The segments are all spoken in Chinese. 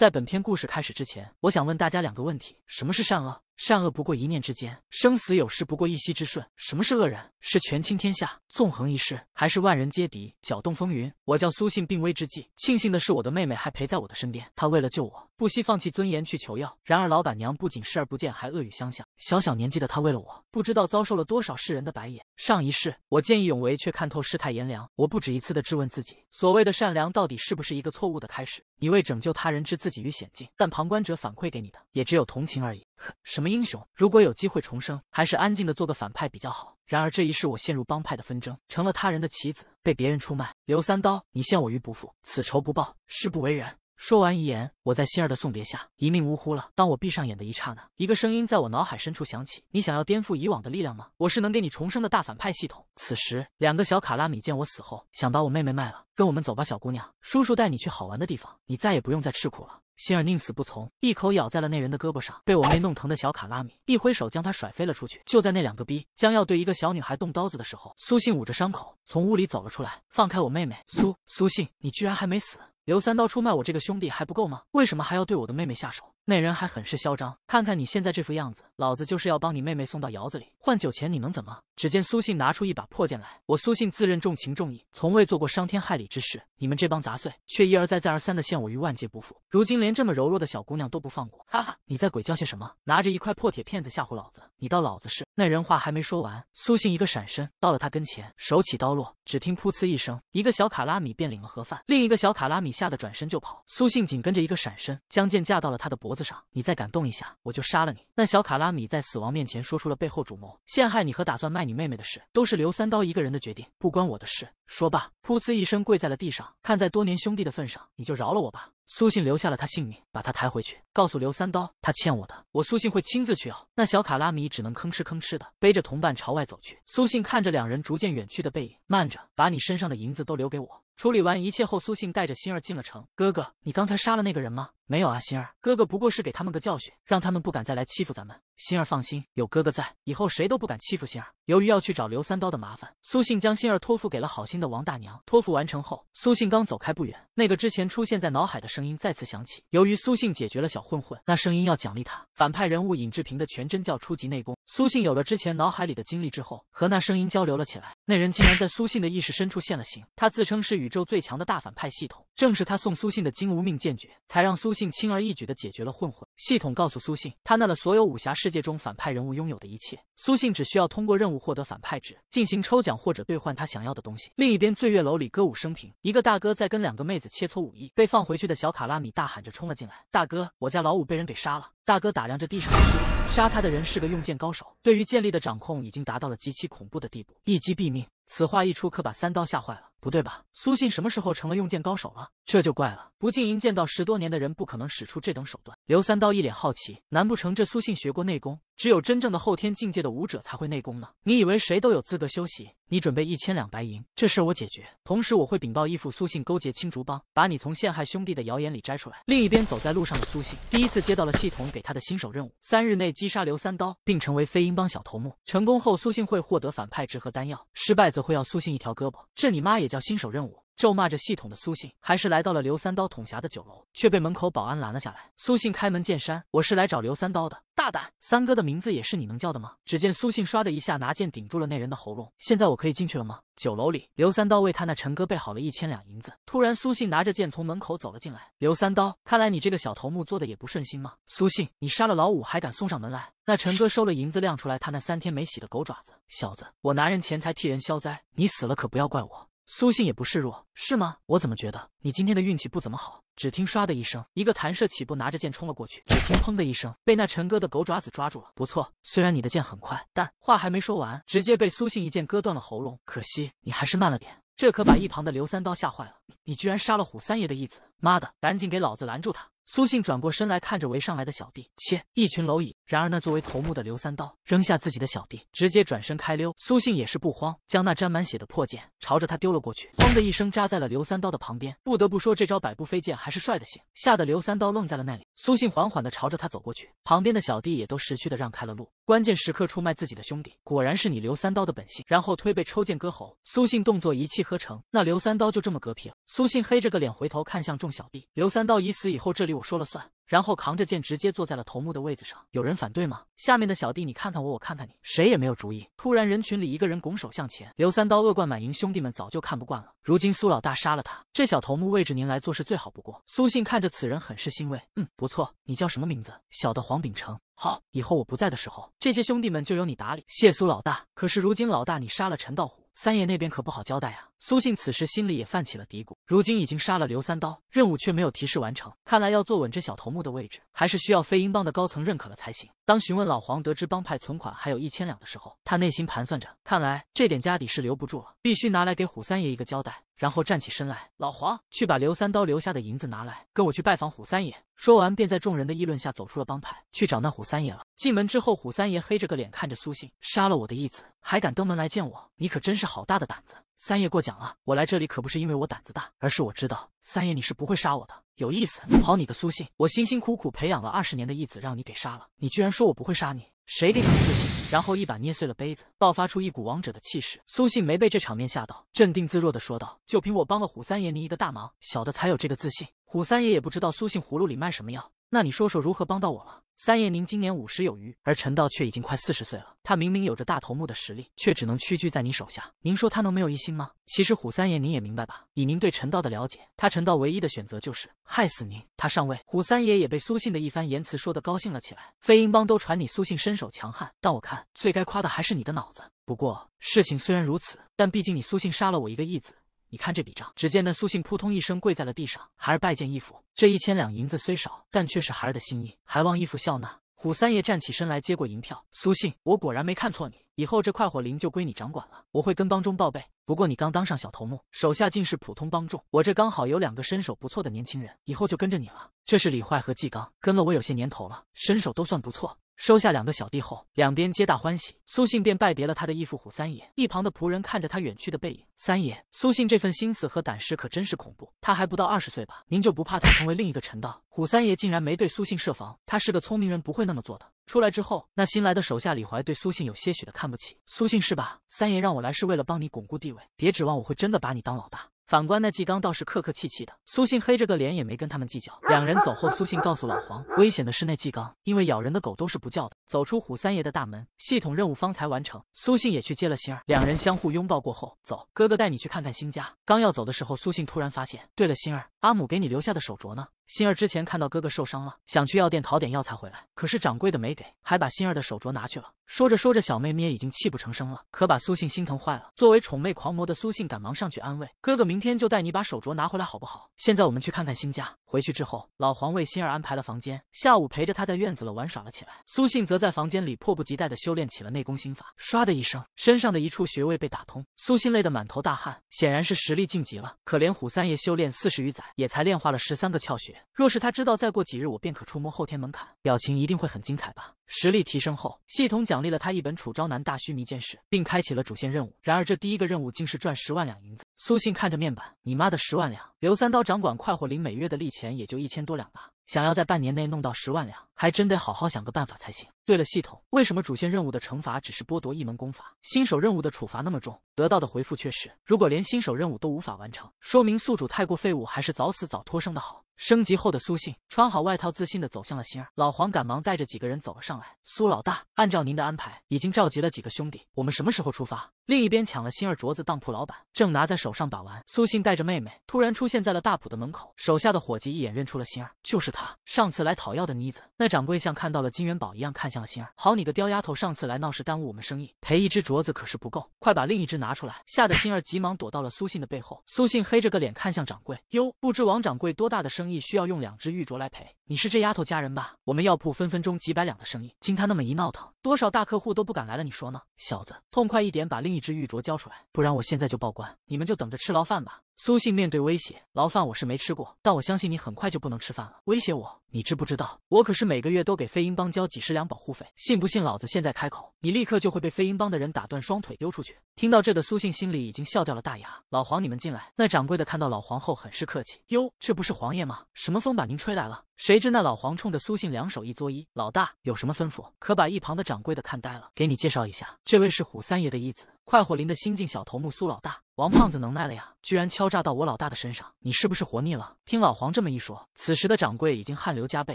在本篇故事开始之前，我想问大家两个问题：什么是善恶？善恶不过一念之间，生死有时不过一息之瞬。什么是恶人？是权倾天下、纵横一世，还是万人皆敌、搅动风云？我叫苏信，病危之际，庆幸的是我的妹妹还陪在我的身边。她为了救我，不惜放弃尊严去求药。然而老板娘不仅视而不见，还恶语相向。小小年纪的她，为了我，不知道遭受了多少世人的白眼。上一世，我见义勇为，却看透世态炎凉。我不止一次的质问自己：所谓的善良，到底是不是一个错误的开始？你为拯救他人，置自己于险境，但旁观者反馈给你的。也只有同情而已。什么英雄？如果有机会重生，还是安静的做个反派比较好。然而这一世我陷入帮派的纷争，成了他人的棋子，被别人出卖。刘三刀，你陷我于不复，此仇不报，誓不为人。说完遗言，我在心儿的送别下一命呜呼了。当我闭上眼的一刹那，一个声音在我脑海深处响起：你想要颠覆以往的力量吗？我是能给你重生的大反派系统。此时，两个小卡拉米见我死后，想把我妹妹卖了，跟我们走吧，小姑娘，叔叔带你去好玩的地方，你再也不用再吃苦了。心儿宁死不从，一口咬在了那人的胳膊上，被我妹弄疼的小卡拉米一挥手将他甩飞了出去。就在那两个逼将要对一个小女孩动刀子的时候，苏信捂着伤口从屋里走了出来，放开我妹妹。苏苏信，你居然还没死？刘三刀出卖我这个兄弟还不够吗？为什么还要对我的妹妹下手？那人还很是嚣张，看看你现在这副样子，老子就是要帮你妹妹送到窑子里换酒钱，你能怎么？只见苏信拿出一把破剑来，我苏信自认重情重义，从未做过伤天害理之事，你们这帮杂碎却一而再再而三的陷我于万劫不复，如今连这么柔弱的小姑娘都不放过，哈哈，你在鬼叫些什么？拿着一块破铁片子吓唬老子？你到老子是？那人话还没说完，苏信一个闪身到了他跟前，手起刀落，只听噗呲一声，一个小卡拉米便领了盒饭，另一个小卡拉米吓得转身就跑，苏信紧跟着一个闪身，将剑架到了他的脖子。上，你再敢动一下，我就杀了你！那小卡拉米在死亡面前说出了背后主谋陷害你和打算卖你妹妹的事，都是刘三刀一个人的决定，不关我的事。说罢，噗呲一声跪在了地上，看在多年兄弟的份上，你就饶了我吧。苏信留下了他性命，把他抬回去，告诉刘三刀，他欠我的，我苏信会亲自去要。那小卡拉米只能吭哧吭哧的背着同伴朝外走去。苏信看着两人逐渐远去的背影，慢着，把你身上的银子都留给我。处理完一切后，苏信带着心儿进了城。哥哥，你刚才杀了那个人吗？没有啊，心儿，哥哥不过是给他们个教训，让他们不敢再来欺负咱们。心儿放心，有哥哥在，以后谁都不敢欺负心儿。由于要去找刘三刀的麻烦，苏信将心儿托付给了好心的王大娘。托付完成后，苏信刚走开不远，那个之前出现在脑海的声音再次响起。由于苏信解决了小混混，那声音要奖励他反派人物尹志平的全真教初级内功。苏信有了之前脑海里的经历之后，和那声音交流了起来。那人竟然在苏信的意识深处现了形。他自称是宇宙最强的大反派系统，正是他送苏信的金无命剑诀，才让苏信轻而易举地解决了混混。系统告诉苏信，他那了所有武侠世界中反派人物拥有的一切。苏信只需要通过任务获得反派值，进行抽奖或者兑换他想要的东西。另一边，醉月楼里歌舞升平，一个大哥在跟两个妹子切磋武艺。被放回去的小卡拉米大喊着冲了进来：“大哥，我家老五被人给杀了！”大哥打量着地上的。杀他的人是个用剑高手，对于剑力的掌控已经达到了极其恐怖的地步，一击毙命。此话一出，可把三刀吓坏了。不对吧？苏信什么时候成了用剑高手了？这就怪了。不进营剑道十多年的人，不可能使出这等手段。刘三刀一脸好奇，难不成这苏信学过内功？只有真正的后天境界的武者才会内功呢。你以为谁都有资格休息？你准备一千两白银，这事我解决。同时我会禀报义父苏信勾结青竹帮，把你从陷害兄弟的谣言里摘出来。另一边走在路上的苏信，第一次接到了系统给他的新手任务：三日内击杀刘三刀，并成为飞鹰帮小头目。成功后，苏信会获得反派值和丹药；失败则会要苏信一条胳膊。这你妈也叫新手任务？咒骂着系统的苏信，还是来到了刘三刀统辖的酒楼，却被门口保安拦了下来。苏信开门见山：“我是来找刘三刀的，大胆，三哥的名字也是你能叫的吗？”只见苏信唰的一下拿剑顶住了那人的喉咙。现在我可以进去了吗？酒楼里，刘三刀为他那陈哥备好了一千两银子。突然，苏信拿着剑从门口走了进来。刘三刀，看来你这个小头目做的也不顺心吗？苏信，你杀了老五还敢送上门来？那陈哥收了银子，亮出来他那三天没洗的狗爪子。小子，我拿人钱财替人消灾，你死了可不要怪我。苏信也不示弱，是吗？我怎么觉得你今天的运气不怎么好？只听唰的一声，一个弹射起步，拿着剑冲了过去，只听砰的一声，被那陈哥的狗爪子抓住了。不错，虽然你的剑很快，但话还没说完，直接被苏信一剑割断了喉咙。可惜你还是慢了点，这可把一旁的刘三刀吓坏了。你居然杀了虎三爷的义子，妈的，赶紧给老子拦住他！苏信转过身来看着围上来的小弟，切，一群蝼蚁。然而那作为头目的刘三刀扔下自己的小弟，直接转身开溜。苏信也是不慌，将那沾满血的破剑朝着他丢了过去，砰的一声扎在了刘三刀的旁边。不得不说，这招百步飞剑还是帅的行，吓得刘三刀愣在了那里。苏信缓缓的朝着他走过去，旁边的小弟也都识趣的让开了路。关键时刻出卖自己的兄弟，果然是你刘三刀的本性。然后推背抽剑割喉，苏信动作一气呵成，那刘三刀就这么嗝屁了。苏信黑着个脸回头看向众小弟，刘三刀已死，以后这里我说了算。然后扛着剑直接坐在了头目的位子上。有人反对吗？下面的小弟，你看看我，我看看你，谁也没有主意。突然，人群里一个人拱手向前。刘三刀恶贯满盈，兄弟们早就看不惯了。如今苏老大杀了他，这小头目位置您来做是最好不过。苏信看着此人，很是欣慰。嗯，不错。你叫什么名字？小的黄秉成。好，以后我不在的时候，这些兄弟们就由你打理。谢苏老大。可是如今老大，你杀了陈道虎。三爷那边可不好交代啊！苏信此时心里也泛起了嘀咕。如今已经杀了刘三刀，任务却没有提示完成，看来要坐稳这小头目的位置，还是需要飞鹰帮的高层认可了才行。当询问老黄得知帮派存款还有一千两的时候，他内心盘算着，看来这点家底是留不住了，必须拿来给虎三爷一个交代。然后站起身来，老黄去把刘三刀留下的银子拿来，跟我去拜访虎三爷。说完，便在众人的议论下走出了帮派，去找那虎三爷了。进门之后，虎三爷黑着个脸看着苏信：“杀了我的义子，还敢登门来见我，你可真是好大的胆子！”三爷过奖了，我来这里可不是因为我胆子大，而是我知道三爷你是不会杀我的。有意思，好你个苏信，我辛辛苦苦培养了二十年的义子，让你给杀了，你居然说我不会杀你！谁给你自信？然后一把捏碎了杯子，爆发出一股王者的气势。苏信没被这场面吓到，镇定自若的说道：“就凭我帮了虎三爷您一个大忙，小的才有这个自信。”虎三爷也不知道苏信葫芦里卖什么药，那你说说如何帮到我了？三爷，您今年五十有余，而陈道却已经快四十岁了。他明明有着大头目的实力，却只能屈居在你手下。您说他能没有一心吗？其实虎三爷，您也明白吧？以您对陈道的了解，他陈道唯一的选择就是害死您，他上位。虎三爷也被苏信的一番言辞说得高兴了起来。飞鹰帮都传你苏信身手强悍，但我看最该夸的还是你的脑子。不过事情虽然如此，但毕竟你苏信杀了我一个义子。你看这笔账。只见那苏信扑通一声跪在了地上，孩儿拜见义父。这一千两银子虽少，但却是孩儿的心意，还望义父笑纳。虎三爷站起身来接过银票，苏信，我果然没看错你。以后这快活林就归你掌管了，我会跟帮中报备。不过你刚当上小头目，手下尽是普通帮众，我这刚好有两个身手不错的年轻人，以后就跟着你了。这是李坏和纪刚，跟了我有些年头了，身手都算不错。收下两个小弟后，两边皆大欢喜。苏信便拜别了他的义父虎三爷。一旁的仆人看着他远去的背影，三爷，苏信这份心思和胆识可真是恐怖。他还不到二十岁吧？您就不怕他成为另一个陈道？虎三爷竟然没对苏信设防，他是个聪明人，不会那么做的。出来之后，那新来的手下李怀对苏信有些许的看不起。苏信是吧？三爷让我来是为了帮你巩固地位，别指望我会真的把你当老大。反观那纪刚倒是客客气气的，苏信黑着个脸也没跟他们计较。两人走后，苏信告诉老黄，危险的是那纪刚，因为咬人的狗都是不叫的。走出虎三爷的大门，系统任务方才完成。苏信也去接了星儿，两人相互拥抱过后，走，哥哥带你去看看新家。刚要走的时候，苏信突然发现，对了，星儿，阿母给你留下的手镯呢？星儿之前看到哥哥受伤了，想去药店讨点药材回来，可是掌柜的没给，还把星儿的手镯拿去了。说着说着，小妹咩已经泣不成声了，可把苏信心疼坏了。作为宠妹狂魔的苏信，赶忙上去安慰：“哥哥，明天就带你把手镯拿回来，好不好？现在我们去看看新家。”回去之后，老黄为心儿安排了房间，下午陪着他在院子里玩耍了起来。苏信则在房间里迫不及待地修炼起了内功心法。唰的一声，身上的一处穴位被打通。苏信累得满头大汗，显然是实力晋级了。可怜虎三爷修炼四十余载，也才炼化了十三个窍穴。若是他知道再过几日我便可触摸后天门槛，表情一定会很精彩吧？实力提升后，系统讲。奖励了他一本《楚昭南大须弥剑士》，并开启了主线任务。然而这第一个任务竟是赚十万两银子。苏信看着面板，你妈的十万两！刘三刀掌管快活林每月的利钱也就一千多两吧，想要在半年内弄到十万两，还真得好好想个办法才行。对了，系统为什么主线任务的惩罚只是剥夺一门功法，新手任务的处罚那么重？得到的回复却是：如果连新手任务都无法完成，说明宿主太过废物，还是早死早脱生的好。升级后的苏信穿好外套，自信地走向了心儿。老黄赶忙带着几个人走了上来。苏老大按照您的安排，已经召集了几个兄弟，我们什么时候出发？另一边抢了心儿镯子，当铺老板正拿在手上把玩。苏信带着妹妹突然出现在了大铺的门口，手下的伙计一眼认出了心儿，就是他上次来讨要的妮子。那掌柜像看到了金元宝一样看向了心儿，好你个刁丫头，上次来闹事耽误我们生意，赔一只镯子可是不够，快把另一只拿出来！吓得心儿急忙躲到了苏信的背后。苏信黑着个脸看向掌柜，哟，不知王掌柜多大的声。也需要用两只玉镯来赔。你是这丫头家人吧？我们药铺分分钟几百两的生意，经他那么一闹腾，多少大客户都不敢来了。你说呢？小子，痛快一点，把另一只玉镯交出来，不然我现在就报官，你们就等着吃牢饭吧。苏信面对威胁，牢饭我是没吃过，但我相信你很快就不能吃饭了。威胁我，你知不知道？我可是每个月都给飞鹰帮交几十两保护费，信不信老子现在开口，你立刻就会被飞鹰帮的人打断双腿丢出去？听到这的苏信心里已经笑掉了大牙。老黄，你们进来。那掌柜的看到老黄后，很是客气：“哟，这不是黄爷吗？什么风把您吹来了？”谁知那老黄冲着苏信两手一作揖：“老大，有什么吩咐？”可把一旁的掌柜的看呆了。给你介绍一下，这位是虎三爷的义子，快活林的新晋小头目苏老大。王胖子能耐了呀，居然敲诈到我老大的身上，你是不是活腻了？听老黄这么一说，此时的掌柜已经汗流浃背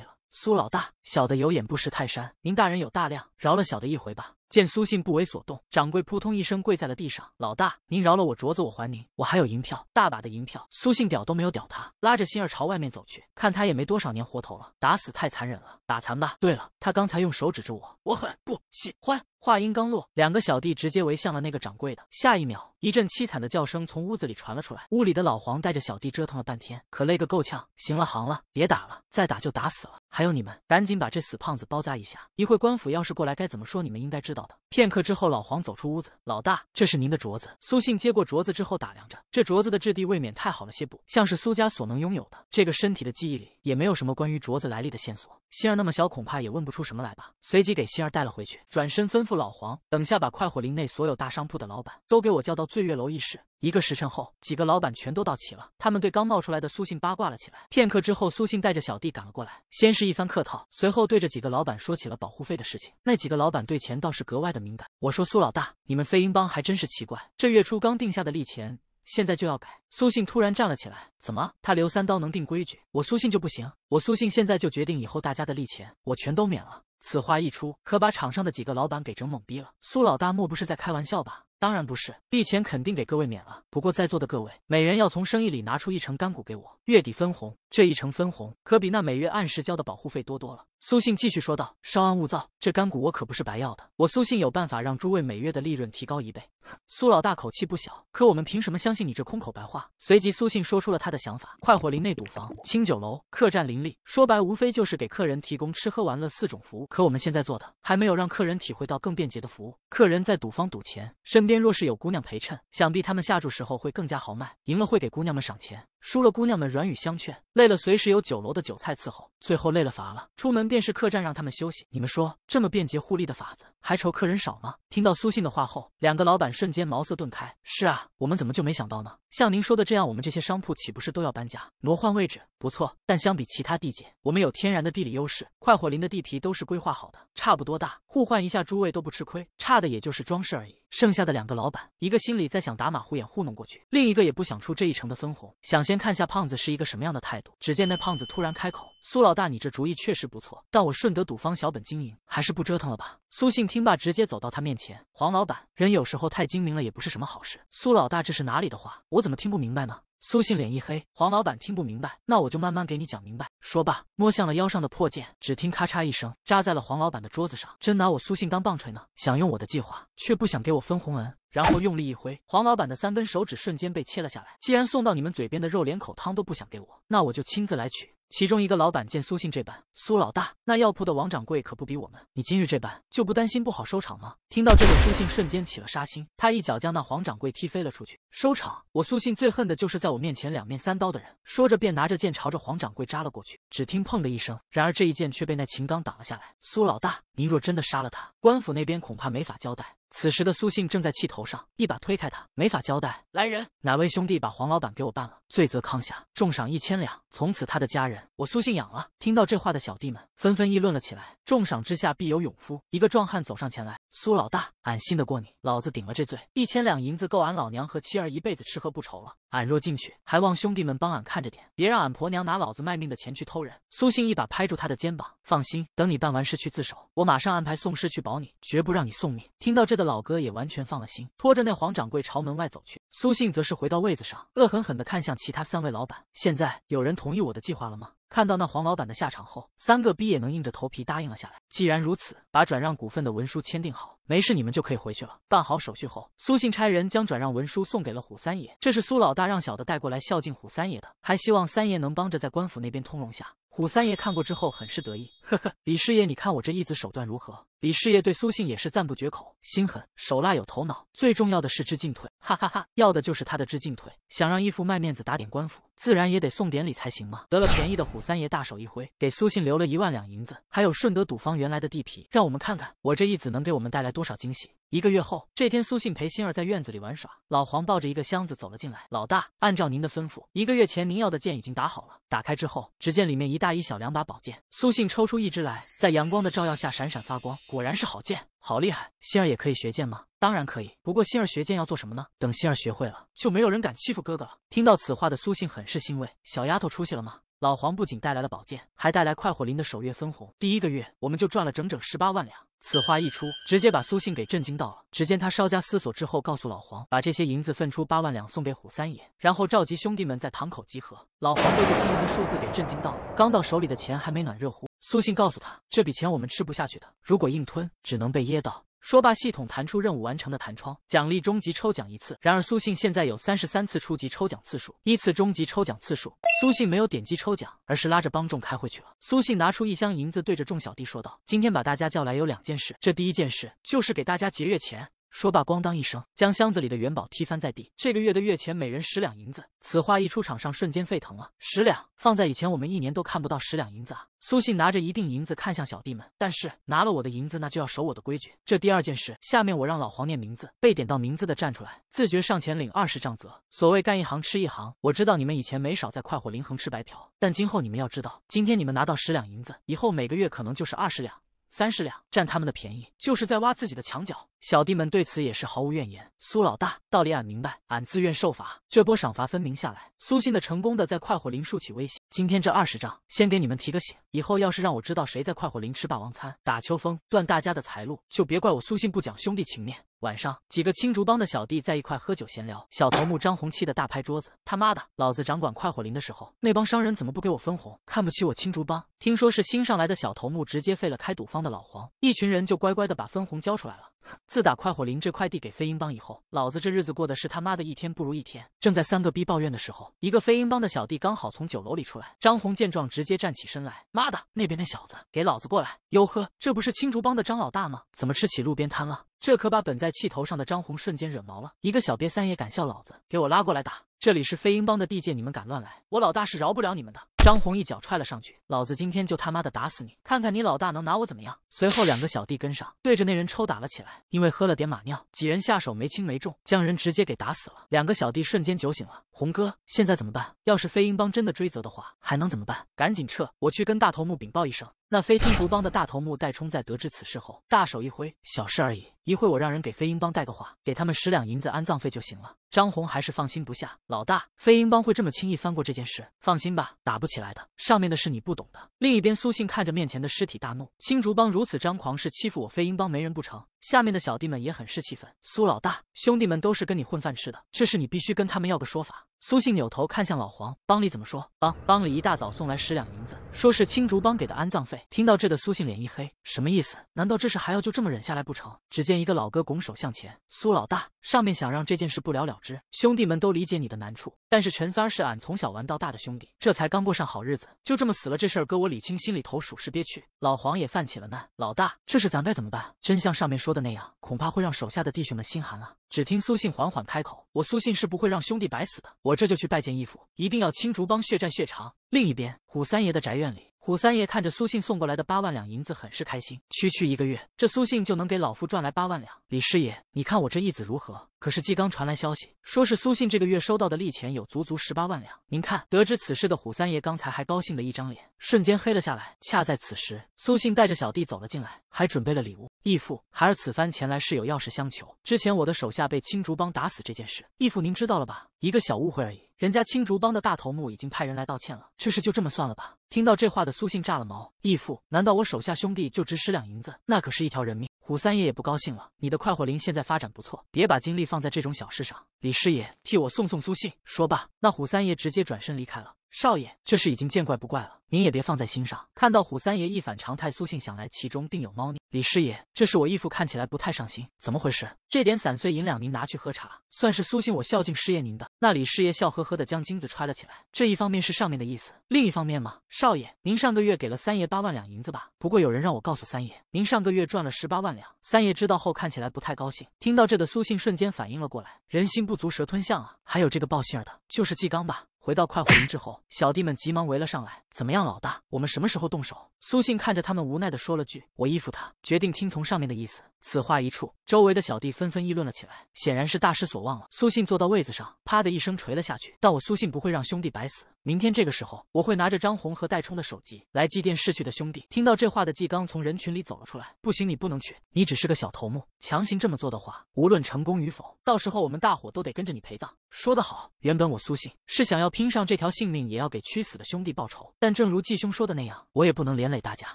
了。苏老大，小的有眼不识泰山，您大人有大量，饶了小的一回吧。见苏信不为所动，掌柜扑通一声跪在了地上。老大，您饶了我镯子，我还您，我还有银票，大把的银票。苏信屌都没有屌他，拉着心儿朝外面走去。看他也没多少年活头了，打死太残忍了，打残吧。对了，他刚才用手指着我，我很不喜欢。话音刚落，两个小弟直接围向了那个掌柜的。下一秒，一阵凄惨的叫声从屋子里传了出来。屋里的老黄带着小弟折腾了半天，可累个够呛。行了行了，别打了，再打就打死了。还有你们，赶紧把这死胖子包扎一下。一会官府要是过来，该怎么说？你们应该知道的。片刻之后，老黄走出屋子。老大，这是您的镯子。苏信接过镯子之后，打量着这镯子的质地，未免太好了些，不像是苏家所能拥有的。这个身体的记忆里也没有什么关于镯子来历的线索。心儿那么小，恐怕也问不出什么来吧。随即给心儿带了回去，转身吩咐老黄，等下把快活林内所有大商铺的老板都给我叫到醉月楼议事。一个时辰后，几个老板全都到齐了，他们对刚冒出来的苏信八卦了起来。片刻之后，苏信带着小弟赶了过来，先是一番客套，随后对着几个老板说起了保护费的事情。那几个老板对钱倒是格外的敏感。我说苏老大，你们飞鹰帮还真是奇怪，这月初刚定下的利钱。现在就要改！苏信突然站了起来。怎么？他刘三刀能定规矩，我苏信就不行？我苏信现在就决定，以后大家的利钱我全都免了。此话一出，可把场上的几个老板给整懵逼了。苏老大莫不是在开玩笑吧？当然不是，利钱肯定给各位免了。不过在座的各位，每人要从生意里拿出一成干股给我，月底分红。这一成分红可比那每月按时交的保护费多多了。苏信继续说道：“稍安勿躁，这干股我可不是白要的。我苏信有办法让诸位每月的利润提高一倍。”苏老大口气不小，可我们凭什么相信你这空口白话？随即，苏信说出了他的想法：快活林内赌房、清酒楼、客栈林立，说白无非就是给客人提供吃喝玩乐四种服务。可我们现在做的，还没有让客人体会到更便捷的服务。客人在赌坊赌钱，身边若是有姑娘陪衬，想必他们下注时候会更加豪迈，赢了会给姑娘们赏钱。输了，姑娘们软语相劝；累了，随时有酒楼的酒菜伺候；最后累了乏了，出门便是客栈，让他们休息。你们说，这么便捷互利的法子，还愁客人少吗？听到苏信的话后，两个老板瞬间茅塞顿开。是啊，我们怎么就没想到呢？像您说的这样，我们这些商铺岂不是都要搬家，挪换位置？不错，但相比其他地界，我们有天然的地理优势。快活林的地皮都是规划好的，差不多大，互换一下，诸位都不吃亏，差的也就是装饰而已。剩下的两个老板，一个心里在想打马虎眼糊弄过去，另一个也不想出这一城的分红，想先看下胖子是一个什么样的态度。只见那胖子突然开口。苏老大，你这主意确实不错，但我顺德赌坊小本经营，还是不折腾了吧。苏信听罢，直接走到他面前。黄老板，人有时候太精明了也不是什么好事。苏老大，这是哪里的话？我怎么听不明白呢？苏信脸一黑。黄老板听不明白，那我就慢慢给你讲明白。说罢，摸向了腰上的破剑，只听咔嚓一声，扎在了黄老板的桌子上。真拿我苏信当棒槌呢？想用我的计划，却不想给我分红恩。然后用力一挥，黄老板的三根手指瞬间被切了下来。既然送到你们嘴边的肉，连口汤都不想给我，那我就亲自来取。其中一个老板见苏信这般，苏老大，那药铺的王掌柜可不比我们，你今日这般就不担心不好收场吗？听到这个，苏信瞬间起了杀心，他一脚将那黄掌柜踢飞了出去。收场，我苏信最恨的就是在我面前两面三刀的人。说着便拿着剑朝着黄掌柜扎了过去，只听碰的一声，然而这一剑却被那秦刚挡了下来。苏老大，您若真的杀了他，官府那边恐怕没法交代。此时的苏信正在气头上，一把推开他，没法交代。来人，哪位兄弟把黄老板给我办了，罪责扛下，重赏一千两。从此他的家人，我苏信养了。听到这话的小弟们纷纷议论了起来。重赏之下必有勇夫，一个壮汉走上前来，苏老大，俺信得过你，老子顶了这罪，一千两银子够俺老娘和妻儿一辈子吃喝不愁了。俺若进去，还望兄弟们帮俺看着点，别让俺婆娘拿老子卖命的钱去偷人。苏信一把拍住他的肩膀，放心，等你办完事去自首，我马上安排宋师去保你，绝不让你送命。听到这的。老哥也完全放了心，拖着那黄掌柜朝门外走去。苏信则是回到位子上，恶狠狠的看向其他三位老板。现在有人同意我的计划了吗？看到那黄老板的下场后，三个逼也能硬着头皮答应了下来。既然如此，把转让股份的文书签订好，没事你们就可以回去了。办好手续后，苏信差人将转让文书送给了虎三爷，这是苏老大让小的带过来孝敬虎三爷的，还希望三爷能帮着在官府那边通融下。虎三爷看过之后，很是得意，呵呵，李师爷，你看我这义子手段如何？李师爷对苏信也是赞不绝口，心狠手辣有头脑，最重要的是知进退，哈哈哈，要的就是他的知进退，想让义父卖面子打点官府。自然也得送点礼才行嘛！得了便宜的虎三爷大手一挥，给苏信留了一万两银子，还有顺德赌坊原来的地皮，让我们看看我这义子能给我们带来多少惊喜。一个月后这天，苏信陪心儿在院子里玩耍。老黄抱着一个箱子走了进来。老大，按照您的吩咐，一个月前您要的剑已经打好了。打开之后，只见里面一大一小两把宝剑。苏信抽出一支来，在阳光的照耀下闪闪发光，果然是好剑，好厉害！心儿也可以学剑吗？当然可以。不过心儿学剑要做什么呢？等心儿学会了，就没有人敢欺负哥哥了。听到此话的苏信很是欣慰。小丫头出息了吗？老黄不仅带来了宝剑，还带来快活林的首月分红。第一个月我们就赚了整整十八万两。此话一出，直接把苏信给震惊到了。只见他稍加思索之后，告诉老黄，把这些银子分出八万两送给虎三爷，然后召集兄弟们在堂口集合。老黄被这惊人的数字给震惊到了，刚到手里的钱还没暖热乎。苏信告诉他，这笔钱我们吃不下去的，如果硬吞，只能被噎到。说罢，系统弹出任务完成的弹窗，奖励终极抽奖一次。然而苏信现在有三十三次初级抽奖次数，一次终极抽奖次数。苏信没有点击抽奖，而是拉着帮众开会去了。苏信拿出一箱银子，对着众小弟说道：“今天把大家叫来有两件事，这第一件事就是给大家节约钱。”说罢，咣当一声，将箱子里的元宝踢翻在地。这个月的月钱，每人十两银子。此话一出，场上瞬间沸腾了。十两，放在以前，我们一年都看不到十两银子啊！苏信拿着一锭银子，看向小弟们。但是拿了我的银子，那就要守我的规矩。这第二件事，下面我让老黄念名字，被点到名字的站出来，自觉上前领二十杖责。所谓干一行吃一行，我知道你们以前没少在快活林横吃白嫖，但今后你们要知道，今天你们拿到十两银子，以后每个月可能就是二十两、三十两，占他们的便宜，就是在挖自己的墙角。小弟们对此也是毫无怨言。苏老大，道理俺明白，俺自愿受罚。这波赏罚分明下来，苏信的成功的在快活林竖起威信。今天这二十仗，先给你们提个醒，以后要是让我知道谁在快活林吃霸王餐、打秋风、断大家的财路，就别怪我苏信不讲兄弟情面。晚上，几个青竹帮的小弟在一块喝酒闲聊，小头目张红气的大拍桌子：“他妈的，老子掌管快活林的时候，那帮商人怎么不给我分红？看不起我青竹帮？听说是新上来的小头目直接废了开赌坊的老黄，一群人就乖乖的把分红交出来了。”自打快活林这块地给飞鹰帮以后，老子这日子过的是他妈的一天不如一天。正在三个逼抱怨的时候，一个飞鹰帮的小弟刚好从酒楼里出来。张红见状，直接站起身来：“妈的，那边那小子，给老子过来！哟呵，这不是青竹帮的张老大吗？怎么吃起路边摊了？”这可把本在气头上的张红瞬间惹毛了，一个小瘪三也敢笑老子？给我拉过来打！这里是飞鹰帮的地界，你们敢乱来，我老大是饶不了你们的！张红一脚踹了上去，老子今天就他妈的打死你！看看你老大能拿我怎么样？随后两个小弟跟上，对着那人抽打了起来。因为喝了点马尿，几人下手没轻没重，将人直接给打死了。两个小弟瞬间酒醒了，红哥现在怎么办？要是飞鹰帮真的追责的话，还能怎么办？赶紧撤，我去跟大头目禀报一声。那飞青竹帮的大头目戴冲在得知此事后，大手一挥：“小事而已，一会我让人给飞鹰帮带个话，给他们十两银子安葬费就行了。”张红还是放心不下：“老大，飞鹰帮会这么轻易翻过这件事？放心吧，打不起来的。上面的事你不懂的。”另一边，苏信看着面前的尸体大怒：“青竹帮如此张狂，是欺负我飞鹰帮没人不成？”下面的小弟们也很是气愤：“苏老大，兄弟们都是跟你混饭吃的，这事你必须跟他们要个说法。”苏信扭头看向老黄，帮里怎么说？帮帮里一大早送来十两银子，说是青竹帮给的安葬费。听到这的苏信脸一黑，什么意思？难道这事还要就这么忍下来不成？只见一个老哥拱手向前，苏老大，上面想让这件事不了了之，兄弟们都理解你的难处。但是陈三是俺从小玩到大的兄弟，这才刚过上好日子，就这么死了，这事儿搁我李青心里头属实憋屈，老黄也犯起了难。老大，这是咱该怎么办？真像上面说的那样，恐怕会让手下的弟兄们心寒了。只听苏信缓缓开口：“我苏信是不会让兄弟白死的，我这就去拜见义父，一定要青竹帮血债血偿。”另一边，虎三爷的宅院里。虎三爷看着苏信送过来的八万两银子，很是开心。区区一个月，这苏信就能给老夫赚来八万两。李师爷，你看我这义子如何？可是，纪刚传来消息，说是苏信这个月收到的利钱有足足十八万两。您看，得知此事的虎三爷刚才还高兴的一张脸，瞬间黑了下来。恰在此时，苏信带着小弟走了进来，还准备了礼物。义父，孩儿此番前来是有要事相求。之前我的手下被青竹帮打死这件事，义父您知道了吧？一个小误会而已。人家青竹帮的大头目已经派人来道歉了，这事就这么算了吧。听到这话的苏信炸了毛，义父，难道我手下兄弟就值十两银子？那可是一条人命！虎三爷也不高兴了，你的快活林现在发展不错，别把精力放在这种小事上。李师爷，替我送送苏信。说罢，那虎三爷直接转身离开了。少爷，这事已经见怪不怪了，您也别放在心上。看到虎三爷一反常态，苏信想来其中定有猫腻。李师爷，这是我义父，看起来不太上心，怎么回事？这点散碎银两您拿去喝茶，算是苏信我孝敬师爷您的。那李师爷笑呵呵的将金子揣了起来。这一方面是上面的意思，另一方面吗？少爷，您上个月给了三爷八万两银子吧？不过有人让我告诉三爷，您上个月赚了十八万两。三爷知道后看起来不太高兴。听到这的苏信瞬间反应了过来，人心不足蛇吞象啊！还有这个报信儿的，就是纪刚吧？回到快活林之后，小弟们急忙围了上来。怎么样，老大？我们什么时候动手？苏信看着他们，无奈的说了句：“我依附他，决定听从上面的意思。”此话一出，周围的小弟纷纷议论了起来，显然是大失所望了。苏信坐到位子上，啪的一声垂了下去。但我苏信不会让兄弟白死。明天这个时候，我会拿着张红和戴冲的手机来祭奠逝去的兄弟。听到这话的季刚从人群里走了出来。不行，你不能去，你只是个小头目，强行这么做的话，无论成功与否，到时候我们大伙都得跟着你陪葬。说得好，原本我苏信是想要拼上这条性命，也要给屈死的兄弟报仇。但正如季兄说的那样，我也不能连累大家。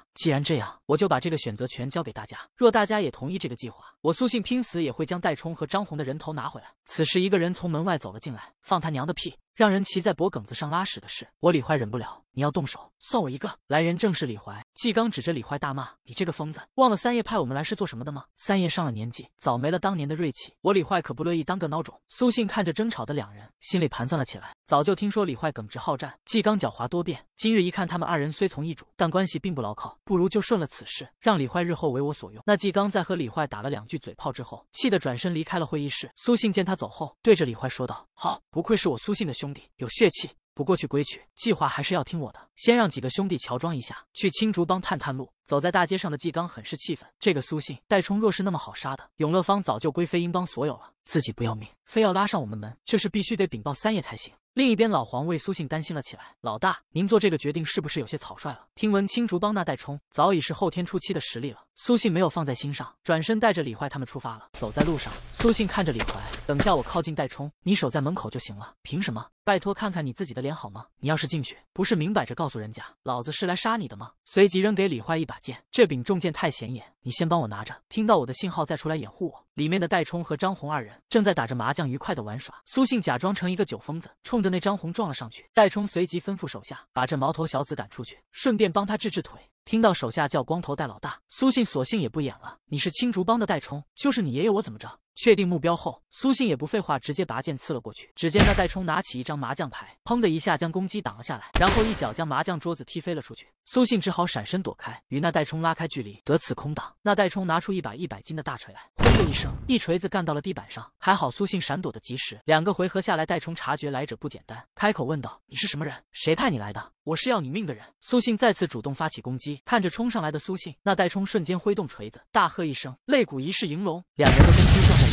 既然这样，我就把这个选择权交给大家。若大家也同意这个计划，我苏信拼死也会将戴冲和张红的人头拿回来。此时，一个人从门外走了进来。放他娘的屁！让人骑在脖梗子上拉屎的事，我李坏忍不了。你要动手，算我一个。来人正是李怀，纪刚指着李怀大骂：“你这个疯子，忘了三爷派我们来是做什么的吗？三爷上了年纪，早没了当年的锐气，我李怀可不乐意当个孬种。”苏信看着争吵的两人，心里盘算了起来。早就听说李怀耿直好战，纪刚狡猾多变，今日一看，他们二人虽从易主，但关系并不牢靠，不如就顺了此事，让李怀日后为我所用。那纪刚在和李怀打了两句嘴炮之后，气得转身离开了会议室。苏信见他走后，对着李怀说道：“好，不愧是我苏信的兄弟，有血气。”不过去归去，计划还是要听我的。先让几个兄弟乔装一下，去青竹帮探探路。走在大街上的纪刚很是气愤，这个苏信戴冲若是那么好杀的，永乐坊早就归飞鹰帮所有了。自己不要命，非要拉上我们门，这是必须得禀报三爷才行。另一边，老黄为苏信担心了起来：“老大，您做这个决定是不是有些草率了？”听闻青竹帮那代冲早已是后天初期的实力了，苏信没有放在心上，转身带着李坏他们出发了。走在路上，苏信看着李坏：“等下我靠近代冲，你守在门口就行了。”“凭什么？”“拜托看看你自己的脸好吗？你要是进去，不是明摆着告诉人家老子是来杀你的吗？”随即扔给李坏一把剑：“这柄重剑太显眼，你先帮我拿着，听到我的信号再出来掩护我。”里面的戴冲和张红二人正在打着麻将，愉快的玩耍。苏信假装成一个酒疯子，冲着那张红撞了上去。戴冲随即吩咐手下把这毛头小子赶出去，顺便帮他治治腿。听到手下叫光头戴老大，苏信索性也不演了。你是青竹帮的戴冲，就是你爷爷，我怎么着？确定目标后，苏信也不废话，直接拔剑刺了过去。只见那戴冲拿起一张麻将牌，砰的一下将攻击挡了下来，然后一脚将麻将桌子踢飞了出去。苏信只好闪身躲开，与那戴冲拉开距离。得此空档，那戴冲拿出一把一百斤的大锤来，轰的一声，一锤子干到了地板上。还好苏信闪躲的及时。两个回合下来，戴冲察觉来者不简单，开口问道：“你是什么人？谁派你来的？我是要你命的人。”苏信再次主动发起攻击，看着冲上来的苏信，那戴冲瞬间挥动锤子，大喝一声：“肋骨一式迎龙。”两人的攻击。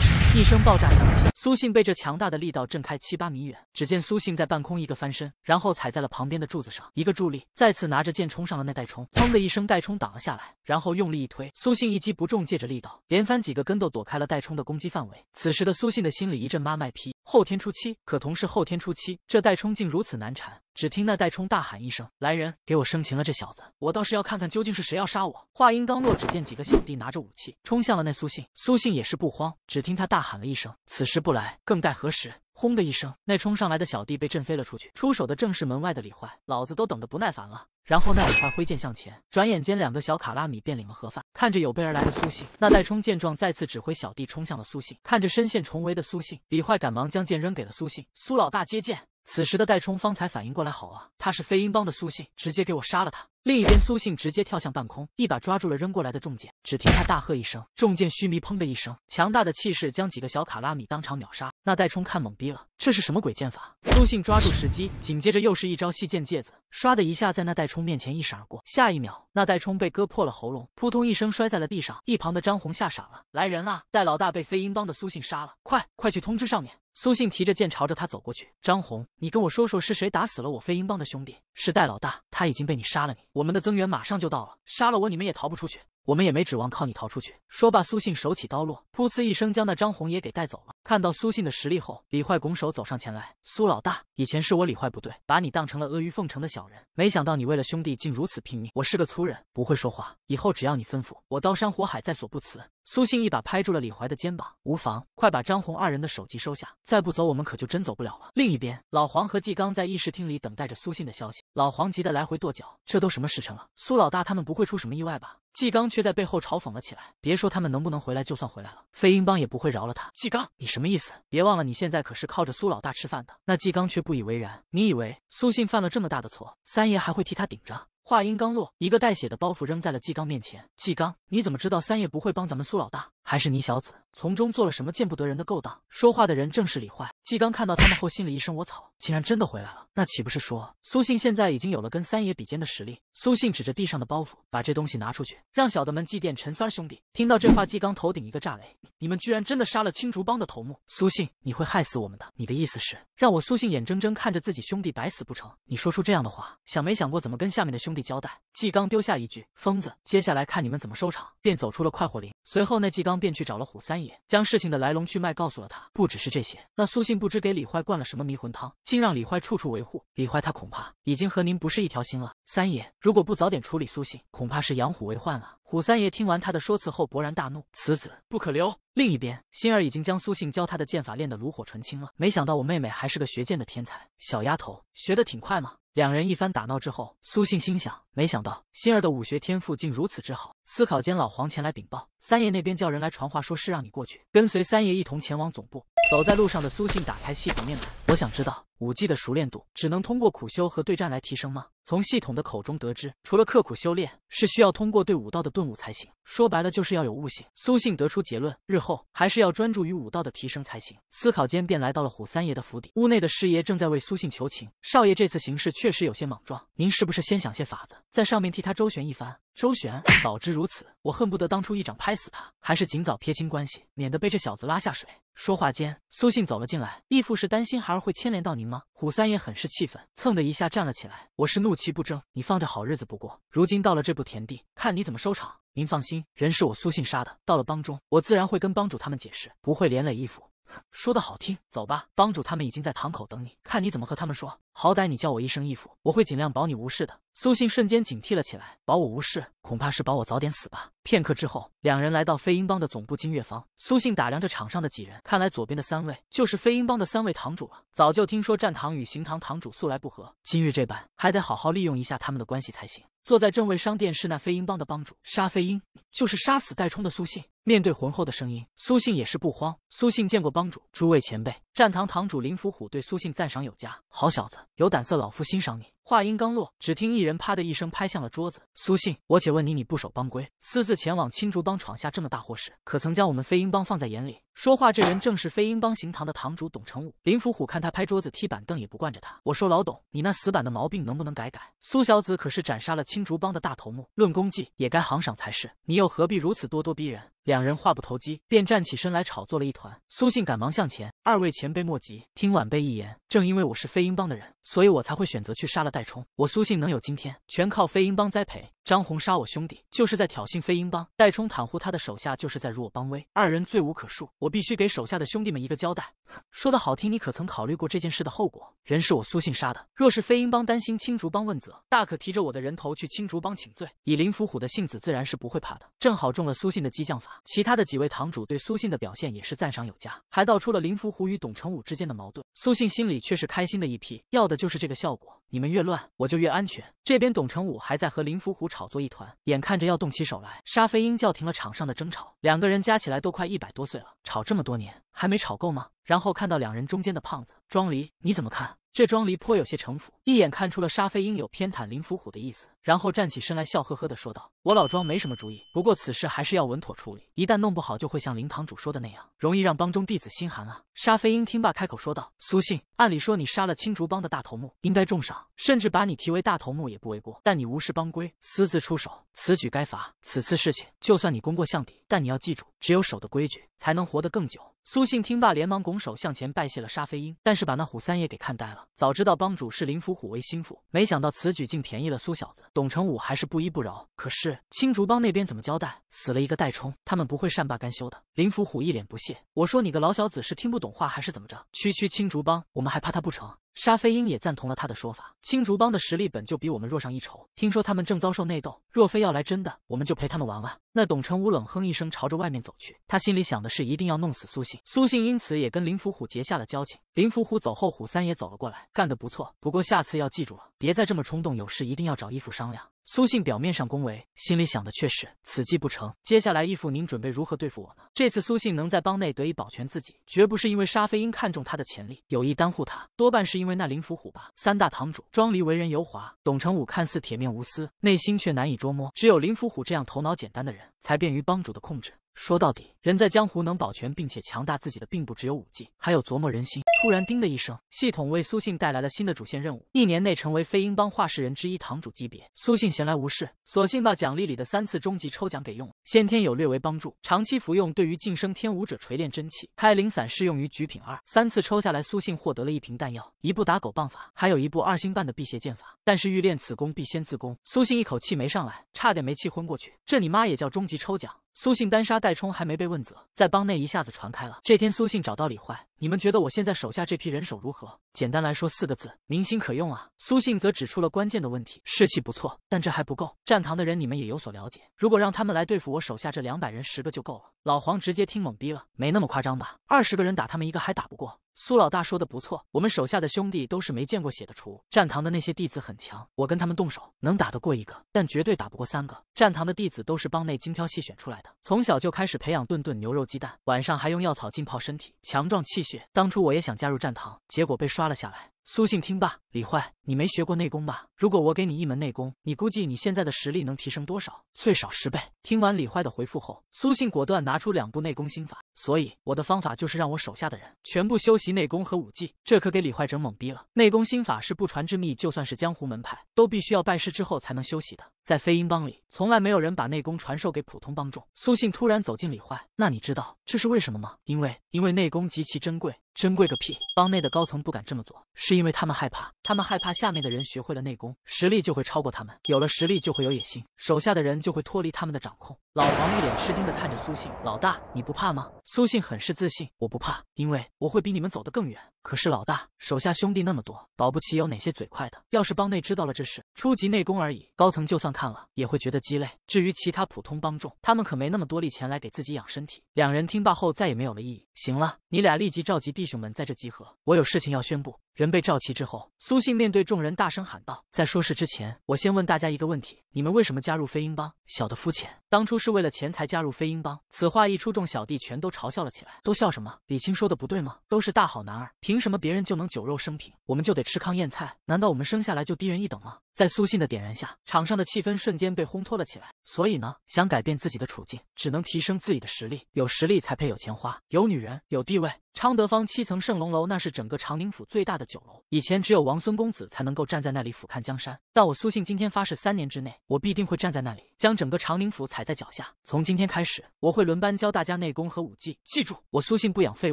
change 一声爆炸响起，苏信被这强大的力道震开七八米远。只见苏信在半空一个翻身，然后踩在了旁边的柱子上，一个助力，再次拿着剑冲上了那代冲。砰的一声，代冲挡了下来，然后用力一推，苏信一击不中，借着力道连翻几个跟斗躲开了代冲的攻击范围。此时的苏信的心里一阵妈卖批，后天初期，可同是后天初期，这代冲竟如此难缠。只听那代冲大喊一声：“来人，给我生擒了这小子！我倒是要看看究竟是谁要杀我。”话音刚落，只见几个小弟拿着武器冲向了那苏信。苏信也是不慌，只听他大。大喊了一声，此时不来，更待何时？轰的一声，那冲上来的小弟被震飞了出去。出手的正是门外的李坏，老子都等得不耐烦了。然后那李坏挥剑向前，转眼间两个小卡拉米便领了盒饭。看着有备而来的苏信，那代冲见状再次指挥小弟冲向了苏信。看着身陷重围的苏信，李坏赶忙将剑扔给了苏信：“苏老大接剑。”此时的代冲方才反应过来，好啊，他是飞鹰帮的苏信，直接给我杀了他。另一边，苏信直接跳向半空，一把抓住了扔过来的重剑。只听他大喝一声：“重剑须弥！”砰的一声，强大的气势将几个小卡拉米当场秒杀。那戴冲看懵逼了，这是什么鬼剑法？苏信抓住时机，紧接着又是一招细剑戒子，唰的一下在那戴冲面前一闪而过。下一秒，那戴冲被割破了喉咙，扑通一声摔在了地上。一旁的张红吓傻了：“来人啊！戴老大被飞鹰帮的苏信杀了，快快去通知上面！”苏信提着剑朝着他走过去。张红，你跟我说说是谁打死了我飞鹰帮的兄弟？是戴老大，他已经被你杀了。你我们的增援马上就到了，杀了我你们也逃不出去。我们也没指望靠你逃出去。说罢，苏信手起刀落，噗呲一声将那张红也给带走了。看到苏信的实力后，李坏拱手走上前来。苏老大，以前是我李坏不对，把你当成了阿谀奉承的小人。没想到你为了兄弟竟如此拼命。我是个粗人，不会说话，以后只要你吩咐，我刀山火海在所不辞。苏信一把拍住了李怀的肩膀，无妨，快把张红二人的手机收下，再不走我们可就真走不了了。另一边，老黄和纪刚在议事厅里等待着苏信的消息，老黄急得来回跺脚，这都什么时辰了？苏老大他们不会出什么意外吧？纪刚却在背后嘲讽了起来，别说他们能不能回来，就算回来了，飞鹰帮也不会饶了他。纪刚，你什么意思？别忘了你现在可是靠着苏老大吃饭的。那纪刚却不以为然，你以为苏信犯了这么大的错，三爷还会替他顶着？话音刚落，一个带血的包袱扔在了纪刚面前。纪刚，你怎么知道三爷不会帮咱们苏老大？还是你小子从中做了什么见不得人的勾当？说话的人正是李坏。纪刚看到他们后，心里一声我草，竟然真的回来了。那岂不是说苏信现在已经有了跟三爷比肩的实力？苏信指着地上的包袱，把这东西拿出去，让小的们祭奠陈三兄弟。听到这话，纪刚头顶一个炸雷：你们居然真的杀了青竹帮的头目！苏信，你会害死我们的。你的意思是让我苏信眼睁睁看着自己兄弟白死不成？你说出这样的话，想没想过怎么跟下面的兄弟交代？纪刚丢下一句疯子，接下来看你们怎么收场，便走出了快活林。随后那纪刚。便去找了虎三爷，将事情的来龙去脉告诉了他。不只是这些，那苏信不知给李坏灌了什么迷魂汤，竟让李坏处处维护李坏。他恐怕已经和您不是一条心了。三爷，如果不早点处理苏信，恐怕是养虎为患了。虎三爷听完他的说辞后，勃然大怒：“此子不可留。”另一边，心儿已经将苏信教他的剑法练得炉火纯青了。没想到我妹妹还是个学剑的天才，小丫头学得挺快嘛。两人一番打闹之后，苏信心想：没想到心儿的武学天赋竟如此之好。思考间，老黄前来禀报，三爷那边叫人来传话，说是让你过去，跟随三爷一同前往总部。走在路上的苏信打开系统面板，我想知道。武技的熟练度只能通过苦修和对战来提升吗？从系统的口中得知，除了刻苦修炼，是需要通过对武道的顿悟才行。说白了，就是要有悟性。苏信得出结论，日后还是要专注于武道的提升才行。思考间，便来到了虎三爷的府邸。屋内的师爷正在为苏信求情：“少爷这次行事确实有些莽撞，您是不是先想些法子，在上面替他周旋一番？”周旋，早知如此，我恨不得当初一掌拍死他。还是尽早撇清关系，免得被这小子拉下水。说话间，苏信走了进来。义父是担心孩儿会牵连到您。虎三爷很是气愤，蹭的一下站了起来。我是怒气不争，你放着好日子不过，如今到了这步田地，看你怎么收场。您放心，人是我苏信杀的，到了帮中，我自然会跟帮主他们解释，不会连累义父。说的好听，走吧，帮主他们已经在堂口等你，看你怎么和他们说。好歹你叫我一声义父，我会尽量保你无事的。苏信瞬间警惕了起来，保我无事，恐怕是保我早点死吧。片刻之后，两人来到飞鹰帮的总部金月坊。苏信打量着场上的几人，看来左边的三位就是飞鹰帮的三位堂主了。早就听说战堂与行堂堂主素来不和，今日这般，还得好好利用一下他们的关系才行。坐在正位商店是那飞鹰帮的帮主沙飞鹰，就是杀死戴冲的苏信。面对浑厚的声音，苏信也是不慌。苏信见过帮主，诸位前辈。战堂堂主林福虎对苏信赞赏有加，好小子，有胆色，老夫欣赏你。话音刚落，只听一人啪的一声拍向了桌子。苏信，我且问你，你不守帮规，私自前往青竹帮，闯下这么大祸事，可曾将我们飞鹰帮放在眼里？说话这人正是飞鹰帮行堂的堂主董成武。林伏虎看他拍桌子踢板凳，也不惯着他。我说老董，你那死板的毛病能不能改改？苏小子可是斩杀了青竹帮的大头目，论功绩也该行赏才是，你又何必如此咄咄逼人？两人话不投机，便站起身来炒作了一团。苏信赶忙向前，二位前辈莫急，听晚辈一言。正因为我是飞鹰帮的人，所以我才会选择去杀了他。代冲，我苏信能有今天，全靠飞鹰帮栽培。张红杀我兄弟，就是在挑衅飞鹰帮。代冲袒护他的手下，就是在辱我帮威。二人罪无可恕，我必须给手下的兄弟们一个交代。说的好听，你可曾考虑过这件事的后果？人是我苏信杀的，若是飞鹰帮担心青竹帮问责，大可提着我的人头去青竹帮请罪。以林福虎的性子，自然是不会怕的。正好中了苏信的激将法。其他的几位堂主对苏信的表现也是赞赏有加，还道出了林福虎与董成武之间的矛盾。苏信心里却是开心的一批，要的就是这个效果。你们越乱，我就越安全。这边董成武还在和林福虎吵作一团，眼看着要动起手来，沙飞鹰叫停了场上的争吵。两个人加起来都快一百多岁了，吵这么多年。还没吵够吗？然后看到两人中间的胖子庄离，你怎么看？这庄离颇有些城府，一眼看出了沙飞鹰有偏袒林伏虎的意思，然后站起身来，笑呵呵的说道：“我老庄没什么主意，不过此事还是要稳妥处理，一旦弄不好，就会像林堂主说的那样，容易让帮中弟子心寒啊。”沙飞鹰听罢，开口说道：“苏信，按理说你杀了青竹帮的大头目，应该重赏，甚至把你提为大头目也不为过。但你无视帮规，私自出手，此举该罚。此次事情，就算你功过相抵，但你要记住，只有守的规矩，才能活得更久。”苏信听罢，连忙拱手向前拜谢了沙飞鹰，但是把那虎三爷给看呆了。早知道帮主是林福虎为心腹，没想到此举竟便宜了苏小子。董承武还是不依不饶。可是青竹帮那边怎么交代？死了一个代冲，他们不会善罢甘休的。林福虎一脸不屑，我说你个老小子是听不懂话还是怎么着？区区青竹帮，我们还怕他不成？沙飞鹰也赞同了他的说法，青竹帮的实力本就比我们弱上一筹，听说他们正遭受内斗，若非要来真的，我们就陪他们玩玩。那董成武冷哼一声，朝着外面走去，他心里想的是一定要弄死苏信。苏信因此也跟林福虎结下了交情。林福虎走后，虎三也走了过来，干得不错，不过下次要记住了，别再这么冲动，有事一定要找义父商量。苏信表面上恭维，心里想的却是：此计不成，接下来义父您准备如何对付我呢？这次苏信能在帮内得以保全自己，绝不是因为沙飞鹰看中他的潜力，有意单护他，多半是因为那林福虎吧。三大堂主庄离为人油滑，董承武看似铁面无私，内心却难以捉摸，只有林福虎这样头脑简单的人，才便于帮主的控制。说到底，人在江湖能保全并且强大自己的，并不只有武技，还有琢磨人心。突然，叮的一声，系统为苏信带来了新的主线任务：一年内成为飞鹰帮画事人之一，堂主级别。苏信闲来无事，索性把奖励里的三次终极抽奖给用了。先天有略为帮助，长期服用对于晋升天武者锤炼真气。开灵散适用于举品二。三次抽下来，苏信获得了一瓶丹药，一部打狗棒法，还有一部二星半的辟邪剑法。但是欲练此功，必先自宫。苏信一口气没上来，差点没气昏过去。这你妈也叫终极抽奖？苏信单杀代冲还没被问责，在帮内一下子传开了。这天，苏信找到李坏：“你们觉得我现在手下这批人手如何？简单来说，四个字：民心可用啊。”苏信则指出了关键的问题：士气不错，但这还不够。战堂的人你们也有所了解，如果让他们来对付我手下这两百人，十个就够了。老黄直接听懵逼了：“没那么夸张吧？二十个人打他们一个还打不过？”苏老大说的不错，我们手下的兄弟都是没见过血的厨。战堂的那些弟子很强，我跟他们动手能打得过一个，但绝对打不过三个。战堂的弟子都是帮内精挑细选出来的，从小就开始培养炖炖牛肉、鸡蛋，晚上还用药草浸泡身体，强壮气血。当初我也想加入战堂，结果被刷了下来。苏信听罢，李坏，你没学过内功吧？如果我给你一门内功，你估计你现在的实力能提升多少？最少十倍。听完李坏的回复后，苏信果断拿出两部内功心法。所以我的方法就是让我手下的人全部修习内功和武技。这可给李坏整懵逼了。内功心法是不传之秘，就算是江湖门派，都必须要拜师之后才能修习的。在飞鹰帮里，从来没有人把内功传授给普通帮众。苏信突然走进李坏，那你知道这是为什么吗？因为，因为内功极其珍贵。珍贵个屁！帮内的高层不敢这么做，是因为他们害怕，他们害怕下面的人学会了内功，实力就会超过他们，有了实力就会有野心，手下的人就会脱离他们的掌控。老黄一脸吃惊的看着苏信，老大，你不怕吗？苏信很是自信，我不怕，因为我会比你们走得更远。可是老大，手下兄弟那么多，保不齐有哪些嘴快的，要是帮内知道了这事，初级内功而已，高层就算看了也会觉得鸡肋。至于其他普通帮众，他们可没那么多力钱来给自己养身体。两人听罢后，再也没有了异议。行了，你俩立即召集弟兄们在这集合，我有事情要宣布。人被召齐之后，苏信面对众人大声喊道：“在说事之前，我先问大家一个问题：你们为什么加入飞鹰帮？小的肤浅，当初是为了钱才加入飞鹰帮。”此话一出，众小弟全都嘲笑了起来。都笑什么？李青说的不对吗？都是大好男儿，凭什么别人就能酒肉生平，我们就得吃糠咽菜？难道我们生下来就低人一等吗？在苏信的点燃下，场上的气氛瞬间被烘托了起来。所以呢，想改变自己的处境，只能提升自己的实力。有实力才配有钱花，有女人，有地位。昌德坊七层圣龙楼，那是整个长宁府最大的酒楼。以前只有王孙公子才能够站在那里俯瞰江山。但我苏信今天发誓，三年之内，我必定会站在那里，将整个长宁府踩在脚下。从今天开始，我会轮班教大家内功和武技。记住，我苏信不养废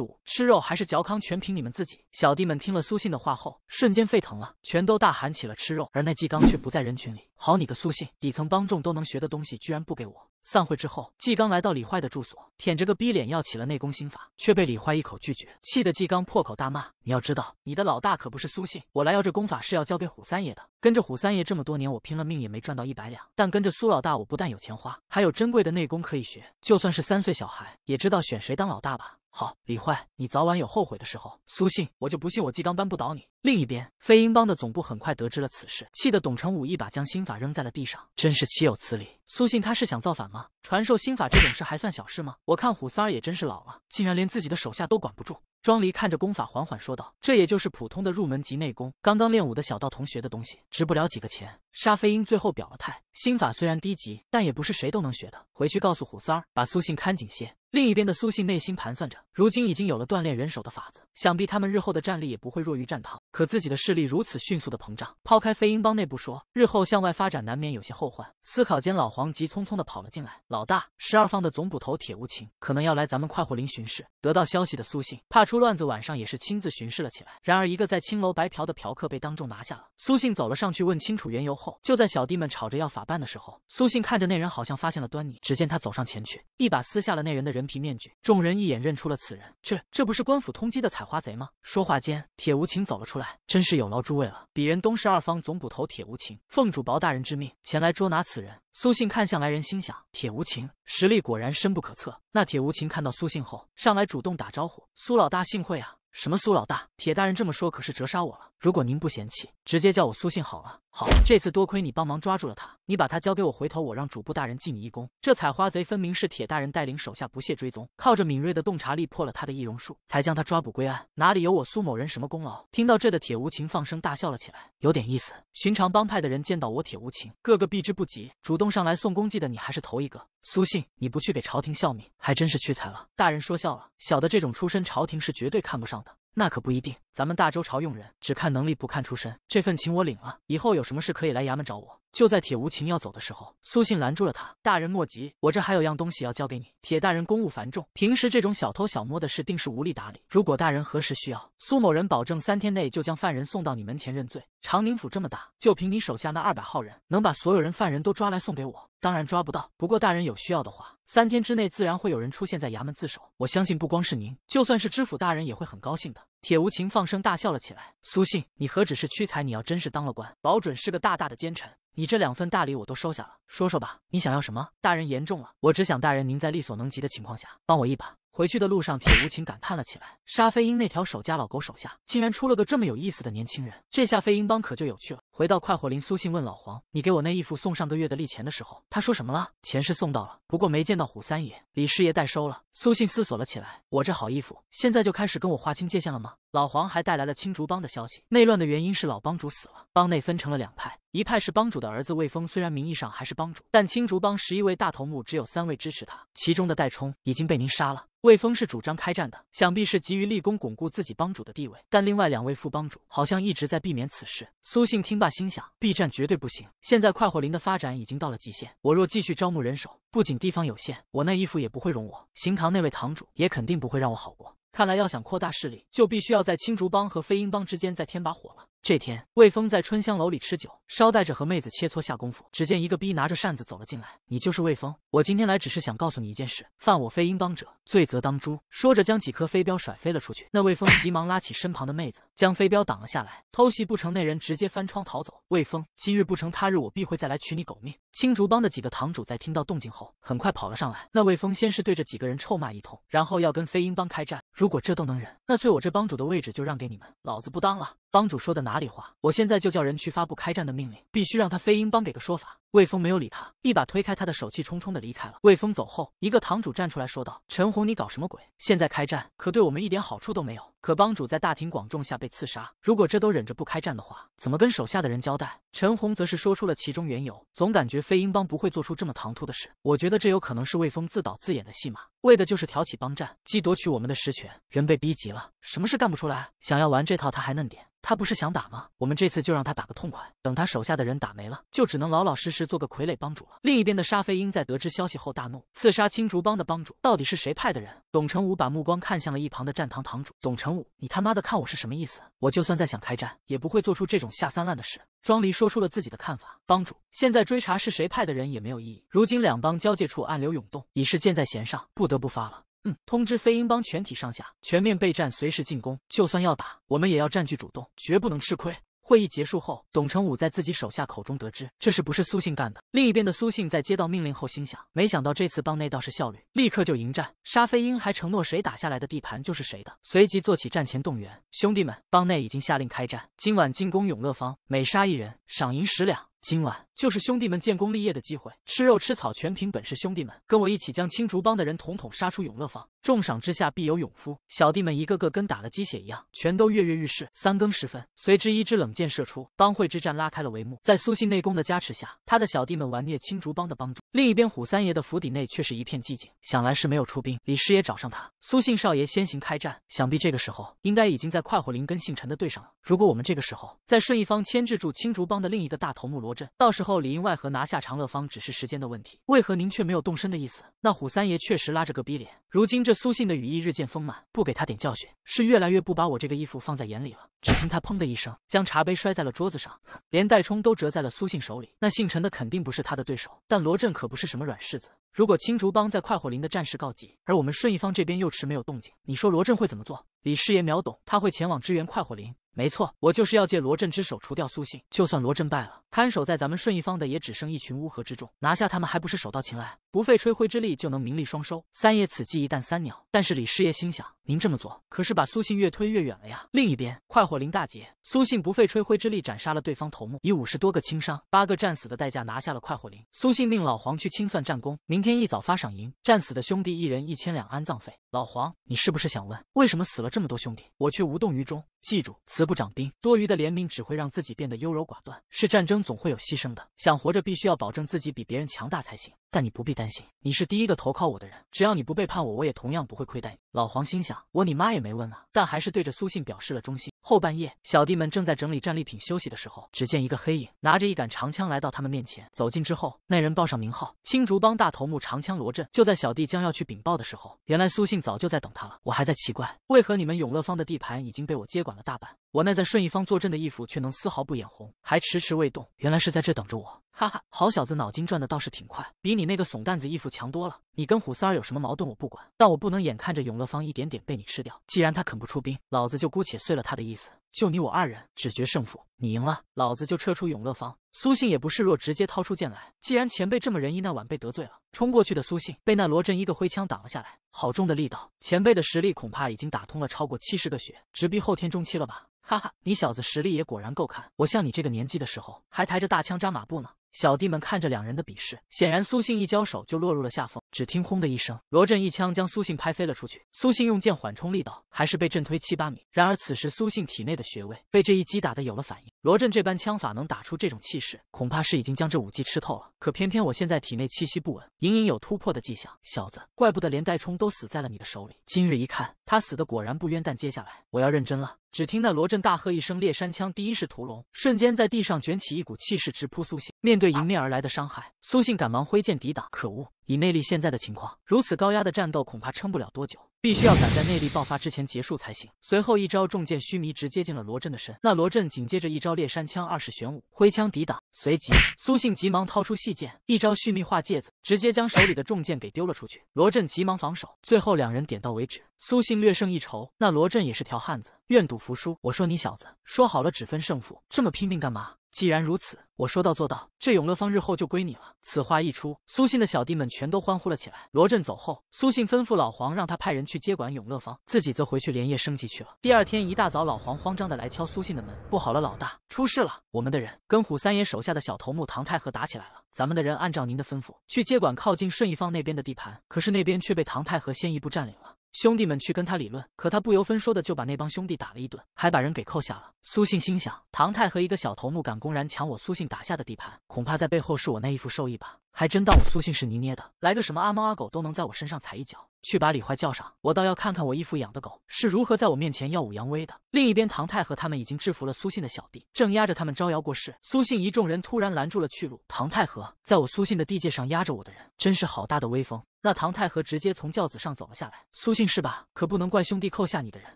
物，吃肉还是嚼糠，全凭你们自己。小弟们听了苏信的话后，瞬间沸腾了，全都大喊起了吃肉。而那季刚。却不在人群里。好你个苏信，底层帮众都能学的东西，居然不给我！散会之后，纪刚来到李坏的住所，舔着个逼脸要起了内功心法，却被李坏一口拒绝，气得纪刚破口大骂：“你要知道，你的老大可不是苏信，我来要这功法是要交给虎三爷的。跟着虎三爷这么多年，我拼了命也没赚到一百两，但跟着苏老大，我不但有钱花，还有珍贵的内功可以学。就算是三岁小孩也知道选谁当老大吧？”好，李坏，你早晚有后悔的时候。苏信，我就不信我季刚扳不倒你。另一边，飞鹰帮的总部很快得知了此事，气得董成武一把将心法扔在了地上，真是岂有此理！苏信他是想造反吗？传授心法这种事还算小事吗？我看虎三儿也真是老了，竟然连自己的手下都管不住。庄离看着功法，缓缓说道：“这也就是普通的入门级内功，刚刚练武的小道同学的东西，值不了几个钱。”沙飞鹰最后表了态：心法虽然低级，但也不是谁都能学的。回去告诉虎三儿，把苏信看紧些。另一边的苏信内心盘算着，如今已经有了锻炼人手的法子，想必他们日后的战力也不会弱于战堂。可自己的势力如此迅速的膨胀，抛开飞鹰帮内部说，日后向外发展难免有些后患。思考间，老黄急匆匆的跑了进来，老大，十二方的总捕头铁无情可能要来咱们快活林巡视。得到消息的苏信怕出乱子，晚上也是亲自巡视了起来。然而一个在青楼白嫖的嫖客被当众拿下了，苏信走了上去问清楚缘由后，就在小弟们吵着要法办的时候，苏信看着那人好像发现了端倪，只见他走上前去，一把撕下了那人的人。皮面具，众人一眼认出了此人，这这不是官府通缉的采花贼吗？说话间，铁无情走了出来，真是有劳诸位了。鄙人东市二方总捕头铁无情，奉主薄大人之命前来捉拿此人。苏信看向来人，心想铁无情实力果然深不可测。那铁无情看到苏信后，上来主动打招呼：“苏老大，幸会啊！什么苏老大，铁大人这么说可是折杀我了。”如果您不嫌弃，直接叫我苏信好了。好，这次多亏你帮忙抓住了他，你把他交给我，回头我让主簿大人记你一功。这采花贼分明是铁大人带领手下不懈追踪，靠着敏锐的洞察力破了他的易容术，才将他抓捕归案，哪里有我苏某人什么功劳？听到这的铁无情放声大笑了起来，有点意思。寻常帮派的人见到我铁无情，个个避之不及，主动上来送功绩的你还是头一个。苏信，你不去给朝廷效命，还真是屈才了。大人说笑了，小的这种出身，朝廷是绝对看不上的。那可不一定，咱们大周朝用人只看能力不看出身。这份情我领了，以后有什么事可以来衙门找我。就在铁无情要走的时候，苏信拦住了他：“大人莫急，我这还有样东西要交给你。铁大人公务繁重，平时这种小偷小摸的事定是无力打理。如果大人何时需要，苏某人保证三天内就将犯人送到你门前认罪。长宁府这么大，就凭你手下那二百号人，能把所有人犯人都抓来送给我？当然抓不到。不过大人有需要的话。”三天之内，自然会有人出现在衙门自首。我相信，不光是您，就算是知府大人也会很高兴的。铁无情放声大笑了起来。苏信，你何止是屈才？你要真是当了官，保准是个大大的奸臣。你这两份大礼我都收下了。说说吧，你想要什么？大人言重了，我只想大人您在力所能及的情况下帮我一把。回去的路上，铁无情感叹了起来：杀飞鹰那条守家老狗手下，竟然出了个这么有意思的年轻人，这下飞鹰帮可就有趣了。回到快活林，苏信问老黄：“你给我那义父送上个月的利钱的时候，他说什么了？钱是送到了，不过没见到虎三爷，李师爷代收了。”苏信思索了起来：“我这好义父，现在就开始跟我划清界限了吗？”老黄还带来了青竹帮的消息：内乱的原因是老帮主死了，帮内分成了两派。一派是帮主的儿子魏峰，虽然名义上还是帮主，但青竹帮十一位大头目只有三位支持他，其中的戴冲已经被您杀了。魏峰是主张开战的，想必是急于立功巩固自己帮主的地位。但另外两位副帮主好像一直在避免此事。苏信听罢，心想：避战绝对不行。现在快活林的发展已经到了极限，我若继续招募人手，不仅地方有限，我那义父也不会容我，行堂那位堂主也肯定不会让我好过。看来要想扩大势力，就必须要在青竹帮和飞鹰帮之间再添把火了。这天，魏峰在春香楼里吃酒，捎带着和妹子切磋下功夫。只见一个逼拿着扇子走了进来，你就是魏峰？我今天来只是想告诉你一件事：犯我飞鹰帮者，罪责当诛。说着将几颗飞镖甩飞了出去。那魏峰急忙拉起身旁的妹子，将飞镖挡了下来。偷袭不成，那人直接翻窗逃走。魏峰，今日不成，他日我必会再来取你狗命。青竹帮的几个堂主在听到动静后，很快跑了上来。那魏峰先是对着几个人臭骂一通，然后要跟飞鹰帮开战。如果这都能忍，那罪我这帮主的位置就让给你们，老子不当了。帮主说的哪？哪里话！我现在就叫人去发布开战的命令，必须让他飞鹰帮给个说法。魏峰没有理他，一把推开他的手，气冲冲的离开了。魏峰走后，一个堂主站出来说道：“陈红，你搞什么鬼？现在开战可对我们一点好处都没有。可帮主在大庭广众下被刺杀，如果这都忍着不开战的话，怎么跟手下的人交代？”陈红则是说出了其中缘由，总感觉飞鹰帮不会做出这么唐突的事，我觉得这有可能是魏峰自导自演的戏码，为的就是挑起帮战，既夺取我们的实权，人被逼急了，什么事干不出来？想要玩这套他还嫩点。他不是想打吗？我们这次就让他打个痛快，等他手下的人打没了，就只能老老实实做个傀儡帮主了。另一边的沙飞鹰在得知消息后大怒：刺杀青竹帮的帮主，到底是谁派的人？董成武把目光看向了一旁的战堂堂主。董成武，你他妈的看我是什么意思？我就算再想开战，也不会做出这种下三滥的事。庄离说出了自己的看法：帮主，现在追查是谁派的人也没有意义。如今两帮交界处暗流涌动，已是箭在弦上，不得不发了。嗯，通知飞鹰帮全体上下全面备战，随时进攻。就算要打，我们也要占据主动，绝不能吃亏。会议结束后，董成武在自己手下口中得知，这事不是苏信干的。另一边的苏信在接到命令后，心想，没想到这次帮内倒是效率，立刻就迎战杀飞鹰，还承诺谁打下来的地盘就是谁的。随即做起战前动员，兄弟们，帮内已经下令开战，今晚进攻永乐坊，每杀一人赏银十两。今晚就是兄弟们建功立业的机会，吃肉吃草全凭本事。兄弟们，跟我一起将青竹帮的人统统杀出永乐坊。重赏之下必有勇夫，小弟们一个个跟打了鸡血一样，全都跃跃欲试。三更时分，随之一支冷箭射出，帮会之战拉开了帷幕。在苏信内功的加持下，他的小弟们玩虐青竹帮的帮主。另一边，虎三爷的府邸内却是一片寂静，想来是没有出兵。李师爷找上他，苏信少爷先行开战，想必这个时候应该已经在快活林跟姓陈的对上了。如果我们这个时候在顺义方牵制住青竹帮的另一个大头目罗。到时候里应外合拿下长乐坊只是时间的问题，为何您却没有动身的意思？那虎三爷确实拉着个逼脸，如今这苏信的羽翼日渐丰满，不给他点教训，是越来越不把我这个义父放在眼里了。只听他砰的一声，将茶杯摔在了桌子上，连带冲都折在了苏信手里。那姓陈的肯定不是他的对手，但罗振可不是什么软柿子。如果青竹帮在快活林的战事告急，而我们顺义方这边又迟没有动静，你说罗振会怎么做？李师爷秒懂，他会前往支援快活林。没错，我就是要借罗振之手除掉苏信。就算罗振败了，看守在咱们顺义方的也只剩一群乌合之众，拿下他们还不是手到擒来。不费吹灰之力就能名利双收，三爷此计一旦三鸟。但是李师爷心想，您这么做可是把苏信越推越远了呀。另一边，快活林大捷，苏信不费吹灰之力斩杀了对方头目，以五十多个轻伤、八个战死的代价拿下了快活林。苏信命老黄去清算战功，明天一早发赏银，战死的兄弟一人一千两安葬费。老黄，你是不是想问，为什么死了这么多兄弟，我却无动于衷？记住，慈不掌兵，多余的怜悯只会让自己变得优柔寡断。是战争总会有牺牲的，想活着必须要保证自己比别人强大才行。但你不必担。你是第一个投靠我的人，只要你不背叛我，我也同样不会亏待你。老黄心想，我你妈也没问啊，但还是对着苏信表示了忠心。后半夜，小弟们正在整理战利品休息的时候，只见一个黑影拿着一杆长枪来到他们面前。走近之后，那人报上名号，青竹帮大头目长枪罗振。就在小弟将要去禀报的时候，原来苏信早就在等他了。我还在奇怪，为何你们永乐坊的地盘已经被我接管了大半？我那在顺义方坐镇的义父却能丝毫不眼红，还迟迟未动，原来是在这等着我。哈哈，好小子，脑筋转的倒是挺快，比你那个怂蛋子义父强多了。你跟虎三儿有什么矛盾，我不管，但我不能眼看着永乐坊一点点被你吃掉。既然他肯不出兵，老子就姑且碎了他的意思。就你我二人，只决胜负。你赢了，老子就撤出永乐坊。苏信也不示弱，直接掏出剑来。既然前辈这么仁义，那晚辈得罪了。冲过去的苏信被那罗振一个挥枪挡了下来，好重的力道。前辈的实力恐怕已经打通了超过七十个穴，直逼后天中期了吧？哈哈，你小子实力也果然够看。我像你这个年纪的时候，还抬着大枪扎马步呢。小弟们看着两人的比试，显然苏信一交手就落入了下风。只听轰的一声，罗振一枪将苏信拍飞了出去。苏信用剑缓冲力道，还是被震推七八米。然而此时苏信体内的穴位被这一击打的有了反应。罗震这般枪法能打出这种气势，恐怕是已经将这武技吃透了。可偏偏我现在体内气息不稳，隐隐有突破的迹象。小子，怪不得连代冲都死在了你的手里。今日一看，他死的果然不冤。但接下来我要认真了。只听那罗震大喝一声：“猎山枪第一式屠龙”，瞬间在地上卷起一股气势，直扑苏信。面对迎面而来的伤害，苏信赶忙挥剑抵挡。可恶！以内力现在的情况，如此高压的战斗恐怕撑不了多久，必须要赶在内力爆发之前结束才行。随后一招重剑虚弥直接进了罗震的身，那罗震紧接着一招烈山枪二式玄武挥枪抵挡，随即苏信急忙掏出细剑，一招虚弥化戒子，直接将手里的重剑给丢了出去。罗震急忙防守，最后两人点到为止，苏信略胜一筹。那罗震也是条汉子，愿赌服输。我说你小子，说好了只分胜负，这么拼命干嘛？既然如此，我说到做到，这永乐坊日后就归你了。此话一出，苏信的小弟们全都欢呼了起来。罗振走后，苏信吩咐老黄让他派人去接管永乐坊，自己则回去连夜升级去了。第二天一大早，老黄慌张的来敲苏信的门：“不好了，老大出事了！我们的人跟虎三爷手下的小头目唐太和打起来了。咱们的人按照您的吩咐去接管靠近顺义坊那边的地盘，可是那边却被唐太和先一步占领了。”兄弟们去跟他理论，可他不由分说的就把那帮兄弟打了一顿，还把人给扣下了。苏信心想，唐太和一个小头目敢公然抢我苏信打下的地盘，恐怕在背后是我那一副授意吧。还真当我苏信是泥捏的，来个什么阿猫阿狗都能在我身上踩一脚。去把李坏叫上，我倒要看看我义父养的狗是如何在我面前耀武扬威的。另一边，唐太和他们已经制服了苏信的小弟，正压着他们招摇过市。苏信一众人突然拦住了去路。唐太和在我苏信的地界上压着我的人，真是好大的威风。那唐太和直接从轿子上走了下来。苏信是吧？可不能怪兄弟扣下你的人，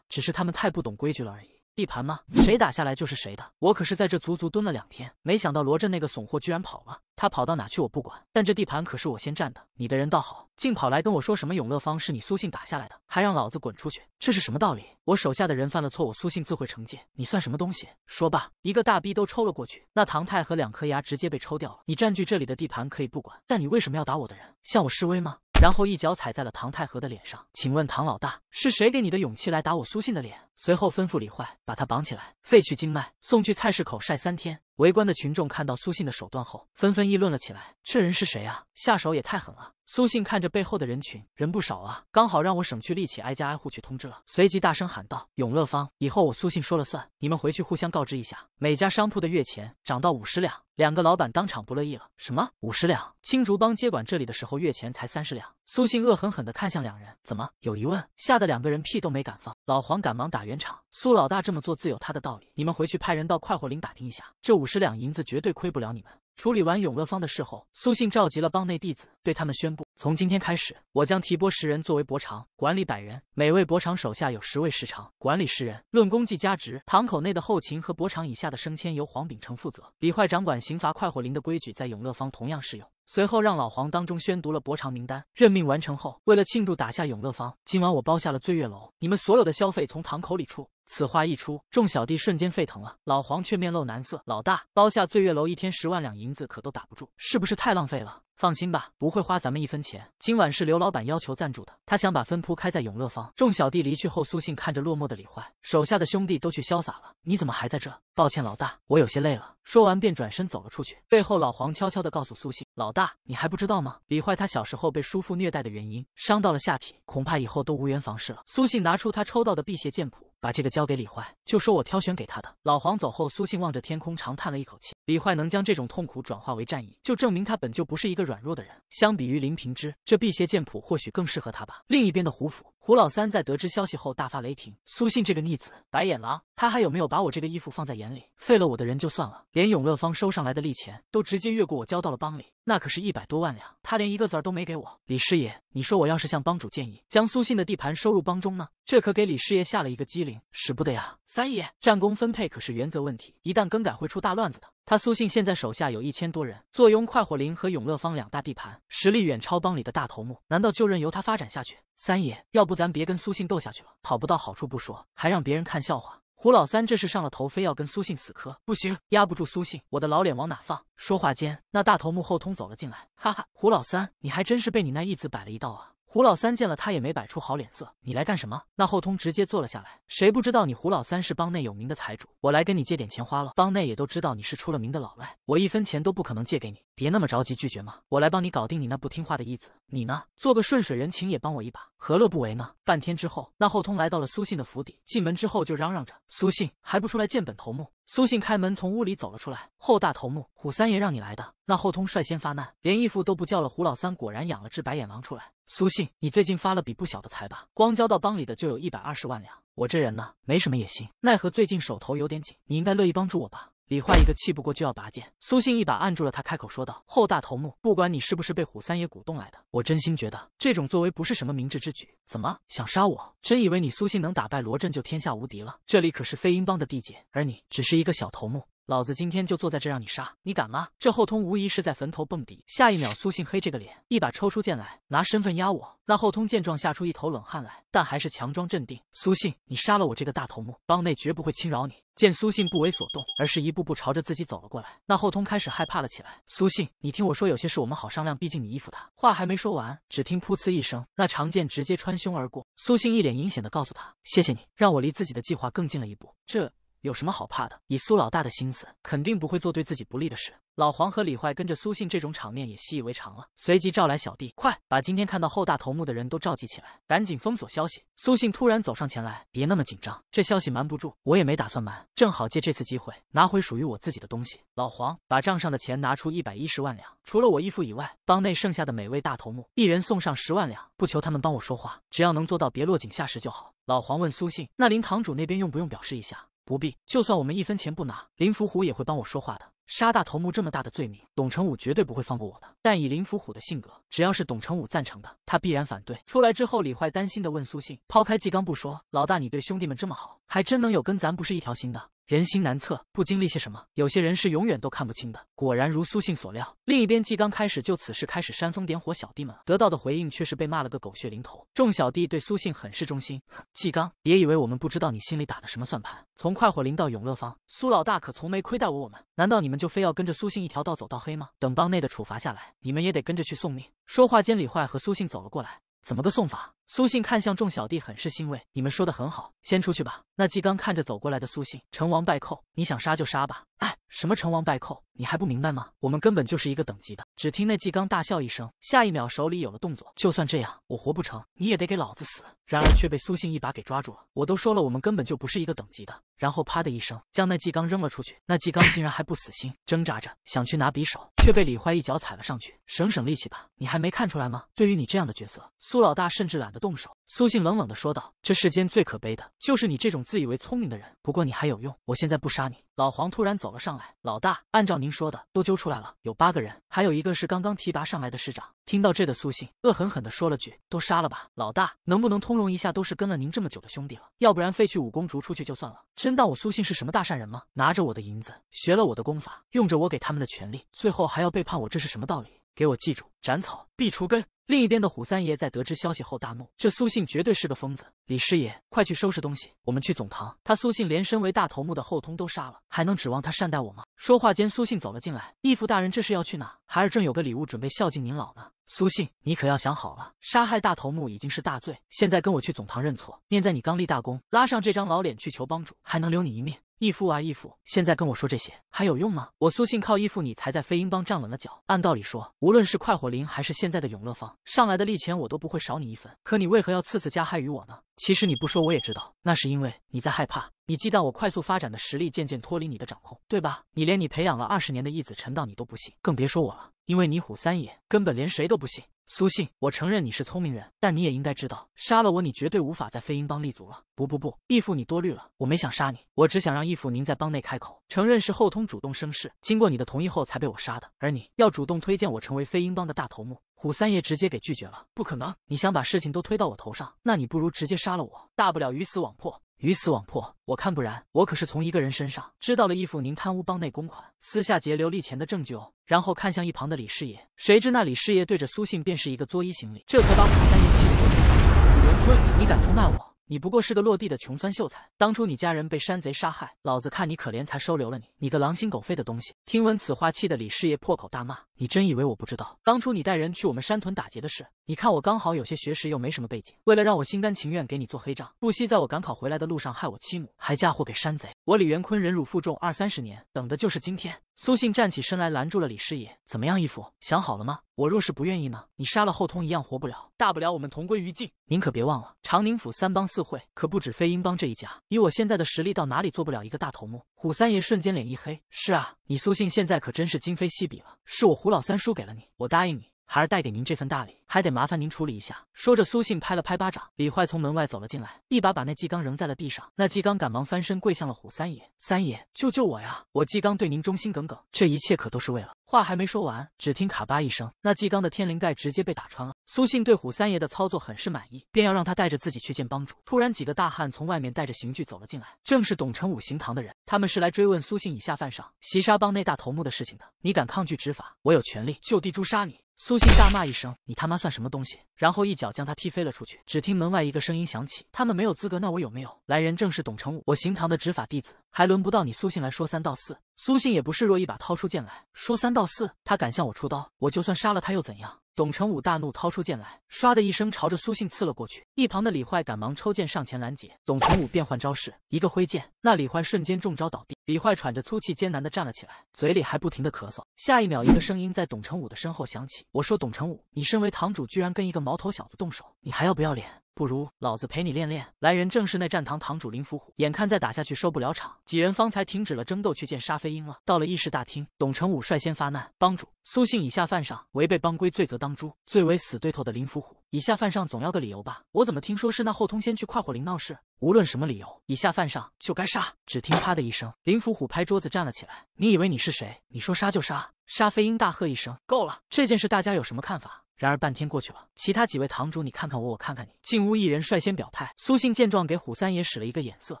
只是他们太不懂规矩了而已。地盘吗？谁打下来就是谁的。我可是在这足足蹲了两天，没想到罗振那个怂货居然跑了。他跑到哪去我不管，但这地盘可是我先占的。你的人倒好，竟跑来跟我说什么永乐坊是你苏信打下来的，还让老子滚出去，这是什么道理？我手下的人犯了错，我苏信自会惩戒。你算什么东西？说罢，一个大逼都抽了过去。那唐太和两颗牙直接被抽掉了。你占据这里的地盘可以不管，但你为什么要打我的人，向我示威吗？然后一脚踩在了唐太和的脸上。请问唐老大，是谁给你的勇气来打我苏信的脸？随后吩咐李坏把他绑起来，废去经脉，送去菜市口晒三天。围观的群众看到苏信的手段后，纷纷议论了起来：“这人是谁啊？下手也太狠了！”苏信看着背后的人群，人不少啊，刚好让我省去力气，挨家挨户去通知了。随即大声喊道：“永乐坊，以后我苏信说了算，你们回去互相告知一下，每家商铺的月钱涨到五十两。”两个老板当场不乐意了：“什么五十两？青竹帮接管这里的时候，月钱才三十两。”苏信恶狠狠地看向两人，怎么有疑问？吓得两个人屁都没敢放。老黄赶忙打圆场，苏老大这么做自有他的道理，你们回去派人到快活林打听一下，这五十两银子绝对亏不了你们。处理完永乐坊的事后，苏信召集了帮内弟子，对他们宣布：从今天开始，我将提拨十人作为博长，管理百人，每位博长手下有十位时长，管理十人。论功绩加值，堂口内的后勤和博长以下的升迁由黄秉成负责，李坏掌管刑罚。快活林的规矩在永乐坊同样适用。随后让老黄当中宣读了博偿名单。任命完成后，为了庆祝打下永乐坊，今晚我包下了醉月楼，你们所有的消费从堂口里出。此话一出，众小弟瞬间沸腾了。老黄却面露难色。老大包下醉月楼一天十万两银子，可都打不住，是不是太浪费了？放心吧，不会花咱们一分钱。今晚是刘老板要求赞助的，他想把分铺开在永乐坊。众小弟离去后，苏信看着落寞的李坏，手下的兄弟都去潇洒了，你怎么还在这？抱歉，老大，我有些累了。说完便转身走了出去。背后老黄悄悄地告诉苏信，老大你还不知道吗？李坏他小时候被叔父虐待的原因，伤到了下体，恐怕以后都无缘房事了。苏信拿出他抽到的辟邪剑谱。把这个交给李坏，就说我挑选给他的。老黄走后，苏信望着天空，长叹了一口气。李坏能将这种痛苦转化为战意，就证明他本就不是一个软弱的人。相比于林平之，这辟邪剑谱或许更适合他吧。另一边的胡府，胡老三在得知消息后大发雷霆：苏信这个逆子，白眼狼，他还有没有把我这个义父放在眼里？废了我的人就算了，连永乐坊收上来的利钱都直接越过我交到了帮里。那可是一百多万两，他连一个子儿都没给我。李师爷，你说我要是向帮主建议将苏信的地盘收入帮中呢？这可给李师爷下了一个机灵，使不得呀！三爷，战功分配可是原则问题，一旦更改会出大乱子的。他苏信现在手下有一千多人，坐拥快活林和永乐坊两大地盘，实力远超帮里的大头目，难道就任由他发展下去？三爷，要不咱别跟苏信斗下去了，讨不到好处不说，还让别人看笑话。胡老三，这是上了头，非要跟苏信死磕，不行，压不住苏信，我的老脸往哪放？说话间，那大头目后通走了进来，哈哈，胡老三，你还真是被你那义子摆了一道啊！胡老三见了他也没摆出好脸色，你来干什么？那后通直接坐了下来，谁不知道你胡老三是帮内有名的财主？我来跟你借点钱花了，帮内也都知道你是出了名的老赖，我一分钱都不可能借给你。别那么着急拒绝嘛，我来帮你搞定你那不听话的义子，你呢，做个顺水人情也帮我一把，何乐不为呢？半天之后，那后通来到了苏信的府邸，进门之后就嚷嚷着：“苏信，还不出来见本头目？”苏信开门从屋里走了出来。后大头目虎三爷让你来的，那后通率先发难，连义父都不叫了。胡老三果然养了只白眼狼出来。苏信，你最近发了笔不小的财吧？光交到帮里的就有一百二十万两。我这人呢，没什么野心，奈何最近手头有点紧，你应该乐意帮助我吧？李坏一个气不过就要拔剑，苏信一把按住了他，开口说道：“后大头目，不管你是不是被虎三爷鼓动来的，我真心觉得这种作为不是什么明智之举。怎么想杀我？真以为你苏信能打败罗震就天下无敌了？这里可是飞鹰帮的地界，而你只是一个小头目。”老子今天就坐在这让你杀，你敢吗？这后通无疑是在坟头蹦迪。下一秒，苏信黑这个脸，一把抽出剑来，拿身份压我。那后通见状，吓出一头冷汗来，但还是强装镇定。苏信，你杀了我这个大头目，帮内绝不会轻饶你。见苏信不为所动，而是一步步朝着自己走了过来，那后通开始害怕了起来。苏信，你听我说，有些事我们好商量，毕竟你依附他。话还没说完，只听噗呲一声，那长剑直接穿胸而过。苏信一脸阴险的告诉他：“谢谢你，让我离自己的计划更近了一步。”这。有什么好怕的？以苏老大的心思，肯定不会做对自己不利的事。老黄和李坏跟着苏信，这种场面也习以为常了。随即召来小弟，快把今天看到后大头目的人都召集起来，赶紧封锁消息。苏信突然走上前来，别那么紧张，这消息瞒不住，我也没打算瞒，正好借这次机会拿回属于我自己的东西。老黄，把账上的钱拿出一百一十万两，除了我义父以外，帮内剩下的每位大头目一人送上十万两，不求他们帮我说话，只要能做到别落井下石就好。老黄问苏信，那林堂主那边用不用表示一下？不必，就算我们一分钱不拿，林福虎也会帮我说话的。杀大头目这么大的罪名，董成武绝对不会放过我的。但以林福虎的性格，只要是董成武赞成的，他必然反对。出来之后，李坏担心的问苏信：“抛开纪刚不说，老大你对兄弟们这么好，还真能有跟咱不是一条心的？”人心难测，不经历些什么，有些人是永远都看不清的。果然如苏信所料，另一边纪刚开始就此事开始煽风点火，小弟们得到的回应却是被骂了个狗血淋头。众小弟对苏信很是忠心，纪刚，别以为我们不知道你心里打的什么算盘。从快活林到永乐坊，苏老大可从没亏待过我们，难道你们就非要跟着苏信一条道走到黑吗？等帮内的处罚下来，你们也得跟着去送命。说话间，李坏和苏信走了过来，怎么个送法？苏信看向众小弟，很是欣慰。你们说的很好，先出去吧。那纪刚看着走过来的苏信，成王败寇，你想杀就杀吧。哎，什么成王败寇，你还不明白吗？我们根本就是一个等级的。只听那纪刚大笑一声，下一秒手里有了动作。就算这样，我活不成，你也得给老子死。然而却被苏信一把给抓住了。我都说了，我们根本就不是一个等级的。然后啪的一声，将那纪刚扔了出去。那纪刚竟然还不死心，挣扎着想去拿匕首，却被李坏一脚踩了上去。省省力气吧，你还没看出来吗？对于你这样的角色，苏老大甚至懒得。动手，苏信冷冷的说道：“这世间最可悲的就是你这种自以为聪明的人。不过你还有用，我现在不杀你。”老黄突然走了上来，老大，按照您说的都揪出来了，有八个人，还有一个是刚刚提拔上来的市长。听到这的苏信恶狠狠的说了句：“都杀了吧！”老大，能不能通融一下？都是跟了您这么久的兄弟了，要不然废去武功逐出去就算了。真当我苏信是什么大善人吗？拿着我的银子学了我的功法，用着我给他们的权利，最后还要背叛我，这是什么道理？给我记住，斩草必除根。另一边的虎三爷在得知消息后大怒，这苏信绝对是个疯子。李师爷，快去收拾东西，我们去总堂。他苏信连身为大头目的后通都杀了，还能指望他善待我吗？说话间，苏信走了进来。义父大人，这是要去哪？孩儿正有个礼物准备孝敬您老呢。苏信，你可要想好了，杀害大头目已经是大罪，现在跟我去总堂认错。念在你刚立大功，拉上这张老脸去求帮主，还能留你一命。义父啊，义父，现在跟我说这些还有用吗？我苏信靠义父你才在飞鹰帮站稳了脚，按道理说，无论是快活林还是现在的永乐坊，上来的利钱我都不会少你一分。可你为何要次次加害于我呢？其实你不说我也知道，那是因为你在害怕，你忌惮我快速发展的实力渐渐脱离你的掌控，对吧？你连你培养了二十年的义子陈道你都不信，更别说我了，因为你虎三爷根本连谁都不信。苏信，我承认你是聪明人，但你也应该知道，杀了我，你绝对无法在飞鹰帮立足了。不不不，义父，你多虑了，我没想杀你，我只想让义父您在帮内开口承认是后通主动生事，经过你的同意后才被我杀的。而你要主动推荐我成为飞鹰帮的大头目，虎三爷直接给拒绝了，不可能。你想把事情都推到我头上，那你不如直接杀了我，大不了鱼死网破。鱼死网破，我看不然。我可是从一个人身上知道了义父您贪污帮内公款、私下截留利钱的证据。然后看向一旁的李师爷，谁知那李师爷对着苏信便是一个作揖行礼，这才把我们三爷气得。李仁坤，你敢出卖我？你不过是个落地的穷酸秀才，当初你家人被山贼杀害，老子看你可怜才收留了你。你个狼心狗肺的东西！听闻此话，气得李师爷破口大骂。你真以为我不知道当初你带人去我们山屯打劫的事？你看我刚好有些学识又没什么背景，为了让我心甘情愿给你做黑账，不惜在我赶考回来的路上害我妻母，还嫁祸给山贼。我李元坤忍辱负重二三十年，等的就是今天。苏信站起身来拦住了李师爷：“怎么样，义父，想好了吗？我若是不愿意呢？你杀了后通一样活不了，大不了我们同归于尽。您可别忘了，长宁府三帮四会可不止飞鹰帮这一家，以我现在的实力，到哪里做不了一个大头目？”虎三爷瞬间脸一黑，是啊，你苏信现在可真是今非昔比了。是我胡老三输给了你，我答应你，孩儿带给您这份大礼，还得麻烦您处理一下。说着，苏信拍了拍巴掌，李坏从门外走了进来，一把把那纪刚扔在了地上。那纪刚赶忙翻身跪向了虎三爷：“三爷，救救我呀！我纪刚对您忠心耿耿，这一切可都是为了……”话还没说完，只听咔吧一声，那纪刚的天灵盖直接被打穿了。苏信对虎三爷的操作很是满意，便要让他带着自己去见帮主。突然，几个大汉从外面带着刑具走了进来，正是董成武行堂的人。他们是来追问苏信以下犯上袭杀帮内大头目的事情的。你敢抗拒执法，我有权利就地诛杀你！苏信大骂一声：“你他妈算什么东西？”然后一脚将他踢飞了出去。只听门外一个声音响起：“他们没有资格，那我有没有？”来人正是董成武，我行堂的执法弟子。还轮不到你苏信来说三道四。苏信也不示弱，一把掏出剑来说：“三道四，他敢向我出刀，我就算杀了他又怎样？”董成武大怒，掏出剑来，唰的一声朝着苏信刺了过去。一旁的李坏赶忙抽剑上前拦截。董成武变换招式，一个挥剑，那李坏瞬间中招倒地。李坏喘着粗气，艰难的站了起来，嘴里还不停的咳嗽。下一秒，一个声音在董成武的身后响起：“我说董成武，你身为堂主，居然跟一个毛头小子动手，你还要不要脸？不如老子陪你练练。”来人正是那战堂堂主林福虎。眼看再打下去收不了场，几人方才停止了争斗，去见沙飞鹰了。到了议事大厅，董成武率先发难：“帮主。”苏信以下犯上，违背帮规，罪责当诛。最为死对头的林福虎，以下犯上总要个理由吧？我怎么听说是那后通仙去快活林闹事？无论什么理由，以下犯上就该杀。只听啪的一声，林福虎拍桌子站了起来。你以为你是谁？你说杀就杀？沙飞鹰大喝一声：“够了！这件事大家有什么看法？”然而半天过去了，其他几位堂主你看看我，我看看你，进屋一人率先表态。苏信见状，给虎三爷使了一个眼色，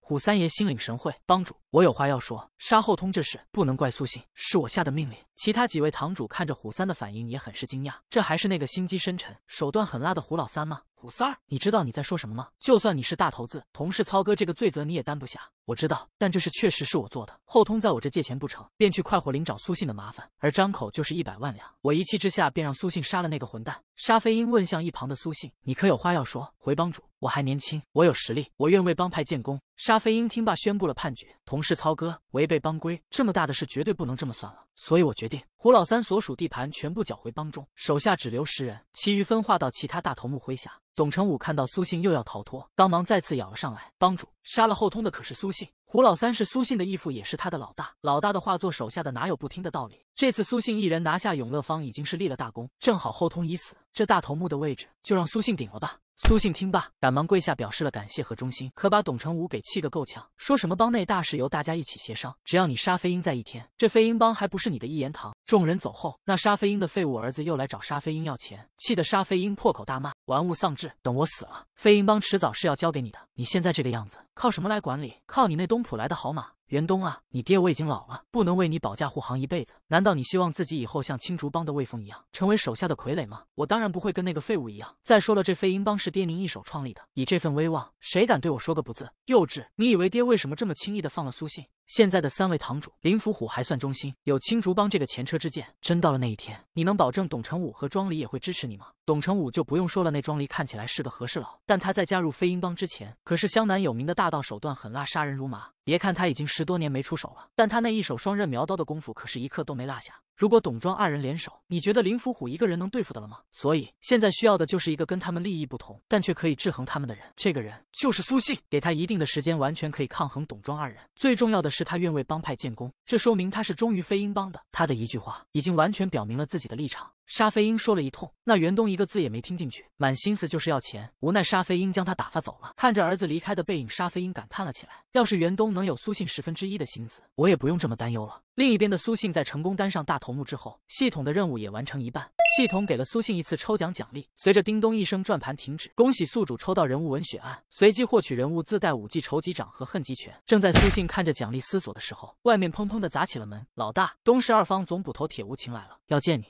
虎三爷心领神会，帮主。我有话要说，杀后通这事不能怪苏信，是我下的命令。其他几位堂主看着虎三的反应也很是惊讶，这还是那个心机深沉、手段狠辣的胡老三吗？虎三儿，你知道你在说什么吗？就算你是大头子，同是操哥这个罪责你也担不下。我知道，但这事确实是我做的。后通在我这借钱不成，便去快活林找苏信的麻烦，而张口就是一百万两，我一气之下便让苏信杀了那个混蛋。沙飞鹰问向一旁的苏信：“你可有话要说？”回帮主。我还年轻，我有实力，我愿为帮派建功。沙飞鹰听罢宣布了判决：，同事操哥违背帮规，这么大的事绝对不能这么算了，所以我决定，胡老三所属地盘全部缴回帮中，手下只留十人，其余分化到其他大头目麾下。董成武看到苏信又要逃脱，刚忙再次咬了上来。帮主杀了后通的可是苏信，胡老三是苏信的义父，也是他的老大。老大的话，做手下的哪有不听的道理？这次苏信一人拿下永乐坊，已经是立了大功。正好后通已死，这大头目的位置就让苏信顶了吧。苏信听罢，赶忙跪下，表示了感谢和忠心，可把董成武给气个够呛，说什么帮内大事由大家一起协商，只要你杀飞鹰在一天，这飞鹰帮还不是你的一言堂？众人走后，那杀飞鹰的废物儿子又来找杀飞鹰要钱，气得杀飞鹰破口大骂。玩物丧志，等我死了，飞鹰帮迟早是要交给你的。你现在这个样子，靠什么来管理？靠你那东浦来的好马？袁东啊，你爹我已经老了，不能为你保驾护航一辈子。难道你希望自己以后像青竹帮的魏峰一样，成为手下的傀儡吗？我当然不会跟那个废物一样。再说了，这飞鹰帮是爹您一手创立的，以这份威望，谁敢对我说个不字？幼稚！你以为爹为什么这么轻易的放了苏信？现在的三位堂主，林福虎还算忠心，有青竹帮这个前车之鉴，真到了那一天，你能保证董成武和庄离也会支持你吗？董成武就不用说了，那庄离看起来是个和事佬，但他在加入飞鹰帮之前，可是湘南有名的大盗，手段狠辣，杀人如麻。别看他已经十多年没出手了，但他那一手双刃苗刀的功夫，可是一刻都没落下。如果董庄二人联手，你觉得林福虎一个人能对付的了吗？所以现在需要的就是一个跟他们利益不同，但却可以制衡他们的人。这个人就是苏信，给他一定的时间，完全可以抗衡董庄二人。最重要的是，他愿为帮派建功，这说明他是忠于飞鹰帮的。他的一句话已经完全表明了自己的立场。沙飞鹰说了一通，那袁东一个字也没听进去，满心思就是要钱，无奈沙飞鹰将他打发走了。看着儿子离开的背影，沙飞鹰感叹了起来：“要是袁东能有苏信十分之一的心思，我也不用这么担忧了。”另一边的苏信在成功担上大头目之后，系统的任务也完成一半，系统给了苏信一次抽奖奖励。随着叮咚一声，转盘停止，恭喜宿主抽到人物文雪案，随机获取人物自带武技筹集掌和恨极拳。正在苏信看着奖励思索的时候，外面砰砰地砸起了门。老大，东市二方总捕头铁无情来了，要见你。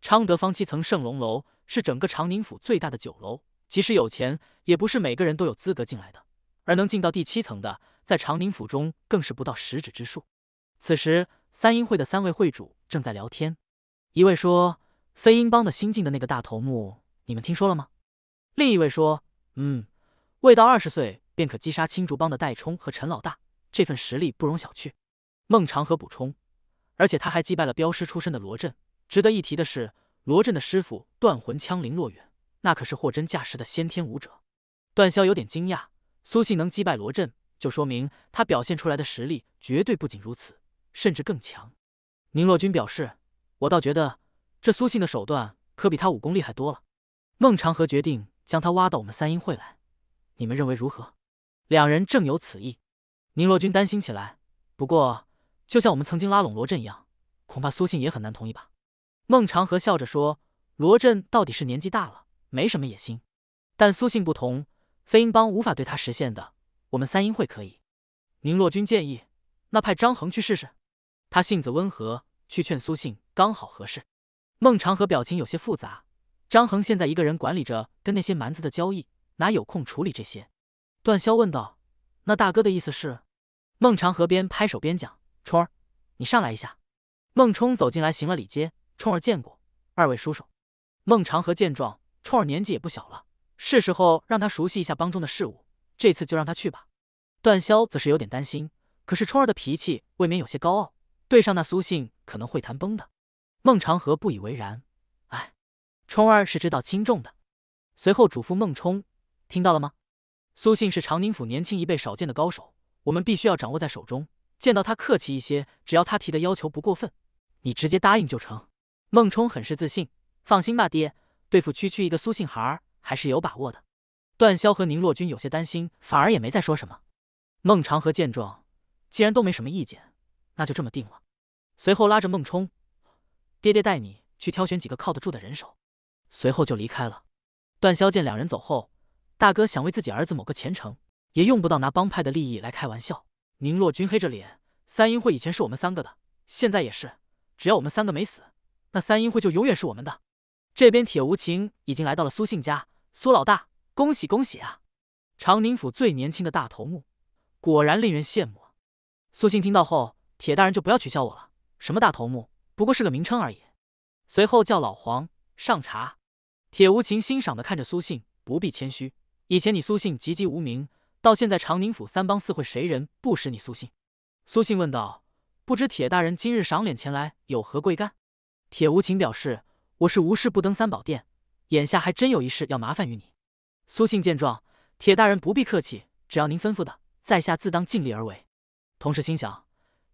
昌德坊七层圣龙楼是整个长宁府最大的酒楼，即使有钱，也不是每个人都有资格进来的。而能进到第七层的，在长宁府中更是不到十指之数。此时，三英会的三位会主正在聊天。一位说：“飞鹰帮的新晋的那个大头目，你们听说了吗？”另一位说：“嗯，未到二十岁便可击杀青竹帮的戴冲和陈老大，这份实力不容小觑。”孟长河补充：“而且他还击败了镖师出身的罗振。”值得一提的是，罗震的师傅断魂枪林落远，那可是货真价实的先天武者。段霄有点惊讶，苏信能击败罗震，就说明他表现出来的实力绝对不仅如此，甚至更强。宁洛君表示：“我倒觉得这苏信的手段可比他武功厉害多了。”孟长河决定将他挖到我们三英会来，你们认为如何？两人正有此意。宁洛君担心起来，不过就像我们曾经拉拢罗震一样，恐怕苏信也很难同意吧。孟长河笑着说：“罗振到底是年纪大了，没什么野心。但苏信不同，飞鹰帮无法对他实现的，我们三鹰会可以。”宁洛君建议：“那派张衡去试试，他性子温和，去劝苏信刚好合适。”孟长河表情有些复杂。张衡现在一个人管理着跟那些蛮子的交易，哪有空处理这些？段霄问道：“那大哥的意思是？”孟长河边拍手边讲：“春儿，你上来一下。”孟冲走进来，行了礼，接。冲儿见过二位叔叔。孟长河见状，冲儿年纪也不小了，是时候让他熟悉一下帮中的事务。这次就让他去吧。段霄则是有点担心，可是冲儿的脾气未免有些高傲，对上那苏信可能会谈崩的。孟长河不以为然，哎，冲儿是知道轻重的。随后嘱咐孟冲，听到了吗？苏信是长宁府年轻一辈少见的高手，我们必须要掌握在手中。见到他客气一些，只要他提的要求不过分，你直接答应就成。孟冲很是自信，放心吧，爹，对付区区一个苏姓孩儿还是有把握的。段霄和宁洛君有些担心，反而也没再说什么。孟长河见状，既然都没什么意见，那就这么定了。随后拉着孟冲，爹爹带你去挑选几个靠得住的人手。随后就离开了。段霄见两人走后，大哥想为自己儿子某个前程，也用不到拿帮派的利益来开玩笑。宁洛君黑着脸，三英会以前是我们三个的，现在也是，只要我们三个没死。那三英会就永远是我们的。这边铁无情已经来到了苏信家，苏老大，恭喜恭喜啊！长宁府最年轻的大头目，果然令人羡慕。苏信听到后，铁大人就不要取笑我了，什么大头目，不过是个名称而已。随后叫老黄上茶。铁无情欣赏的看着苏信，不必谦虚，以前你苏信籍籍无名，到现在长宁府三帮四会谁人不识你苏信？苏信问道，不知铁大人今日赏脸前来有何贵干？铁无情表示：“我是无事不登三宝殿，眼下还真有一事要麻烦于你。”苏信见状，铁大人不必客气，只要您吩咐的，在下自当尽力而为。同时心想：“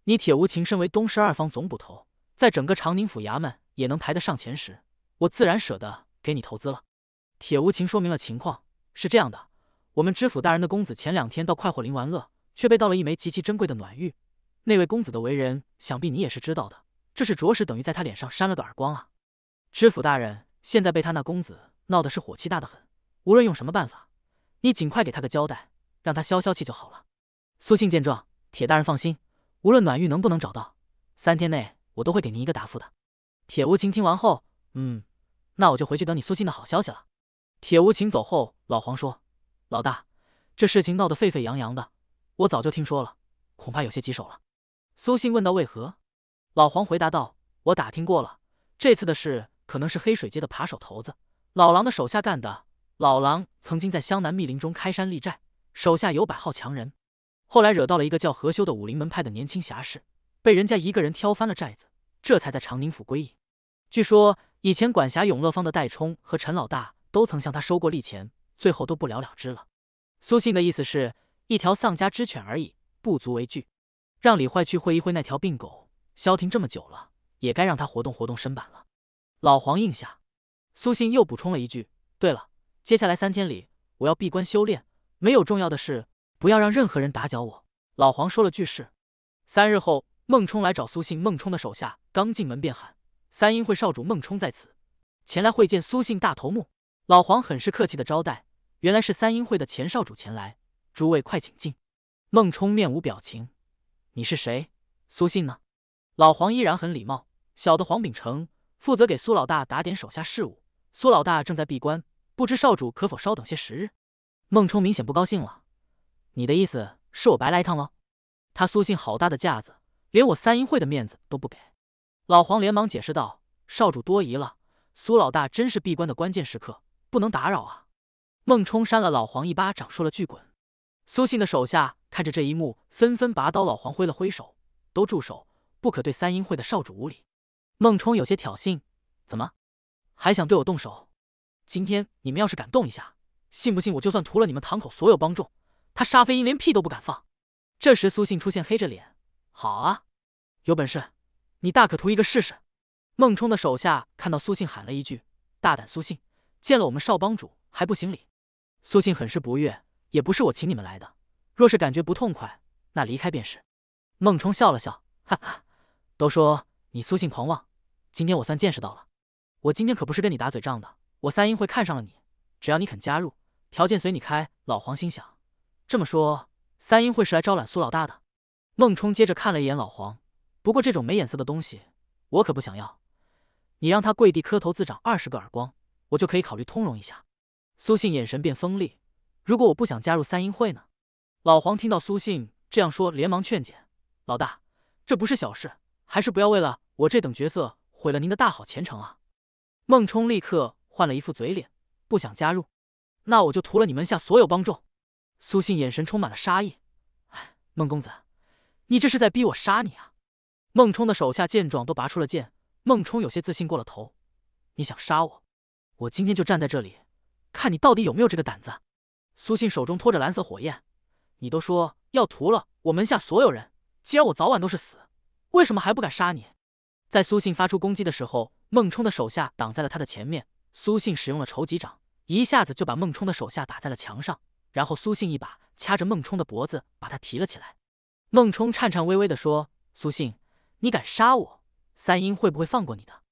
你铁无情身为东十二方总捕头，在整个长宁府衙门也能排得上前十，我自然舍得给你投资了。”铁无情说明了情况：“是这样的，我们知府大人的公子前两天到快活林玩乐，却被盗了一枚极其珍贵的暖玉。那位公子的为人，想必你也是知道的。”这是着实等于在他脸上扇了个耳光啊！知府大人现在被他那公子闹得是火气大得很，无论用什么办法，你尽快给他个交代，让他消消气就好了。苏信见状，铁大人放心，无论暖玉能不能找到，三天内我都会给您一个答复的。铁无情听完后，嗯，那我就回去等你苏信的好消息了。铁无情走后，老黄说：“老大，这事情闹得沸沸扬扬的，我早就听说了，恐怕有些棘手了。”苏信问道：“为何？”老黄回答道：“我打听过了，这次的事可能是黑水街的扒手头子老狼的手下干的。老狼曾经在湘南密林中开山立寨，手下有百号强人。后来惹到了一个叫何修的武林门派的年轻侠士，被人家一个人挑翻了寨子，这才在长宁府归隐。据说以前管辖永乐坊的戴冲和陈老大都曾向他收过利钱，最后都不了了之了。苏信的意思是一条丧家之犬而已，不足为惧。让李坏去会一会那条病狗。”消停这么久了，也该让他活动活动身板了。老黄应下，苏信又补充了一句：“对了，接下来三天里我要闭关修炼，没有重要的事，不要让任何人打搅我。”老黄说了句是。三日后，孟冲来找苏信。孟冲的手下刚进门便喊：“三英会少主孟冲在此，前来会见苏信大头目。”老黄很是客气的招待，原来是三英会的前少主前来，诸位快请进。孟冲面无表情：“你是谁？苏信呢？”老黄依然很礼貌，小的黄秉承负责给苏老大打点手下事务。苏老大正在闭关，不知少主可否稍等些时日？孟冲明显不高兴了，你的意思是我白来一趟喽？他苏信好大的架子，连我三英会的面子都不给。老黄连忙解释道：“少主多疑了，苏老大真是闭关的关键时刻，不能打扰啊。”孟冲扇了老黄一巴掌，说了句“滚”。苏信的手下看着这一幕，纷纷拔刀。老黄挥了挥手，都住手。不可对三英会的少主无礼，孟冲有些挑衅，怎么还想对我动手？今天你们要是敢动一下，信不信我就算屠了你们堂口所有帮众，他杀飞鹰连屁都不敢放。这时苏信出现，黑着脸，好啊，有本事你大可屠一个试试。孟冲的手下看到苏信，喊了一句：“大胆，苏信，见了我们少帮主还不行礼？”苏信很是不悦，也不是我请你们来的，若是感觉不痛快，那离开便是。孟冲笑了笑，哈哈。都说你苏信狂妄，今天我算见识到了。我今天可不是跟你打嘴仗的，我三英会看上了你，只要你肯加入，条件随你开。老黄心想，这么说，三英会是来招揽苏老大的。孟冲接着看了一眼老黄，不过这种没眼色的东西，我可不想要。你让他跪地磕头，自掌二十个耳光，我就可以考虑通融一下。苏信眼神变锋利，如果我不想加入三英会呢？老黄听到苏信这样说，连忙劝解，老大，这不是小事。还是不要为了我这等角色毁了您的大好前程啊！孟冲立刻换了一副嘴脸，不想加入，那我就屠了你门下所有帮众。苏信眼神充满了杀意，哎，孟公子，你这是在逼我杀你啊！孟冲的手下见状都拔出了剑。孟冲有些自信过了头，你想杀我，我今天就站在这里，看你到底有没有这个胆子。苏信手中托着蓝色火焰，你都说要屠了我门下所有人，既然我早晚都是死。为什么还不敢杀你？在苏信发出攻击的时候，孟冲的手下挡在了他的前面。苏信使用了仇集掌，一下子就把孟冲的手下打在了墙上。然后苏信一把掐着孟冲的脖子，把他提了起来。孟冲颤颤巍巍地说：“苏信，你敢杀我，三英会不会放过你的？”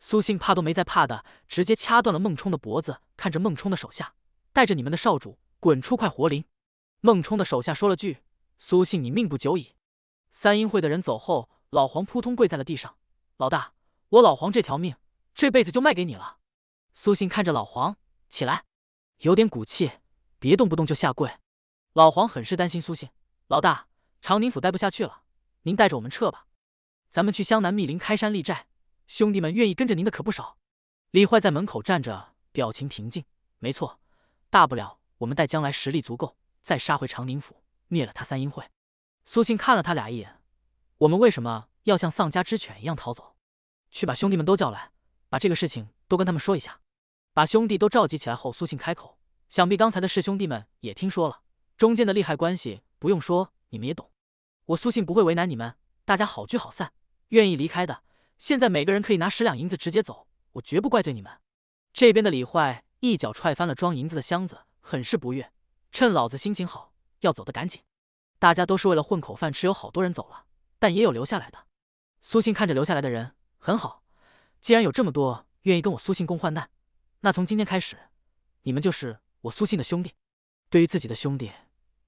苏信怕都没再怕的，直接掐断了孟冲的脖子，看着孟冲的手下，带着你们的少主滚出快活林。孟冲的手下说了句：“苏信，你命不久矣。”三英会的人走后。老黄扑通跪在了地上，老大，我老黄这条命这辈子就卖给你了。苏信看着老黄起来，有点骨气，别动不动就下跪。老黄很是担心苏信，老大，长宁府待不下去了，您带着我们撤吧，咱们去湘南密林开山立寨，兄弟们愿意跟着您的可不少。李坏在门口站着，表情平静。没错，大不了我们待将来实力足够，再杀回长宁府，灭了他三英会。苏信看了他俩一眼。我们为什么要像丧家之犬一样逃走？去把兄弟们都叫来，把这个事情都跟他们说一下。把兄弟都召集起来后，苏信开口：“想必刚才的师兄弟们也听说了，中间的利害关系不用说，你们也懂。我苏信不会为难你们，大家好聚好散。愿意离开的，现在每个人可以拿十两银子直接走，我绝不怪罪你们。”这边的李坏一脚踹翻了装银子的箱子，很是不悦：“趁老子心情好，要走的赶紧。大家都是为了混口饭吃，有好多人走了。”但也有留下来的。苏信看着留下来的人，很好。既然有这么多愿意跟我苏信共患难，那从今天开始，你们就是我苏信的兄弟。对于自己的兄弟，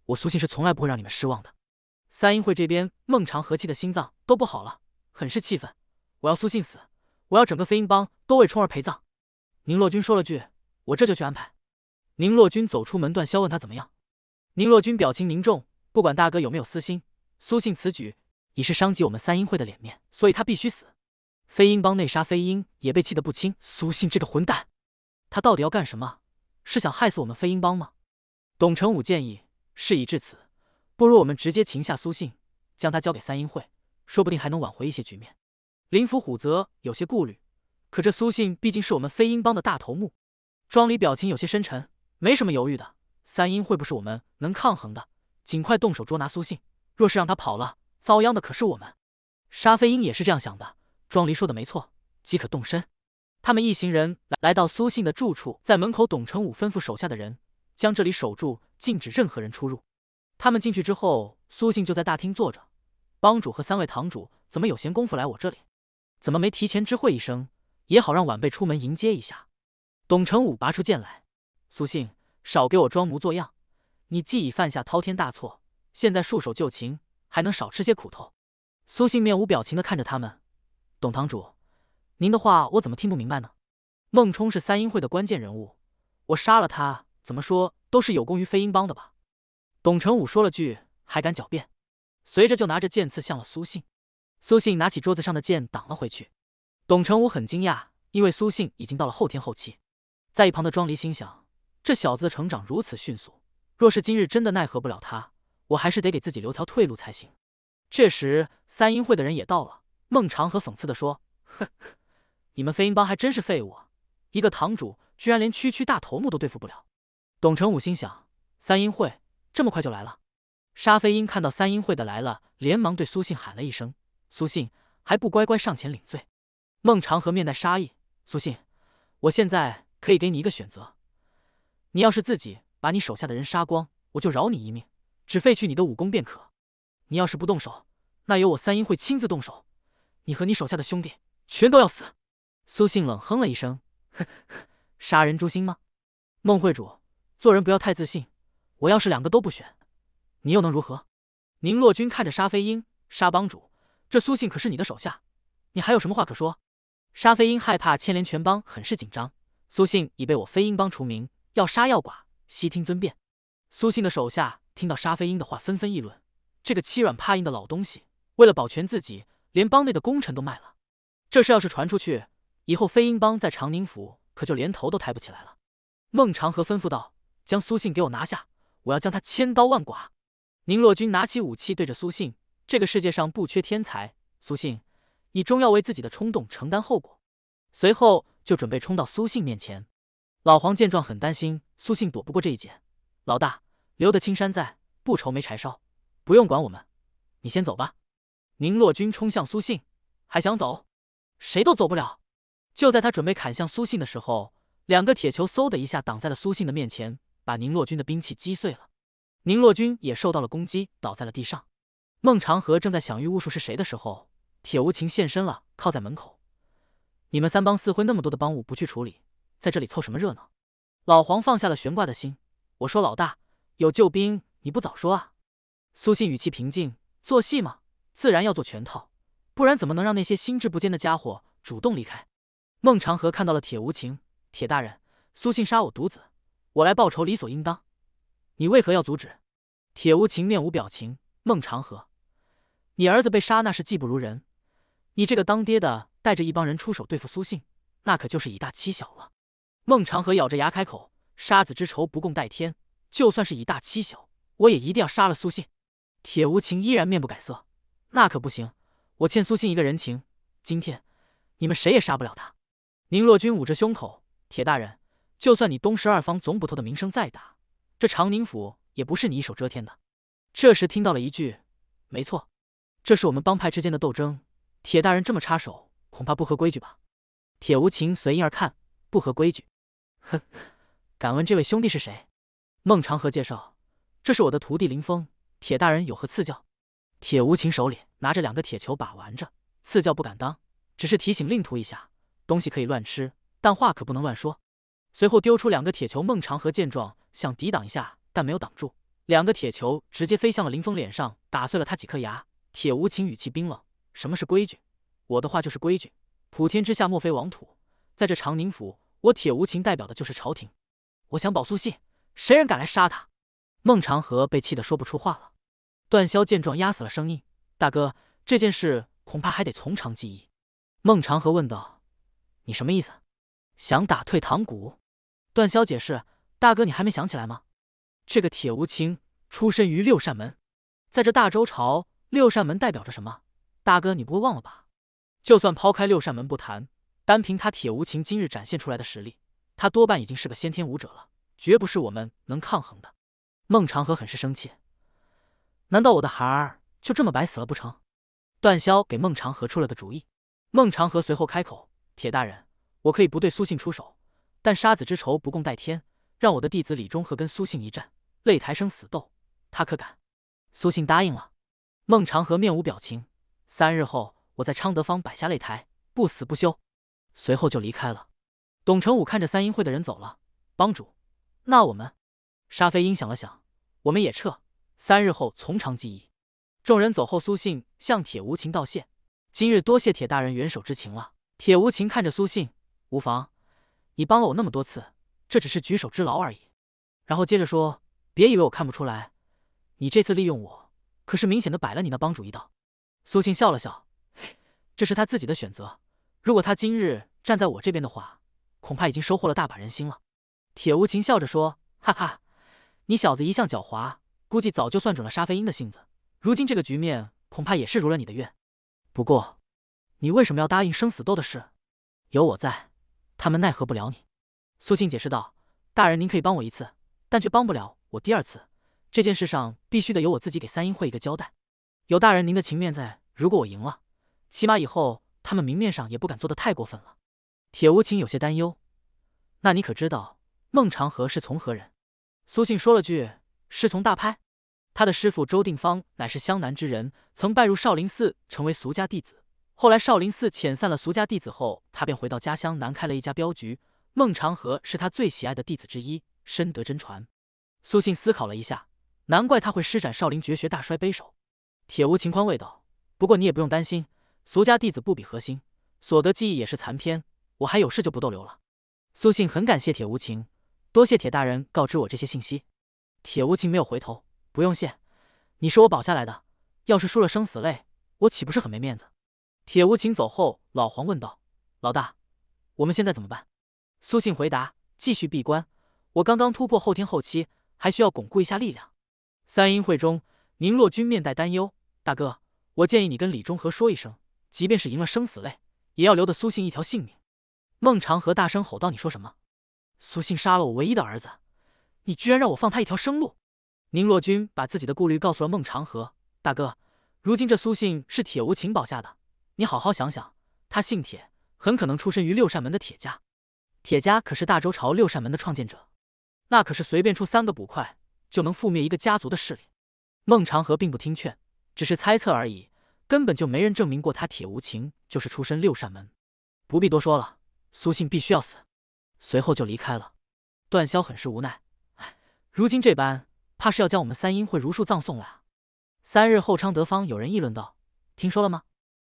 我苏信是从来不会让你们失望的。三英会这边，孟长和气的心脏都不好了，很是气愤。我要苏信死，我要整个飞鹰帮都为冲儿陪葬。宁洛君说了句：“我这就去安排。”宁洛君走出门，段霄问他怎么样。宁洛君表情凝重。不管大哥有没有私心，苏信此举。已是伤及我们三英会的脸面，所以他必须死。飞鹰帮内杀飞鹰也被气得不轻。苏信这个混蛋，他到底要干什么？是想害死我们飞鹰帮吗？董承武建议，事已至此，不如我们直接擒下苏信，将他交给三英会，说不定还能挽回一些局面。林福虎则有些顾虑，可这苏信毕竟是我们飞鹰帮的大头目。庄里表情有些深沉，没什么犹豫的。三英会不是我们能抗衡的，尽快动手捉拿苏信。若是让他跑了，遭殃的可是我们，沙飞鹰也是这样想的。庄离说的没错，即可动身。他们一行人来来到苏信的住处，在门口，董成武吩咐手下的人将这里守住，禁止任何人出入。他们进去之后，苏信就在大厅坐着。帮主和三位堂主怎么有闲工夫来我这里？怎么没提前知会一声，也好让晚辈出门迎接一下？董成武拔出剑来，苏信，少给我装模作样！你既已犯下滔天大错，现在束手就擒。还能少吃些苦头。苏信面无表情的看着他们。董堂主，您的话我怎么听不明白呢？孟冲是三英会的关键人物，我杀了他，怎么说都是有功于飞鹰帮的吧？董承武说了句，还敢狡辩，随着就拿着剑刺向了苏信。苏信拿起桌子上的剑挡了回去。董承武很惊讶，因为苏信已经到了后天后期。在一旁的庄离心想，这小子的成长如此迅速，若是今日真的奈何不了他。我还是得给自己留条退路才行。这时，三英会的人也到了。孟长河讽刺地说：“呵，你们飞鹰帮还真是废物啊！一个堂主居然连区区大头目都对付不了。”董成武心想：三英会这么快就来了。沙飞鹰看到三英会的来了，连忙对苏信喊了一声：“苏信，还不乖乖上前领罪？”孟长河面带杀意：“苏信，我现在可以给你一个选择，你要是自己把你手下的人杀光，我就饶你一命。”只废去你的武功便可。你要是不动手，那由我三英会亲自动手，你和你手下的兄弟全都要死。苏信冷哼了一声，呵呵，杀人诛心吗？孟会主，做人不要太自信。我要是两个都不选，你又能如何？宁洛君看着沙飞鹰，沙帮主，这苏信可是你的手下，你还有什么话可说？沙飞鹰害怕牵连全帮，很是紧张。苏信已被我飞鹰帮除名，要杀要剐，悉听尊便。苏信的手下。听到沙飞鹰的话，纷纷议论：“这个欺软怕硬的老东西，为了保全自己，连帮内的功臣都卖了。这事要是传出去，以后飞鹰帮在长宁府可就连头都抬不起来了。”孟长河吩咐道：“将苏信给我拿下，我要将他千刀万剐。”宁洛君拿起武器，对着苏信：“这个世界上不缺天才，苏信，你终要为自己的冲动承担后果。”随后就准备冲到苏信面前。老黄见状，很担心苏信躲不过这一劫，老大。留得青山在，不愁没柴烧。不用管我们，你先走吧。宁洛君冲向苏信，还想走，谁都走不了。就在他准备砍向苏信的时候，两个铁球嗖的一下挡在了苏信的面前，把宁洛君的兵器击碎了。宁洛君也受到了攻击，倒在了地上。孟长河正在想玉巫术是谁的时候，铁无情现身了，靠在门口。你们三帮四会那么多的帮务不去处理，在这里凑什么热闹？老黄放下了悬挂的心。我说老大。有救兵，你不早说啊！苏信语气平静，做戏嘛，自然要做全套，不然怎么能让那些心智不坚的家伙主动离开？孟长河看到了铁无情，铁大人，苏信杀我独子，我来报仇理所应当，你为何要阻止？铁无情面无表情。孟长河，你儿子被杀那是技不如人，你这个当爹的带着一帮人出手对付苏信，那可就是以大欺小了。孟长河咬着牙开口，杀子之仇不共戴天。就算是以大欺小，我也一定要杀了苏信。铁无情依然面不改色。那可不行，我欠苏信一个人情，今天你们谁也杀不了他。宁若君捂着胸口，铁大人，就算你东十二方总捕头的名声再大，这长宁府也不是你一手遮天的。这时听到了一句：“没错，这是我们帮派之间的斗争。铁大人这么插手，恐怕不合规矩吧？”铁无情随意而看，不合规矩。呵，敢问这位兄弟是谁？孟长河介绍：“这是我的徒弟林峰，铁大人有何赐教？”铁无情手里拿着两个铁球把玩着，赐教不敢当，只是提醒令徒一下：东西可以乱吃，但话可不能乱说。随后丢出两个铁球，孟长河见状想抵挡一下，但没有挡住，两个铁球直接飞向了林峰脸上，打碎了他几颗牙。铁无情语气冰冷：“什么是规矩？我的话就是规矩。普天之下莫非王土，在这长宁府，我铁无情代表的就是朝廷。我想保素信。”谁人敢来杀他？孟长河被气得说不出话了。段霄见状，压死了声音：“大哥，这件事恐怕还得从长计议。”孟长河问道：“你什么意思？想打退堂鼓？”段霄解释：“大哥，你还没想起来吗？这个铁无情出身于六扇门，在这大周朝，六扇门代表着什么？大哥，你不会忘了吧？就算抛开六扇门不谈，单凭他铁无情今日展现出来的实力，他多半已经是个先天武者了。”绝不是我们能抗衡的。孟长河很是生气，难道我的孩儿就这么白死了不成？段霄给孟长河出了个主意。孟长河随后开口：“铁大人，我可以不对苏信出手，但杀子之仇不共戴天。让我的弟子李忠和跟苏信一战，擂台生死斗，他可敢？”苏信答应了。孟长河面无表情：“三日后，我在昌德坊摆下擂台，不死不休。”随后就离开了。董承武看着三英会的人走了，帮主。那我们，沙飞鹰想了想，我们也撤，三日后从长计议。众人走后，苏信向铁无情道谢：“今日多谢铁大人援手之情了。”铁无情看着苏信：“无妨，你帮了我那么多次，这只是举手之劳而已。”然后接着说：“别以为我看不出来，你这次利用我，可是明显的摆了你那帮主一道。”苏信笑了笑：“这是他自己的选择。如果他今日站在我这边的话，恐怕已经收获了大把人心了。”铁无情笑着说：“哈哈，你小子一向狡猾，估计早就算准了沙飞鹰的性子。如今这个局面，恐怕也是如了你的愿。不过，你为什么要答应生死斗的事？有我在，他们奈何不了你。”苏信解释道：“大人，您可以帮我一次，但却帮不了我第二次。这件事上，必须得由我自己给三英会一个交代。有大人您的情面在，如果我赢了，起码以后他们明面上也不敢做得太过分了。”铁无情有些担忧：“那你可知道？”孟长河是从何人？苏信说了句：“师从大派。”他的师傅周定方乃是湘南之人，曾拜入少林寺成为俗家弟子。后来少林寺遣散了俗家弟子后，他便回到家乡南开了一家镖局。孟长河是他最喜爱的弟子之一，深得真传。苏信思考了一下，难怪他会施展少林绝学大摔杯手。铁无情宽慰道：“不过你也不用担心，俗家弟子不比核心，所得技艺也是残篇。我还有事，就不逗留了。”苏信很感谢铁无情。多谢铁大人告知我这些信息。铁无情没有回头，不用谢，你是我保下来的，要是输了生死擂，我岂不是很没面子？铁无情走后，老黄问道：“老大，我们现在怎么办？”苏信回答：“继续闭关，我刚刚突破后天后期，还需要巩固一下力量。”三英会中，宁洛君面带担忧：“大哥，我建议你跟李忠和说一声，即便是赢了生死擂，也要留得苏信一条性命。”孟长河大声吼道：“你说什么？”苏信杀了我唯一的儿子，你居然让我放他一条生路！宁洛君把自己的顾虑告诉了孟长河大哥。如今这苏信是铁无情保下的，你好好想想，他姓铁，很可能出身于六扇门的铁家。铁家可是大周朝六扇门的创建者，那可是随便出三个捕快就能覆灭一个家族的势力。孟长河并不听劝，只是猜测而已，根本就没人证明过他铁无情就是出身六扇门。不必多说了，苏信必须要死。随后就离开了，段霄很是无奈，哎，如今这般，怕是要将我们三英会如数葬送了啊！三日后昌德方有人议论道：“听说了吗？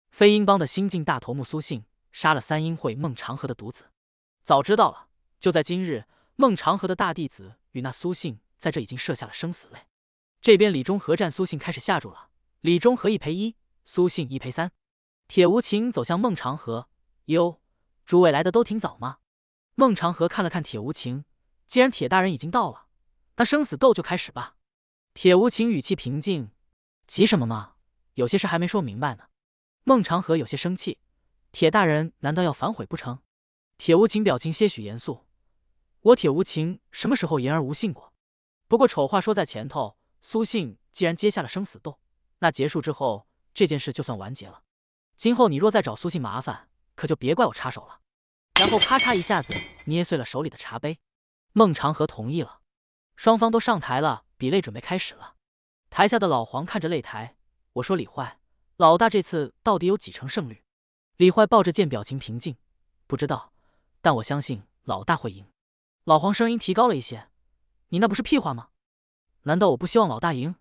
飞鹰帮的新晋大头目苏信杀了三英会孟长河的独子。早知道了，就在今日，孟长河的大弟子与那苏信在这已经设下了生死擂。”这边李忠和战苏信开始下注了，李忠和一赔一，苏信一赔三。铁无情走向孟长河，哟，诸位来的都挺早吗？孟长河看了看铁无情，既然铁大人已经到了，那生死斗就开始吧。铁无情语气平静，急什么嘛？有些事还没说明白呢。孟长河有些生气，铁大人难道要反悔不成？铁无情表情些许严肃，我铁无情什么时候言而无信过？不过丑话说在前头，苏信既然接下了生死斗，那结束之后这件事就算完结了。今后你若再找苏信麻烦，可就别怪我插手了。然后咔嚓一下子捏碎了手里的茶杯。孟长河同意了，双方都上台了，比擂准备开始了。台下的老黄看着擂台，我说：“李坏，老大这次到底有几成胜率？”李坏抱着剑，表情平静，不知道，但我相信老大会赢。老黄声音提高了一些：“你那不是屁话吗？难道我不希望老大赢？”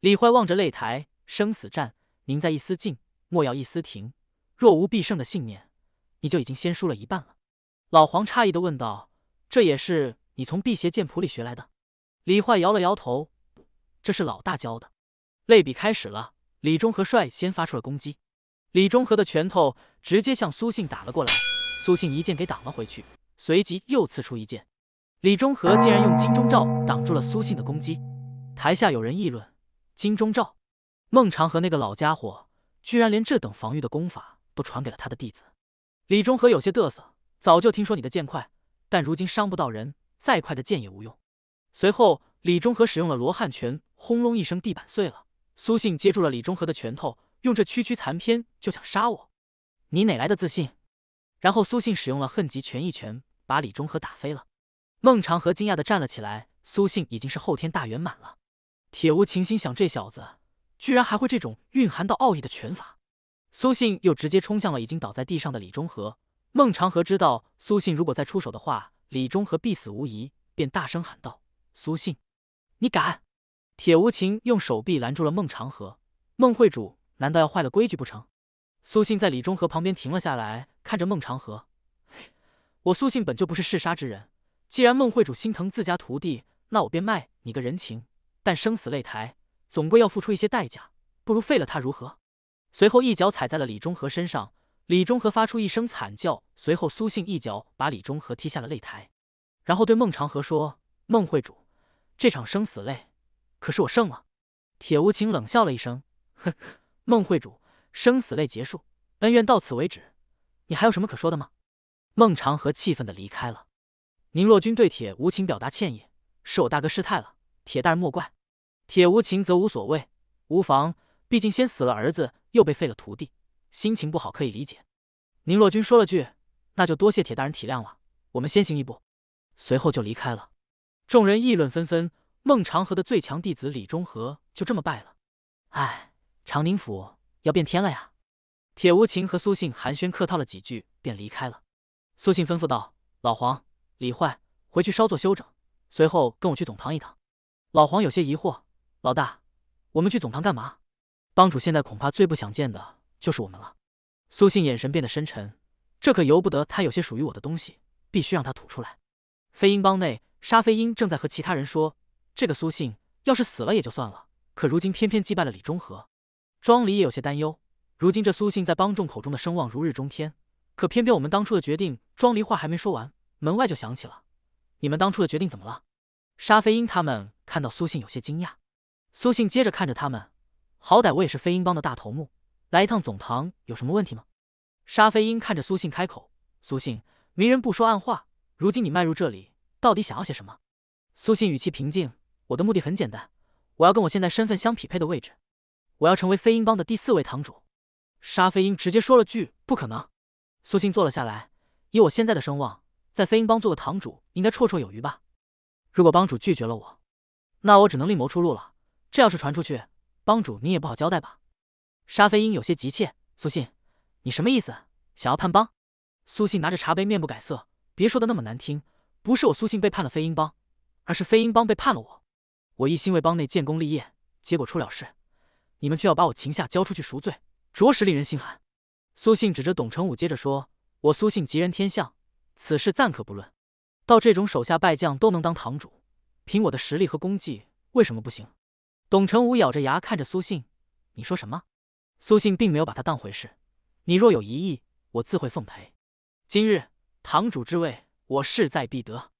李坏望着擂台，生死战，凝在一丝静，莫要一丝停，若无必胜的信念。你就已经先输了一半了，老黄诧异的问道：“这也是你从辟邪剑谱里学来的？”李坏摇了摇头：“这是老大教的。”类比开始了，李忠和率先发出了攻击，李忠和的拳头直接向苏信打了过来，苏信一剑给挡了回去，随即又刺出一剑，李忠和竟然用金钟罩挡住了苏信的攻击。台下有人议论：“金钟罩，孟长和那个老家伙居然连这等防御的功法都传给了他的弟子。”李中和有些嘚瑟，早就听说你的剑快，但如今伤不到人，再快的剑也无用。随后，李中和使用了罗汉拳，轰隆一声，地板碎了。苏信接住了李中和的拳头，用这区区残篇就想杀我？你哪来的自信？然后苏信使用了恨极拳，一拳把李中和打飞了。孟长河惊讶的站了起来，苏信已经是后天大圆满了。铁无情心想，这小子居然还会这种蕴含到奥义的拳法。苏信又直接冲向了已经倒在地上的李忠和。孟长河知道苏信如果再出手的话，李忠和必死无疑，便大声喊道：“苏信，你敢！”铁无情用手臂拦住了孟长河。孟会主难道要坏了规矩不成？苏信在李忠和旁边停了下来，看着孟长河：“我苏信本就不是嗜杀之人，既然孟会主心疼自家徒弟，那我便卖你个人情。但生死擂台总归要付出一些代价，不如废了他如何？”随后一脚踩在了李忠和身上，李忠和发出一声惨叫，随后苏信一脚把李忠和踢下了擂台，然后对孟长河说：“孟会主，这场生死擂可是我胜了。”铁无情冷笑了一声：“呵孟会主，生死擂结束，恩怨到此为止，你还有什么可说的吗？”孟长河气愤的离开了。宁若君对铁无情表达歉意：“是我大哥失态了，铁大人莫怪。”铁无情则无所谓：“无妨。”毕竟先死了儿子，又被废了徒弟，心情不好可以理解。宁洛君说了句：“那就多谢铁大人体谅了。”我们先行一步，随后就离开了。众人议论纷纷。孟长河的最强弟子李忠和就这么败了，哎，长宁府要变天了呀！铁无情和苏信寒暄客套了几句，便离开了。苏信吩咐道：“老黄，李坏，回去稍作休整，随后跟我去总堂一趟。”老黄有些疑惑：“老大，我们去总堂干嘛？”帮主现在恐怕最不想见的就是我们了。苏信眼神变得深沉，这可由不得他。有些属于我的东西，必须让他吐出来。飞鹰帮内，沙飞鹰正在和其他人说：“这个苏信要是死了也就算了，可如今偏偏击败了李忠和。”庄离也有些担忧。如今这苏信在帮众口中的声望如日中天，可偏偏我们当初的决定。庄离话还没说完，门外就响起了：“你们当初的决定怎么了？”沙飞鹰他们看到苏信有些惊讶。苏信接着看着他们。好歹我也是飞鹰帮的大头目，来一趟总堂有什么问题吗？沙飞鹰看着苏信开口：“苏信，明人不说暗话，如今你迈入这里，到底想要些什么？”苏信语气平静：“我的目的很简单，我要跟我现在身份相匹配的位置，我要成为飞鹰帮的第四位堂主。”沙飞鹰直接说了句：“不可能。”苏信坐了下来：“以我现在的声望，在飞鹰帮做个堂主应该绰绰有余吧？如果帮主拒绝了我，那我只能另谋出路了。这要是传出去……”帮主，你也不好交代吧？沙飞鹰有些急切。苏信，你什么意思？想要叛帮？苏信拿着茶杯，面不改色。别说的那么难听，不是我苏信背叛了飞鹰帮，而是飞鹰帮背叛了我。我一心为帮内建功立业，结果出了事，你们却要把我擒下交出去赎罪，着实令人心寒。苏信指着董承武，接着说：“我苏信吉人天相，此事暂可不论。到这种手下败将都能当堂主，凭我的实力和功绩，为什么不行？”董成武咬着牙看着苏信：“你说什么？”苏信并没有把他当回事。“你若有疑义，我自会奉陪。”今日堂主之位，我势在必得。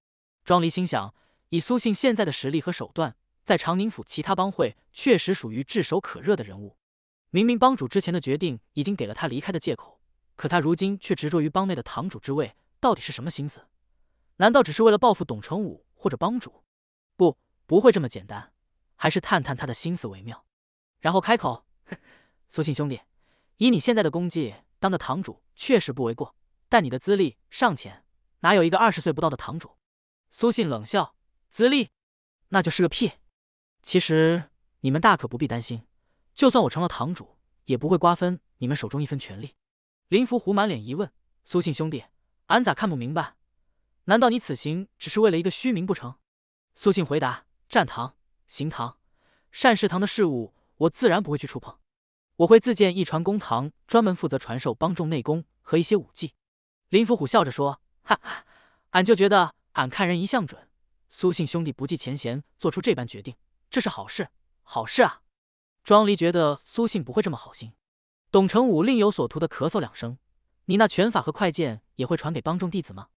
庄离心想：以苏信现在的实力和手段，在长宁府其他帮会确实属于炙手可热的人物。明明帮主之前的决定已经给了他离开的借口，可他如今却执着于帮内的堂主之位，到底是什么心思？难道只是为了报复董成武或者帮主？不，不会这么简单。还是探探他的心思为妙，然后开口：“苏信兄弟，以你现在的功绩，当个堂主确实不为过。但你的资历尚浅，哪有一个二十岁不到的堂主？”苏信冷笑：“资历？那就是个屁！其实你们大可不必担心，就算我成了堂主，也不会瓜分你们手中一分权力。”林福虎满脸疑问：“苏信兄弟，俺咋看不明白？难道你此行只是为了一个虚名不成？”苏信回答：“战堂。”行堂，善事堂的事务我自然不会去触碰，我会自建一传功堂，专门负责传授帮众内功和一些武技。林福虎笑着说：“哈哈，俺就觉得俺看人一向准。苏信兄弟不计前嫌做出这般决定，这是好事，好事啊！”庄离觉得苏信不会这么好心。董成武另有所图的咳嗽两声：“你那拳法和快剑也会传给帮众弟子吗？”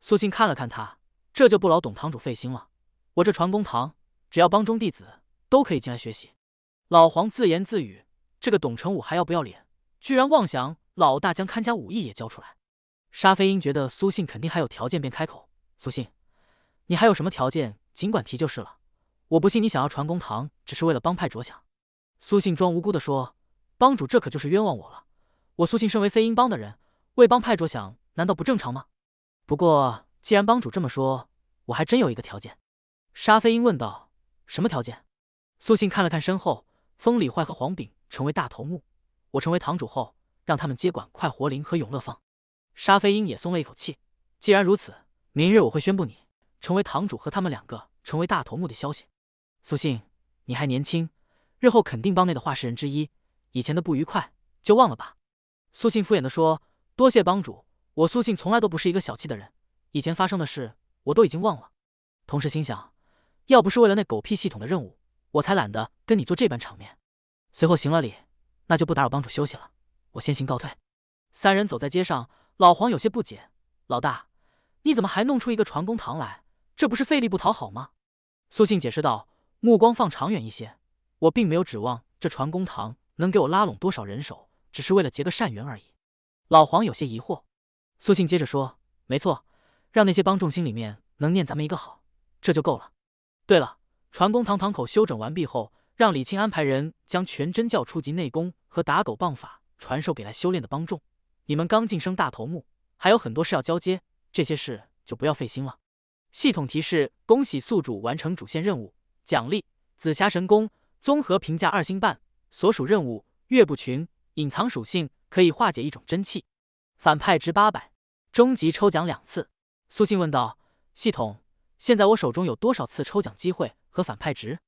苏信看了看他，这就不劳董堂主费心了，我这传功堂。只要帮中弟子都可以进来学习。老黄自言自语：“这个董成武还要不要脸？居然妄想老大将看家武艺也教出来。”沙飞鹰觉得苏信肯定还有条件，便开口：“苏信，你还有什么条件？尽管提就是了。我不信你想要传功堂，只是为了帮派着想。”苏信装无辜地说：“帮主，这可就是冤枉我了。我苏信身为飞鹰帮的人，为帮派着想，难道不正常吗？不过，既然帮主这么说，我还真有一个条件。”沙飞鹰问道。什么条件？苏信看了看身后，风里坏和黄炳成为大头目，我成为堂主后，让他们接管快活林和永乐坊。沙飞鹰也松了一口气，既然如此，明日我会宣布你成为堂主和他们两个成为大头目的消息。苏信，你还年轻，日后肯定帮内的话事人之一，以前的不愉快就忘了吧。苏信敷衍地说，多谢帮主，我苏信从来都不是一个小气的人，以前发生的事我都已经忘了。同时心想。要不是为了那狗屁系统的任务，我才懒得跟你做这般场面。随后行了礼，那就不打扰帮主休息了，我先行告退。三人走在街上，老黄有些不解：“老大，你怎么还弄出一个传功堂来？这不是费力不讨好吗？”苏信解释道：“目光放长远一些，我并没有指望这传功堂能给我拉拢多少人手，只是为了结个善缘而已。”老黄有些疑惑，苏信接着说：“没错，让那些帮众心里面能念咱们一个好，这就够了。”对了，传功堂堂口修整完毕后，让李青安排人将全真教初级内功和打狗棒法传授给来修炼的帮众。你们刚晋升大头目，还有很多事要交接，这些事就不要费心了。系统提示：恭喜宿主完成主线任务，奖励紫霞神功，综合评价二星半，所属任务岳不群，隐藏属性可以化解一种真气，反派值八百，终极抽奖两次。苏信问道：系统。现在我手中有多少次抽奖机会和反派值？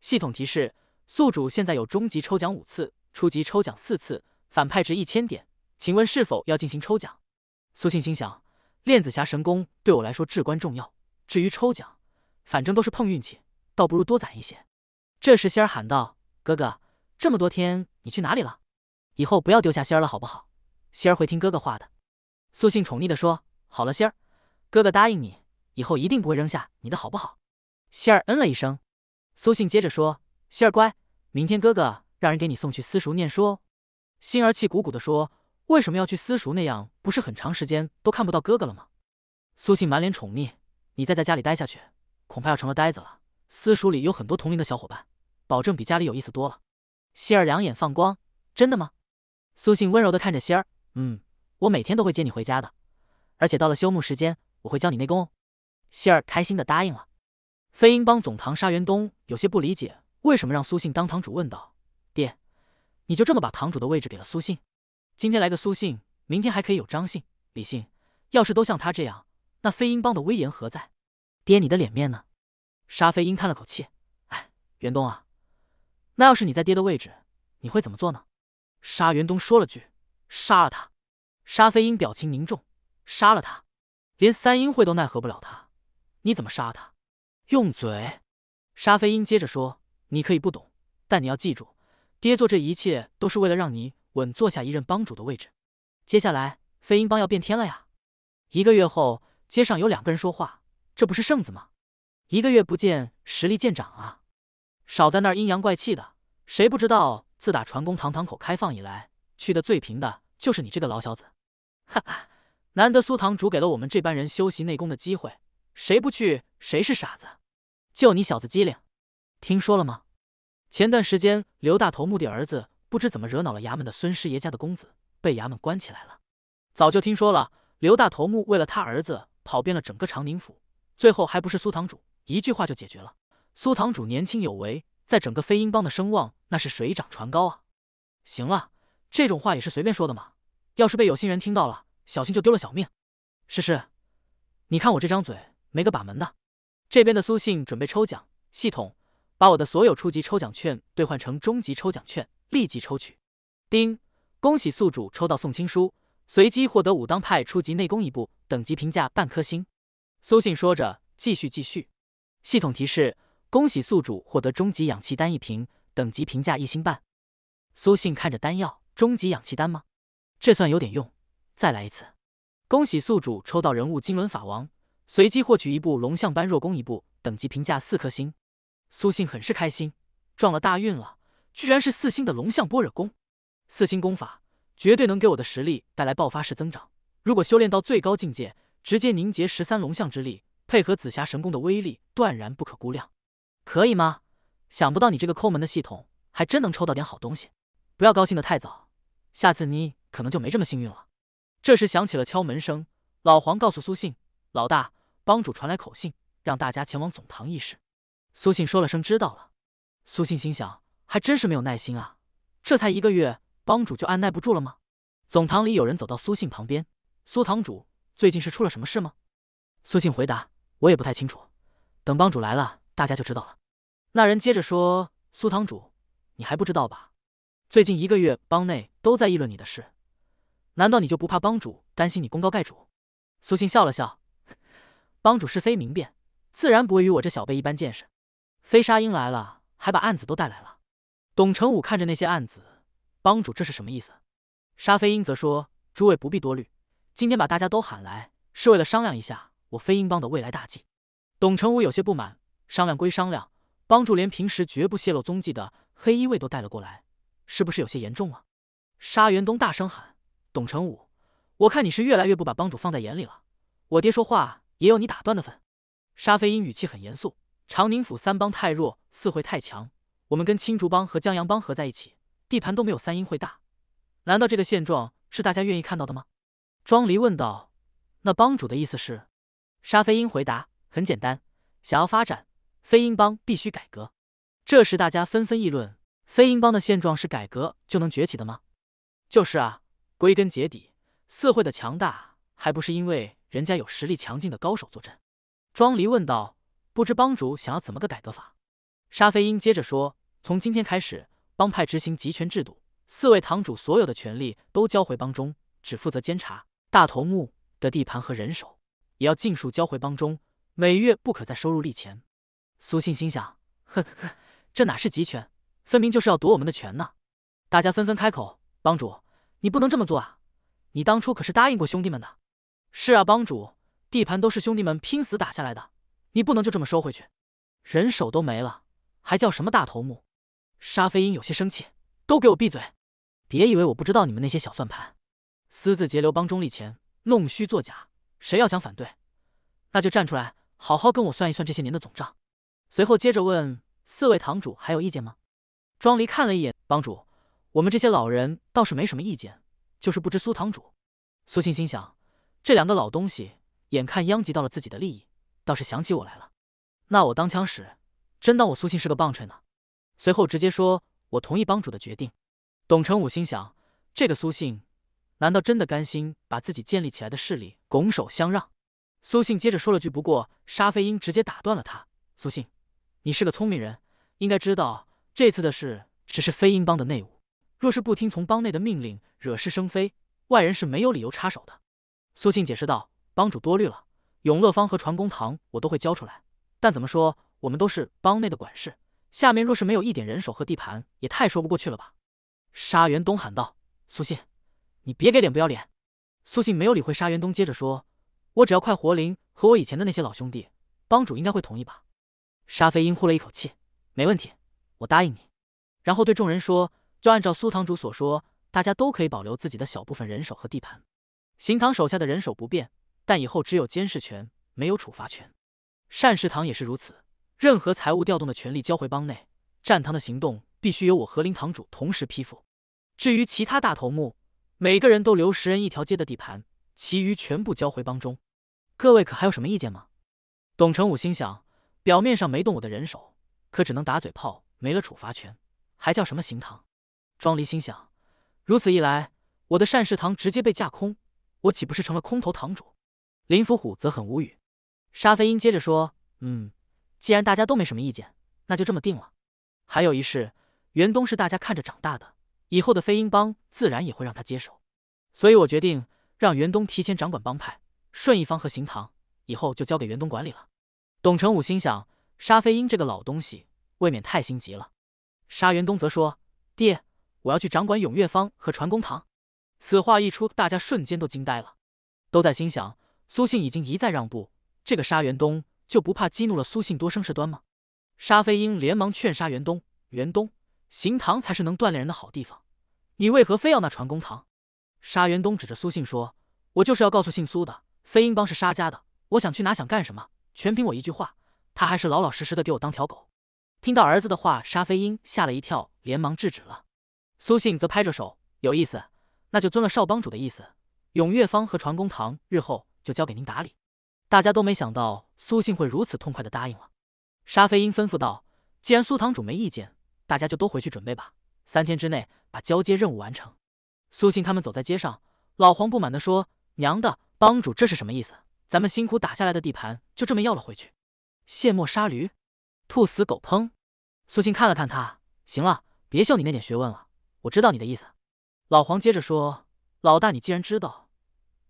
系统提示：宿主现在有中级抽奖五次，初级抽奖四次，反派值一千点。请问是否要进行抽奖？苏信心想，练紫霞神功对我来说至关重要。至于抽奖，反正都是碰运气，倒不如多攒一些。这时，仙儿喊道：“哥哥，这么多天你去哪里了？以后不要丢下仙儿了，好不好？仙儿会听哥哥话的。”苏信宠溺地说：“好了，仙儿，哥哥答应你。”以后一定不会扔下你的好不好？希儿嗯了一声。苏信接着说：“希儿乖，明天哥哥让人给你送去私塾念书哦。”心儿气鼓鼓地说：“为什么要去私塾？那样不是很长时间都看不到哥哥了吗？”苏信满脸宠溺：“你再在家里待下去，恐怕要成了呆子了。私塾里有很多同龄的小伙伴，保证比家里有意思多了。”希儿两眼放光：“真的吗？”苏信温柔的看着希儿：“嗯，我每天都会接你回家的，而且到了休沐时间，我会教你内功哦。”希尔开心的答应了。飞鹰帮总堂沙元东有些不理解，为什么让苏信当堂主？问道：“爹，你就这么把堂主的位置给了苏信？今天来个苏信，明天还可以有张信、李信。要是都像他这样，那飞鹰帮的威严何在？爹，你的脸面呢？”沙飞鹰叹了口气：“哎，元东啊，那要是你在爹的位置，你会怎么做呢？”沙元东说了句：“杀了他。”沙飞鹰表情凝重：“杀了他，连三英会都奈何不了他。”你怎么杀他？用嘴？沙飞鹰接着说：“你可以不懂，但你要记住，爹做这一切都是为了让你稳坐下一任帮主的位置。接下来，飞鹰帮要变天了呀！”一个月后，街上有两个人说话：“这不是圣子吗？一个月不见，实力见长啊！”少在那儿阴阳怪气的，谁不知道？自打传功堂堂口开放以来，去的最频的就是你这个老小子。哈哈，难得苏堂主给了我们这般人修习内功的机会。谁不去，谁是傻子？就你小子机灵，听说了吗？前段时间刘大头目的儿子不知怎么惹恼了衙门的孙师爷家的公子，被衙门关起来了。早就听说了，刘大头目为了他儿子，跑遍了整个长宁府，最后还不是苏堂主一句话就解决了？苏堂主年轻有为，在整个飞鹰帮的声望那是水涨船高啊！行了，这种话也是随便说的嘛，要是被有心人听到了，小心就丢了小命。诗诗，你看我这张嘴。没个把门的，这边的苏信准备抽奖，系统把我的所有初级抽奖券兑换成中级抽奖券，立即抽取。丁，恭喜宿主抽到送亲书，随机获得武当派初级内功一部，等级评价半颗星。苏信说着继续继续，系统提示恭喜宿主获得中级氧气丹一瓶，等级评价一星半。苏信看着丹药，中级氧气丹吗？这算有点用，再来一次。恭喜宿主抽到人物金轮法王。随机获取一部龙象般若功，一部等级评价四颗星，苏信很是开心，撞了大运了，居然是四星的龙象般若功，四星功法绝对能给我的实力带来爆发式增长。如果修炼到最高境界，直接凝结十三龙象之力，配合紫霞神功的威力，断然不可估量。可以吗？想不到你这个抠门的系统，还真能抽到点好东西。不要高兴得太早，下次你可能就没这么幸运了。这时响起了敲门声，老黄告诉苏信，老大。帮主传来口信，让大家前往总堂议事。苏信说了声“知道了”。苏信心想，还真是没有耐心啊，这才一个月，帮主就按耐不住了吗？总堂里有人走到苏信旁边：“苏堂主，最近是出了什么事吗？”苏信回答：“我也不太清楚，等帮主来了，大家就知道了。”那人接着说：“苏堂主，你还不知道吧？最近一个月，帮内都在议论你的事，难道你就不怕帮主担心你功高盖主？”苏信笑了笑。帮主是非明辨，自然不会与我这小辈一般见识。飞沙鹰来了，还把案子都带来了。董成武看着那些案子，帮主这是什么意思？沙飞鹰则说：“诸位不必多虑，今天把大家都喊来，是为了商量一下我飞鹰帮的未来大计。”董成武有些不满：“商量归商量，帮主连平时绝不泄露踪迹的黑衣卫都带了过来，是不是有些严重了？”沙元东大声喊：“董成武，我看你是越来越不把帮主放在眼里了。我爹说话。”也有你打断的份，沙飞鹰语气很严肃。长宁府三帮太弱，四会太强，我们跟青竹帮和江洋帮合在一起，地盘都没有三鹰会大。难道这个现状是大家愿意看到的吗？庄离问道。那帮主的意思是？沙飞鹰回答，很简单，想要发展，飞鹰帮必须改革。这时大家纷纷议论，飞鹰帮的现状是改革就能崛起的吗？就是啊，归根结底，四会的强大还不是因为。人家有实力强劲的高手坐镇，庄离问道：“不知帮主想要怎么个改革法？”沙飞鹰接着说：“从今天开始，帮派执行集权制度，四位堂主所有的权力都交回帮中，只负责监察。大头目的地盘和人手也要尽数交回帮中，每月不可再收入利钱。”苏信心想：“呵呵，这哪是集权，分明就是要夺我们的权呢！”大家纷纷开口：“帮主，你不能这么做啊！你当初可是答应过兄弟们的。”是啊，帮主，地盘都是兄弟们拼死打下来的，你不能就这么收回去。人手都没了，还叫什么大头目？沙飞鹰有些生气，都给我闭嘴！别以为我不知道你们那些小算盘，私自截留帮中立钱，弄虚作假。谁要想反对，那就站出来，好好跟我算一算这些年的总账。随后接着问四位堂主还有意见吗？庄离看了一眼帮主，我们这些老人倒是没什么意见，就是不知苏堂主。苏庆心想。这两个老东西，眼看殃及到了自己的利益，倒是想起我来了。那我当枪使，真当我苏信是个棒槌呢？随后直接说：“我同意帮主的决定。”董成武心想：这个苏信，难道真的甘心把自己建立起来的势力拱手相让？苏信接着说了句：“不过，沙飞鹰直接打断了他。苏信，你是个聪明人，应该知道这次的事只是飞鹰帮的内务。若是不听从帮内的命令，惹是生非，外人是没有理由插手的。”苏信解释道：“帮主多虑了，永乐坊和传功堂我都会交出来。但怎么说，我们都是帮内的管事，下面若是没有一点人手和地盘，也太说不过去了吧？”沙元东喊道：“苏信，你别给脸不要脸！”苏信没有理会沙元东，接着说：“我只要快活林和我以前的那些老兄弟，帮主应该会同意吧？”沙飞鹰呼了一口气：“没问题，我答应你。”然后对众人说：“就按照苏堂主所说，大家都可以保留自己的小部分人手和地盘。”行堂手下的人手不变，但以后只有监视权，没有处罚权。善事堂也是如此，任何财务调动的权力交回帮内。战堂的行动必须由我和林堂主同时批复。至于其他大头目，每个人都留十人一条街的地盘，其余全部交回帮中。各位可还有什么意见吗？董成武心想，表面上没动我的人手，可只能打嘴炮，没了处罚权，还叫什么行堂？庄离心想，如此一来，我的善事堂直接被架空。我岂不是成了空头堂主？林福虎则很无语。沙飞鹰接着说：“嗯，既然大家都没什么意见，那就这么定了。还有一事，袁东是大家看着长大的，以后的飞鹰帮自然也会让他接手。所以我决定让袁东提前掌管帮派顺义方和行堂，以后就交给袁东管理了。”董成武心想：沙飞鹰这个老东西未免太心急了。沙元东则说：“爹，我要去掌管永乐方和船工堂。”此话一出，大家瞬间都惊呆了，都在心想：苏信已经一再让步，这个沙元东就不怕激怒了苏信多生事端吗？沙飞鹰连忙劝沙元东：“元东，行堂才是能锻炼人的好地方，你为何非要那传公堂？”沙元东指着苏信说：“我就是要告诉姓苏的，飞鹰帮是沙家的，我想去哪，想干什么，全凭我一句话。他还是老老实实的给我当条狗。”听到儿子的话，沙飞鹰吓了一跳，连忙制止了。苏信则拍着手：“有意思。”那就遵了少帮主的意思，永乐坊和传公堂日后就交给您打理。大家都没想到苏信会如此痛快的答应了。沙飞鹰吩咐道：“既然苏堂主没意见，大家就都回去准备吧，三天之内把交接任务完成。”苏信他们走在街上，老黄不满的说：“娘的，帮主这是什么意思？咱们辛苦打下来的地盘就这么要了回去？卸磨杀驴，兔死狗烹。”苏信看了看他，行了，别秀你那点学问了，我知道你的意思。老黄接着说：“老大，你既然知道，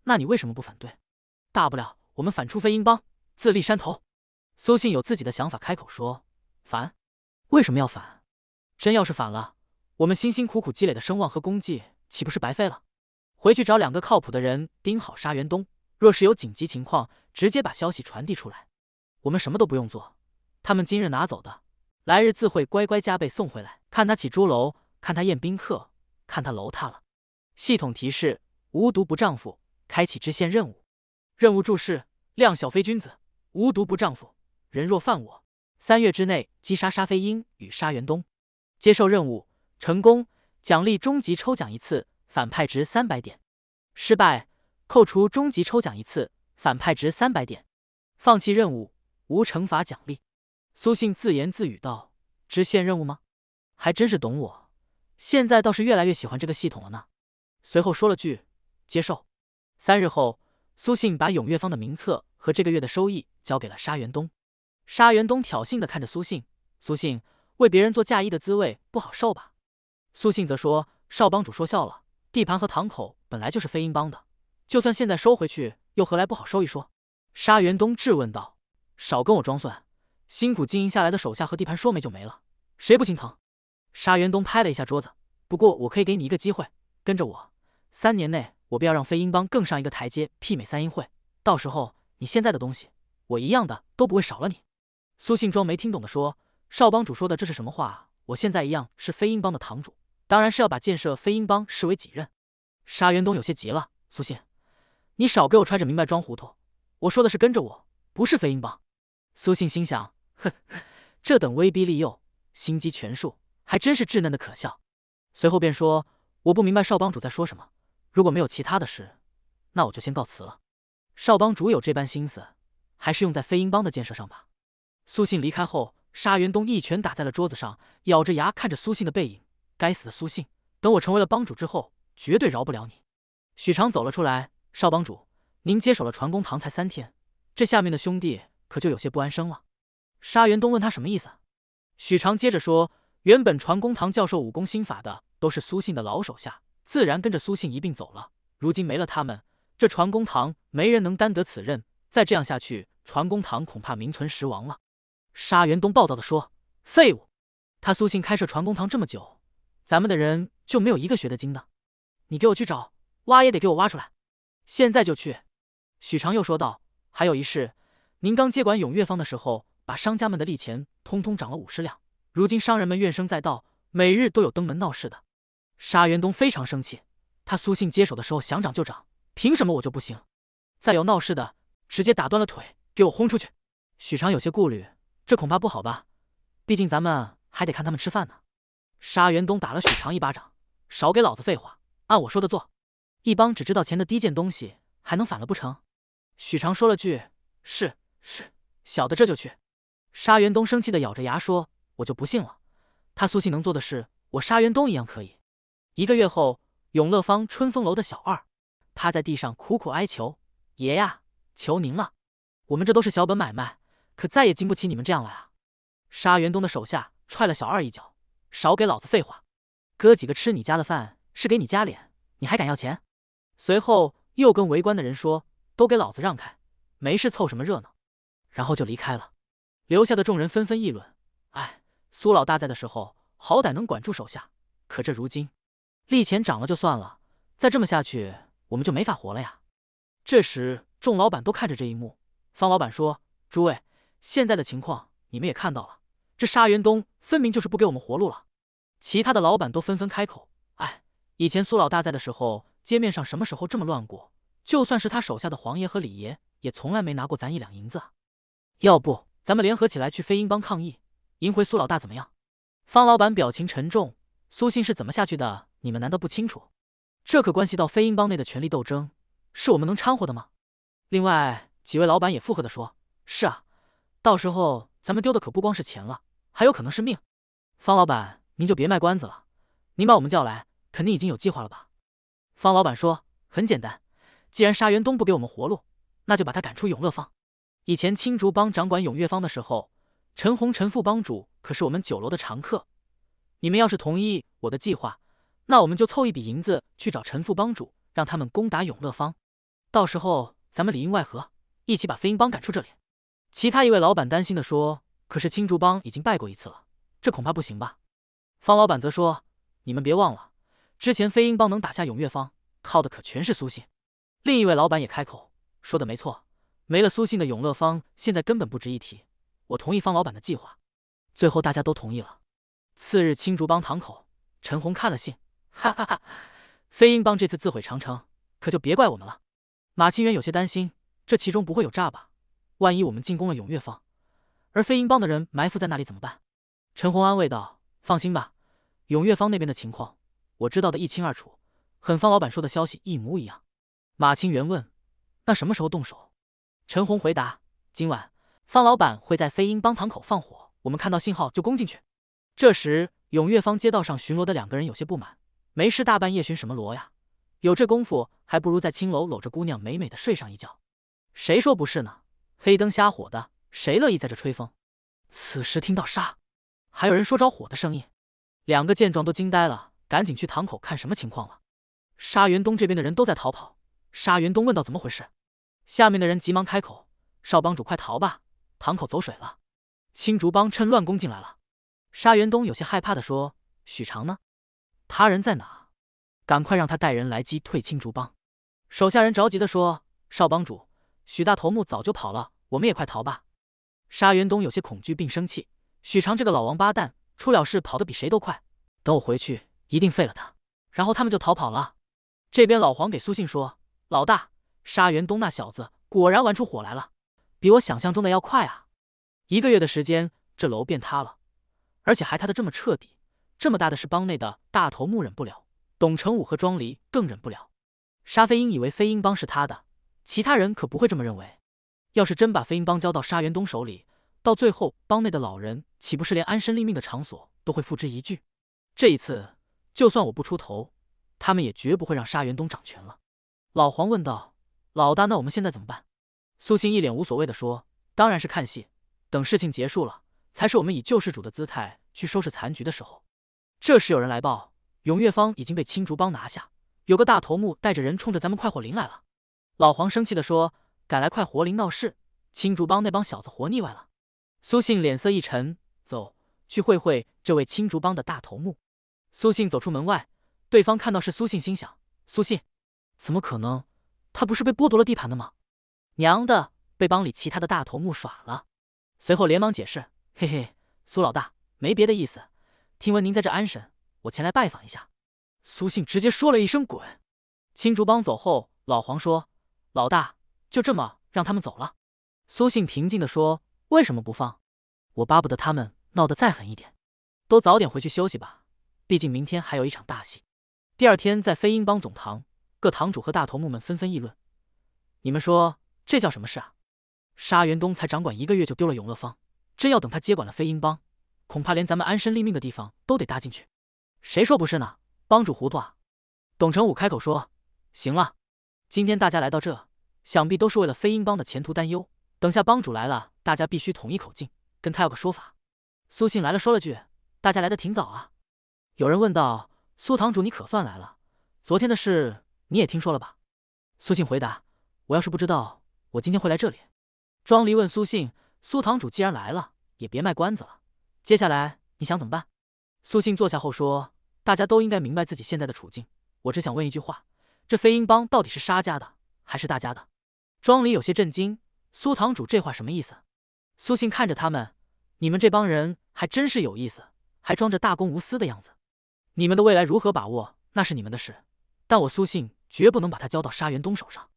那你为什么不反对？大不了我们反出飞鹰帮，自立山头。”苏信有自己的想法，开口说：“反？为什么要反？真要是反了，我们辛辛苦苦积累的声望和功绩岂不是白费了？回去找两个靠谱的人盯好沙元东，若是有紧急情况，直接把消息传递出来。我们什么都不用做，他们今日拿走的，来日自会乖乖加倍送回来。看他起朱楼，看他宴宾客。”看他楼塌了，系统提示：无毒不丈夫，开启支线任务。任务注释：量小非君子，无毒不丈夫。人若犯我，三月之内击杀沙飞鹰与沙元东。接受任务，成功奖励终极抽奖一次，反派值三百点；失败扣除终极抽奖一次，反派值三百点；放弃任务无惩罚奖励。苏信自言自语道：“支线任务吗？还真是懂我。”现在倒是越来越喜欢这个系统了呢。随后说了句：“接受。”三日后，苏信把永月坊的名册和这个月的收益交给了沙元东。沙元东挑衅的看着苏信，苏信为别人做嫁衣的滋味不好受吧？苏信则说：“少帮主说笑了，地盘和堂口本来就是飞鹰帮的，就算现在收回去，又何来不好收一说？”沙元东质问道：“少跟我装蒜，辛苦经营下来的手下和地盘说没就没了，谁不心疼？”沙元东拍了一下桌子，不过我可以给你一个机会，跟着我，三年内我便要让飞鹰帮更上一个台阶，媲美三鹰会。到时候你现在的东西，我一样的都不会少了你。苏信装没听懂的说：“少帮主说的这是什么话？我现在一样是飞鹰帮的堂主，当然是要把建设飞鹰帮视为己任。”沙元东有些急了：“苏信，你少给我揣着明白装糊涂！我说的是跟着我，不是飞鹰帮。”苏信心想：哼，这等威逼利诱，心机全数。还真是稚嫩的可笑，随后便说：“我不明白少帮主在说什么。如果没有其他的事，那我就先告辞了。”少帮主有这般心思，还是用在飞鹰帮的建设上吧。苏信离开后，沙元东一拳打在了桌子上，咬着牙看着苏信的背影：“该死的苏信！等我成为了帮主之后，绝对饶不了你。”许长走了出来：“少帮主，您接手了传功堂才三天，这下面的兄弟可就有些不安生了。”沙元东问他什么意思。许长接着说。原本传公堂教授武功心法的都是苏信的老手下，自然跟着苏信一并走了。如今没了他们，这传公堂没人能担得此任。再这样下去，传公堂恐怕名存实亡了。沙元东暴躁的说：“废物！他苏信开设传公堂这么久，咱们的人就没有一个学得精的？你给我去找，挖也得给我挖出来！现在就去。”许长又说道：“还有一事，您刚接管永乐坊的时候，把商家们的利钱通通涨了五十两。”如今商人们怨声载道，每日都有登门闹事的。沙元东非常生气，他苏信接手的时候想涨就涨，凭什么我就不行？再有闹事的，直接打断了腿，给我轰出去！许昌有些顾虑，这恐怕不好吧？毕竟咱们还得看他们吃饭呢。沙元东打了许昌一巴掌，少给老子废话，按我说的做。一帮只知道钱的低贱东西，还能反了不成？许昌说了句：“是是，小的这就去。”沙元东生气的咬着牙说。我就不信了，他苏信能做的事，我沙元东一样可以。一个月后，永乐坊春风楼的小二趴在地上苦苦哀求：“爷呀，求您了，我们这都是小本买卖，可再也经不起你们这样了啊！”沙元东的手下踹了小二一脚：“少给老子废话，哥几个吃你家的饭是给你家脸，你还敢要钱？”随后又跟围观的人说：“都给老子让开，没事凑什么热闹？”然后就离开了。留下的众人纷纷议论。苏老大在的时候，好歹能管住手下。可这如今，利钱涨了就算了，再这么下去，我们就没法活了呀！这时，众老板都看着这一幕。方老板说：“诸位，现在的情况你们也看到了，这沙元东分明就是不给我们活路了。”其他的老板都纷纷开口：“哎，以前苏老大在的时候，街面上什么时候这么乱过？就算是他手下的黄爷和李爷，也从来没拿过咱一两银子啊！要不咱们联合起来去飞鹰帮抗议？”赢回苏老大怎么样？方老板表情沉重。苏信是怎么下去的？你们难道不清楚？这可关系到飞鹰帮内的权力斗争，是我们能掺和的吗？另外几位老板也附和的说：“是啊，到时候咱们丢的可不光是钱了，还有可能是命。”方老板，您就别卖关子了，您把我们叫来，肯定已经有计划了吧？方老板说：“很简单，既然沙元东不给我们活路，那就把他赶出永乐坊。以前青竹帮掌管永乐坊的时候。”陈红、陈副帮主可是我们酒楼的常客。你们要是同意我的计划，那我们就凑一笔银子去找陈副帮主，让他们攻打永乐坊。到时候咱们里应外合，一起把飞鹰帮赶出这里。其他一位老板担心地说：“可是青竹帮已经败过一次了，这恐怕不行吧？”方老板则说：“你们别忘了，之前飞鹰帮能打下永乐坊，靠的可全是苏信。”另一位老板也开口说：“的没错，没了苏信的永乐坊，现在根本不值一提。”我同意方老板的计划，最后大家都同意了。次日，青竹帮堂口，陈红看了信，哈哈哈，飞鹰帮这次自毁长城，可就别怪我们了。马清源有些担心，这其中不会有诈吧？万一我们进攻了永乐坊，而飞鹰帮的人埋伏在那里怎么办？陈红安慰道：“放心吧，永乐坊那边的情况我知道的一清二楚，很方老板说的消息一模一样。”马清源问：“那什么时候动手？”陈红回答：“今晚。”方老板会在飞鹰帮堂口放火，我们看到信号就攻进去。这时，永乐坊街道上巡逻的两个人有些不满：“没事，大半夜巡什么逻呀？有这功夫，还不如在青楼搂着姑娘美美的睡上一觉。”谁说不是呢？黑灯瞎火的，谁乐意在这吹风？此时听到杀，还有人说着火的声音，两个见状都惊呆了，赶紧去堂口看什么情况了。沙元东这边的人都在逃跑。沙元东问道：“怎么回事？”下面的人急忙开口：“少帮主，快逃吧！”堂口走水了，青竹帮趁乱攻进来了。沙元东有些害怕的说：“许长呢？他人在哪？赶快让他带人来击退青竹帮。”手下人着急的说：“少帮主，许大头目早就跑了，我们也快逃吧。”沙元东有些恐惧并生气：“许长这个老王八蛋出了事，跑得比谁都快。等我回去一定废了他。”然后他们就逃跑了。这边老黄给苏信说：“老大，沙元东那小子果然玩出火来了。”比我想象中的要快啊！一个月的时间，这楼变塌了，而且还塌得这么彻底。这么大的事，帮内的大头目忍不了，董成武和庄离更忍不了。沙飞鹰以为飞鹰帮是他的，其他人可不会这么认为。要是真把飞鹰帮交到沙元东手里，到最后帮内的老人岂不是连安身立命的场所都会付之一炬？这一次，就算我不出头，他们也绝不会让沙元东掌权了。老黄问道：“老大，那我们现在怎么办？”苏信一脸无所谓的说：“当然是看戏，等事情结束了，才是我们以救世主的姿态去收拾残局的时候。”这时有人来报，永乐坊已经被青竹帮拿下，有个大头目带着人冲着咱们快活林来了。老黄生气的说：“敢来快活林闹事，青竹帮那帮小子活腻歪了。”苏信脸色一沉，走去会会这位青竹帮的大头目。苏信走出门外，对方看到是苏信，心想：“苏信，怎么可能？他不是被剥夺了地盘的吗？”娘的，被帮里其他的大头目耍了。随后连忙解释：“嘿嘿，苏老大，没别的意思，听闻您在这安神，我前来拜访一下。”苏信直接说了一声“滚”。青竹帮走后，老黄说：“老大，就这么让他们走了？”苏信平静的说：“为什么不放？我巴不得他们闹得再狠一点。都早点回去休息吧，毕竟明天还有一场大戏。”第二天，在飞鹰帮总堂，各堂主和大头目们纷纷议论：“你们说？”这叫什么事啊？沙元东才掌管一个月就丢了永乐坊，真要等他接管了飞鹰帮，恐怕连咱们安身立命的地方都得搭进去。谁说不是呢？帮主糊涂啊！董成武开口说：“行了，今天大家来到这，想必都是为了飞鹰帮的前途担忧。等下帮主来了，大家必须统一口径，跟他要个说法。”苏信来了，说了句：“大家来的挺早啊。”有人问道：“苏堂主，你可算来了。昨天的事你也听说了吧？”苏信回答：“我要是不知道。”我今天会来这里，庄离问苏信，苏堂主既然来了，也别卖关子了，接下来你想怎么办？苏信坐下后说，大家都应该明白自己现在的处境，我只想问一句话，这飞鹰帮到底是沙家的还是大家的？庄离有些震惊，苏堂主这话什么意思？苏信看着他们，你们这帮人还真是有意思，还装着大公无私的样子，你们的未来如何把握那是你们的事，但我苏信绝不能把他交到沙元东手上。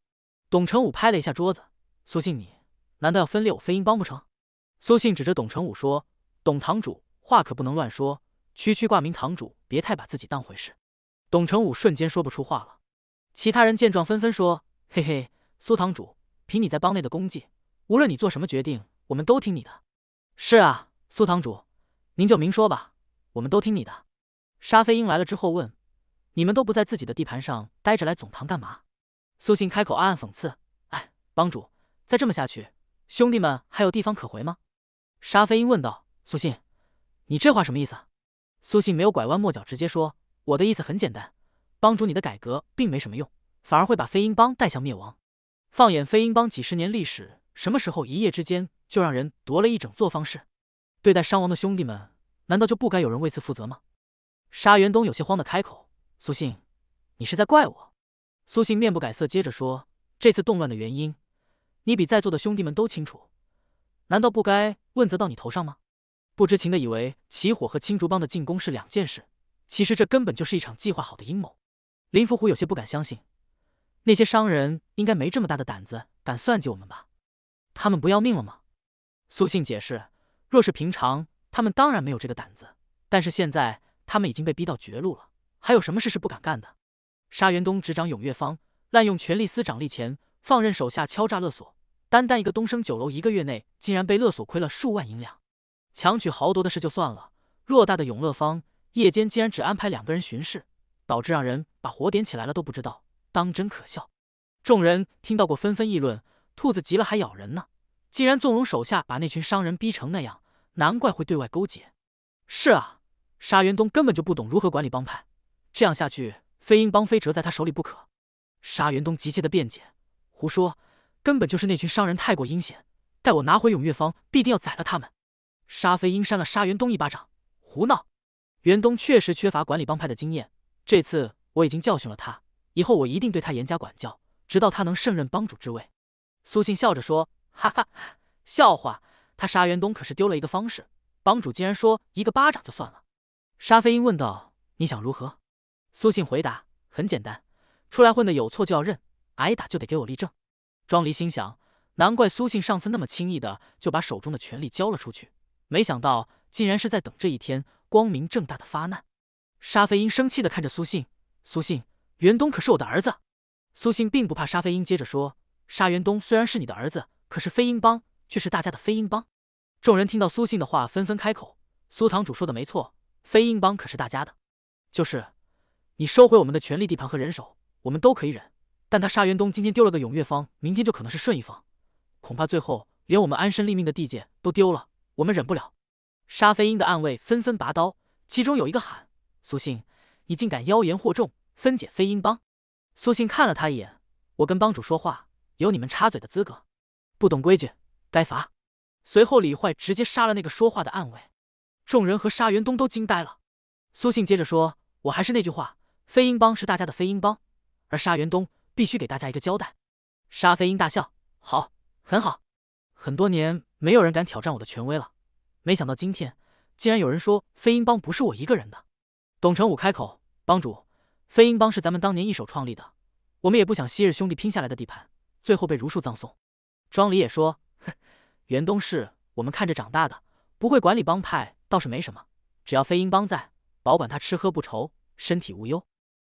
董成武拍了一下桌子，苏信，你难道要分裂我飞鹰帮不成？苏信指着董成武说：“董堂主，话可不能乱说，区区挂名堂主，别太把自己当回事。”董成武瞬间说不出话了。其他人见状，纷纷说：“嘿嘿，苏堂主，凭你在帮内的功绩，无论你做什么决定，我们都听你的。”是啊，苏堂主，您就明说吧，我们都听你的。沙飞鹰来了之后问：“你们都不在自己的地盘上待着，来总堂干嘛？”苏信开口暗暗讽刺：“哎，帮主，再这么下去，兄弟们还有地方可回吗？”沙飞鹰问道：“苏信，你这话什么意思？”苏信没有拐弯抹角，直接说：“我的意思很简单，帮主，你的改革并没什么用，反而会把飞鹰帮带向灭亡。放眼飞鹰帮几十年历史，什么时候一夜之间就让人夺了一整座方市？对待伤亡的兄弟们，难道就不该有人为此负责吗？”沙元东有些慌的开口：“苏信，你是在怪我？”苏信面不改色，接着说：“这次动乱的原因，你比在座的兄弟们都清楚，难道不该问责到你头上吗？”不知情的以为起火和青竹帮的进攻是两件事，其实这根本就是一场计划好的阴谋。林福虎有些不敢相信，那些商人应该没这么大的胆子敢算计我们吧？他们不要命了吗？苏信解释：“若是平常，他们当然没有这个胆子，但是现在他们已经被逼到绝路了，还有什么事是不敢干的？”沙元东执掌永乐坊，滥用权力司掌力钱，放任手下敲诈勒索。单单一个东升酒楼，一个月内竟然被勒索亏了数万银两，强取豪夺的事就算了。偌大的永乐坊，夜间竟然只安排两个人巡视，导致让人把火点起来了都不知道，当真可笑。众人听到过，纷纷议论：兔子急了还咬人呢，竟然纵容手下把那群商人逼成那样，难怪会对外勾结。是啊，沙元东根本就不懂如何管理帮派，这样下去。飞鹰帮飞折在他手里不可，沙元东急切的辩解：“胡说，根本就是那群商人太过阴险。待我拿回永乐坊，必定要宰了他们。”沙飞鹰扇了沙元东一巴掌：“胡闹！元东确实缺乏管理帮派的经验，这次我已经教训了他，以后我一定对他严加管教，直到他能胜任帮主之位。”苏信笑着说：“哈哈笑话！他沙元东可是丢了一个方式。帮主，竟然说一个巴掌就算了。”沙飞鹰问道：“你想如何？”苏信回答：“很简单，出来混的有错就要认，挨打就得给我立正。”庄离心想：“难怪苏信上次那么轻易的就把手中的权力交了出去，没想到竟然是在等这一天，光明正大的发难。”沙飞鹰生气的看着苏信：“苏信，袁东可是我的儿子。”苏信并不怕沙飞鹰，接着说：“沙元东虽然是你的儿子，可是飞鹰帮却是大家的飞鹰帮。”众人听到苏信的话，纷纷开口：“苏堂主说的没错，飞鹰帮可是大家的。”就是。你收回我们的权力、地盘和人手，我们都可以忍。但他沙元东今天丢了个永乐方，明天就可能是顺义方，恐怕最后连我们安身立命的地界都丢了。我们忍不了。沙飞鹰的暗卫纷纷拔刀，其中有一个喊：“苏信，你竟敢妖言惑众，分解飞鹰帮！”苏信看了他一眼：“我跟帮主说话，有你们插嘴的资格？不懂规矩，该罚。”随后李坏直接杀了那个说话的暗卫。众人和沙元东都惊呆了。苏信接着说：“我还是那句话。”飞鹰帮是大家的飞鹰帮，而沙元东必须给大家一个交代。沙飞鹰大笑：“好，很好，很多年没有人敢挑战我的权威了，没想到今天竟然有人说飞鹰帮不是我一个人的。”董成武开口：“帮主，飞鹰帮是咱们当年一手创立的，我们也不想昔日兄弟拼下来的地盘最后被如数葬送。”庄里也说：“哼，元东是我们看着长大的，不会管理帮派倒是没什么，只要飞鹰帮在，保管他吃喝不愁，身体无忧。”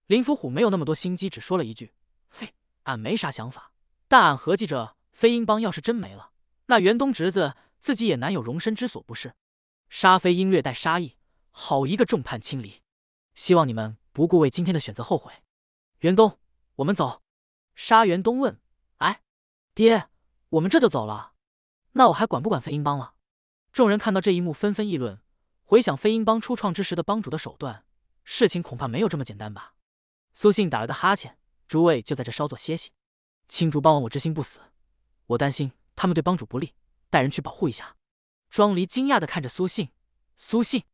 林福虎没有那么多心机，只说了一句：“嘿，俺没啥想法，但俺合计着飞鹰帮要是真没了，那袁东侄子自己也难有容身之所，不是？”沙飞鹰略带杀意：“好一个众叛亲离，希望你们不顾为今天的选择后悔。”袁东，我们走。沙袁东问：“哎，爹，我们这就走了，那我还管不管飞鹰帮了？”众人看到这一幕，纷纷议论。回想飞鹰帮初创之时的帮主的手段，事情恐怕没有这么简单吧？苏信打了个哈欠，诸位就在这稍作歇息。青竹帮我之心不死，我担心他们对帮主不利，带人去保护一下。庄离惊讶的看着苏信：“苏信，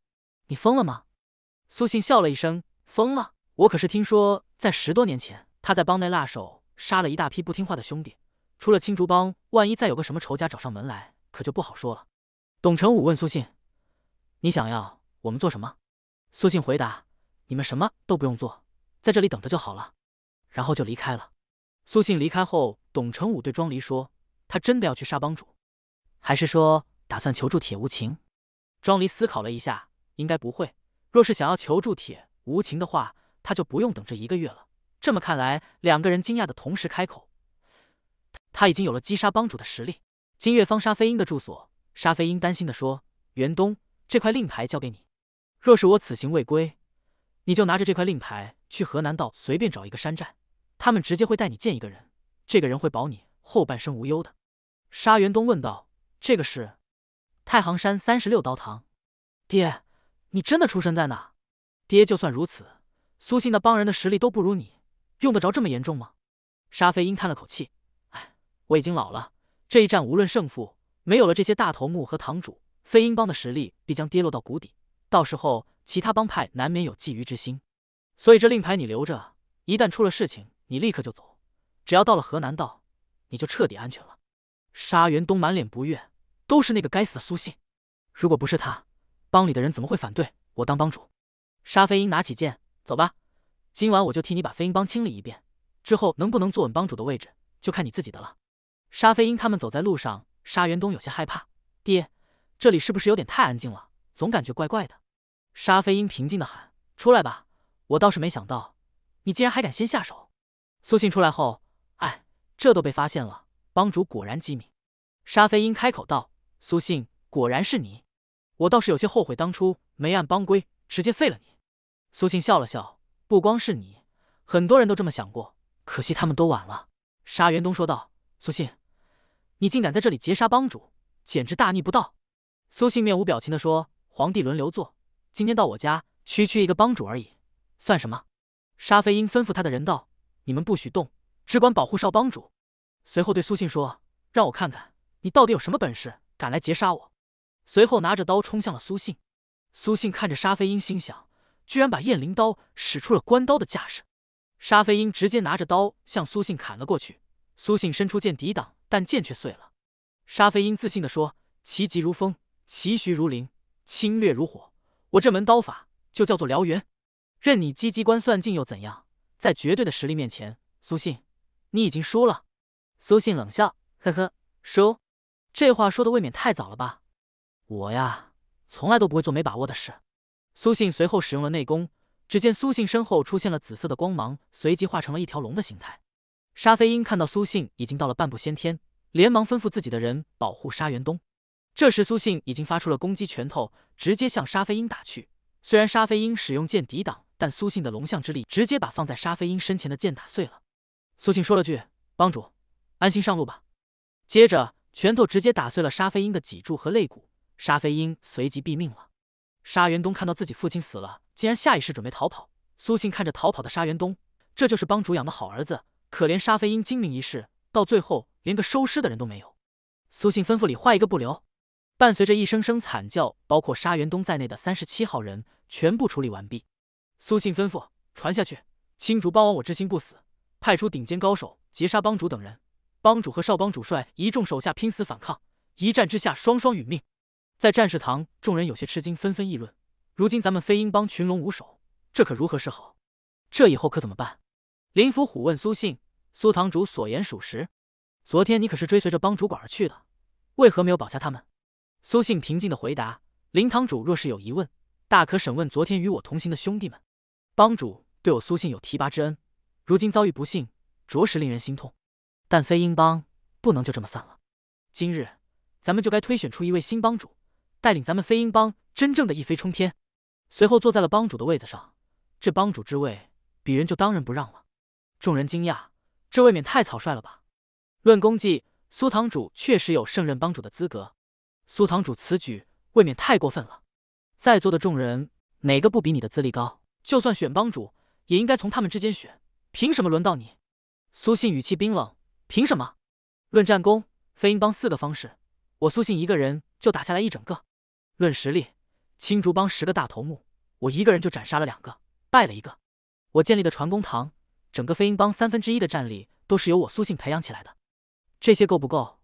你疯了吗？”苏信笑了一声：“疯了？我可是听说，在十多年前，他在帮内辣手杀了一大批不听话的兄弟。除了青竹帮，万一再有个什么仇家找上门来，可就不好说了。”董成武问苏信：“你想要我们做什么？”苏信回答：“你们什么都不用做。”在这里等着就好了，然后就离开了。苏信离开后，董成武对庄离说：“他真的要去杀帮主，还是说打算求助铁无情？”庄离思考了一下，应该不会。若是想要求助铁无情的话，他就不用等这一个月了。这么看来，两个人惊讶的同时开口：“他已经有了击杀帮主的实力。”金月芳沙飞鹰的住所，沙飞鹰担心的说：“元东，这块令牌交给你。若是我此行未归，你就拿着这块令牌。”去河南道随便找一个山寨，他们直接会带你见一个人，这个人会保你后半生无忧的。沙元东问道：“这个是太行山三十六刀堂，爹，你真的出身在哪？”爹，就算如此，苏信那帮人的实力都不如你，用得着这么严重吗？沙飞鹰叹了口气：“哎，我已经老了，这一战无论胜负，没有了这些大头目和堂主，飞鹰帮的实力必将跌落到谷底，到时候其他帮派难免有觊觎之心。”所以这令牌你留着，一旦出了事情，你立刻就走。只要到了河南道，你就彻底安全了。沙元东满脸不悦，都是那个该死的苏信，如果不是他，帮里的人怎么会反对我当帮主？沙飞鹰拿起剑，走吧，今晚我就替你把飞鹰帮清理一遍。之后能不能坐稳帮主的位置，就看你自己的了。沙飞鹰他们走在路上，沙元东有些害怕。爹，这里是不是有点太安静了？总感觉怪怪的。沙飞鹰平静的喊：“出来吧。”我倒是没想到，你竟然还敢先下手。苏信出来后，哎，这都被发现了。帮主果然机敏。沙飞鹰开口道：“苏信，果然是你。我倒是有些后悔当初没按帮规直接废了你。”苏信笑了笑：“不光是你，很多人都这么想过，可惜他们都晚了。”沙元东说道：“苏信，你竟敢在这里劫杀帮主，简直大逆不道！”苏信面无表情地说：“皇帝轮流坐，今天到我家，区区一个帮主而已。”算什么？沙飞鹰吩咐他的人道：“你们不许动，只管保护少帮主。”随后对苏信说：“让我看看，你到底有什么本事，敢来劫杀我？”随后拿着刀冲向了苏信。苏信看着沙飞鹰，心想：“居然把燕翎刀使出了关刀的架势。”沙飞鹰直接拿着刀向苏信砍了过去。苏信伸出剑抵挡，但剑却碎了。沙飞鹰自信地说：“其疾如风，其徐如林，侵略如火。我这门刀法就叫做燎原。”任你机关算尽又怎样？在绝对的实力面前，苏信，你已经输了。苏信冷笑：“呵呵，输？这话说的未免太早了吧！我呀，从来都不会做没把握的事。”苏信随后使用了内功，只见苏信身后出现了紫色的光芒，随即化成了一条龙的形态。沙飞鹰看到苏信已经到了半步先天，连忙吩咐自己的人保护沙元东。这时，苏信已经发出了攻击，拳头直接向沙飞鹰打去。虽然沙飞鹰使用剑抵挡，但苏信的龙象之力直接把放在沙飞鹰身前的剑打碎了。苏信说了句：“帮主，安心上路吧。”接着，拳头直接打碎了沙飞鹰的脊柱和肋骨，沙飞鹰随即毙命了。沙元东看到自己父亲死了，竟然下意识准备逃跑。苏信看着逃跑的沙元东，这就是帮主养的好儿子。可怜沙飞鹰精明一世，到最后连个收尸的人都没有。苏信吩咐：“里坏一个不留。”伴随着一声声惨叫，包括沙元东在内的三十七号人全部处理完毕。苏信吩咐传下去，青竹帮亡我之心不死，派出顶尖高手劫杀帮主等人。帮主和少帮主率一众手下拼死反抗，一战之下双双殒命。在战士堂，众人有些吃惊，纷纷议论：如今咱们飞鹰帮群龙无首，这可如何是好？这以后可怎么办？林福虎问苏信：“苏堂主所言属实？昨天你可是追随着帮主管而去的，为何没有保下他们？”苏信平静地回答：“林堂主若是有疑问，大可审问昨天与我同行的兄弟们。”帮主对我苏信有提拔之恩，如今遭遇不幸，着实令人心痛。但飞鹰帮不能就这么散了。今日，咱们就该推选出一位新帮主，带领咱们飞鹰帮真正的一飞冲天。随后坐在了帮主的位子上，这帮主之位，鄙人就当仁不让了。众人惊讶，这未免太草率了吧？论功绩，苏堂主确实有胜任帮主的资格。苏堂主此举，未免太过分了。在座的众人，哪个不比你的资历高？就算选帮主，也应该从他们之间选，凭什么轮到你？苏信语气冰冷。凭什么？论战功，飞鹰帮四个方式，我苏信一个人就打下来一整个；论实力，青竹帮十个大头目，我一个人就斩杀了两个，败了一个。我建立的传功堂，整个飞鹰帮三分之一的战力都是由我苏信培养起来的。这些够不够？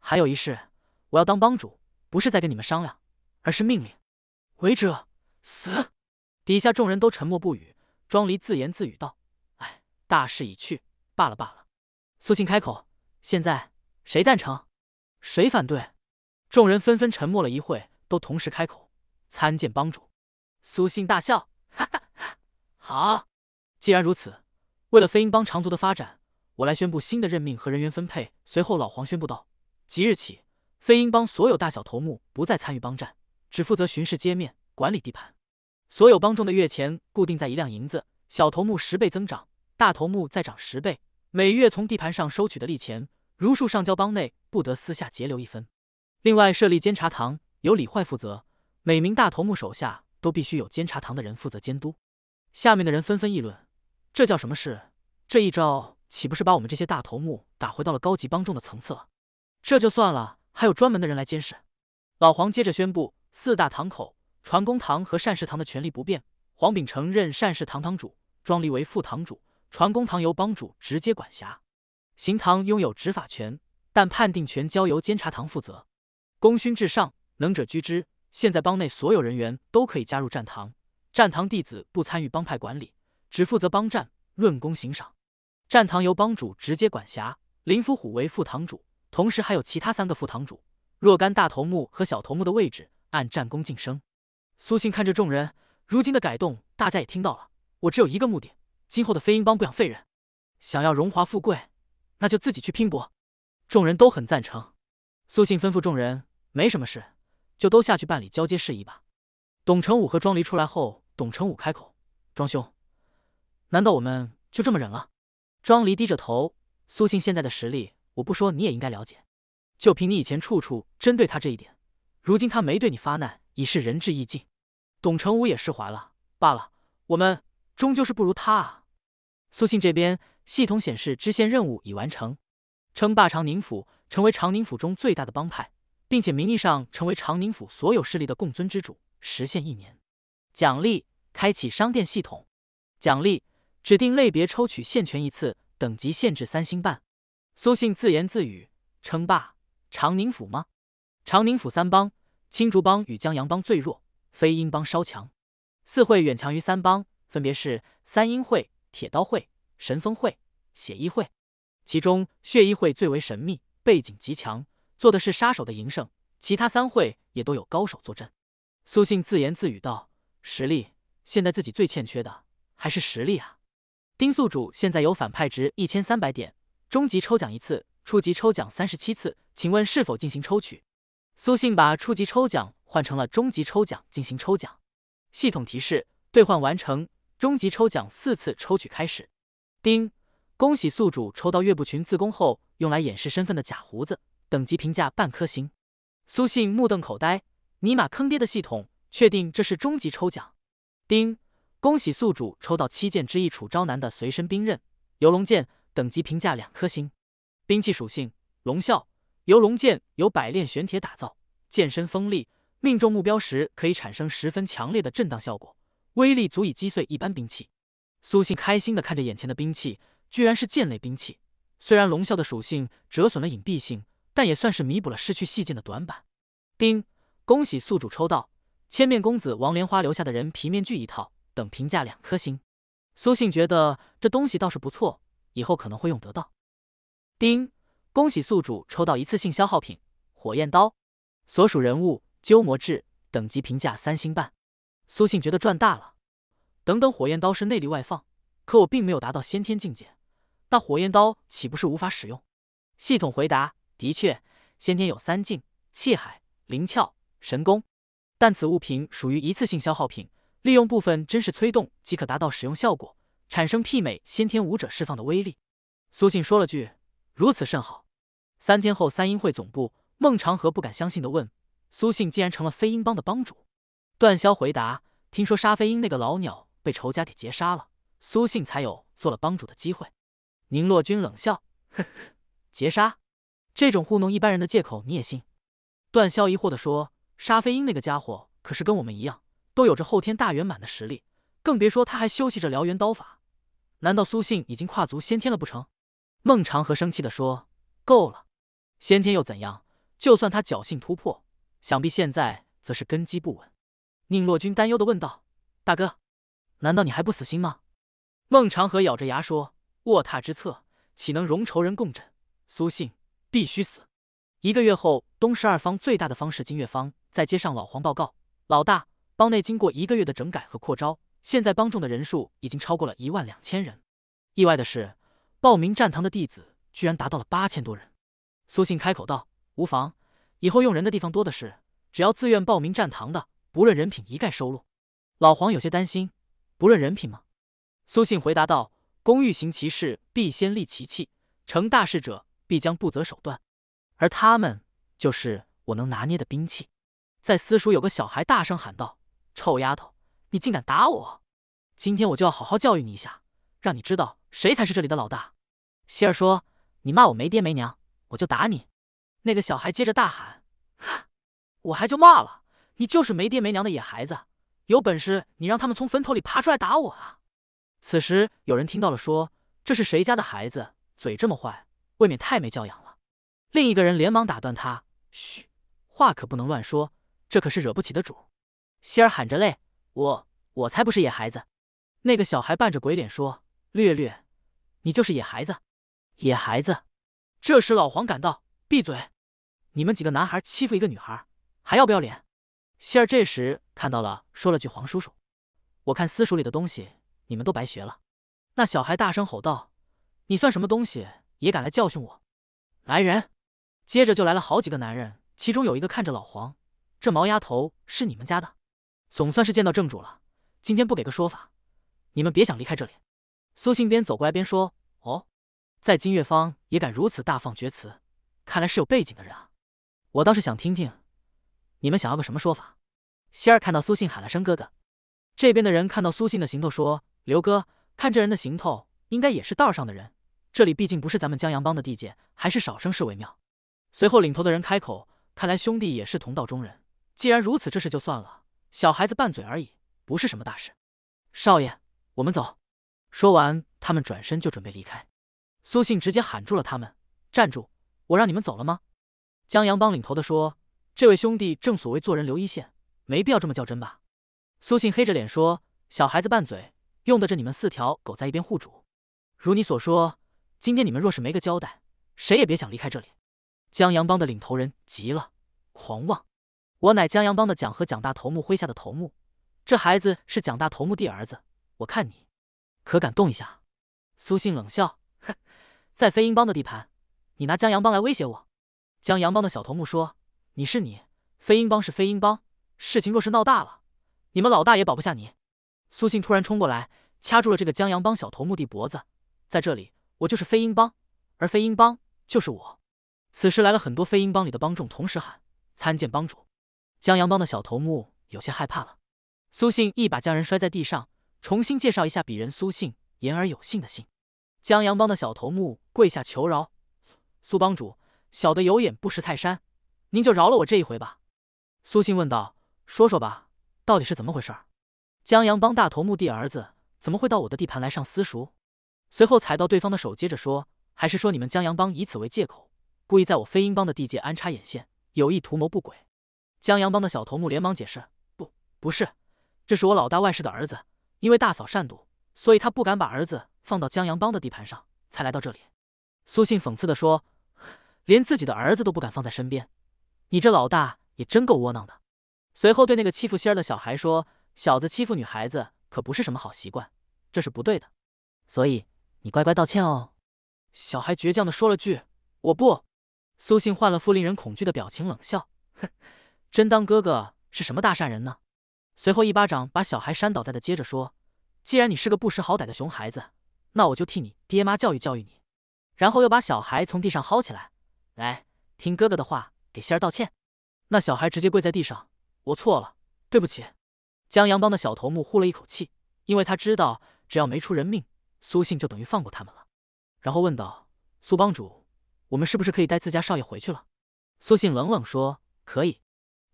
还有一事，我要当帮主，不是在跟你们商量，而是命令。违者死。底下众人都沉默不语，庄离自言自语道：“哎，大势已去，罢了罢了。”苏信开口：“现在谁赞成？谁反对？”众人纷纷沉默了一会，都同时开口：“参见帮主。”苏信大笑：“哈哈哈，好！既然如此，为了飞鹰帮长足的发展，我来宣布新的任命和人员分配。”随后老黄宣布道：“即日起，飞鹰帮所有大小头目不再参与帮战，只负责巡视街面，管理地盘。”所有帮众的月钱固定在一辆银子，小头目十倍增长，大头目再涨十倍。每月从地盘上收取的利钱如数上交帮内，不得私下截留一分。另外设立监察堂，由李坏负责。每名大头目手下都必须有监察堂的人负责监督。下面的人纷纷议论：这叫什么事？这一招岂不是把我们这些大头目打回到了高级帮众的层次了？这就算了，还有专门的人来监视。老黄接着宣布：四大堂口。传功堂和善事堂的权力不变，黄秉承任善事堂堂主，庄离为副堂主。传功堂由帮主直接管辖，行堂拥有执法权，但判定权交由监察堂负责。功勋至上，能者居之。现在帮内所有人员都可以加入战堂，战堂弟子不参与帮派管理，只负责帮战，论功行赏。战堂由帮主直接管辖，林伏虎为副堂主，同时还有其他三个副堂主，若干大头目和小头目的位置按战功晋升。苏信看着众人，如今的改动大家也听到了。我只有一个目的，今后的飞鹰帮不养废人。想要荣华富贵，那就自己去拼搏。众人都很赞成。苏信吩咐众人，没什么事，就都下去办理交接事宜吧。董成武和庄离出来后，董成武开口：“庄兄，难道我们就这么忍了？”庄离低着头。苏信现在的实力，我不说你也应该了解。就凭你以前处处针对他这一点，如今他没对你发难，已是仁至义尽。董成武也释怀了，罢了，我们终究是不如他啊。苏信这边系统显示支线任务已完成，称霸长宁府，成为长宁府中最大的帮派，并且名义上成为长宁府所有势力的共尊之主，实现一年。奖励：开启商店系统，奖励：指定类别抽取限权一次，等级限制三星半。苏信自言自语：称霸长宁府吗？长宁府三帮，青竹帮与江洋帮最弱。飞鹰帮稍强，四会远强于三帮，分别是三鹰会、铁刀会、神风会、血衣会。其中血衣会最为神秘，背景极强，做的是杀手的营生。其他三会也都有高手坐镇。苏信自言自语道：“实力，现在自己最欠缺的还是实力啊！”丁宿主现在有反派值一千三百点，中级抽奖一次，初级抽奖三十七次，请问是否进行抽取？苏信把初级抽奖换成了中级抽奖进行抽奖，系统提示兑换完成，中级抽奖四次抽取开始。丁，恭喜宿主抽到岳不群自宫后用来掩饰身份的假胡子，等级评价半颗星。苏信目瞪口呆，尼玛坑爹的系统！确定这是终极抽奖？丁，恭喜宿主抽到七剑之一楚昭南的随身兵刃游龙剑，等级评价两颗星，兵器属性龙啸。游龙剑由百炼玄铁打造，剑身锋利，命中目标时可以产生十分强烈的震荡效果，威力足以击碎一般兵器。苏信开心地看着眼前的兵器，居然是剑类兵器。虽然龙啸的属性折损了隐蔽性，但也算是弥补了失去细剑的短板。丁，恭喜宿主抽到千面公子王莲花留下的人皮面具一套，等评价两颗星。苏信觉得这东西倒是不错，以后可能会用得到。丁。恭喜宿主抽到一次性消耗品火焰刀，所属人物鸠摩智，等级评价三星半。苏信觉得赚大了。等等，火焰刀是内力外放，可我并没有达到先天境界，那火焰刀岂不是无法使用？系统回答：的确，先天有三境，气海、灵窍、神功，但此物品属于一次性消耗品，利用部分真实催动即可达到使用效果，产生媲美先天武者释放的威力。苏信说了句：如此甚好。三天后，三鹰会总部，孟长河不敢相信的问：“苏信竟然成了飞鹰帮的帮主？”段霄回答：“听说沙飞鹰那个老鸟被仇家给劫杀了，苏信才有做了帮主的机会。”宁洛君冷笑：“呵呵，劫杀，这种糊弄一般人的借口你也信？”段霄疑惑的说：“沙飞鹰那个家伙可是跟我们一样，都有着后天大圆满的实力，更别说他还修习着燎原刀法。难道苏信已经跨足先天了不成？”孟长河生气的说：“够了！”先天又怎样？就算他侥幸突破，想必现在则是根基不稳。宁洛君担忧的问道：“大哥，难道你还不死心吗？”孟长河咬着牙说：“卧榻之侧，岂能容仇人共枕？苏信必须死。”一个月后，东十二方最大的方是金月方，在接上老黄报告，老大帮内经过一个月的整改和扩招，现在帮众的人数已经超过了一万两千人。意外的是，报名战堂的弟子居然达到了八千多人。苏信开口道：“无妨，以后用人的地方多的是，只要自愿报名站堂的，不论人品，一概收录。”老黄有些担心：“不论人品吗？”苏信回答道：“工欲行其事，必先利其器。成大事者，必将不择手段。而他们，就是我能拿捏的兵器。”在私塾，有个小孩大声喊道：“臭丫头，你竟敢打我！今天我就要好好教育你一下，让你知道谁才是这里的老大。”希儿说：“你骂我没爹没娘。”我就打你！那个小孩接着大喊，我还就骂了你，就是没爹没娘的野孩子。有本事你让他们从坟头里爬出来打我啊！此时有人听到了，说这是谁家的孩子，嘴这么坏，未免太没教养了。另一个人连忙打断他：“嘘，话可不能乱说，这可是惹不起的主。”希儿喊着泪：“我我才不是野孩子！”那个小孩扮着鬼脸说：“略略，你就是野孩子，野孩子。”这时，老黄赶到，闭嘴！你们几个男孩欺负一个女孩，还要不要脸？希儿这时看到了，说了句：“黄叔叔，我看私塾里的东西，你们都白学了。”那小孩大声吼道：“你算什么东西，也敢来教训我！”来人！接着就来了好几个男人，其中有一个看着老黄：“这毛丫头是你们家的？”总算是见到正主了。今天不给个说法，你们别想离开这里。苏信边走过来边说：“哦。”在金月方也敢如此大放厥词，看来是有背景的人啊！我倒是想听听，你们想要个什么说法？仙儿看到苏信喊了声哥哥，这边的人看到苏信的行头，说：“刘哥，看这人的行头，应该也是道上的人。这里毕竟不是咱们江洋帮的地界，还是少生事为妙。”随后领头的人开口：“看来兄弟也是同道中人，既然如此，这事就算了，小孩子拌嘴而已，不是什么大事。”少爷，我们走。”说完，他们转身就准备离开。苏信直接喊住了他们：“站住！我让你们走了吗？”江洋帮领头的说：“这位兄弟，正所谓做人留一线，没必要这么较真吧？”苏信黑着脸说：“小孩子拌嘴，用得着你们四条狗在一边护主？如你所说，今天你们若是没个交代，谁也别想离开这里。”江洋帮的领头人急了：“狂妄！我乃江洋帮的蒋和蒋大头目麾下的头目，这孩子是蒋大头目的儿子，我看你可敢动一下？”苏信冷笑。在飞鹰帮的地盘，你拿江洋帮来威胁我？江洋帮的小头目说：“你是你，飞鹰帮是飞鹰帮。事情若是闹大了，你们老大也保不下你。”苏信突然冲过来，掐住了这个江洋帮小头目的脖子。在这里，我就是飞鹰帮，而飞鹰帮就是我。此时来了很多飞鹰帮里的帮众，同时喊：“参见帮主！”江洋帮的小头目有些害怕了。苏信一把将人摔在地上，重新介绍一下：“鄙人苏信，言而有信的信。”江洋帮的小头目跪下求饶：“苏帮主，小的有眼不识泰山，您就饶了我这一回吧。”苏信问道：“说说吧，到底是怎么回事？”江洋帮大头目的儿子怎么会到我的地盘来上私塾？随后踩到对方的手，接着说：“还是说你们江洋帮以此为借口，故意在我飞鹰帮的地界安插眼线，有意图谋不轨？”江洋帮的小头目连忙解释：“不，不是，这是我老大外室的儿子，因为大嫂善赌，所以他不敢把儿子……”放到江洋帮的地盘上才来到这里，苏信讽刺的说：“连自己的儿子都不敢放在身边，你这老大也真够窝囊的。”随后对那个欺负仙儿的小孩说：“小子欺负女孩子可不是什么好习惯，这是不对的，所以你乖乖道歉哦。”小孩倔强的说了句：“我不。”苏信换了副令人恐惧的表情冷笑：“哼，真当哥哥是什么大善人呢？”随后一巴掌把小孩扇倒在的，接着说：“既然你是个不识好歹的熊孩子。”那我就替你爹妈教育教育你，然后又把小孩从地上薅起来，来听哥哥的话，给仙儿道歉。那小孩直接跪在地上，我错了，对不起。江洋帮的小头目呼了一口气，因为他知道只要没出人命，苏信就等于放过他们了。然后问道：“苏帮主，我们是不是可以带自家少爷回去了？”苏信冷冷说：“可以。”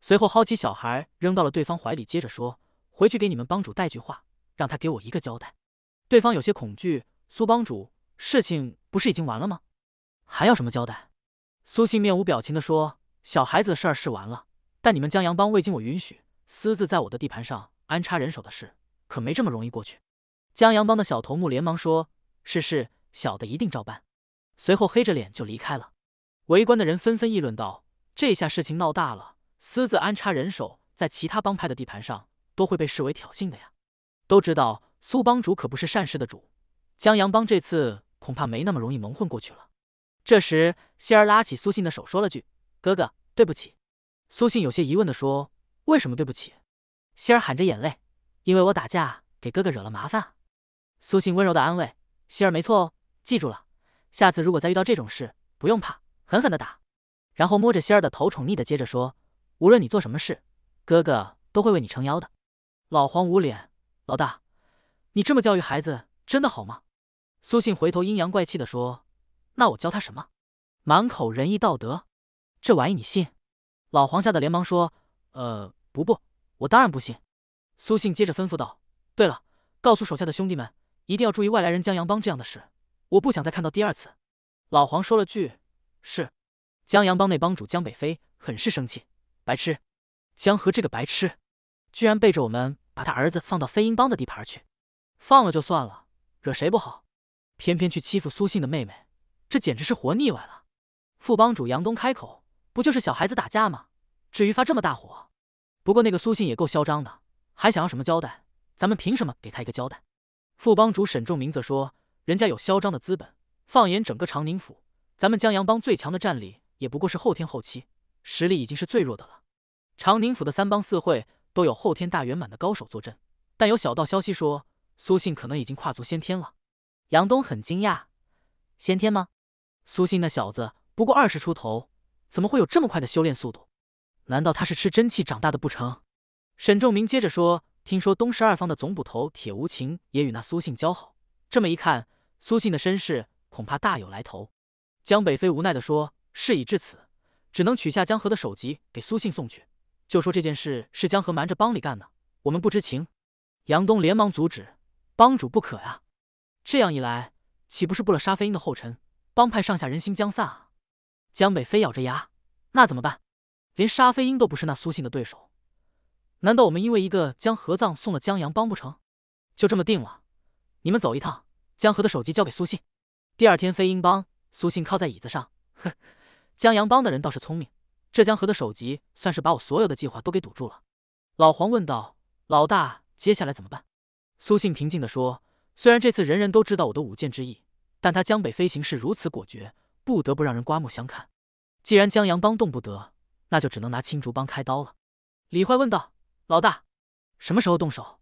随后薅起小孩扔到了对方怀里，接着说：“回去给你们帮主带句话，让他给我一个交代。”对方有些恐惧，苏帮主，事情不是已经完了吗？还要什么交代？苏信面无表情地说：“小孩子的事儿是完了，但你们江洋帮未经我允许，私自在我的地盘上安插人手的事，可没这么容易过去。”江洋帮的小头目连忙说：“是是，小的一定照办。”随后黑着脸就离开了。围观的人纷纷议论道：“这下事情闹大了，私自安插人手在其他帮派的地盘上，都会被视为挑衅的呀！都知道。”苏帮主可不是善事的主，江洋帮这次恐怕没那么容易蒙混过去了。这时，希儿拉起苏信的手，说了句：“哥哥，对不起。”苏信有些疑问的说：“为什么对不起？”希儿喊着眼泪：“因为我打架给哥哥惹了麻烦苏信温柔的安慰：“希儿，没错哦，记住了，下次如果再遇到这种事，不用怕，狠狠的打。”然后摸着希儿的头，宠溺的接着说：“无论你做什么事，哥哥都会为你撑腰的。”老黄捂脸：“老大。”你这么教育孩子，真的好吗？苏信回头阴阳怪气的说：“那我教他什么？满口仁义道德，这玩意你信？”老黄吓得连忙说：“呃，不不，我当然不信。”苏信接着吩咐道：“对了，告诉手下的兄弟们，一定要注意外来人江洋帮这样的事，我不想再看到第二次。”老黄说了句：“是。”江洋帮那帮主江北飞很是生气：“白痴，江河这个白痴，居然背着我们把他儿子放到飞鹰帮的地盘去！”放了就算了，惹谁不好，偏偏去欺负苏信的妹妹，这简直是活腻歪了。副帮主杨东开口：“不就是小孩子打架吗？至于发这么大火？不过那个苏信也够嚣张的，还想要什么交代？咱们凭什么给他一个交代？”副帮主沈仲明则说：“人家有嚣张的资本，放眼整个长宁府，咱们江阳帮最强的战力也不过是后天后期，实力已经是最弱的了。长宁府的三帮四会都有后天大圆满的高手坐镇，但有小道消息说。”苏信可能已经跨足先天了，杨东很惊讶：“先天吗？苏信那小子不过二十出头，怎么会有这么快的修炼速度？难道他是吃真气长大的不成？”沈仲明接着说：“听说东十二方的总捕头铁无情也与那苏信交好，这么一看，苏信的身世恐怕大有来头。”江北飞无奈地说：“事已至此，只能取下江河的首级给苏信送去，就说这件事是江河瞒着帮里干的，我们不知情。”杨东连忙阻止。帮主不可呀！这样一来，岂不是步了沙飞鹰的后尘？帮派上下人心将散啊！江北飞咬着牙，那怎么办？连沙飞鹰都不是那苏信的对手，难道我们因为一个将合葬送了江阳帮不成？就这么定了，你们走一趟，江河的首级交给苏信。第二天，飞鹰帮，苏信靠在椅子上，哼，江阳帮的人倒是聪明，这江河的首级算是把我所有的计划都给堵住了。老黄问道：“老大，接下来怎么办？”苏信平静地说：“虽然这次人人都知道我的舞剑之意，但他江北飞行是如此果决，不得不让人刮目相看。既然江洋帮动不得，那就只能拿青竹帮开刀了。”李坏问道：“老大，什么时候动手？”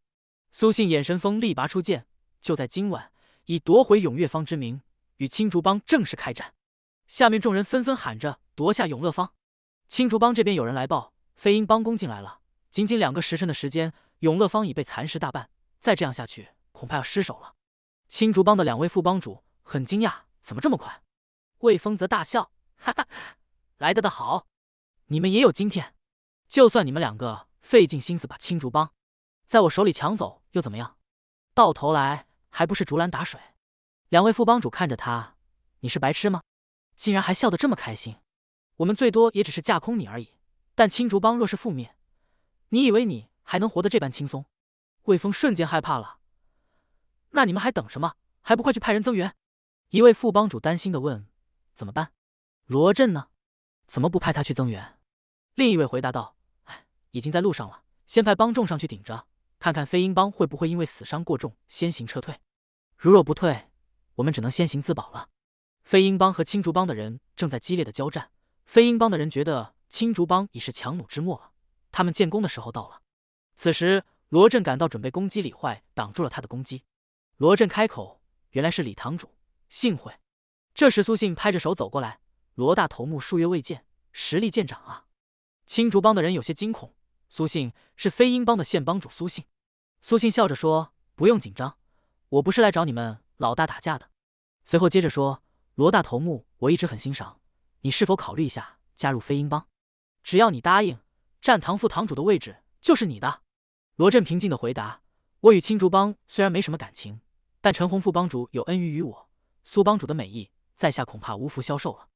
苏信眼神锋利，拔出剑：“就在今晚，以夺回永乐坊之名，与青竹帮正式开战。”下面众人纷纷喊着：“夺下永乐坊！”青竹帮这边有人来报：“飞鹰帮攻进来了。仅仅两个时辰的时间，永乐坊已被蚕食大半。”再这样下去，恐怕要失手了。青竹帮的两位副帮主很惊讶，怎么这么快？魏峰则大笑，哈哈，来的的好，你们也有今天。就算你们两个费尽心思把青竹帮在我手里抢走又怎么样？到头来还不是竹篮打水？两位副帮主看着他，你是白痴吗？竟然还笑得这么开心？我们最多也只是架空你而已，但青竹帮若是覆灭，你以为你还能活得这般轻松？魏峰瞬间害怕了，那你们还等什么？还不快去派人增援！一位副帮主担心的问：“怎么办？罗振呢？怎么不派他去增援？”另一位回答道：“哎，已经在路上了。先派帮众上去顶着，看看飞鹰帮会不会因为死伤过重先行撤退。如若不退，我们只能先行自保了。”飞鹰帮和青竹帮的人正在激烈的交战。飞鹰帮的人觉得青竹帮已是强弩之末了，他们建功的时候到了。此时。罗振赶到，准备攻击李坏，挡住了他的攻击。罗振开口：“原来是李堂主，幸会。”这时，苏信拍着手走过来：“罗大头目，数月未见，实力见长啊！”青竹帮的人有些惊恐。苏信是飞鹰帮的现帮主。苏信，苏信笑着说：“不用紧张，我不是来找你们老大打架的。”随后接着说：“罗大头目，我一直很欣赏你，是否考虑一下加入飞鹰帮？只要你答应，战堂副堂主的位置就是你的。”罗振平静的回答：“我与青竹帮虽然没什么感情，但陈洪副帮主有恩于于我，苏帮主的美意，在下恐怕无福消受了。”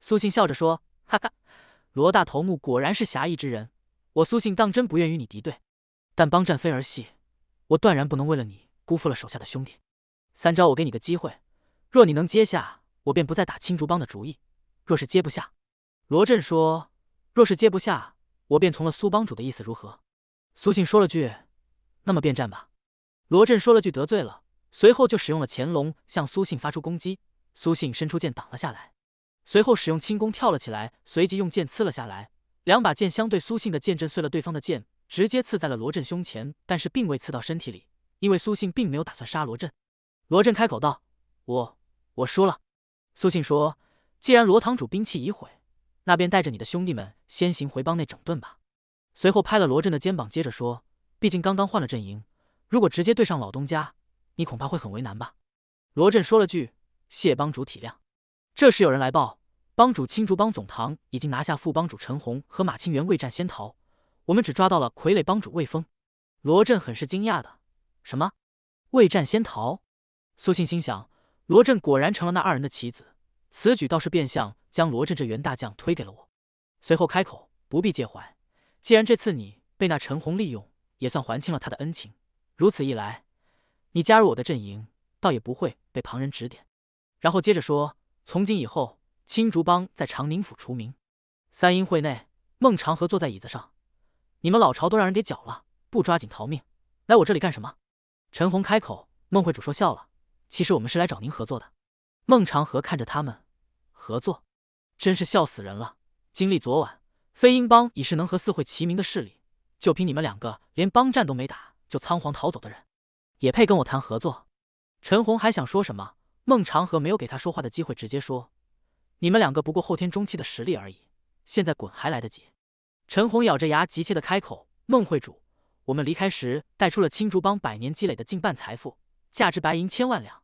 苏信笑着说：“哈哈，罗大头目果然是侠义之人，我苏信当真不愿与你敌对。但帮战非儿戏，我断然不能为了你辜负了手下的兄弟。三招，我给你个机会，若你能接下，我便不再打青竹帮的主意；若是接不下，罗振说，若是接不下，我便从了苏帮主的意思，如何？”苏信说了句：“那么便战吧。”罗振说了句：“得罪了。”随后就使用了潜龙向苏信发出攻击。苏信伸出剑挡了下来，随后使用轻功跳了起来，随即用剑刺了下来。两把剑相对，苏信的剑震碎了对方的剑，直接刺在了罗振胸前，但是并未刺到身体里，因为苏信并没有打算杀罗振。罗振开口道：“我我输了。”苏信说：“既然罗堂主兵器已毁，那便带着你的兄弟们先行回帮内整顿吧。”随后拍了罗振的肩膀，接着说：“毕竟刚刚换了阵营，如果直接对上老东家，你恐怕会很为难吧？”罗振说了句：“谢帮主体谅。”这时有人来报，帮主青竹帮总堂已经拿下副帮主陈红和马清元，未战先逃。我们只抓到了傀儡帮主魏峰。罗振很是惊讶的：“什么？未战先逃？”苏信心想，罗振果然成了那二人的棋子，此举倒是变相将罗振这员大将推给了我。随后开口：“不必介怀。”既然这次你被那陈红利用，也算还清了他的恩情。如此一来，你加入我的阵营，倒也不会被旁人指点。然后接着说，从今以后，青竹帮在长宁府除名。三英会内，孟长河坐在椅子上，你们老巢都让人给搅了，不抓紧逃命，来我这里干什么？陈红开口，孟会主说笑了，其实我们是来找您合作的。孟长河看着他们，合作，真是笑死人了。经历昨晚。飞鹰帮已是能和四会齐名的势力，就凭你们两个连帮战都没打就仓皇逃走的人，也配跟我谈合作？陈红还想说什么，孟长河没有给他说话的机会，直接说：“你们两个不过后天中期的实力而已，现在滚还来得及。”陈红咬着牙，急切的开口：“孟会主，我们离开时带出了青竹帮百年积累的近半财富，价值白银千万两，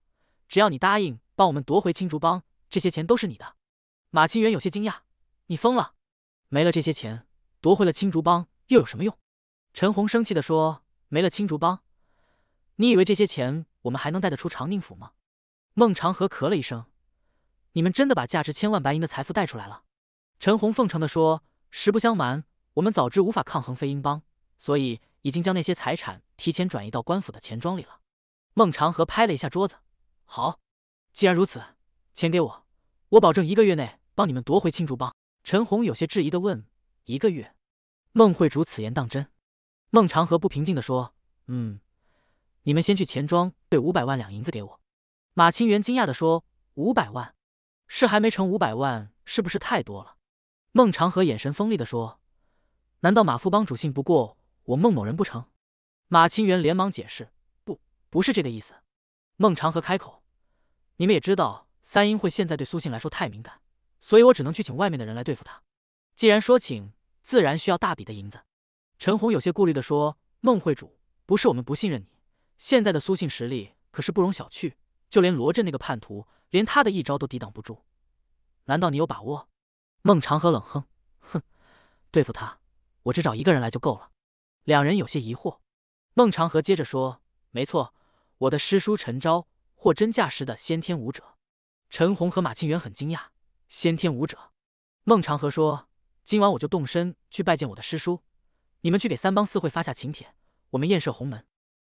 只要你答应帮我们夺回青竹帮，这些钱都是你的。”马清源有些惊讶：“你疯了？”没了这些钱，夺回了青竹帮又有什么用？陈红生气的说：“没了青竹帮，你以为这些钱我们还能带得出长宁府吗？”孟长河咳了一声：“你们真的把价值千万白银的财富带出来了？”陈红奉承的说：“实不相瞒，我们早知无法抗衡飞鹰帮，所以已经将那些财产提前转移到官府的钱庄里了。”孟长河拍了一下桌子：“好，既然如此，钱给我，我保证一个月内帮你们夺回青竹帮。”陈红有些质疑的问：“一个月？”孟慧主此言当真？”孟长河不平静的说：“嗯，你们先去钱庄兑五百万两银子给我。”马清源惊讶的说：“五百万？是还没成五百万？是不是太多了？”孟长河眼神锋利的说：“难道马副帮主信不过我孟某人不成？”马清源连忙解释：“不，不是这个意思。”孟长河开口：“你们也知道，三英会现在对苏信来说太敏感。”所以我只能去请外面的人来对付他。既然说请，自然需要大笔的银子。陈红有些顾虑的说：“孟会主，不是我们不信任你，现在的苏信实力可是不容小觑，就连罗振那个叛徒，连他的一招都抵挡不住。难道你有把握？”孟长河冷哼：“哼，对付他，我只找一个人来就够了。”两人有些疑惑。孟长河接着说：“没错，我的师叔陈昭，货真价实的先天武者。”陈红和马庆元很惊讶。先天武者，孟长河说：“今晚我就动身去拜见我的师叔，你们去给三帮四会发下请帖，我们宴设鸿门。”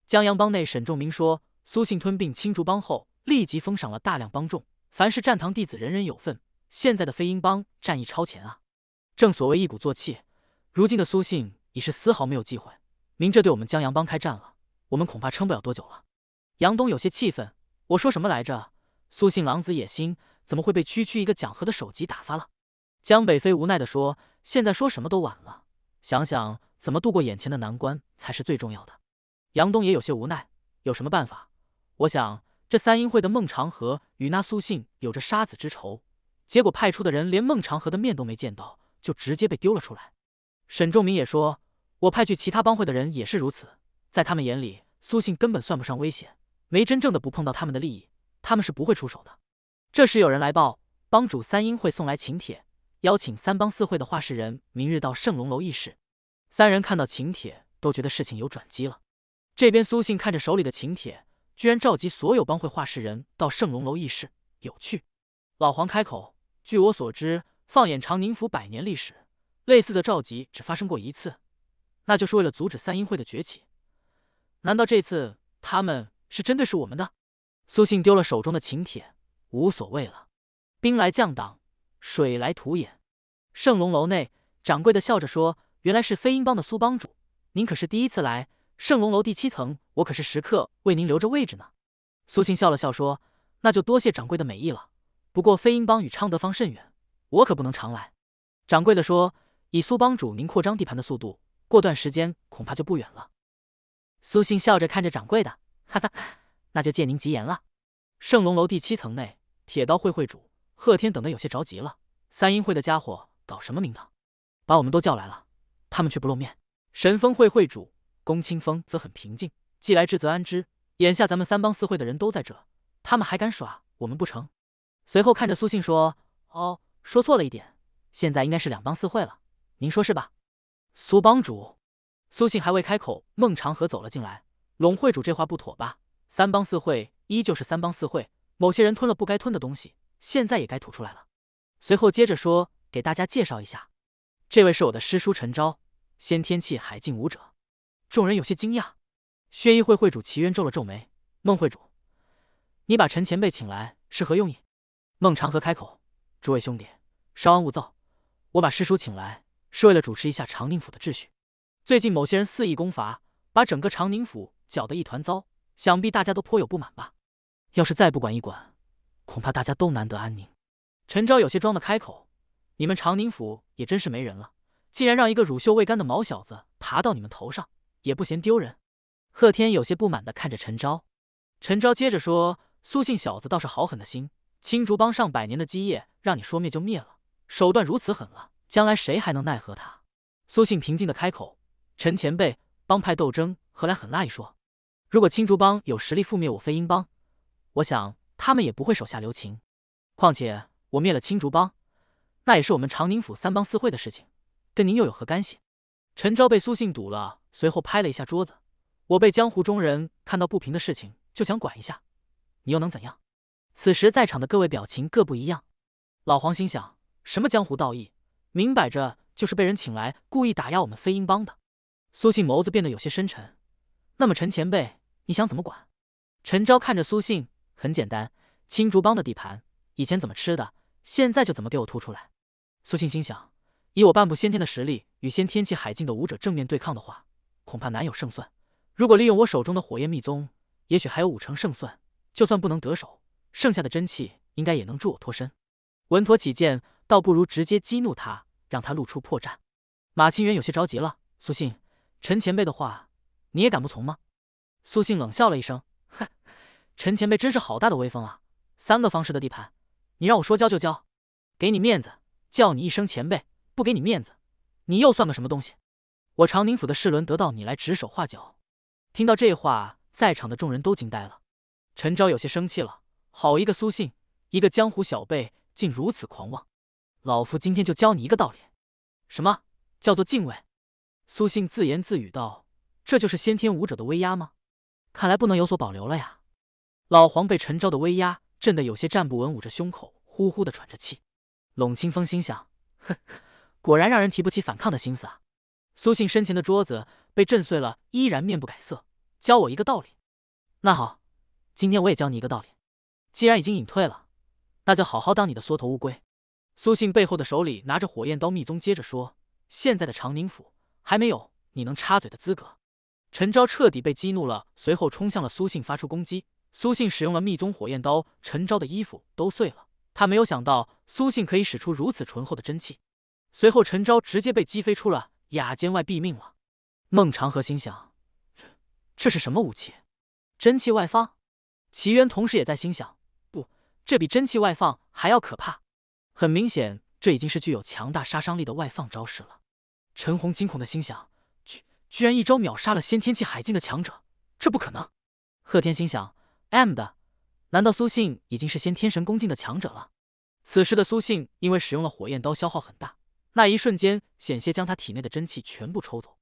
江阳帮内，沈仲明说：“苏信吞并青竹帮后，立即封赏了大量帮众，凡是战堂弟子，人人有份。现在的飞鹰帮战意超前啊，正所谓一鼓作气。如今的苏信已是丝毫没有忌讳，明这对我们江阳帮开战了，我们恐怕撑不了多久了。”杨东有些气愤：“我说什么来着？苏信狼子野心！”怎么会被区区一个讲和的首级打发了？江北飞无奈的说：“现在说什么都晚了，想想怎么度过眼前的难关才是最重要的。”杨东也有些无奈：“有什么办法？我想这三英会的孟长河与那苏信有着杀子之仇，结果派出的人连孟长河的面都没见到，就直接被丢了出来。”沈仲明也说：“我派去其他帮会的人也是如此，在他们眼里，苏信根本算不上威胁，没真正的不碰到他们的利益，他们是不会出手的。”这时有人来报，帮主三英会送来请帖，邀请三帮四会的画事人明日到圣龙楼议事。三人看到请帖，都觉得事情有转机了。这边苏信看着手里的请帖，居然召集所有帮会画事人到圣龙楼议事，有趣。老黄开口：“据我所知，放眼长宁府百年历史，类似的召集只发生过一次，那就是为了阻止三英会的崛起。难道这次他们是针对是我们的？”苏信丢了手中的请帖。无所谓了，兵来将挡，水来土掩。圣龙楼内，掌柜的笑着说：“原来是飞鹰帮的苏帮主，您可是第一次来圣龙楼第七层，我可是时刻为您留着位置呢。”苏信笑了笑说：“那就多谢掌柜的美意了。不过飞鹰帮与昌德方甚远，我可不能常来。”掌柜的说：“以苏帮主您扩张地盘的速度，过段时间恐怕就不远了。”苏信笑着看着掌柜的，哈哈，那就借您吉言了。圣龙楼第七层内。铁刀会会主贺天等的有些着急了，三阴会的家伙搞什么名堂，把我们都叫来了，他们却不露面。神风会会主公清风则很平静，既来之则安之，眼下咱们三帮四会的人都在这，他们还敢耍我们不成？随后看着苏信说：“哦，说错了一点，现在应该是两帮四会了，您说是吧？”苏帮主，苏信还未开口，孟长河走了进来。龙会主这话不妥吧？三帮四会依旧是三帮四会。某些人吞了不该吞的东西，现在也该吐出来了。随后接着说：“给大家介绍一下，这位是我的师叔陈昭，先天气海境武者。”众人有些惊讶。薛衣会会主齐渊皱了皱眉：“孟会主，你把陈前辈请来是何用意？”孟长河开口：“诸位兄弟，稍安勿躁。我把师叔请来，是为了主持一下长宁府的秩序。最近某些人肆意攻伐，把整个长宁府搅得一团糟，想必大家都颇有不满吧。”要是再不管一管，恐怕大家都难得安宁。陈昭有些装的开口：“你们长宁府也真是没人了，竟然让一个乳臭未干的毛小子爬到你们头上，也不嫌丢人。”贺天有些不满的看着陈昭。陈昭接着说：“苏姓小子倒是好狠的心，青竹帮上百年的基业让你说灭就灭了，手段如此狠了，将来谁还能奈何他？”苏姓平静的开口：“陈前辈，帮派斗争何来狠辣一说？如果青竹帮有实力覆灭我飞鹰帮，我想他们也不会手下留情。况且我灭了青竹帮，那也是我们长宁府三帮四会的事情，跟您又有何干系？陈昭被苏信堵了，随后拍了一下桌子：“我被江湖中人看到不平的事情，就想管一下，你又能怎样？”此时在场的各位表情各不一样。老黄心想：什么江湖道义，明摆着就是被人请来故意打压我们飞鹰帮的。苏信眸子变得有些深沉：“那么陈前辈，你想怎么管？”陈昭看着苏信。很简单，青竹帮的地盘，以前怎么吃的，现在就怎么给我吐出来。苏信心想，以我半步先天的实力，与先天气海境的武者正面对抗的话，恐怕难有胜算。如果利用我手中的火焰密宗，也许还有五成胜算。就算不能得手，剩下的真气应该也能助我脱身。稳妥起见，倒不如直接激怒他，让他露出破绽。马清源有些着急了，苏信，陈前辈的话，你也敢不从吗？苏信冷笑了一声。陈前辈真是好大的威风啊！三个方式的地盘，你让我说交就交？给你面子叫你一声前辈，不给你面子，你又算个什么东西？我长宁府的世伦得到你来指手画脚？听到这话，在场的众人都惊呆了。陈昭有些生气了：，好一个苏信，一个江湖小辈，竟如此狂妄！老夫今天就教你一个道理：，什么叫做敬畏？苏信自言自语道：“这就是先天武者的威压吗？看来不能有所保留了呀。”老黄被陈昭的威压震得有些站不稳，捂着胸口，呼呼的喘着气。冷清风心想：哼，果然让人提不起反抗的心思啊。苏信身前的桌子被震碎了，依然面不改色。教我一个道理？那好，今天我也教你一个道理。既然已经隐退了，那就好好当你的缩头乌龟。苏信背后的手里拿着火焰刀，密宗接着说：现在的长宁府还没有你能插嘴的资格。陈昭彻底被激怒了，随后冲向了苏信，发出攻击。苏信使用了密宗火焰刀，陈昭的衣服都碎了。他没有想到苏信可以使出如此醇厚的真气。随后，陈昭直接被击飞出了雅间外，毙命了。孟长河心想：这这是什么武器？真气外放。齐渊同时也在心想：不，这比真气外放还要可怕。很明显，这已经是具有强大杀伤力的外放招式了。陈红惊恐的心想：居居然一招秒杀了先天气海境的强者，这不可能。贺天心想。M 的，难道苏信已经是先天神功境的强者了？此时的苏信因为使用了火焰刀，消耗很大，那一瞬间险些将他体内的真气全部抽走。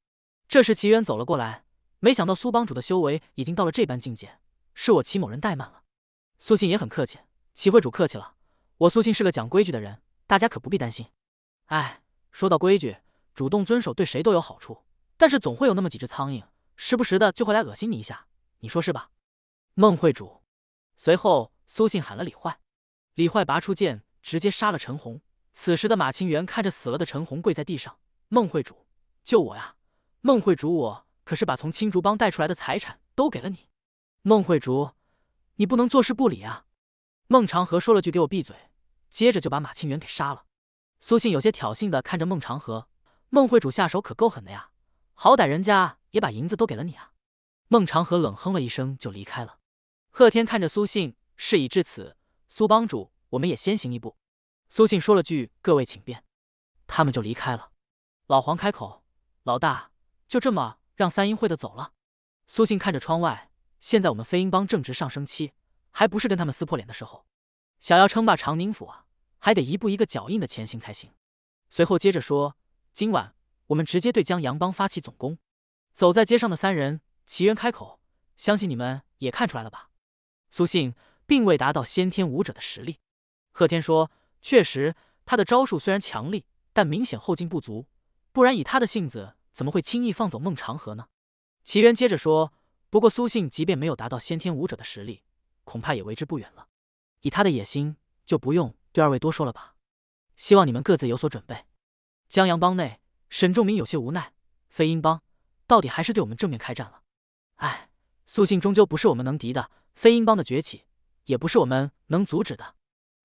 这时齐渊走了过来，没想到苏帮主的修为已经到了这般境界，是我齐某人怠慢了。苏信也很客气，齐会主客气了，我苏信是个讲规矩的人，大家可不必担心。哎，说到规矩，主动遵守对谁都有好处，但是总会有那么几只苍蝇，时不时的就会来恶心你一下，你说是吧？孟会主，随后苏信喊了李坏，李坏拔出剑，直接杀了陈红。此时的马清源看着死了的陈红跪在地上，孟会主，救我呀！孟会主，我可是把从青竹帮带出来的财产都给了你。孟会主，你不能坐视不理啊！孟长河说了句“给我闭嘴”，接着就把马清源给杀了。苏信有些挑衅的看着孟长河，孟会主下手可够狠的呀，好歹人家也把银子都给了你啊！孟长河冷哼了一声就离开了。贺天看着苏信，事已至此，苏帮主，我们也先行一步。苏信说了句：“各位请便。”他们就离开了。老黄开口：“老大，就这么让三英会的走了？”苏信看着窗外，现在我们飞鹰帮正值上升期，还不是跟他们撕破脸的时候。想要称霸长宁府啊，还得一步一个脚印的前行才行。随后接着说：“今晚我们直接对江洋帮发起总攻。”走在街上的三人，齐渊开口：“相信你们也看出来了吧？”苏信并未达到先天武者的实力，贺天说：“确实，他的招数虽然强力，但明显后劲不足。不然以他的性子，怎么会轻易放走孟长河呢？”齐源接着说：“不过，苏信即便没有达到先天武者的实力，恐怕也为之不远了。以他的野心，就不用对二位多说了吧。希望你们各自有所准备。”江洋帮内，沈仲明有些无奈：“飞鹰帮，到底还是对我们正面开战了。唉，苏信终究不是我们能敌的。”飞鹰帮的崛起也不是我们能阻止的。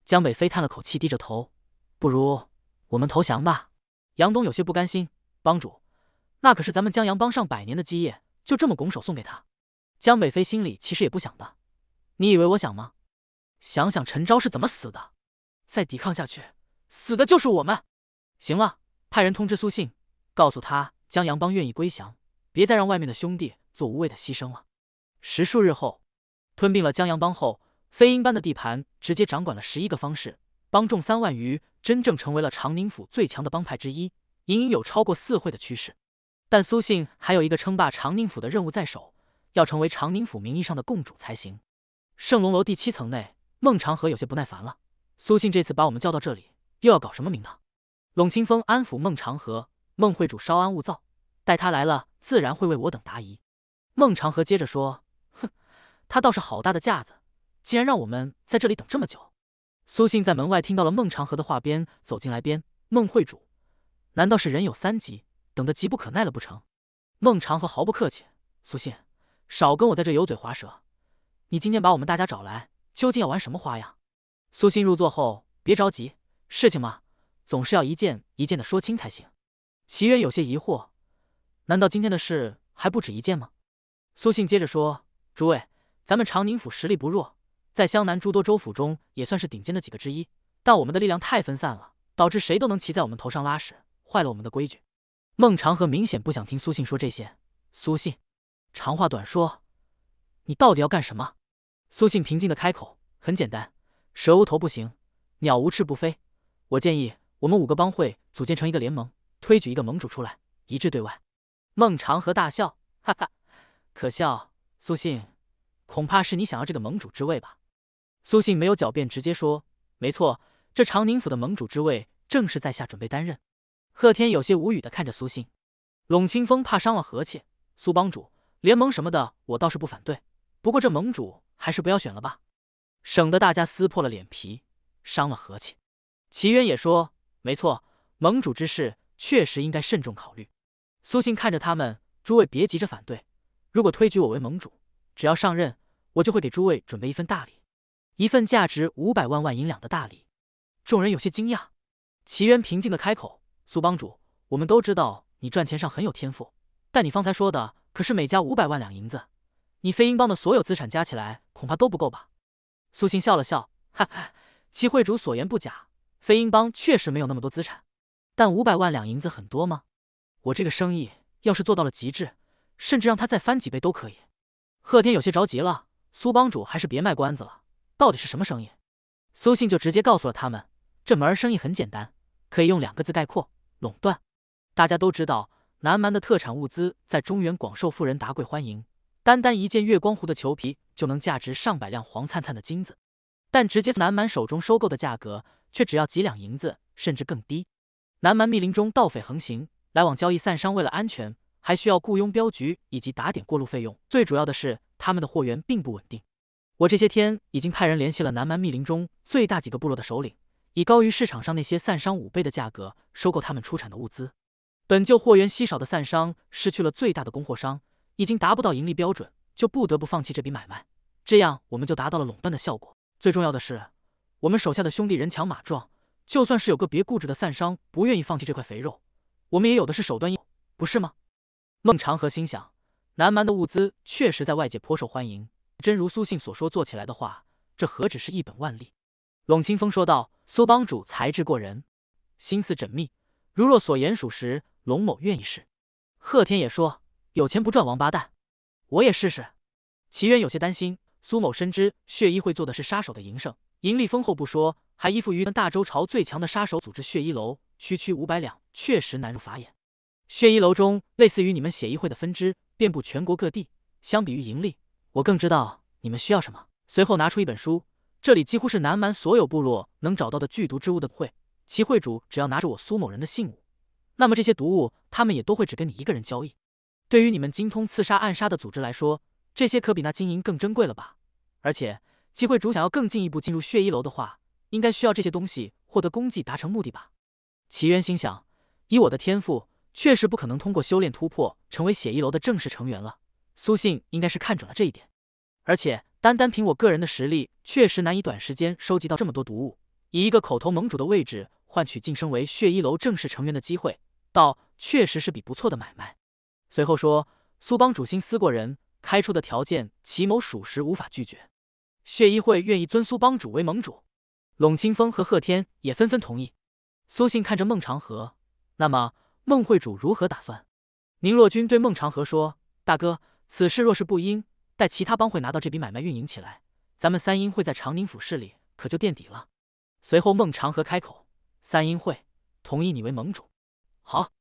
江北飞叹了口气，低着头：“不如我们投降吧。”杨东有些不甘心：“帮主，那可是咱们江阳帮上百年的基业，就这么拱手送给他？”江北飞心里其实也不想的。你以为我想吗？想想陈昭是怎么死的，再抵抗下去，死的就是我们。行了，派人通知苏信，告诉他江阳帮愿意归降，别再让外面的兄弟做无谓的牺牲了。十数日后。吞并了江洋帮后，飞鹰般的地盘直接掌管了十一个方式，帮众三万余，真正成为了长宁府最强的帮派之一，隐隐有超过四会的趋势。但苏信还有一个称霸长宁府的任务在手，要成为长宁府名义上的共主才行。圣龙楼第七层内，孟长河有些不耐烦了。苏信这次把我们叫到这里，又要搞什么名堂？龙清风安抚孟长河：“孟会主稍安勿躁，待他来了，自然会为我等答疑。”孟长河接着说。他倒是好大的架子，竟然让我们在这里等这么久。苏信在门外听到了孟长河的话，边走进来边：“孟会主，难道是人有三急，等得急不可耐了不成？”孟长河毫不客气：“苏信，少跟我在这油嘴滑舌。你今天把我们大家找来，究竟要玩什么花样？”苏信入座后，别着急，事情嘛，总是要一件一件的说清才行。齐渊有些疑惑：“难道今天的事还不止一件吗？”苏信接着说：“诸位。”咱们长宁府实力不弱，在湘南诸多州府中也算是顶尖的几个之一。但我们的力量太分散了，导致谁都能骑在我们头上拉屎，坏了我们的规矩。孟长河明显不想听苏信说这些。苏信，长话短说，你到底要干什么？苏信平静的开口：“很简单，蛇无头不行，鸟无翅不飞。我建议我们五个帮会组建成一个联盟，推举一个盟主出来，一致对外。”孟长河大笑：“哈哈，可笑，苏信。”恐怕是你想要这个盟主之位吧？苏信没有狡辩，直接说：“没错，这长宁府的盟主之位正是在下准备担任。”贺天有些无语的看着苏信，龙清风怕伤了和气，苏帮主联盟什么的我倒是不反对，不过这盟主还是不要选了吧，省得大家撕破了脸皮，伤了和气。齐渊也说：“没错，盟主之事确实应该慎重考虑。”苏信看着他们，诸位别急着反对，如果推举我为盟主，只要上任。我就会给诸位准备一份大礼，一份价值五百万万银两的大礼。众人有些惊讶，齐渊平静的开口：“苏帮主，我们都知道你赚钱上很有天赋，但你方才说的可是每家五百万两银子？你飞鹰帮的所有资产加起来恐怕都不够吧？”苏秦笑了笑，哈哈，齐会主所言不假，飞鹰帮确实没有那么多资产，但五百万两银子很多吗？我这个生意要是做到了极致，甚至让他再翻几倍都可以。贺天有些着急了。苏帮主还是别卖关子了，到底是什么生意？苏信就直接告诉了他们，这门儿生意很简单，可以用两个字概括：垄断。大家都知道，南蛮的特产物资在中原广受富人达贵欢迎，单单一件月光湖的裘皮就能价值上百两黄灿灿的金子，但直接从南蛮手中收购的价格却只要几两银子，甚至更低。南蛮密林中盗匪横行，来往交易散商为了安全，还需要雇佣镖局以及打点过路费用，最主要的是。他们的货源并不稳定，我这些天已经派人联系了南蛮密林中最大几个部落的首领，以高于市场上那些散商五倍的价格收购他们出产的物资。本就货源稀少的散商失去了最大的供货商，已经达不到盈利标准，就不得不放弃这笔买卖。这样我们就达到了垄断的效果。最重要的是，我们手下的兄弟人强马壮，就算是有个别固执的散商不愿意放弃这块肥肉，我们也有的是手段，不是吗？孟长河心想。南蛮的物资确实在外界颇受欢迎，真如苏信所说，做起来的话，这何止是一本万利？龙清风说道：“苏帮主才智过人，心思缜密，如若所言属实，龙某愿意试。”贺天也说：“有钱不赚王八蛋，我也试试。”齐渊有些担心，苏某深知血衣会做的是杀手的营生，盈利丰厚不说，还依附于大周朝最强的杀手组织血衣楼，区区五百两确实难入法眼。血衣楼中类似于你们血衣会的分支。遍布全国各地。相比于盈利，我更知道你们需要什么。随后拿出一本书，这里几乎是南蛮所有部落能找到的剧毒之物的会。齐会主只要拿着我苏某人的信物，那么这些毒物他们也都会只跟你一个人交易。对于你们精通刺杀暗杀的组织来说，这些可比那金银更珍贵了吧？而且齐会主想要更进一步进入血衣楼的话，应该需要这些东西获得功绩，达成目的吧？齐渊心想，以我的天赋。确实不可能通过修炼突破成为血衣楼的正式成员了。苏信应该是看准了这一点，而且单单凭我个人的实力，确实难以短时间收集到这么多毒物。以一个口头盟主的位置换取晋升为血衣楼正式成员的机会，倒确实是笔不错的买卖。随后说：“苏帮主心思过人，开出的条件，祁某属实无法拒绝。血衣会愿意尊苏帮主为盟主。”龙清风和贺天也纷纷同意。苏信看着孟长河，那么。孟会主如何打算？宁若君对孟长河说：“大哥，此事若是不应，待其他帮会拿到这笔买卖运营起来，咱们三英会在长宁府势力可就垫底了。”随后，孟长河开口：“三英会同意你为盟主，好，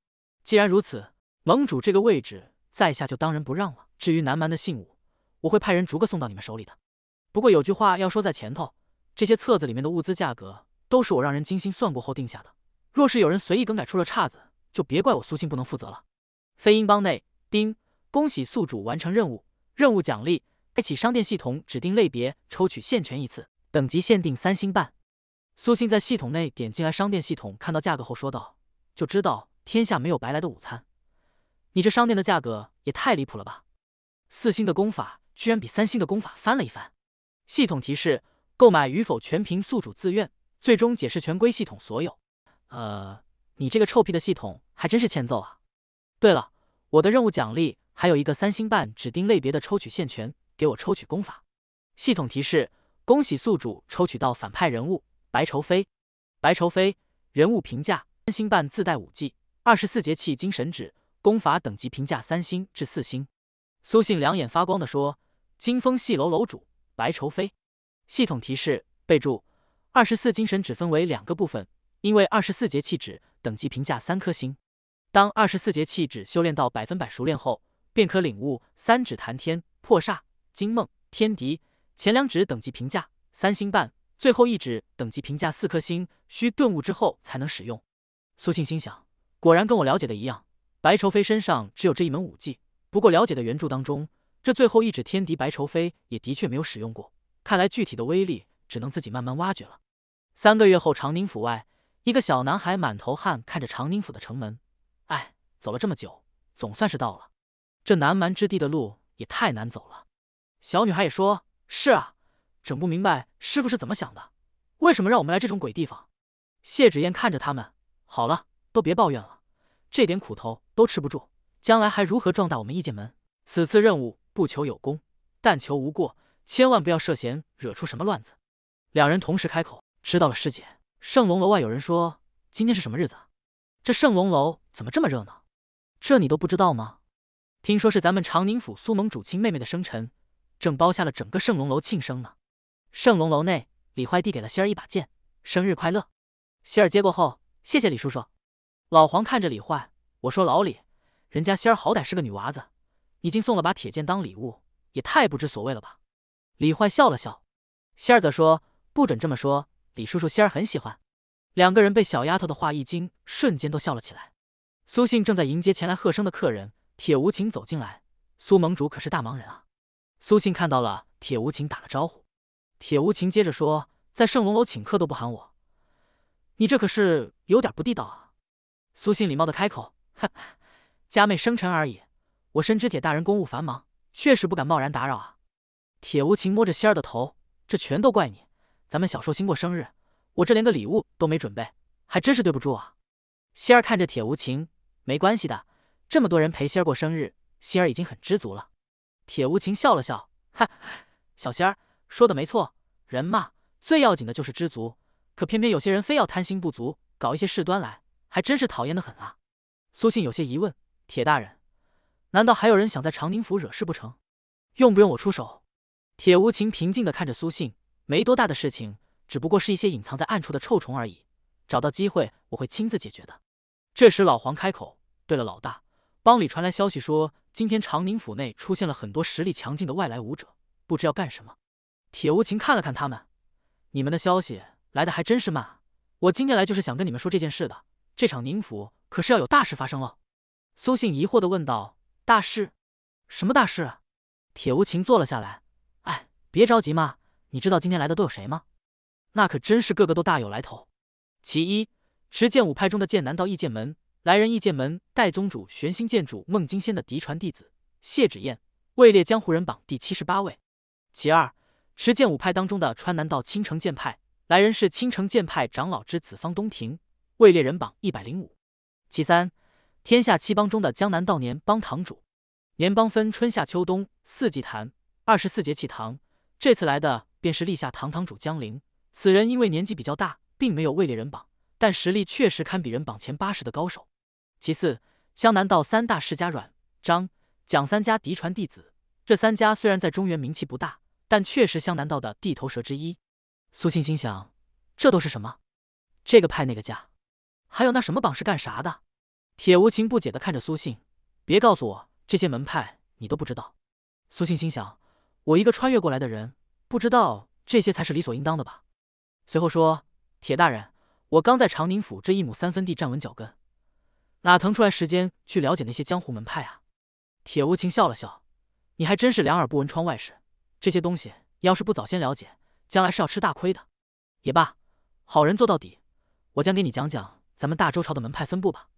既然如此，盟主这个位置在下就当仁不让了。至于南蛮的信物，我会派人逐个送到你们手里的。不过有句话要说在前头，这些册子里面的物资价格都是我让人精心算过后定下的，若是有人随意更改出了岔子。”就别怪我苏信不能负责了。飞鹰帮内丁，恭喜宿主完成任务，任务奖励：开启商店系统指定类别，抽取限权一次，等级限定三星半。苏信在系统内点进来商店系统，看到价格后说道：“就知道天下没有白来的午餐，你这商店的价格也太离谱了吧！四星的功法居然比三星的功法翻了一番。”系统提示：购买与否全凭宿主自愿，最终解释权归系统所有。呃。你这个臭屁的系统还真是欠揍啊！对了，我的任务奖励还有一个三星半指定类别的抽取线权，给我抽取功法。系统提示：恭喜宿主抽取到反派人物白愁飞。白愁飞人物评价三星半，自带武技二十四节气精神指，功法等级评价三星至四星。苏信两眼发光地说：“金风戏楼楼主白愁飞。”系统提示备注：二十四精神指分为两个部分，因为二十四节气指。等级评价三颗星，当二十四节气指修炼到百分百熟练后，便可领悟三指弹天破煞惊梦天敌。前两指等级评价三星半，最后一指等级评价四颗星，需顿悟之后才能使用。苏信心想，果然跟我了解的一样，白愁飞身上只有这一门武技。不过了解的原著当中，这最后一指天敌白愁飞也的确没有使用过，看来具体的威力只能自己慢慢挖掘了。三个月后，长宁府外。一个小男孩满头汗，看着长宁府的城门，哎，走了这么久，总算是到了。这南蛮之地的路也太难走了。小女孩也说：“是啊，整不明白师傅是怎么想的，为什么让我们来这种鬼地方？”谢芷燕看着他们，好了，都别抱怨了，这点苦头都吃不住，将来还如何壮大我们一剑门？此次任务不求有功，但求无过，千万不要涉嫌惹出什么乱子。两人同时开口：“知道了，师姐。”圣龙楼外有人说：“今天是什么日子？这圣龙楼怎么这么热闹？这你都不知道吗？”听说是咱们长宁府苏盟主亲妹妹的生辰，正包下了整个圣龙楼庆生呢。圣龙楼内，李坏递给了仙儿一把剑：“生日快乐！”仙儿接过后：“谢谢李叔叔。”老黄看着李坏：“我说老李，人家仙儿好歹是个女娃子，你竟送了把铁剑当礼物，也太不知所谓了吧？”李坏笑了笑。仙儿则说：“不准这么说。”李叔叔仙儿很喜欢，两个人被小丫头的话一惊，瞬间都笑了起来。苏信正在迎接前来贺生的客人，铁无情走进来。苏盟主可是大忙人啊！苏信看到了铁无情，打了招呼。铁无情接着说：“在圣龙楼请客都不喊我，你这可是有点不地道啊。”苏信礼貌的开口：“哈哈，家妹生辰而已，我深知铁大人公务繁忙，确实不敢贸然打扰啊。”铁无情摸着仙儿的头：“这全都怪你。”咱们小寿星过生日，我这连个礼物都没准备，还真是对不住啊！仙儿看着铁无情，没关系的，这么多人陪仙儿过生日，仙儿已经很知足了。铁无情笑了笑，嗨，哈，小仙儿说的没错，人嘛，最要紧的就是知足。可偏偏有些人非要贪心不足，搞一些事端来，还真是讨厌的很啊！苏信有些疑问，铁大人，难道还有人想在长宁府惹事不成？用不用我出手？铁无情平静的看着苏信。没多大的事情，只不过是一些隐藏在暗处的臭虫而已。找到机会，我会亲自解决的。这时，老黄开口：“对了，老大，帮里传来消息说，今天长宁府内出现了很多实力强劲的外来武者，不知要干什么。”铁无情看了看他们：“你们的消息来的还真是慢。我今天来就是想跟你们说这件事的。这场宁府可是要有大事发生了。”苏信疑惑地问道：“大事？什么大事？”铁无情坐了下来：“哎，别着急嘛。”你知道今天来的都有谁吗？那可真是个个都大有来头。其一，持剑五派中的剑南道义剑门来人，义剑门代宗主玄心剑主孟金仙的嫡传弟子谢芷燕，位列江湖人榜第七十八位。其二，持剑五派当中的川南道青城剑派来人是青城剑派长老之子方东亭，位列人榜一百零五。其三，天下七帮中的江南道年帮堂主，年帮分春夏秋冬四季坛，二十四节气堂，这次来的。便是立下堂堂主江陵，此人因为年纪比较大，并没有位列人榜，但实力确实堪比人榜前八十的高手。其次，湘南道三大世家阮、张、蒋三家嫡传弟子，这三家虽然在中原名气不大，但确实湘南道的地头蛇之一。苏信心想，这都是什么？这个派那个家，还有那什么榜是干啥的？铁无情不解的看着苏信，别告诉我这些门派你都不知道。苏信心想，我一个穿越过来的人。不知道这些才是理所应当的吧？随后说：“铁大人，我刚在长宁府这一亩三分地站稳脚跟，哪腾出来时间去了解那些江湖门派啊？”铁无情笑了笑：“你还真是两耳不闻窗外事。这些东西要是不早先了解，将来是要吃大亏的。也罢，好人做到底，我将给你讲讲咱们大周朝的门派分布吧。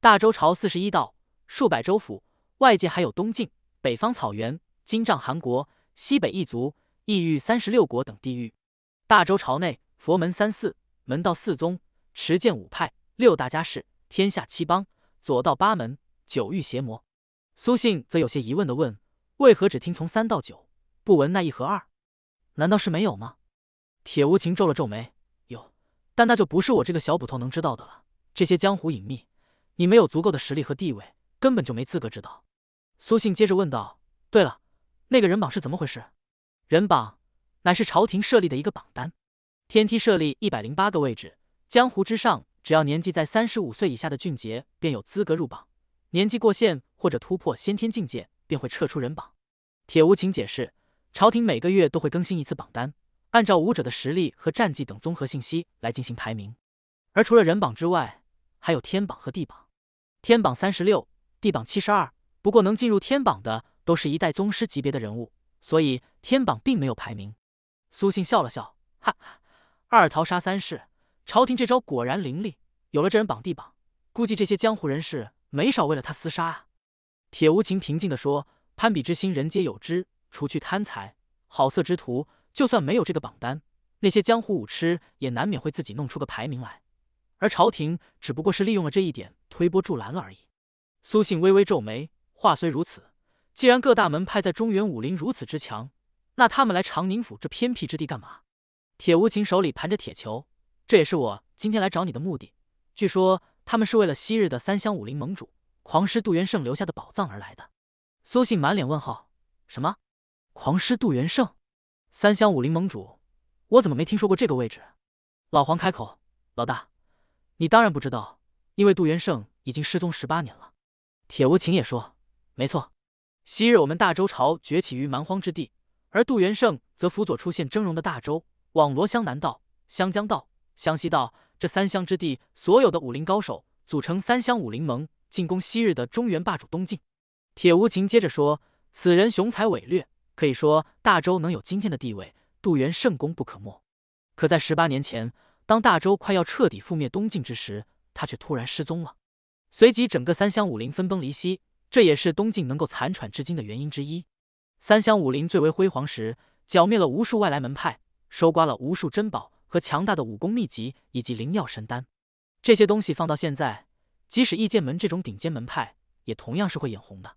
大周朝四十一道，数百州府，外界还有东晋、北方草原、金帐汗国、西北异族。”异域三十六国等地域，大周朝内佛门三寺、门道四宗、持剑五派、六大家世，天下七帮、左道八门、九域邪魔。苏信则有些疑问的问：“为何只听从三到九，不闻那一和二？难道是没有吗？”铁无情皱了皱眉：“有，但那就不是我这个小捕头能知道的了。这些江湖隐秘，你没有足够的实力和地位，根本就没资格知道。”苏信接着问道：“对了，那个人榜是怎么回事？”人榜乃是朝廷设立的一个榜单，天梯设立一百零八个位置，江湖之上只要年纪在三十五岁以下的俊杰便有资格入榜，年纪过线或者突破先天境界便会撤出人榜。铁无情解释，朝廷每个月都会更新一次榜单，按照武者的实力和战绩等综合信息来进行排名。而除了人榜之外，还有天榜和地榜，天榜三十六，地榜七十二。不过能进入天榜的都是一代宗师级别的人物。所以天榜并没有排名。苏信笑了笑，哈哈，二桃杀三士，朝廷这招果然凌厉。有了这人榜、地榜，估计这些江湖人士没少为了他厮杀啊。铁无情平静地说：“攀比之心人皆有之，除去贪财好色之徒，就算没有这个榜单，那些江湖武痴也难免会自己弄出个排名来。而朝廷只不过是利用了这一点，推波助澜了而已。”苏信微微皱眉，话虽如此。既然各大门派在中原武林如此之强，那他们来长宁府这偏僻之地干嘛？铁无情手里盘着铁球，这也是我今天来找你的目的。据说他们是为了昔日的三湘武林盟主狂师杜元胜留下的宝藏而来的。苏信满脸问号：什么？狂师杜元胜？三湘武林盟主？我怎么没听说过这个位置？老黄开口：“老大，你当然不知道，因为杜元胜已经失踪十八年了。”铁无情也说：“没错。”昔日我们大周朝崛起于蛮荒之地，而杜元胜则辅佐出现峥嵘的大周，网罗湘南道、湘江道、湘西道这三湘之地所有的武林高手，组成三湘武林盟，进攻昔日的中原霸主东晋。铁无情接着说：“此人雄才伟略，可以说大周能有今天的地位，杜元胜功不可没。可在十八年前，当大周快要彻底覆灭东晋之时，他却突然失踪了，随即整个三湘武林分崩离析。”这也是东晋能够残喘至今的原因之一。三湘武林最为辉煌时，剿灭了无数外来门派，收刮了无数珍宝和强大的武功秘籍以及灵药神丹。这些东西放到现在，即使易剑门这种顶尖门派，也同样是会眼红的。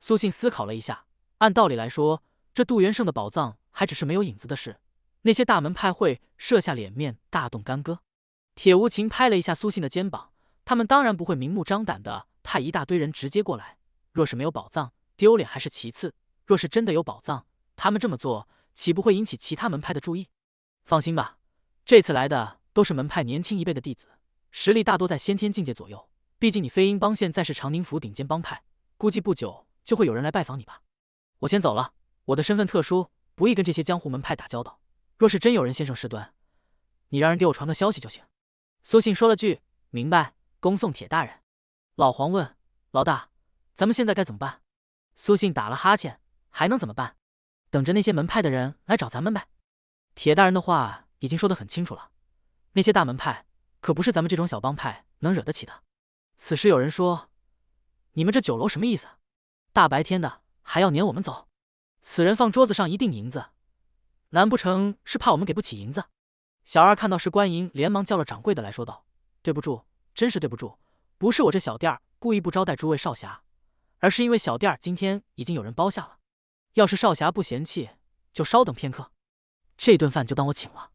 苏信思考了一下，按道理来说，这杜元胜的宝藏还只是没有影子的事，那些大门派会设下脸面大动干戈。铁无情拍了一下苏信的肩膀，他们当然不会明目张胆的派一大堆人直接过来。若是没有宝藏，丢脸还是其次；若是真的有宝藏，他们这么做岂不会引起其他门派的注意？放心吧，这次来的都是门派年轻一辈的弟子，实力大多在先天境界左右。毕竟你飞鹰帮现在是长宁府顶尖帮派，估计不久就会有人来拜访你吧。我先走了，我的身份特殊，不宜跟这些江湖门派打交道。若是真有人先生事端，你让人给我传个消息就行。苏信说了句：“明白。”恭送铁大人。老黄问：“老大？”咱们现在该怎么办？苏信打了哈欠，还能怎么办？等着那些门派的人来找咱们呗。铁大人的话已经说得很清楚了，那些大门派可不是咱们这种小帮派能惹得起的。此时有人说：“你们这酒楼什么意思？大白天的还要撵我们走？”此人放桌子上一锭银子，难不成是怕我们给不起银子？小二看到是官银，连忙叫了掌柜的来说道：“对不住，真是对不住，不是我这小店故意不招待诸位少侠。”而是因为小店儿今天已经有人包下了，要是少侠不嫌弃，就稍等片刻，这顿饭就当我请了。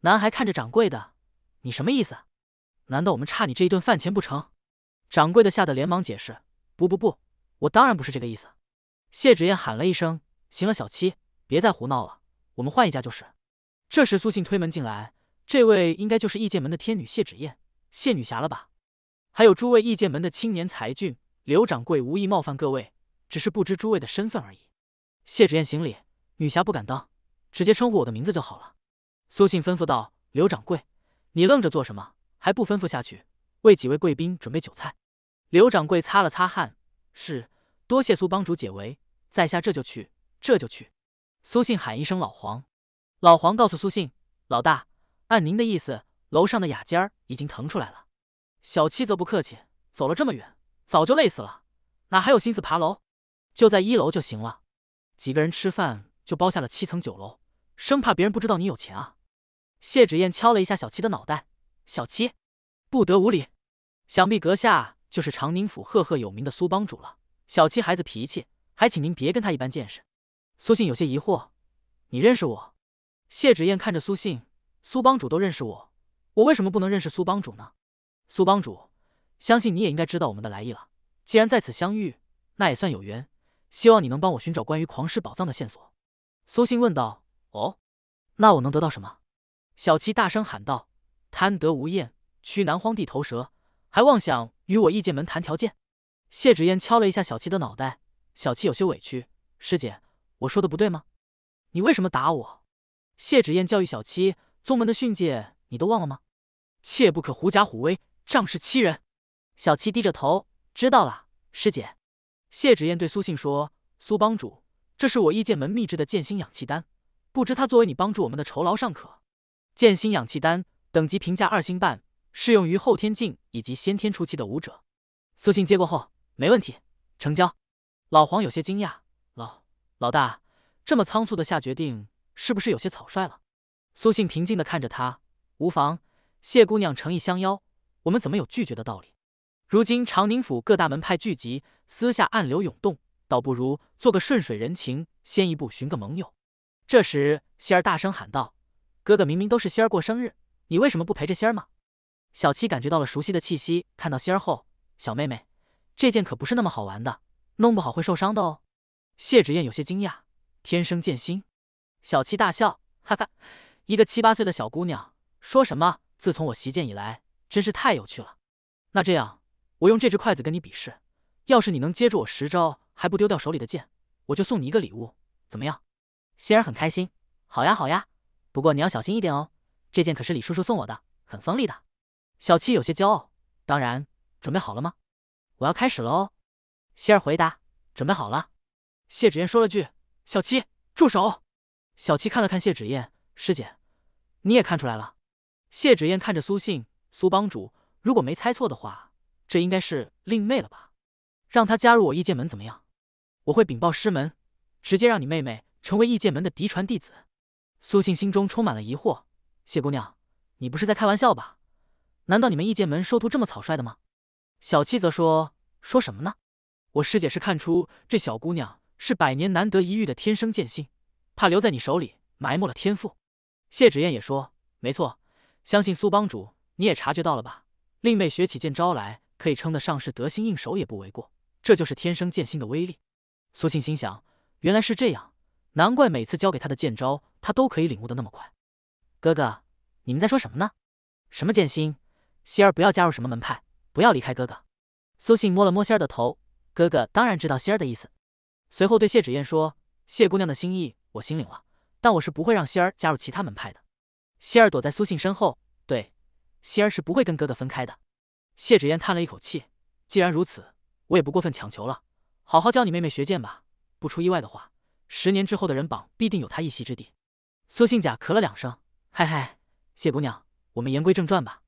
男孩看着掌柜的，你什么意思？难道我们差你这一顿饭钱不成？掌柜的吓得连忙解释：不不不，我当然不是这个意思。谢芷燕喊了一声：行了，小七，别再胡闹了，我们换一家就是。这时苏信推门进来，这位应该就是异剑门的天女谢芷燕，谢女侠了吧？还有诸位异剑门的青年才俊。刘掌柜无意冒犯各位，只是不知诸位的身份而已。谢芷燕行礼，女侠不敢当，直接称呼我的名字就好了。苏信吩咐道：“刘掌柜，你愣着做什么？还不吩咐下去，为几位贵宾准备酒菜。”刘掌柜擦了擦汗：“是，多谢苏帮主解围，在下这就去，这就去。”苏信喊一声：“老黄。”老黄告诉苏信：“老大，按您的意思，楼上的雅间儿已经腾出来了。”小七则不客气：“走了这么远。”早就累死了，哪还有心思爬楼？就在一楼就行了。几个人吃饭就包下了七层酒楼，生怕别人不知道你有钱啊。谢芷燕敲了一下小七的脑袋，小七，不得无礼。想必阁下就是长宁府赫赫有名的苏帮主了。小七孩子脾气，还请您别跟他一般见识。苏信有些疑惑，你认识我？谢芷燕看着苏信，苏帮主都认识我，我为什么不能认识苏帮主呢？苏帮主。相信你也应该知道我们的来意了。既然在此相遇，那也算有缘。希望你能帮我寻找关于狂狮宝藏的线索。”苏信问道。“哦，那我能得到什么？”小七大声喊道。“贪得无厌，驱南荒地头蛇，还妄想与我异界门谈条件？”谢芷燕敲了一下小七的脑袋。小七有些委屈：“师姐，我说的不对吗？你为什么打我？”谢芷燕教育小七：“宗门的训诫你都忘了吗？切不可狐假虎威，仗势欺人。”小七低着头，知道了，师姐。谢芷燕对苏信说：“苏帮主，这是我一剑门秘制的剑心养气丹，不知它作为你帮助我们的酬劳尚可？”剑心养气丹等级评价二星半，适用于后天境以及先天初期的武者。苏信接过后，没问题，成交。老黄有些惊讶：“老老大这么仓促的下决定，是不是有些草率了？”苏信平静的看着他：“无妨，谢姑娘诚意相邀，我们怎么有拒绝的道理？”如今长宁府各大门派聚集，私下暗流涌动，倒不如做个顺水人情，先一步寻个盟友。这时，仙儿大声喊道：“哥哥，明明都是仙儿过生日，你为什么不陪着仙儿吗？”小七感觉到了熟悉的气息，看到仙儿后，小妹妹，这件可不是那么好玩的，弄不好会受伤的哦。谢芷燕有些惊讶：“天生剑心。”小七大笑：“哈哈，一个七八岁的小姑娘说什么？自从我习剑以来，真是太有趣了。那这样。”我用这只筷子跟你比试，要是你能接住我十招还不丢掉手里的剑，我就送你一个礼物，怎么样？希儿很开心，好呀好呀，不过你要小心一点哦，这剑可是李叔叔送我的，很锋利的。小七有些骄傲，当然准备好了吗？我要开始了哦。希儿回答，准备好了。谢芷燕说了句：“小七，住手！”小七看了看谢芷燕师姐，你也看出来了。谢芷燕看着苏信苏帮主，如果没猜错的话。这应该是令妹了吧？让她加入我异界门怎么样？我会禀报师门，直接让你妹妹成为异界门的嫡传弟子。苏信心中充满了疑惑：谢姑娘，你不是在开玩笑吧？难道你们异界门收徒这么草率的吗？小七则说：“说什么呢？我师姐是看出这小姑娘是百年难得一遇的天生剑心，怕留在你手里埋没了天赋。”谢芷燕也说：“没错，相信苏帮主你也察觉到了吧？令妹学起剑招来。”可以称得上是得心应手也不为过，这就是天生剑心的威力。苏信心想，原来是这样，难怪每次教给他的剑招，他都可以领悟的那么快。哥哥，你们在说什么呢？什么剑心？希儿不要加入什么门派，不要离开哥哥。苏信摸了摸仙儿的头，哥哥当然知道仙儿的意思。随后对谢芷燕说：“谢姑娘的心意我心领了，但我是不会让仙儿加入其他门派的。”仙儿躲在苏信身后，对，仙儿是不会跟哥哥分开的。谢芷燕叹了一口气，既然如此，我也不过分强求了，好好教你妹妹学剑吧。不出意外的话，十年之后的人榜必定有她一席之地。苏信甲咳了两声，嘿嘿，谢姑娘，我们言归正传吧。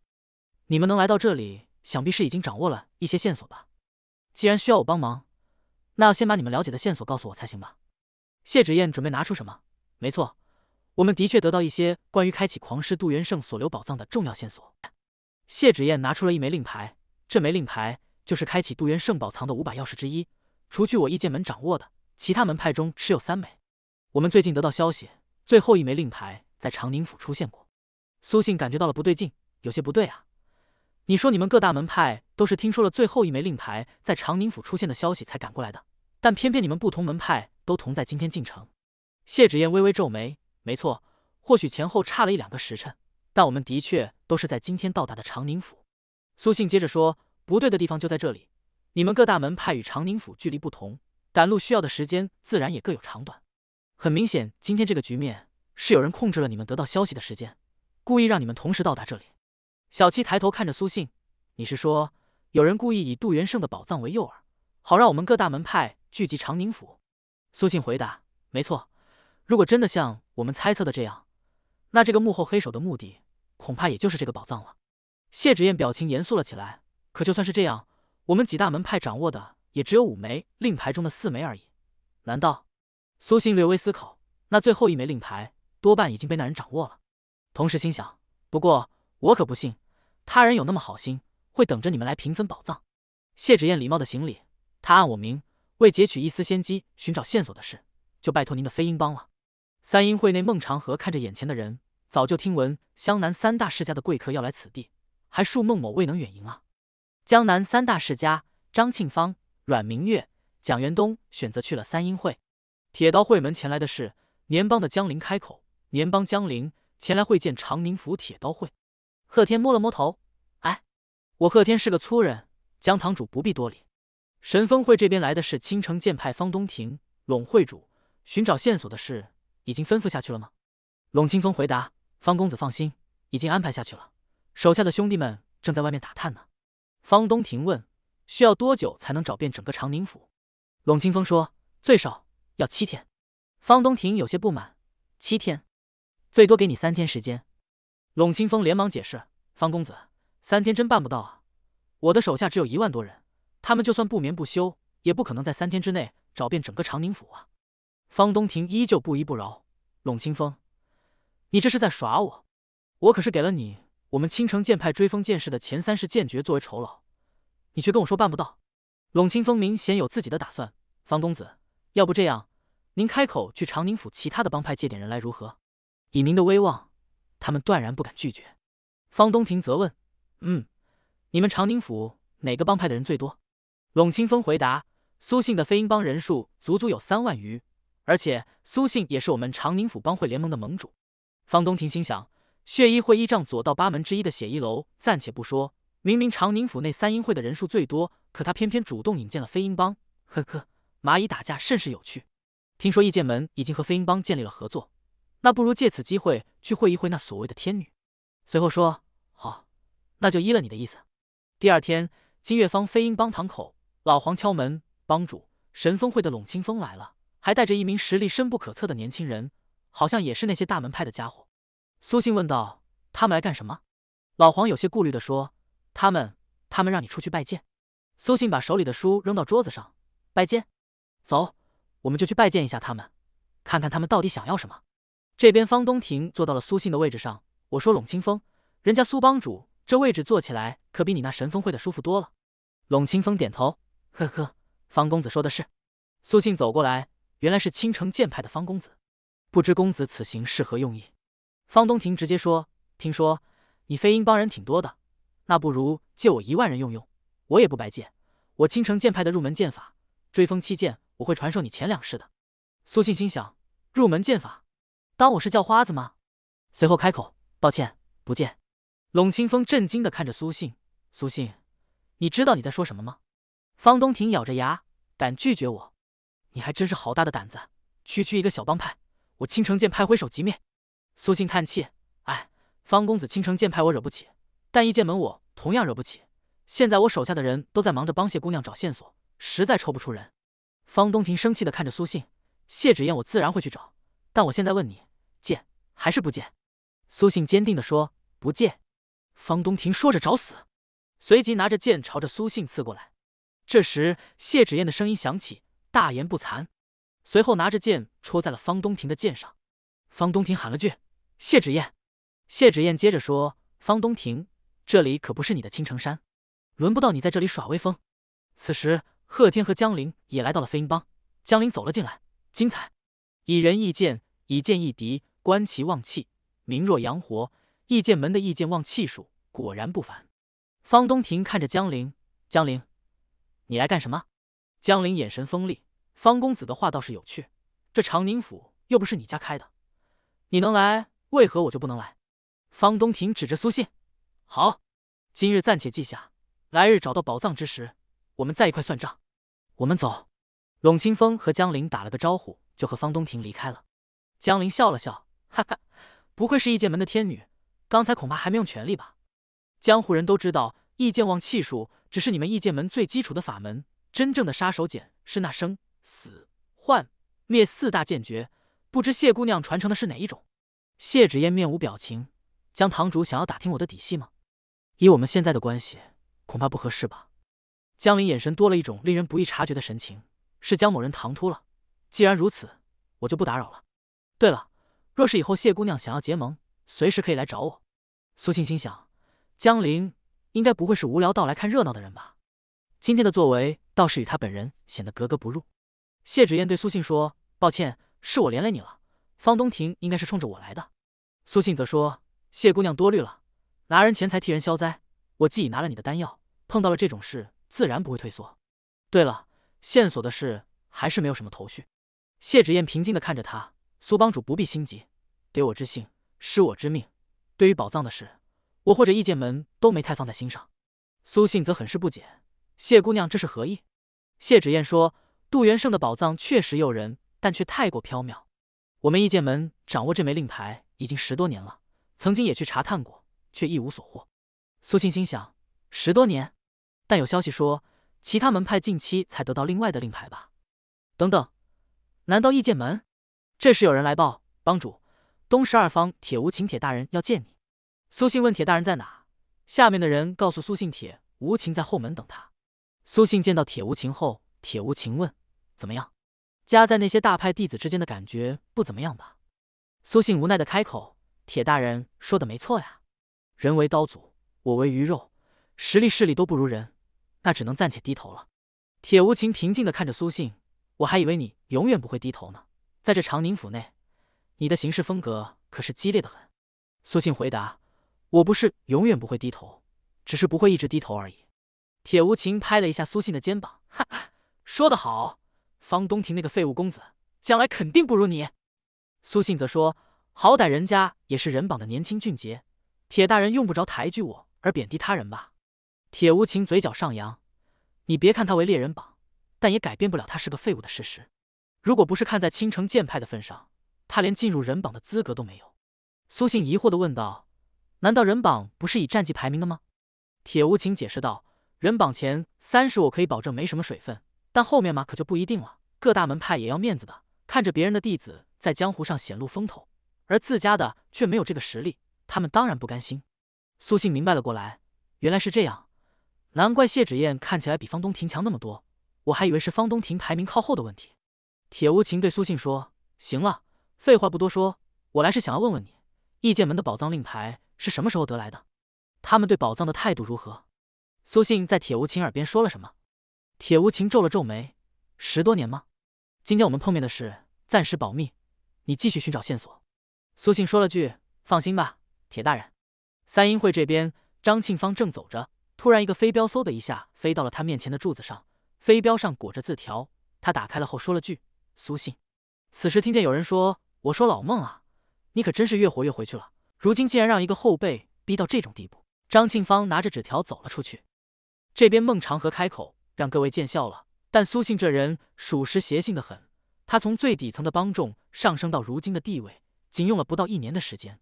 你们能来到这里，想必是已经掌握了一些线索吧？既然需要我帮忙，那要先把你们了解的线索告诉我才行吧。谢芷燕准备拿出什么？没错，我们的确得到一些关于开启狂师杜元圣所留宝藏的重要线索。谢芷燕拿出了一枚令牌，这枚令牌就是开启杜元圣宝藏的五把钥匙之一。除去我一剑门掌握的，其他门派中持有三枚。我们最近得到消息，最后一枚令牌在长宁府出现过。苏信感觉到了不对劲，有些不对啊。你说你们各大门派都是听说了最后一枚令牌在长宁府出现的消息才赶过来的，但偏偏你们不同门派都同在今天进城。谢芷燕微微皱眉，没错，或许前后差了一两个时辰。但我们的确都是在今天到达的长宁府。苏信接着说：“不对的地方就在这里，你们各大门派与长宁府距离不同，赶路需要的时间自然也各有长短。很明显，今天这个局面是有人控制了你们得到消息的时间，故意让你们同时到达这里。”小七抬头看着苏信：“你是说有人故意以杜元胜的宝藏为诱饵，好让我们各大门派聚集长宁府？”苏信回答：“没错。如果真的像我们猜测的这样，那这个幕后黑手的目的……”恐怕也就是这个宝藏了。谢芷燕表情严肃了起来。可就算是这样，我们几大门派掌握的也只有五枚令牌中的四枚而已。难道？苏信略微思考，那最后一枚令牌多半已经被那人掌握了。同时心想，不过我可不信，他人有那么好心，会等着你们来平分宝藏。谢芷燕礼貌的行礼，他按我名为截取一丝先机，寻找线索的事，就拜托您的飞鹰帮了。三英会内，孟长河看着眼前的人。早就听闻湘南三大世家的贵客要来此地，还恕孟某未能远迎啊！江南三大世家，张庆芳、阮明月、蒋元东选择去了三英会。铁刀会门前来的是年邦的江林，开口年邦江林前来会见长宁府铁刀会。贺天摸了摸头，哎，我贺天是个粗人，江堂主不必多礼。神风会这边来的是青城剑派方东亭，陇会主寻找线索的事已经吩咐下去了吗？陇清风回答。方公子放心，已经安排下去了，手下的兄弟们正在外面打探呢。方东亭问：“需要多久才能找遍整个长宁府？”龙清风说：“最少要七天。”方东亭有些不满：“七天？最多给你三天时间。”龙清风连忙解释：“方公子，三天真办不到啊！我的手下只有一万多人，他们就算不眠不休，也不可能在三天之内找遍整个长宁府啊！”方东亭依旧不依不饶：“龙清风。”你这是在耍我！我可是给了你我们青城剑派追风剑士的前三式剑诀作为酬劳，你却跟我说办不到。陇清风明显有自己的打算。方公子，要不这样，您开口去长宁府其他的帮派借点人来如何？以您的威望，他们断然不敢拒绝。方东亭则问：“嗯，你们长宁府哪个帮派的人最多？”陇清风回答：“苏信的飞鹰帮人数足足有三万余，而且苏信也是我们长宁府帮会联盟的盟主。”方东亭心想：血衣会依仗左道八门之一的血衣楼，暂且不说。明明长宁府内三英会的人数最多，可他偏偏主动引荐了飞鹰帮。呵呵，蚂蚁打架甚是有趣。听说异剑门已经和飞鹰帮建立了合作，那不如借此机会去会一会那所谓的天女。随后说：好，那就依了你的意思。第二天，金月芳飞鹰帮堂口老黄敲门，帮主神风会的陇清风来了，还带着一名实力深不可测的年轻人。好像也是那些大门派的家伙，苏信问道：“他们来干什么？”老黄有些顾虑的说：“他们，他们让你出去拜见。”苏信把手里的书扔到桌子上：“拜见，走，我们就去拜见一下他们，看看他们到底想要什么。”这边方东亭坐到了苏信的位置上，我说：“冷清风，人家苏帮主这位置坐起来可比你那神风会的舒服多了。”冷清风点头：“呵呵，方公子说的是。”苏信走过来，原来是青城剑派的方公子。不知公子此行是何用意？方东亭直接说：“听说你飞鹰帮人挺多的，那不如借我一万人用用。我也不白借，我青城剑派的入门剑法追风七剑，我会传授你前两式。”的苏信心想：入门剑法，当我是叫花子吗？随后开口：“抱歉，不见。”龙清风震惊地看着苏信：“苏信，你知道你在说什么吗？”方东亭咬着牙：“敢拒绝我？你还真是好大的胆子！区区一个小帮派。”我青城剑派挥手即灭。苏信叹气，哎，方公子青城剑派我惹不起，但一剑门我同样惹不起。现在我手下的人都在忙着帮谢姑娘找线索，实在抽不出人。方东庭生气的看着苏信，谢芷燕我自然会去找，但我现在问你，见还是不见？苏信坚定的说，不见。方东庭说着找死，随即拿着剑朝着苏信刺过来。这时谢芷燕的声音响起，大言不惭。随后拿着剑戳在了方东亭的剑上，方东亭喊了句：“谢芷燕。”谢芷燕接着说：“方东亭，这里可不是你的青城山，轮不到你在这里耍威风。”此时，贺天和江陵也来到了飞鹰帮，江陵走了进来。精彩！以人易剑，以剑易敌，观其旺气，明若阳火。易剑门的易剑旺气术果然不凡。方东亭看着江陵，江陵，你来干什么？江陵眼神锋利。方公子的话倒是有趣，这长宁府又不是你家开的，你能来，为何我就不能来？方东亭指着苏信，好，今日暂且记下，来日找到宝藏之时，我们再一块算账。我们走。龙清风和江林打了个招呼，就和方东亭离开了。江林笑了笑，哈哈，不愧是异剑门的天女，刚才恐怕还没用全力吧？江湖人都知道，异剑忘气术只是你们异剑门最基础的法门，真正的杀手锏是那生。死、幻、灭四大剑诀，不知谢姑娘传承的是哪一种？谢芷烟面无表情。江堂主想要打听我的底细吗？以我们现在的关系，恐怕不合适吧。江林眼神多了一种令人不易察觉的神情。是江某人唐突了，既然如此，我就不打扰了。对了，若是以后谢姑娘想要结盟，随时可以来找我。苏庆心想，江林应该不会是无聊到来看热闹的人吧？今天的作为倒是与他本人显得格格不入。谢芷燕对苏信说：“抱歉，是我连累你了。方东亭应该是冲着我来的。”苏信则说：“谢姑娘多虑了，拿人钱财替人消灾，我既已拿了你的丹药，碰到了这种事，自然不会退缩。对了，线索的事还是没有什么头绪。”谢芷燕平静地看着他：“苏帮主不必心急，得我之幸，失我之命。对于宝藏的事，我或者义剑门都没太放在心上。”苏信则很是不解：“谢姑娘这是何意？”谢芷燕说。杜元胜的宝藏确实诱人，但却太过缥缈。我们义剑门掌握这枚令牌已经十多年了，曾经也去查探过，却一无所获。苏信心想：十多年，但有消息说其他门派近期才得到另外的令牌吧？等等，难道义剑门？这时有人来报，帮主，东十二方铁无情铁大人要见你。苏信问铁大人在哪？下面的人告诉苏信，铁无情在后门等他。苏信见到铁无情后，铁无情问。怎么样，夹在那些大派弟子之间的感觉不怎么样吧？苏信无奈的开口：“铁大人说的没错呀，人为刀俎，我为鱼肉，实力势力都不如人，那只能暂且低头了。”铁无情平静的看着苏信：“我还以为你永远不会低头呢，在这长宁府内，你的行事风格可是激烈的很。”苏信回答：“我不是永远不会低头，只是不会一直低头而已。”铁无情拍了一下苏信的肩膀：“哈哈，说得好。”方东亭那个废物公子，将来肯定不如你。苏信则说：“好歹人家也是人榜的年轻俊杰，铁大人用不着抬举我而贬低他人吧？”铁无情嘴角上扬：“你别看他为猎人榜，但也改变不了他是个废物的事实。如果不是看在青城剑派的份上，他连进入人榜的资格都没有。”苏信疑惑地问道：“难道人榜不是以战绩排名的吗？”铁无情解释道：“人榜前三十，我可以保证没什么水分。”但后面嘛，可就不一定了。各大门派也要面子的，看着别人的弟子在江湖上显露风头，而自家的却没有这个实力，他们当然不甘心。苏信明白了过来，原来是这样，难怪谢止燕看起来比方东庭强那么多，我还以为是方东庭排名靠后的问题。铁无情对苏信说：“行了，废话不多说，我来是想要问问你，异剑门的宝藏令牌是什么时候得来的？他们对宝藏的态度如何？”苏信在铁无情耳边说了什么？铁无情皱了皱眉：“十多年吗？今天我们碰面的事暂时保密，你继续寻找线索。”苏信说了句：“放心吧，铁大人。”三英会这边，张庆芳正走着，突然一个飞镖嗖的一下飞到了他面前的柱子上，飞镖上裹着字条。他打开了后说了句：“苏信。”此时听见有人说：“我说老孟啊，你可真是越活越回去了，如今竟然让一个后辈逼到这种地步。”张庆芳拿着纸条走了出去。这边孟长河开口。让各位见笑了。但苏信这人属实邪性的很，他从最底层的帮众上升到如今的地位，仅用了不到一年的时间。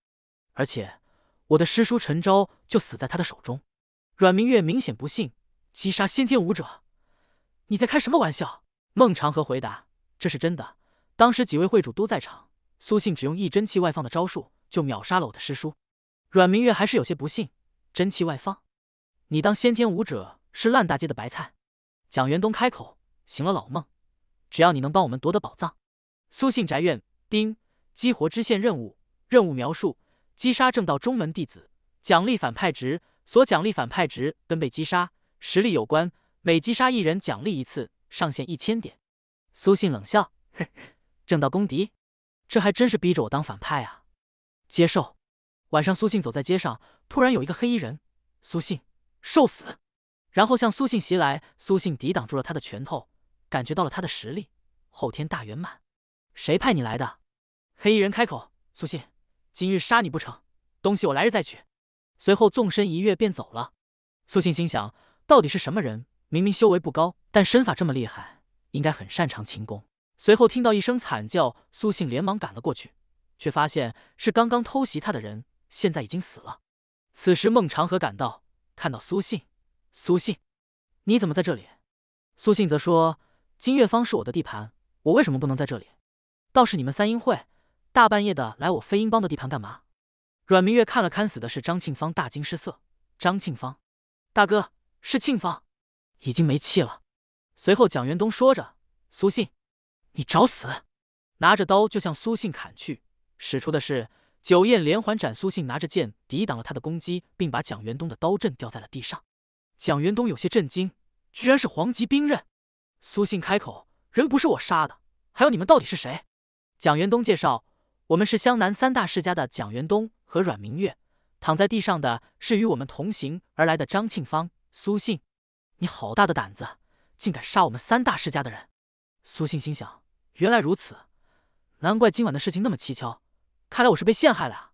而且我的师叔陈昭就死在他的手中。阮明月明显不信，击杀先天武者？你在开什么玩笑？孟长河回答：“这是真的。当时几位会主都在场，苏信只用一真气外放的招数就秒杀了我的师叔。”阮明月还是有些不信，真气外放？你当先天武者是烂大街的白菜？蒋元东开口：“行了老孟，只要你能帮我们夺得宝藏。”苏信宅院丁激活支线任务，任务描述：击杀正道中门弟子，奖励反派值。所奖励反派值跟被击杀实力有关，每击杀一人奖励一次，上限一千点。苏信冷笑：“哼，正道公敌，这还真是逼着我当反派啊！”接受。晚上，苏信走在街上，突然有一个黑衣人：“苏信，受死！”然后向苏信袭来，苏信抵挡住了他的拳头，感觉到了他的实力后天大圆满。谁派你来的？黑衣人开口。苏信，今日杀你不成，东西我来日再取。随后纵身一跃便走了。苏信心想，到底是什么人？明明修为不高，但身法这么厉害，应该很擅长轻功。随后听到一声惨叫，苏信连忙赶了过去，却发现是刚刚偷袭他的人现在已经死了。此时孟长河赶到，看到苏信。苏信，你怎么在这里？苏信则说：“金月芳是我的地盘，我为什么不能在这里？倒是你们三英会，大半夜的来我飞鹰帮的地盘干嘛？”阮明月看了看死的是张庆芳，大惊失色：“张庆芳，大哥是庆芳，已经没气了。”随后蒋元东说着：“苏信，你找死！”拿着刀就向苏信砍去，使出的是九燕连环斩。苏信拿着剑抵挡了他的攻击，并把蒋元东的刀震掉在了地上。蒋元东有些震惊，居然是黄级兵刃。苏信开口：“人不是我杀的，还有你们到底是谁？”蒋元东介绍：“我们是湘南三大世家的蒋元东和阮明月，躺在地上的是与我们同行而来的张庆芳。”苏信，你好大的胆子，竟敢杀我们三大世家的人！苏信心想：原来如此，难怪今晚的事情那么蹊跷，看来我是被陷害了啊！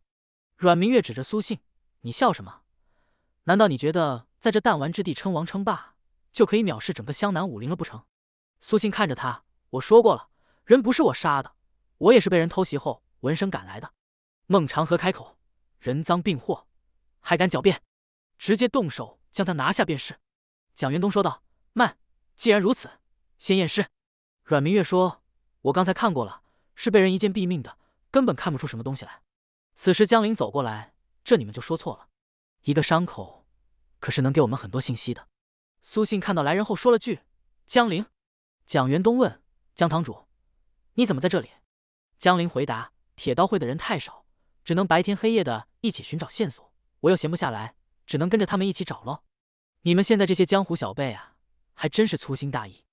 阮明月指着苏信：“你笑什么？难道你觉得？”在这弹丸之地称王称霸，就可以藐视整个湘南武林了不成？苏信看着他，我说过了，人不是我杀的，我也是被人偷袭后闻声赶来的。孟长河开口：“人赃并获，还敢狡辩？直接动手将他拿下便是。”蒋云东说道：“慢，既然如此，先验尸。”阮明月说：“我刚才看过了，是被人一剑毙命的，根本看不出什么东西来。”此时江林走过来：“这你们就说错了，一个伤口。”可是能给我们很多信息的。苏信看到来人后说了句：“江陵。”蒋元东问：“江堂主，你怎么在这里？”江陵回答：“铁刀会的人太少，只能白天黑夜的一起寻找线索。我又闲不下来，只能跟着他们一起找喽。”你们现在这些江湖小辈啊，还真是粗心大意。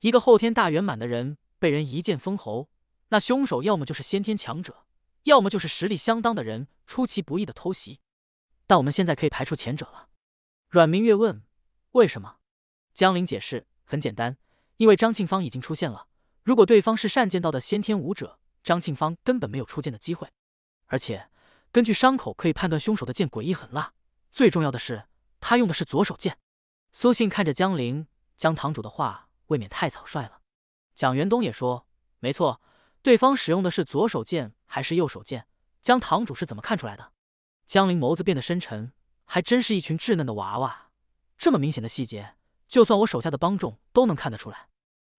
一个后天大圆满的人被人一剑封喉，那凶手要么就是先天强者，要么就是实力相当的人出其不意的偷袭。但我们现在可以排除前者了。阮明月问：“为什么？”江林解释：“很简单，因为张庆芳已经出现了。如果对方是善剑道的先天武者，张庆芳根本没有出剑的机会。而且，根据伤口可以判断凶手的剑诡异狠辣。最重要的是，他用的是左手剑。”苏信看着江林，江堂主的话未免太草率了。蒋元东也说：“没错，对方使用的是左手剑还是右手剑？江堂主是怎么看出来的？”江林眸子变得深沉。还真是一群稚嫩的娃娃，这么明显的细节，就算我手下的帮众都能看得出来。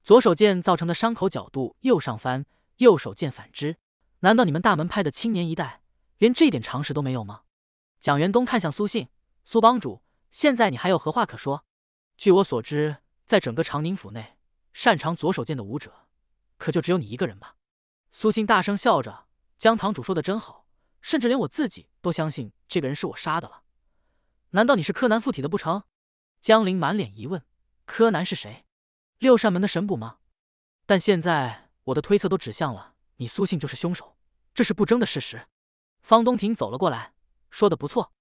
左手剑造成的伤口角度右上翻，右手剑反之，难道你们大门派的青年一代连这点常识都没有吗？蒋元东看向苏信，苏帮主，现在你还有何话可说？据我所知，在整个长宁府内，擅长左手剑的武者可就只有你一个人吧？苏信大声笑着，江堂主说的真好，甚至连我自己都相信这个人是我杀的了。难道你是柯南附体的不成？江林满脸疑问。柯南是谁？六扇门的神捕吗？但现在我的推测都指向了你，苏信就是凶手，这是不争的事实。方东亭走了过来，说的不错，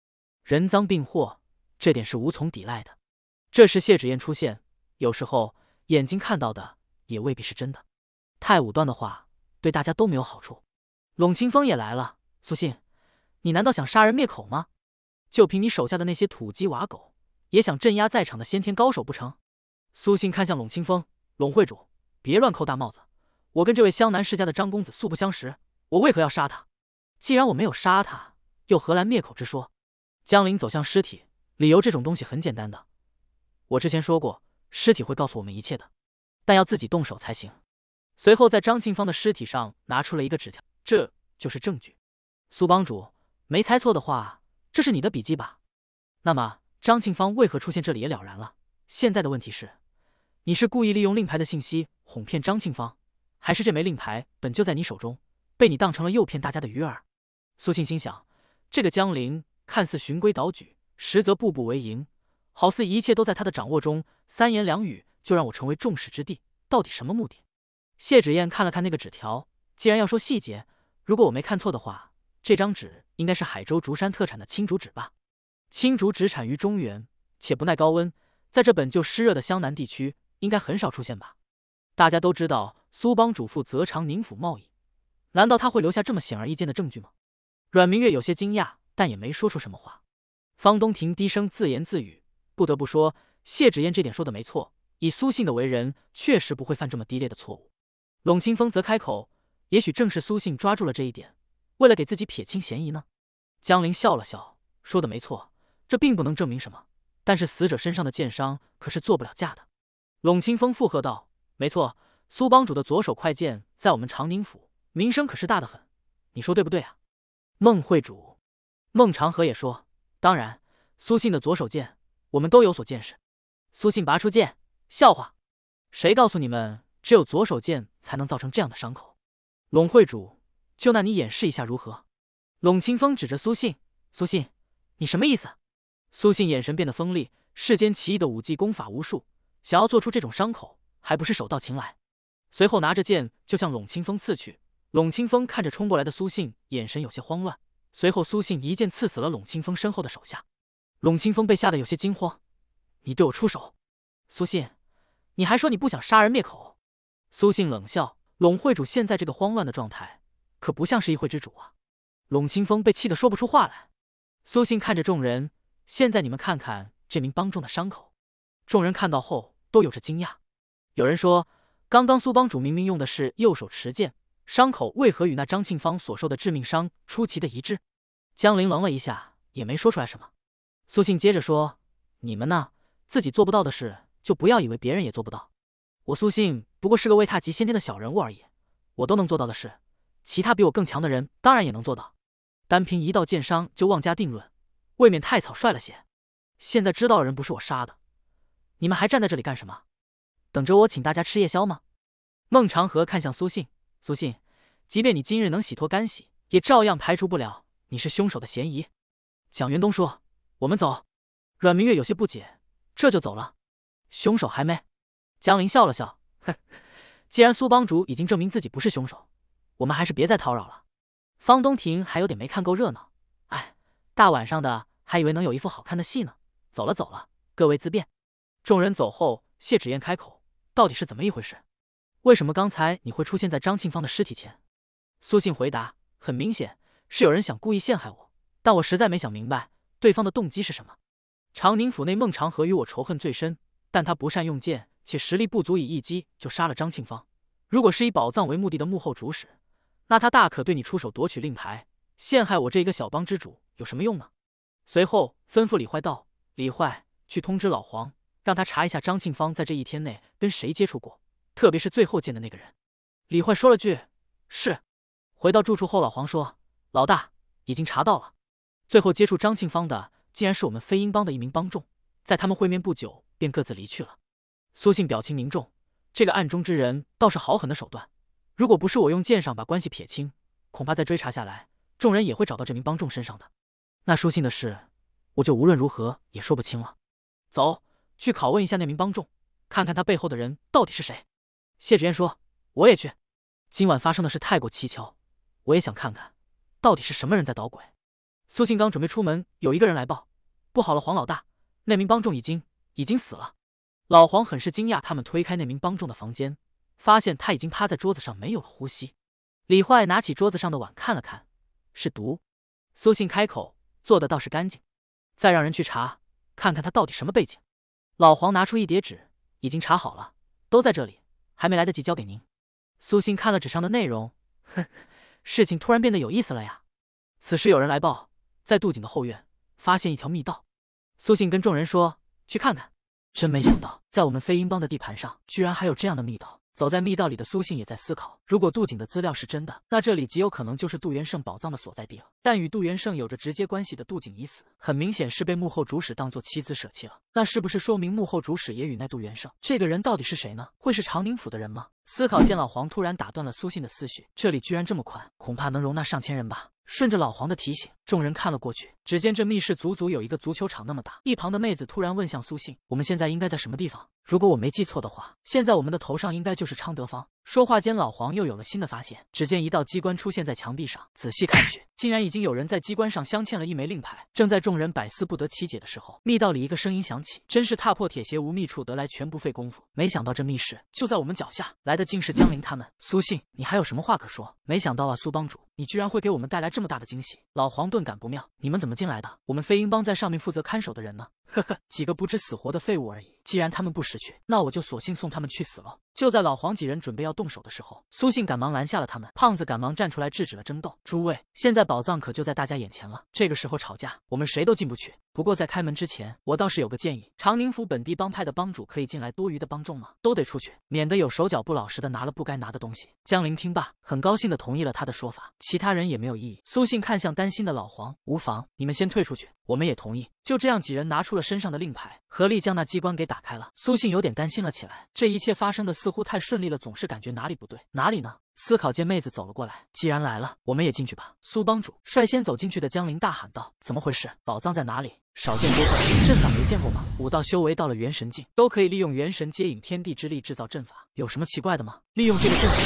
人赃并获，这点是无从抵赖的。这时谢芷燕出现，有时候眼睛看到的也未必是真的，太武断的话对大家都没有好处。龙清风也来了，苏信，你难道想杀人灭口吗？就凭你手下的那些土鸡瓦狗，也想镇压在场的先天高手不成？苏信看向陇清风，陇会主，别乱扣大帽子。我跟这位湘南世家的张公子素不相识，我为何要杀他？既然我没有杀他，又何来灭口之说？江林走向尸体，理由这种东西很简单的。我之前说过，尸体会告诉我们一切的，但要自己动手才行。随后，在张庆芳的尸体上拿出了一个纸条，这就是证据。苏帮主，没猜错的话。这是你的笔记吧？那么张庆芳为何出现这里也了然了。现在的问题是，你是故意利用令牌的信息哄骗张庆芳，还是这枚令牌本就在你手中，被你当成了诱骗大家的鱼饵？苏庆心想，这个江陵看似循规蹈矩，实则步步为营，好似一切都在他的掌握中，三言两语就让我成为众矢之的，到底什么目的？谢芷燕看了看那个纸条，既然要说细节，如果我没看错的话。这张纸应该是海州竹山特产的青竹纸吧？青竹纸产于中原，且不耐高温，在这本就湿热的湘南地区，应该很少出现吧？大家都知道苏帮主负责长宁府贸易，难道他会留下这么显而易见的证据吗？阮明月有些惊讶，但也没说出什么话。方东亭低声自言自语：“不得不说，谢芷燕这点说的没错。以苏信的为人，确实不会犯这么低劣的错误。”冷清风则开口：“也许正是苏信抓住了这一点。”为了给自己撇清嫌疑呢，江林笑了笑，说的没错，这并不能证明什么。但是死者身上的剑伤可是做不了假的。陇清风附和道：“没错，苏帮主的左手快剑在我们长宁府名声可是大得很，你说对不对啊？”孟会主，孟长河也说：“当然，苏信的左手剑我们都有所见识。”苏信拔出剑，笑话，谁告诉你们只有左手剑才能造成这样的伤口？陇会主。就那你演示一下如何？冷清风指着苏信，苏信，你什么意思？苏信眼神变得锋利。世间奇异的武技功法无数，想要做出这种伤口，还不是手到擒来？随后拿着剑就向冷清风刺去。冷清风看着冲过来的苏信，眼神有些慌乱。随后苏信一剑刺死了冷清风身后的手下。冷清风被吓得有些惊慌。你对我出手，苏信，你还说你不想杀人灭口？苏信冷笑。龙会主现在这个慌乱的状态。可不像是一会之主啊！陇清风被气得说不出话来。苏信看着众人，现在你们看看这名帮众的伤口。众人看到后都有着惊讶。有人说，刚刚苏帮主明明用的是右手持剑，伤口为何与那张庆芳所受的致命伤出奇的一致？江林愣了一下，也没说出来什么。苏信接着说：“你们呢？自己做不到的事，就不要以为别人也做不到。我苏信不过是个未踏及先天的小人物而已，我都能做到的事。”其他比我更强的人当然也能做到，单凭一道剑伤就妄加定论，未免太草率了些。现在知道的人不是我杀的，你们还站在这里干什么？等着我请大家吃夜宵吗？孟长河看向苏信，苏信，即便你今日能洗脱干系，也照样排除不了你是凶手的嫌疑。蒋元东说：“我们走。”阮明月有些不解：“这就走了？凶手还没？”江林笑了笑，哼，既然苏帮主已经证明自己不是凶手。我们还是别再叨扰了。方东亭还有点没看够热闹，哎，大晚上的还以为能有一副好看的戏呢。走了走了，各位自便。众人走后，谢芷燕开口：“到底是怎么一回事？为什么刚才你会出现在张庆芳的尸体前？”苏信回答：“很明显是有人想故意陷害我，但我实在没想明白对方的动机是什么。长宁府内，孟长河与我仇恨最深，但他不善用剑，且实力不足以一击就杀了张庆芳。如果是以宝藏为目的的幕后主使。”那他大可对你出手夺取令牌，陷害我这一个小帮之主，有什么用呢？随后吩咐李坏道：“李坏，去通知老黄，让他查一下张庆芳在这一天内跟谁接触过，特别是最后见的那个人。”李坏说了句：“是。”回到住处后，老黄说：“老大已经查到了，最后接触张庆芳的竟然是我们飞鹰帮的一名帮众，在他们会面不久便各自离去了。”苏信表情凝重：“这个暗中之人倒是好狠的手段。”如果不是我用剑上把关系撇清，恐怕再追查下来，众人也会找到这名帮众身上的。那书信的事，我就无论如何也说不清了。走去拷问一下那名帮众，看看他背后的人到底是谁。谢芷燕说：“我也去。”今晚发生的事太过蹊跷，我也想看看，到底是什么人在捣鬼。苏庆刚准备出门，有一个人来报：“不好了，黄老大，那名帮众已经已经死了。”老黄很是惊讶，他们推开那名帮众的房间。发现他已经趴在桌子上没有了呼吸，李坏拿起桌子上的碗看了看，是毒。苏信开口：“做的倒是干净，再让人去查，看看他到底什么背景。”老黄拿出一叠纸，已经查好了，都在这里，还没来得及交给您。苏信看了纸上的内容，哼，事情突然变得有意思了呀。此时有人来报，在杜景的后院发现一条密道。苏信跟众人说：“去看看。”真没想到，在我们飞鹰帮的地盘上，居然还有这样的密道。走在密道里的苏信也在思考，如果杜景的资料是真的，那这里极有可能就是杜元胜宝藏的所在地了。但与杜元胜有着直接关系的杜景已死，很明显是被幕后主使当做妻子舍弃了。那是不是说明幕后主使也与那杜元胜？这个人到底是谁呢？会是长宁府的人吗？思考间，老黄突然打断了苏信的思绪。这里居然这么宽，恐怕能容纳上千人吧？顺着老黄的提醒，众人看了过去，只见这密室足足有一个足球场那么大。一旁的妹子突然问向苏信：“我们现在应该在什么地方？”如果我没记错的话，现在我们的头上应该就是昌德方。说话间，老黄又有了新的发现，只见一道机关出现在墙壁上，仔细看去，竟然已经有人在机关上镶嵌了一枚令牌。正在众人百思不得其解的时候，密道里一个声音响起：“真是踏破铁鞋无觅处，得来全不费工夫。”没想到这密室就在我们脚下，来的竟是江林他们。苏信，你还有什么话可说？没想到啊，苏帮主，你居然会给我们带来这么大的惊喜！老黄顿感不妙，你们怎么进来的？我们飞鹰帮在上面负责看守的人呢？呵呵，几个不知死活的废物而已。既然他们不识趣，那我就索性送他们去死了。就在老黄几人准备要动手的时候，苏信赶忙拦下了他们。胖子赶忙站出来制止了争斗。诸位，现在宝藏可就在大家眼前了。这个时候吵架，我们谁都进不去。不过在开门之前，我倒是有个建议：长宁府本地帮派的帮主可以进来，多余的帮众吗？都得出去，免得有手脚不老实的拿了不该拿的东西。江林听罢，很高兴的同意了他的说法，其他人也没有异议。苏信看向担心的老黄，无妨，你们先退出去，我们也同意。就这样，几人拿出了身上的令牌，合力将那机关给打开了。苏信有点担心了起来，这一切发生的似。似乎太顺利了，总是感觉哪里不对，哪里呢？思考见妹子走了过来，既然来了，我们也进去吧。苏帮主率先走进去的江陵大喊道：“怎么回事？宝藏在哪里？少见多怪，阵法没见过吗？武道修为到了元神境，都可以利用元神接引天地之力制造阵法，有什么奇怪的吗？利用这个阵法，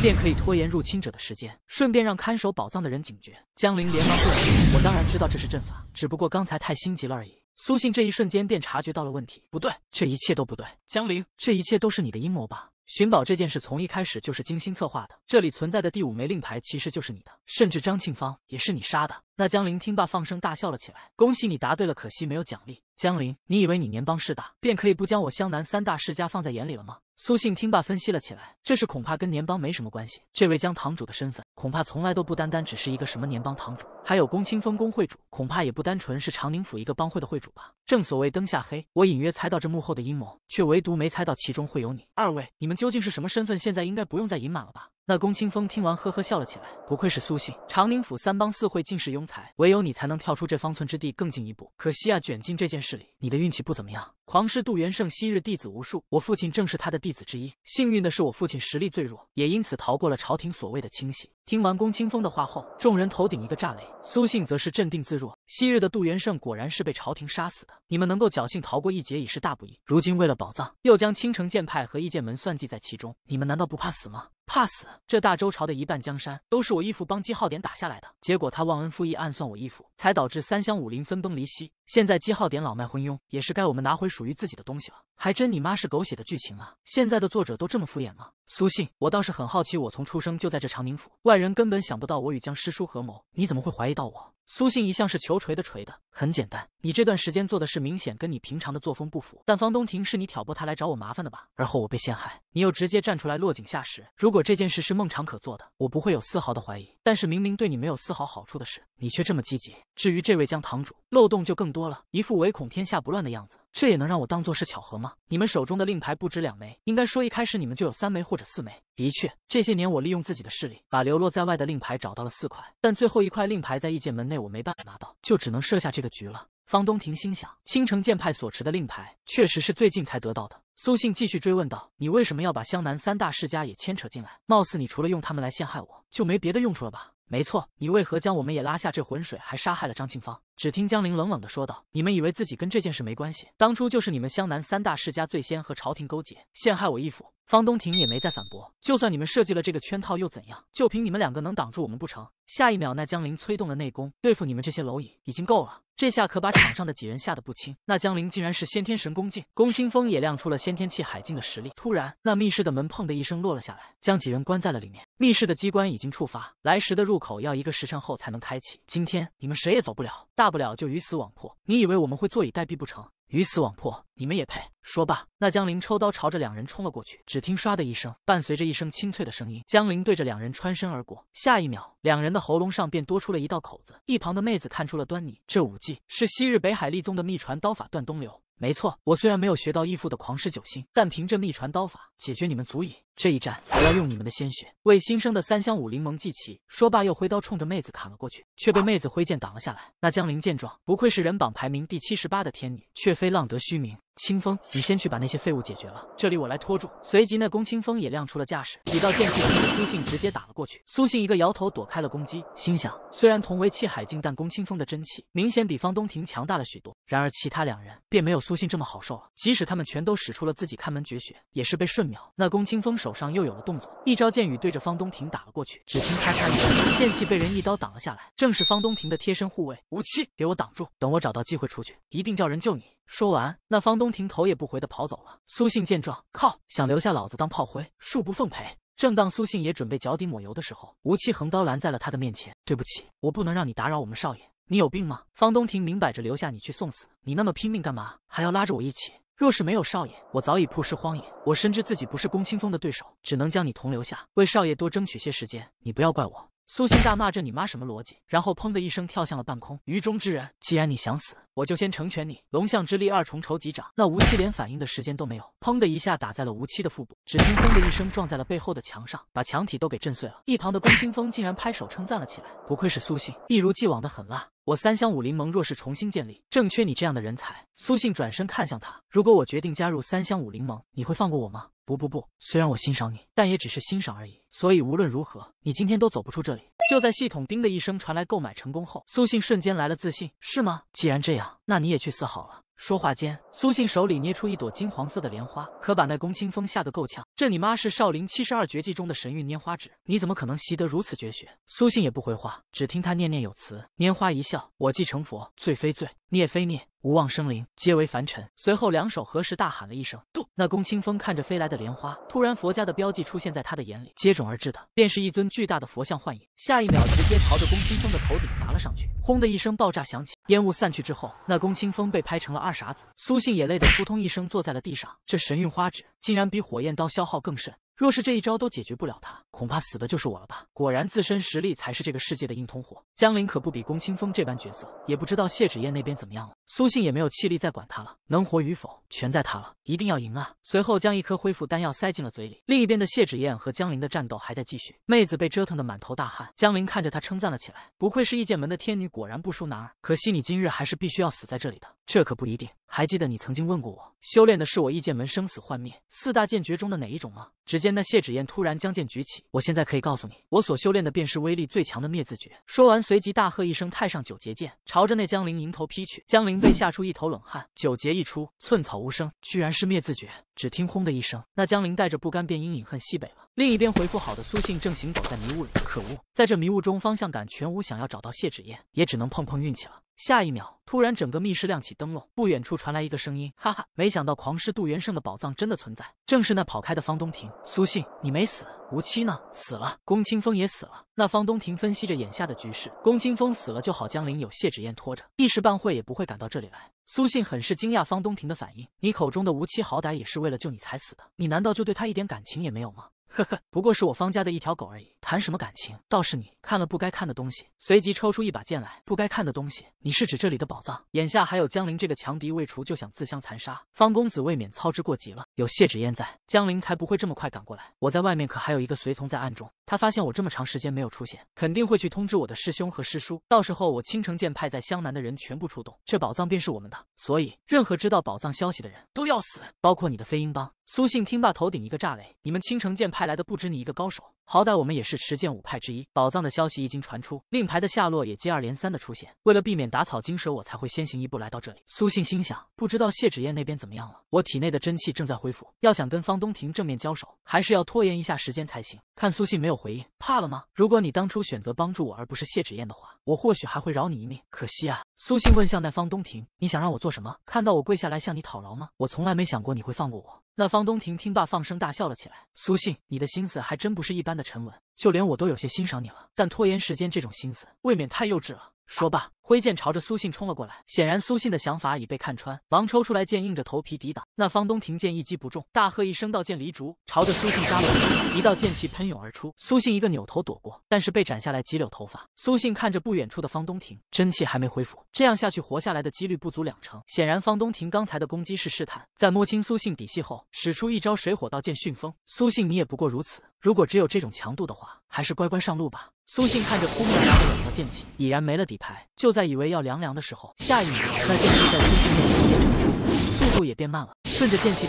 便可以拖延入侵者的时间，顺便让看守宝藏的人警觉。”江陵连忙制止：“我当然知道这是阵法，只不过刚才太心急了而已。”苏信这一瞬间便察觉到了问题，不对，这一切都不对。江陵，这一切都是你的阴谋吧？寻宝这件事从一开始就是精心策划的，这里存在的第五枚令牌其实就是你的，甚至张庆芳也是你杀的。那江林听罢，放声大笑了起来。恭喜你答对了，可惜没有奖励。江林，你以为你年帮势大，便可以不将我湘南三大世家放在眼里了吗？苏信听罢，分析了起来。这事恐怕跟年帮没什么关系。这位江堂主的身份，恐怕从来都不单单只是一个什么年帮堂主，还有公清风公会主，恐怕也不单纯是长宁府一个帮会的会主吧。正所谓灯下黑，我隐约猜到这幕后的阴谋，却唯独没猜到其中会有你。二位，你们究竟是什么身份？现在应该不用再隐瞒了吧？那宫清风听完，呵呵笑了起来。不愧是苏信，长宁府三帮四会尽是庸才，唯有你才能跳出这方寸之地更进一步。可惜啊，卷进这件事里，你的运气不怎么样。狂师杜元胜昔日弟子无数，我父亲正是他的弟子之一。幸运的是，我父亲实力最弱，也因此逃过了朝廷所谓的清洗。听完宫清风的话后，众人头顶一个炸雷。苏信则是镇定自若。昔日的杜元胜果然是被朝廷杀死的，你们能够侥幸逃过一劫已是大不易。如今为了宝藏，又将青城剑派和异剑门算计在其中，你们难道不怕死吗？怕死！这大周朝的一半江山都是我义父帮姬浩点打下来的，结果他忘恩负义，暗算我义父，才导致三湘武林分崩离析。现在姬浩点老迈昏庸，也是该我们拿回属于自己的东西了。还真你妈是狗血的剧情啊！现在的作者都这么敷衍吗？苏信，我倒是很好奇，我从出生就在这长宁府，外人根本想不到我与江师叔合谋，你怎么会怀疑到我？苏信一向是求锤的锤的，很简单。你这段时间做的事明显跟你平常的作风不符。但方东亭是你挑拨他来找我麻烦的吧？而后我被陷害，你又直接站出来落井下石。如果这件事是孟尝可做的，我不会有丝毫的怀疑。但是明明对你没有丝毫好处的事，你却这么积极。至于这位江堂主，漏洞就更多了，一副唯恐天下不乱的样子，这也能让我当做是巧合吗？你们手中的令牌不止两枚，应该说一开始你们就有三枚或者四枚。的确，这些年我利用自己的势力，把流落在外的令牌找到了四块，但最后一块令牌在异界门内，我没办法拿到，就只能设下这个局了。方东亭心想，青城剑派所持的令牌确实是最近才得到的。苏信继续追问道：“你为什么要把湘南三大世家也牵扯进来？貌似你除了用他们来陷害我，就没别的用处了吧？”“没错，你为何将我们也拉下这浑水，还杀害了张庆芳？”只听江林冷冷的说道：“你们以为自己跟这件事没关系？当初就是你们湘南三大世家最先和朝廷勾结，陷害我义父。”方东庭也没再反驳。就算你们设计了这个圈套又怎样？就凭你们两个能挡住我们不成？下一秒，那江林催动了内功，对付你们这些蝼蚁已经够了。这下可把场上的几人吓得不轻。那江林竟然是先天神功境，宫清风也亮出了先天气海境的实力。突然，那密室的门砰的一声落了下来，将几人关在了里面。密室的机关已经触发，来时的入口要一个时辰后才能开启。今天你们谁也走不了，大不了就鱼死网破。你以为我们会坐以待毙不成？鱼死网破，你们也配！说罢，那江林抽刀朝着两人冲了过去。只听唰的一声，伴随着一声清脆的声音，江林对着两人穿身而过。下一秒。两人的喉咙上便多出了一道口子，一旁的妹子看出了端倪，这武技是昔日北海立宗的秘传刀法断东流。没错，我虽然没有学到义父的狂狮九星，但凭这秘传刀法解决你们足矣。这一战，我要用你们的鲜血为新生的三香武林盟祭旗。说罢，又挥刀冲着妹子砍了过去，却被妹子挥剑挡了下来。那江陵见状，不愧是人榜排名第七十八的天女，却非浪得虚名。清风，你先去把那些废物解决了，这里我来拖住。随即，那宫清风也亮出了架势，几道剑气对着苏信直接打了过去。苏信一个摇头躲开了攻击，心想虽然同为气海境，但宫清风的真气明显比方东亭强大了许多。然而其他两人便没有苏信这么好受了，即使他们全都使出了自己看门绝学，也是被瞬秒。那宫清风手上又有了动作，一招剑雨对着方东亭打了过去，只听咔嚓一声，剑气被人一刀挡了下来，正是方东亭的贴身护卫武器，给我挡住，等我找到机会出去，一定叫人救你。说完，那方东亭头也不回的跑走了。苏信见状，靠，想留下老子当炮灰，恕不奉陪。正当苏信也准备脚底抹油的时候，吴七横刀拦在了他的面前。对不起，我不能让你打扰我们少爷。你有病吗？方东亭明摆着留下你去送死，你那么拼命干嘛？还要拉着我一起？若是没有少爷，我早已曝尸荒野。我深知自己不是宫清风的对手，只能将你同留下，为少爷多争取些时间。你不要怪我。苏信大骂这你妈什么逻辑？”然后砰的一声跳向了半空。愚忠之人，既然你想死，我就先成全你。龙象之力二重，仇击掌。那吴七连反应的时间都没有，砰的一下打在了吴七的腹部。只听砰的一声撞在了背后的墙上，把墙体都给震碎了。一旁的宫清风竟然拍手称赞了起来：“不愧是苏信，一如既往的狠辣。我三湘武林盟若是重新建立，正缺你这样的人才。”苏信转身看向他：“如果我决定加入三湘武林盟，你会放过我吗？”不不不，虽然我欣赏你，但也只是欣赏而已。所以无论如何，你今天都走不出这里。就在系统叮的一声传来购买成功后，苏信瞬间来了自信，是吗？既然这样，那你也去死好了。说话间，苏信手里捏出一朵金黄色的莲花，可把那宫清风吓得够呛。这你妈是少林七十二绝技中的神韵拈花指，你怎么可能习得如此绝学？苏信也不回话，只听他念念有词，拈花一笑，我既成佛，罪非罪，孽非孽。无望生灵，皆为凡尘。随后两手合十，大喊了一声。那宫清风看着飞来的莲花，突然佛家的标记出现在他的眼里，接踵而至的便是一尊巨大的佛像幻影，下一秒直接朝着宫清风的头顶砸了上去。轰的一声爆炸响起，烟雾散去之后，那宫清风被拍成了二傻子。苏信也累得扑通一声坐在了地上。这神韵花指竟然比火焰刀消耗更甚。若是这一招都解决不了他，恐怕死的就是我了吧？果然，自身实力才是这个世界的硬通货。江林可不比宫清风这般角色，也不知道谢芷燕那边怎么样了。苏信也没有气力再管他了，能活与否全在他了。一定要赢啊！随后将一颗恢复丹药塞进了嘴里。另一边的谢芷燕和江临的战斗还在继续，妹子被折腾的满头大汗。江临看着她称赞了起来：“不愧是异剑门的天女，果然不输男儿。可惜你今日还是必须要死在这里的。”这可不一定。还记得你曾经问过我，修炼的是我异剑门生死幻灭四大剑诀中的哪一种吗？只见那谢芷燕突然将剑举起，我现在可以告诉你，我所修炼的便是威力最强的灭字诀。说完，随即大喝一声，太上九劫剑朝着那江陵迎头劈去。江陵被吓出一头冷汗，九劫一出，寸草无声，居然是灭字诀。只听轰的一声，那江陵带着不甘便阴隐恨西北了。另一边回复好的苏信正行走在迷雾里，可恶，在这迷雾中方向感全无，想要找到谢芷燕，也只能碰碰运气了。下一秒，突然整个密室亮起灯笼，不远处传来一个声音：“哈哈，没想到狂狮杜元胜的宝藏真的存在，正是那跑开的方东亭。”苏信，你没死？吴七呢？死了，宫清风也死了。那方东亭分析着眼下的局势，宫清风死了就好，江陵有谢芷燕拖着，一时半会也不会赶到这里来。苏信很是惊讶方东亭的反应：“你口中的吴七，好歹也是为了救你才死的，你难道就对他一点感情也没有吗？”呵呵，不过是我方家的一条狗而已，谈什么感情？倒是你看了不该看的东西，随即抽出一把剑来。不该看的东西，你是指这里的宝藏？眼下还有江陵这个强敌未除，就想自相残杀，方公子未免操之过急了。有谢芷烟在，江陵才不会这么快赶过来。我在外面可还有一个随从在暗中。他发现我这么长时间没有出现，肯定会去通知我的师兄和师叔。到时候我青城剑派在湘南的人全部出动，这宝藏便是我们的。所以，任何知道宝藏消息的人都要死，包括你的飞鹰帮。苏信听罢，头顶一个炸雷：“你们青城剑派来的不止你一个高手。”好歹我们也是持剑五派之一，宝藏的消息一经传出，令牌的下落也接二连三的出现。为了避免打草惊蛇，我才会先行一步来到这里。苏信心想，不知道谢芷燕那边怎么样了。我体内的真气正在恢复，要想跟方东亭正面交手，还是要拖延一下时间才行。看苏信没有回应，怕了吗？如果你当初选择帮助我，而不是谢芷燕的话，我或许还会饶你一命。可惜啊。苏信问向那方东亭：“你想让我做什么？看到我跪下来向你讨饶吗？我从来没想过你会放过我。”那方东亭听罢，放声大笑了起来。苏信，你的心思还真不是一般的沉稳，就连我都有些欣赏你了。但拖延时间这种心思，未免太幼稚了。说罢，挥剑朝着苏信冲了过来。显然苏信的想法已被看穿，忙抽出来剑，硬着头皮抵挡。那方东庭剑一击不中，大喝一声，道剑离竹，朝着苏信扎了过去。一道剑气喷涌而出，苏信一个扭头躲过，但是被斩下来几绺头发。苏信看着不远处的方东亭，真气还没恢复，这样下去活下来的几率不足两成。显然方东亭刚才的攻击是试探，在摸清苏信底细后，使出一招水火道剑巽风。苏信，你也不过如此。如果只有这种强度的话，还是乖乖上路吧。苏信看着空而来的两条剑气，已然没了底牌。就在以为要凉凉的时候，下一秒，那剑气在苏信面前变成了，速度也变慢了，顺着剑气。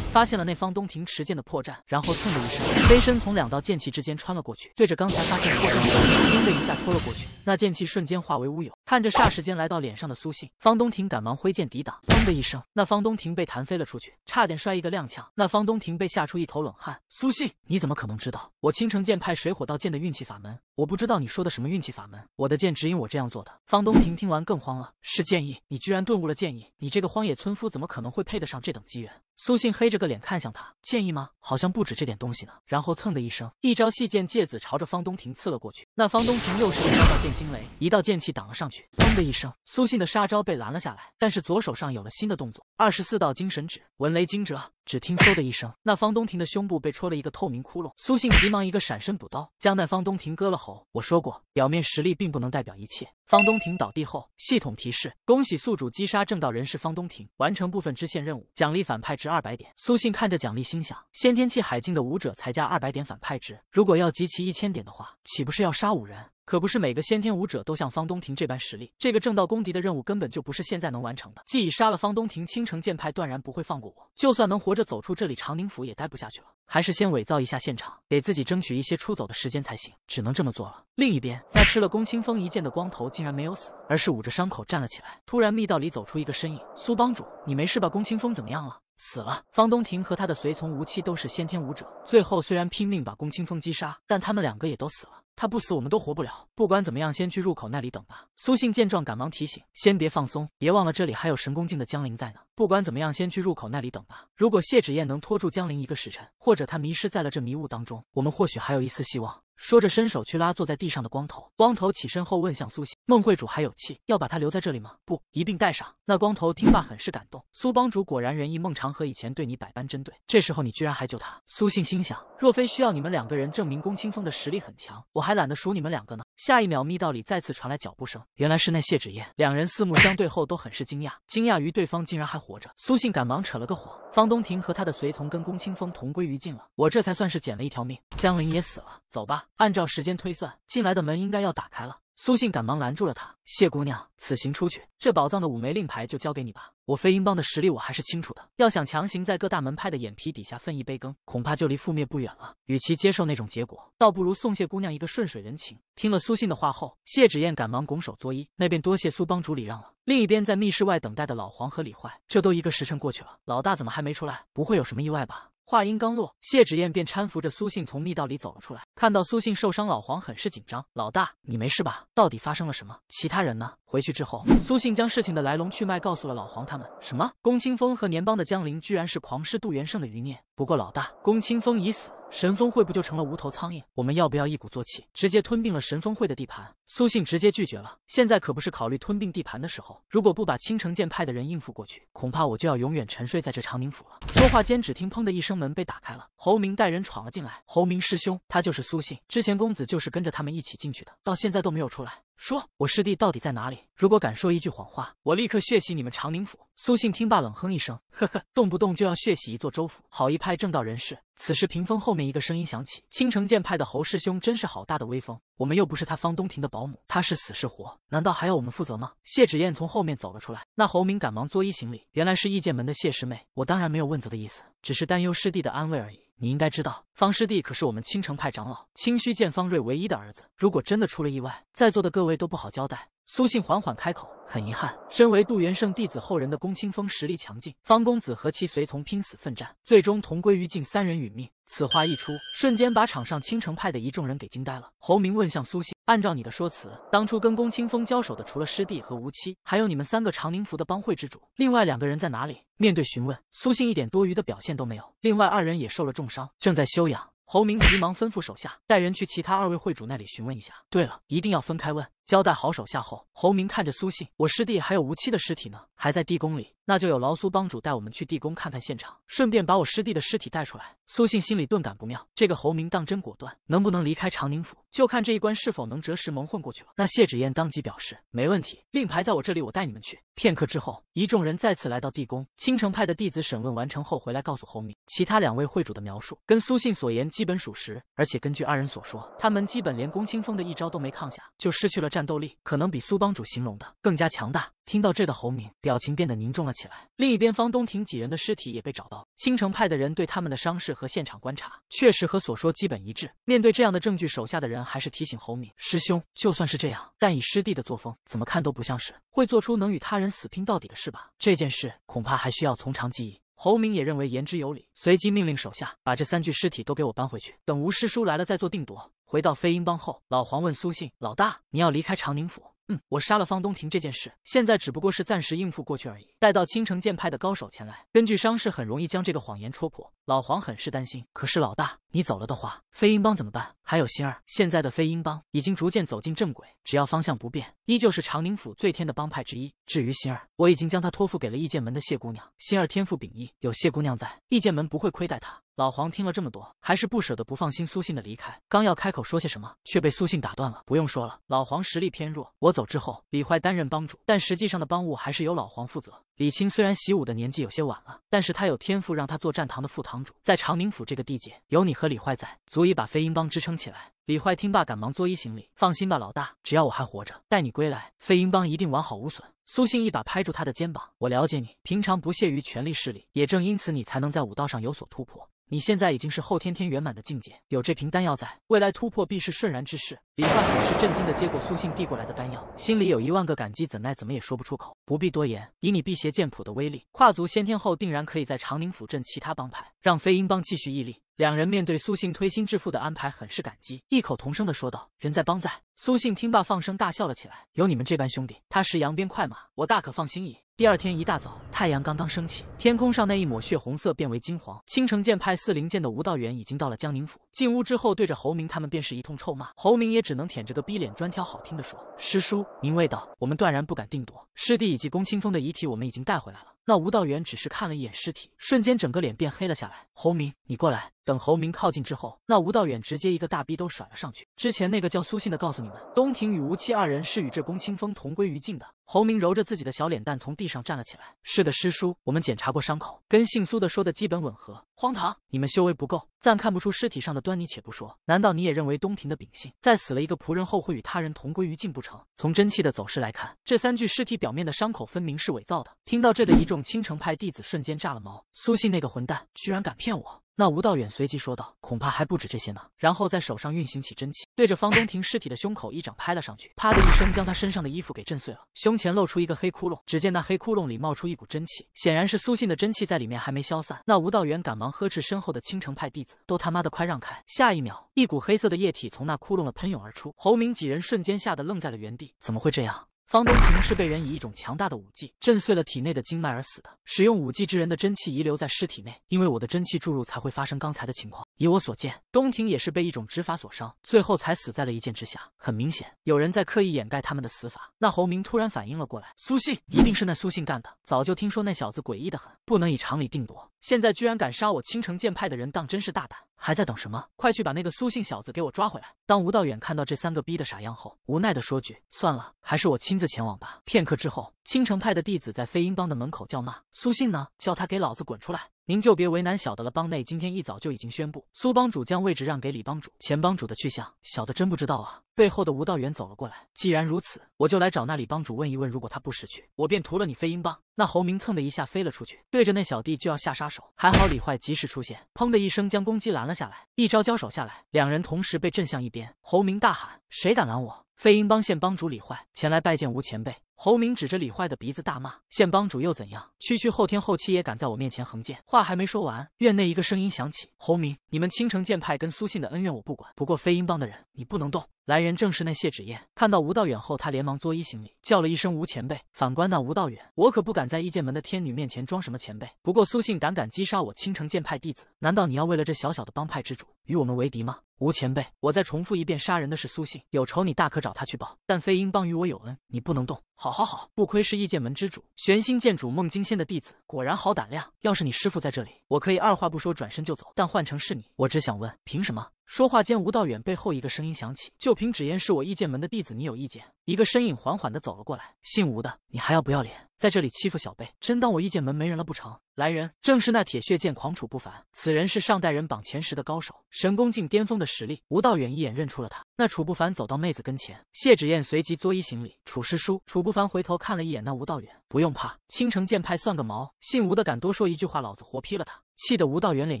发现了那方东庭持剑的破绽，然后蹭的一声，飞身从两道剑气之间穿了过去，对着刚才发现破绽的剑，砰的一下戳了过去，那剑气瞬间化为乌有。看着霎时间来到脸上的苏信，方东庭赶忙挥剑抵挡，砰的一声，那方东庭被弹飞了出去，差点摔一个踉跄。那方东庭被吓出一头冷汗。苏信，你怎么可能知道我青城剑派水火道剑的运气法门？我不知道你说的什么运气法门，我的剑指引我这样做的。方东庭听完更慌了，是剑意，你居然顿悟了剑意，你这个荒野村夫怎么可能会配得上这等机缘？苏信黑着个脸看向他，歉意吗？好像不止这点东西呢。然后蹭的一声，一招细剑芥子朝着方东亭刺了过去。那方东亭又是一道剑惊雷，一道剑气挡了上去，砰的一声，苏信的杀招被拦了下来。但是左手上有了新的动作，二十四道精神指纹雷惊蛰。只听嗖的一声，那方东亭的胸部被戳了一个透明窟窿。苏信急忙一个闪身补刀，将那方东亭割了喉。我说过，表面实力并不能代表一切。方东亭倒地后，系统提示：恭喜宿主击杀正道人士方东亭，完成部分支线任务，奖励反派值二百点。苏信看着奖励，心想：先天气海境的武者才加二百点反派值，如果要集齐一千点的话，岂不是要杀五人？可不是每个先天武者都像方东亭这般实力，这个正道公敌的任务根本就不是现在能完成的。既已杀了方东亭，青城剑派断然不会放过我。就算能活着走出这里，长宁府也待不下去了。还是先伪造一下现场，给自己争取一些出走的时间才行。只能这么做了。另一边，那吃了宫清风一剑的光头竟然没有死，而是捂着伤口站了起来。突然，密道里走出一个身影：“苏帮主，你没事吧？宫清风怎么样了？”“死了。”方东亭和他的随从吴七都是先天武者，最后虽然拼命把宫清风击杀，但他们两个也都死了。他不死，我们都活不了。不管怎么样，先去入口那里等吧。苏信见状，赶忙提醒：“先别放松，别忘了这里还有神功境的江临在呢。”不管怎么样，先去入口那里等吧。如果谢芷燕能拖住江陵一个时辰，或者他迷失在了这迷雾当中，我们或许还有一丝希望。说着，伸手去拉坐在地上的光头。光头起身后问向苏醒：“孟会主还有气，要把他留在这里吗？”“不，一并带上。”那光头听罢，很是感动。苏帮主果然仁义。孟长河以前对你百般针对，这时候你居然还救他。苏信心想：若非需要你们两个人证明宫清风的实力很强，我还懒得数你们两个呢。下一秒，密道里再次传来脚步声，原来是那谢芷燕。两人四目相对后，都很是惊讶，惊讶于对方竟然还活。活着，苏信赶忙扯了个谎，方东亭和他的随从跟宫清风同归于尽了，我这才算是捡了一条命。江林也死了，走吧。按照时间推算，进来的门应该要打开了。苏信赶忙拦住了他，谢姑娘，此行出去，这宝藏的五枚令牌就交给你吧。我飞鹰帮的实力我还是清楚的，要想强行在各大门派的眼皮底下分一杯羹，恐怕就离覆灭不远了。与其接受那种结果，倒不如送谢姑娘一个顺水人情。听了苏信的话后，谢芷燕赶忙拱手作揖：“那便多谢苏帮主礼让了。”另一边，在密室外等待的老黄和李坏，这都一个时辰过去了，老大怎么还没出来？不会有什么意外吧？话音刚落，谢芷燕便搀扶着苏信从密道里走了出来。看到苏信受伤，老黄很是紧张：“老大，你没事吧？到底发生了什么？其他人呢？”回去之后，苏信将事情的来龙去脉告诉了老黄他们。什么？宫清风和年邦的江陵居然是狂狮杜元胜的余孽？不过老大，宫清风已死，神风会不就成了无头苍蝇？我们要不要一鼓作气，直接吞并了神风会的地盘？苏信直接拒绝了。现在可不是考虑吞并地盘的时候。如果不把青城剑派的人应付过去，恐怕我就要永远沉睡在这长宁府了。说话间，只听砰的一声，门被打开了，侯明带人闯了进来。侯明师兄，他就是苏信。之前公子就是跟着他们一起进去的，到现在都没有出来。说，我师弟到底在哪里？如果敢说一句谎话，我立刻血洗你们长宁府！苏信听罢，冷哼一声，呵呵，动不动就要血洗一座州府，好一派正道人士。此时屏风后面一个声音响起：“青城剑派的侯师兄真是好大的威风，我们又不是他方东亭的保姆，他是死是活，难道还要我们负责吗？”谢芷燕从后面走了出来，那侯明赶忙作揖行礼，原来是异剑门的谢师妹，我当然没有问责的意思，只是担忧师弟的安危而已。你应该知道，方师弟可是我们青城派长老清虚剑方锐唯一的儿子。如果真的出了意外，在座的各位都不好交代。苏信缓缓开口：“很遗憾，身为杜元胜弟子后人的宫清风实力强劲，方公子和其随从拼死奋战，最终同归于尽，三人殒命。”此话一出，瞬间把场上青城派的一众人给惊呆了。侯明问向苏信。按照你的说辞，当初跟宫清风交手的，除了师弟和吴七，还有你们三个长宁府的帮会之主。另外两个人在哪里？面对询问，苏信一点多余的表现都没有。另外二人也受了重伤，正在休养。侯明急忙吩咐手下带人去其他二位会主那里询问一下。对了，一定要分开问。交代好手下后，侯明看着苏信：“我师弟还有无期的尸体呢，还在地宫里。那就有劳苏帮主带我们去地宫看看现场，顺便把我师弟的尸体带出来。”苏信心里顿感不妙，这个侯明当真果断，能不能离开长宁府，就看这一关是否能折实蒙混过去了。那谢芷燕当即表示：“没问题，令牌在我这里，我带你们去。”片刻之后，一众人再次来到地宫。青城派的弟子审问完成后回来，告诉侯明，其他两位会主的描述跟苏信所言基本属实，而且根据二人所说，他们基本连宫清风的一招都没抗下，就失去了战。战斗力可能比苏帮主形容的更加强大。听到这的侯明表情变得凝重了起来。另一边，方东亭几人的尸体也被找到。青城派的人对他们的伤势和现场观察，确实和所说基本一致。面对这样的证据，手下的人还是提醒侯明师兄：“就算是这样，但以师弟的作风，怎么看都不像是会做出能与他人死拼到底的事吧？这件事恐怕还需要从长计议。”侯明也认为言之有理，随即命令手下把这三具尸体都给我搬回去，等吴师叔来了再做定夺。回到飞鹰帮后，老黄问苏信老大：“你要离开长宁府？”“嗯，我杀了方东亭这件事，现在只不过是暂时应付过去而已。待到青城剑派的高手前来，根据伤势，很容易将这个谎言戳破。”老黄很是担心，可是老大，你走了的话，飞鹰帮怎么办？还有心儿，现在的飞鹰帮已经逐渐走进正轨，只要方向不变，依旧是长宁府最天的帮派之一。至于心儿，我已经将她托付给了异剑门的谢姑娘。心儿天赋秉异，有谢姑娘在，异剑门不会亏待她。老黄听了这么多，还是不舍得，不放心苏信的离开，刚要开口说些什么，却被苏信打断了。不用说了，老黄实力偏弱，我走之后，李坏担任帮主，但实际上的帮务还是由老黄负责。李青虽然习武的年纪有些晚了，但是他有天赋，让他做战堂的副堂主。在长宁府这个地界，有你和李坏在，足以把飞鹰帮支撑起来。李坏听罢，赶忙作揖行礼。放心吧，老大，只要我还活着，带你归来，飞鹰帮一定完好无损。苏信一把拍住他的肩膀，我了解你，平常不屑于权力势力，也正因此你才能在武道上有所突破。你现在已经是后天天圆满的境界，有这瓶丹药在，未来突破必是顺然之势。李焕很是震惊的接过苏信递过来的丹药，心里有一万个感激，怎奈怎么也说不出口。不必多言，以你辟邪剑谱的威力，跨足先天后，定然可以在长宁府镇其他帮派，让飞鹰帮继续屹立。两人面对苏信推心置腹的安排，很是感激，异口同声的说道：“人在帮在。”苏信听罢，放声大笑了起来。有你们这般兄弟，他是扬鞭快马，我大可放心矣。第二天一大早，太阳刚刚升起，天空上那一抹血红色变为金黄。青城剑派四灵剑的吴道远已经到了江宁府。进屋之后，对着侯明他们便是一通臭骂。侯明也只能舔着个逼脸，专挑好听的说：“师叔，您未到，我们断然不敢定夺。师弟以及龚清风的遗体，我们已经带回来了。”那吴道远只是看了一眼尸体，瞬间整个脸变黑了下来。侯明，你过来。等侯明靠近之后，那吴道远直接一个大逼兜甩了上去。之前那个叫苏信的告诉你们，东庭与吴七二人是与这宫清风同归于尽的。侯明揉着自己的小脸蛋，从地上站了起来。是的，师叔，我们检查过伤口，跟姓苏的说的基本吻合。荒唐！你们修为不够，暂看不出尸体上的端倪。且不说，难道你也认为东庭的秉性，在死了一个仆人后会与他人同归于尽不成？从真气的走势来看，这三具尸体表面的伤口分明是伪造的。听到这的一众青城派弟子瞬间炸了毛。苏信那个混蛋，居然敢骗我！那吴道远随即说道：“恐怕还不止这些呢。”然后在手上运行起真气，对着方东亭尸体的胸口一掌拍了上去，啪的一声将他身上的衣服给震碎了，胸前露出一个黑窟窿。只见那黑窟窿里冒出一股真气，显然是苏信的真气在里面还没消散。那吴道远赶忙呵斥身后的青城派弟子：“都他妈的快让开！”下一秒，一股黑色的液体从那窟窿里喷涌而出，侯明几人瞬间吓得愣在了原地，怎么会这样？方东庭是被人以一种强大的武技震碎了体内的经脉而死的。使用武技之人的真气遗留在尸体内，因为我的真气注入才会发生刚才的情况。以我所见，东庭也是被一种指法所伤，最后才死在了一剑之下。很明显，有人在刻意掩盖他们的死法。那侯明突然反应了过来，苏信一定是那苏信干的。早就听说那小子诡异的很，不能以常理定夺。现在居然敢杀我青城剑派的人，当真是大胆！还在等什么？快去把那个苏姓小子给我抓回来！当吴道远看到这三个逼的傻样后，无奈的说句：“算了，还是我亲自前往吧。”片刻之后，青城派的弟子在飞鹰帮的门口叫骂：“苏信呢？叫他给老子滚出来！”您就别为难小的了。帮内今天一早就已经宣布，苏帮主将位置让给李帮主。前帮主的去向，小的真不知道啊。背后的吴道远走了过来。既然如此，我就来找那李帮主问一问。如果他不识趣，我便屠了你飞鹰帮。那侯明蹭的一下飞了出去，对着那小弟就要下杀手。还好李坏及时出现，砰的一声将攻击拦了下来。一招交手下来，两人同时被震向一边。侯明大喊：谁敢拦我？飞鹰帮现帮主李坏前来拜见吴前辈。侯明指着李坏的鼻子大骂：“县帮主又怎样？区区后天后期也敢在我面前横剑？”话还没说完，院内一个声音响起：“侯明，你们青城剑派跟苏信的恩怨我不管，不过飞鹰帮的人你不能动。”来人正是那谢芷燕，看到吴道远后，他连忙作揖行礼，叫了一声“吴前辈”。反观那吴道远，我可不敢在异剑门的天女面前装什么前辈。不过苏信胆敢击杀我青城剑派弟子，难道你要为了这小小的帮派之主与我们为敌吗？吴前辈，我再重复一遍，杀人的是苏信，有仇你大可找他去报。但飞鹰帮与我有恩，你不能动。好，好，好，不亏是异剑门之主，玄心剑主孟金仙的弟子，果然好胆量。要是你师父在这里，我可以二话不说转身就走。但换成是你，我只想问，凭什么？说话间，吴道远背后一个声音响起：“就凭纸烟是我一剑门的弟子，你有意见？”一个身影缓缓地走了过来，姓吴的，你还要不要脸，在这里欺负小辈，真当我易剑门没人了不成？来人，正是那铁血剑狂楚不凡。此人是上代人榜前十的高手，神功境巅峰的实力。吴道远一眼认出了他。那楚不凡走到妹子跟前，谢芷燕随即作揖行礼，楚师叔。楚不凡回头看了一眼那吴道远，不用怕，青城剑派算个毛？姓吴的敢多说一句话，老子活劈了他！气得吴道远脸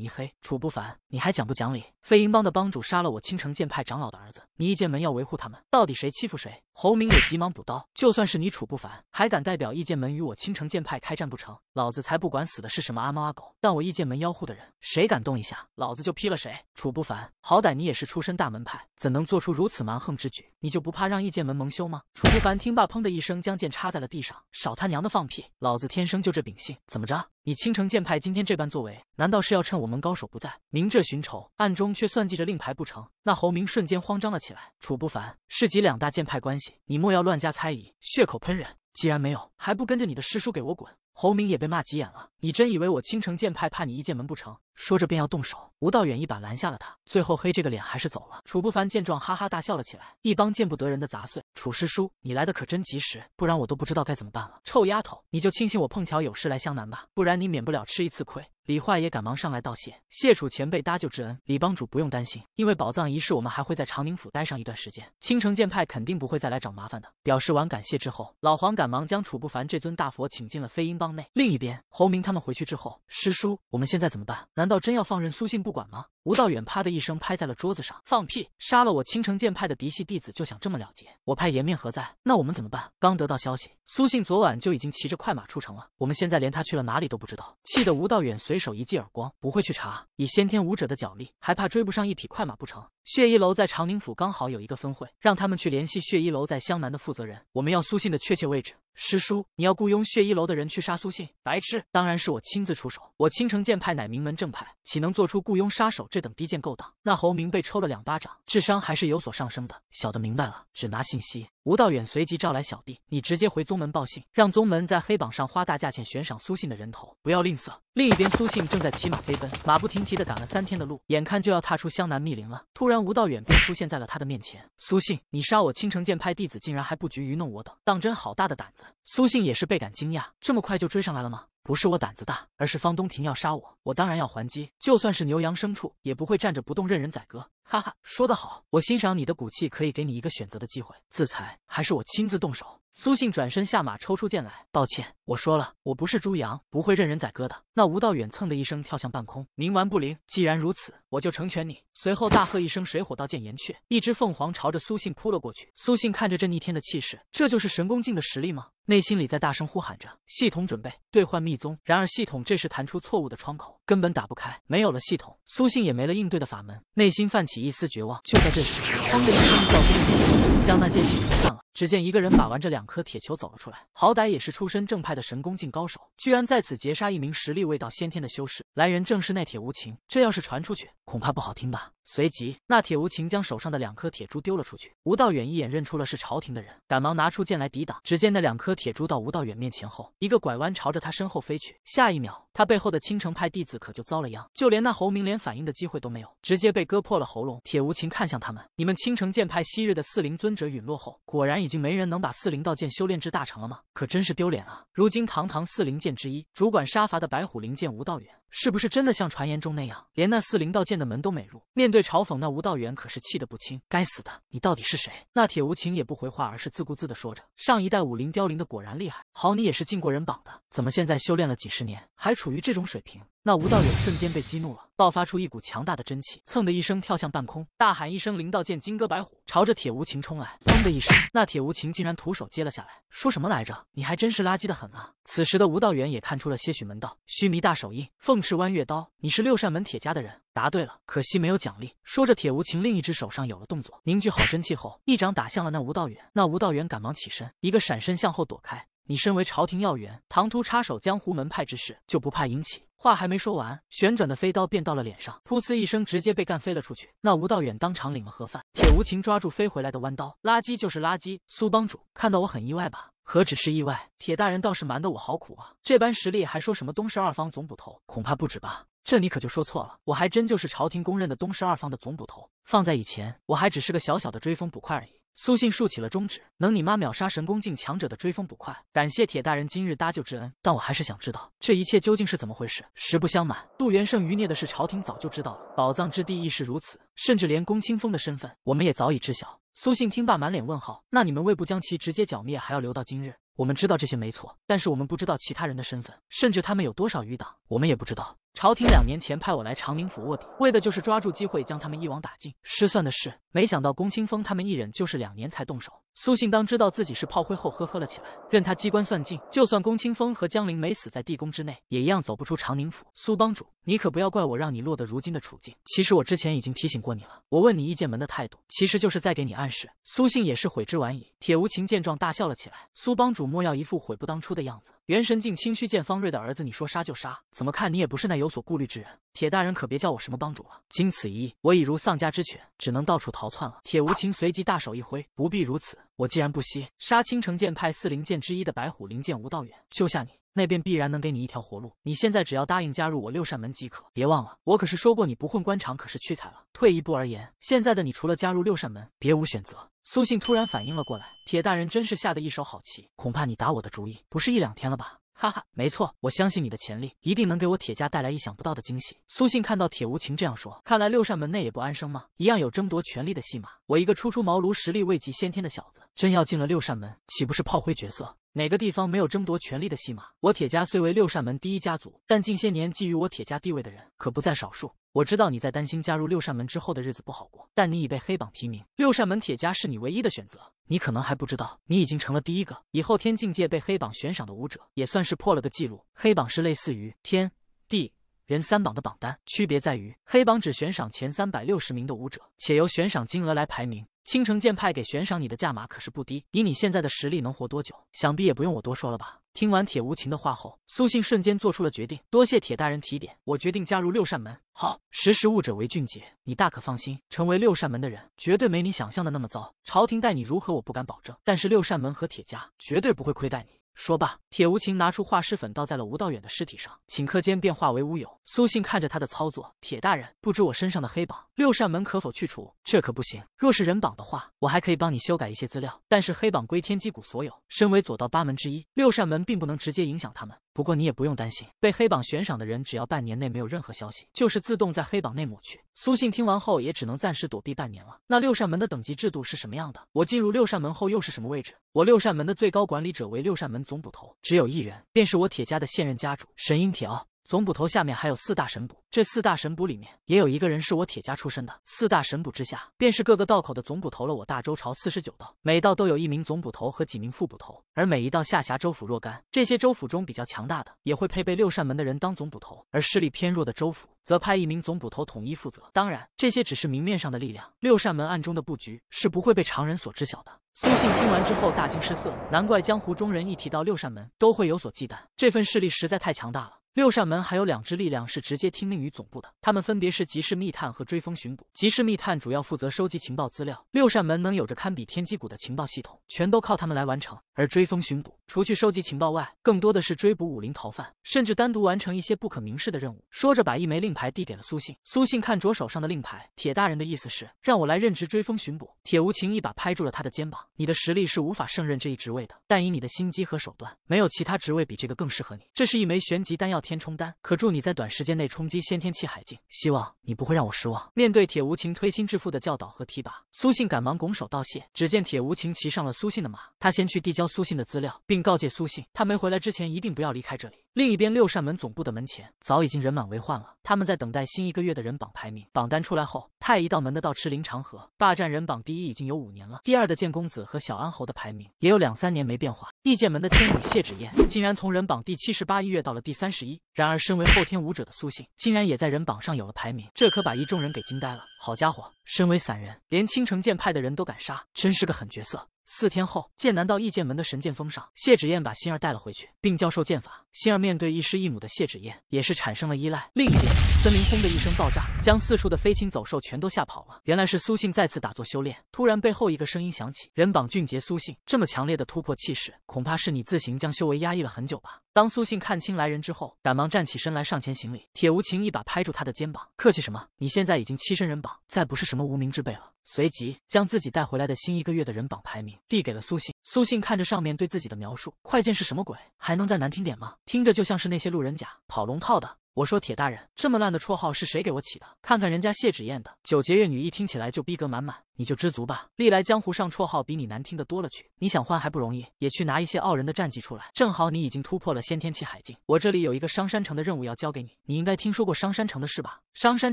一黑，楚不凡，你还讲不讲理？飞鹰帮的帮主杀了我青城剑派长老的儿子。你一剑门要维护他们，到底谁欺负谁？侯明也急忙补刀，就算是你楚不凡，还敢代表一剑门与我青城剑派开战不成？老子才不管死的是什么阿猫阿狗，但我一剑门妖护的人，谁敢动一下，老子就劈了谁！楚不凡，好歹你也是出身大门派，怎能做出如此蛮横之举？你就不怕让异剑门蒙羞吗？楚不凡听罢，砰的一声将剑插在了地上。少他娘的放屁！老子天生就这秉性。怎么着？你青城剑派今天这般作为，难道是要趁我们高手不在，明着寻仇，暗中却算计着令牌不成？那侯明瞬间慌张了起来。楚不凡，市级两大剑派关系，你莫要乱加猜疑，血口喷人。既然没有，还不跟着你的师叔给我滚！侯明也被骂急眼了，你真以为我青城剑派怕你一剑门不成？说着便要动手，吴道远一把拦下了他，最后黑这个脸还是走了。楚不凡见状，哈哈大笑了起来，一帮见不得人的杂碎，楚师叔，你来的可真及时，不然我都不知道该怎么办了。臭丫头，你就庆幸我碰巧有事来湘南吧，不然你免不了吃一次亏。李坏也赶忙上来道谢，谢楚前辈搭救之恩。李帮主不用担心，因为宝藏一事，我们还会在长宁府待上一段时间，青城剑派肯定不会再来找麻烦的。表示完感谢之后，老黄赶忙将楚不凡这尊大佛请进了飞鹰帮内。另一边，侯明他们回去之后，师叔，我们现在怎么办？难道真要放任苏信不管吗？吴道远啪的一声拍在了桌子上，放屁！杀了我青城剑派的嫡系弟子，就想这么了结？我派颜面何在？那我们怎么办？刚得到消息，苏信昨晚就已经骑着快马出城了。我们现在连他去了哪里都不知道，气得吴道远随手一记耳光。不会去查？以先天武者的脚力，还怕追不上一匹快马不成？血衣楼在长宁府刚好有一个分会，让他们去联系血衣楼在湘南的负责人，我们要苏信的确切位置。师叔，你要雇佣血衣楼的人去杀苏信？白痴！当然是我亲自出手。我青城剑派乃名门正派，岂能做出雇佣杀手这等低贱勾当？那侯明被抽了两巴掌，智商还是有所上升的。小的明白了，只拿信息。吴道远随即召来小弟，你直接回宗门报信，让宗门在黑榜上花大价钱悬赏苏信的人头，不要吝啬。另一边，苏信正在骑马飞奔，马不停蹄的赶了三天的路，眼看就要踏出湘南密林了，突然吴道远便出现在了他的面前。苏信，你杀我青城剑派弟子，竟然还不局愚弄我等，当真好大的胆子！苏信也是倍感惊讶，这么快就追上来了吗？不是我胆子大，而是方东庭要杀我，我当然要还击。就算是牛羊牲畜，也不会站着不动任人宰割。哈哈，说得好，我欣赏你的骨气，可以给你一个选择的机会：自裁，还是我亲自动手。苏信转身下马，抽出剑来。抱歉，我说了，我不是朱阳，不会任人宰割的。那吴道远蹭的一声跳向半空，冥顽不灵。既然如此，我就成全你。随后大喝一声：“水火道剑岩雀！”一只凤凰朝着苏信扑了过去。苏信看着这逆天的气势，这就是神功境的实力吗？内心里在大声呼喊着：“系统，准备兑换密宗。”然而系统这时弹出错误的窗口，根本打不开。没有了系统，苏信也没了应对的法门，内心泛起一丝绝望。就在这时，砰的一声，一道冰剑将那剑气击散了。只见一个人把玩着两颗铁球走了出来，好歹也是出身正派的神功境高手，居然在此劫杀一名实力未到先天的修士。来人正是那铁无情，这要是传出去，恐怕不好听吧。随即，那铁无情将手上的两颗铁珠丢了出去。吴道远一眼认出了是朝廷的人，赶忙拿出剑来抵挡。只见那两颗铁珠到吴道远面前后，一个拐弯朝着他身后飞去。下一秒，他背后的青城派弟子可就遭了殃，就连那侯明连反应的机会都没有，直接被割破了喉咙。铁无情看向他们：“你们青城剑派昔日的四灵尊者陨落，后果然已经没人能把四灵道剑修炼至大成了吗？可真是丢脸啊！如今堂堂四灵剑之一，主管杀伐的白虎灵剑吴道远。”是不是真的像传言中那样，连那四灵道剑的门都没入？面对嘲讽，那吴道远可是气得不轻。该死的，你到底是谁？那铁无情也不回话，而是自顾自的说着：“上一代武林凋零的果然厉害，好你也是进过人榜的，怎么现在修炼了几十年，还处于这种水平？”那吴道远瞬间被激怒了。爆发出一股强大的真气，蹭的一声跳向半空，大喊一声：“灵道剑，金戈白虎！”朝着铁无情冲来。砰的一声，那铁无情竟然徒手接了下来。说什么来着？你还真是垃圾的很啊！此时的吴道远也看出了些许门道，须弥大手印，凤翅弯月刀。你是六扇门铁家的人？答对了，可惜没有奖励。说着，铁无情另一只手上有了动作，凝聚好真气后，一掌打向了那吴道远。那吴道远赶忙起身，一个闪身向后躲开。你身为朝廷要员，唐突插手江湖门派之事，就不怕引起？话还没说完，旋转的飞刀便到了脸上，噗呲一声，直接被干飞了出去。那吴道远当场领了盒饭。铁无情抓住飞回来的弯刀，垃圾就是垃圾。苏帮主看到我很意外吧？何止是意外，铁大人倒是瞒得我好苦啊！这般实力还说什么东市二方总捕头，恐怕不止吧？这你可就说错了，我还真就是朝廷公认的东市二方的总捕头。放在以前，我还只是个小小的追风捕快而已。苏信竖起了中指，能你妈秒杀神功境强者的追风捕快，感谢铁大人今日搭救之恩，但我还是想知道这一切究竟是怎么回事。实不相瞒，杜元胜余孽的事，朝廷早就知道了，宝藏之地亦是如此，甚至连宫清风的身份，我们也早已知晓。苏信听罢，满脸问号。那你们为不将其直接剿灭，还要留到今日？我们知道这些没错，但是我们不知道其他人的身份，甚至他们有多少余党，我们也不知道。朝廷两年前派我来长宁府卧底，为的就是抓住机会将他们一网打尽。失算的是，没想到宫清风他们一忍就是两年才动手。苏信当知道自己是炮灰后，呵呵了起来。任他机关算尽，就算宫清风和江林没死在地宫之内，也一样走不出长宁府。苏帮主，你可不要怪我让你落得如今的处境。其实我之前已经提醒过你了。我问你易剑门的态度，其实就是在给你暗示。苏信也是悔之晚矣。铁无情见状大笑了起来。苏帮主莫要一副悔不当初的样子。元神境，清虚剑方锐的儿子，你说杀就杀，怎么看你也不是那有。有所顾虑之人，铁大人可别叫我什么帮主了。经此一役，我已如丧家之犬，只能到处逃窜了。铁无情随即大手一挥，不必如此，我既然不惜杀青城剑派四灵剑之一的白虎灵剑吴道远，救下你，那便必然能给你一条活路。你现在只要答应加入我六扇门即可。别忘了，我可是说过你不混官场可是屈才了。退一步而言，现在的你除了加入六扇门，别无选择。苏信突然反应了过来，铁大人真是下得一手好棋，恐怕你打我的主意不是一两天了吧？哈哈，没错，我相信你的潜力，一定能给我铁家带来意想不到的惊喜。苏信看到铁无情这样说，看来六扇门内也不安生吗？一样有争夺权力的戏码。我一个初出茅庐、实力未及先天的小子，真要进了六扇门，岂不是炮灰角色？哪个地方没有争夺权力的戏码？我铁家虽为六扇门第一家族，但近些年觊觎我铁家地位的人可不在少数。我知道你在担心加入六扇门之后的日子不好过，但你已被黑榜提名，六扇门铁家是你唯一的选择。你可能还不知道，你已经成了第一个以后天境界被黑榜悬赏的武者，也算是破了个记录。黑榜是类似于天地人三榜的榜单，区别在于黑榜只悬赏前三百六十名的武者，且由悬赏金额来排名。青城剑派给悬赏你的价码可是不低，以你现在的实力能活多久？想必也不用我多说了吧。听完铁无情的话后，苏信瞬间做出了决定。多谢铁大人提点，我决定加入六扇门。好，识时务者为俊杰，你大可放心，成为六扇门的人绝对没你想象的那么糟。朝廷待你如何，我不敢保证，但是六扇门和铁家绝对不会亏待你。说罢，铁无情拿出化尸粉，倒在了吴道远的尸体上，顷刻间便化为乌有。苏信看着他的操作，铁大人，不知我身上的黑榜六扇门可否去除？这可不行。若是人榜的话，我还可以帮你修改一些资料，但是黑榜归天机谷所有，身为左道八门之一，六扇门并不能直接影响他们。不过你也不用担心，被黑榜悬赏的人，只要半年内没有任何消息，就是自动在黑榜内抹去。苏信听完后，也只能暂时躲避半年了。那六扇门的等级制度是什么样的？我进入六扇门后又是什么位置？我六扇门的最高管理者为六扇门总捕头，只有一人，便是我铁家的现任家主神鹰铁傲。总捕头下面还有四大神捕，这四大神捕里面也有一个人是我铁家出身的。四大神捕之下便是各个道口的总捕头了。我大周朝四十九道，每道都有一名总捕头和几名副捕头，而每一道下辖州府若干。这些州府中比较强大的，也会配备六扇门的人当总捕头；而势力偏弱的州府，则派一名总捕头统一负责。当然，这些只是明面上的力量，六扇门暗中的布局是不会被常人所知晓的。苏信听完之后大惊失色，难怪江湖中人一提到六扇门都会有所忌惮，这份势力实在太强大了。六扇门还有两支力量是直接听命于总部的，他们分别是集市密探和追风巡捕。集市密探主要负责收集情报资料，六扇门能有着堪比天机谷的情报系统，全都靠他们来完成。而追风巡捕，除去收集情报外，更多的是追捕武林逃犯，甚至单独完成一些不可明示的任务。说着，把一枚令牌递给了苏信。苏信看着手上的令牌，铁大人的意思是让我来任职追风巡捕。铁无情一把拍住了他的肩膀：“你的实力是无法胜任这一职位的，但以你的心机和手段，没有其他职位比这个更适合你。这是一枚玄级丹药。”天冲丹可助你在短时间内冲击先天气海境，希望你不会让我失望。面对铁无情推心置腹的教导和提拔，苏信赶忙拱手道谢。只见铁无情骑上了苏信的马，他先去递交苏信的资料，并告诫苏信，他没回来之前一定不要离开这里。另一边，六扇门总部的门前早已经人满为患了。他们在等待新一个月的人榜排名榜单出来后，太一道门的道痴林长河霸占人榜第一已经有五年了。第二的剑公子和小安侯的排名也有两三年没变化。异剑门的天女谢芷燕竟然从人榜第七十八跃到了第三十一。然而，身为后天武者的苏信竟然也在人榜上有了排名，这可把一众人给惊呆了。好家伙，身为散人，连青城剑派的人都敢杀，真是个狠角色。四天后，剑南到异剑门的神剑峰上，谢芷燕把心儿带了回去，并教授剑法。心儿面对一师一母的谢止燕，也是产生了依赖。另一边，森林轰的一声爆炸，将四处的飞禽走兽全都吓跑了。原来是苏信再次打坐修炼，突然背后一个声音响起：“人榜俊杰苏信，这么强烈的突破气势，恐怕是你自行将修为压抑了很久吧？”当苏信看清来人之后，赶忙站起身来上前行礼。铁无情一把拍住他的肩膀：“客气什么？你现在已经栖身人榜，再不是什么无名之辈了。”随即将自己带回来的新一个月的人榜排名递给了苏信。苏信看着上面对自己的描述，快剑是什么鬼？还能再难听点吗？听着就像是那些路人甲、跑龙套的。我说铁大人，这么烂的绰号是谁给我起的？看看人家谢芷燕的九节月女，一听起来就逼格满满，你就知足吧。历来江湖上绰号比你难听的多了去，你想换还不容易？也去拿一些傲人的战绩出来。正好你已经突破了先天气海境，我这里有一个商山城的任务要交给你，你应该听说过商山城的事吧？商山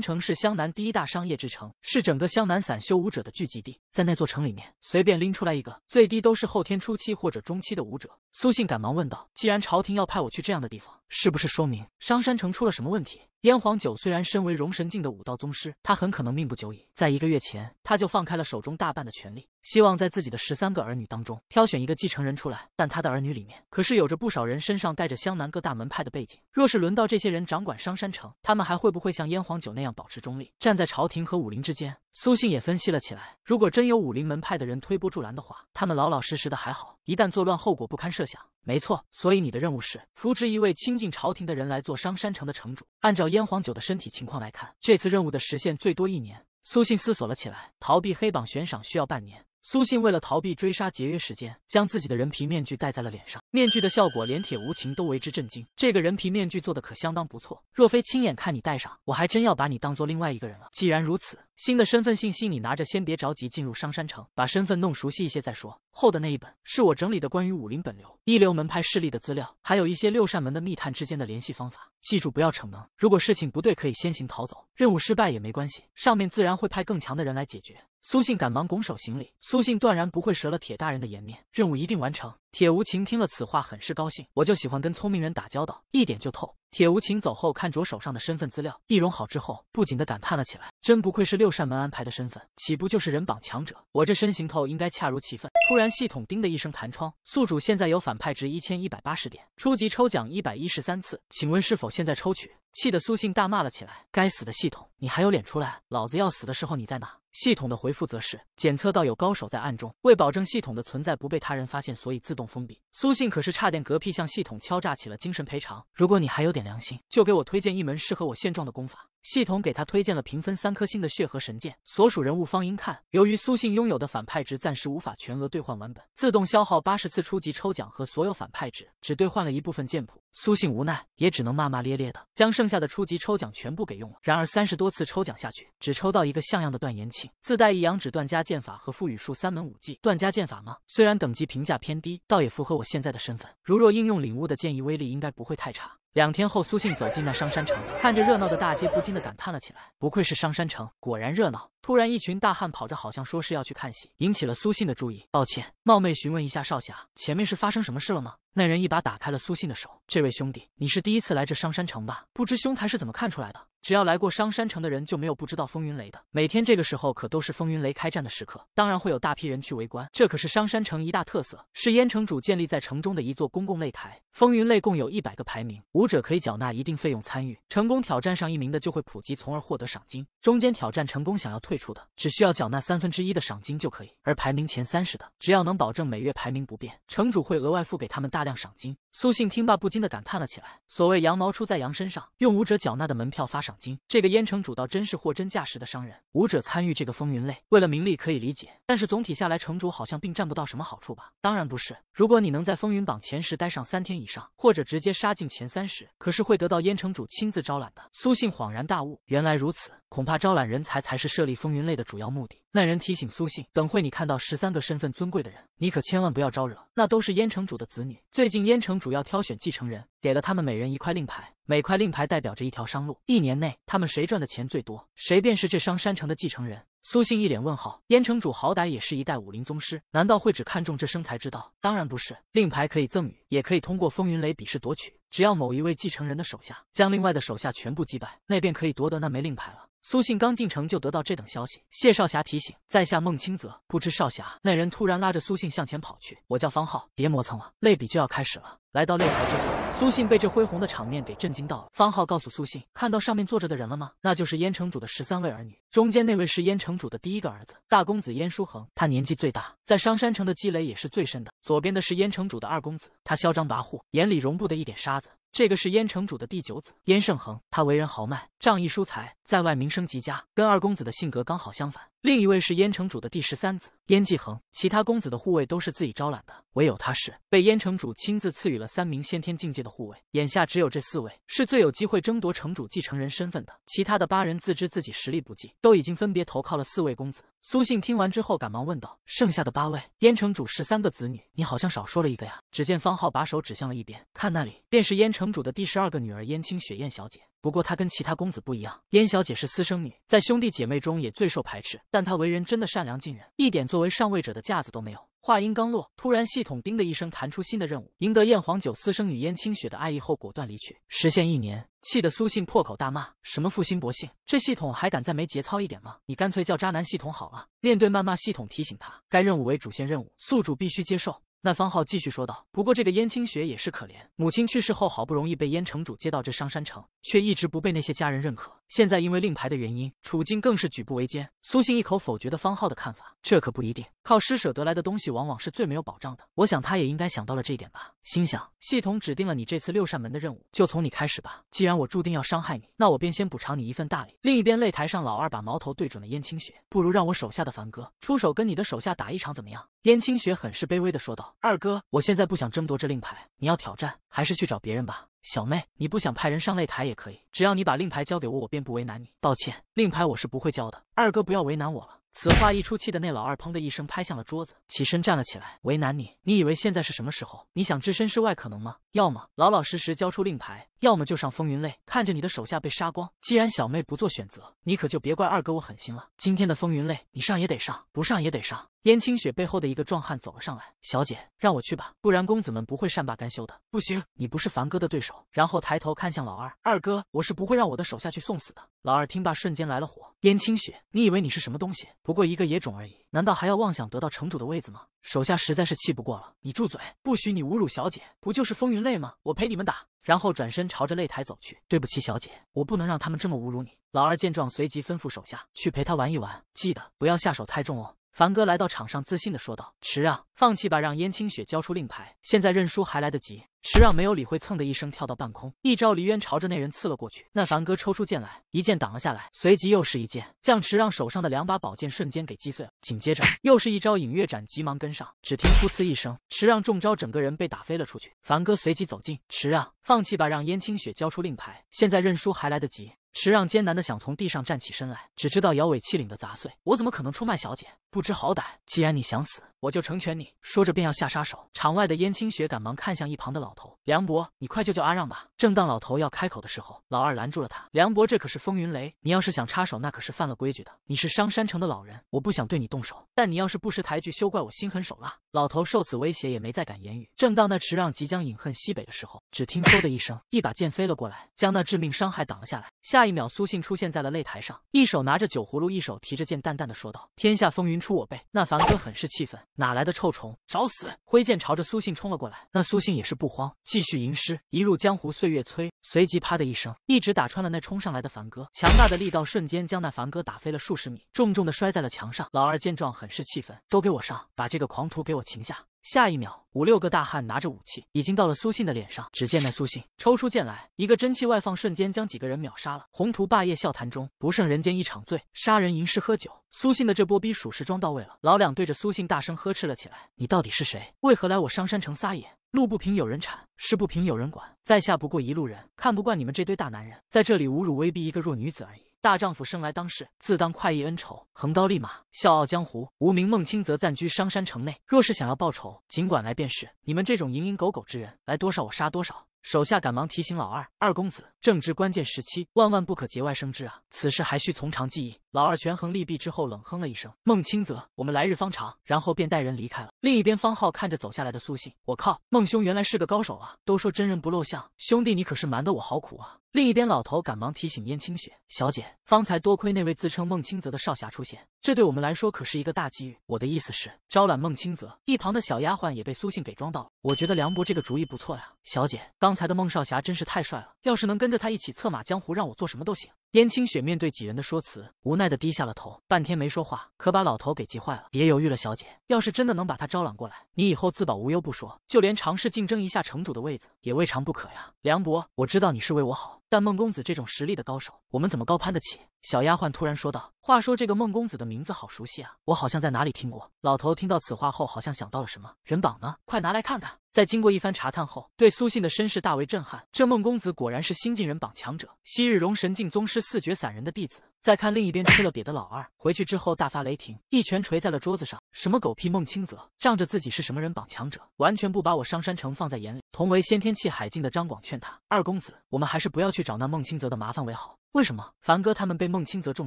城是湘南第一大商业之城，是整个湘南散修武者的聚集地，在那座城里面随便拎出来一个，最低都是后天初期或者中期的武者。苏信赶忙问道：“既然朝廷要派我去这样的地方。”是不是说明商山城出了什么问题？燕皇九虽然身为融神境的武道宗师，他很可能命不久矣。在一个月前，他就放开了手中大半的权力，希望在自己的十三个儿女当中挑选一个继承人出来。但他的儿女里面可是有着不少人身上带着湘南各大门派的背景。若是轮到这些人掌管商山城，他们还会不会像燕皇九那样保持中立，站在朝廷和武林之间？苏信也分析了起来。如果真有武林门派的人推波助澜的话，他们老老实实的还好；一旦作乱，后果不堪设想。没错，所以你的任务是扶植一位亲近朝廷的人来做商山城的城主。按照燕皇九的身体情况来看，这次任务的实现最多一年。苏信思索了起来，逃避黑榜悬赏需要半年。苏信为了逃避追杀，节约时间，将自己的人皮面具戴在了脸上。面具的效果，连铁无情都为之震惊。这个人皮面具做的可相当不错，若非亲眼看你戴上，我还真要把你当做另外一个人了。既然如此，新的身份信息你拿着，先别着急进入商山城，把身份弄熟悉一些再说。后的那一本是我整理的关于武林本流一流门派势力的资料，还有一些六扇门的密探之间的联系方法。记住，不要逞能。如果事情不对，可以先行逃走。任务失败也没关系，上面自然会派更强的人来解决。苏信赶忙拱手行礼，苏信断然不会折了铁大人的颜面，任务一定完成。铁无情听了此话，很是高兴，我就喜欢跟聪明人打交道，一点就透。铁无情走后，看着手上的身份资料，易容好之后，不禁的感叹了起来，真不愧是六扇门安排的身份，岂不就是人榜强者？我这身形透，应该恰如其分。突然，系统叮的一声弹窗，宿主现在有反派值一千一百八十点，初级抽奖一百一十三次，请问是否现在抽取？气得苏信大骂了起来：“该死的系统，你还有脸出来？老子要死的时候你在哪？”系统的回复则是：“检测到有高手在暗中，为保证系统的存在不被他人发现，所以自动封闭。”苏信可是差点嗝屁向系统敲诈起了精神赔偿。如果你还有点良心，就给我推荐一门适合我现状的功法。系统给他推荐了评分三颗星的血河神剑，所属人物方英。看，由于苏信拥有的反派值暂时无法全额兑换完本，自动消耗八十次初级抽奖和所有反派值，只兑换了一部分剑谱。苏信无奈，也只能骂骂咧咧的将剩下的初级抽奖全部给用了。然而三十多次抽奖下去，只抽到一个像样的段延庆，自带一阳指、段家剑法和赋予术三门武技。段家剑法吗？虽然等级评价偏低，倒也符合我现在的身份。如若应用领悟的剑意，威力应该不会太差。两天后，苏信走进那商山城，看着热闹的大街，不禁的感叹了起来：“不愧是商山城，果然热闹。”突然，一群大汉跑着，好像说是要去看戏，引起了苏信的注意。抱歉，冒昧询问一下少侠，前面是发生什么事了吗？那人一把打开了苏信的手：“这位兄弟，你是第一次来这商山城吧？不知兄台是怎么看出来的？”只要来过商山城的人，就没有不知道风云雷的。每天这个时候，可都是风云雷开战的时刻，当然会有大批人去围观。这可是商山城一大特色，是燕城主建立在城中的一座公共擂台。风云擂共有一百个排名，武者可以缴纳一定费用参与。成功挑战上一名的，就会普及，从而获得赏金。中间挑战成功想要退出的，只需要缴纳三分之一的赏金就可以。而排名前三十的，只要能保证每月排名不变，城主会额外付给他们大量赏金。苏信听罢不禁的感叹了起来：“所谓羊毛出在羊身上，用武者缴纳的门票发赏金，这个燕城主倒真是货真价实的商人。武者参与这个风云类，为了名利可以理解，但是总体下来，城主好像并占不到什么好处吧？当然不是，如果你能在风云榜前十待上三天以上，或者直接杀进前三十，可是会得到燕城主亲自招揽的。”苏信恍然大悟：“原来如此，恐怕招揽人才才是设立风云类的主要目的。”那人提醒苏信：“等会你看到十三个身份尊贵的人，你可千万不要招惹，那都是燕城主的子女。最近燕城主要挑选继承人，给了他们每人一块令牌，每块令牌代表着一条商路。一年内，他们谁赚的钱最多，谁便是这商山城的继承人。”苏信一脸问号：“燕城主好歹也是一代武林宗师，难道会只看重这生财之道？当然不是，令牌可以赠与，也可以通过风云雷比试夺取。只要某一位继承人的手下将另外的手下全部击败，那便可以夺得那枚令牌了。”苏信刚进城就得到这等消息，谢少侠提醒，在下孟清泽。不知少侠，那人突然拉着苏信向前跑去。我叫方浩，别磨蹭了，类比就要开始了。来到擂台之后，苏信被这恢宏的场面给震惊到了。方浩告诉苏信，看到上面坐着的人了吗？那就是燕城主的十三位儿女，中间那位是燕城主的第一个儿子，大公子燕书恒，他年纪最大，在商山城的积累也是最深的。左边的是燕城主的二公子，他嚣张跋扈，眼里容不得一点沙子。这个是燕城主的第九子燕圣恒，他为人豪迈，仗义疏财，在外名声极佳，跟二公子的性格刚好相反。另一位是燕城主的第十三子燕继恒，其他公子的护卫都是自己招揽的，唯有他是被燕城主亲自赐予了三名先天境界的护卫。眼下只有这四位是最有机会争夺城主继承人身份的，其他的八人自知自己实力不济，都已经分别投靠了四位公子。苏信听完之后，赶忙问道：“剩下的八位，燕城主十三个子女，你好像少说了一个呀？”只见方浩把手指向了一边，看那里便是燕城主的第十二个女儿燕青雪燕小姐。不过他跟其他公子不一样，燕小姐是私生女，在兄弟姐妹中也最受排斥。但她为人真的善良近人，一点作为上位者的架子都没有。话音刚落，突然系统叮的一声弹出新的任务，赢得燕皇九私生女燕青雪的爱意后，果断离去，时限一年。气得苏信破口大骂：什么负心薄幸，这系统还敢再没节操一点吗？你干脆叫渣男系统好了。面对谩骂，系统提醒他，该任务为主线任务，宿主必须接受。那方浩继续说道：“不过这个燕青雪也是可怜，母亲去世后，好不容易被燕城主接到这商山城，却一直不被那些家人认可。”现在因为令牌的原因，处境更是举步维艰。苏信一口否决的方浩的看法，这可不一定。靠施舍得来的东西，往往是最没有保障的。我想他也应该想到了这一点吧。心想，系统指定了你这次六扇门的任务，就从你开始吧。既然我注定要伤害你，那我便先补偿你一份大礼。另一边擂台上，老二把矛头对准了燕青雪，不如让我手下的凡哥出手跟你的手下打一场，怎么样？燕青雪很是卑微地说道：“二哥，我现在不想争夺这令牌，你要挑战。”还是去找别人吧，小妹，你不想派人上擂台也可以，只要你把令牌交给我，我便不为难你。抱歉，令牌我是不会交的。二哥，不要为难我了。此话一出，气的那老二砰的一声拍向了桌子，起身站了起来。为难你？你以为现在是什么时候？你想置身事外可能吗？要么老老实实交出令牌。要么就上风云泪，看着你的手下被杀光。既然小妹不做选择，你可就别怪二哥我狠心了。今天的风云泪，你上也得上，不上也得上。燕青雪背后的一个壮汉走了上来：“小姐，让我去吧，不然公子们不会善罢甘休的。”“不行，你不是凡哥的对手。”然后抬头看向老二：“二哥，我是不会让我的手下去送死的。”老二听罢，瞬间来了火：“燕青雪，你以为你是什么东西？不过一个野种而已，难道还要妄想得到城主的位子吗？”手下实在是气不过了：“你住嘴，不许你侮辱小姐！不就是风云泪吗？我陪你们打。”然后转身朝着擂台走去。对不起，小姐，我不能让他们这么侮辱你。老二见状，随即吩咐手下去陪他玩一玩，记得不要下手太重哦。凡哥来到场上，自信地说道：“池让，放弃吧，让燕青雪交出令牌。现在认输还来得及。”池让没有理会，蹭的一声跳到半空，一招离渊朝着那人刺了过去。那凡哥抽出剑来，一剑挡了下来，随即又是一剑，将池让手上的两把宝剑瞬间给击碎。紧接着，又是一招影月斩，急忙跟上。只听噗呲一声，池让中招，整个人被打飞了出去。凡哥随即走近，池让，放弃吧，让燕青雪交出令牌。现在认输还来得及。池让艰难的想从地上站起身来，只知道摇尾乞怜的杂碎，我怎么可能出卖小姐？不知好歹！既然你想死，我就成全你。说着便要下杀手。场外的燕青雪赶忙看向一旁的老头，梁博：“你快救救阿让吧！正当老头要开口的时候，老二拦住了他：“梁博，这可是风云雷，你要是想插手，那可是犯了规矩的。你是商山城的老人，我不想对你动手，但你要是不识抬举，休怪我心狠手辣。”老头受此威胁，也没再敢言语。正当那池让即将饮恨西北的时候，只听嗖的一声，一把剑飞了过来，将那致命伤害挡了下来。下。一秒，苏信出现在了擂台上，一手拿着酒葫芦，一手提着剑，淡淡的说道：“天下风云出我辈。”那凡哥很是气愤，哪来的臭虫，找死！挥剑朝着苏信冲了过来。那苏信也是不慌，继续吟诗：“一入江湖岁月催。”随即啪的一声，一直打穿了那冲上来的凡哥，强大的力道瞬间将那凡哥打飞了数十米，重重的摔在了墙上。老二见状，很是气愤：“都给我上，把这个狂徒给我擒下！”下一秒，五六个大汉拿着武器，已经到了苏信的脸上。只见那苏信抽出剑来，一个真气外放，瞬间将几个人秒杀了。宏图霸业笑谈中，不胜人间一场醉，杀人吟诗喝酒。苏信的这波逼，属实装到位了。老两对着苏信大声呵斥了起来：“你到底是谁？为何来我商山城撒野？路不平有人铲，事不平有人管。在下不过一路人，看不惯你们这堆大男人在这里侮辱威逼一个弱女子而已。”大丈夫生来当世，自当快意恩仇，横刀立马，笑傲江湖。无名孟清则暂居商山城内，若是想要报仇，尽管来便是。你们这种蝇营狗苟之人，来多少我杀多少。手下赶忙提醒老二，二公子正值关键时期，万万不可节外生枝啊！此事还需从长计议。老二权衡利弊之后，冷哼了一声：“孟清泽，我们来日方长。”然后便带人离开了。另一边，方浩看着走下来的苏信，我靠，孟兄原来是个高手啊！都说真人不露相，兄弟你可是瞒得我好苦啊！另一边，老头赶忙提醒燕青雪小姐：“方才多亏那位自称孟清泽的少侠出现，这对我们来说可是一个大机遇。我的意思是，招揽孟清泽。”一旁的小丫鬟也被苏信给装到了，我觉得梁博这个主意不错呀，小姐，刚才的孟少侠真是太帅了，要是能跟着他一起策马江湖，让我做什么都行。燕青雪面对几人的说辞，无奈的低下了头，半天没说话，可把老头给急坏了。别犹豫了，小姐，要是真的能把他招揽过来，你以后自保无忧不说，就连尝试竞争一下城主的位子也未尝不可呀。梁博，我知道你是为我好，但孟公子这种实力的高手，我们怎么高攀得起？小丫鬟突然说道。话说这个孟公子的名字好熟悉啊，我好像在哪里听过。老头听到此话后，好像想到了什么。人榜呢？快拿来看看。在经过一番查探后，对苏信的身世大为震撼。这孟公子果然是新晋人榜强者，昔日融神境宗师四绝散人的弟子。再看另一边吃了瘪的老二，回去之后大发雷霆，一拳捶在了桌子上。什么狗屁孟清泽，仗着自己是什么人榜强者，完全不把我商山城放在眼里。同为先天气海境的张广劝他，二公子，我们还是不要去找那孟清泽的麻烦为好。为什么凡哥他们被孟清泽重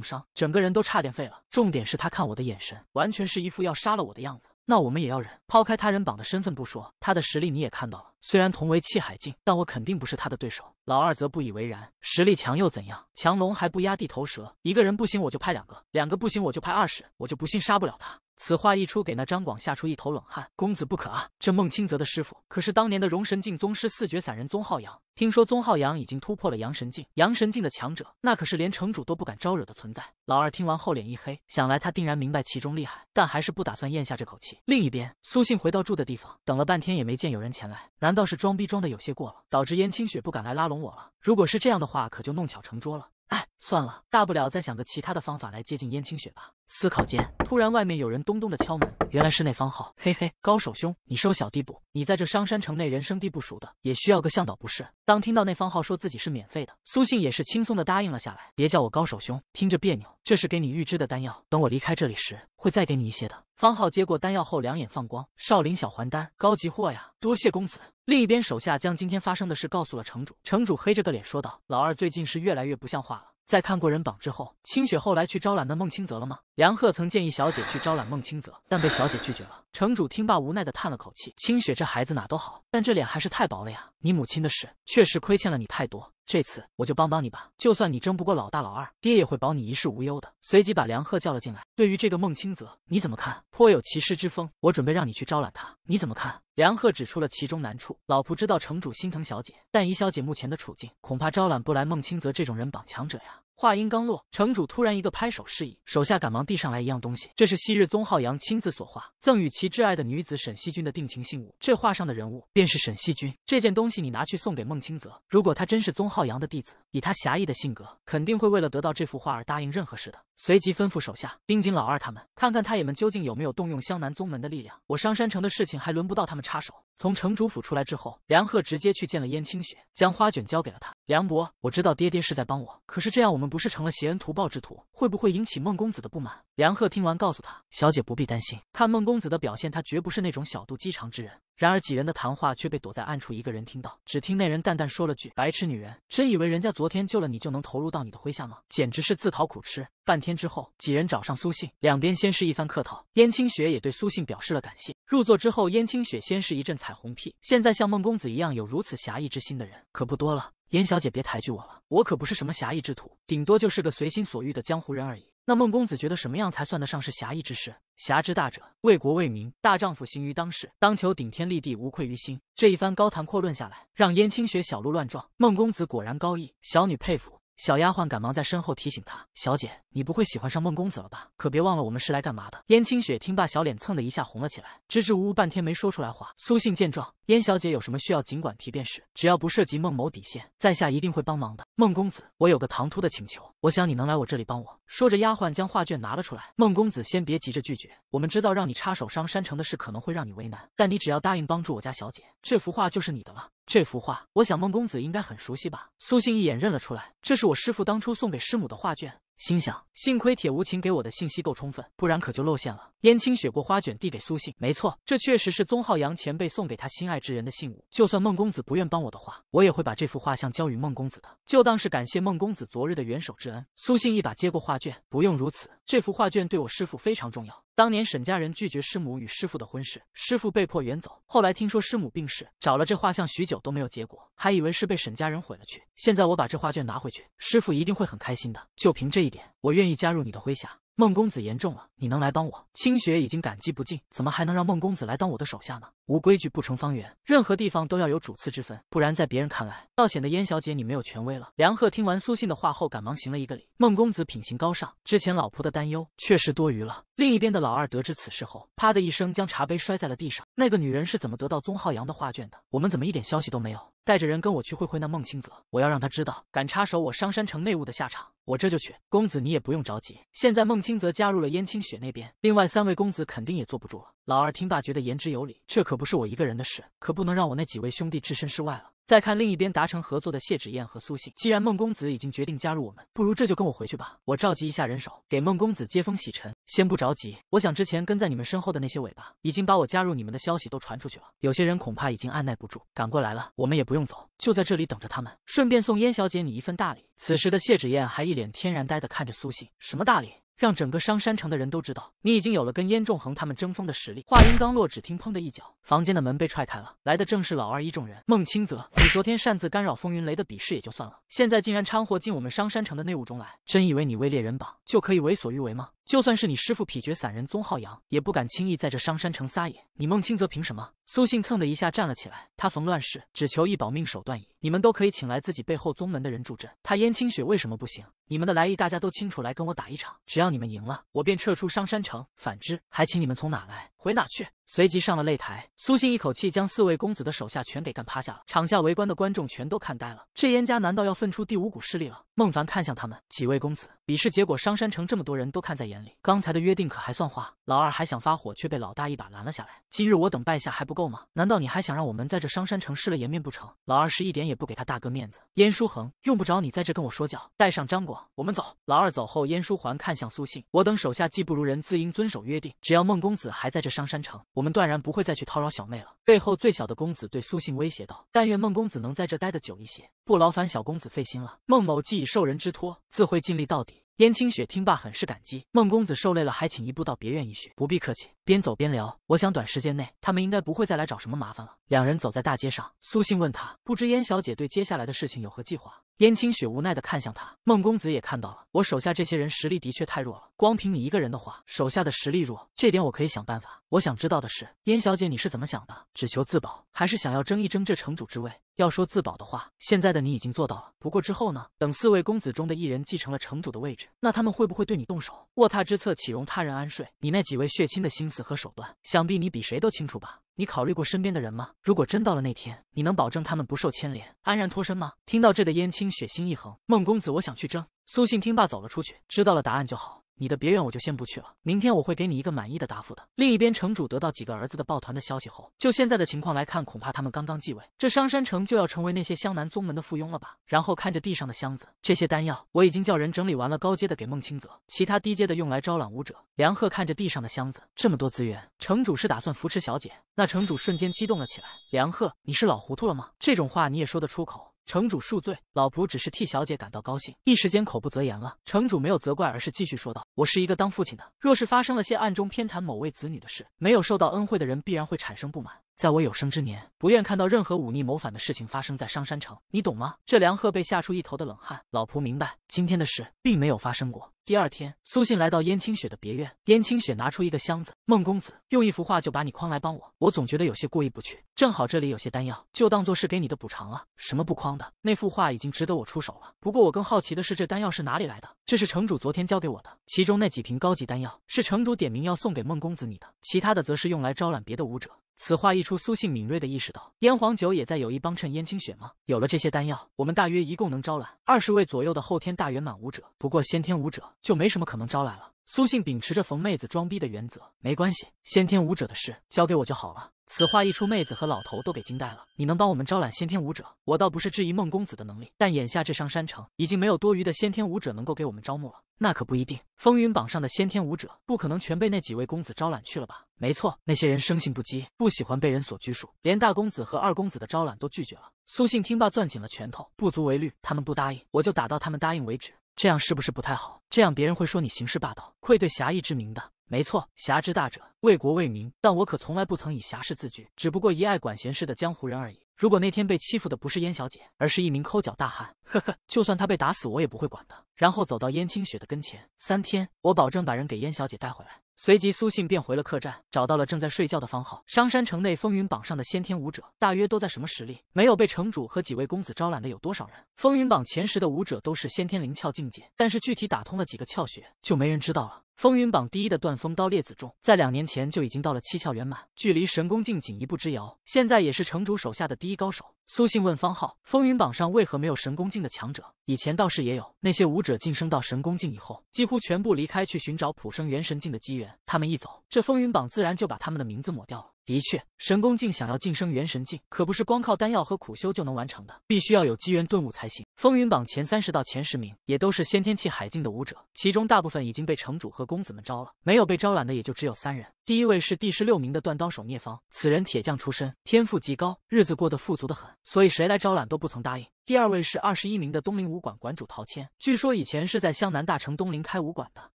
伤，整个人都差点废了？重点是他看我的眼神，完全是一副要杀了我的样子。那我们也要忍。抛开他人榜的身份不说，他的实力你也看到了。虽然同为气海境，但我肯定不是他的对手。老二则不以为然，实力强又怎样？强龙还不压地头蛇。一个人不行，我就派两个；两个不行，我就派二十。我就不信杀不了他。此话一出，给那张广吓出一头冷汗。公子不可啊！这孟清泽的师傅可是当年的融神境宗师四绝散人宗浩阳。听说宗浩阳已经突破了阳神境，阳神境的强者，那可是连城主都不敢招惹的存在。老二听完后脸一黑，想来他定然明白其中厉害，但还是不打算咽下这口气。另一边，苏信回到住的地方，等了半天也没见有人前来，难道是装逼装的有些过了，导致燕青雪不敢来拉拢我了？如果是这样的话，可就弄巧成拙了。哎，算了，大不了再想个其他的方法来接近燕青雪吧。思考间，突然外面有人咚咚的敲门，原来是那方浩。嘿嘿，高手兄，你收小弟不？你在这商山城内人生地不熟的，也需要个向导不是？当听到那方浩说自己是免费的，苏信也是轻松的答应了下来。别叫我高手兄，听着别扭。这是给你预支的丹药，等我离开这里时。会再给你一些的。方浩接过丹药后，两眼放光。少林小还丹，高级货呀！多谢公子。另一边，手下将今天发生的事告诉了城主。城主黑着个脸说道：“老二最近是越来越不像话了。在看过人榜之后，清雪后来去招揽那孟清泽了吗？”梁贺曾建议小姐去招揽孟清泽，但被小姐拒绝了。城主听罢，无奈的叹了口气：“清雪这孩子哪都好，但这脸还是太薄了呀。你母亲的事，确实亏欠了你太多。”这次我就帮帮你吧，就算你争不过老大老二，爹也会保你一世无忧的。随即把梁贺叫了进来，对于这个孟清泽你怎么看？颇有骑士之风，我准备让你去招揽他，你怎么看？梁贺指出了其中难处，老仆知道城主心疼小姐，但以小姐目前的处境，恐怕招揽不来孟清泽这种人绑强者呀。话音刚落，城主突然一个拍手示意，手下赶忙递上来一样东西。这是昔日宗浩洋亲自所画，赠予其挚爱的女子沈惜君的定情信物。这画上的人物便是沈惜君。这件东西你拿去送给孟清泽，如果他真是宗浩洋的弟子，以他侠义的性格，肯定会为了得到这幅画而答应任何事的。随即吩咐手下盯紧老二他们，看看他也们究竟有没有动用湘南宗门的力量。我商山城的事情还轮不到他们插手。从城主府出来之后，梁贺直接去见了燕青雪，将花卷交给了他。梁伯，我知道爹爹是在帮我，可是这样我们不是成了挟恩图报之徒，会不会引起孟公子的不满？梁贺听完，告诉他：“小姐不必担心，看孟公子的表现，他绝不是那种小肚鸡肠之人。”然而几人的谈话却被躲在暗处一个人听到，只听那人淡淡说了句：“白痴女人，真以为人家昨天救了你就能投入到你的麾下吗？简直是自讨苦吃。”半天之后，几人找上苏信，两边先是一番客套，燕青雪也对苏信表示了感谢。入座之后，燕青雪先是一阵彩虹屁：“现在像孟公子一样有如此侠义之心的人可不多了，燕小姐别抬举我了，我可不是什么侠义之徒，顶多就是个随心所欲的江湖人而已。”那孟公子觉得什么样才算得上是侠义之士？侠之大者，为国为民。大丈夫行于当世，当求顶天立地，无愧于心。这一番高谈阔论下来，让燕青雪小鹿乱撞。孟公子果然高义，小女佩服。小丫鬟赶忙在身后提醒她：“小姐。”你不会喜欢上孟公子了吧？可别忘了我们是来干嘛的。燕青雪听罢，小脸蹭的一下红了起来，支支吾吾半天没说出来话。苏信见状，燕小姐有什么需要尽管提便是，只要不涉及孟某底线，在下一定会帮忙的。孟公子，我有个唐突的请求，我想你能来我这里帮我。说着，丫鬟将画卷拿了出来。孟公子先别急着拒绝，我们知道让你插手商山城的事可能会让你为难，但你只要答应帮助我家小姐，这幅画就是你的了。这幅画，我想孟公子应该很熟悉吧？苏信一眼认了出来，这是我师傅当初送给师母的画卷。心想，幸亏铁无情给我的信息够充分，不然可就露馅了。燕青雪过花卷递给苏信，没错，这确实是宗浩阳前辈送给他心爱之人的信物。就算孟公子不愿帮我的话，我也会把这幅画像交与孟公子的，就当是感谢孟公子昨日的援手之恩。苏信一把接过画卷，不用如此，这幅画卷对我师父非常重要。当年沈家人拒绝师母与师傅的婚事，师傅被迫远走。后来听说师母病逝，找了这画像许久都没有结果，还以为是被沈家人毁了去。现在我把这画卷拿回去，师傅一定会很开心的。就凭这一点，我愿意加入你的麾下。孟公子言重了，你能来帮我，青雪已经感激不尽，怎么还能让孟公子来当我的手下呢？无规矩不成方圆，任何地方都要有主次之分，不然在别人看来，倒显得燕小姐你没有权威了。梁贺听完苏信的话后，赶忙行了一个礼。孟公子品行高尚，之前老婆的担忧确实多余了。另一边的老二得知此事后，啪的一声将茶杯摔在了地上。那个女人是怎么得到宗浩洋的画卷的？我们怎么一点消息都没有？带着人跟我去会会那孟清泽，我要让他知道敢插手我商山城内务的下场。我这就去。公子，你也不用着急。现在孟清泽加入了燕青雪那边，另外三位公子肯定也坐不住了。老二听罢，觉得言之有理。这可不是我一个人的事，可不能让我那几位兄弟置身事外了。再看另一边达成合作的谢芷燕和苏信，既然孟公子已经决定加入我们，不如这就跟我回去吧。我召集一下人手，给孟公子接风洗尘。先不着急，我想之前跟在你们身后的那些尾巴，已经把我加入你们的消息都传出去了。有些人恐怕已经按耐不住，赶过来了。我们也不用走，就在这里等着他们。顺便送燕小姐你一份大礼。此时的谢芷燕还一脸天然呆的看着苏信，什么大礼？让整个商山城的人都知道，你已经有了跟燕仲恒他们争锋的实力。话音刚落，只听砰的一脚，房间的门被踹开了，来的正是老二一众人。孟清泽，你昨天擅自干扰风云雷的比试也就算了，现在竟然掺和进我们商山城的内务中来，真以为你位列人榜就可以为所欲为吗？就算是你师父疲绝散人宗浩阳也不敢轻易在这商山城撒野。你孟清泽凭什么？苏信蹭的一下站了起来。他逢乱世，只求一保命手段矣。你们都可以请来自己背后宗门的人助阵，他燕青雪为什么不行？你们的来意大家都清楚，来跟我打一场，只要你们赢了，我便撤出商山城。反之，还请你们从哪来？回哪去？随即上了擂台，苏信一口气将四位公子的手下全给干趴下了。场下围观的观众全都看呆了。这燕家难道要分出第五股势力了？孟凡看向他们几位公子，比试结果，商山城这么多人都看在眼里。刚才的约定可还算话？老二还想发火，却被老大一把拦了下来。今日我等败下还不够吗？难道你还想让我们在这商山城失了颜面不成？老二是一点也不给他大哥面子。燕书恒，用不着你在这跟我说教。带上张广，我们走。老二走后，燕书桓看向苏信，我等手下技不如人，自应遵守约定。只要孟公子还在这。商山城，我们断然不会再去叨扰小妹了。背后最小的公子对苏信威胁道：“但愿孟公子能在这待得久一些，不劳烦小公子费心了。”孟某既已受人之托，自会尽力到底。燕青雪听罢，很是感激。孟公子受累了，还请移步到别院一叙，不必客气。边走边聊，我想短时间内他们应该不会再来找什么麻烦了。两人走在大街上，苏信问他，不知燕小姐对接下来的事情有何计划？燕青雪无奈的看向他，孟公子也看到了，我手下这些人实力的确太弱了，光凭你一个人的话，手下的实力弱，这点我可以想办法。我想知道的是，燕小姐你是怎么想的？只求自保，还是想要争一争这城主之位？要说自保的话，现在的你已经做到了。不过之后呢？等四位公子中的一人继承了城主的位置，那他们会不会对你动手？卧榻之侧岂容他人安睡？你那几位血亲的心思。和手段，想必你比谁都清楚吧？你考虑过身边的人吗？如果真到了那天，你能保证他们不受牵连，安然脱身吗？听到这的燕青血心一横，孟公子，我想去争。苏信听罢走了出去，知道了答案就好。你的别院我就先不去了，明天我会给你一个满意的答复的。另一边，城主得到几个儿子的抱团的消息后，就现在的情况来看，恐怕他们刚刚继位，这商山城就要成为那些湘南宗门的附庸了吧？然后看着地上的箱子，这些丹药我已经叫人整理完了，高阶的给孟清泽，其他低阶的用来招揽武者。梁贺看着地上的箱子，这么多资源，城主是打算扶持小姐？那城主瞬间激动了起来。梁贺，你是老糊涂了吗？这种话你也说得出口？城主恕罪，老仆只是替小姐感到高兴，一时间口不择言了。城主没有责怪，而是继续说道：“我是一个当父亲的，若是发生了些暗中偏袒某位子女的事，没有受到恩惠的人必然会产生不满。”在我有生之年，不愿看到任何忤逆谋反的事情发生在商山城，你懂吗？这梁贺被吓出一头的冷汗。老仆明白，今天的事并没有发生过。第二天，苏信来到燕青雪的别院，燕青雪拿出一个箱子。孟公子用一幅画就把你诓来帮我，我总觉得有些过意不去。正好这里有些丹药，就当做是给你的补偿了。什么不诓的？那幅画已经值得我出手了。不过我更好奇的是这丹药是哪里来的？这是城主昨天交给我的，其中那几瓶高级丹药是城主点名要送给孟公子你的，其他的则是用来招揽别的武者。此话一出，苏信敏锐的意识到，燕皇九也在有意帮衬燕青雪吗？有了这些丹药，我们大约一共能招揽二十位左右的后天大圆满武者。不过先天武者就没什么可能招来了。苏信秉持着冯妹子装逼的原则，没关系，先天武者的事交给我就好了。此话一出，妹子和老头都给惊呆了。你能帮我们招揽先天武者？我倒不是质疑孟公子的能力，但眼下这商山城已经没有多余的先天武者能够给我们招募了。那可不一定，风云榜上的先天武者不可能全被那几位公子招揽去了吧？没错，那些人生性不羁，不喜欢被人所拘束，连大公子和二公子的招揽都拒绝了。苏信听罢，攥紧了拳头。不足为虑，他们不答应，我就打到他们答应为止。这样是不是不太好？这样别人会说你行事霸道，愧对侠义之名的。没错，侠之大者。为国为民，但我可从来不曾以侠士自居，只不过一爱管闲事的江湖人而已。如果那天被欺负的不是燕小姐，而是一名抠脚大汉，呵呵，就算他被打死，我也不会管的。然后走到燕青雪的跟前，三天，我保证把人给燕小姐带回来。随即苏信便回了客栈，找到了正在睡觉的方浩。商山城内风云榜上的先天武者，大约都在什么实力？没有被城主和几位公子招揽的有多少人？风云榜前十的武者都是先天灵窍境界，但是具体打通了几个窍穴，就没人知道了。风云榜第一的断风刀烈子仲，在两年前就已经到了七窍圆满，距离神功境仅一步之遥。现在也是城主手下的第一高手。苏信问方浩，风云榜上为何没有神功境的强者？以前倒是也有，那些武者晋升到神功境以后，几乎全部离开去寻找普生元神境的机缘。他们一走，这风云榜自然就把他们的名字抹掉了。的确，神功境想要晋升元神境，可不是光靠丹药和苦修就能完成的，必须要有机缘顿悟才行。风云榜前三十到前十名，也都是先天气海境的武者，其中大部分已经被城主和公子们招了，没有被招揽的也就只有三人。第一位是第十六名的断刀手聂方，此人铁匠出身，天赋极高，日子过得富足的很，所以谁来招揽都不曾答应。第二位是二十一名的东陵武馆馆主陶谦，据说以前是在湘南大城东陵开武馆的。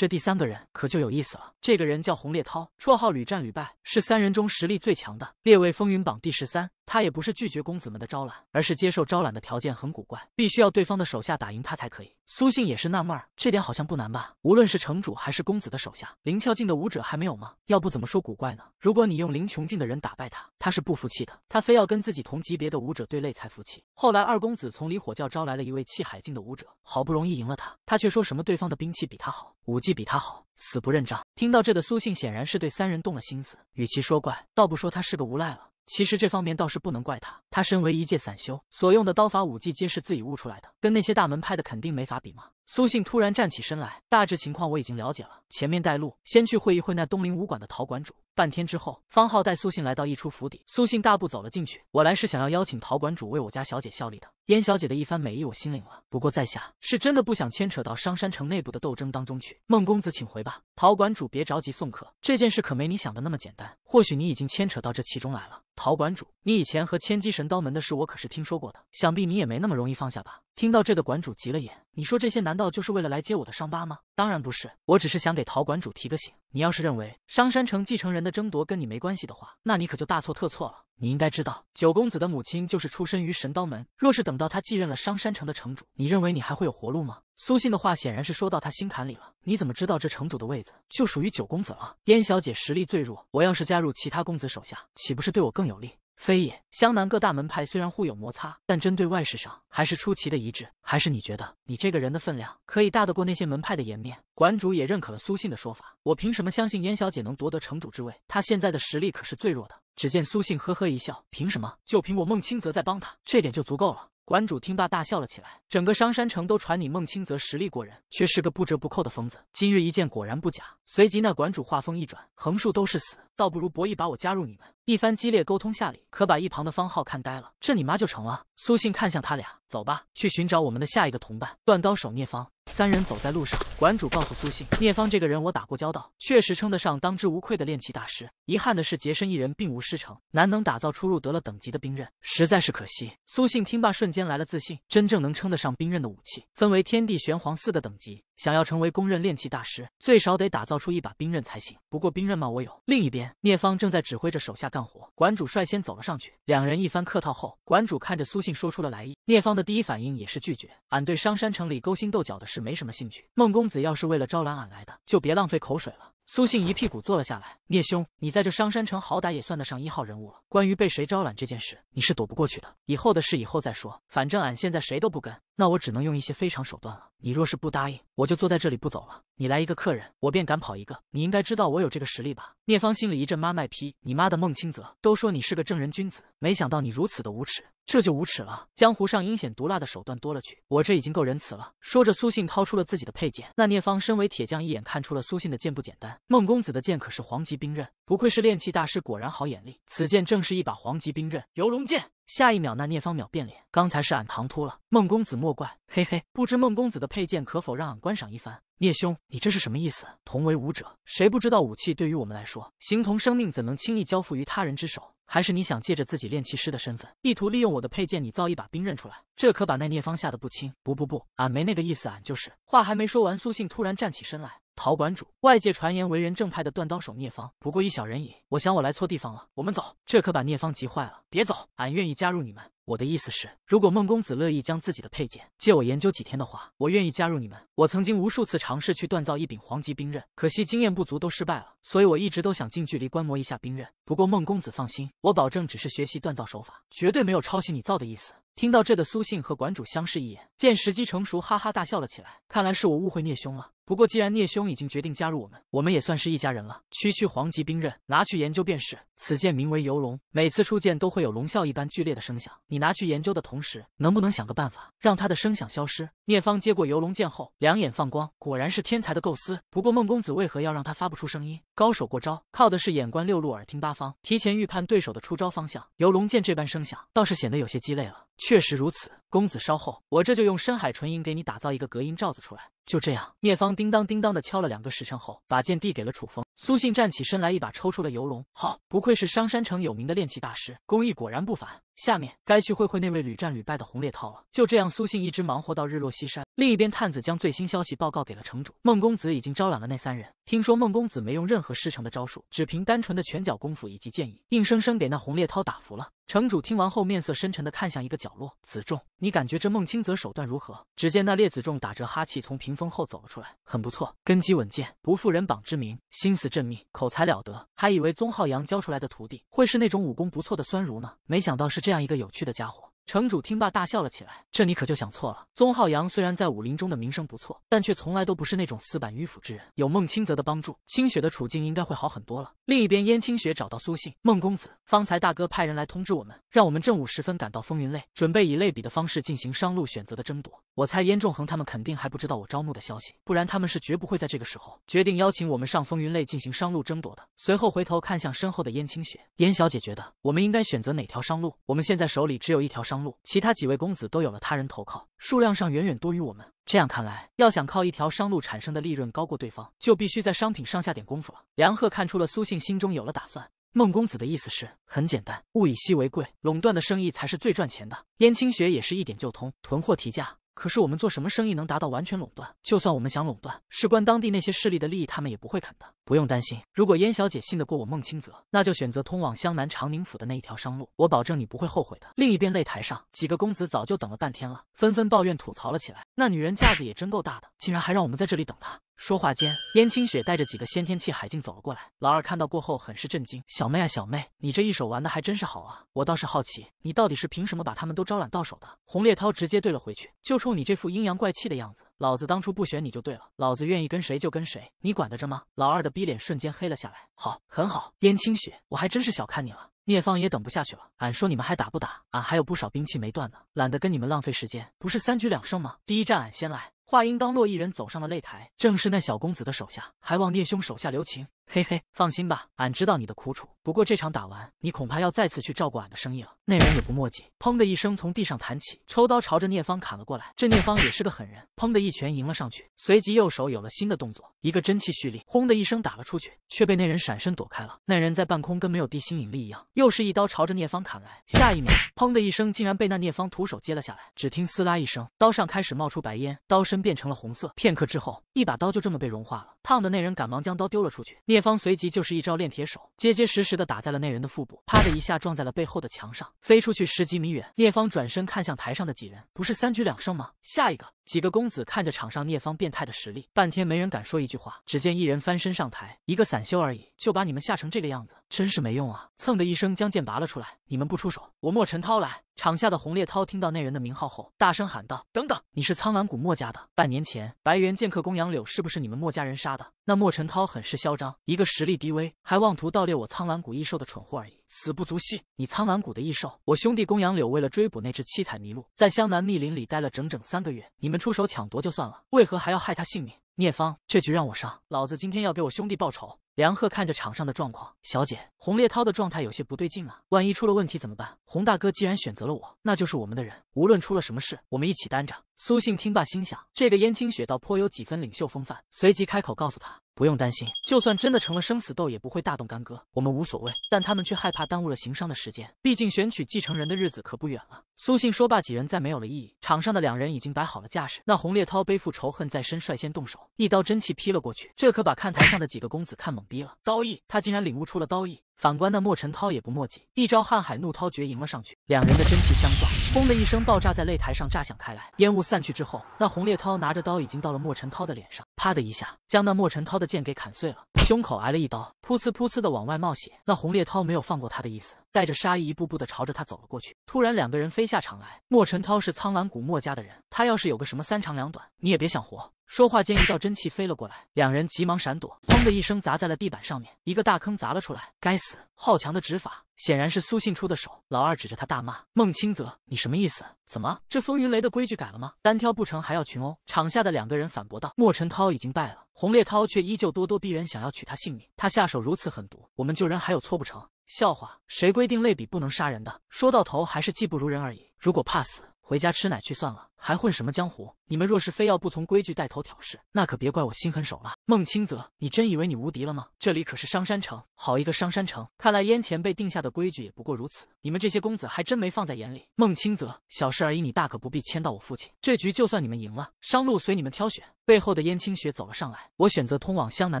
这第三个人可就有意思了。这个人叫洪烈涛，绰号屡战屡败，是三人中实力最强的。列位风云榜第十三。他也不是拒绝公子们的招揽，而是接受招揽的条件很古怪，必须要对方的手下打赢他才可以。苏信也是纳闷儿，这点好像不难吧？无论是城主还是公子的手下，灵窍境的武者还没有吗？要不怎么说古怪呢？如果你用灵琼境的人打败他，他是不服气的，他非要跟自己同级别的武者对擂才服气。后来二公子从离火教招来了一位气海境的武者，好不容易赢了他，他却说什么对方的兵器比他好，武技比他好，死不认账。听到这的苏信显然是对三人动了心思，与其说怪，倒不说他是个无赖了。其实这方面倒是不能怪他，他身为一介散修，所用的刀法武技皆是自己悟出来的，跟那些大门派的肯定没法比嘛。苏信突然站起身来，大致情况我已经了解了。前面带路，先去会一会那东林武馆的陶馆主。半天之后，方浩带苏信来到一处府邸，苏信大步走了进去。我来是想要邀请陶馆主为我家小姐效力的。燕小姐的一番美意，我心领了。不过在下是真的不想牵扯到商山城内部的斗争当中去。孟公子，请回吧。陶馆主，别着急送客，这件事可没你想的那么简单。或许你已经牵扯到这其中来了。陶馆主，你以前和千机神刀门的事，我可是听说过的。想必你也没那么容易放下吧。听到这的馆主急了眼，你说这些难道就是为了来揭我的伤疤吗？当然不是，我只是想给陶馆主提个醒。你要是认为商山城继承人的争夺跟你没关系的话，那你可就大错特错了。你应该知道，九公子的母亲就是出身于神刀门。若是等到他继任了商山城的城主，你认为你还会有活路吗？苏信的话显然是说到他心坎里了。你怎么知道这城主的位子就属于九公子了？燕小姐实力最弱，我要是加入其他公子手下，岂不是对我更有利？非也，湘南各大门派虽然互有摩擦，但针对外事上还是出奇的一致。还是你觉得你这个人的分量可以大得过那些门派的颜面？馆主也认可了苏信的说法，我凭什么相信燕小姐能夺得城主之位？她现在的实力可是最弱的。只见苏信呵呵一笑，凭什么？就凭我孟清泽在帮她，这点就足够了。馆主听罢大笑了起来，整个商山城都传你孟清泽实力过人，却是个不折不扣的疯子。今日一见果然不假。随即那馆主话锋一转，横竖都是死。倒不如博弈把我加入你们。一番激烈沟通下里，可把一旁的方浩看呆了。这你妈就成了。苏信看向他俩，走吧，去寻找我们的下一个同伴。断刀手聂方三人走在路上，馆主告诉苏信，聂方这个人我打过交道，确实称得上当之无愧的炼器大师。遗憾的是，杰身一人，并无师承，难能打造出入得了等级的兵刃，实在是可惜。苏信听罢，瞬间来了自信。真正能称得上兵刃的武器，分为天地玄黄四个等级。想要成为公认炼气大师，最少得打造出一把兵刃才行。不过兵刃嘛，我有。另一边，聂方正在指挥着手下干活。馆主率先走了上去，两人一番客套后，馆主看着苏信说出了来意。聂方的第一反应也是拒绝，俺对商山城里勾心斗角的事没什么兴趣。孟公子要是为了招揽俺来的，就别浪费口水了。苏信一屁股坐了下来。聂兄，你在这商山城好歹也算得上一号人物了。关于被谁招揽这件事，你是躲不过去的。以后的事以后再说，反正俺现在谁都不跟。那我只能用一些非常手段了。你若是不答应，我就坐在这里不走了。你来一个客人，我便赶跑一个。你应该知道我有这个实力吧？聂方心里一阵妈卖批，你妈的孟清泽，都说你是个正人君子，没想到你如此的无耻。这就无耻了！江湖上阴险毒辣的手段多了去，我这已经够仁慈了。说着，苏信掏出了自己的佩剑。那聂方身为铁匠，一眼看出了苏信的剑不简单。孟公子的剑可是黄级兵刃，不愧是炼器大师，果然好眼力。此剑正是一把黄级兵刃，游龙剑。下一秒，那聂方秒变脸，刚才是俺唐突了，孟公子莫怪，嘿嘿，不知孟公子的佩剑可否让俺观赏一番？聂兄，你这是什么意思？同为武者，谁不知道武器对于我们来说，形同生命，怎能轻易交付于他人之手？还是你想借着自己炼气师的身份，意图利用我的佩剑，你造一把兵刃出来？这可把那聂方吓得不轻。不不不，俺没那个意思，俺就是……话还没说完，苏信突然站起身来。陶馆主，外界传言为人正派的断刀手聂方，不过一小人矣。我想我来错地方了，我们走。这可把聂方急坏了。别走，俺愿意加入你们。我的意思是，如果孟公子乐意将自己的佩剑借我研究几天的话，我愿意加入你们。我曾经无数次尝试去锻造一柄黄级兵刃，可惜经验不足都失败了，所以我一直都想近距离观摩一下兵刃。不过孟公子放心，我保证只是学习锻造手法，绝对没有抄袭你造的意思。听到这的苏信和馆主相视一眼，见时机成熟，哈哈大笑了起来。看来是我误会聂兄了。不过，既然聂兄已经决定加入我们，我们也算是一家人了。区区黄级兵刃，拿去研究便是。此剑名为游龙，每次出剑都会有龙啸一般剧烈的声响。你拿去研究的同时，能不能想个办法让它的声响消失？聂方接过游龙剑后，两眼放光，果然是天才的构思。不过孟公子为何要让他发不出声音？高手过招，靠的是眼观六路，耳听八方，提前预判对手的出招方向。游龙剑这般声响，倒是显得有些鸡肋了。确实如此，公子稍后，我这就用深海纯银给你打造一个隔音罩子出来。就这样，聂方叮当叮当的敲了两个时辰后，把剑递给了楚风。苏信站起身来，一把抽出了游龙。好，不愧是商山城有名的炼器大师，工艺果然不凡。下面该去会会那位屡战屡败的洪烈涛了。就这样，苏信一直忙活到日落西山。另一边，探子将最新消息报告给了城主孟公子，已经招揽了那三人。听说孟公子没用任何师承的招数，只凭单纯的拳脚功夫以及剑意，硬生生给那洪烈涛打服了。城主听完后，面色深沉的看向一个角落。子仲，你感觉这孟清泽手段如何？只见那列子仲打着哈气从屏风后走了出来，很不错，根基稳健，不负人榜之名，心思。镇命口才了得，还以为宗浩洋教出来的徒弟会是那种武功不错的酸儒呢，没想到是这样一个有趣的家伙。城主听罢大笑了起来，这你可就想错了。宗浩洋虽然在武林中的名声不错，但却从来都不是那种死板迂腐之人。有孟清泽的帮助，清雪的处境应该会好很多了。另一边，燕青雪找到苏信，孟公子，方才大哥派人来通知我们，让我们正午时分赶到风云擂，准备以类比的方式进行商路选择的争夺。我猜燕仲恒他们肯定还不知道我招募的消息，不然他们是绝不会在这个时候决定邀请我们上风云擂进行商路争夺的。随后回头看向身后的燕青雪，燕小姐觉得我们应该选择哪条商路？我们现在手里只有一条商。其他几位公子都有了他人投靠，数量上远远多于我们。这样看来，要想靠一条商路产生的利润高过对方，就必须在商品上下点功夫了。梁贺看出了苏信心中有了打算。孟公子的意思是很简单，物以稀为贵，垄断的生意才是最赚钱的。燕青雪也是一点就通，囤货提价。可是我们做什么生意能达到完全垄断？就算我们想垄断，事关当地那些势力的利益，他们也不会肯的。不用担心，如果燕小姐信得过我孟清泽，那就选择通往湘南长宁府的那一条商路，我保证你不会后悔的。另一边擂台上，几个公子早就等了半天了，纷纷抱怨吐槽了起来。那女人架子也真够大的，竟然还让我们在这里等她。说话间，燕青雪带着几个先天气海境走了过来。老二看到过后，很是震惊：“小妹啊，小妹，你这一手玩的还真是好啊！我倒是好奇，你到底是凭什么把他们都招揽到手的？”洪烈涛直接怼了回去：“就冲你这副阴阳怪气的样子，老子当初不选你就对了。老子愿意跟谁就跟谁，你管得着吗？”老二的逼。一脸瞬间黑了下来。好，很好，燕青雪，我还真是小看你了。聂方也等不下去了，俺说你们还打不打？俺还有不少兵器没断呢，懒得跟你们浪费时间。不是三局两胜吗？第一战俺先来。话音刚落，一人走上了擂台，正是那小公子的手下，还望聂兄手下留情。嘿嘿，放心吧，俺知道你的苦楚。不过这场打完，你恐怕要再次去照顾俺的生意了。那人也不墨迹，砰的一声从地上弹起，抽刀朝着聂方砍了过来。这聂方也是个狠人，砰的一拳迎了上去，随即右手有了新的动作，一个真气蓄力，轰的一声打了出去，却被那人闪身躲开了。那人在半空跟没有地心引力一样，又是一刀朝着聂方砍来。下一秒，砰的一声，竟然被那聂方徒手接了下来。只听撕拉一声，刀上开始冒出白烟，刀身。变成了红色。片刻之后，一把刀就这么被融化了。烫的那人赶忙将刀丢了出去。聂方随即就是一招炼铁手，结结实实的打在了那人的腹部，啪的一下撞在了背后的墙上，飞出去十几米远。聂方转身看向台上的几人，不是三局两胜吗？下一个。几个公子看着场上聂方变态的实力，半天没人敢说一句话。只见一人翻身上台，一个散修而已，就把你们吓成这个样子，真是没用啊！蹭的一声将剑拔了出来。你们不出手，我莫尘涛来。场下的洪烈涛听到那人的名号后，大声喊道：“等等，你是苍兰谷莫家的？半年前白猿剑客公杨柳是不是你们莫家人杀的？”那莫尘涛很是嚣张，一个实力低微，还妄图盗猎我苍兰谷异兽的蠢货而已。死不足惜。你苍澜谷的异兽，我兄弟公羊柳为了追捕那只七彩麋鹿，在湘南密林里待了整整三个月。你们出手抢夺就算了，为何还要害他性命？聂方，这局让我上，老子今天要给我兄弟报仇。梁贺看着场上的状况，小姐，洪烈涛的状态有些不对劲啊，万一出了问题怎么办？洪大哥既然选择了我，那就是我们的人。无论出了什么事，我们一起担着。苏信听罢，心想这个燕青雪倒颇有几分领袖风范，随即开口告诉他：“不用担心，就算真的成了生死斗，也不会大动干戈，我们无所谓。但他们却害怕耽误了行商的时间，毕竟选取继承人的日子可不远了。”苏信说罢，几人再没有了异议。场上的两人已经摆好了架势，那洪烈涛背负仇恨在身，率先动手，一刀真气劈了过去，这可把看台上的几个公子看懵逼了，刀意，他竟然领悟出了刀意。反观那莫尘涛也不墨迹，一招瀚海怒涛诀迎了上去，两人的真气相撞，轰的一声爆炸在擂台上炸响开来，烟雾散去之后，那洪烈涛拿着刀已经到了莫尘涛的脸上，啪的一下将那莫尘涛的剑给砍碎了，胸口挨了一刀，噗呲噗呲的往外冒血，那洪烈涛没有放过他的意思，带着杀意一步步的朝着他走了过去，突然两个人飞下场来，莫尘涛是苍兰谷莫家的人，他要是有个什么三长两短，你也别想活。说话间，一道真气飞了过来，两人急忙闪躲，砰的一声砸在了地板上面，一个大坑砸了出来。该死，好强的指法，显然是苏信初的手。老二指着他大骂：“孟清泽，你什么意思？怎么这风云雷的规矩改了吗？单挑不成还要群殴？”场下的两个人反驳道：“莫尘涛已经败了，洪烈涛却依旧咄咄逼人，想要取他性命。他下手如此狠毒，我们救人还有错不成？笑话，谁规定类比不能杀人的？说到头还是技不如人而已。如果怕死，回家吃奶去算了。”还混什么江湖？你们若是非要不从规矩带头挑事，那可别怪我心狠手辣。孟清泽，你真以为你无敌了吗？这里可是商山城，好一个商山城！看来燕前辈定下的规矩也不过如此。你们这些公子还真没放在眼里。孟清泽，小事而已，你大可不必牵到我父亲。这局就算你们赢了，商路随你们挑选。背后的燕青雪走了上来，我选择通往湘南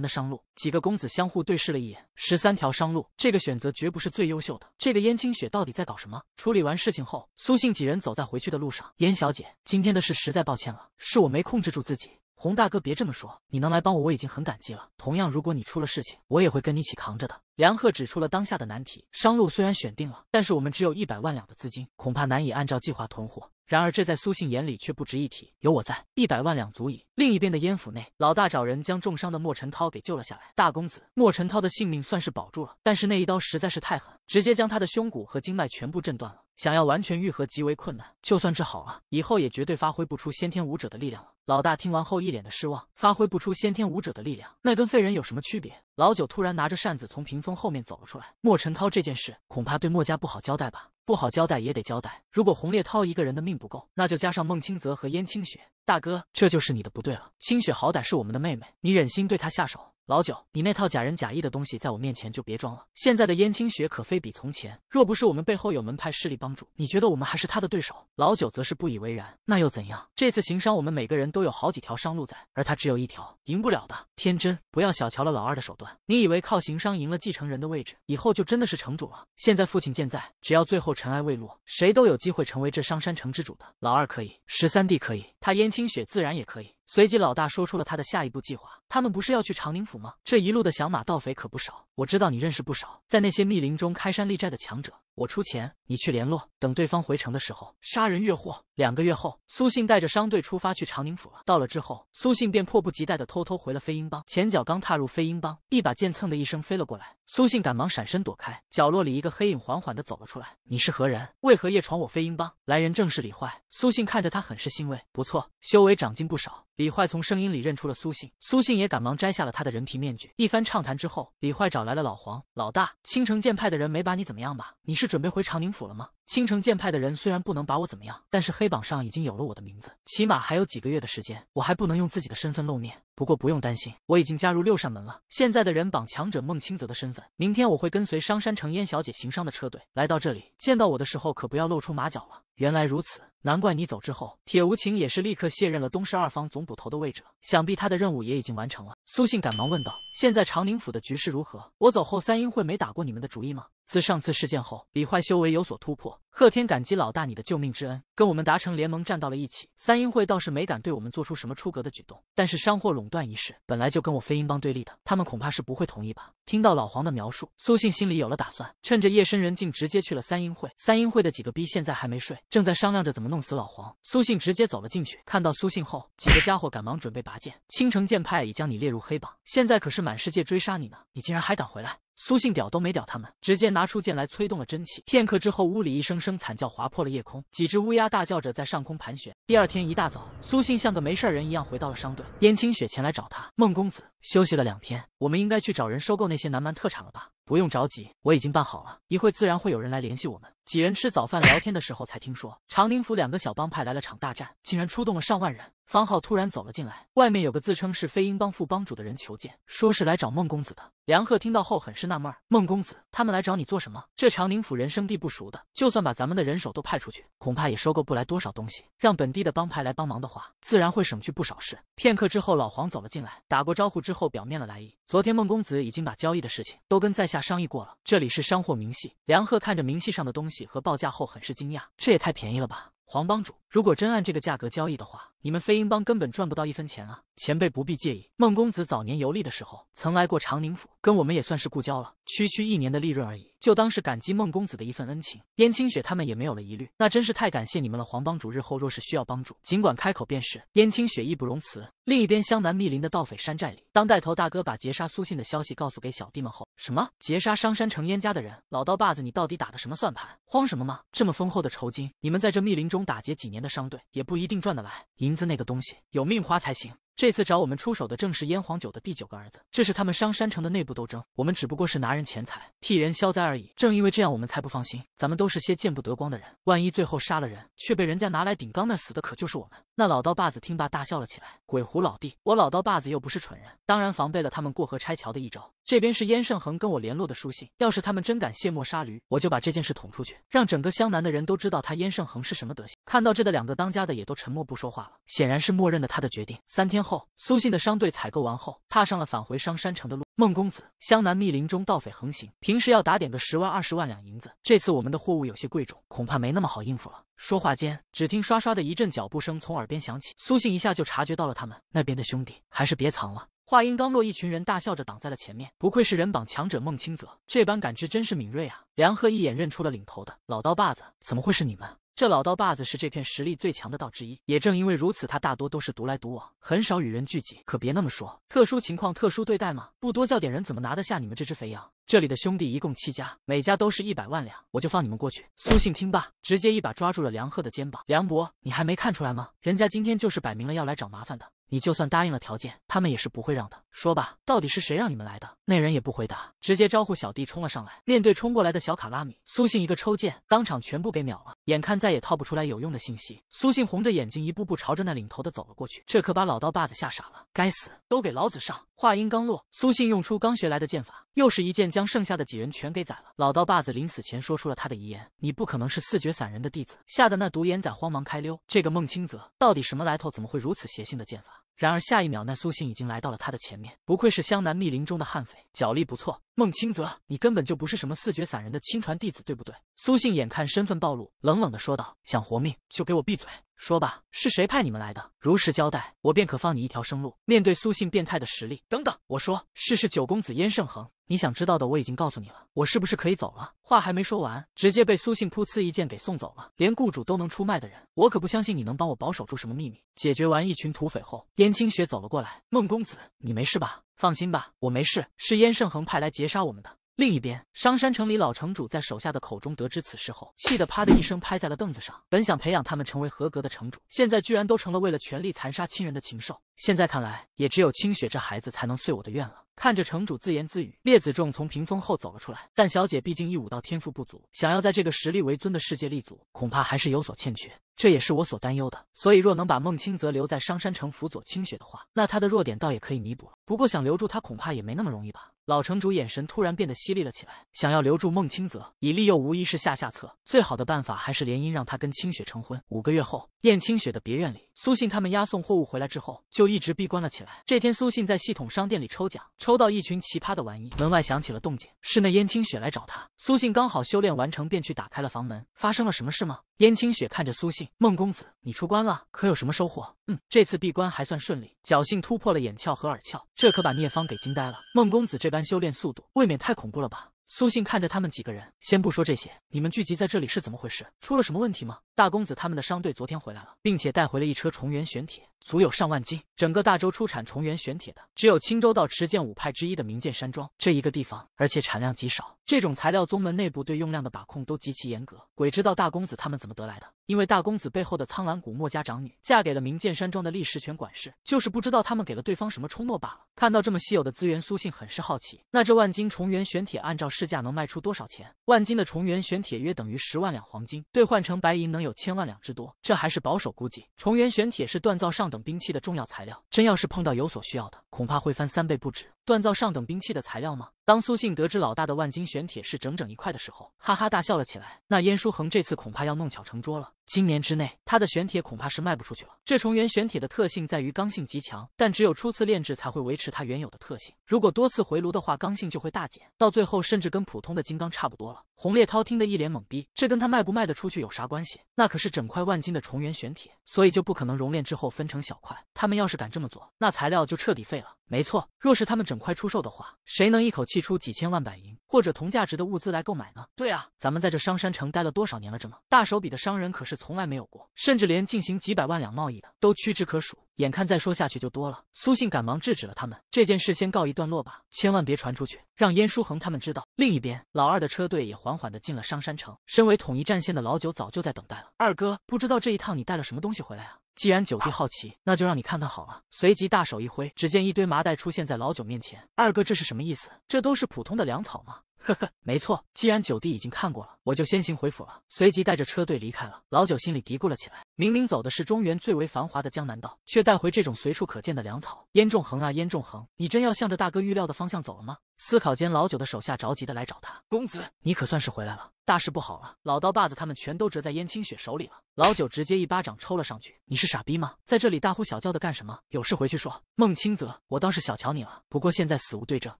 的商路。几个公子相互对视了一眼，十三条商路，这个选择绝不是最优秀的。这个燕青雪到底在搞什么？处理完事情后，苏信几人走在回去的路上，燕小姐。今天的事实在抱歉了，是我没控制住自己。洪大哥，别这么说，你能来帮我，我已经很感激了。同样，如果你出了事情，我也会跟你一起扛着的。梁贺指出了当下的难题，商路虽然选定了，但是我们只有一百万两的资金，恐怕难以按照计划囤货。然而，这在苏信眼里却不值一提，有我在，一百万两足矣。另一边的燕府内，老大找人将重伤的莫尘涛给救了下来。大公子，莫尘涛的性命算是保住了，但是那一刀实在是太狠，直接将他的胸骨和经脉全部震断了。想要完全愈合极为困难，就算治好了，以后也绝对发挥不出先天武者的力量了。老大听完后一脸的失望，发挥不出先天武者的力量，那跟废人有什么区别？老九突然拿着扇子从屏风后面走了出来。莫尘涛这件事恐怕对莫家不好交代吧？不好交代也得交代。如果洪烈涛一个人的命不够，那就加上孟清泽和燕清雪。大哥，这就是你的不对了。清雪好歹是我们的妹妹，你忍心对她下手？老九，你那套假仁假义的东西在我面前就别装了。现在的燕青雪可非比从前，若不是我们背后有门派势力帮助，你觉得我们还是他的对手？老九则是不以为然。那又怎样？这次行商，我们每个人都有好几条商路在，而他只有一条，赢不了的。天真，不要小瞧了老二的手段。你以为靠行商赢了继承人的位置，以后就真的是城主了？现在父亲健在，只要最后尘埃未落，谁都有机会成为这商山城之主的。老二可以，十三弟可以，他燕青雪自然也可以。随即，老大说出了他的下一步计划。他们不是要去长宁府吗？这一路的响马盗匪可不少，我知道你认识不少，在那些密林中开山立寨的强者，我出钱，你去联络。等对方回城的时候，杀人越货。两个月后，苏信带着商队出发去长宁府了。到了之后，苏信便迫不及待的偷偷回了飞鹰帮。前脚刚踏入飞鹰帮，一把剑蹭的一声飞了过来，苏信赶忙闪身躲开。角落里一个黑影缓缓的走了出来。你是何人？为何夜闯我飞鹰帮？来人正是李坏。苏信看着他，很是欣慰。不错，修为长进不少。李坏从声音里认出了苏信，苏信也赶忙摘下了他的人皮面具。一番畅谈之后，李坏找来了老黄，老大，青城剑派的人没把你怎么样吧？你是准备回长宁府了吗？青城剑派的人虽然不能把我怎么样，但是黑榜上已经有了我的名字，起码还有几个月的时间，我还不能用自己的身份露面。不过不用担心，我已经加入六扇门了。现在的人榜强者孟清泽的身份，明天我会跟随商山城烟小姐行商的车队来到这里。见到我的时候可不要露出马脚了。原来如此，难怪你走之后，铁无情也是立刻卸任了东市二方总捕头的位置，想必他的任务也已经完成了。苏信赶忙问道：“现在长宁府的局势如何？我走后，三英会没打过你们的主意吗？”自上次事件后，李坏修为有所突破。贺天感激老大你的救命之恩，跟我们达成联盟，站到了一起。三英会倒是没敢对我们做出什么出格的举动，但是商货垄断一事本来就跟我飞鹰帮对立的，他们恐怕是不会同意吧？听到老黄的描述，苏信心里有了打算，趁着夜深人静，直接去了三英会。三英会的几个逼现在还没睡，正在商量着怎么弄死老黄。苏信直接走了进去，看到苏信后，几个家伙赶忙准备拔剑。青城剑派已将你列入黑榜，现在可是满世界追杀你呢，你竟然还敢回来！苏信屌都没屌，他们直接拿出剑来催动了真气。片刻之后，屋里一声声惨叫划破了夜空，几只乌鸦大叫着在上空盘旋。第二天一大早，苏信像个没事人一样回到了商队。燕青雪前来找他：“孟公子，休息了两天，我们应该去找人收购那些南蛮特产了吧？”不用着急，我已经办好了，一会自然会有人来联系我们。几人吃早饭聊天的时候才听说，长宁府两个小帮派来了场大战，竟然出动了上万人。方浩突然走了进来，外面有个自称是飞鹰帮副帮主的人求见，说是来找孟公子的。梁贺听到后很是纳闷，孟公子他们来找你做什么？这长宁府人生地不熟的，就算把咱们的人手都派出去，恐怕也收购不来多少东西。让本地的帮派来帮忙的话，自然会省去不少事。片刻之后，老黄走了进来，打过招呼之后，表面了来意。昨天孟公子已经把交易的事情都跟在下商议过了。这里是商货明细。梁贺看着明细上的东西和报价后，很是惊讶，这也太便宜了吧！黄帮主，如果真按这个价格交易的话。你们飞鹰帮根本赚不到一分钱啊！前辈不必介意，孟公子早年游历的时候曾来过长宁府，跟我们也算是故交了。区区一年的利润而已，就当是感激孟公子的一份恩情。燕青雪他们也没有了疑虑，那真是太感谢你们了，黄帮主。日后若是需要帮助，尽管开口便是。燕青雪义不容辞。另一边，湘南密林的盗匪山寨里，当带头大哥把劫杀苏信的消息告诉给小弟们后，什么劫杀商山城燕家的人，老刀把子，你到底打的什么算盘？慌什么吗？这么丰厚的酬金，你们在这密林中打劫几年的商队，也不一定赚得来。银子那个东西有命花才行。这次找我们出手的正是燕黄九的第九个儿子，这是他们商山城的内部斗争。我们只不过是拿人钱财，替人消灾而已。正因为这样，我们才不放心。咱们都是些见不得光的人，万一最后杀了人，却被人家拿来顶缸，那死的可就是我们。那老刀把子听罢大笑了起来：“鬼狐老弟，我老刀把子又不是蠢人，当然防备了他们过河拆桥的一招。”这边是燕圣恒跟我联络的书信，要是他们真敢卸磨杀驴，我就把这件事捅出去，让整个湘南的人都知道他燕圣恒是什么德行。看到这的两个当家的也都沉默不说话了，显然是默认了他的决定。三天后，苏信的商队采购完后，踏上了返回商山城的路。孟公子，湘南密林中盗匪横行，平时要打点个十万二十万两银子，这次我们的货物有些贵重，恐怕没那么好应付了。说话间，只听刷刷的一阵脚步声从耳边响起，苏信一下就察觉到了他们那边的兄弟，还是别藏了。话音刚落，一群人大笑着挡在了前面。不愧是人榜强者，孟清泽这般感知真是敏锐啊！梁贺一眼认出了领头的老刀把子，怎么会是你们？这老刀把子是这片实力最强的道之一，也正因为如此，他大多都是独来独往，很少与人聚集。可别那么说，特殊情况特殊对待吗？不多叫点人，怎么拿得下你们这只肥羊？这里的兄弟一共七家，每家都是一百万两，我就放你们过去。苏信听罢，直接一把抓住了梁贺的肩膀。梁伯，你还没看出来吗？人家今天就是摆明了要来找麻烦的。你就算答应了条件，他们也是不会让的。说吧，到底是谁让你们来的？那人也不回答，直接招呼小弟冲了上来。面对冲过来的小卡拉米，苏信一个抽剑，当场全部给秒了。眼看再也套不出来有用的信息，苏信红着眼睛一步步朝着那领头的走了过去。这可把老刀把子吓傻了。该死，都给老子上！话音刚落，苏信用出刚学来的剑法，又是一剑将剩下的几人全给宰了。老刀把子临死前说出了他的遗言：你不可能是四绝散人的弟子。吓得那独眼仔慌忙开溜。这个孟清泽到底什么来头？怎么会如此邪性的剑法？然而下一秒，那苏信已经来到了他的前面。不愧是湘南密林中的悍匪，脚力不错。孟清泽，你根本就不是什么四绝散人的亲传弟子，对不对？苏信眼看身份暴露，冷冷的说道：“想活命，就给我闭嘴。”说吧，是谁派你们来的？如实交代，我便可放你一条生路。面对苏信变态的实力，等等，我说试试九公子燕圣恒。你想知道的我已经告诉你了，我是不是可以走了？话还没说完，直接被苏信噗呲一剑给送走了。连雇主都能出卖的人，我可不相信你能帮我保守住什么秘密。解决完一群土匪后，燕青雪走了过来。孟公子，你没事吧？放心吧，我没事。是燕圣恒派来劫杀我们的。另一边，商山城里老城主在手下的口中得知此事后，气得啪的一声拍在了凳子上。本想培养他们成为合格的城主，现在居然都成了为了权力残杀亲人的禽兽。现在看来，也只有清雪这孩子才能遂我的愿了。看着城主自言自语，烈子仲从屏风后走了出来。但小姐毕竟一武道天赋不足，想要在这个实力为尊的世界立足，恐怕还是有所欠缺。这也是我所担忧的。所以若能把孟清泽留在商山城辅佐清雪的话，那他的弱点倒也可以弥补了。不过想留住他，恐怕也没那么容易吧。老城主眼神突然变得犀利了起来，想要留住孟清泽，以利诱无疑是下下策，最好的办法还是联姻，让他跟清雪成婚。五个月后。燕青雪的别院里，苏信他们押送货物回来之后，就一直闭关了起来。这天，苏信在系统商店里抽奖，抽到一群奇葩的玩意。门外响起了动静，室内燕青雪来找他。苏信刚好修炼完成，便去打开了房门。发生了什么事吗？燕青雪看着苏信，孟公子，你出关了，可有什么收获？嗯，这次闭关还算顺利，侥幸突破了眼窍和耳窍。这可把聂方给惊呆了。孟公子这般修炼速度，未免太恐怖了吧？苏信看着他们几个人，先不说这些，你们聚集在这里是怎么回事？出了什么问题吗？大公子他们的商队昨天回来了，并且带回了一车重元玄铁。足有上万斤，整个大周出产重元玄铁的，只有青州道持剑五派之一的明剑山庄这一个地方，而且产量极少。这种材料宗门内部对用量的把控都极其严格，鬼知道大公子他们怎么得来的。因为大公子背后的苍兰谷墨家长女嫁给了明剑山庄的立世权管事，就是不知道他们给了对方什么承诺罢了。看到这么稀有的资源，苏信很是好奇，那这万斤重元玄铁按照市价能卖出多少钱？万斤的重元玄铁约等于十万两黄金，兑换成白银能有千万两之多，这还是保守估计。重元玄铁是锻造上。等兵器的重要材料，真要是碰到有所需要的，恐怕会翻三倍不止。锻造上等兵器的材料吗？当苏信得知老大的万金玄铁是整整一块的时候，哈哈大笑了起来。那燕书恒这次恐怕要弄巧成拙了。今年之内，他的玄铁恐怕是卖不出去了。这重元玄铁的特性在于刚性极强，但只有初次炼制才会维持它原有的特性。如果多次回炉的话，刚性就会大减，到最后甚至跟普通的金刚差不多了。洪烈涛听得一脸懵逼，这跟他卖不卖得出去有啥关系？那可是整块万金的重元玄铁，所以就不可能熔炼之后分成小块。他们要是敢这么做，那材料就彻底废了。没错，若是他们整块出售的话，谁能一口气？出几千万白银或者同价值的物资来购买呢？对啊，咱们在这商山城待了多少年了？这么大手笔的商人可是从来没有过，甚至连进行几百万两贸易的都屈指可数。眼看再说下去就多了，苏信赶忙制止了他们，这件事先告一段落吧，千万别传出去，让燕书恒他们知道。另一边，老二的车队也缓缓的进了商山城。身为统一战线的老九早就在等待了。二哥，不知道这一趟你带了什么东西回来啊？既然九弟好奇，那就让你看看好了。随即大手一挥，只见一堆麻袋出现在老九面前。二哥这是什么意思？这都是普通的粮草吗？呵呵，没错。既然九弟已经看过了，我就先行回府了。随即带着车队离开了。老九心里嘀咕了起来。明明走的是中原最为繁华的江南道，却带回这种随处可见的粮草。燕仲衡啊，燕仲衡，你真要向着大哥预料的方向走了吗？思考间，老九的手下着急的来找他。公子，你可算是回来了，大事不好了，老刀把子他们全都折在燕青雪手里了。老九直接一巴掌抽了上去。你是傻逼吗？在这里大呼小叫的干什么？有事回去说。孟清泽，我倒是小瞧你了，不过现在死无对证，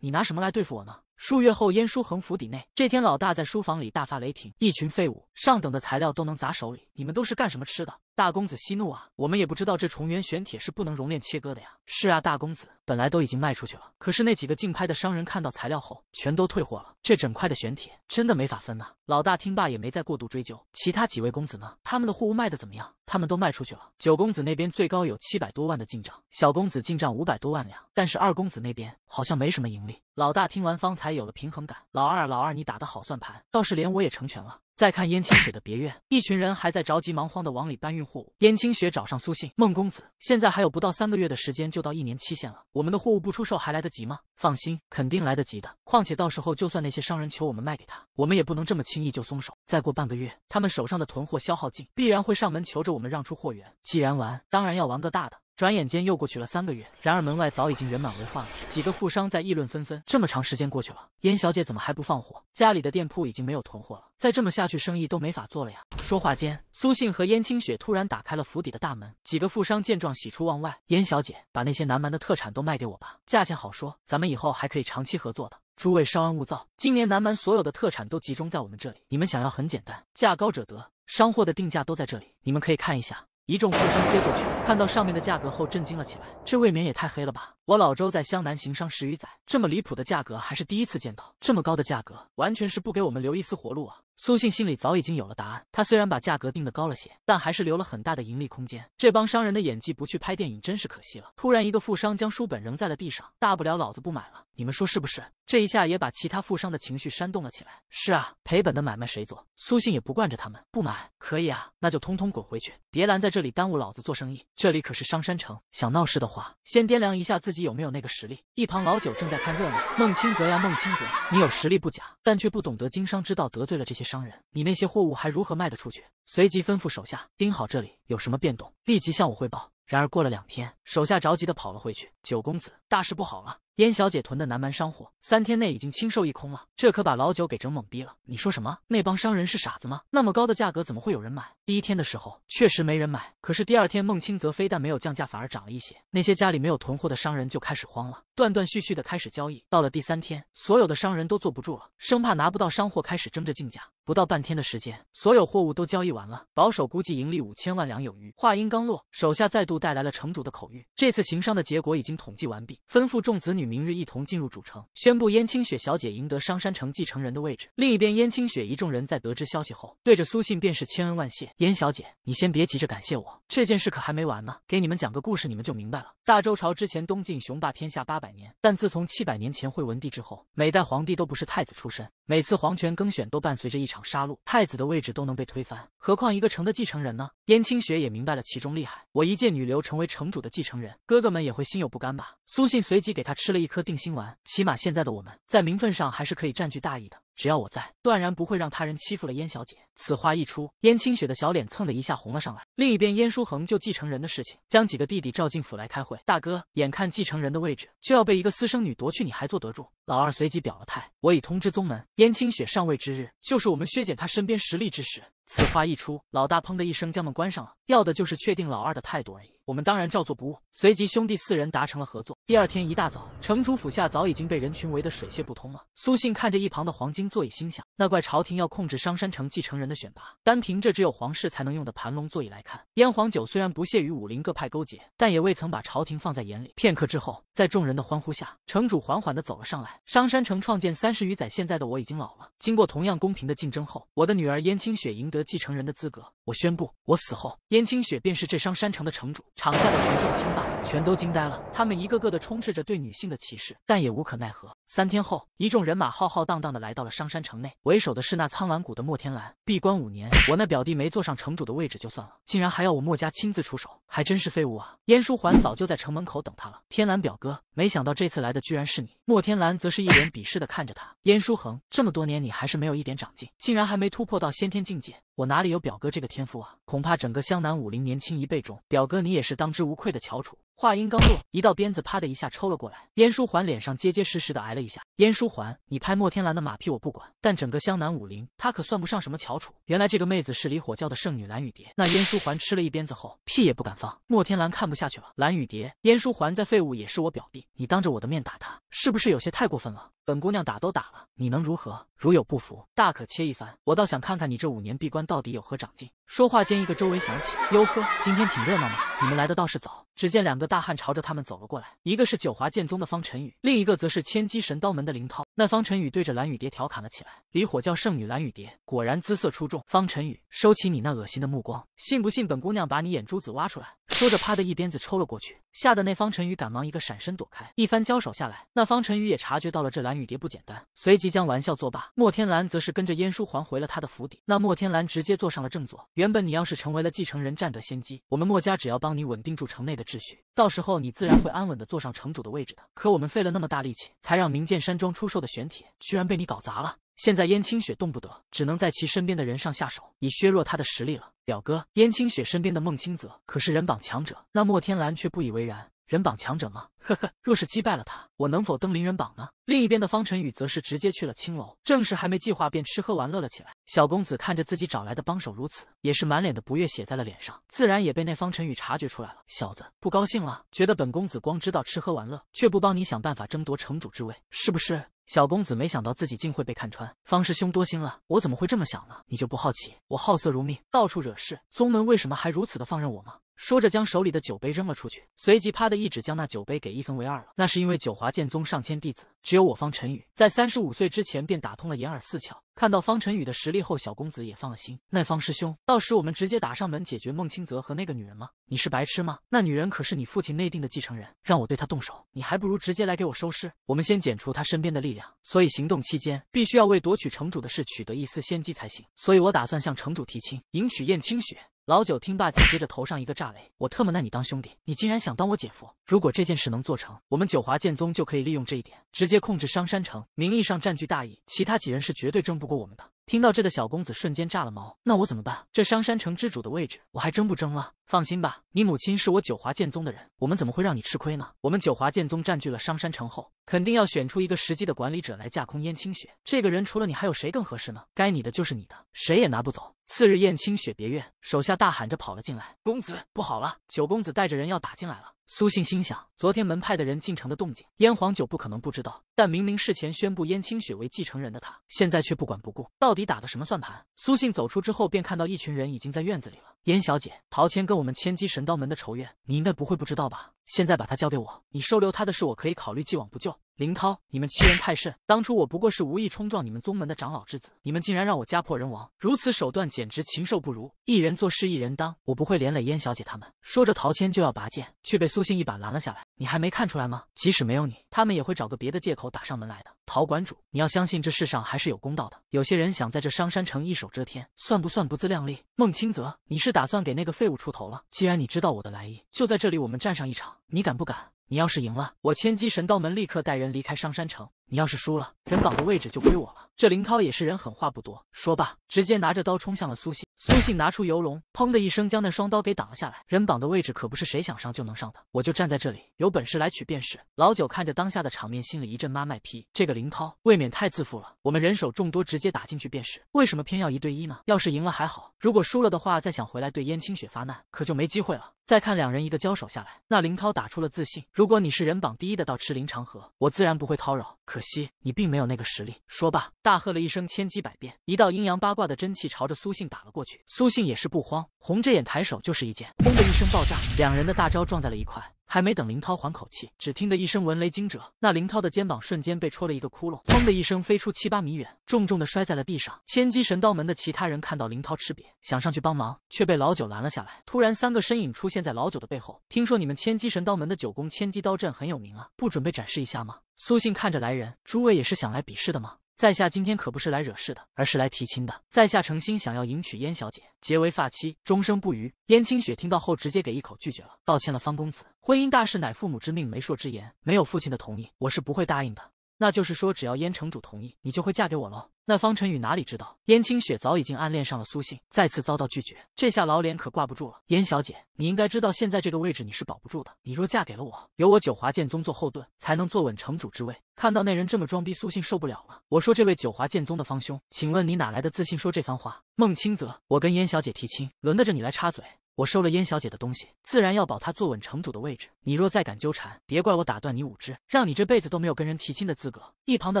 你拿什么来对付我呢？数月后，燕书恒府邸内，这天老大在书房里大发雷霆。一群废物，上等的材料都能砸手里，你们都是干什么吃的？大公子息怒啊！我们也不知道这重元玄铁是不能熔炼切割的呀。是啊，大公子，本来都已经卖出去了，可是那几个竞拍的商人看到材料后，全都退货了。这整块的玄铁真的没法分啊！老大听罢也没再过度追究。其他几位公子呢？他们的货物卖的怎么样？他们都卖出去了。九公子那边最高有七百多万的进账，小公子进账五百多万两，但是二公子那边好像没什么盈利。老大听完方才有了平衡感。老二，老二，你打的好算盘，倒是连我也成全了。再看燕青雪的别院，一群人还在着急忙慌的往里搬运货物。燕青雪找上苏信孟公子，现在还有不到三个月的时间就到一年期限了，我们的货物不出售还来得及吗？放心，肯定来得及的。况且到时候就算那些商人求我们卖给他，我们也不能这么轻易就松手。再过半个月，他们手上的囤货消耗尽，必然会上门求着我们让出货源。既然玩，当然要玩个大的。转眼间又过去了三个月，然而门外早已经人满为患了。几个富商在议论纷纷：这么长时间过去了，燕小姐怎么还不放火？家里的店铺已经没有囤货了，再这么下去，生意都没法做了呀！说话间，苏信和燕青雪突然打开了府邸的大门，几个富商见状喜出望外：“燕小姐，把那些南蛮的特产都卖给我吧，价钱好说，咱们以后还可以长期合作的。”诸位稍安勿躁，今年南蛮所有的特产都集中在我们这里，你们想要很简单，价高者得。商货的定价都在这里，你们可以看一下。一众富商接过去，看到上面的价格后震惊了起来，这未免也太黑了吧！我老周在湘南行商十余载，这么离谱的价格还是第一次见到。这么高的价格，完全是不给我们留一丝活路啊！苏信心里早已经有了答案，他虽然把价格定的高了些，但还是留了很大的盈利空间。这帮商人的演技不去拍电影真是可惜了。突然，一个富商将书本扔在了地上，大不了老子不买了，你们说是不是？这一下也把其他富商的情绪煽动了起来。是啊，赔本的买卖谁做？苏信也不惯着他们，不买可以啊，那就通通滚回去，别拦在这里耽误老子做生意。这里可是商山城，想闹事的话，先掂量一下自己有没有那个实力。一旁老九正在看热闹，孟清泽呀，孟清泽，你有实力不假，但却不懂得经商之道，得罪了这些商人，你那些货物还如何卖得出去？随即吩咐手下盯好这里，有什么变动立即向我汇报。然而过了两天，手下着急的跑了回去，九公子，大事不好了。燕小姐囤的南蛮商货，三天内已经清售一空了，这可把老九给整懵逼了。你说什么？那帮商人是傻子吗？那么高的价格，怎么会有人买？第一天的时候确实没人买，可是第二天孟清泽非但没有降价，反而涨了一些。那些家里没有囤货的商人就开始慌了，断断续续的开始交易。到了第三天，所有的商人都坐不住了，生怕拿不到商货，开始争着竞价。不到半天的时间，所有货物都交易完了，保守估计盈利五千万两有余。话音刚落，手下再度带来了城主的口谕，这次行商的结果已经统计完毕，吩咐众子女明日一同进入主城，宣布燕青雪小姐赢得商山城继承人的位置。另一边，燕青雪一众人在得知消息后，对着苏信便是千恩万谢。燕小姐，你先别急着感谢我，这件事可还没完呢。给你们讲个故事，你们就明白了。大周朝之前，东晋雄霸天下八百年，但自从七百年前惠文帝之后，每代皇帝都不是太子出身，每次皇权更选都伴随着一。场杀戮，太子的位置都能被推翻，何况一个城的继承人呢？燕青雪也明白了其中厉害。我一介女流，成为城主的继承人，哥哥们也会心有不甘吧？苏信随即给他吃了一颗定心丸，起码现在的我们在名分上还是可以占据大义的。只要我在，断然不会让他人欺负了燕小姐。此话一出，燕青雪的小脸蹭的一下红了上来。另一边，燕书恒就继承人的事情，将几个弟弟召进府来开会。大哥，眼看继承人的位置就要被一个私生女夺去，你还坐得住？老二随即表了态：我已通知宗门，燕青雪上位之日，就是我们削减他身边实力之时。此话一出，老大砰的一声将门关上了，要的就是确定老二的态度而已。我们当然照做不误。随即，兄弟四人达成了合作。第二天一大早，城主府下早已经被人群围得水泄不通了。苏信看着一旁的黄金座椅心想：那怪朝廷要控制商山城继承人的选拔。单凭这只有皇室才能用的盘龙座椅来看，燕皇九虽然不屑与武林各派勾结，但也未曾把朝廷放在眼里。片刻之后，在众人的欢呼下，城主缓缓的走了上来。商山城创建三十余载，现在的我已经老了。经过同样公平的竞争后，我的女儿燕青雪赢得继承人的资格。我宣布，我死后，燕青雪便是这商山城的城主。场下的群众听罢，全都惊呆了。他们一个个的充斥着对女性的歧视，但也无可奈何。三天后，一众人马浩浩荡荡的来到了商山城内，为首的是那苍兰谷的墨天蓝。闭关五年，我那表弟没坐上城主的位置就算了，竟然还要我墨家亲自出手，还真是废物啊！燕书桓早就在城门口等他了。天蓝表哥，没想到这次来的居然是你。莫天兰则是一脸鄙视的看着他，燕书恒，这么多年你还是没有一点长进，竟然还没突破到先天境界，我哪里有表哥这个天赋啊？恐怕整个湘南武林年轻一辈中，表哥你也是当之无愧的翘楚。话音刚落，一道鞭子啪的一下抽了过来，燕书桓脸上结结实实的挨了一下。燕书桓，你拍莫天兰的马屁我不管，但整个湘南武林，他可算不上什么翘楚。原来这个妹子是离火教的圣女蓝雨蝶，那燕书桓吃了一鞭子后屁也不敢放。莫天兰看不下去了，蓝雨蝶，燕书桓再废物也是我表弟，你当着我的面打他，是不是？是有些太过分了，本姑娘打都打了，你能如何？如有不服，大可切一番，我倒想看看你这五年闭关到底有何长进。说话间，一个周围响起，哟呵，今天挺热闹嘛，你们来的倒是早。只见两个大汉朝着他们走了过来，一个是九华剑宗的方辰宇，另一个则是千机神刀门的林涛。那方辰宇对着蓝雨蝶调侃了起来：“离火教圣女蓝雨蝶，果然姿色出众。”方辰宇收起你那恶心的目光，信不信本姑娘把你眼珠子挖出来？说着，啪的一鞭子抽了过去，吓得那方辰宇赶忙一个闪身躲开。一番交手下来，那方辰宇也察觉到了这蓝雨蝶不简单，随即将玩笑作罢。莫天蓝则是跟着燕书桓回了他的府邸，那莫天蓝直接坐上了正座。原本你要是成为了继承人，占得先机，我们莫家只要帮你稳定住城内的。秩序，到时候你自然会安稳的坐上城主的位置的。可我们费了那么大力气，才让明剑山庄出售的玄铁，居然被你搞砸了。现在燕青雪动不得，只能在其身边的人上下手，以削弱他的实力了。表哥，燕青雪身边的孟清泽可是人榜强者，那莫天蓝却不以为然。人榜强者吗？呵呵，若是击败了他，我能否登临人榜呢？另一边的方辰宇则是直接去了青楼，正事还没计划，便吃喝玩乐了起来。小公子看着自己找来的帮手如此，也是满脸的不悦写在了脸上，自然也被那方辰宇察觉出来了。小子不高兴了，觉得本公子光知道吃喝玩乐，却不帮你想办法争夺城主之位，是不是？小公子没想到自己竟会被看穿，方师兄多心了，我怎么会这么想呢？你就不好奇我好色如命，到处惹事，宗门为什么还如此的放任我吗？说着，将手里的酒杯扔了出去，随即啪的一指，将那酒杯给一分为二了。那是因为九华剑宗上千弟子，只有我方陈宇在三十五岁之前便打通了眼耳四窍。看到方陈宇的实力后，小公子也放了心。那方师兄，到时我们直接打上门解决孟清泽和那个女人吗？你是白痴吗？那女人可是你父亲内定的继承人，让我对她动手，你还不如直接来给我收尸。我们先剪除她身边的力量，所以行动期间必须要为夺取城主的事取得一丝先机才行。所以我打算向城主提亲，迎娶燕青雪。老九听罢，紧接着头上一个炸雷：“我特么拿你当兄弟，你竟然想当我姐夫！如果这件事能做成，我们九华剑宗就可以利用这一点，直接控制商山城，名义上占据大义，其他几人是绝对争不过我们的。”听到这的小公子瞬间炸了毛：“那我怎么办？这商山城之主的位置我还争不争了？”“放心吧，你母亲是我九华剑宗的人，我们怎么会让你吃亏呢？我们九华剑宗占据了商山城后，肯定要选出一个实际的管理者来架空燕青雪。这个人除了你，还有谁更合适呢？该你的就是你的，谁也拿不走。”次日，燕青雪别院，手下大喊着跑了进来。公子，不好了，九公子带着人要打进来了。苏信心想，昨天门派的人进城的动静，燕皇九不可能不知道。但明明事前宣布燕青雪为继承人的他，现在却不管不顾，到底打的什么算盘？苏信走出之后，便看到一群人已经在院子里了。燕小姐，陶谦跟我们千机神刀门的仇怨，你应该不会不知道吧？现在把他交给我，你收留他的事，我可以考虑既往不咎。林涛，你们欺人太甚！当初我不过是无意冲撞你们宗门的长老之子，你们竟然让我家破人亡，如此手段简直禽兽不如！一人做事一人当，我不会连累燕小姐他们。说着，陶谦就要拔剑，却被苏信一把拦了下来。你还没看出来吗？即使没有你，他们也会找个别的借口打上门来的。陶馆主，你要相信这世上还是有公道的。有些人想在这商山城一手遮天，算不算不自量力？孟清泽，你是打算给那个废物出头了？既然你知道我的来意，就在这里我们战上一场，你敢不敢？你要是赢了，我千机神刀门立刻带人离开商山城。你要是输了，人榜的位置就归我了。这林涛也是人，狠话不多，说罢直接拿着刀冲向了苏信。苏信拿出游龙，砰的一声将那双刀给挡了下来。人榜的位置可不是谁想上就能上的，我就站在这里，有本事来取便是。老九看着当下的场面，心里一阵妈卖批，这个林涛未免太自负了。我们人手众多，直接打进去便是，为什么偏要一对一呢？要是赢了还好，如果输了的话，再想回来对燕青雪发难，可就没机会了。再看两人一个交手下来，那林涛打出了自信。如果你是人榜第一的道痴林长河，我自然不会叨扰。可。可惜你并没有那个实力。说罢，大喝了一声“千机百变”，一道阴阳八卦的真气朝着苏信打了过去。苏信也是不慌，红着眼抬手就是一剑，轰的一声爆炸，两人的大招撞在了一块。还没等林涛缓口气，只听得一声闻雷惊蛰，那林涛的肩膀瞬间被戳了一个窟窿，砰的一声飞出七八米远，重重的摔在了地上。千机神刀门的其他人看到林涛吃瘪，想上去帮忙，却被老九拦了下来。突然，三个身影出现在老九的背后。听说你们千机神刀门的九宫千机刀阵很有名啊，不准备展示一下吗？苏信看着来人，诸位也是想来比试的吗？在下今天可不是来惹事的，而是来提亲的。在下诚心想要迎娶燕小姐，结为发妻，终生不渝。燕青雪听到后，直接给一口拒绝了。抱歉了，方公子，婚姻大事乃父母之命，媒妁之言，没有父亲的同意，我是不会答应的。那就是说，只要燕城主同意，你就会嫁给我喽。那方晨宇哪里知道，燕青雪早已经暗恋上了苏信，再次遭到拒绝，这下老脸可挂不住了。燕小姐，你应该知道，现在这个位置你是保不住的。你若嫁给了我，有我九华剑宗做后盾，才能坐稳城主之位。看到那人这么装逼，苏信受不了了。我说：“这位九华剑宗的方兄，请问你哪来的自信说这番话？”孟清泽，我跟燕小姐提亲，轮得着你来插嘴？我收了燕小姐的东西，自然要保她坐稳城主的位置。你若再敢纠缠，别怪我打断你五肢，让你这辈子都没有跟人提亲的资格。一旁的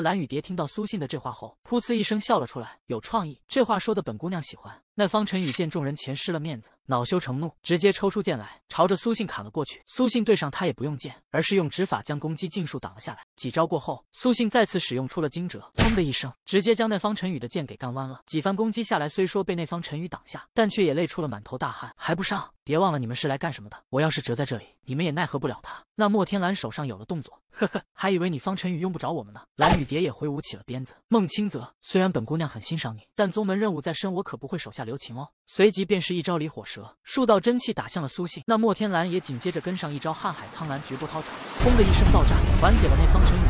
蓝雨蝶听到苏信的这话后，噗呲一声笑了出来。有创意，这话说的本姑娘喜欢。那方辰宇见众人前失了面子，恼羞成怒，直接抽出剑来，朝着苏信砍了过去。苏信对上他也不用剑，而是用指法将攻击尽数挡了下来。几招过后，苏信再次使用出了惊蛰，砰的一声，直接将那方辰宇的剑给干弯了。几番攻击下来，虽说被那方辰宇挡下，但却也累出了满头大汗。还不上！别忘了，你们是来干什么的？我要是折在这里，你们也奈何不了他。那莫天蓝手上有了动作，呵呵，还以为你方辰宇用不着我们呢。蓝雨蝶也挥舞起了鞭子。孟清泽，虽然本姑娘很欣赏你，但宗门任务在身，我可不会手下留情哦。随即便是一招离火蛇，数道真气打向了苏信。那莫天蓝也紧接着跟上一招瀚海苍蓝绝不涛长。轰的一声爆炸，缓解了那方辰宇。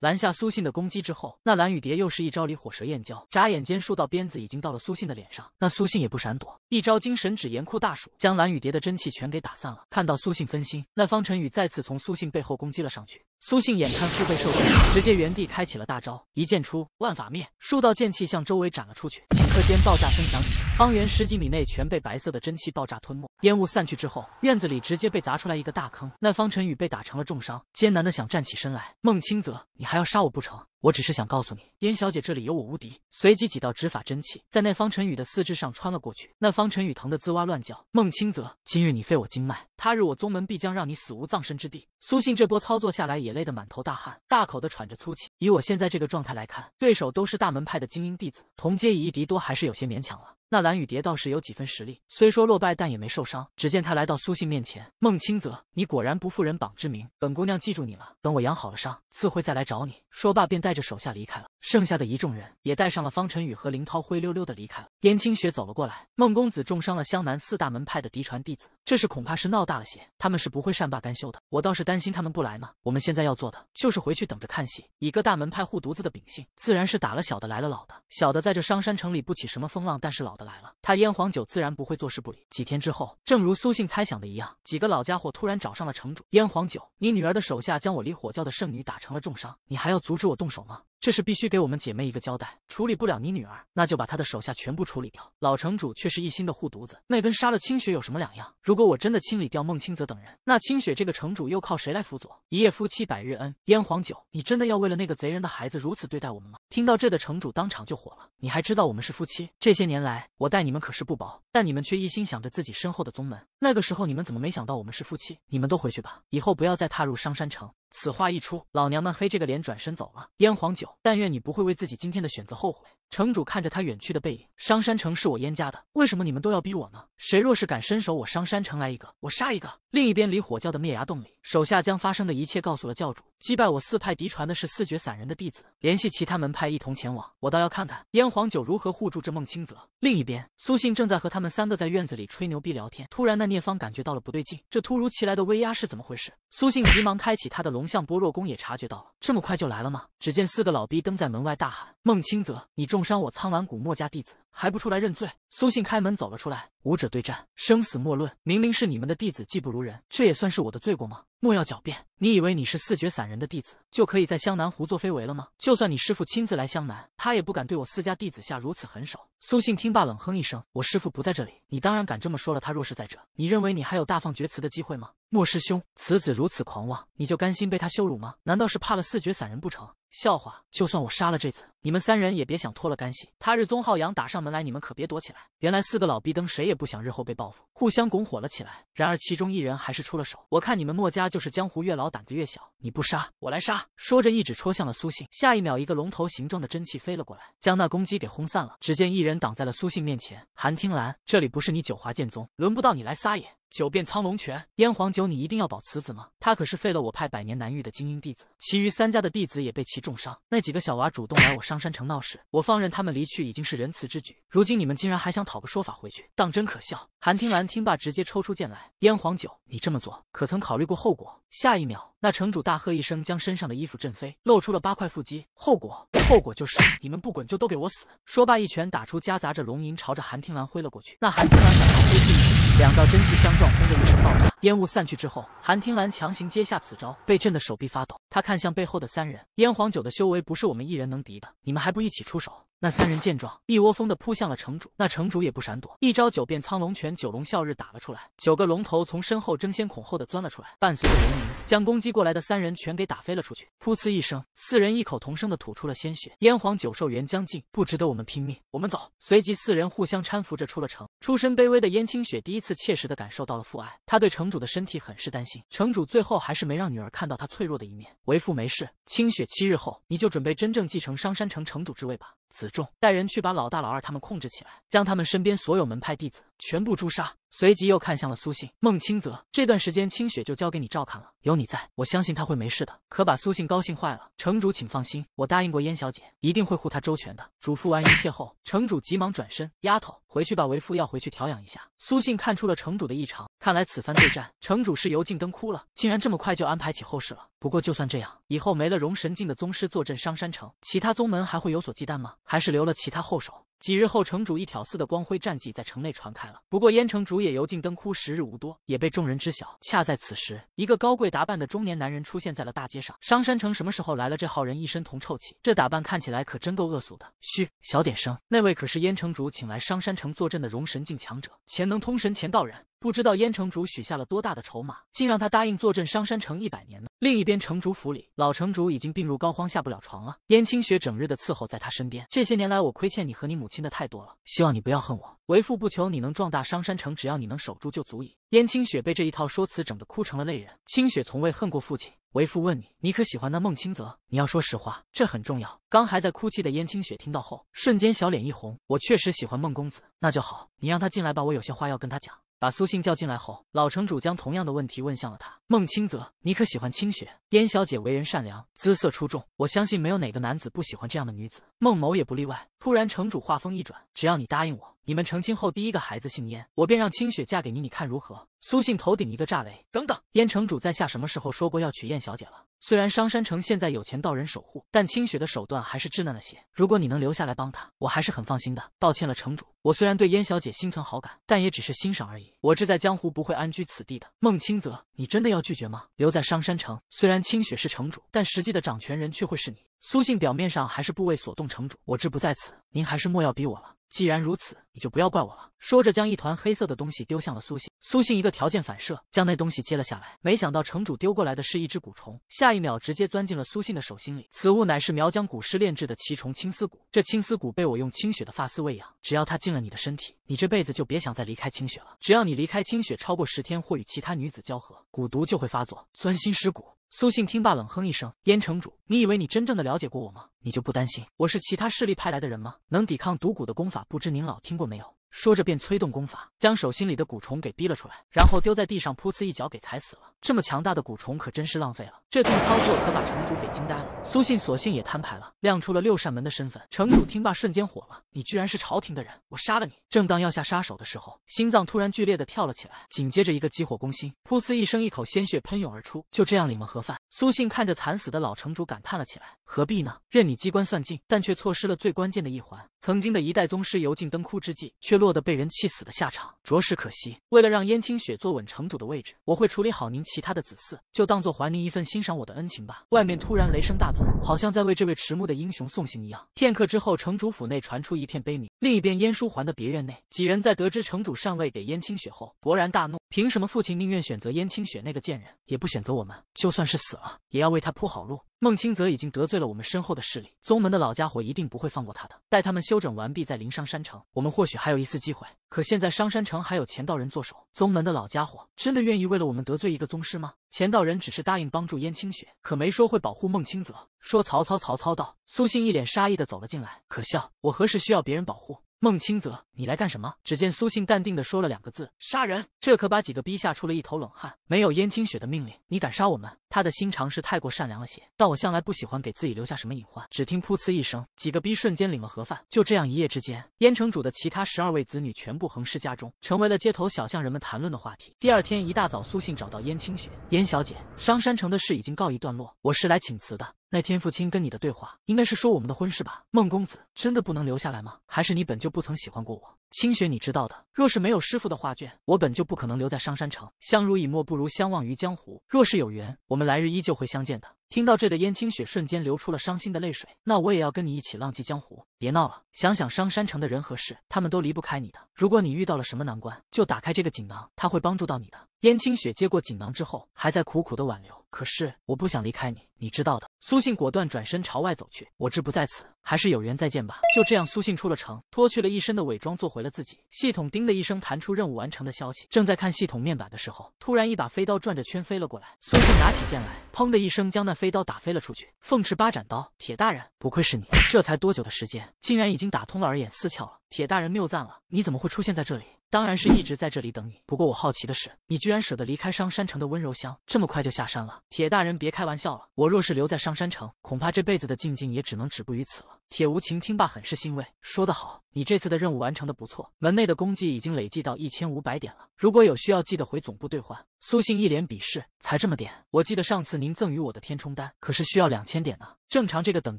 拦下苏信的攻击之后，那蓝雨蝶又是一招离火蛇焰蛟，眨眼间，数道鞭子已经到了苏信的脸上。那苏信也不闪躲，一招精神指炎酷大暑，将蓝雨蝶的真气全给打散了。看到苏信分心，那方辰宇再次从苏信背后攻击了上去。苏信眼看父辈受敌，直接原地开启了大招，一剑出，万法灭，数道剑气向周围斩了出去，顷刻间爆炸声响起，方圆十几米内全被白色的真气爆炸吞没。烟雾散去之后，院子里直接被砸出来一个大坑。那方晨宇被打成了重伤，艰难的想站起身来。孟清泽，你还要杀我不成？我只是想告诉你，燕小姐这里有我无敌。随即几道执法真气在那方晨宇的四肢上穿了过去，那方晨宇疼的滋哇乱叫。孟清泽，今日你废我经脉，他日我宗门必将让你死无葬身之地。苏信这波操作下来也。累得满头大汗，大口的喘着粗气。以我现在这个状态来看，对手都是大门派的精英弟子，同阶以一敌多还是有些勉强了。那蓝雨蝶倒是有几分实力，虽说落败，但也没受伤。只见他来到苏信面前：“孟清泽，你果然不负人榜之名，本姑娘记住你了。等我养好了伤，自会再来找你。”说罢便带着手下离开了。剩下的一众人也带上了方晨宇和林涛，灰溜溜的离开了。燕青雪走了过来：“孟公子重伤了湘南四大门派的嫡传弟子，这事恐怕是闹大了些。他们是不会善罢甘休的。我倒是担心他们不来呢。我们现在要做的就是回去等着看戏。以各大门派护犊子的秉性，自然是打了小的来了老的。小的在这商山城里不起什么风浪，但是老……”的来了，他燕皇九自然不会坐视不理。几天之后，正如苏信猜想的一样，几个老家伙突然找上了城主燕皇九。你女儿的手下将我离火教的圣女打成了重伤，你还要阻止我动手吗？这是必须给我们姐妹一个交代，处理不了你女儿，那就把他的手下全部处理掉。老城主却是一心的护犊子，那跟杀了清雪有什么两样？如果我真的清理掉孟清泽等人，那清雪这个城主又靠谁来辅佐？一夜夫妻百日恩，燕黄酒，你真的要为了那个贼人的孩子如此对待我们吗？听到这的城主当场就火了，你还知道我们是夫妻？这些年来我待你们可是不薄，但你们却一心想着自己身后的宗门。那个时候你们怎么没想到我们是夫妻？你们都回去吧，以后不要再踏入商山城。此话一出，老娘们黑着个脸，转身走了。燕黄九，但愿你不会为自己今天的选择后悔。城主看着他远去的背影，商山城是我燕家的，为什么你们都要逼我呢？谁若是敢伸手，我商山城来一个，我杀一个。另一边，离火教的灭崖洞里，手下将发生的一切告诉了教主。击败我四派嫡传的是四绝散人的弟子，联系其他门派一同前往。我倒要看看燕皇九如何护住这孟清泽。另一边，苏信正在和他们三个在院子里吹牛逼聊天，突然那聂方感觉到了不对劲，这突如其来的威压是怎么回事？苏信急忙开启他的龙象般若功，也察觉到了。这么快就来了吗？只见四个老逼登在门外大喊：“孟清泽，你中！”伤我苍兰谷墨家弟子。还不出来认罪！苏信开门走了出来。武者对战，生死莫论。明明是你们的弟子技不如人，这也算是我的罪过吗？莫要狡辩！你以为你是四绝散人的弟子，就可以在湘南胡作非为了吗？就算你师父亲自来湘南，他也不敢对我四家弟子下如此狠手。苏信听罢，冷哼一声：“我师父不在这里，你当然敢这么说了。他若是在这，你认为你还有大放厥词的机会吗？”莫师兄，此子如此狂妄，你就甘心被他羞辱吗？难道是怕了四绝散人不成？笑话！就算我杀了这子，你们三人也别想脱了干系。他日宗浩洋打上。们来，你们可别躲起来。原来四个老逼灯谁也不想日后被报复，互相拱火了起来。然而其中一人还是出了手。我看你们墨家就是江湖越老胆子越小，你不杀我来杀。说着一指戳向了苏信，下一秒一个龙头形状的真气飞了过来，将那攻击给轰散了。只见一人挡在了苏信面前，韩听澜，这里不是你九华剑宗，轮不到你来撒野。九变苍龙拳，燕皇九，你一定要保此子吗？他可是废了我派百年难遇的精英弟子，其余三家的弟子也被其重伤。那几个小娃主动来我商山城闹事，我放任他们离去已经是仁慈之举。如今你们竟然还想讨个说法回去，当真可笑！韩听兰听罢，直接抽出剑来。燕皇九，你这么做，可曾考虑过后果？下一秒，那城主大喝一声，将身上的衣服震飞，露出了八块腹肌。后果，后果就是你们不滚就都给我死！说罢，一拳打出，夹杂着龙吟，朝着韩听兰挥了过去。那韩听兰感到呼吸。两道真气相撞，轰的一声爆炸，烟雾散去之后，韩听澜强行接下此招，被震得手臂发抖。他看向背后的三人，燕黄九的修为不是我们一人能敌的，你们还不一起出手？那三人见状，一窝蜂的扑向了城主。那城主也不闪躲，一招九变苍龙拳，九龙啸日打了出来。九个龙头从身后争先恐后的钻了出来，伴随着龙吟，将攻击过来的三人全给打飞了出去。噗呲一声，四人异口同声的吐出了鲜血。燕皇九兽元将近，不值得我们拼命，我们走。随即四人互相搀扶着出了城。出身卑微的燕青雪第一次切实的感受到了父爱。他对城主的身体很是担心。城主最后还是没让女儿看到他脆弱的一面。为父没事，青雪七日后你就准备真正继承商山城城主之位吧。子仲，带人去把老大、老二他们控制起来，将他们身边所有门派弟子全部诛杀。随即又看向了苏信，孟清泽这段时间清雪就交给你照看了，有你在，我相信他会没事的。可把苏信高兴坏了，城主请放心，我答应过燕小姐，一定会护她周全的。嘱咐完一切后，城主急忙转身，丫头回去吧，为父要回去调养一下。苏信看出了城主的异常，看来此番对战，城主是油尽灯枯了，竟然这么快就安排起后事了。不过就算这样，以后没了融神境的宗师坐镇商山城，其他宗门还会有所忌惮吗？还是留了其他后手？几日后，城主一挑四的光辉战绩在城内传开了。不过燕城主也油尽灯枯，时日无多，也被众人知晓。恰在此时，一个高贵打扮的中年男人出现在了大街上。商山城什么时候来了这号人？一身铜臭气，这打扮看起来可真够恶俗的。嘘，小点声。那位可是燕城主请来商山城坐镇的融神境强者，钱能通神钱道人。不知道燕城主许下了多大的筹码，竟让他答应坐镇商山城一百年呢？另一边，城主府里，老城主已经病入膏肓，下不了床了。燕青雪整日的伺候在他身边。这些年来，我亏欠你和你母亲的太多了，希望你不要恨我。为父不求你能壮大商山城，只要你能守住就足矣。燕青雪被这一套说辞整得哭成了泪人。青雪从未恨过父亲。为父问你，你可喜欢那孟清泽？你要说实话，这很重要。刚还在哭泣的燕青雪听到后，瞬间小脸一红。我确实喜欢孟公子，那就好。你让他进来吧，我有些话要跟他讲。把苏信叫进来后，老城主将同样的问题问向了他：“孟清泽，你可喜欢清雪燕小姐？为人善良，姿色出众，我相信没有哪个男子不喜欢这样的女子，孟某也不例外。”突然，城主话锋一转：“只要你答应我，你们成亲后第一个孩子姓燕，我便让清雪嫁给你，你看如何？”苏信头顶一个炸雷：“等等，燕城主在下什么时候说过要娶燕小姐了？虽然商山城现在有钱道人守护，但清雪的手段还是稚嫩了些。如果你能留下来帮她，我还是很放心的。抱歉了，城主，我虽然对燕小姐心存好感，但也只是欣赏而已。我志在江湖，不会安居此地的。孟清泽，你真的要拒绝吗？留在商山城，虽然清雪是城主，但实际的掌权人却会是你。”苏信表面上还是不为所动，城主，我志不在此，您还是莫要逼我了。既然如此，你就不要怪我了。说着，将一团黑色的东西丢向了苏信。苏信一个条件反射，将那东西接了下来。没想到城主丢过来的是一只蛊虫，下一秒直接钻进了苏信的手心里。此物乃是苗疆蛊师炼制的奇虫青丝蛊。这青丝蛊被我用清雪的发丝喂养，只要它进了你的身体，你这辈子就别想再离开清雪了。只要你离开清雪超过十天，或与其他女子交合，蛊毒就会发作，钻心蚀骨。苏信听罢，冷哼一声：“燕城主，你以为你真正的了解过我吗？你就不担心我是其他势力派来的人吗？能抵抗毒蛊的功法，不知您老听过没有？”说着便催动功法，将手心里的蛊虫给逼了出来，然后丢在地上，噗呲一脚给踩死了。这么强大的蛊虫可真是浪费了，这顿操作可把城主给惊呆了。苏信索性也摊牌了，亮出了六扇门的身份。城主听罢，瞬间火了：“你居然是朝廷的人，我杀了你！”正当要下杀手的时候，心脏突然剧烈的跳了起来，紧接着一个急火攻心，噗呲一声，一口鲜血喷涌而出，就这样领了盒饭。苏信看着惨死的老城主，感叹了起来：“何必呢？任你机关算尽，但却错失了最关键的一环。曾经的一代宗师油尽灯枯之际，却落得被人气死的下场，着实可惜。为了让燕青雪坐稳城主的位置，我会处理好您。”其他的子嗣，就当做还您一份欣赏我的恩情吧。外面突然雷声大作，好像在为这位迟暮的英雄送行一样。片刻之后，城主府内传出一片悲鸣。另一边，燕书桓的别院内，几人在得知城主禅位给燕青雪后，勃然大怒：凭什么父亲宁愿选择燕青雪那个贱人，也不选择我们？就算是死了，也要为他铺好路。孟清泽已经得罪了我们身后的势力，宗门的老家伙一定不会放过他的。待他们休整完毕，再临商山城，我们或许还有一丝机会。可现在商山城还有钱道人坐守，宗门的老家伙真的愿意为了我们得罪一个宗师吗？钱道人只是答应帮助燕青雪，可没说会保护孟清泽。说曹操，曹操到。苏信一脸杀意的走了进来。可笑，我何时需要别人保护？孟清泽。你来干什么？只见苏信淡定地说了两个字：杀人。这可把几个逼吓出了一头冷汗。没有燕青雪的命令，你敢杀我们？他的心肠是太过善良了些，但我向来不喜欢给自己留下什么隐患。只听扑哧一声，几个逼瞬间领了盒饭。就这样一夜之间，燕城主的其他十二位子女全部横尸家中，成为了街头小巷人们谈论的话题。第二天一大早，苏信找到燕青雪，燕小姐，商山城的事已经告一段落，我是来请辞的。那天父亲跟你的对话，应该是说我们的婚事吧？孟公子真的不能留下来吗？还是你本就不曾喜欢过我？清雪，你知道的，若是没有师父的画卷，我本就不可能留在商山城。相濡以沫，不如相忘于江湖。若是有缘，我们来日依旧会相见的。听到这的燕青雪瞬间流出了伤心的泪水。那我也要跟你一起浪迹江湖。别闹了，想想商山城的人和事，他们都离不开你的。如果你遇到了什么难关，就打开这个锦囊，他会帮助到你的。燕青雪接过锦囊之后，还在苦苦的挽留。可是我不想离开你，你知道的。苏信果断转身朝外走去。我志不在此，还是有缘再见吧。就这样，苏信出了城，脱去了一身的伪装，做回了自己。系统叮的一声弹出任务完成的消息。正在看系统面板的时候，突然一把飞刀转着圈飞了过来。苏信拿起剑来，砰的一声将那飞。飞刀打飞了出去。凤翅八斩刀，铁大人，不愧是你，这才多久的时间，竟然已经打通了耳眼四窍了。铁大人谬赞了。你怎么会出现在这里？当然是一直在这里等你。不过我好奇的是，你居然舍得离开商山城的温柔乡，这么快就下山了？铁大人别开玩笑了，我若是留在商山城，恐怕这辈子的静静也只能止步于此了。铁无情听罢很是欣慰，说得好，你这次的任务完成的不错，门内的功绩已经累计到一千五百点了。如果有需要，记得回总部兑换。苏信一脸鄙视，才这么点？我记得上次您赠予我的填充单可是需要两千点呢。正常这个等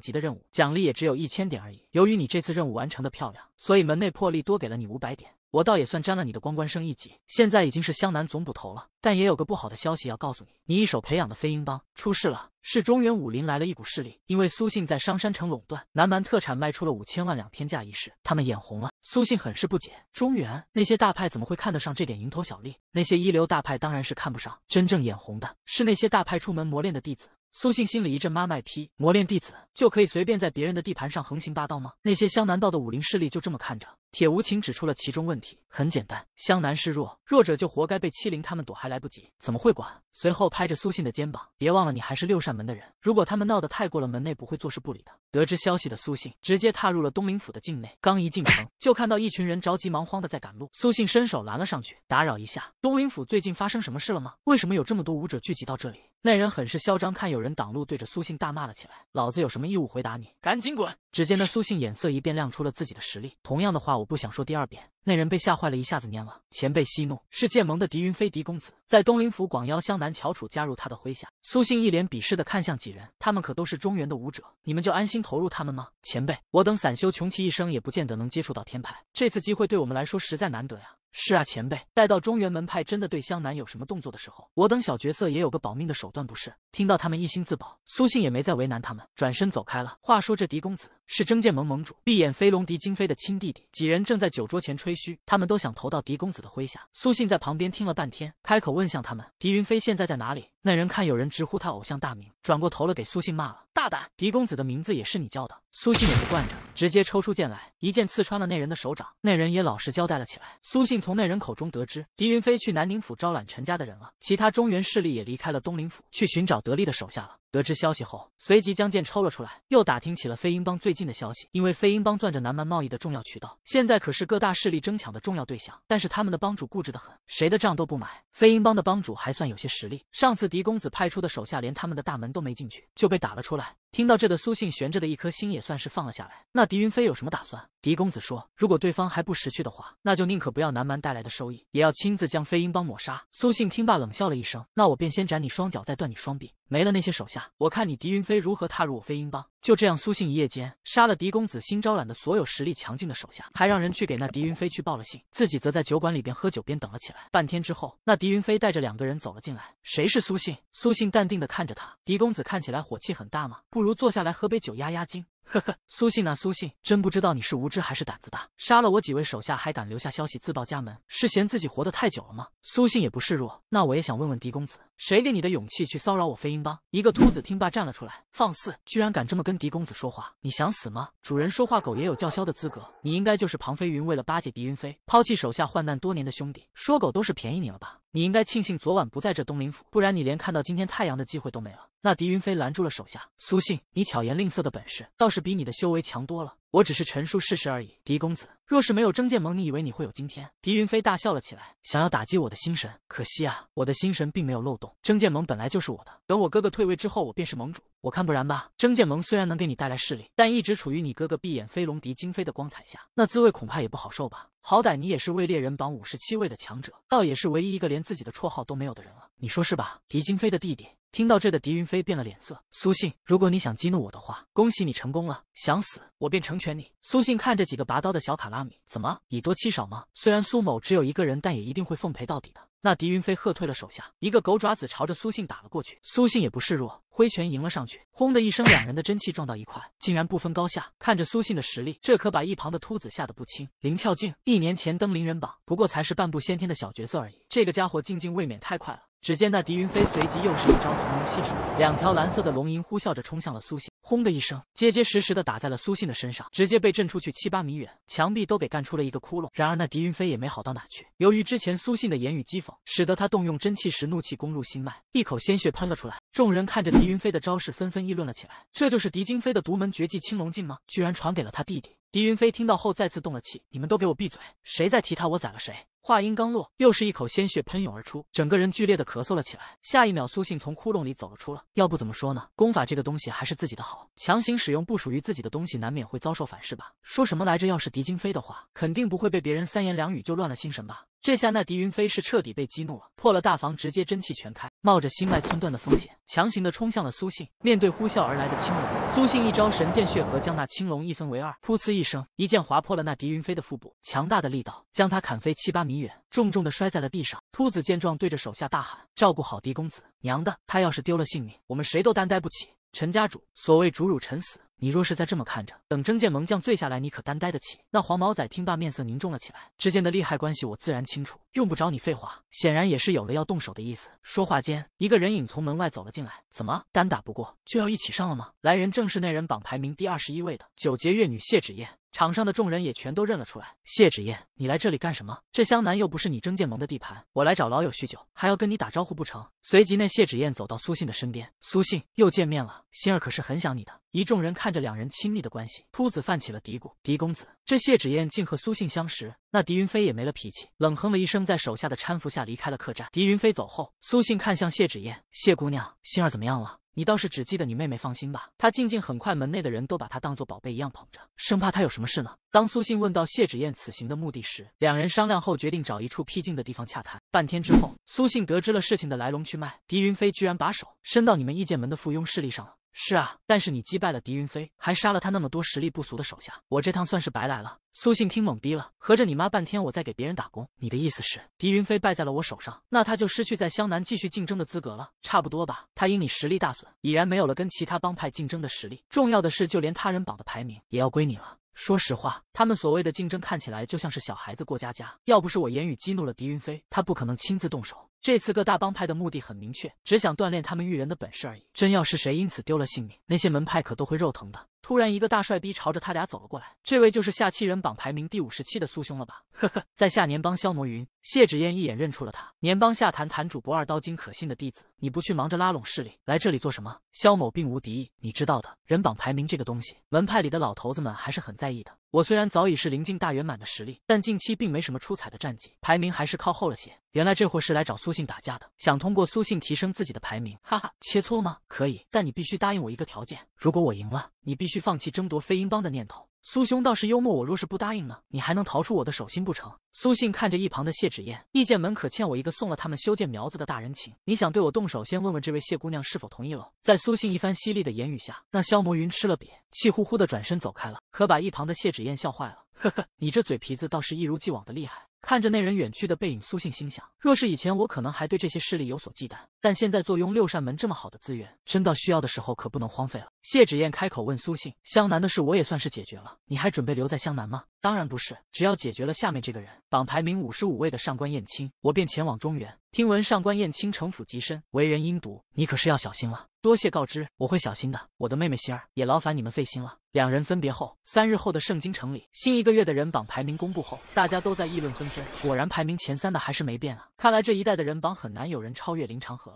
级的任务奖励也只有一千点而已。由于你这次任务完成的漂亮，所以门内破例多给了你五百点。我倒也算沾了你的光，官升一级，现在已经是湘南总捕头了。但也有个不好的消息要告诉你，你一手培养的飞鹰帮出事了，是中原武林来了一股势力，因为苏信在商山城垄断南蛮特产，卖出了五千万两天价一事，他们眼红了。苏信很是不解，中原那些大派怎么会看得上这点蝇头小利？那些一流大派当然是看不上，真正眼红的是那些大派出门磨练的弟子。苏信心里一阵妈卖批，磨练弟子就可以随便在别人的地盘上横行霸道吗？那些湘南道的武林势力就这么看着？铁无情指出了其中问题，很简单，湘南示弱，弱者就活该被欺凌，他们躲还来不及，怎么会管？随后拍着苏信的肩膀，别忘了你还是六扇门的人，如果他们闹得太过了，门内不会坐视不理的。得知消息的苏信直接踏入了东林府的境内，刚一进城，就看到一群人着急忙慌的在赶路，苏信伸手拦了上去，打扰一下，东林府最近发生什么事了吗？为什么有这么多武者聚集到这里？那人很是嚣张，看有人挡路，对着苏信大骂了起来，老子有什么义务回答你？赶紧滚！只见那苏信眼色一变，亮出了自己的实力。同样的话，我不想说第二遍。那人被吓坏了一下子，蔫了。前辈息怒，是剑盟的狄云飞狄公子，在东林府广邀湘南翘楚加入他的麾下。苏信一脸鄙视的看向几人，他们可都是中原的武者，你们就安心投入他们吗？前辈，我等散修穷其一生也不见得能接触到天派，这次机会对我们来说实在难得呀。是啊，前辈，待到中原门派真的对湘南有什么动作的时候，我等小角色也有个保命的手段不是？听到他们一心自保，苏信也没再为难他们，转身走开了。话说这狄公子。是征剑盟盟主，闭眼飞龙狄金飞的亲弟弟。几人正在酒桌前吹嘘，他们都想投到狄公子的麾下。苏信在旁边听了半天，开口问向他们：“狄云飞现在在哪里？”那人看有人直呼他偶像大名，转过头了给苏信骂了：“大胆！狄公子的名字也是你叫的。”苏信也不惯着，直接抽出剑来，一剑刺穿了那人的手掌。那人也老实交代了起来。苏信从那人口中得知，狄云飞去南宁府招揽陈家的人了，其他中原势力也离开了东林府，去寻找得力的手下了。得知消息后，随即将剑抽了出来，又打听起了飞鹰帮最近的消息。因为飞鹰帮攥着南蛮贸易的重要渠道，现在可是各大势力争抢的重要对象。但是他们的帮主固执的很，谁的账都不买。飞鹰帮的帮主还算有些实力，上次狄公子派出的手下连他们的大门都没进去就被打了出来。听到这的苏信悬着的一颗心也算是放了下来。那狄云飞有什么打算？狄公子说，如果对方还不识趣的话，那就宁可不要南蛮带来的收益，也要亲自将飞鹰帮抹杀。苏信听罢冷笑了一声：“那我便先斩你双脚，再断你双臂。”没了那些手下，我看你狄云飞如何踏入我飞鹰帮。就这样，苏信一夜间杀了狄公子新招揽的所有实力强劲的手下，还让人去给那狄云飞去报了信，自己则在酒馆里边喝酒边等了起来。半天之后，那狄云飞带着两个人走了进来。谁是苏信？苏信淡定的看着他。狄公子看起来火气很大吗？不如坐下来喝杯酒压压惊。呵呵，苏信啊苏信，真不知道你是无知还是胆子大，杀了我几位手下还敢留下消息自报家门，是嫌自己活得太久了吗？苏信也不示弱，那我也想问问狄公子，谁给你的勇气去骚扰我飞鹰帮？一个秃子听罢站了出来，放肆，居然敢这么跟狄公子说话，你想死吗？主人说话狗也有叫嚣的资格，你应该就是庞飞云，为了巴结狄云飞，抛弃手下患难多年的兄弟，说狗都是便宜你了吧？你应该庆幸昨晚不在这东林府，不然你连看到今天太阳的机会都没了。那狄云飞拦住了手下苏信，你巧言令色的本事倒是比你的修为强多了。我只是陈述事实而已，狄公子，若是没有征剑盟，你以为你会有今天？狄云飞大笑了起来，想要打击我的心神，可惜啊，我的心神并没有漏洞。征剑盟本来就是我的，等我哥哥退位之后，我便是盟主。我看不然吧？征剑盟虽然能给你带来势力，但一直处于你哥哥闭眼飞龙狄京飞的光彩下，那滋味恐怕也不好受吧。好歹你也是位猎人榜五十七位的强者，倒也是唯一一个连自己的绰号都没有的人了，你说是吧？狄金飞的弟弟听到这的狄云飞变了脸色。苏信，如果你想激怒我的话，恭喜你成功了，想死我便成全你。苏信看着几个拔刀的小卡拉米，怎么以多欺少吗？虽然苏某只有一个人，但也一定会奉陪到底的。那狄云飞喝退了手下，一个狗爪子朝着苏信打了过去。苏信也不示弱。挥拳迎了上去，轰的一声，两人的真气撞到一块，竟然不分高下。看着苏信的实力，这可把一旁的秃子吓得不轻。灵窍静一年前登灵人榜，不过才是半步先天的小角色而已。这个家伙进境未免太快了。只见那狄云飞随即又是一招腾云戏水，两条蓝色的龙吟呼啸着冲向了苏信。轰的一声，结结实实的打在了苏信的身上，直接被震出去七八米远，墙壁都给干出了一个窟窿。然而那狄云飞也没好到哪去，由于之前苏信的言语讥讽，使得他动用真气时怒气攻入心脉，一口鲜血喷了出来。众人看着狄云飞的招式，纷纷议论了起来：这就是狄金飞的独门绝技青龙镜吗？居然传给了他弟弟！狄云飞听到后再次动了气：“你们都给我闭嘴，谁再提他，我宰了谁！”话音刚落，又是一口鲜血喷涌而出，整个人剧烈的咳嗽了起来。下一秒，苏信从窟窿里走了出来。要不怎么说呢，功法这个东西还是自己的好。强行使用不属于自己的东西，难免会遭受反噬吧。说什么来着？要是狄京飞的话，肯定不会被别人三言两语就乱了心神吧。这下那狄云飞是彻底被激怒了，破了大防，直接真气全开，冒着心脉寸断的风险，强行的冲向了苏信。面对呼啸而来的青龙，苏信一招神剑血河将那青龙一分为二，噗呲一声，一剑划破了那狄云飞的腹部，强大的力道将他砍飞七八米远，重重的摔在了地上。秃子见状，对着手下大喊：“照顾好狄公子！娘的，他要是丢了性命，我们谁都担待不起。”陈家主，所谓主辱臣死，你若是再这么看着，等征剑盟将醉下来，你可担待得起？那黄毛仔听罢，面色凝重了起来。之间的利害关系我自然清楚，用不着你废话。显然也是有了要动手的意思。说话间，一个人影从门外走了进来。怎么单打不过，就要一起上了吗？来人正是那人榜排名第二十一位的九节月女谢芷燕。场上的众人也全都认了出来。谢芷燕，你来这里干什么？这湘南又不是你征剑盟的地盘，我来找老友叙旧，还要跟你打招呼不成？随即，那谢芷燕走到苏信的身边。苏信，又见面了。心儿可是很想你的。一众人看着两人亲密的关系，秃子泛起了嘀咕。狄公子，这谢芷燕竟和苏信相识。那狄云飞也没了脾气，冷哼了一声，在手下的搀扶下离开了客栈。狄云飞走后，苏信看向谢芷燕。谢姑娘，心儿怎么样了？你倒是只记得你妹妹，放心吧。他静静，很快门内的人都把他当做宝贝一样捧着，生怕他有什么事呢。当苏信问到谢芷燕此行的目的时，两人商量后决定找一处僻静的地方洽谈。半天之后，苏信得知了事情的来龙去脉，狄云飞居然把手伸到你们异剑门的附庸势力上了。是啊，但是你击败了狄云飞，还杀了他那么多实力不俗的手下，我这趟算是白来了。苏信听懵逼了，合着你妈半天我在给别人打工？你的意思是，狄云飞败在了我手上，那他就失去在湘南继续竞争的资格了？差不多吧，他因你实力大损，已然没有了跟其他帮派竞争的实力。重要的是，就连他人榜的排名也要归你了。说实话，他们所谓的竞争看起来就像是小孩子过家家。要不是我言语激怒了狄云飞，他不可能亲自动手。这次各大帮派的目的很明确，只想锻炼他们育人的本事而已。真要是谁因此丢了性命，那些门派可都会肉疼的。突然，一个大帅逼朝着他俩走了过来。这位就是下七人榜排名第五十七的苏兄了吧？呵呵，在下年帮萧摩云、谢芷燕一眼认出了他，年帮下坛坛主不二刀金可信的弟子。你不去忙着拉拢势力，来这里做什么？萧某并无敌意，你知道的，人榜排名这个东西，门派里的老头子们还是很在意的。我虽然早已是临近大圆满的实力，但近期并没什么出彩的战绩，排名还是靠后了些。原来这货是来找苏信打架的，想通过苏信提升自己的排名。哈哈，切磋吗？可以，但你必须答应我一个条件：如果我赢了，你必须放弃争夺飞鹰帮的念头。苏兄倒是幽默，我若是不答应呢，你还能逃出我的手心不成？苏信看着一旁的谢芷燕，易剑门可欠我一个送了他们修建苗子的大人情，你想对我动手，先问问这位谢姑娘是否同意喽。在苏信一番犀利的言语下，那萧魔云吃了瘪，气呼呼的转身走开了，可把一旁的谢芷燕笑坏了。呵呵，你这嘴皮子倒是一如既往的厉害。看着那人远去的背影，苏信心想，若是以前，我可能还对这些势力有所忌惮。但现在坐拥六扇门这么好的资源，真到需要的时候可不能荒废了。谢芷燕开口问苏信：“湘南的事我也算是解决了，你还准备留在湘南吗？”“当然不是，只要解决了下面这个人榜排名五十五位的上官燕青，我便前往中原。听闻上官燕青城府极深，为人阴毒，你可是要小心了。”“多谢告知，我会小心的。我的妹妹心儿也劳烦你们费心了。”两人分别后，三日后的圣京城里，新一个月的人榜排名公布后，大家都在议论纷纷。果然排名前三的还是没变啊，看来这一代的人榜很难有人超越林长河。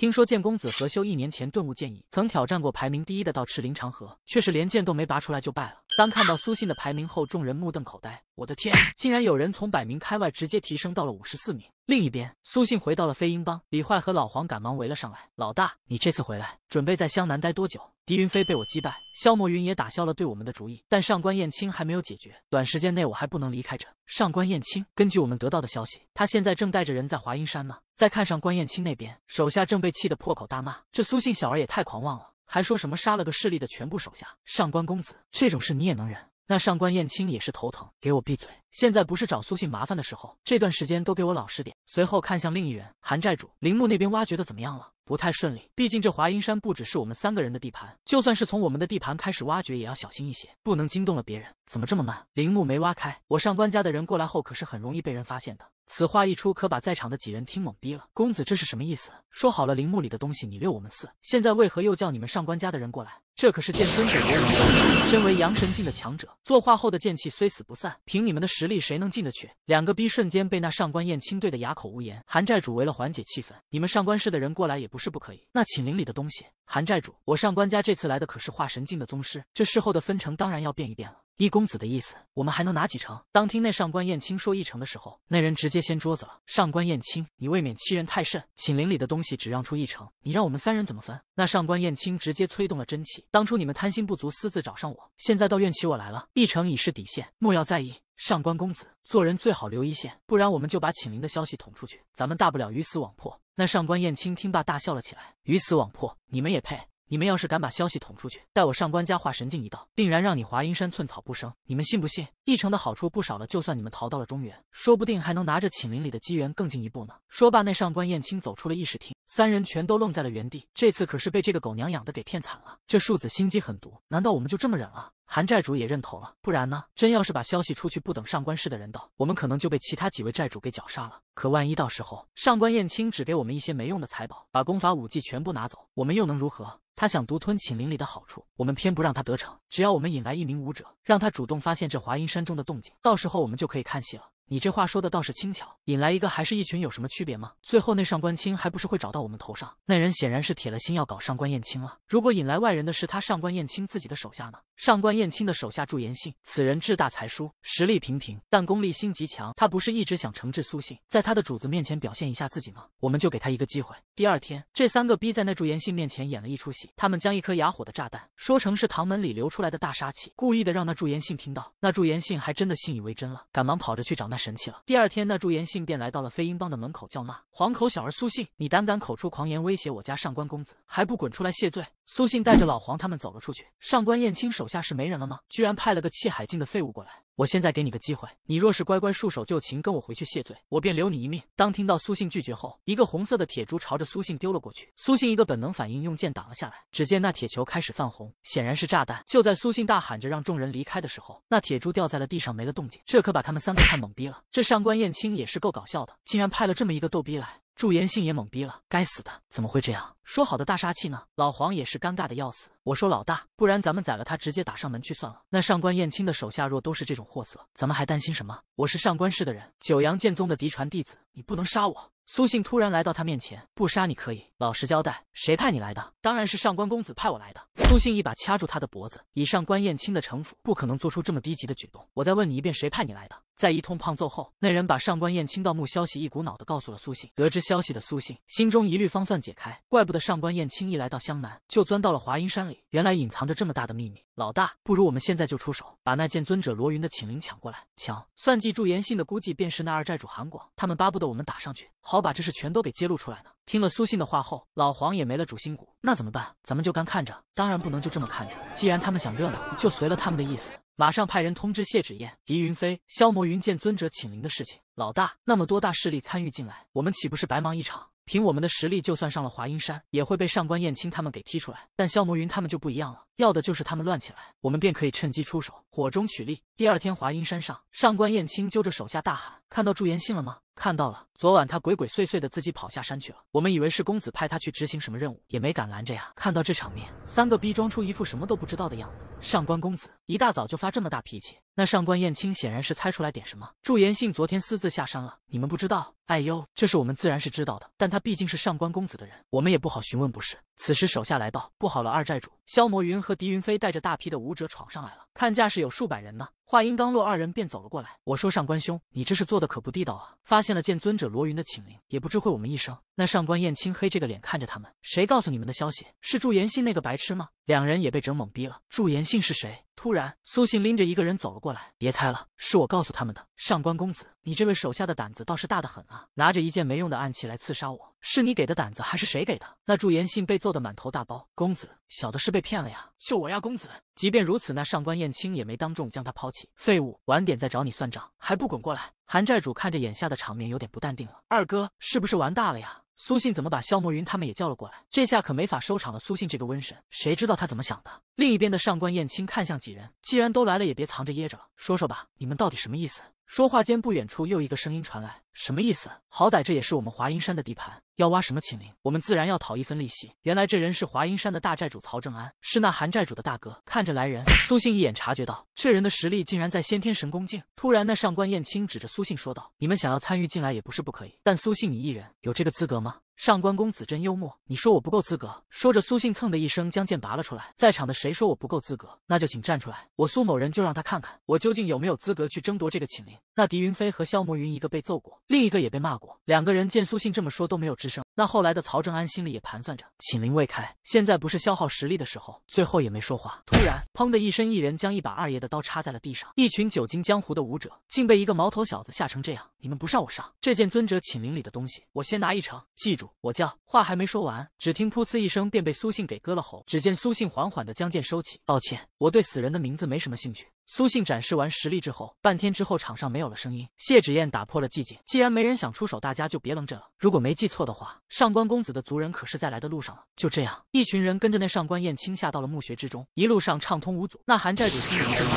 听说剑公子何修一年前顿悟剑意，曾挑战过排名第一的道赤林长河，却是连剑都没拔出来就败了。当看到苏信的排名后，众人目瞪口呆。我的天，竟然有人从百名开外直接提升到了五十四名。另一边，苏信回到了飞鹰帮，李坏和老黄赶忙围了上来。老大，你这次回来准备在湘南待多久？狄云飞被我击败，萧墨云也打消了对我们的主意，但上官燕青还没有解决，短时间内我还不能离开这。上官燕青，根据我们得到的消息，他现在正带着人在华阴山呢。再看上官燕青那边，手下正被。气得破口大骂，这苏姓小儿也太狂妄了，还说什么杀了个势力的全部手下。上官公子，这种事你也能忍？那上官燕青也是头疼，给我闭嘴！现在不是找苏信麻烦的时候，这段时间都给我老实点。随后看向另一人，韩寨主，陵墓那边挖掘的怎么样了？不太顺利，毕竟这华阴山不只是我们三个人的地盘，就算是从我们的地盘开始挖掘，也要小心一些，不能惊动了别人。怎么这么慢？陵墓没挖开，我上官家的人过来后，可是很容易被人发现的。此话一出，可把在场的几人听懵逼了。公子这是什么意思？说好了，陵墓里的东西你六我们四，现在为何又叫你们上官家的人过来？这可是剑尊本人，身为阳神境的强者，作化后的剑气虽死不散，凭你们的实力，谁能进得去？两个逼瞬间被那上官燕青怼的哑口无言。韩寨主为了缓解气氛，你们上官氏的人过来也不是不可以。那寝灵里的东西，韩寨主，我上官家这次来的可是化神境的宗师，这事后的分成当然要变一变了。一公子的意思，我们还能拿几成？当听那上官燕青说一成的时候，那人直接掀桌子了。上官燕青，你未免欺人太甚！请灵里的东西只让出一成，你让我们三人怎么分？那上官燕青直接催动了真气。当初你们贪心不足，私自找上我，现在倒怨起我来了。一成已是底线，莫要在意。上官公子，做人最好留一线，不然我们就把请灵的消息捅出去，咱们大不了鱼死网破。那上官燕青听罢，大笑了起来。鱼死网破，你们也配！你们要是敢把消息捅出去，待我上官家化神境一到，定然让你华阴山寸草不生。你们信不信？一城的好处不少了，就算你们逃到了中原，说不定还能拿着寝灵里的机缘更进一步呢。说罢，那上官燕青走出了议事厅，三人全都愣在了原地。这次可是被这个狗娘养的给骗惨了。这庶子心机狠毒，难道我们就这么忍了？韩寨主也认同了，不然呢？真要是把消息出去，不等上官氏的人到，我们可能就被其他几位寨主给绞杀了。可万一到时候上官燕青只给我们一些没用的财宝，把功法武技全部拿走，我们又能如何？他想独吞寝灵里的好处，我们偏不让他得逞。只要我们引来一名武者，让他主动发现这华阴山中的动静，到时候我们就可以看戏了。你这话说的倒是轻巧，引来一个还是一群有什么区别吗？最后那上官清还不是会找到我们头上？那人显然是铁了心要搞上官燕青了。如果引来外人的是他，上官燕青自己的手下呢？上官燕青的手下祝延信，此人志大才疏，实力平平，但功利心极强。他不是一直想惩治苏信，在他的主子面前表现一下自己吗？我们就给他一个机会。第二天，这三个逼在那祝延信面前演了一出戏，他们将一颗哑火的炸弹说成是唐门里流出来的大杀器，故意的让那祝延信听到。那祝延信还真的信以为真了，赶忙跑着去找那。神气了！第二天，那朱颜信便来到了飞鹰帮的门口叫骂：“黄口小儿苏信，你胆敢口出狂言，威胁我家上官公子，还不滚出来谢罪？”苏信带着老黄他们走了出去。上官燕青手下是没人了吗？居然派了个气海境的废物过来。我现在给你个机会，你若是乖乖束手就擒，跟我回去谢罪，我便留你一命。当听到苏信拒绝后，一个红色的铁珠朝着苏信丢了过去。苏信一个本能反应，用剑挡了下来。只见那铁球开始泛红，显然是炸弹。就在苏信大喊着让众人离开的时候，那铁珠掉在了地上，没了动静。这可把他们三个看懵逼了。这上官燕青也是够搞笑的，竟然派了这么一个逗逼来。祝延信也懵逼了，该死的，怎么会这样？说好的大杀器呢？老黄也是尴尬的要死。我说老大，不然咱们宰了他，直接打上门去算了。那上官燕青的手下若都是这种货色，咱们还担心什么？我是上官氏的人，九阳剑宗的嫡传弟子，你不能杀我。苏信突然来到他面前，不杀你可以，老实交代，谁派你来的？当然是上官公子派我来的。苏信一把掐住他的脖子，以上官燕青的城府，不可能做出这么低级的举动。我再问你一遍，谁派你来的？在一通胖揍后，那人把上官燕青盗墓消息一股脑的告诉了苏信。得知消息的苏信心中疑虑方算解开，怪不得上官燕青一来到湘南，就钻到了华阴山里，原来隐藏着这么大的秘密。老大，不如我们现在就出手，把那剑尊者罗云的寝灵抢过来。抢算计祝延信的估计便是那二寨主韩广，他们巴不得我们打上去，好把这事全都给揭露出来呢。听了苏信的话后，老黄也没了主心骨，那怎么办？咱们就干看着？当然不能就这么看着，既然他们想热闹，就随了他们的意思。马上派人通知谢芷燕、狄云飞、萧魔云见尊者请灵的事情。老大，那么多大势力参与进来，我们岂不是白忙一场？凭我们的实力，就算上了华阴山，也会被上官燕青他们给踢出来。但萧魔云他们就不一样了。要的就是他们乱起来，我们便可以趁机出手，火中取栗。第二天，华阴山上，上官燕青揪着手下大喊：“看到祝延信了吗？”“看到了。”“昨晚他鬼鬼祟祟的自己跑下山去了，我们以为是公子派他去执行什么任务，也没敢拦着呀。”看到这场面，三个逼装出一副什么都不知道的样子。上官公子一大早就发这么大脾气，那上官燕青显然是猜出来点什么。祝延信昨天私自下山了，你们不知道？哎呦，这是我们自然是知道的，但他毕竟是上官公子的人，我们也不好询问，不是？此时手下来报：“不好了，二寨主萧魔云。”和狄云飞带着大批的武者闯上来了。看架势有数百人呢。话音刚落，二人便走了过来。我说：“上官兄，你这是做的可不地道啊！发现了见尊者罗云的请灵，也不知会我们一声。”那上官燕青黑着个脸看着他们，谁告诉你们的消息？是祝延信那个白痴吗？两人也被整懵逼了。祝延信是谁？突然，苏信拎着一个人走了过来。别猜了，是我告诉他们的。上官公子，你这位手下的胆子倒是大的很啊，拿着一件没用的暗器来刺杀我，是你给的胆子还是谁给的？那祝延信被揍得满头大包。公子，小的是被骗了呀，救我呀，公子！即便如此，那上官。燕青也没当众将他抛弃，废物，晚点再找你算账，还不滚过来！韩寨主看着眼下的场面，有点不淡定了。二哥是不是玩大了呀？苏信怎么把萧莫云他们也叫了过来？这下可没法收场了。苏信这个瘟神，谁知道他怎么想的？另一边的上官燕青看向几人，既然都来了，也别藏着掖着了，说说吧，你们到底什么意思？说话间，不远处又一个声音传来：“什么意思？好歹这也是我们华阴山的地盘，要挖什么秦陵，我们自然要讨一分利息。”原来这人是华阴山的大寨主曹正安，是那韩寨主的大哥。看着来人，苏信一眼察觉到这人的实力竟然在先天神功境。突然，那上官燕青指着苏信说道：“你们想要参与进来也不是不可以，但苏信你一人有这个资格吗？”上官公子真幽默，你说我不够资格？说着，苏信蹭的一声将剑拔了出来。在场的谁说我不够资格？那就请站出来，我苏某人就让他看看我究竟有没有资格去争夺这个秦凌。那狄云飞和萧魔云，一个被揍过，另一个也被骂过。两个人见苏信这么说，都没有吱声。那后来的曹正安心里也盘算着，寝灵未开，现在不是消耗实力的时候，最后也没说话。突然，砰的一声，一人将一把二爷的刀插在了地上。一群久经江湖的武者，竟被一个毛头小子吓成这样！你们不上，我上！这件尊者寝灵里的东西，我先拿一成。记住，我叫……话还没说完，只听噗呲一声，便被苏信给割了喉。只见苏信缓缓的将剑收起，抱歉，我对死人的名字没什么兴趣。苏信展示完实力之后，半天之后场上没有了声音。谢芷燕打破了寂静，既然没人想出手，大家就别愣着了。如果没记错的话，上官公子的族人可是在来的路上了。就这样，一群人跟着那上官燕青下到了墓穴之中，一路上畅通无阻。那韩寨主心里一暗骂：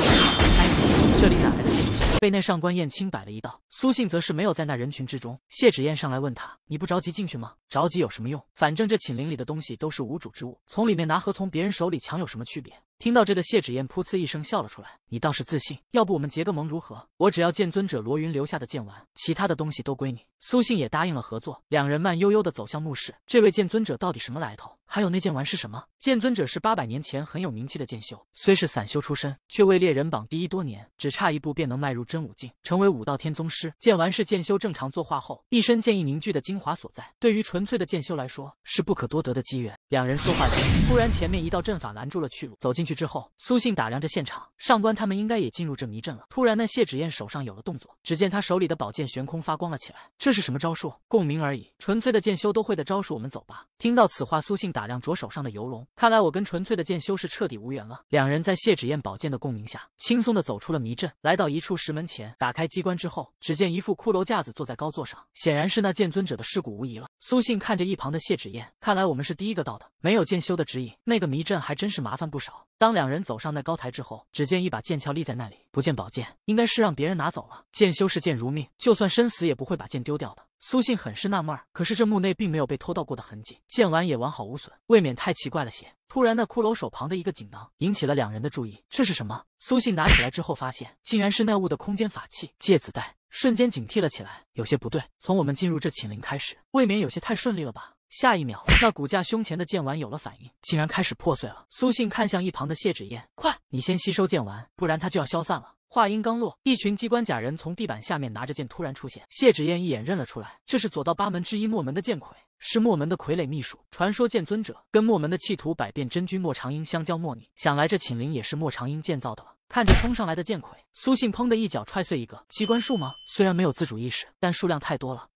该死，这里哪来的信息？被那上官燕青摆了一道。苏信则是没有在那人群之中。谢芷燕上来问他：“你不着急进去吗？着急有什么用？反正这寝陵里的东西都是无主之物，从里面拿和从别人手里抢有什么区别？”听到这的谢芷燕噗呲一声笑了出来，你倒是自信，要不我们结个盟如何？我只要剑尊者罗云留下的剑丸，其他的东西都归你。苏信也答应了合作。两人慢悠悠的走向墓室。这位剑尊者到底什么来头？还有那剑丸是什么？剑尊者是八百年前很有名气的剑修，虽是散修出身，却位列人榜第一多年，只差一步便能迈入真武境，成为武道天宗师。剑丸是剑修正常作画后，一身剑意凝聚的精华所在，对于纯粹的剑修来说是不可多得的机缘。两人说话间，突然前面一道阵法拦住了去路，走进去。之后，苏信打量着现场，上官他们应该也进入这迷阵了。突然，那谢芷燕手上有了动作，只见他手里的宝剑悬空发光了起来，这是什么招数？共鸣而已，纯粹的剑修都会的招数。我们走吧。听到此话，苏信打量着手上的游龙，看来我跟纯粹的剑修是彻底无缘了。两人在谢芷燕宝剑的共鸣下，轻松的走出了迷阵，来到一处石门前，打开机关之后，只见一副骷髅架子坐在高座上，显然是那剑尊者的尸骨无疑了。苏信看着一旁的谢芷燕，看来我们是第一个到的，没有剑修的指引，那个迷阵还真是麻烦不少。当两人走上那高台之后，只见一把剑鞘立在那里，不见宝剑，应该是让别人拿走了。剑修视剑如命，就算身死也不会把剑丢掉的。苏信很是纳闷，可是这墓内并没有被偷盗过的痕迹，剑丸也完好无损，未免太奇怪了些。突然，那骷髅手旁的一个锦囊引起了两人的注意，这是什么？苏信拿起来之后，发现竟然是那物的空间法器芥子袋，瞬间警惕了起来，有些不对。从我们进入这寝陵开始，未免有些太顺利了吧？下一秒，那骨架胸前的剑丸有了反应，竟然开始破碎了。苏信看向一旁的谢芷燕，快，你先吸收剑丸，不然它就要消散了。话音刚落，一群机关甲人从地板下面拿着剑突然出现。谢芷燕一眼认了出来，这是左道八门之一墨门的剑魁，是墨门的傀儡秘术。传说剑尊者跟墨门的弃徒百变真君莫长英相交莫逆，想来这寝灵也是莫长英建造的了。看着冲上来的剑魁，苏信砰的一脚踹碎一个机关术吗？虽然没有自主意识，但数量太多了。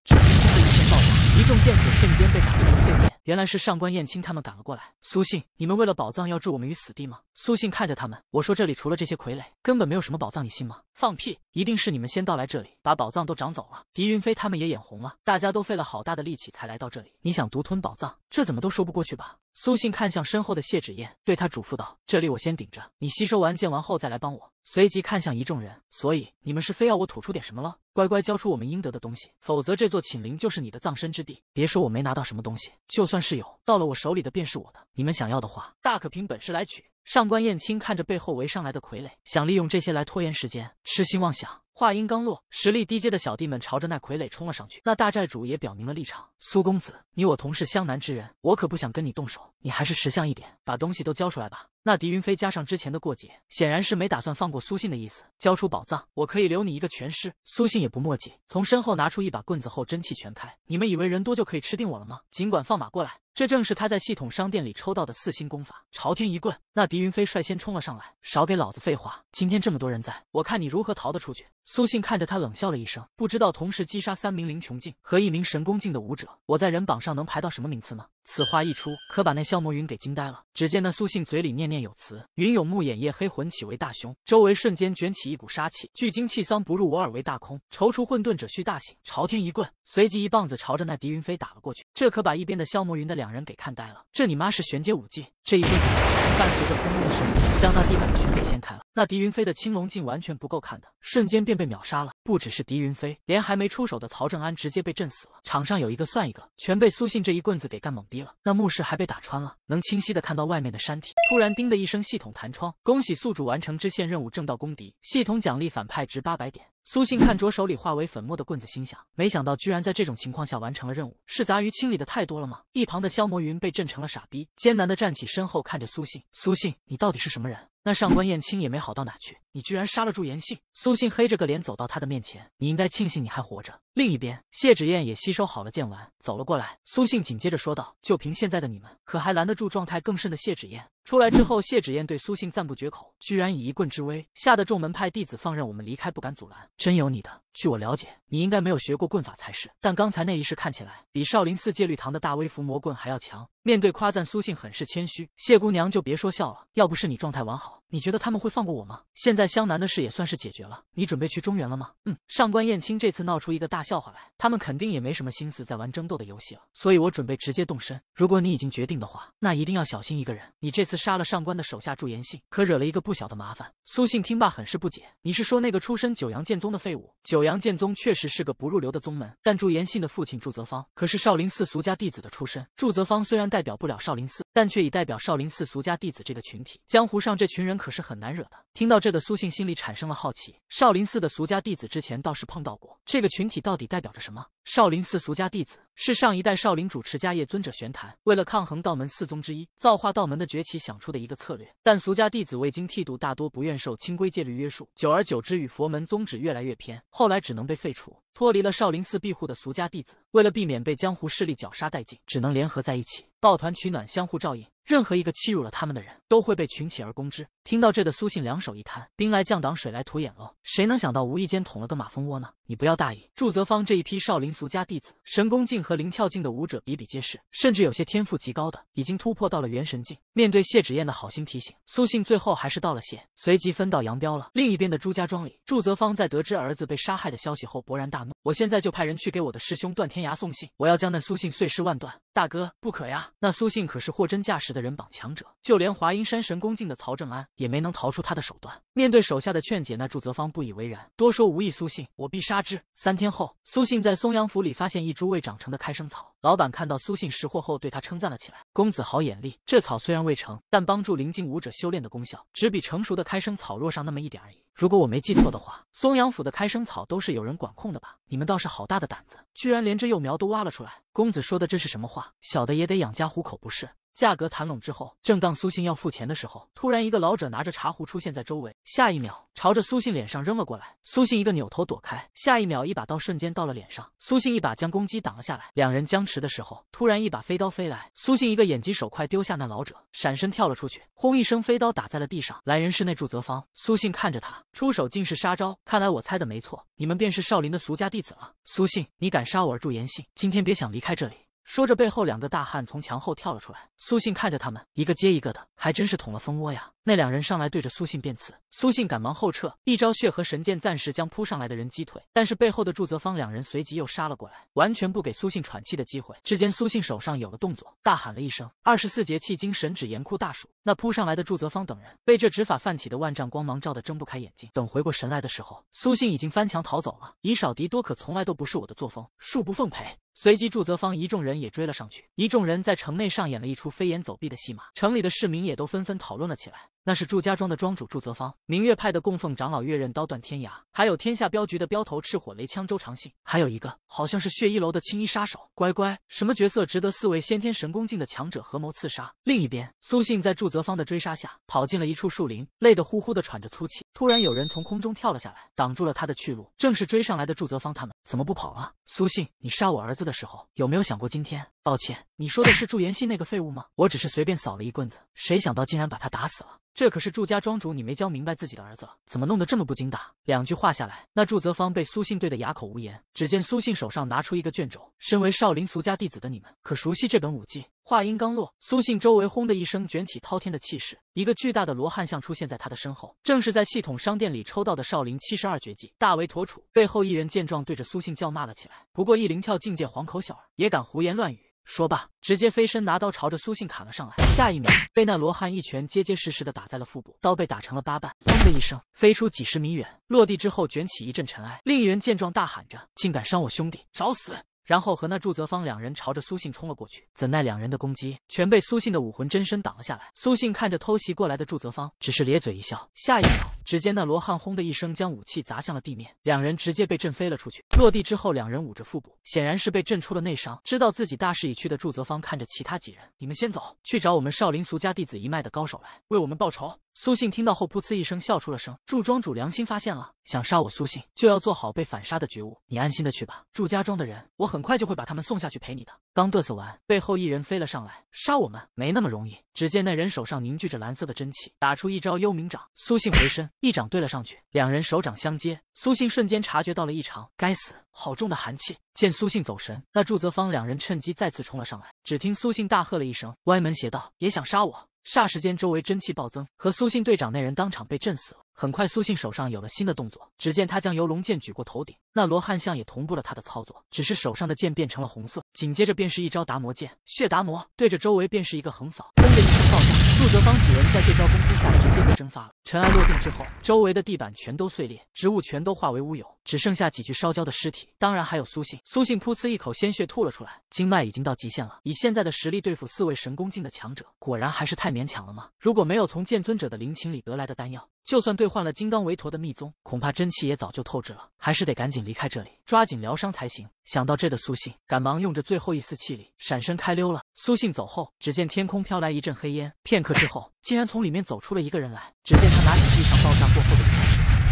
一众剑客瞬间被打成了碎片。原来是上官燕青他们赶了过来。苏信，你们为了宝藏要置我们于死地吗？苏信看着他们，我说这里除了这些傀儡，根本没有什么宝藏，你信吗？放屁！一定是你们先到来这里，把宝藏都长走了。狄云飞他们也眼红了，大家都费了好大的力气才来到这里，你想独吞宝藏，这怎么都说不过去吧？苏信看向身后的谢止燕，对他嘱咐道：“这里我先顶着，你吸收完剑王后再来帮我。”随即看向一众人：“所以你们是非要我吐出点什么了？乖乖交出我们应得的东西，否则这座寝陵就是你的葬身之地。别说我没拿到什么东西，就算是有，到了我手里的便是我的。你们想要的话，大可凭本事来取。”上官燕青看着背后围上来的傀儡，想利用这些来拖延时间，痴心妄想。话音刚落，实力低阶的小弟们朝着那傀儡冲了上去。那大寨主也表明了立场：“苏公子，你我同是湘南之人，我可不想跟你动手。你还是识相一点，把东西都交出来吧。”那狄云飞加上之前的过节，显然是没打算放过苏信的意思。交出宝藏，我可以留你一个全尸。苏信也不墨迹，从身后拿出一把棍子后，真气全开。你们以为人多就可以吃定我了吗？尽管放马过来！这正是他在系统商店里抽到的四星功法，朝天一棍。那狄云飞率先冲了上来，少给老子废话！今天这么多人在，我看你如何逃得出去。苏信看着他冷笑了一声，不知道同时击杀三名灵穹境和一名神功境的武者，我在人榜上能排到什么名次呢？此话一出，可把那萧魔云给惊呆了。只见那苏信嘴里念念有词：云涌目眼夜，黑魂起为大凶。”周围瞬间卷起一股杀气，巨精气丧不入我耳为大空，踌躇混沌者须大醒。朝天一棍，随即一棒子朝着那狄云飞打了过去。这可把一边的萧魔云的两人给看呆了，这你妈是玄阶武技！这一棍子下去，伴随着轰隆的声音，将那地板的给掀开了。那狄云飞的青龙镜完全不够看的，瞬间便被秒杀了。不只是狄云飞，连还没出手的曹正安直接被震死了。场上有一个算一个，全被苏信这一棍子给干懵逼了。那墓室还被打穿了，能清晰的看到外面的山体。突然，叮的一声，系统弹窗：恭喜宿主完成支线任务，正道攻敌。系统奖励反派值八百点。苏信看着手里化为粉末的棍子，心想：没想到居然在这种情况下完成了任务，是杂鱼清理的太多了吗？一旁的萧魔云被震成了傻逼，艰难的站起身后看着苏信：“苏信，你到底是什么人？”那上官燕青也没好到哪去。你居然杀了祝延信！苏信黑着个脸走到他的面前，你应该庆幸你还活着。另一边，谢芷燕也吸收好了剑丸，走了过来。苏信紧接着说道：“就凭现在的你们，可还拦得住状态更甚的谢芷燕？”出来之后，谢芷燕对苏信赞不绝口，居然以一棍之威，吓得众门派弟子放任我们离开，不敢阻拦。真有你的！据我了解，你应该没有学过棍法才是。但刚才那一式看起来，比少林寺戒律堂的大威伏魔棍还要强。面对夸赞，苏信很是谦虚。谢姑娘就别说笑了，要不是你状态完好，你觉得他们会放过我吗？现在。湘南的事也算是解决了，你准备去中原了吗？嗯，上官燕青这次闹出一个大笑话来，他们肯定也没什么心思在玩争斗的游戏了，所以我准备直接动身。如果你已经决定的话，那一定要小心一个人。你这次杀了上官的手下祝延信，可惹了一个不小的麻烦。苏信听罢很是不解，你是说那个出身九阳剑宗的废物？九阳剑宗确实是个不入流的宗门，但祝延信的父亲祝泽方可是少林寺俗家弟子的出身。祝泽方虽然代表不了少林寺，但却已代表少林寺俗家弟子这个群体，江湖上这群人可是很难惹的。听到这的。苏信心里产生了好奇，少林寺的俗家弟子之前倒是碰到过，这个群体到底代表着什么？少林寺俗家弟子是上一代少林主持家业尊者玄坛为了抗衡道门四宗之一造化道门的崛起想出的一个策略。但俗家弟子未经剃度，大多不愿受清规戒律约束，久而久之与佛门宗旨越来越偏，后来只能被废除，脱离了少林寺庇护的俗家弟子，为了避免被江湖势力绞杀殆尽，只能联合在一起，抱团取暖，相互照应。任何一个欺辱了他们的人，都会被群起而攻之。听到这的苏信两手一摊：“兵来将挡，水来土掩喽。”谁能想到无意间捅了个马蜂窝呢？你不要大意，祝泽方这一批少林。俗家弟子神功境和灵窍境的武者比比皆是，甚至有些天赋极高的，已经突破到了元神境。面对谢芷燕的好心提醒，苏信最后还是道了谢，随即分道扬镳了。另一边的朱家庄里，祝泽方在得知儿子被杀害的消息后勃然大怒：“我现在就派人去给我的师兄段天涯送信，我要将那苏信碎尸万段！”大哥，不可呀！那苏信可是货真价实的人榜强者，就连华阴山神功境的曹正安也没能逃出他的手段。面对手下的劝解，那祝泽方不以为然：“多说无益，苏信，我必杀之。”三天后，苏信在松阳。府里发现一株未长成的开生草，老板看到苏信识货后，对他称赞了起来：“公子好眼力，这草虽然未成，但帮助临近武者修炼的功效，只比成熟的开生草弱上那么一点而已。如果我没记错的话，松阳府的开生草都是有人管控的吧？你们倒是好大的胆子，居然连这幼苗都挖了出来！公子说的这是什么话？小的也得养家糊口不是？”价格谈拢之后，正当苏信要付钱的时候，突然一个老者拿着茶壶出现在周围，下一秒朝着苏信脸上扔了过来。苏信一个扭头躲开，下一秒一把刀瞬间到了脸上，苏信一把将攻击挡了下来。两人僵持的时候，突然一把飞刀飞来，苏信一个眼疾手快丢下那老者，闪身跳了出去，轰一声飞刀打在了地上。来人是那祝泽方，苏信看着他出手竟是杀招，看来我猜的没错，你们便是少林的俗家弟子了。苏信，你敢杀我而祝言信，今天别想离开这里。说着，背后两个大汉从墙后跳了出来。苏信看着他们，一个接一个的，还真是捅了蜂窝呀！那两人上来对着苏信便刺，苏信赶忙后撤，一招血河神剑暂时将扑上来的人击退。但是背后的祝泽方两人随即又杀了过来，完全不给苏信喘气的机会。之间，苏信手上有了动作，大喊了一声：“二十四节气精神指炎酷大暑！”那扑上来的祝泽方等人被这指法泛起的万丈光芒照得睁不开眼睛。等回过神来的时候，苏信已经翻墙逃走了。以少敌多可从来都不是我的作风，恕不奉陪。随即，祝泽方一众人也追了上去。一众人在城内上演了一出飞檐走壁的戏码，城里的市民也都纷纷讨论了起来。那是祝家庄的庄主祝泽方，明月派的供奉长老月刃刀断天涯，还有天下镖局的镖头赤火雷枪周长信，还有一个好像是血衣楼的青衣杀手乖乖。什么角色值得四位先天神功境的强者合谋刺杀？另一边，苏信在祝泽方的追杀下跑进了一处树林，累得呼呼的喘着粗气。突然有人从空中跳了下来，挡住了他的去路，正是追上来的祝泽方。他们怎么不跑啊？苏信，你杀我儿子的时候有没有想过今天？抱歉，你说的是祝妍希那个废物吗？我只是随便扫了一棍子，谁想到竟然把他打死了。这可是祝家庄主，你没教明白自己的儿子，怎么弄得这么不经打？两句话下来，那祝泽方被苏信怼得哑口无言。只见苏信手上拿出一个卷轴，身为少林俗家弟子的你们，可熟悉这本武技？话音刚落，苏信周围轰的一声卷起滔天的气势，一个巨大的罗汉像出现在他的身后，正是在系统商店里抽到的少林七十二绝技大为妥处。背后一人见状，对着苏信叫骂了起来。不过一灵窍境界黄口小儿也敢胡言乱语？说罢，直接飞身拿刀朝着苏信砍了上来。下一秒，被那罗汉一拳结结实实的打在了腹部，刀被打成了八瓣，砰的一声飞出几十米远，落地之后卷起一阵尘埃。另一人见状，大喊着：“竟敢伤我兄弟，找死！”然后和那祝泽方两人朝着苏信冲了过去，怎奈两人的攻击全被苏信的武魂真身挡了下来。苏信看着偷袭过来的祝泽方，只是咧嘴一笑。下一秒，只见那罗汉轰的一声将武器砸向了地面，两人直接被震飞了出去。落地之后，两人捂着腹部，显然是被震出了内伤。知道自己大势已去的祝泽方看着其他几人：“你们先走，去找我们少林俗家弟子一脉的高手来为我们报仇。”苏信听到后，噗呲一声笑出了声。祝庄主良心发现了，想杀我苏信，就要做好被反杀的觉悟。你安心的去吧，祝家庄的人，我很快就会把他们送下去陪你的。刚嘚瑟完，背后一人飞了上来，杀我们没那么容易。只见那人手上凝聚着蓝色的真气，打出一招幽冥掌。苏信回身一掌对了上去，两人手掌相接，苏信瞬间察觉到了异常。该死，好重的寒气！见苏信走神，那祝泽方两人趁机再次冲了上来。只听苏信大喝了一声：“歪门邪道也想杀我！”霎时间，周围真气暴增，和苏信队长那人当场被震死了。很快，苏信手上有了新的动作，只见他将游龙剑举过头顶，那罗汉像也同步了他的操作，只是手上的剑变成了红色。紧接着便是一招达摩剑血达摩，对着周围便是一个横扫，轰的一声爆。祝哲方几人在这招攻击下直接被蒸发了。尘埃落定之后，周围的地板全都碎裂，植物全都化为乌有，只剩下几具烧焦的尸体，当然还有苏信。苏信噗呲一口鲜血吐了出来，经脉已经到极限了。以现在的实力对付四位神功境的强者，果然还是太勉强了吗？如果没有从剑尊者的灵情里得来的丹药。就算兑换了金刚维陀的密宗，恐怕真气也早就透支了，还是得赶紧离开这里，抓紧疗伤才行。想到这的苏信，赶忙用着最后一丝气力，闪身开溜了。苏信走后，只见天空飘来一阵黑烟，片刻之后，竟然从里面走出了一个人来。只见他拿起地上爆炸过后的，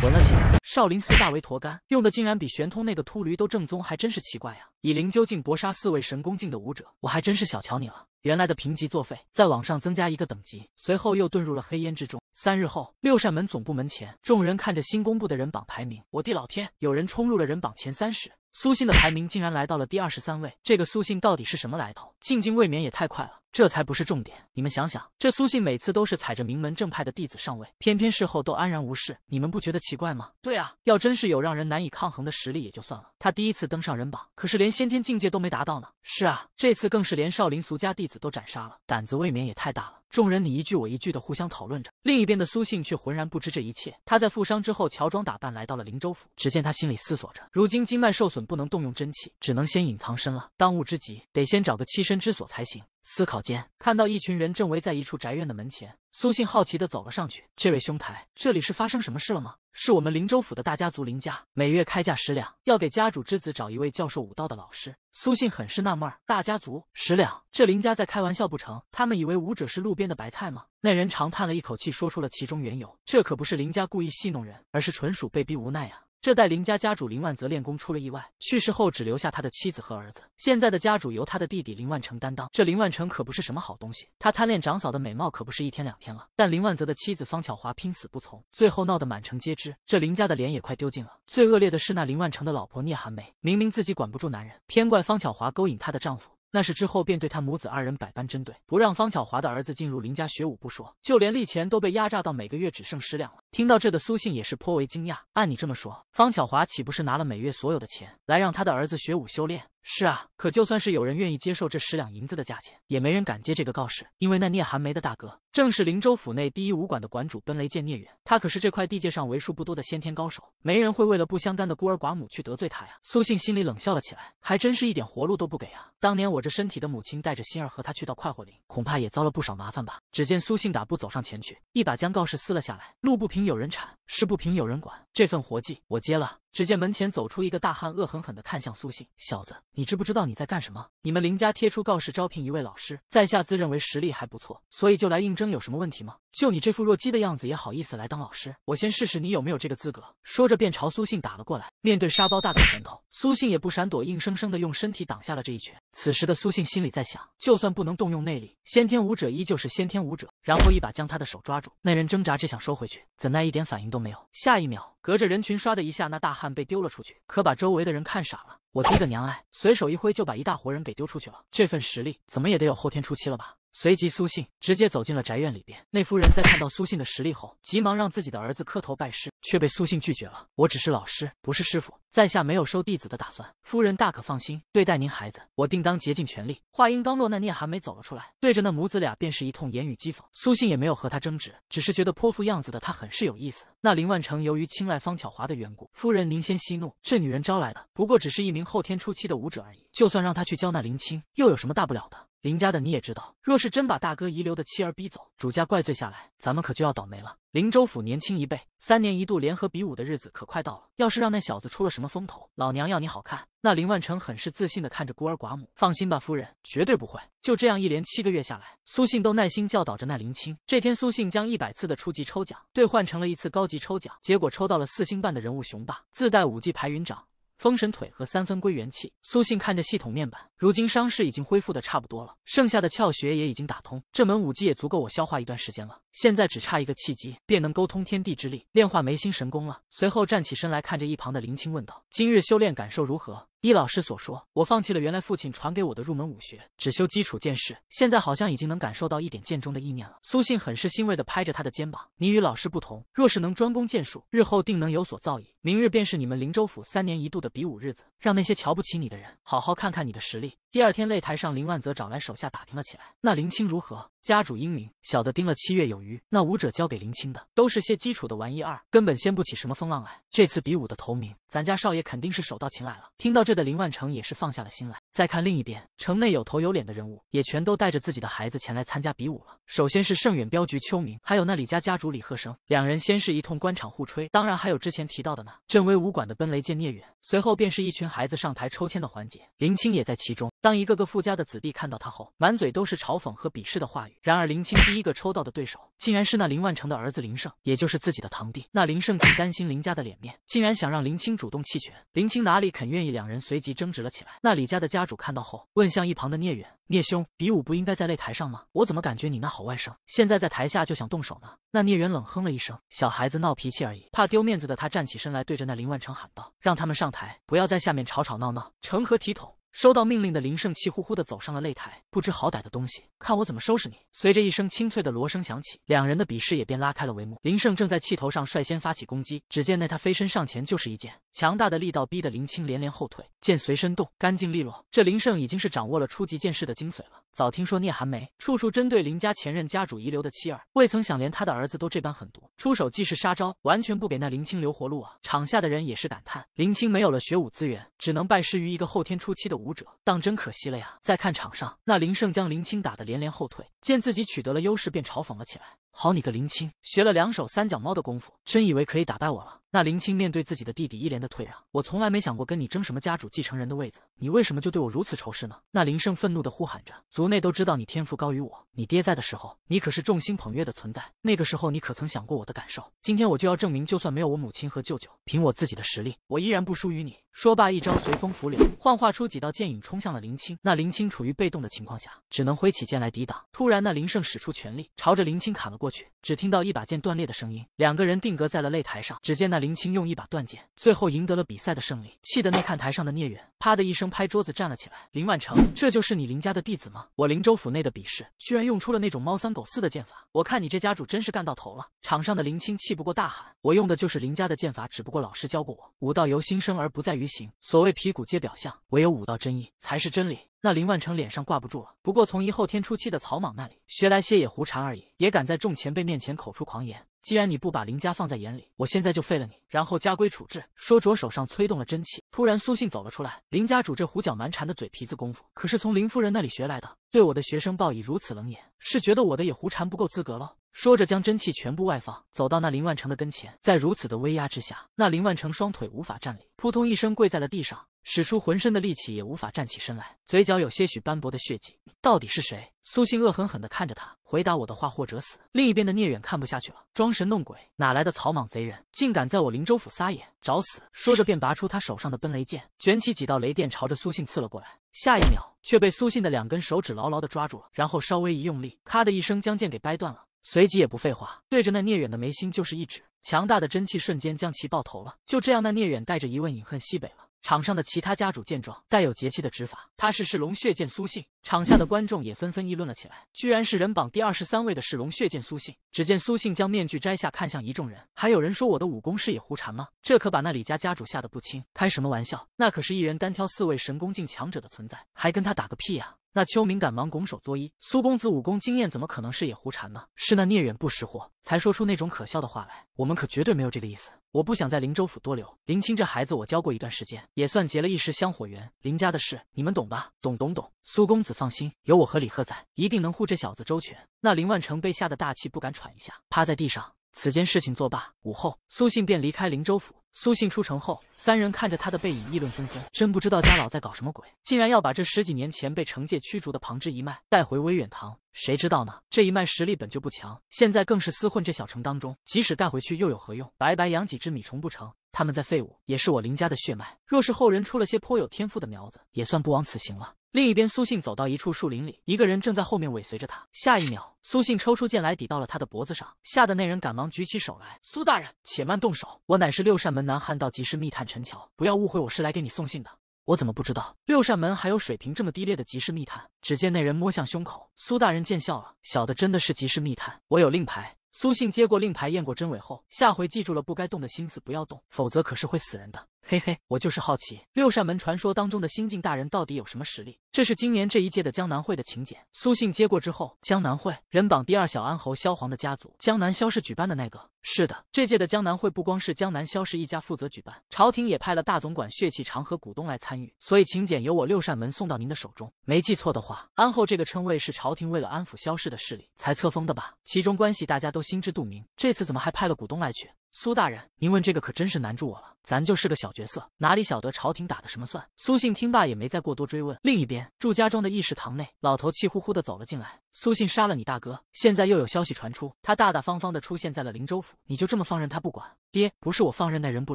闻了起来。少林四大维陀干用的竟然比玄通那个秃驴都正宗，还真是奇怪呀！以灵究竟搏杀四位神功境的武者，我还真是小瞧你了。原来的评级作废，在往上增加一个等级，随后又遁入了黑烟之中。三日后，六扇门总部门前，众人看着新公布的人榜排名，我地老天，有人冲入了人榜前三十，苏信的排名竟然来到了第二十三位。这个苏信到底是什么来头？进进未免也太快了。这才不是重点，你们想想，这苏信每次都是踩着名门正派的弟子上位，偏偏事后都安然无事，你们不觉得奇怪吗？对啊，要真是有让人难以抗衡的实力也就算了，他第一次登上人榜，可是连先天境界都没达到呢。是啊，这次更是连少林俗家弟子都斩杀了，胆子未免也太大了。众人你一句我一句的互相讨论着，另一边的苏信却浑然不知这一切。他在负伤之后乔装打扮来到了灵州府，只见他心里思索着：如今经脉受损，不能动用真气，只能先隐藏身了。当务之急，得先找个栖身之所才行。思考间，看到一群人正围在一处宅院的门前，苏信好奇的走了上去。这位兄台，这里是发生什么事了吗？是我们林州府的大家族林家，每月开价十两，要给家主之子找一位教授武道的老师。苏信很是纳闷，大家族十两，这林家在开玩笑不成？他们以为武者是路边的白菜吗？那人长叹了一口气，说出了其中缘由。这可不是林家故意戏弄人，而是纯属被逼无奈啊。这代林家家主林万泽练功出了意外，去世后只留下他的妻子和儿子。现在的家主由他的弟弟林万成担当。这林万成可不是什么好东西，他贪恋长嫂的美貌，可不是一天两天了。但林万泽的妻子方巧华拼死不从，最后闹得满城皆知，这林家的脸也快丢尽了。最恶劣的是那林万成的老婆聂寒梅，明明自己管不住男人，偏怪方巧华勾引她的丈夫。那是之后便对他母子二人百般针对，不让方巧华的儿子进入林家学武不说，就连利钱都被压榨到每个月只剩十两了。听到这的苏信也是颇为惊讶。按你这么说，方巧华岂不是拿了每月所有的钱来让他的儿子学武修炼？是啊，可就算是有人愿意接受这十两银子的价钱，也没人敢接这个告示，因为那聂寒梅的大哥正是灵州府内第一武馆的馆主奔雷剑聂远，他可是这块地界上为数不多的先天高手，没人会为了不相干的孤儿寡母去得罪他呀。苏信心里冷笑了起来，还真是一点活路都不给啊！当年我这身体的母亲带着心儿和他去到快活林，恐怕也遭了不少麻烦吧。只见苏信打步走上前去，一把将告示撕了下来，路不平。平有人铲，事不平有人管。这份活计我接了。只见门前走出一个大汉，恶狠狠地看向苏信：“小子，你知不知道你在干什么？你们林家贴出告示招聘一位老师，在下自认为实力还不错，所以就来应征。有什么问题吗？就你这副弱鸡的样子，也好意思来当老师？我先试试你有没有这个资格。”说着便朝苏信打了过来。面对沙包大的拳头，苏信也不闪躲，硬生生的用身体挡下了这一拳。此时的苏信心里在想：就算不能动用内力，先天武者依旧是先天武者。然后一把将他的手抓住，那人挣扎着想收回去，怎奈一点反应都没有。下一秒。隔着人群，唰的一下，那大汉被丢了出去，可把周围的人看傻了。我滴个娘哎！随手一挥就把一大活人给丢出去了，这份实力怎么也得有后天初期了吧？随即，苏信直接走进了宅院里边。那夫人在看到苏信的实力后，急忙让自己的儿子磕头拜师，却被苏信拒绝了。我只是老师，不是师傅，在下没有收弟子的打算。夫人大可放心，对待您孩子，我定当竭尽全力。话音刚落，那聂寒梅走了出来，对着那母子俩便是一通言语讥讽。苏信也没有和他争执，只是觉得泼妇样子的他很是有意思。那林万成由于青睐方巧华的缘故，夫人您先息怒，这女人招来的不过只是一名后天初期的武者而已，就算让他去教那林青，又有什么大不了的？林家的你也知道，若是真把大哥遗留的妻儿逼走，主家怪罪下来，咱们可就要倒霉了。林州府年轻一辈，三年一度联合比武的日子可快到了，要是让那小子出了什么风头，老娘要你好看！那林万成很是自信的看着孤儿寡母，放心吧，夫人，绝对不会。就这样一连七个月下来，苏信都耐心教导着那林青。这天，苏信将一百次的初级抽奖兑换成了一次高级抽奖，结果抽到了四星半的人物雄霸，自带五级排云掌。封神腿和三分归元气，苏信看着系统面板，如今伤势已经恢复的差不多了，剩下的窍穴也已经打通，这门武技也足够我消化一段时间了。现在只差一个契机，便能沟通天地之力，炼化眉心神功了。随后站起身来，看着一旁的林青问道：“今日修炼感受如何？”依老师所说，我放弃了原来父亲传给我的入门武学，只修基础剑士。现在好像已经能感受到一点剑中的意念了。苏信很是欣慰的拍着他的肩膀：“你与老师不同，若是能专攻剑术，日后定能有所造诣。明日便是你们灵州府三年一度的比武日子，让那些瞧不起你的人好好看看你的实力。”第二天擂台上，林万泽找来手下打听了起来：“那林青如何？”家主英明，小的盯了七月有余。那武者交给林青的都是些基础的玩意儿，二根本掀不起什么风浪来。这次比武的头名，咱家少爷肯定是手到擒来了。听到这的林万成也是放下了心来。再看另一边，城内有头有脸的人物也全都带着自己的孩子前来参加比武了。首先是盛远镖局秋明，还有那李家家主李鹤生，两人先是一通官场互吹，当然还有之前提到的呢，镇威武馆的奔雷剑聂远。随后便是一群孩子上台抽签的环节，林青也在其中。当一个个富家的子弟看到他后，满嘴都是嘲讽和鄙视的话语。然而林青第一个抽到的对手，竟然是那林万成的儿子林胜，也就是自己的堂弟。那林胜既担心林家的脸面，竟然想让林青主动弃权。林青哪里肯愿意？两人随即争执了起来。那李家的家主看到后，问向一旁的聂远：“聂兄，比武不应该在擂台上吗？我怎么感觉你那好外甥现在在台下就想动手呢？”那聂远冷哼了一声：“小孩子闹脾气而已。”怕丢面子的他站起身来，对着那林万成喊道：“让他们上台，不要在下面吵吵闹闹，成何体统？”收到命令的林胜气呼呼地走上了擂台，不知好歹的东西，看我怎么收拾你！随着一声清脆的锣声响起，两人的比试也便拉开了帷幕。林胜正在气头上，率先发起攻击。只见那他飞身上前就是一剑。强大的力道逼得林青连连后退，剑随身动，干净利落。这林胜已经是掌握了初级剑士的精髓了。早听说聂寒梅处处针对林家前任家主遗留的妻儿，未曾想连他的儿子都这般狠毒，出手既是杀招，完全不给那林青留活路啊！场下的人也是感叹：林青没有了学武资源，只能拜师于一个后天初期的武者，当真可惜了呀！再看场上，那林胜将林青打得连连后退，见自己取得了优势，便嘲讽了起来：“好你个林青，学了两手三脚猫的功夫，真以为可以打败我了？”那林青面对自己的弟弟一连的退让，我从来没想过跟你争什么家主继承人的位子，你为什么就对我如此仇视呢？那林胜愤怒的呼喊着，族内都知道你天赋高于我，你爹在的时候，你可是众星捧月的存在，那个时候你可曾想过我的感受？今天我就要证明，就算没有我母亲和舅舅，凭我自己的实力，我依然不输于你。说罢，一招随风拂柳，幻化出几道剑影，冲向了林青。那林青处于被动的情况下，只能挥起剑来抵挡。突然，那林胜使出全力，朝着林青砍了过去，只听到一把剑断裂的声音，两个人定格在了擂台上。只见那里。林青用一把断剑，最后赢得了比赛的胜利，气得那看台上的聂远啪的一声拍桌子站了起来。林万成，这就是你林家的弟子吗？我林州府内的比试，居然用出了那种猫三狗四的剑法，我看你这家主真是干到头了。场上的林青气不过，大喊：我用的就是林家的剑法，只不过老师教过我，武道由心生而不在于形，所谓皮骨皆表象，唯有武道真意才是真理。那林万成脸上挂不住了，不过从一后天初期的草莽那里学来些野狐禅而已，也敢在众前辈面前口出狂言。既然你不把林家放在眼里，我现在就废了你，然后家规处置。说着，手上催动了真气，突然苏信走了出来。林家主这胡搅蛮缠的嘴皮子功夫，可是从林夫人那里学来的。对我的学生报以如此冷眼，是觉得我的也胡缠不够资格喽？说着，将真气全部外放，走到那林万成的跟前。在如此的威压之下，那林万成双腿无法站立，扑通一声跪在了地上。使出浑身的力气也无法站起身来，嘴角有些许斑驳的血迹。到底是谁？苏信恶狠狠地看着他，回答我的话，或者死。另一边的聂远看不下去了，装神弄鬼，哪来的草莽贼人，竟敢在我林州府撒野，找死！说着便拔出他手上的奔雷剑，卷起几道雷电朝着苏信刺了过来。下一秒却被苏信的两根手指牢牢的抓住了，然后稍微一用力，咔的一声将剑给掰断了。随即也不废话，对着那聂远的眉心就是一指，强大的真气瞬间将其爆头了。就这样，那聂远带着疑问饮恨西北了。场上的其他家主见状，带有节气的执法，他是噬龙血剑苏信。场下的观众也纷纷议论了起来，居然是人榜第二十三位的是龙血剑苏信。只见苏信将面具摘下，看向一众人。还有人说我的武功是野狐禅吗？这可把那李家家主吓得不轻。开什么玩笑？那可是一人单挑四位神功境强者的存在，还跟他打个屁呀？那秋明赶忙拱手作揖：“苏公子武功惊艳，怎么可能是野狐禅呢？是那聂远不识货，才说出那种可笑的话来。我们可绝对没有这个意思。我不想在林州府多留。林清这孩子我教过一段时间，也算结了一时香火缘。林家的事你们懂吧？懂懂懂。”苏公子放心，有我和李贺在，一定能护这小子周全。那林万成被吓得大气不敢喘一下，趴在地上。此间事情作罢。午后，苏信便离开林州府。苏信出城后，三人看着他的背影，议论纷纷。真不知道家老在搞什么鬼，竟然要把这十几年前被惩戒驱逐的庞之一脉带回威远堂。谁知道呢？这一脉实力本就不强，现在更是厮混这小城当中。即使带回去又有何用？白白养几只米虫不成？他们在废物，也是我林家的血脉。若是后人出了些颇有天赋的苗子，也算不枉此行了。另一边，苏信走到一处树林里，一个人正在后面尾随着他。下一秒，苏信抽出剑来抵到了他的脖子上，吓得那人赶忙举起手来：“苏大人，且慢动手，我乃是六扇门南汉道集市密探陈桥，不要误会，我是来给你送信的。”“我怎么不知道六扇门还有水平这么低劣的集市密探？”只见那人摸向胸口：“苏大人见笑了，小的真的是集市密探，我有令牌。”苏信接过令牌，验过真伪后，下回记住了不该动的心思，不要动，否则可是会死人的。嘿嘿，我就是好奇，六扇门传说当中的新晋大人到底有什么实力？这是今年这一届的江南会的请柬。苏信接过之后，江南会人榜第二小安侯萧皇的家族江南萧氏举办的那个。是的，这届的江南会不光是江南萧氏一家负责举办，朝廷也派了大总管血气长和股东来参与，所以请柬由我六扇门送到您的手中。没记错的话，安侯这个称谓是朝廷为了安抚萧氏的势力才册封的吧？其中关系大家都心知肚明。这次怎么还派了股东来去？苏大人，您问这个可真是难住我了。咱就是个小角色，哪里晓得朝廷打的什么算？苏信听罢也没再过多追问。另一边，祝家庄的议事堂内，老头气呼呼的走了进来。苏信杀了你大哥，现在又有消息传出，他大大方方的出现在了灵州府，你就这么放任他不管？爹，不是我放任那人不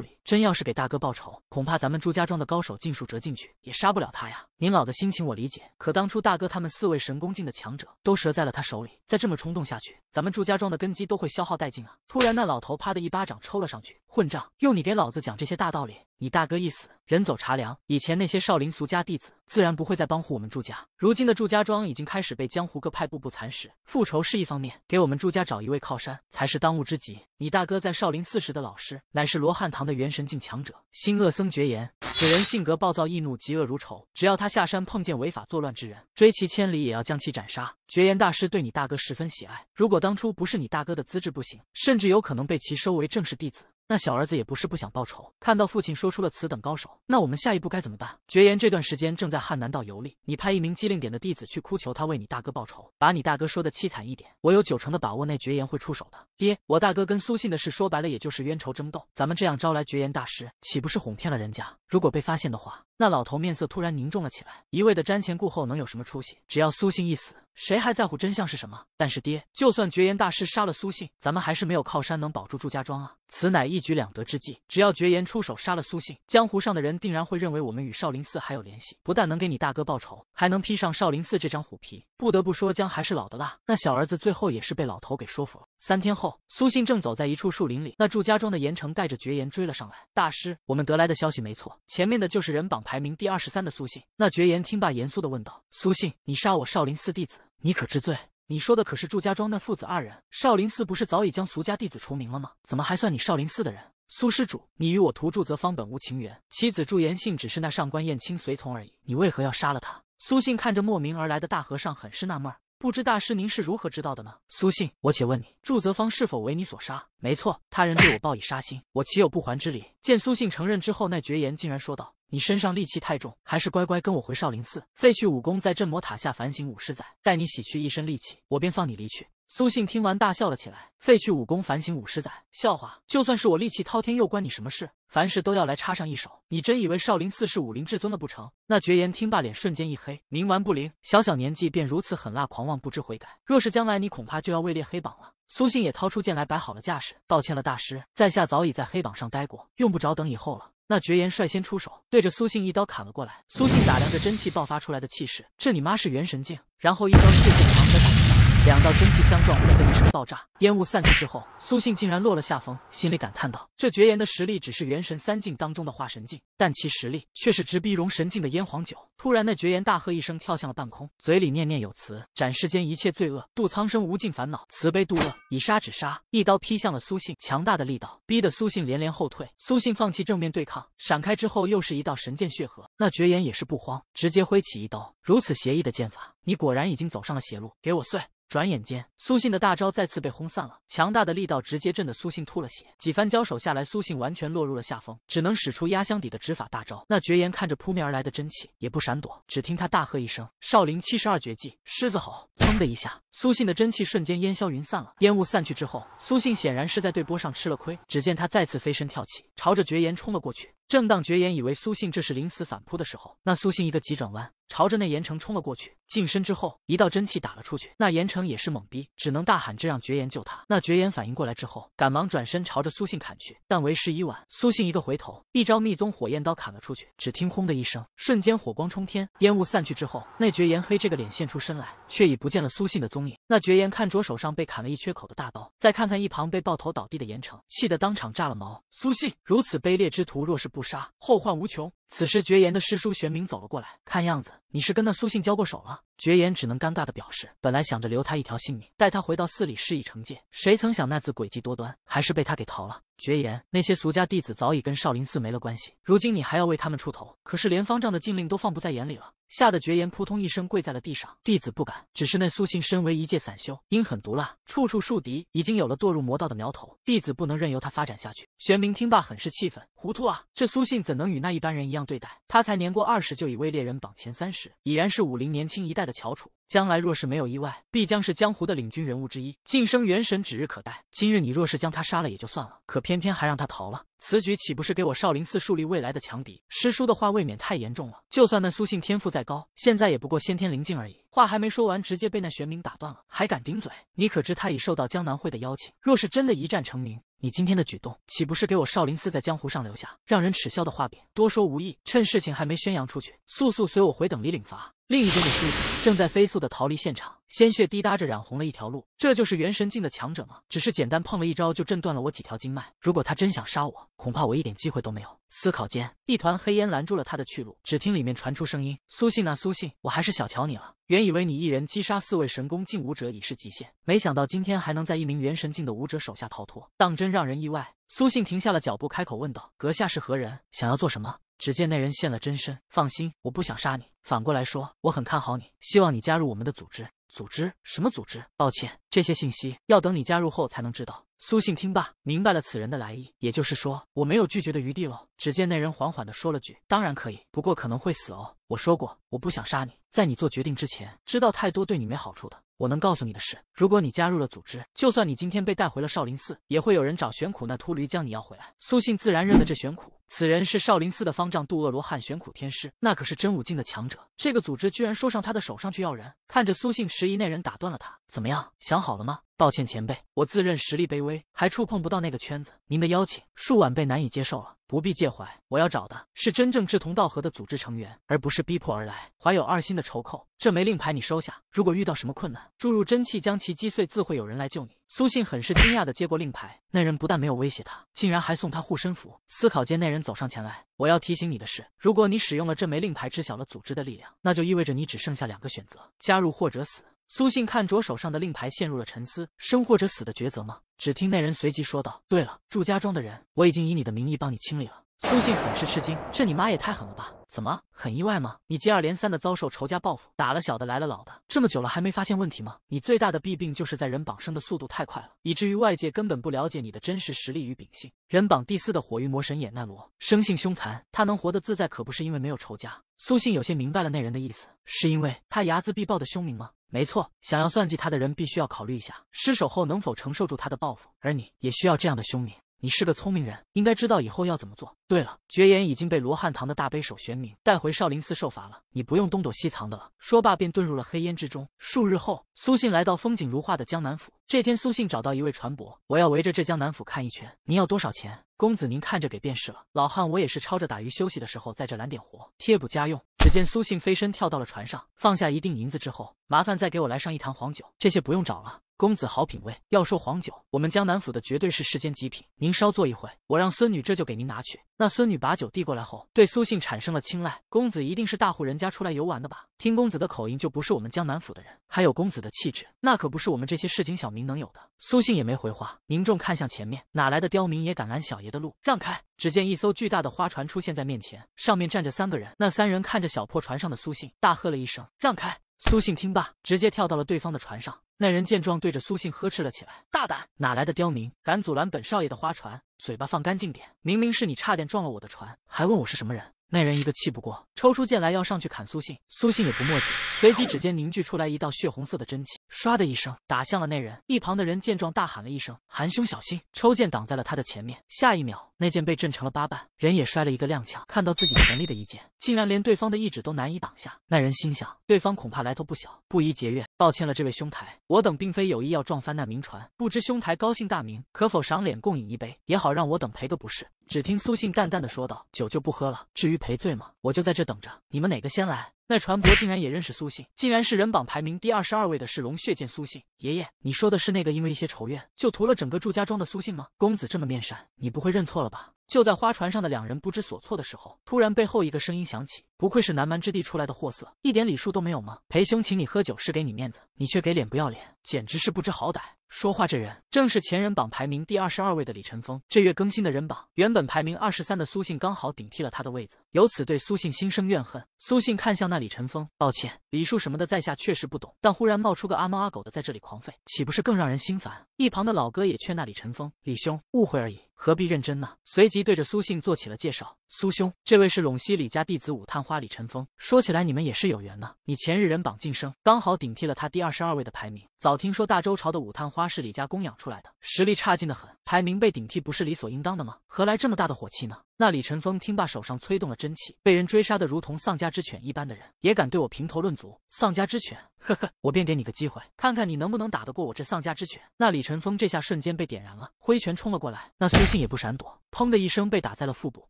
理，真要是给大哥报仇，恐怕咱们祝家庄的高手尽数折进去，也杀不了他呀。您老的心情我理解，可当初大哥他们四位神功境的强者都折在了他手里，再这么冲动下去，咱们祝家庄的根基都会消耗殆尽啊！突然，那老头啪的一巴掌。抽了上去！混账，用你给老子讲这些大道理！你大哥一死，人走茶凉，以前那些少林俗家弟子自然不会再帮护我们祝家。如今的祝家庄已经开始被江湖各派步步蚕食，复仇是一方面，给我们祝家找一位靠山才是当务之急。你大哥在少林寺时的老师乃是罗汉堂的元神境强者，心恶僧绝言，此人性格暴躁易怒，嫉恶如仇，只要他下山碰见违法作乱之人，追其千里也要将其斩杀。绝言大师对你大哥十分喜爱，如果当初不是你大哥的资质不行，甚至有可能被其收为正式弟子。那小儿子也不是不想报仇，看到父亲说出了此等高手，那我们下一步该怎么办？绝言这段时间正在汉南道游历，你派一名机灵点的弟子去哭求他为你大哥报仇，把你大哥说的凄惨一点，我有九成的把握那绝言会出手的。爹，我大哥跟苏信的事说白了也就是冤仇争斗，咱们这样招来绝言大师，岂不是哄骗了人家？如果被发现的话。那老头面色突然凝重了起来，一味的瞻前顾后，能有什么出息？只要苏信一死，谁还在乎真相是什么？但是爹，就算绝言大师杀了苏信，咱们还是没有靠山能保住祝家庄啊！此乃一举两得之计，只要绝言出手杀了苏信，江湖上的人定然会认为我们与少林寺还有联系，不但能给你大哥报仇，还能披上少林寺这张虎皮。不得不说，姜还是老的辣。那小儿子最后也是被老头给说服了。三天后，苏信正走在一处树林里，那祝家庄的严城带着绝言追了上来。大师，我们得来的消息没错，前面的就是人榜排名第二十三的苏信。那绝言听罢，严肃的问道：“苏信，你杀我少林寺弟子，你可知罪？你说的可是祝家庄那父子二人？少林寺不是早已将俗家弟子除名了吗？怎么还算你少林寺的人？苏施主，你与我徒助则方本无情缘，妻子祝延信只是那上官燕青随从而已，你为何要杀了他？”苏信看着莫名而来的大和尚，很是纳闷，不知大师您是如何知道的呢？苏信，我且问你，祝泽方是否为你所杀？没错，他人对我报以杀心，我岂有不还之理？见苏信承认之后，那绝言竟然说道：“你身上戾气太重，还是乖乖跟我回少林寺，废去武功，在镇魔塔下反省五十载，待你洗去一身戾气，我便放你离去。”苏信听完大笑了起来，废去武功反省五十载，笑话！就算是我力气滔天，又关你什么事？凡事都要来插上一手，你真以为少林寺是武林至尊了不成？那绝言听罢，脸瞬间一黑，冥顽不灵，小小年纪便如此狠辣狂妄，不知悔改。若是将来你恐怕就要位列黑榜了。苏信也掏出剑来，摆好了架势。抱歉了，大师，在下早已在黑榜上待过，用不着等以后了。那绝言率先出手，对着苏信一刀砍了过来。苏信打量着真气爆发出来的气势，这你妈是元神境？然后一招血剑长的打。两道真气相撞，轰的一声爆炸，烟雾散去之后，苏信竟然落了下风，心里感叹道：“这绝炎的实力只是元神三境当中的化神境，但其实力却是直逼融神境的烟黄九。”突然，那绝炎大喝一声，跳向了半空，嘴里念念有词：“斩世间一切罪恶，度苍生无尽烦恼，慈悲度恶，以杀止杀。”一刀劈向了苏信，强大的力道逼得苏信连连后退。苏信放弃正面对抗，闪开之后，又是一道神剑血河。那绝炎也是不慌，直接挥起一刀。如此邪异的剑法，你果然已经走上了邪路，给我碎！转眼间，苏信的大招再次被轰散了，强大的力道直接震得苏信吐了血。几番交手下来，苏信完全落入了下风，只能使出压箱底的执法大招。那绝炎看着扑面而来的真气，也不闪躲，只听他大喝一声：“少林七十二绝技，狮子吼！”砰的一下，苏信的真气瞬间烟消云散了。烟雾散去之后，苏信显然是在对波上吃了亏。只见他再次飞身跳起，朝着绝炎冲了过去。正当绝炎以为苏信这是临死反扑的时候，那苏信一个急转弯。朝着那岩城冲了过去，近身之后，一道真气打了出去，那岩城也是懵逼，只能大喊：“这让绝炎救他！”那绝炎反应过来之后，赶忙转身朝着苏信砍去，但为时已晚，苏信一个回头，一招密宗火焰刀砍了出去，只听轰的一声，瞬间火光冲天，烟雾散去之后，那绝炎黑这个脸现出身来，却已不见了苏信的踪影。那绝炎看着手上被砍了一缺口的大刀，再看看一旁被爆头倒地的岩城，气得当场炸了毛。苏信如此卑劣之徒，若是不杀，后患无穷。此时，绝言的师叔玄冥走了过来，看样子你是跟那苏信交过手了。绝言只能尴尬的表示，本来想着留他一条性命，带他回到寺里施以惩戒，谁曾想那子诡计多端，还是被他给逃了。绝言，那些俗家弟子早已跟少林寺没了关系，如今你还要为他们出头，可是连方丈的禁令都放不在眼里了，吓得绝言扑通一声跪在了地上。弟子不敢，只是那苏信身为一介散修，阴狠毒辣，处处树敌，已经有了堕入魔道的苗头，弟子不能任由他发展下去。玄明听罢很是气愤，糊涂啊，这苏信怎能与那一般人一样对待？他才年过二十，就已位列人榜前三十，已然是武林年轻一代的翘楚。将来若是没有意外，必将是江湖的领军人物之一，晋升元神指日可待。今日你若是将他杀了也就算了，可偏偏还让他逃了。此举岂不是给我少林寺树立未来的强敌？师叔的话未免太严重了。就算那苏信天赋再高，现在也不过先天灵境而已。话还没说完，直接被那玄冥打断了。还敢顶嘴？你可知他已受到江南会的邀请？若是真的一战成名，你今天的举动岂不是给我少林寺在江湖上留下让人耻笑的画饼？多说无益，趁事情还没宣扬出去，速速随我回等李领罚。另一边的苏醒正在飞速的逃离现场。鲜血滴答着染红了一条路，这就是元神境的强者吗？只是简单碰了一招就震断了我几条经脉。如果他真想杀我，恐怕我一点机会都没有。思考间，一团黑烟拦住了他的去路，只听里面传出声音：“苏信啊，苏信，我还是小瞧你了。原以为你一人击杀四位神功境武者已是极限，没想到今天还能在一名元神境的武者手下逃脱，当真让人意外。”苏信停下了脚步，开口问道：“阁下是何人？想要做什么？”只见那人现了真身。放心，我不想杀你。反过来说，我很看好你，希望你加入我们的组织。组织？什么组织？抱歉，这些信息要等你加入后才能知道。苏信听罢，明白了此人的来意，也就是说，我没有拒绝的余地喽。只见那人缓缓的说了句：“当然可以，不过可能会死哦。”我说过，我不想杀你，在你做决定之前，知道太多对你没好处的。我能告诉你的是，如果你加入了组织，就算你今天被带回了少林寺，也会有人找玄苦那秃驴将你要回来。苏信自然认得这玄苦。此人是少林寺的方丈渡厄罗汉玄苦天师，那可是真武境的强者。这个组织居然说上他的手上去要人，看着苏信迟疑，那人打断了他。怎么样，想好了吗？抱歉前辈，我自认实力卑微，还触碰不到那个圈子，您的邀请恕晚辈难以接受了，不必介怀。我要找的是真正志同道合的组织成员，而不是逼迫而来、怀有二心的仇寇。这枚令牌你收下，如果遇到什么困难，注入真气将其击碎，自会有人来救你。苏信很是惊讶的接过令牌，那人不但没有威胁他，竟然还送他护身符。思考间，那人走上前来，我要提醒你的是，如果你使用了这枚令牌，知晓了组织的力量，那就意味着你只剩下两个选择，加入或者死。苏信看着手上的令牌，陷入了沉思，生或者死的抉择吗？只听那人随即说道，对了，祝家庄的人，我已经以你的名义帮你清理了。苏信很是吃惊，这你妈也太狠了吧？怎么很意外吗？你接二连三的遭受仇家报复，打了小的来了老的，这么久了还没发现问题吗？你最大的弊病就是在人榜升的速度太快了，以至于外界根本不了解你的真实实力与秉性。人榜第四的火域魔神眼奈罗，生性凶残，他能活得自在可不是因为没有仇家。苏信有些明白了那人的意思，是因为他睚眦必报的凶名吗？没错，想要算计他的人必须要考虑一下失手后能否承受住他的报复，而你也需要这样的凶名。你是个聪明人，应该知道以后要怎么做。对了，绝言已经被罗汉堂的大悲手玄冥带回少林寺受罚了，你不用东躲西藏的了。说罢，便遁入了黑烟之中。数日后，苏信来到风景如画的江南府。这天，苏信找到一位船伯，我要围着这江南府看一圈，您要多少钱？公子您看着给便是了。老汉，我也是抄着打鱼，休息的时候在这揽点活，贴补家用。只见苏信飞身跳到了船上，放下一锭银子之后，麻烦再给我来上一坛黄酒，这些不用找了。公子好品味。要说黄酒，我们江南府的绝对是世间极品。您稍坐一会，我让孙女这就给您拿去。那孙女把酒递过来后，对苏信产生了青睐。公子一定是大户人家出来游玩的吧？听公子的口音就不是我们江南府的人。还有公子的气质，那可不是我们这些市井小民能有的。苏信也没回话，凝重看向前面，哪来的刁民也敢拦小爷的路？让开！只见一艘巨大的花船出现在面前，上面站着三个人。那三人看着小破船上的苏信，大喝了一声：“让开！”苏信听罢，直接跳到了对方的船上。那人见状，对着苏信呵斥了起来：“大胆，哪来的刁民，敢阻拦本少爷的花船？嘴巴放干净点！明明是你差点撞了我的船，还问我是什么人？”那人一个气不过，抽出剑来要上去砍苏信。苏信也不墨迹。随即指尖凝聚出来一道血红色的真气，唰的一声打向了那人。一旁的人见状，大喊了一声：“韩兄小心！”抽剑挡在了他的前面。下一秒，那剑被震成了八瓣，人也摔了一个踉跄。看到自己全力的一剑，竟然连对方的一指都难以挡下，那人心想：对方恐怕来头不小，不宜结怨。抱歉了，这位兄台，我等并非有意要撞翻那名船。不知兄台高姓大名，可否赏脸共饮一杯，也好让我等赔个不是？只听苏信淡淡的说道：“酒就不喝了，至于赔罪吗？我就在这等着，你们哪个先来？”那船舶竟然也认识苏信，竟然是人榜排名第二十二位的是龙血剑苏信。爷爷，你说的是那个因为一些仇怨就屠了整个祝家庄的苏信吗？公子这么面善，你不会认错了吧？就在花船上的两人不知所措的时候，突然背后一个声音响起：“不愧是南蛮之地出来的货色，一点礼数都没有吗？裴兄，请你喝酒是给你面子，你却给脸不要脸，简直是不知好歹。”说话这人正是前人榜排名第二十二位的李晨风。这月更新的人榜，原本排名二十三的苏信刚好顶替了他的位子，由此对苏信心生怨恨。苏信看向那李晨风：“抱歉，礼数什么的，在下确实不懂。但忽然冒出个阿猫阿狗的在这里狂吠，岂不是更让人心烦？”一旁的老哥也劝那李晨风：“李兄，误会而已。”何必认真呢？随即对着苏信做起了介绍。苏兄，这位是陇西李家弟子武探花李晨风。说起来，你们也是有缘呢。你前日人榜晋升，刚好顶替了他第二十二位的排名。早听说大周朝的武探花是李家供养出来的，实力差劲的很，排名被顶替不是理所应当的吗？何来这么大的火气呢？那李晨风听罢，手上催动了真气，被人追杀的如同丧家之犬一般的人，也敢对我评头论足？丧家之犬，呵呵，我便给你个机会，看看你能不能打得过我这丧家之犬。那李晨风这下瞬间被点燃了，挥拳冲了过来。那苏信也不闪躲，砰的一声被打在了腹部，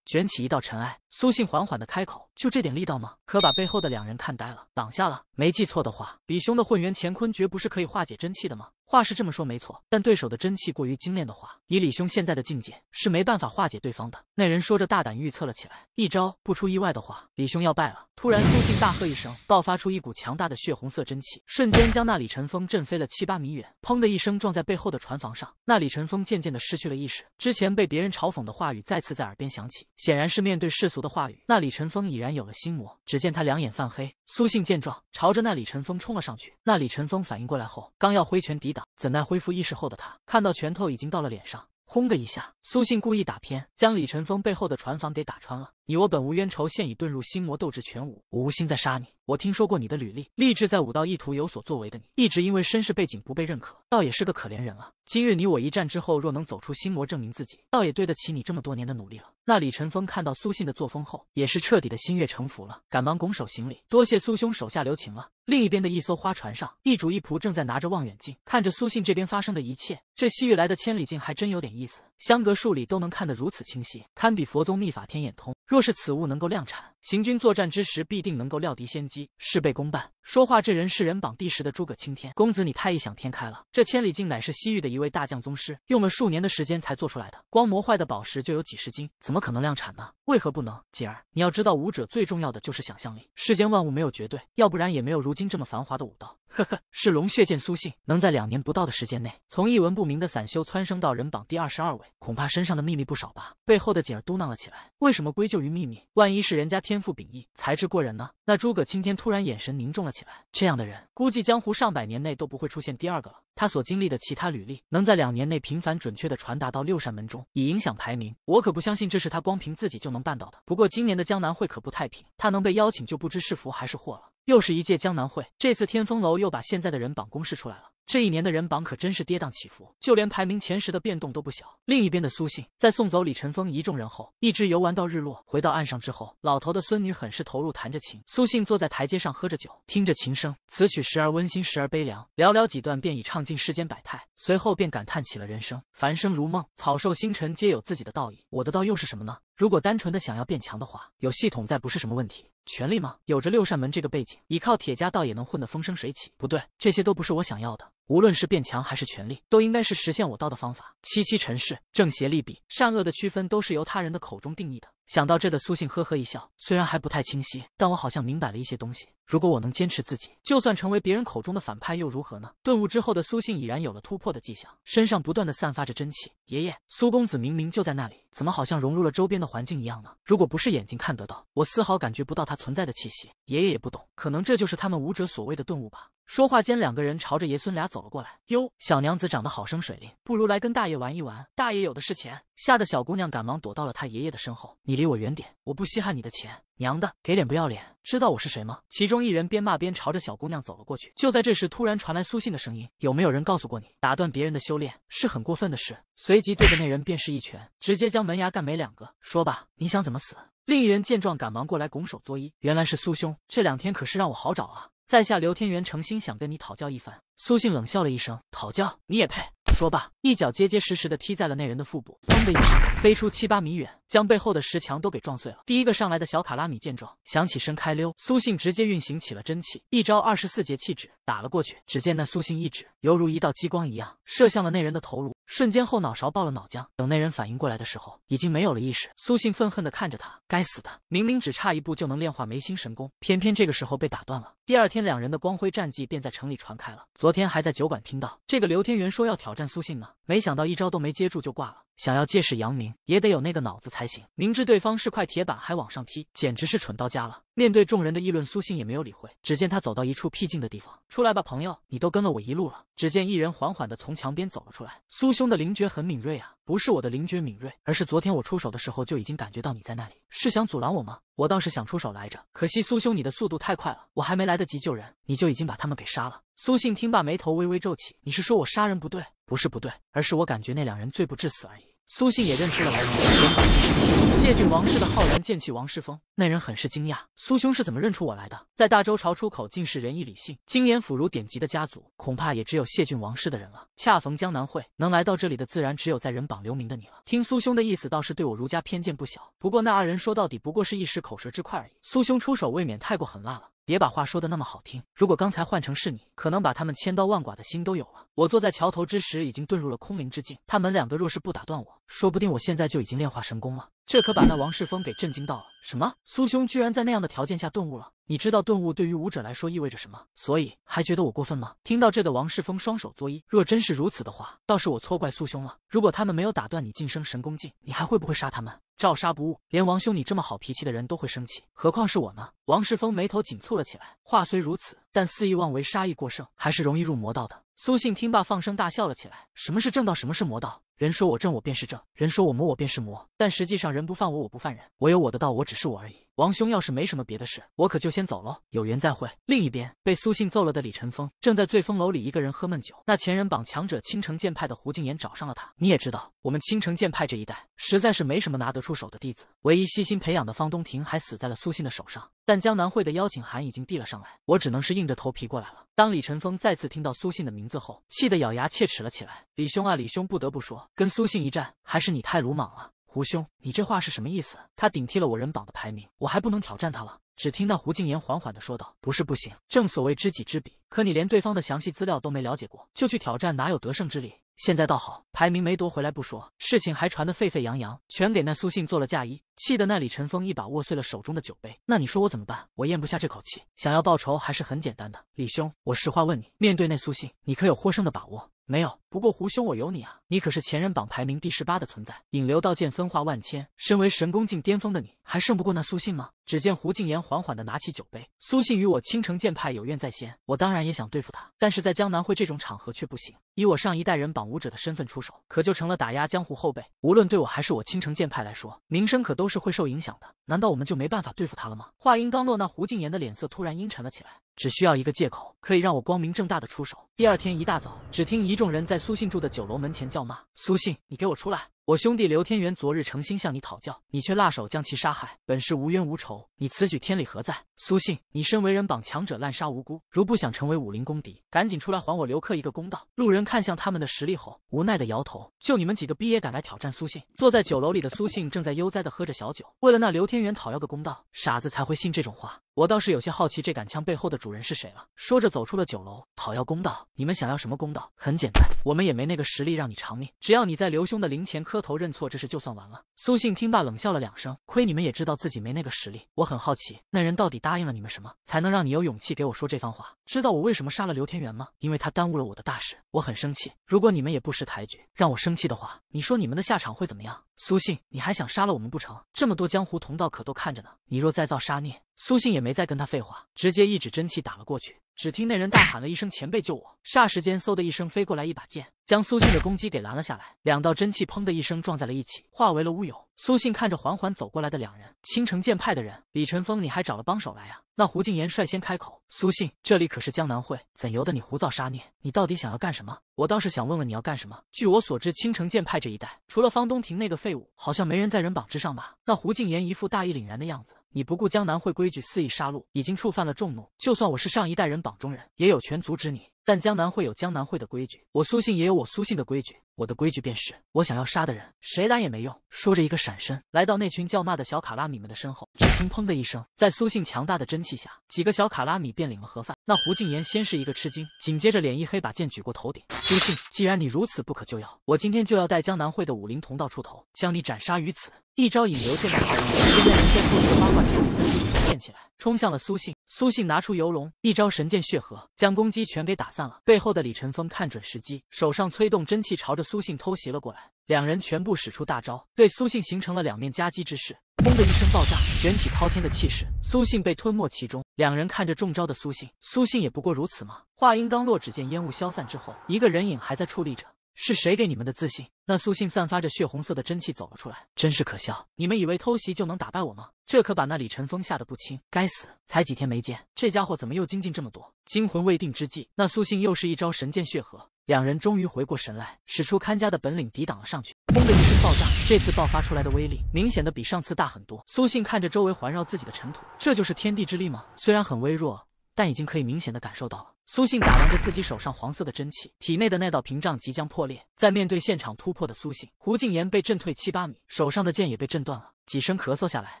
卷起。一到尘埃，苏信缓缓的开口：“就这点力道吗？可把背后的两人看呆了。挡下了，没记错的话，比兄的混元乾坤诀不是可以化解真气的吗？”话是这么说，没错，但对手的真气过于精炼的话，以李兄现在的境界是没办法化解对方的。那人说着，大胆预测了起来。一招不出意外的话，李兄要败了。突然，苏信大喝一声，爆发出一股强大的血红色真气，瞬间将那李尘风震飞了七八米远。砰的一声，撞在背后的船房上。那李尘风渐渐的失去了意识，之前被别人嘲讽的话语再次在耳边响起，显然是面对世俗的话语，那李尘风已然有了心魔。只见他两眼泛黑，苏信见状，朝着那李尘风冲了上去。那李尘风反应过来后，刚要挥拳抵挡。怎奈恢复意识后的他，看到拳头已经到了脸上，轰的一下，苏信故意打偏，将李晨峰背后的船房给打穿了。你我本无冤仇，现已遁入心魔，斗志全无。我无心再杀你。我听说过你的履历，立志在武道一途有所作为的你，一直因为身世背景不被认可，倒也是个可怜人了。今日你我一战之后，若能走出心魔，证明自己，倒也对得起你这么多年的努力了。那李晨风看到苏信的作风后，也是彻底的心悦诚服了，赶忙拱手行礼，多谢苏兄手下留情了。另一边的一艘花船上，一主一仆正在拿着望远镜看着苏信这边发生的一切。这西域来的千里镜还真有点意思，相隔数里都能看得如此清晰，堪比佛宗秘法天眼通。若是此物能够量产。行军作战之时，必定能够料敌先机，事倍功半。说话这人是人榜第十的诸葛青天，公子你太异想天开了。这千里镜乃是西域的一位大将宗师用了数年的时间才做出来的，光磨坏的宝石就有几十斤，怎么可能量产呢？为何不能？锦儿，你要知道，武者最重要的就是想象力。世间万物没有绝对，要不然也没有如今这么繁华的武道。呵呵，是龙血剑苏信能在两年不到的时间内从一文不名的散修蹿升到人榜第二十二位，恐怕身上的秘密不少吧？背后的锦儿嘟囔了起来。为什么归咎于秘密？万一是人家？天赋秉异，才智过人呢。那诸葛青天突然眼神凝重了起来。这样的人，估计江湖上百年内都不会出现第二个了。他所经历的其他履历，能在两年内频繁准确的传达到六扇门中，以影响排名，我可不相信这是他光凭自己就能办到的。不过今年的江南会可不太平，他能被邀请就不知是福还是祸了。又是一届江南会，这次天风楼又把现在的人榜公示出来了。这一年的人榜可真是跌宕起伏，就连排名前十的变动都不小。另一边的苏信，在送走李晨峰一众人后，一直游玩到日落。回到岸上之后，老头的孙女很是投入，弹着琴。苏信坐在台阶上喝着酒，听着琴声，此曲时而温馨，时而悲凉，寥寥几段便已唱尽世间百态。随后便感叹起了人生：凡生如梦，草兽星辰皆有自己的道义，我的道又是什么呢？如果单纯的想要变强的话，有系统在不是什么问题。权力吗？有着六扇门这个背景，依靠铁家倒也能混得风生水起。不对，这些都不是我想要的。无论是变强还是权力，都应该是实现我道的方法。七七尘世，正邪利弊，善恶的区分都是由他人的口中定义的。想到这的苏信呵呵一笑，虽然还不太清晰，但我好像明白了一些东西。如果我能坚持自己，就算成为别人口中的反派又如何呢？顿悟之后的苏信已然有了突破的迹象，身上不断的散发着真气。爷爷，苏公子明明就在那里，怎么好像融入了周边的环境一样呢？如果不是眼睛看得到，我丝毫感觉不到他存在的气息。爷爷也不懂，可能这就是他们武者所谓的顿悟吧。说话间，两个人朝着爷孙俩走了过来。哟，小娘子长得好生水灵，不如来跟大爷玩一玩，大爷有的是钱。吓得小姑娘赶忙躲到了她爷爷的身后。你离我远点，我不稀罕你的钱。娘的，给脸不要脸，知道我是谁吗？其中一人边骂边朝着小姑娘走了过去。就在这时，突然传来苏信的声音：“有没有人告诉过你，打断别人的修炼是很过分的事？”随即对着那人便是一拳，直接将门牙干没两个。说吧，你想怎么死？另一人见状，赶忙过来拱手作揖：“原来是苏兄，这两天可是让我好找啊。”在下刘天元诚心想跟你讨教一番。苏信冷笑了一声：“讨教你也配？”说罢，一脚结结实实的踢在了那人的腹部，砰的一声，飞出七八米远，将背后的石墙都给撞碎了。第一个上来的小卡拉米见状，想起身开溜，苏信直接运行起了真气，一招二十四节气指打了过去。只见那苏信一指，犹如一道激光一样射向了那人的头颅，瞬间后脑勺爆了脑浆。等那人反应过来的时候，已经没有了意识。苏信愤恨的看着他：“该死的，明明只差一步就能炼化眉心神功，偏偏这个时候被打断了。”第二天，两人的光辉战绩便在城里传开了。昨天还在酒馆听到，这个刘天元说要挑战苏信呢，没想到一招都没接住就挂了。想要借势扬名，也得有那个脑子才行。明知对方是块铁板，还往上踢，简直是蠢到家了。面对众人的议论，苏信也没有理会。只见他走到一处僻静的地方，出来吧，朋友，你都跟了我一路了。只见一人缓缓的从墙边走了出来。苏兄的灵觉很敏锐啊。不是我的灵觉敏锐，而是昨天我出手的时候就已经感觉到你在那里，是想阻拦我吗？我倒是想出手来着，可惜苏兄你的速度太快了，我还没来得及救人，你就已经把他们给杀了。苏信听罢，眉头微微皱起，你是说我杀人不对？不是不对，而是我感觉那两人罪不至死而已。苏信也认出了来人，谢郡王室的浩然剑气王世峰。那人很是惊讶，苏兄是怎么认出我来的？在大周朝出口尽是仁义礼信、经颜辅儒典籍的家族，恐怕也只有谢郡王室的人了。恰逢江南会，能来到这里的自然只有在人榜留名的你了。听苏兄的意思，倒是对我儒家偏见不小。不过那二人说到底不过是一时口舌之快而已。苏兄出手未免太过狠辣了。别把话说的那么好听。如果刚才换成是你，可能把他们千刀万剐的心都有了。我坐在桥头之时，已经遁入了空灵之境。他们两个若是不打断我，说不定我现在就已经炼化神功了。这可把那王世峰给震惊到了。什么？苏兄居然在那样的条件下顿悟了？你知道顿悟对于武者来说意味着什么？所以还觉得我过分吗？听到这的王世峰双手作揖。若真是如此的话，倒是我错怪苏兄了。如果他们没有打断你晋升神功境，你还会不会杀他们？照杀不误，连王兄你这么好脾气的人都会生气，何况是我呢？王世峰眉头紧蹙了起来。话虽如此，但肆意妄为、杀意过剩，还是容易入魔道的。苏信听罢，放声大笑了起来。什么是正道？什么是魔道？人说我正，我便是正；人说我魔，我便是魔。但实际上，人不犯我，我不犯人，我有我的道，我只是我而已。王兄，要是没什么别的事，我可就先走喽，有缘再会。另一边，被苏信揍了的李晨风正在醉风楼里一个人喝闷酒。那前人榜强者青城剑派的胡静言找上了他。你也知道，我们青城剑派这一代实在是没什么拿得出手的弟子，唯一悉心培养的方东亭还死在了苏信的手上。但江南会的邀请函已经递了上来，我只能是硬着头皮过来了。当李晨风再次听到苏信的名字后，气得咬牙切齿了起来。李兄啊，李兄，不得不说，跟苏信一战，还是你太鲁莽了。胡兄，你这话是什么意思？他顶替了我人榜的排名，我还不能挑战他了？只听到胡静言缓缓地说道：“不是不行，正所谓知己知彼，可你连对方的详细资料都没了解过，就去挑战，哪有得胜之力？现在倒好，排名没夺回来不说，事情还传得沸沸扬扬，全给那苏信做了嫁衣，气得那李晨风一把握碎了手中的酒杯。那你说我怎么办？我咽不下这口气，想要报仇还是很简单的。李兄，我实话问你，面对那苏信，你可有获胜的把握？”没有，不过胡兄，我有你啊！你可是前人榜排名第十八的存在，引流道剑分化万千，身为神功境巅峰的你，还胜不过那苏信吗？只见胡静言缓缓地拿起酒杯。苏信与我青城剑派有怨在先，我当然也想对付他，但是在江南会这种场合却不行。以我上一代人榜武者的身份出手，可就成了打压江湖后辈。无论对我还是我青城剑派来说，名声可都是会受影响的。难道我们就没办法对付他了吗？话音刚落，那胡静言的脸色突然阴沉了起来。只需要一个借口，可以让我光明正大的出手。第二天一大早，只听一众人在苏信住的酒楼门前叫骂：“苏信，你给我出来！”我兄弟刘天元昨日诚心向你讨教，你却辣手将其杀害，本是无冤无仇，你此举天理何在？苏信，你身为人榜强者，滥杀无辜，如不想成为武林公敌，赶紧出来还我刘克一个公道。路人看向他们的实力后，无奈的摇头，就你们几个逼也敢来挑战苏信。坐在酒楼里的苏信正在悠哉的喝着小酒，为了那刘天元讨要个公道，傻子才会信这种话。我倒是有些好奇这杆枪背后的主人是谁了。说着走出了酒楼，讨要公道，你们想要什么公道？很简单，我们也没那个实力让你偿命，只要你在刘兄的灵前磕头认错，这事就算完了。苏信听罢冷笑了两声，亏你们也知道自己没那个实力。我很好奇，那人到底大。答应了你们什么，才能让你有勇气给我说这番话？知道我为什么杀了刘天元吗？因为他耽误了我的大事，我很生气。如果你们也不识抬举，让我生气的话，你说你们的下场会怎么样？苏信，你还想杀了我们不成？这么多江湖同道可都看着呢，你若再造杀孽。苏信也没再跟他废话，直接一指真气打了过去。只听那人大喊了一声：“前辈，救我！”霎时间，嗖的一声，飞过来一把剑，将苏信的攻击给拦了下来。两道真气，砰的一声撞在了一起，化为了乌有。苏信看着缓缓走过来的两人，青城剑派的人，李晨峰，你还找了帮手来啊？那胡静言率先开口：“苏信，这里可是江南会，怎由得你胡造杀孽？你到底想要干什么？我倒是想问问你要干什么。据我所知，青城剑派这一带除了方东亭那个废物，好像没人在人榜之上吧？”那胡静言一副大义凛然的样子。你不顾江南会规矩，肆意杀戮，已经触犯了众怒。就算我是上一代人榜中人，也有权阻止你。但江南会有江南会的规矩，我苏信也有我苏信的规矩。我的规矩便是，我想要杀的人，谁来也没用。说着，一个闪身来到那群叫骂的小卡拉米们的身后，只听砰的一声，在苏信强大的真气下，几个小卡拉米便领了盒饭。那胡静言先是一个吃惊，紧接着脸一黑，把剑举过头顶。苏信，既然你如此不可救药，我今天就要带江南会的武林同道出头，将你斩杀于此。一招引流剑法，只见人在空中八卦图中练起来。冲向了苏信，苏信拿出游龙，一招神剑血河，将攻击全给打散了。背后的李晨风看准时机，手上催动真气，朝着苏信偷袭了过来。两人全部使出大招，对苏信形成了两面夹击之势。轰的一声爆炸，卷起滔天的气势，苏信被吞没其中。两人看着中招的苏信，苏信也不过如此吗？话音刚落，只见烟雾消散之后，一个人影还在矗立着。是谁给你们的自信？那苏信散发着血红色的真气走了出来，真是可笑！你们以为偷袭就能打败我吗？这可把那李晨风吓得不轻。该死！才几天没见，这家伙怎么又精进这么多？惊魂未定之际，那苏信又是一招神剑血河。两人终于回过神来，使出看家的本领抵挡了上去。轰的一声爆炸，这次爆发出来的威力明显的比上次大很多。苏信看着周围环绕自己的尘土，这就是天地之力吗？虽然很微弱。但已经可以明显的感受到了。苏信打量着自己手上黄色的真气，体内的那道屏障即将破裂。在面对现场突破的苏信，胡静言被震退七八米，手上的剑也被震断了。几声咳嗽下来，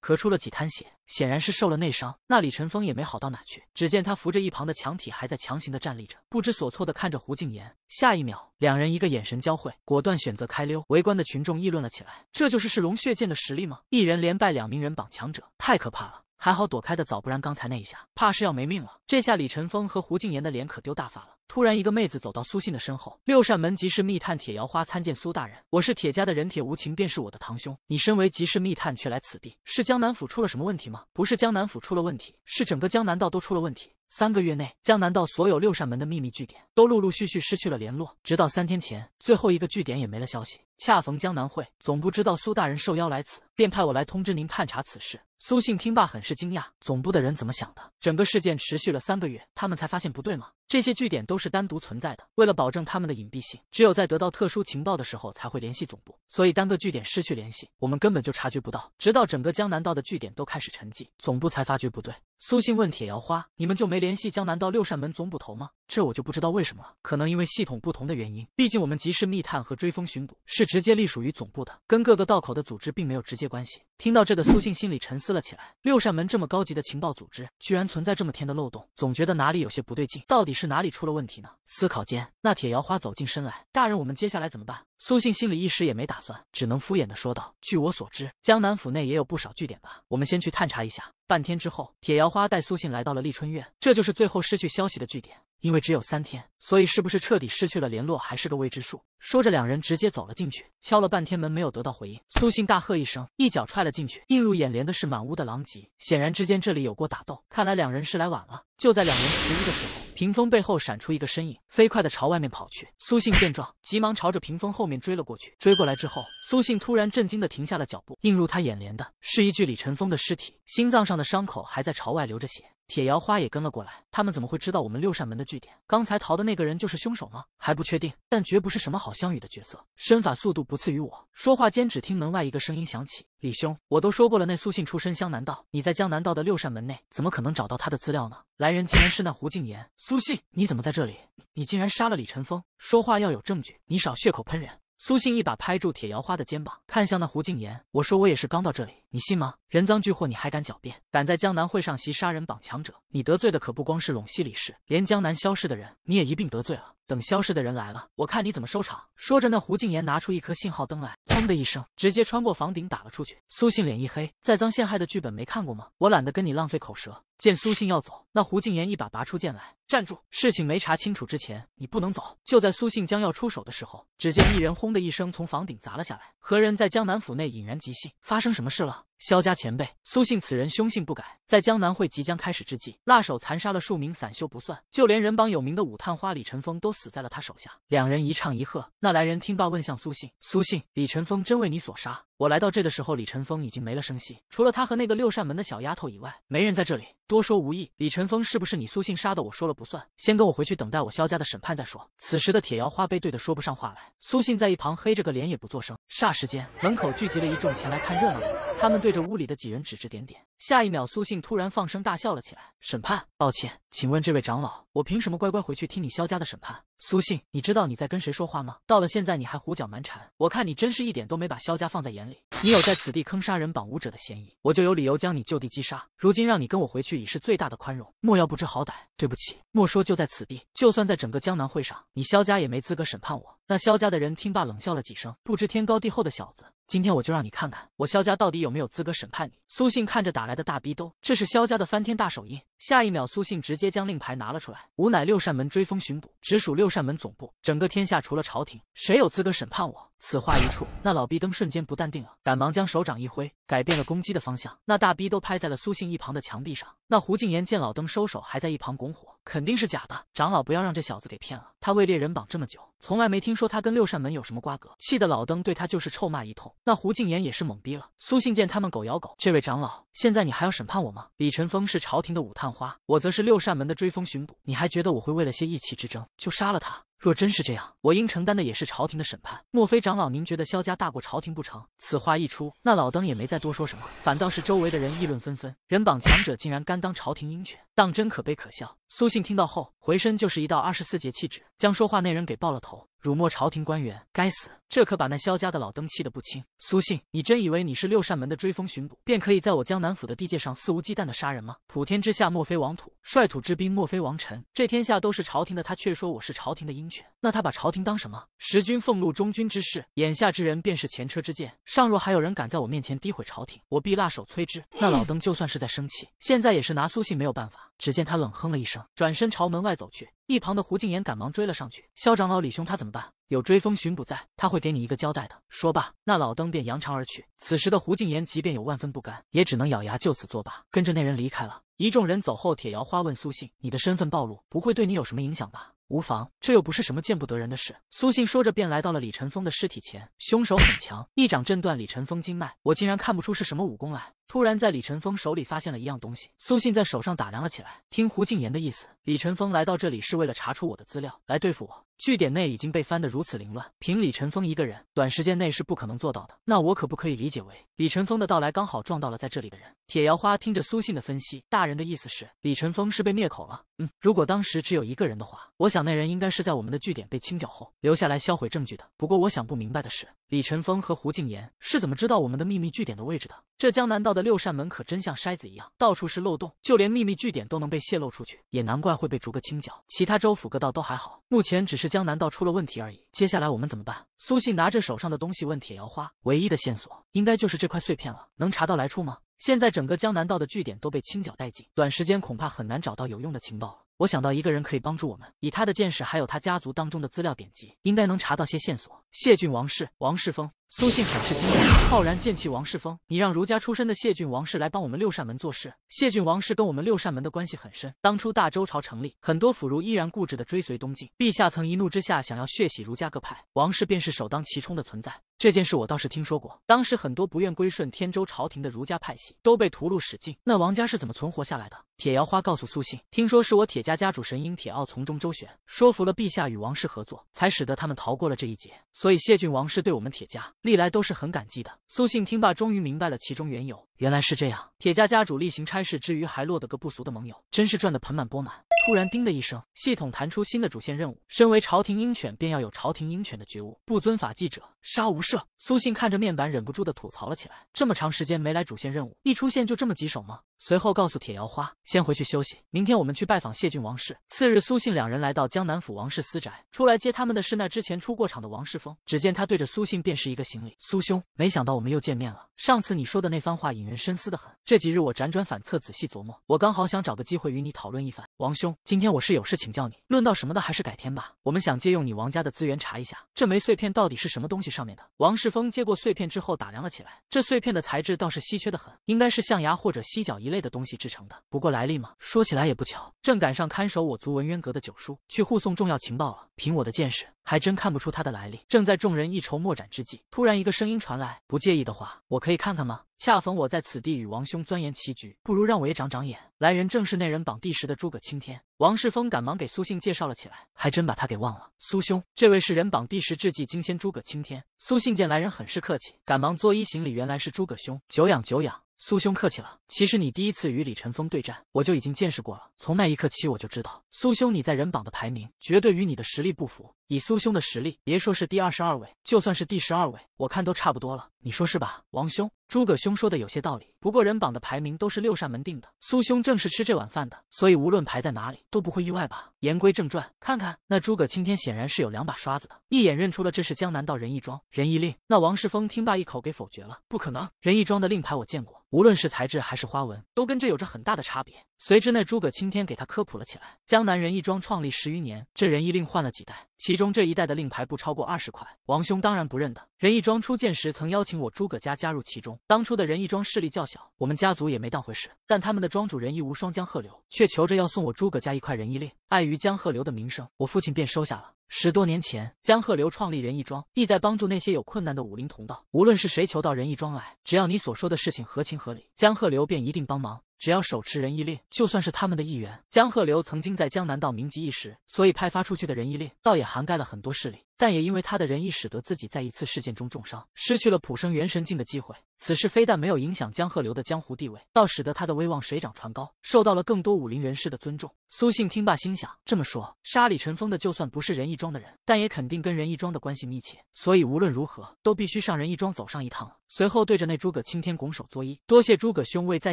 咳出了几滩血，显然是受了内伤。那李晨峰也没好到哪去，只见他扶着一旁的墙体，还在强行的站立着，不知所措的看着胡静言。下一秒，两人一个眼神交汇，果断选择开溜。围观的群众议论了起来：“这就是赤龙血剑的实力吗？一人连败两名人榜强者，太可怕了！”还好躲开的早，不然刚才那一下，怕是要没命了。这下李晨峰和胡静言的脸可丢大发了。突然，一个妹子走到苏信的身后，六扇门集市密探铁瑶花参见苏大人，我是铁家的人，铁无情便是我的堂兄。你身为集市密探却来此地，是江南府出了什么问题吗？不是江南府出了问题，是整个江南道都出了问题。三个月内，江南道所有六扇门的秘密据点都陆陆续续失去了联络，直到三天前，最后一个据点也没了消息。恰逢江南会总部知道苏大人受邀来此，便派我来通知您探查此事。苏信听罢，很是惊讶：总部的人怎么想的？整个事件持续了三个月，他们才发现不对吗？这些据点都是单独存在的，为了保证他们的隐蔽性，只有在得到特殊情报的时候才会联系总部。所以单个据点失去联系，我们根本就察觉不到。直到整个江南道的据点都开始沉寂，总部才发觉不对。苏信问铁瑶花：“你们就没联系江南道六扇门总捕头吗？这我就不知道为什么了。可能因为系统不同的原因，毕竟我们集市密探和追风巡捕，是直接隶属于总部的，跟各个道口的组织并没有直接关系。”听到这的苏信心里沉思了起来，六扇门这么高级的情报组织，居然存在这么天的漏洞，总觉得哪里有些不对劲，到底是哪里出了问题呢？思考间，那铁瑶花走进身来，大人，我们接下来怎么办？苏信心里一时也没打算，只能敷衍的说道：“据我所知，江南府内也有不少据点吧，我们先去探查一下。”半天之后，铁瑶花带苏信来到了丽春院，这就是最后失去消息的据点。因为只有三天，所以是不是彻底失去了联络还是个未知数。说着，两人直接走了进去，敲了半天门没有得到回应，苏信大喝一声，一脚踹了进去。映入眼帘的是满屋的狼藉，显然之间这里有过打斗，看来两人是来晚了。就在两人迟疑的时候，屏风背后闪出一个身影，飞快的朝外面跑去。苏信见状，急忙朝着屏风后面追了过去。追过来之后，苏信突然震惊的停下了脚步，映入他眼帘的是一具李晨峰的尸体，心脏上的伤口还在朝外流着血。铁瑶花也跟了过来。他们怎么会知道我们六扇门的据点？刚才逃的那个人就是凶手吗？还不确定，但绝不是什么好相与的角色。身法速度不次于我。说话间，只听门外一个声音响起：“李兄，我都说过了，那苏信出身江南道，你在江南道的六扇门内，怎么可能找到他的资料呢？”来人竟然是那胡静言。苏信，你怎么在这里？你竟然杀了李晨风！说话要有证据，你少血口喷人。苏信一把拍住铁瑶花的肩膀，看向那胡静言：“我说我也是刚到这里，你信吗？人赃俱获，你还敢狡辩？敢在江南会上袭杀人绑强者，你得罪的可不光是陇西李氏，连江南萧氏的人你也一并得罪了。”等消失的人来了，我看你怎么收场！说着，那胡静言拿出一颗信号灯来，砰的一声，直接穿过房顶打了出去。苏信脸一黑，栽赃陷害的剧本没看过吗？我懒得跟你浪费口舌。见苏信要走，那胡静言一把拔出剑来，站住！事情没查清楚之前，你不能走。就在苏信将要出手的时候，只见一人轰的一声从房顶砸了下来。何人在江南府内引燃即信？发生什么事了？萧家前辈苏信此人凶性不改，在江南会即将开始之际，辣手残杀了数名散修不算，就连人榜有名的武探花李晨风都死在了他手下。两人一唱一和，那来人听罢问向苏信：“苏信，李晨风真为你所杀？”我来到这的时候，李晨风已经没了声息，除了他和那个六扇门的小丫头以外，没人在这里。多说无益。李晨风是不是你苏信杀的？我说了不算。先跟我回去，等待我萧家的审判再说。此时的铁瑶花被怼得说不上话来，苏信在一旁黑着个脸也不作声。霎时间，门口聚集了一众前来看热闹的，人，他们对着屋里的几人指指点点。下一秒，苏信突然放声大笑了起来。审判，抱歉，请问这位长老，我凭什么乖乖回去听你萧家的审判？苏信，你知道你在跟谁说话吗？到了现在你还胡搅蛮缠，我看你真是一点都没把萧家放在眼里。你有在此地坑杀人绑武者的嫌疑，我就有理由将你就地击杀。如今让你跟我回去已是最大的宽容，莫要不知好歹。对不起，莫说就在此地，就算在整个江南会上，你萧家也没资格审判我。那萧家的人听罢冷笑了几声，不知天高地厚的小子，今天我就让你看看我萧家到底有没有资格审判你。苏信看着打来的大逼兜，这是萧家的翻天大手印。下一秒，苏信直接将令牌拿了出来。吾乃六扇门追风巡捕，直属六扇门总部。整个天下除了朝廷，谁有资格审判我？此话一出，那老逼灯瞬间不淡定了，赶忙将手掌一挥，改变了攻击的方向。那大逼都拍在了苏信一旁的墙壁上。那胡静言见老灯收手，还在一旁拱火，肯定是假的。长老不要让这小子给骗了。他位列人榜这么久，从来没听说他跟六扇门有什么瓜葛。气得老灯对他就是臭骂一通。那胡静言也是懵逼了。苏信见他们狗咬狗，这位长老，现在你还要审判我吗？李晨风是朝廷的武探。花，我则是六扇门的追风巡捕。你还觉得我会为了些义气之争就杀了他？若真是这样，我应承担的也是朝廷的审判。莫非长老您觉得萧家大过朝廷不成？此话一出，那老登也没再多说什么，反倒是周围的人议论纷纷。人榜强者竟然甘当朝廷鹰犬，当真可悲可笑。苏信听到后，回身就是一道二十四节气指，将说话那人给爆了头。辱没朝廷官员，该死！这可把那萧家的老登气得不轻。苏信，你真以为你是六扇门的追风巡捕，便可以在我江南府的地界上肆无忌惮的杀人吗？普天之下莫非王土，率土之滨莫非王臣。这天下都是朝廷的，他却说我是朝廷的鹰。那他把朝廷当什么？食君俸禄，忠君之事。眼下之人便是前车之鉴。尚若还有人敢在我面前诋毁朝廷，我必辣手摧之。那老登就算是在生气，现在也是拿苏信没有办法。只见他冷哼了一声，转身朝门外走去。一旁的胡静言赶忙追了上去。肖长老，李兄，他怎么办？有追风巡捕在，他会给你一个交代的。说罢，那老登便扬长而去。此时的胡静言，即便有万分不甘，也只能咬牙就此作罢，跟着那人离开了。一众人走后，铁瑶花问苏信：“你的身份暴露，不会对你有什么影响吧？”无妨，这又不是什么见不得人的事。苏信说着，便来到了李晨风的尸体前。凶手很强，一掌震断李晨风经脉，我竟然看不出是什么武功来。突然，在李晨风手里发现了一样东西，苏信在手上打量了起来。听胡静言的意思，李晨风来到这里是为了查出我的资料来对付我。据点内已经被翻得如此凌乱，凭李晨风一个人，短时间内是不可能做到的。那我可不可以理解为，李晨风的到来刚好撞到了在这里的人？铁瑶花听着苏信的分析，大人的意思是，李晨风是被灭口了？如果当时只有一个人的话，我想那人应该是在我们的据点被清剿后留下来销毁证据的。不过我想不明白的是，李晨风和胡静言是怎么知道我们的秘密据点的位置的？这江南道的六扇门可真像筛子一样，到处是漏洞，就连秘密据点都能被泄露出去，也难怪会被逐个清剿。其他州府各道都还好，目前只是江南道出了问题而已。接下来我们怎么办？苏信拿着手上的东西，问铁瑶花，唯一的线索应该就是这块碎片了，能查到来处吗？现在整个江南道的据点都被清剿殆尽，短时间恐怕很难找到有用的情报了。我想到一个人可以帮助我们，以他的见识，还有他家族当中的资料典籍，应该能查到些线索。谢郡王氏，王世峰。苏信很是惊讶，浩然剑气王世风，你让儒家出身的谢郡王氏来帮我们六扇门做事？谢郡王氏跟我们六扇门的关系很深，当初大周朝成立，很多腐儒依然固执的追随东晋陛下，曾一怒之下想要血洗儒家各派，王氏便是首当其冲的存在。这件事我倒是听说过，当时很多不愿归顺天州朝廷的儒家派系都被屠戮使尽，那王家是怎么存活下来的？铁瑶花告诉苏信，听说是我铁家家主神鹰铁傲从中周旋，说服了陛下与王氏合作，才使得他们逃过了这一劫。所以谢郡王氏对我们铁家。历来都是很感激的。苏信听罢，终于明白了其中缘由。原来是这样，铁家家主例行差事之余，还落得个不俗的盟友，真是赚得盆满钵满。突然，叮的一声，系统弹出新的主线任务。身为朝廷鹰犬，便要有朝廷鹰犬的觉悟，不遵法纪者，杀无赦。苏信看着面板，忍不住的吐槽了起来：这么长时间没来主线任务，一出现就这么棘手吗？随后告诉铁瑶花，先回去休息，明天我们去拜访谢郡王氏。次日，苏信两人来到江南府王氏私宅，出来接他们的是那之前出过场的王世峰。只见他对着苏信，便是一个行礼：“苏兄，没想到我们又见面了。上次你说的那番话，引人深思的很。这几日我辗转反侧，仔细琢磨，我刚好想找个机会与你讨论一番。”王兄，今天我是有事请教你。论到什么的，还是改天吧。我们想借用你王家的资源，查一下这枚碎片到底是什么东西上面的。王世峰接过碎片之后，打量了起来。这碎片的材质倒是稀缺的很，应该是象牙或者犀角一类。类的东西制成的，不过来历吗？说起来也不巧，正赶上看守我族文渊阁的九叔去护送重要情报了。凭我的见识，还真看不出他的来历。正在众人一筹莫展之际，突然一个声音传来：“不介意的话，我可以看看吗？”恰逢我在此地与王兄钻研棋局，不如让我也长长眼。来人正是那人榜第十的诸葛青天。王世峰赶忙给苏信介绍了起来，还真把他给忘了。苏兄，这位是人榜第十至极惊仙诸葛青天。苏信见来人很是客气，赶忙作揖行礼，原来是诸葛兄，久仰久仰。苏兄客气了。其实你第一次与李晨风对战，我就已经见识过了。从那一刻起，我就知道，苏兄你在人榜的排名，绝对与你的实力不符。以苏兄的实力，别说是第二十二位，就算是第十二位，我看都差不多了。你说是吧，王兄？诸葛兄说的有些道理。不过人榜的排名都是六扇门定的，苏兄正是吃这碗饭的，所以无论排在哪里都不会意外吧？言归正传，看看那诸葛青天显然是有两把刷子的，一眼认出了这是江南道仁义庄仁义令。那王世峰听罢一口给否决了，不可能，仁义庄的令牌我见过，无论是材质还是花纹，都跟这有着很大的差别。随之，那诸葛青天给他科普了起来。江南仁义庄创立十余年，这仁义令换了几代，其中这一代的令牌不超过二十块。王兄当然不认得。仁义庄初建时，曾邀请我诸葛家加入其中。当初的仁义庄势力较小，我们家族也没当回事。但他们的庄主人义无双江鹤流却求着要送我诸葛家一块仁义令。碍于江鹤流的名声，我父亲便收下了。十多年前，江鹤流创立仁义庄，意在帮助那些有困难的武林同道。无论是谁求到仁义庄来，只要你所说的事情合情合理，江鹤流便一定帮忙。只要手持仁义令，就算是他们的一员。江鹤流曾经在江南道名极一时，所以派发出去的仁义令，倒也涵盖了很多势力。但也因为他的仁义，使得自己在一次事件中重伤，失去了普生元神境的机会。此事非但没有影响江鹤流的江湖地位，倒使得他的威望水涨船高，受到了更多武林人士的尊重。苏信听罢，心想：这么说，杀李尘风的就算不是仁义庄的人，但也肯定跟仁义庄的关系密切。所以无论如何，都必须上仁义庄走上一趟了。随后，对着那诸葛青天拱手作揖，多谢诸葛兄为在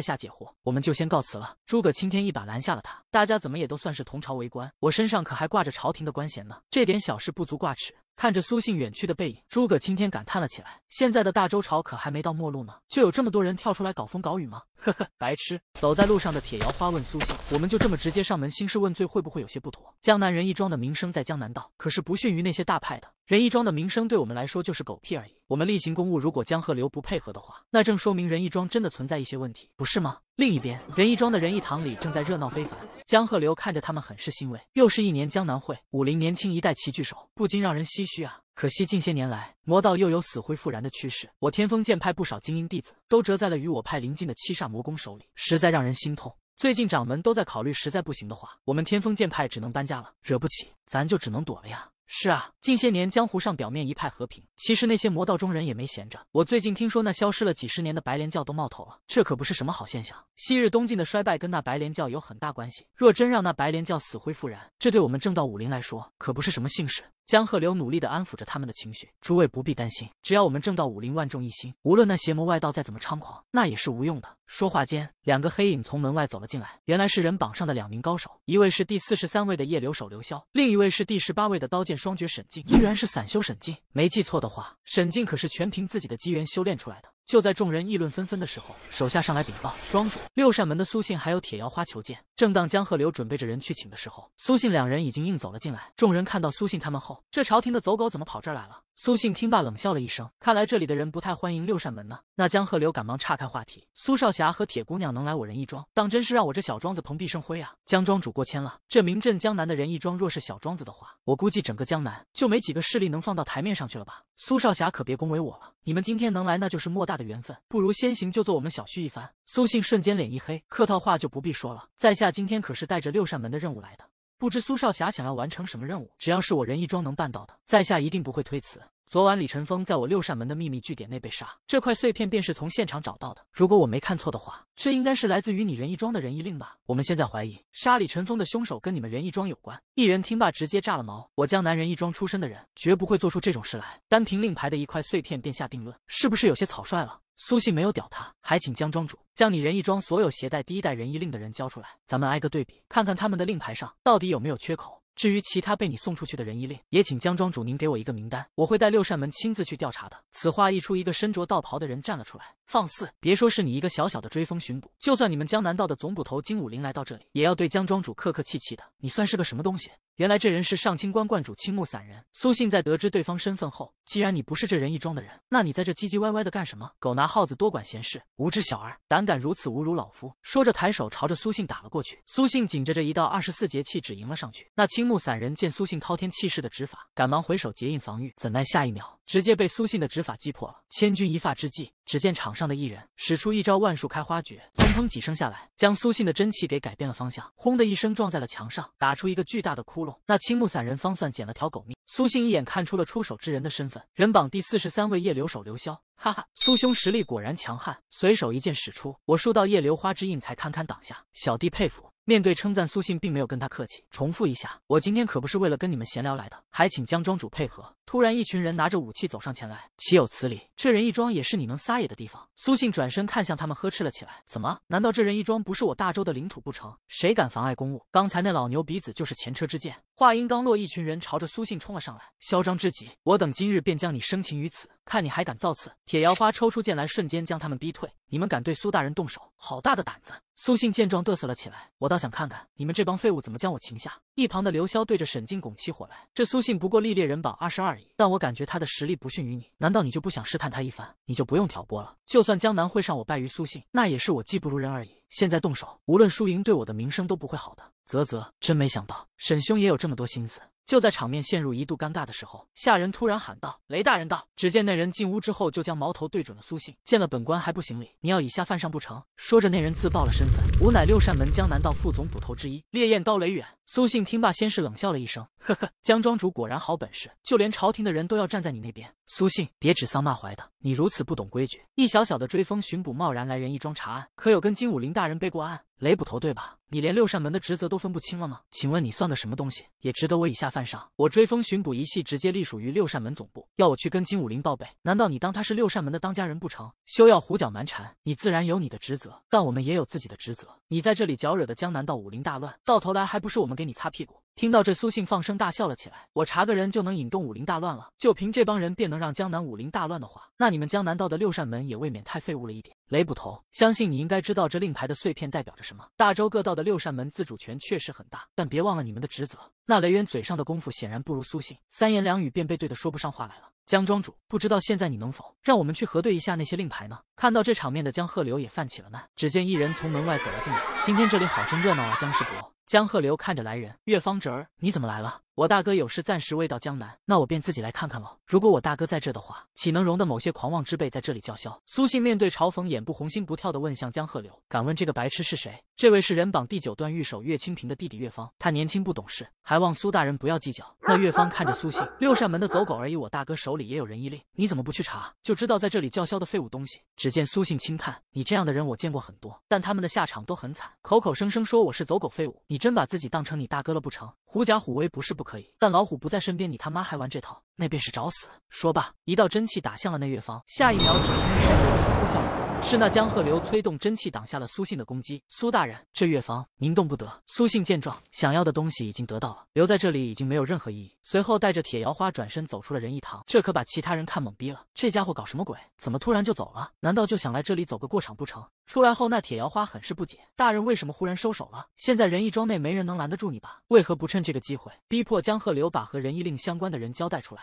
下解惑，我们就先告辞了。诸葛青天一把拦下了他，大家怎么也都算是同朝为官，我身上可还挂着朝廷的官衔呢，这点小事不足挂齿。дальше. 看着苏信远去的背影，诸葛青天感叹了起来：“现在的大周朝可还没到末路呢，就有这么多人跳出来搞风搞雨吗？” 呵呵，白痴！走在路上的铁瑶花问苏信：“我们就这么直接上门兴师问罪，会不会有些不妥？”江南人义庄的名声在江南道可是不逊于那些大派的。人义庄的名声对我们来说就是狗屁而已。我们例行公务，如果江鹤流不配合的话，那正说明人义庄真的存在一些问题，不是吗？另一边，人义庄的仁义堂里正在热闹非凡。江鹤流看着他们，很是欣慰。又是一年江南会，武林年轻一代齐聚首，不禁让人唏。虚啊！可惜近些年来，魔道又有死灰复燃的趋势。我天风剑派不少精英弟子都折在了与我派临近的七煞魔宫手里，实在让人心痛。最近掌门都在考虑，实在不行的话，我们天风剑派只能搬家了。惹不起，咱就只能躲了呀。是啊，近些年江湖上表面一派和平，其实那些魔道中人也没闲着。我最近听说那消失了几十年的白莲教都冒头了，这可不是什么好现象。昔日东晋的衰败跟那白莲教有很大关系，若真让那白莲教死灰复燃，这对我们正道武林来说可不是什么幸事。江鹤流努力地安抚着他们的情绪，诸位不必担心，只要我们正道武林万众一心，无论那邪魔外道再怎么猖狂，那也是无用的。说话间，两个黑影从门外走了进来。原来是人榜上的两名高手，一位是第四十三位的夜流手刘潇，另一位是第十八位的刀剑双绝沈静，居然是散修沈静。没记错的话，沈静可是全凭自己的机缘修炼出来的。就在众人议论纷纷的时候，手下上来禀报，庄主六扇门的苏信还有铁瑶花求见。正当江鹤流准备着人去请的时候，苏信两人已经硬走了进来。众人看到苏信他们后，这朝廷的走狗怎么跑这儿来了？苏信听罢冷笑了一声，看来这里的人不太欢迎六扇门呢。那江鹤流赶忙岔开话题：“苏少侠和铁姑娘能来我仁义庄，当真是让我这小庄子蓬荜生辉啊！江庄主过谦了，这名震江南的仁义庄，若是小庄子的话，我估计整个江南就没几个势力能放到台面上去了吧？”苏少侠可别恭维我了，你们今天能来，那就是莫大的缘分，不如先行就坐我们小叙一番。苏信瞬间脸一黑，客套话就不必说了。在下今天可是带着六扇门的任务来的，不知苏少侠想要完成什么任务？只要是我仁义庄能办到的，在下一定不会推辞。昨晚李晨风在我六扇门的秘密据点内被杀，这块碎片便是从现场找到的。如果我没看错的话，这应该是来自于你仁义庄的仁义令吧？我们现在怀疑杀李晨风的凶手跟你们仁义庄有关。一人听罢，直接炸了毛。我江南仁义庄出身的人，绝不会做出这种事来。单凭令牌的一块碎片便下定论，是不是有些草率了？苏信没有屌他，还请江庄主将你仁义庄所有携带第一代仁义令的人交出来，咱们挨个对比，看看他们的令牌上到底有没有缺口。至于其他被你送出去的人一列，也请江庄主您给我一个名单，我会带六扇门亲自去调查的。此话一出，一个身着道袍的人站了出来，放肆！别说是你一个小小的追风巡捕，就算你们江南道的总捕头金武林来到这里，也要对江庄主客客气气的。你算是个什么东西？原来这人是上清观观主青木散人苏信，在得知对方身份后。既然你不是这仁义庄的人，那你在这唧唧歪歪的干什么？狗拿耗子，多管闲事！无知小儿，胆敢如此侮辱老夫！说着，抬手朝着苏信打了过去。苏信紧着着一道二十四节气指迎了上去。那青木散人见苏信滔天气势的指法，赶忙回手结印防御，怎奈下一秒。直接被苏信的指法击破了。千钧一发之际，只见场上的一人使出一招万树开花诀，砰砰几声下来，将苏信的真气给改变了方向。轰的一声撞在了墙上，打出一个巨大的窟窿。那青木散人方算捡了条狗命。苏信一眼看出了出手之人的身份，人榜第四十三位夜流手刘潇。哈哈，苏兄实力果然强悍，随手一剑使出，我数到夜流花之印才堪堪挡下。小弟佩服。面对称赞，苏信并没有跟他客气。重复一下，我今天可不是为了跟你们闲聊来的，还请江庄主配合。突然，一群人拿着武器走上前来，岂有此理！这人一庄也是你能撒野的地方。苏信转身看向他们，呵斥了起来：“怎么？难道这人一庄不是我大周的领土不成？谁敢妨碍公务？刚才那老牛鼻子就是前车之鉴。”话音刚落，一群人朝着苏信冲了上来，嚣张至极。我等今日便将你生擒于此，看你还敢造次！铁瑶花抽出剑来，瞬间将他们逼退。你们敢对苏大人动手，好大的胆子！苏信见状得瑟了起来，我倒想看看你们这帮废物怎么将我擒下。一旁的刘潇对着沈静拱起火来。这苏信不过历猎人榜二十二已，但我感觉他的实力不逊于你。难道你就不想试探他一番？你就不用挑拨了。就算江南会上我败于苏信，那也是我技不如人而已。现在动手，无论输赢，对我的名声都不会好的。啧啧，真没想到沈兄也有这么多心思。就在场面陷入一度尴尬的时候，下人突然喊道：“雷大人到！”只见那人进屋之后，就将矛头对准了苏信。见了本官还不行礼，你要以下犯上不成？说着，那人自报了身份：吾乃六扇门江南道副总捕头之一，烈焰刀雷远。苏信听罢，先是冷笑了一声，呵呵，江庄主果然好本事，就连朝廷的人都要站在你那边。苏信，别指桑骂槐的，你如此不懂规矩，一小小的追风巡捕贸然来源一桩查案，可有跟金武林大人备过案？雷捕头对吧？你连六扇门的职责都分不清了吗？请问你算个什么东西，也值得我以下犯上？我追风巡捕一系直接隶属于六扇门总部，要我去跟金武林报备，难道你当他是六扇门的当家人不成？休要胡搅蛮缠，你自然有你的职责，但我们也有自己的职责。你在这里搅惹的江南道武林大乱，到头来还不是我们给你擦屁股？听到这，苏信放声大笑了起来。我查个人就能引动武林大乱了，就凭这帮人便能让江南武林大乱的话，那你们江南道的六扇门也未免太废物了一点。雷捕头，相信你应该知道这令牌的碎片代表着什么。大周各道的六扇门自主权确实很大，但别忘了你们的职责。那雷渊嘴上的功夫显然不如苏信，三言两语便被怼的说不上话来了。江庄主，不知道现在你能否让我们去核对一下那些令牌呢？看到这场面的江鹤流也泛起了难。只见一人从门外走了进来，今天这里好生热闹啊，江师伯。江鹤流看着来人，岳方侄儿，你怎么来了？我大哥有事暂时未到江南，那我便自己来看看喽。如果我大哥在这的话，岂能容得某些狂妄之辈在这里叫嚣？苏信面对嘲讽，眼不红心不跳的问向江鹤流：“敢问这个白痴是谁？这位是人榜第九段御手岳清平的弟弟岳方。他年轻不懂事，还望苏大人不要计较。”那岳方看着苏信，六扇门的走狗而已，我大哥手里也有仁义令，你怎么不去查？就知道在这里叫嚣的废物东西。只见苏信轻叹：“你这样的人我见过很多，但他们的下场都很惨。口口声声说我是走狗废物，你。”真把自己当成你大哥了不成？狐假虎威不是不可以，但老虎不在身边，你他妈还玩这套？那便是找死。说罢，一道真气打向了那月方。下一秒，只听一声呼啸，是那江鹤流催动真气挡下了苏信的攻击。苏大人，这月方您动不得。苏信见状，想要的东西已经得到了，留在这里已经没有任何意义。随后，带着铁瑶花转身走出了仁义堂。这可把其他人看懵逼了。这家伙搞什么鬼？怎么突然就走了？难道就想来这里走个过场不成？出来后，那铁瑶花很是不解，大人为什么忽然收手了？现在仁义庄内没人能拦得住你吧？为何不趁这个机会，逼迫江鹤流把和仁义令相关的人交代出来？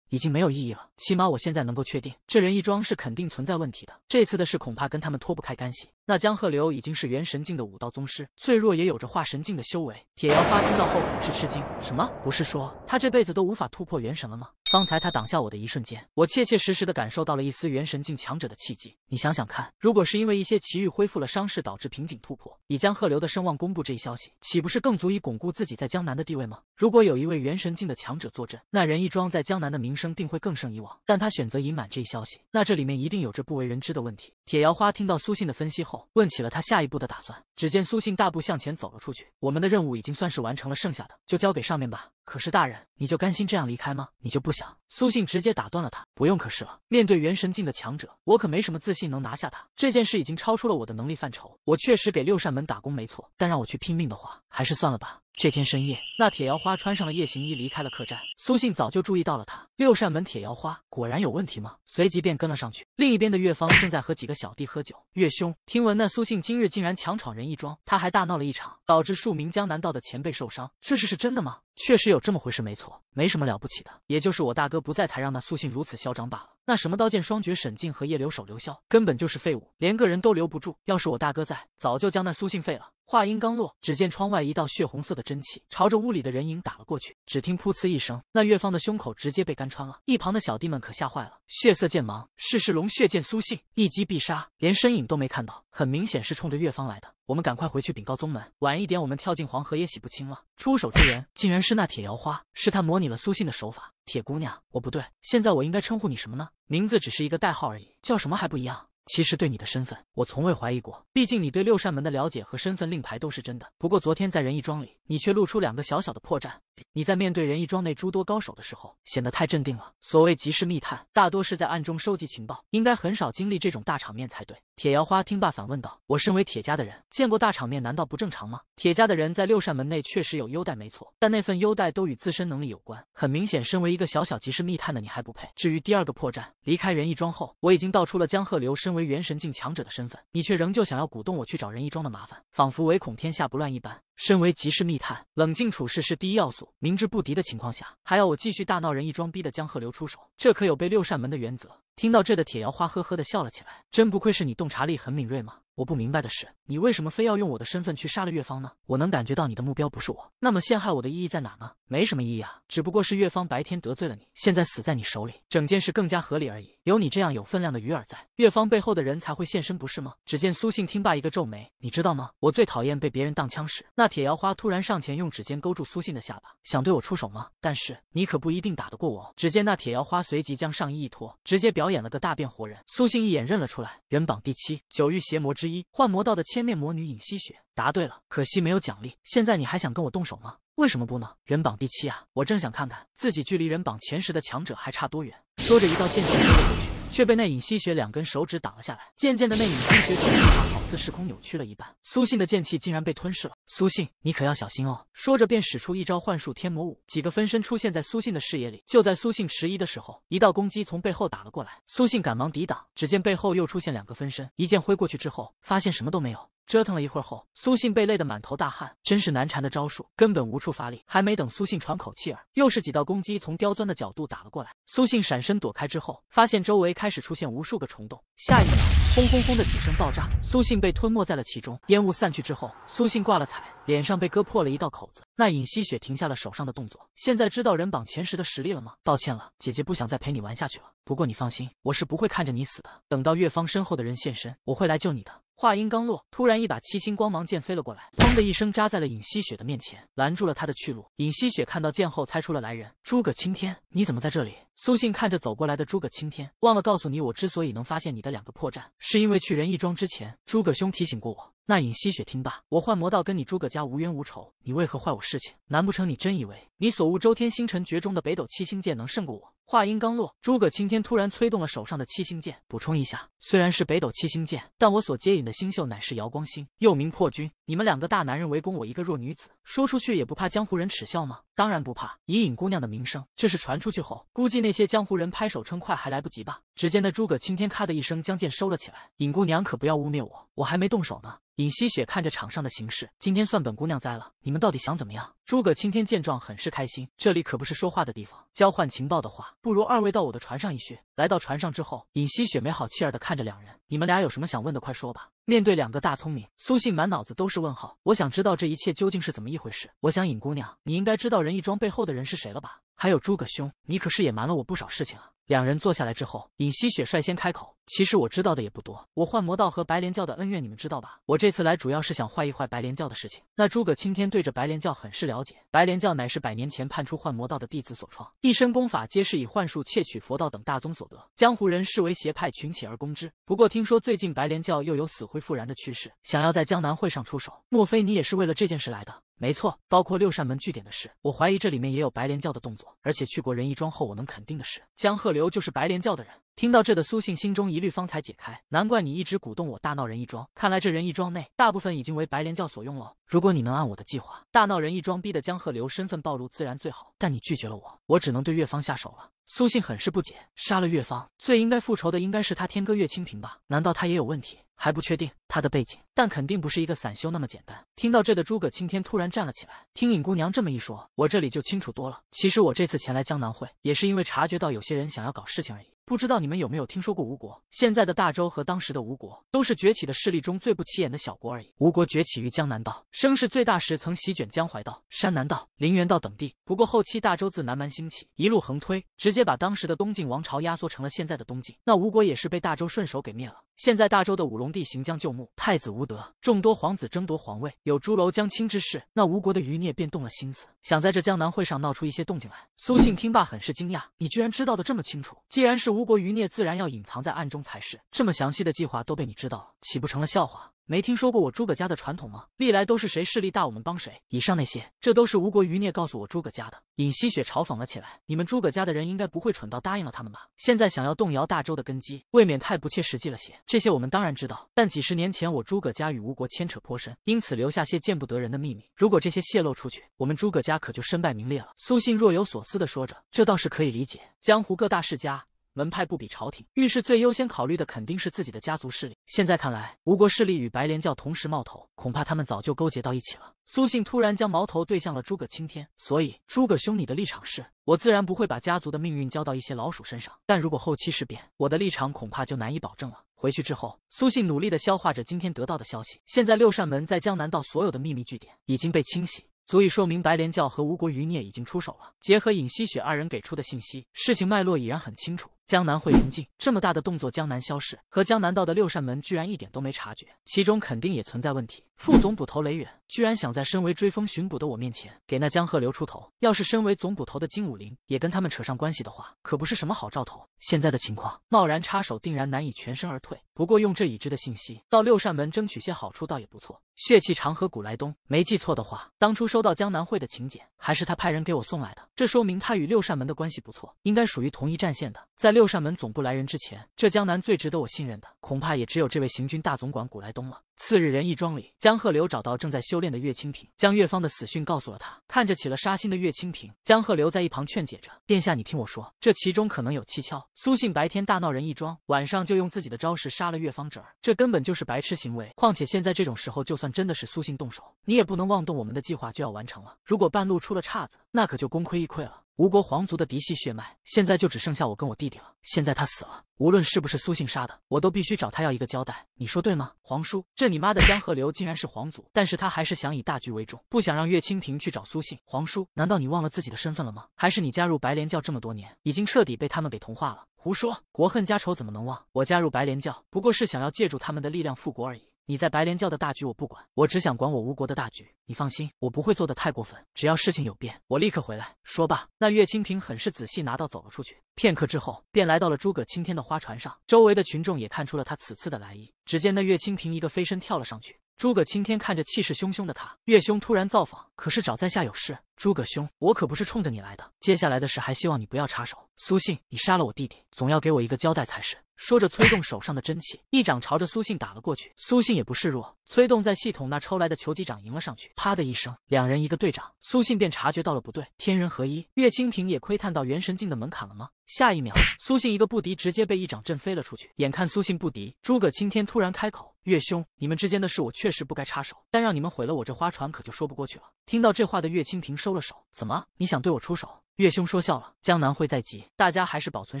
已经没有意义了。起码我现在能够确定，这人一庄是肯定存在问题的。这次的事恐怕跟他们脱不开干系。那江鹤流已经是元神境的武道宗师，最弱也有着化神境的修为。铁瑶花听到后很是吃惊：“什么？不是说他这辈子都无法突破元神了吗？”方才他挡下我的一瞬间，我切切实实的感受到了一丝元神境强者的气机。你想想看，如果是因为一些奇遇恢复了伤势导致瓶颈突破，以江鹤流的声望公布这一消息，岂不是更足以巩固自己在江南的地位吗？如果有一位元神境的强者坐镇，那人一庄在江南的名声。声定会更胜以往，但他选择隐瞒这一消息，那这里面一定有着不为人知的问题。铁瑶花听到苏信的分析后，问起了他下一步的打算。只见苏信大步向前走了出去。我们的任务已经算是完成了，剩下的就交给上面吧。可是大人，你就甘心这样离开吗？你就不想？苏信直接打断了他。不用，可是了。面对元神境的强者，我可没什么自信能拿下他。这件事已经超出了我的能力范畴。我确实给六扇门打工没错，但让我去拼命的话，还是算了吧。这天深夜，那铁瑶花穿上了夜行衣，离开了客栈。苏信早就注意到了他。六扇门铁瑶花果然有问题吗？随即便跟了上去。另一边的岳芳正在和几个小弟喝酒。岳兄，听闻那苏信今日竟然强闯人义庄，他还大闹了一场，导致数名江南道的前辈受伤。这事是真的吗？确实有这么回事，没错，没什么了不起的，也就是我大哥不在，才让那苏信如此嚣张罢了。那什么刀剑双绝沈静和夜流手刘潇，根本就是废物，连个人都留不住。要是我大哥在，早就将那苏信废了。话音刚落，只见窗外一道血红色的真气朝着屋里的人影打了过去，只听噗呲一声，那岳芳的胸口直接被干穿了。一旁的小弟们可吓坏了，血色剑芒，是世龙血剑苏信，一击必杀，连身影都没看到，很明显是冲着岳芳来的。我们赶快回去禀告宗门，晚一点我们跳进黄河也洗不清了。出手之人竟然是那铁瑶花，是她模拟了苏信的手法。铁姑娘，我不对，现在我应该称呼你什么呢？名字只是一个代号而已，叫什么还不一样。其实对你的身份，我从未怀疑过。毕竟你对六扇门的了解和身份令牌都是真的。不过昨天在仁义庄里，你却露出两个小小的破绽。你在面对仁义庄内诸多高手的时候，显得太镇定了。所谓集市密探，大多是在暗中收集情报，应该很少经历这种大场面才对。铁瑶花听罢反问道：“我身为铁家的人，见过大场面，难道不正常吗？”铁家的人在六扇门内确实有优待，没错，但那份优待都与自身能力有关。很明显，身为一个小小集市密探的你还不配。至于第二个破绽，离开仁义庄后，我已经道出了江鹤留声。身为元神境强者的身份，你却仍旧想要鼓动我去找人一庄的麻烦，仿佛唯恐天下不乱一般。身为集市密探，冷静处事是第一要素。明知不敌的情况下，还要我继续大闹人一庄，逼的江鹤流出手，这可有被六扇门的原则？听到这的铁瑶花呵呵的笑了起来，真不愧是你，洞察力很敏锐吗？我不明白的是，你为什么非要用我的身份去杀了岳方呢？我能感觉到你的目标不是我，那么陷害我的意义在哪呢？没什么意义啊，只不过是岳方白天得罪了你，现在死在你手里，整件事更加合理而已。有你这样有分量的鱼饵在，岳方背后的人才会现身，不是吗？只见苏信听罢一个皱眉，你知道吗？我最讨厌被别人当枪使。那铁瑶花突然上前，用指尖勾住苏信的下巴，想对我出手吗？但是你可不一定打得过我。只见那铁瑶花随即将上衣一脱，直接表演了个大变活人。苏信一眼认了出来，人榜第七，九域邪魔之。一，幻魔道的千面魔女尹希雪答对了，可惜没有奖励。现在你还想跟我动手吗？为什么不呢？人榜第七啊，我正想看看自己距离人榜前十的强者还差多远。说着，一道剑气飞了过去，却被那尹希雪两根手指挡了下来。渐渐的，那尹希雪。似时空扭曲了一般，苏信的剑气竟然被吞噬了。苏信，你可要小心哦！说着便使出一招幻术天魔舞，几个分身出现在苏信的视野里。就在苏信迟疑的时候，一道攻击从背后打了过来。苏信赶忙抵挡，只见背后又出现两个分身，一剑挥过去之后，发现什么都没有。折腾了一会儿后，苏信被累得满头大汗，真是难缠的招数，根本无处发力。还没等苏信喘口气儿，又是几道攻击从刁钻的角度打了过来。苏信闪身躲开之后，发现周围开始出现无数个虫洞。下一秒，轰轰轰的几声爆炸，苏信。被吞没在了其中。烟雾散去之后，苏信挂了彩，脸上被割破了一道口子。那尹希雪停下了手上的动作。现在知道人榜前十的实力了吗？抱歉了，姐姐不想再陪你玩下去了。不过你放心，我是不会看着你死的。等到岳方身后的人现身，我会来救你的。话音刚落，突然一把七星光芒剑飞了过来，砰的一声扎在了尹希雪的面前，拦住了他的去路。尹希雪看到剑后，猜出了来人：诸葛青天，你怎么在这里？苏信看着走过来的诸葛青天，忘了告诉你，我之所以能发现你的两个破绽，是因为去仁义庄之前，诸葛兄提醒过我。那尹希雪听罢，我幻魔道跟你诸葛家无冤无仇，你为何坏我事情？难不成你真以为你所悟周天星辰诀中的北斗七星剑能胜过我？话音刚落，诸葛青天突然催动了手上的七星剑。补充一下，虽然是北斗七星剑，但我所接引的星宿乃是瑶光星，又名破军。你们两个大男人围攻我一个弱女子，说出去也不怕江湖人耻笑吗？当然不怕，以尹姑娘的名声，这是传出去后，估计那。那些江湖人拍手称快还来不及吧？只见那诸葛青天咔的一声将剑收了起来。尹姑娘可不要污蔑我，我还没动手呢。尹希雪看着场上的形势，今天算本姑娘栽了。你们到底想怎么样？诸葛青天见状很是开心。这里可不是说话的地方，交换情报的话，不如二位到我的船上一叙。来到船上之后，尹希雪没好气儿的看着两人：“你们俩有什么想问的，快说吧。”面对两个大聪明，苏信满脑子都是问号。我想知道这一切究竟是怎么一回事。我想尹姑娘，你应该知道仁义庄背后的人是谁了吧？还有诸葛兄，你可是也瞒了我不少事情啊！两人坐下来之后，尹希雪率先开口。其实我知道的也不多，我幻魔道和白莲教的恩怨你们知道吧？我这次来主要是想坏一坏白莲教的事情。那诸葛青天对着白莲教很是了解，白莲教乃是百年前叛出幻魔道的弟子所创，一身功法皆是以幻术窃取佛道等大宗所得，江湖人视为邪派，群起而攻之。不过听说最近白莲教又有死灰复燃的趋势，想要在江南会上出手。莫非你也是为了这件事来的？没错，包括六扇门据点的事，我怀疑这里面也有白莲教的动作。而且去过仁义庄后，我能肯定的是，江鹤流就是白莲教的人。听到这的苏信心中疑虑方才解开，难怪你一直鼓动我大闹仁义庄，看来这仁义庄内大部分已经为白莲教所用喽。如果你能按我的计划大闹仁义庄，逼的江鹤流身份暴露，自然最好。但你拒绝了我，我只能对岳芳下手了。苏信很是不解，杀了岳芳，最应该复仇的应该是他天哥岳清平吧？难道他也有问题？还不确定他的背景，但肯定不是一个散修那么简单。听到这的诸葛青天突然站了起来，听尹姑娘这么一说，我这里就清楚多了。其实我这次前来江南会，也是因为察觉到有些人想要搞事情而已。不知道你们有没有听说过吴国？现在的大周和当时的吴国都是崛起的势力中最不起眼的小国而已。吴国崛起于江南道，声势最大时曾席卷江淮道、山南道、陵园道等地。不过后期大周自南蛮兴起，一路横推，直接把当时的东晋王朝压缩成了现在的东晋。那吴国也是被大周顺手给灭了。现在大周的武隆帝行将就木，太子无德，众多皇子争夺皇位，有朱楼将倾之势。那吴国的余孽便动了心思，想在这江南会上闹出一些动静来。苏信听罢很是惊讶：“你居然知道的这么清楚？既然是吴……”吴国余孽自然要隐藏在暗中才是。这么详细的计划都被你知道了，岂不成了笑话？没听说过我诸葛家的传统吗？历来都是谁势力大，我们帮谁。以上那些，这都是吴国余孽告诉我诸葛家的。尹西雪嘲讽了起来：“你们诸葛家的人应该不会蠢到答应了他们吧？现在想要动摇大周的根基，未免太不切实际了些。”这些我们当然知道，但几十年前我诸葛家与吴国牵扯颇深，因此留下些见不得人的秘密。如果这些泄露出去，我们诸葛家可就身败名裂了。”苏信若有所思的说着：“这倒是可以理解，江湖各大世家。”门派不比朝廷，遇事最优先考虑的肯定是自己的家族势力。现在看来，吴国势力与白莲教同时冒头，恐怕他们早就勾结到一起了。苏信突然将矛头对向了诸葛青天，所以诸葛兄，你的立场是我自然不会把家族的命运交到一些老鼠身上。但如果后期事变，我的立场恐怕就难以保证了。回去之后，苏信努力的消化着今天得到的消息。现在六扇门在江南道所有的秘密据点已经被清洗，足以说明白莲教和吴国余孽已经出手了。结合尹希雪二人给出的信息，事情脉络已然很清楚。江南会临近这么大的动作，江南消失和江南道的六扇门居然一点都没察觉，其中肯定也存在问题。副总捕头雷远居然想在身为追风巡捕的我面前给那江鹤留出头，要是身为总捕头的金武林也跟他们扯上关系的话，可不是什么好兆头。现在的情况，贸然插手定然难以全身而退。不过用这已知的信息到六扇门争取些好处倒也不错。血气长河古来东，没记错的话，当初收到江南会的请柬还是他派人给我送来的，这说明他与六扇门的关系不错，应该属于同一战线的，在六。六扇门总部来人之前，这江南最值得我信任的，恐怕也只有这位行军大总管古来东了。次日，人义庄里，江鹤流找到正在修炼的岳清平，将岳芳的死讯告诉了他。看着起了杀心的岳清平，江鹤流在一旁劝解着：“殿下，你听我说，这其中可能有蹊跷。苏信白天大闹人义庄，晚上就用自己的招式杀了岳芳侄儿，这根本就是白痴行为。况且现在这种时候，就算真的是苏信动手，你也不能妄动。我们的计划就要完成了，如果半路出了岔子，那可就功亏一篑了。”吴国皇族的嫡系血脉，现在就只剩下我跟我弟弟了。现在他死了，无论是不是苏信杀的，我都必须找他要一个交代。你说对吗，皇叔？这你妈的江河流竟然是皇族，但是他还是想以大局为重，不想让岳清平去找苏信。皇叔，难道你忘了自己的身份了吗？还是你加入白莲教这么多年，已经彻底被他们给同化了？胡说，国恨家仇怎么能忘？我加入白莲教不过是想要借助他们的力量复国而已。你在白莲教的大局我不管，我只想管我吴国的大局。你放心，我不会做的太过分，只要事情有变，我立刻回来。说罢，那岳清平很是仔细拿刀走了出去。片刻之后，便来到了诸葛青天的花船上。周围的群众也看出了他此次的来意。只见那岳清平一个飞身跳了上去。诸葛青天看着气势汹汹的他，岳兄突然造访，可是找在下有事。诸葛兄，我可不是冲着你来的。接下来的事还希望你不要插手。苏信，你杀了我弟弟，总要给我一个交代才是。说着，催动手上的真气，一掌朝着苏信打了过去。苏信也不示弱，催动在系统那抽来的球击掌迎了上去。啪的一声，两人一个对掌，苏信便察觉到了不对。天人合一，岳清平也窥探到元神境的门槛了吗？下一秒，苏信一个不敌，直接被一掌震飞了出去。眼看苏信不敌，诸葛青天突然开口：“岳兄，你们之间的事我确实不该插手，但让你们毁了我这花船，可就说不过去了。”听到这话的岳清平收了手：“怎么，你想对我出手？”岳兄说笑了，江南会在即，大家还是保存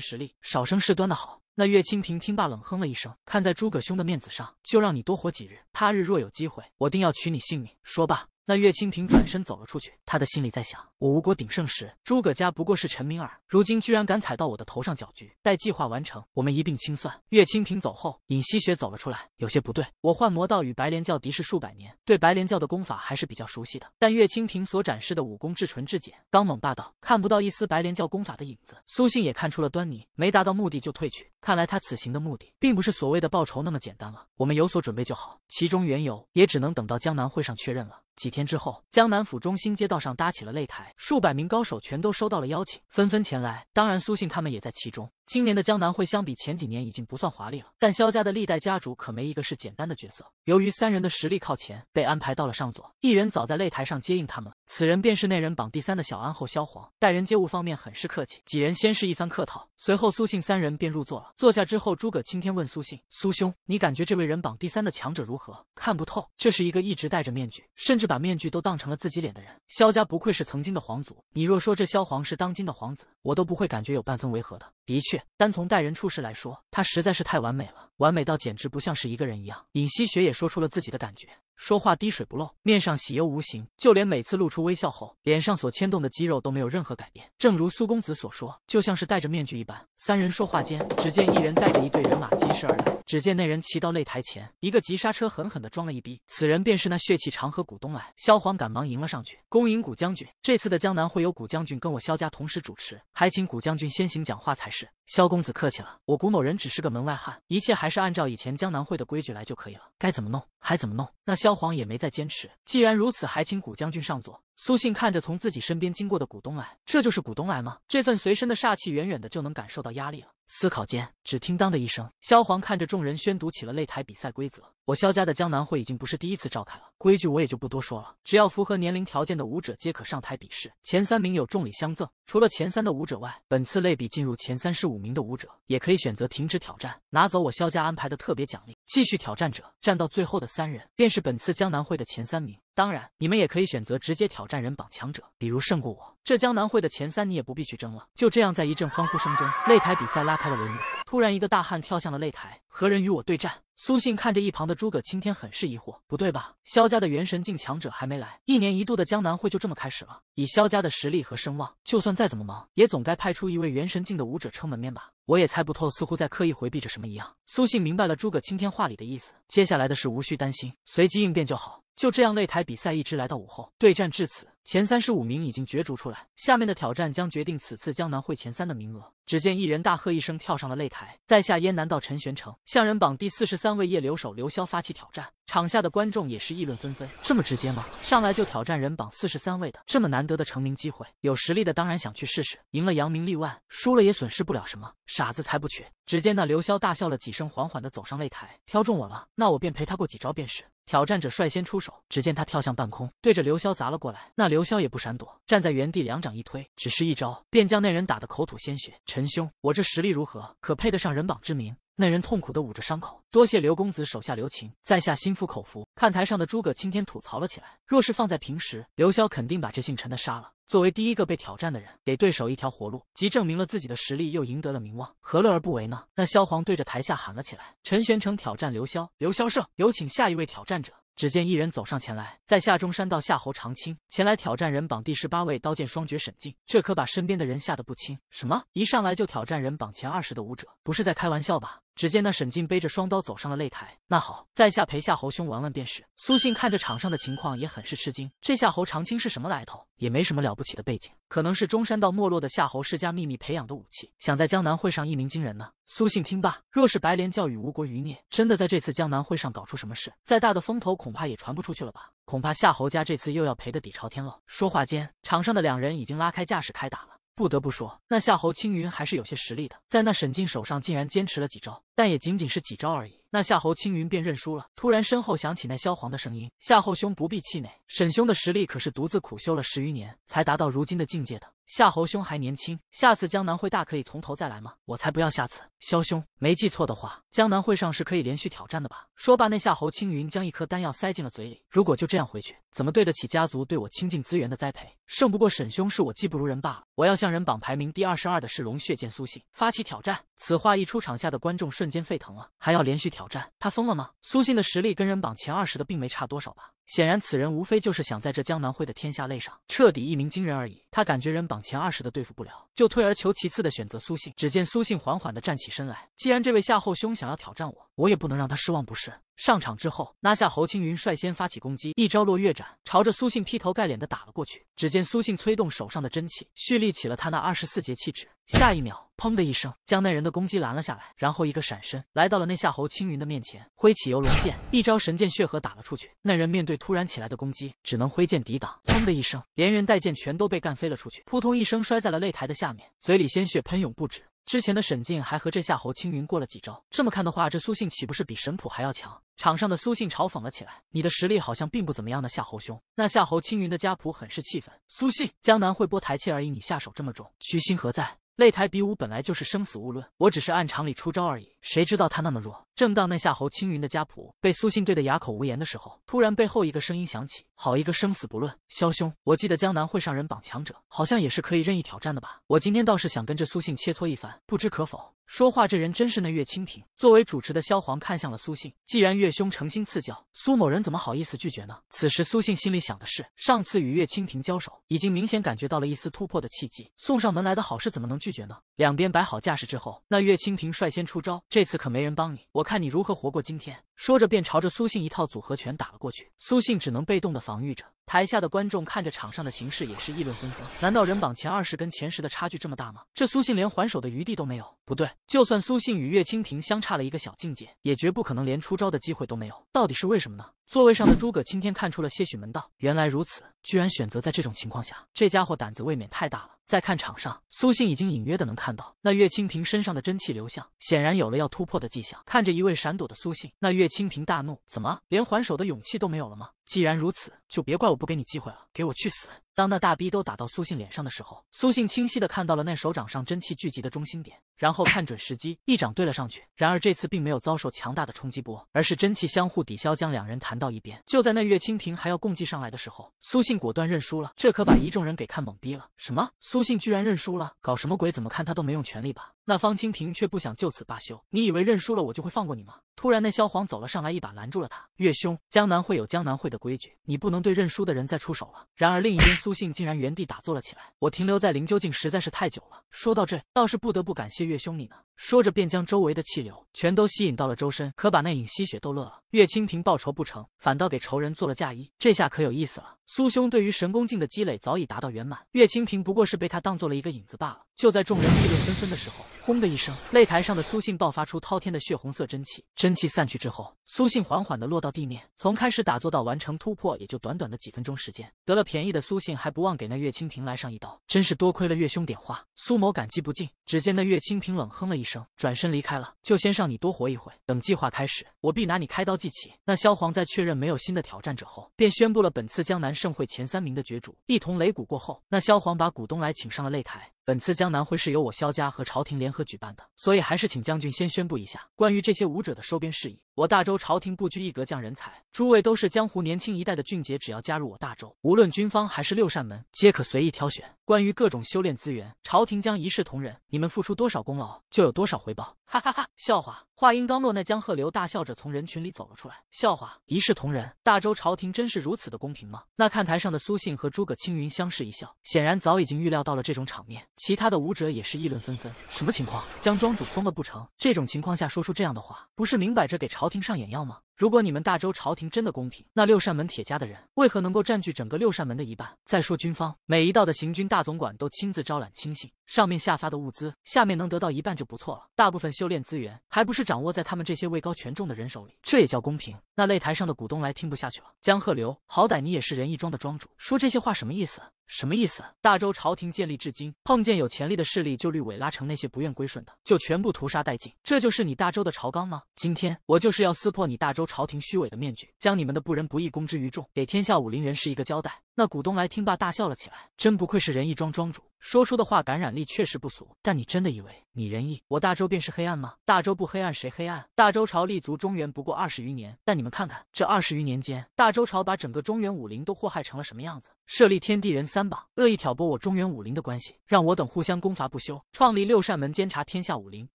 实力，少生事端的好。那岳清平听罢，冷哼了一声，看在诸葛兄的面子上，就让你多活几日。他日若有机会，我定要取你性命。说罢。那岳清平转身走了出去，他的心里在想：我吴国鼎盛时，诸葛家不过是陈明耳，如今居然敢踩到我的头上搅局。待计划完成，我们一并清算。岳清平走后，尹西雪走了出来，有些不对。我幻魔道与白莲教敌视数百年，对白莲教的功法还是比较熟悉的。但岳清平所展示的武功至纯至简，刚猛霸道，看不到一丝白莲教功法的影子。苏信也看出了端倪，没达到目的就退去。看来他此行的目的，并不是所谓的报仇那么简单了。我们有所准备就好，其中缘由也只能等到江南会上确认了。几天之后，江南府中心街道上搭起了擂台，数百名高手全都收到了邀请，纷纷前来。当然，苏信他们也在其中。今年的江南会相比前几年已经不算华丽了，但萧家的历代家主可没一个是简单的角色。由于三人的实力靠前，被安排到了上座。一人早在擂台上接应他们，此人便是那人榜第三的小安后萧皇。待人接物方面很是客气。几人先是一番客套，随后苏信三人便入座了。坐下之后，诸葛青天问苏信：“苏兄，你感觉这位人榜第三的强者如何？看不透，这是一个一直戴着面具，甚至把面具都当成了自己脸的人。萧家不愧是曾经的皇族，你若说这萧皇是当今的皇子，我都不会感觉有半分违和的。”的确，单从待人处事来说，他实在是太完美了，完美到简直不像是一个人一样。尹希雪也说出了自己的感觉。说话滴水不漏，面上喜忧无形，就连每次露出微笑后，脸上所牵动的肌肉都没有任何改变。正如苏公子所说，就像是戴着面具一般。三人说话间，只见一人带着一队人马疾驰而来。只见那人骑到擂台前，一个急刹车，狠狠地装了一逼。此人便是那血气长河股东来。萧煌赶忙迎了上去，恭迎古将军。这次的江南会由古将军跟我萧家同时主持，还请古将军先行讲话才是。萧公子客气了，我古某人只是个门外汉，一切还是按照以前江南会的规矩来就可以了。该怎么弄还怎么弄。那萧皇也没再坚持，既然如此，还请古将军上座。苏信看着从自己身边经过的古东来，这就是古东来吗？这份随身的煞气，远远的就能感受到压力了。思考间，只听当的一声，萧皇看着众人宣读起了擂台比赛规则。我萧家的江南会已经不是第一次召开了，规矩我也就不多说了。只要符合年龄条件的舞者皆可上台比试，前三名有重礼相赠。除了前三的舞者外，本次类比进入前三十五名的舞者也可以选择停止挑战，拿走我萧家安排的特别奖励。继续挑战者，站到最后的三人便是本次江南会的前三名。当然，你们也可以选择直接挑战人榜强者，比如胜过我这江南会的前三，你也不必去争了。就这样，在一阵欢呼声中，擂台比赛拉开了帷幕。突然，一个大汉跳向了擂台，何人与我对战？苏信看着一旁的诸葛青天，很是疑惑。不对吧？萧家的元神境强者还没来，一年一度的江南会就这么开始了？以萧家的实力和声望，就算再怎么忙，也总该派出一位元神境的武者撑门面吧？我也猜不透，似乎在刻意回避着什么一样。苏信明白了诸葛青天话里的意思。接下来的事无需担心，随机应变就好。就这样，擂台比赛一直来到午后，对战至此。前三十五名已经角逐出来，下面的挑战将决定此次江南会前三的名额。只见一人大喝一声，跳上了擂台，在下燕南道陈玄成，向人榜第四十三位夜留守刘潇发起挑战。场下的观众也是议论纷纷，这么直接吗？上来就挑战人榜四十三位的，这么难得的成名机会，有实力的当然想去试试，赢了扬名立万，输了也损失不了什么，傻子才不去。只见那刘潇大笑了几声，缓缓地走上擂台，挑中我了，那我便陪他过几招便是。挑战者率先出手，只见他跳向半空，对着刘潇砸了过来，那刘潇也不闪躲，站在原地两掌一推，只是一招，便将那人打得口吐鲜血。陈兄，我这实力如何，可配得上人榜之名？那人痛苦的捂着伤口，多谢刘公子手下留情，在下心服口服。看台上的诸葛青天吐槽了起来，若是放在平时，刘潇肯定把这姓陈的杀了。作为第一个被挑战的人，给对手一条活路，既证明了自己的实力，又赢得了名望，何乐而不为呢？那萧皇对着台下喊了起来：“陈玄成挑战刘潇，刘潇胜，有请下一位挑战者。”只见一人走上前来，在下中山道夏侯长青前来挑战人榜第十八位刀剑双绝沈静，这可把身边的人吓得不轻。什么？一上来就挑战人榜前二十的武者，不是在开玩笑吧？只见那沈静背着双刀走上了擂台。那好，在下陪夏侯兄玩玩便是。苏信看着场上的情况，也很是吃惊。这夏侯长青是什么来头？也没什么了不起的背景，可能是中山道没落的夏侯世家秘密培养的武器，想在江南会上一鸣惊人呢。苏信听罢，若是白莲教与吴国余孽真的在这次江南会上搞出什么事，再大的风头恐怕也传不出去了吧？恐怕夏侯家这次又要赔得底朝天了。说话间，场上的两人已经拉开架势开打了。不得不说，那夏侯青云还是有些实力的，在那沈静手上竟然坚持了几招，但也仅仅是几招而已。那夏侯青云便认输了。突然，身后响起那萧皇的声音：“夏侯兄不必气馁，沈兄的实力可是独自苦修了十余年才达到如今的境界的。”夏侯兄还年轻，下次江南会大可以从头再来吗？我才不要下次。萧兄，没记错的话，江南会上是可以连续挑战的吧？说罢，那夏侯青云将一颗丹药塞进了嘴里。如果就这样回去，怎么对得起家族对我倾尽资源的栽培？胜不过沈兄是我技不如人罢了。我要向人榜排名第二十二的是龙血剑苏信发起挑战。此话一出场，下的观众瞬间沸腾了。还要连续挑战，他疯了吗？苏信的实力跟人榜前二十的并没差多少吧？显然，此人无非就是想在这江南会的天下擂上彻底一鸣惊人而已。他感觉人榜前二十的对付不了，就退而求其次的选择苏信。只见苏信缓缓地站起身来，既然这位夏侯兄想要挑战我，我也不能让他失望，不是？上场之后，拉下侯青云率先发起攻击，一招落月斩朝着苏信劈头盖脸的打了过去。只见苏信催动手上的真气，蓄力起了他那二十四节气指。下一秒，砰的一声，将那人的攻击拦了下来，然后一个闪身，来到了那夏侯青云的面前，挥起游龙剑，一招神剑血河打了出去。那人面对突然起来的攻击，只能挥剑抵挡，砰的一声，连人带剑全都被干飞了出去，扑通一声摔在了擂台的下面，嘴里鲜血喷涌不止。之前的沈静还和这夏侯青云过了几招，这么看的话，这苏信岂不是比神普还要强？场上的苏信嘲讽了起来：“你的实力好像并不怎么样呢，夏侯兄。”那夏侯青云的家仆很是气愤：“苏信，江南会拨台气而已，你下手这么重，居心何在？”擂台比武本来就是生死勿论，我只是按常理出招而已。谁知道他那么弱？正当那夏侯青云的家仆被苏信怼得哑口无言的时候，突然背后一个声音响起：“好一个生死不论，萧兄！我记得江南会上人榜强者，好像也是可以任意挑战的吧？我今天倒是想跟这苏信切磋一番，不知可否？”说话这人真是那岳清平。作为主持的萧皇看向了苏信，既然岳兄诚心赐教，苏某人怎么好意思拒绝呢？此时苏信心里想的是，上次与岳清平交手，已经明显感觉到了一丝突破的契机，送上门来的好事怎么能拒绝呢？两边摆好架势之后，那岳清平率先出招，这次可没人帮你，我看你如何活过今天。说着，便朝着苏信一套组合拳打了过去。苏信只能被动的防御着。台下的观众看着场上的形势，也是议论纷纷。难道人榜前二十跟前十的差距这么大吗？这苏信连还手的余地都没有？不对，就算苏信与岳清平相差了一个小境界，也绝不可能连出招的机会都没有。到底是为什么呢？座位上的诸葛青天看出了些许门道，原来如此，居然选择在这种情况下，这家伙胆子未免太大了。再看场上，苏信已经隐约的能看到那岳清平身上的真气流向，显然有了要突破的迹象。看着一位闪躲的苏信，那岳清平大怒，怎么连还手的勇气都没有了吗？既然如此，就别怪我不给你机会了，给我去死！当那大逼都打到苏信脸上的时候，苏信清晰的看到了那手掌上真气聚集的中心点，然后看准时机，一掌对了上去。然而这次并没有遭受强大的冲击波，而是真气相互抵消，将两人弹到一边。就在那月清平还要共计上来的时候，苏信果断认输了。这可把一众人给看懵逼了。什么？苏信居然认输了？搞什么鬼？怎么看他都没用全力吧？那方清平却不想就此罢休，你以为认输了我就会放过你吗？突然，那萧煌走了上来，一把拦住了他。月兄，江南会有江南会的规矩，你不能对认输的人再出手了。然而另一边，苏信竟然原地打坐了起来。我停留在灵究竟实在是太久了。说到这，倒是不得不感谢月兄你呢。说着便将周围的气流全都吸引到了周身，可把那尹希雪逗乐了。岳清平报仇不成，反倒给仇人做了嫁衣，这下可有意思了。苏兄对于神功境的积累早已达到圆满，岳清平不过是被他当做了一个影子罢了。就在众人议论纷纷的时候，轰的一声，擂台上的苏信爆发出滔天的血红色真气，真气散去之后，苏信缓缓的落到地面。从开始打坐到完成突破，也就短短的几分钟时间。得了便宜的苏信还不忘给那岳清平来上一刀，真是多亏了岳兄点化，苏某感激不尽。只见那岳清平冷哼了一声，转身离开了。就先让你多活一会，等计划开始，我必拿你开刀祭旗。那萧皇在确认没有新的挑战者后，便宣布了本次江南。盛会前三名的角逐，一同擂鼓过后，那萧皇把古东来请上了擂台。本次江南会是由我萧家和朝廷联合举办的，所以还是请将军先宣布一下关于这些武者的收编事宜。我大周朝廷不拘一格降人才，诸位都是江湖年轻一代的俊杰，只要加入我大周，无论军方还是六扇门，皆可随意挑选。关于各种修炼资源，朝廷将一视同仁，你们付出多少功劳，就有多少回报。哈哈哈，笑话！话音刚落，那江鹤流大笑着从人群里走了出来。笑话，一视同仁，大周朝廷真是如此的公平吗？那看台上的苏信和诸葛青云相视一笑，显然早已经预料到了这种场面。其他的武者也是议论纷纷，什么情况？将庄主封了不成？这种情况下说出这样的话，不是明摆着给朝廷上眼药吗？如果你们大周朝廷真的公平，那六扇门铁家的人为何能够占据整个六扇门的一半？再说军方，每一道的行军大总管都亲自招揽亲信，上面下发的物资，下面能得到一半就不错了。大部分修炼资源还不是掌握在他们这些位高权重的人手里，这也叫公平？那擂台上的股东来听不下去了。江鹤流，好歹你也是仁义庄的庄主，说这些话什么意思？什么意思？大周朝廷建立至今，碰见有潜力的势力，就绿尾拉成那些不愿归顺的，就全部屠杀殆尽。这就是你大周的朝纲吗？今天我就是要撕破你大周。朝廷虚伪的面具，将你们的不仁不义公之于众，给天下武林人士一个交代。那股东来听罢，大笑了起来。真不愧是仁义庄庄主，说出的话感染力确实不俗。但你真的以为你仁义，我大周便是黑暗吗？大周不黑暗，谁黑暗？大周朝立足中原不过二十余年，但你们看看这二十余年间，大周朝把整个中原武林都祸害成了什么样子？设立天地人三榜，恶意挑拨我中原武林的关系，让我等互相攻伐不休。创立六扇门监察天下武林，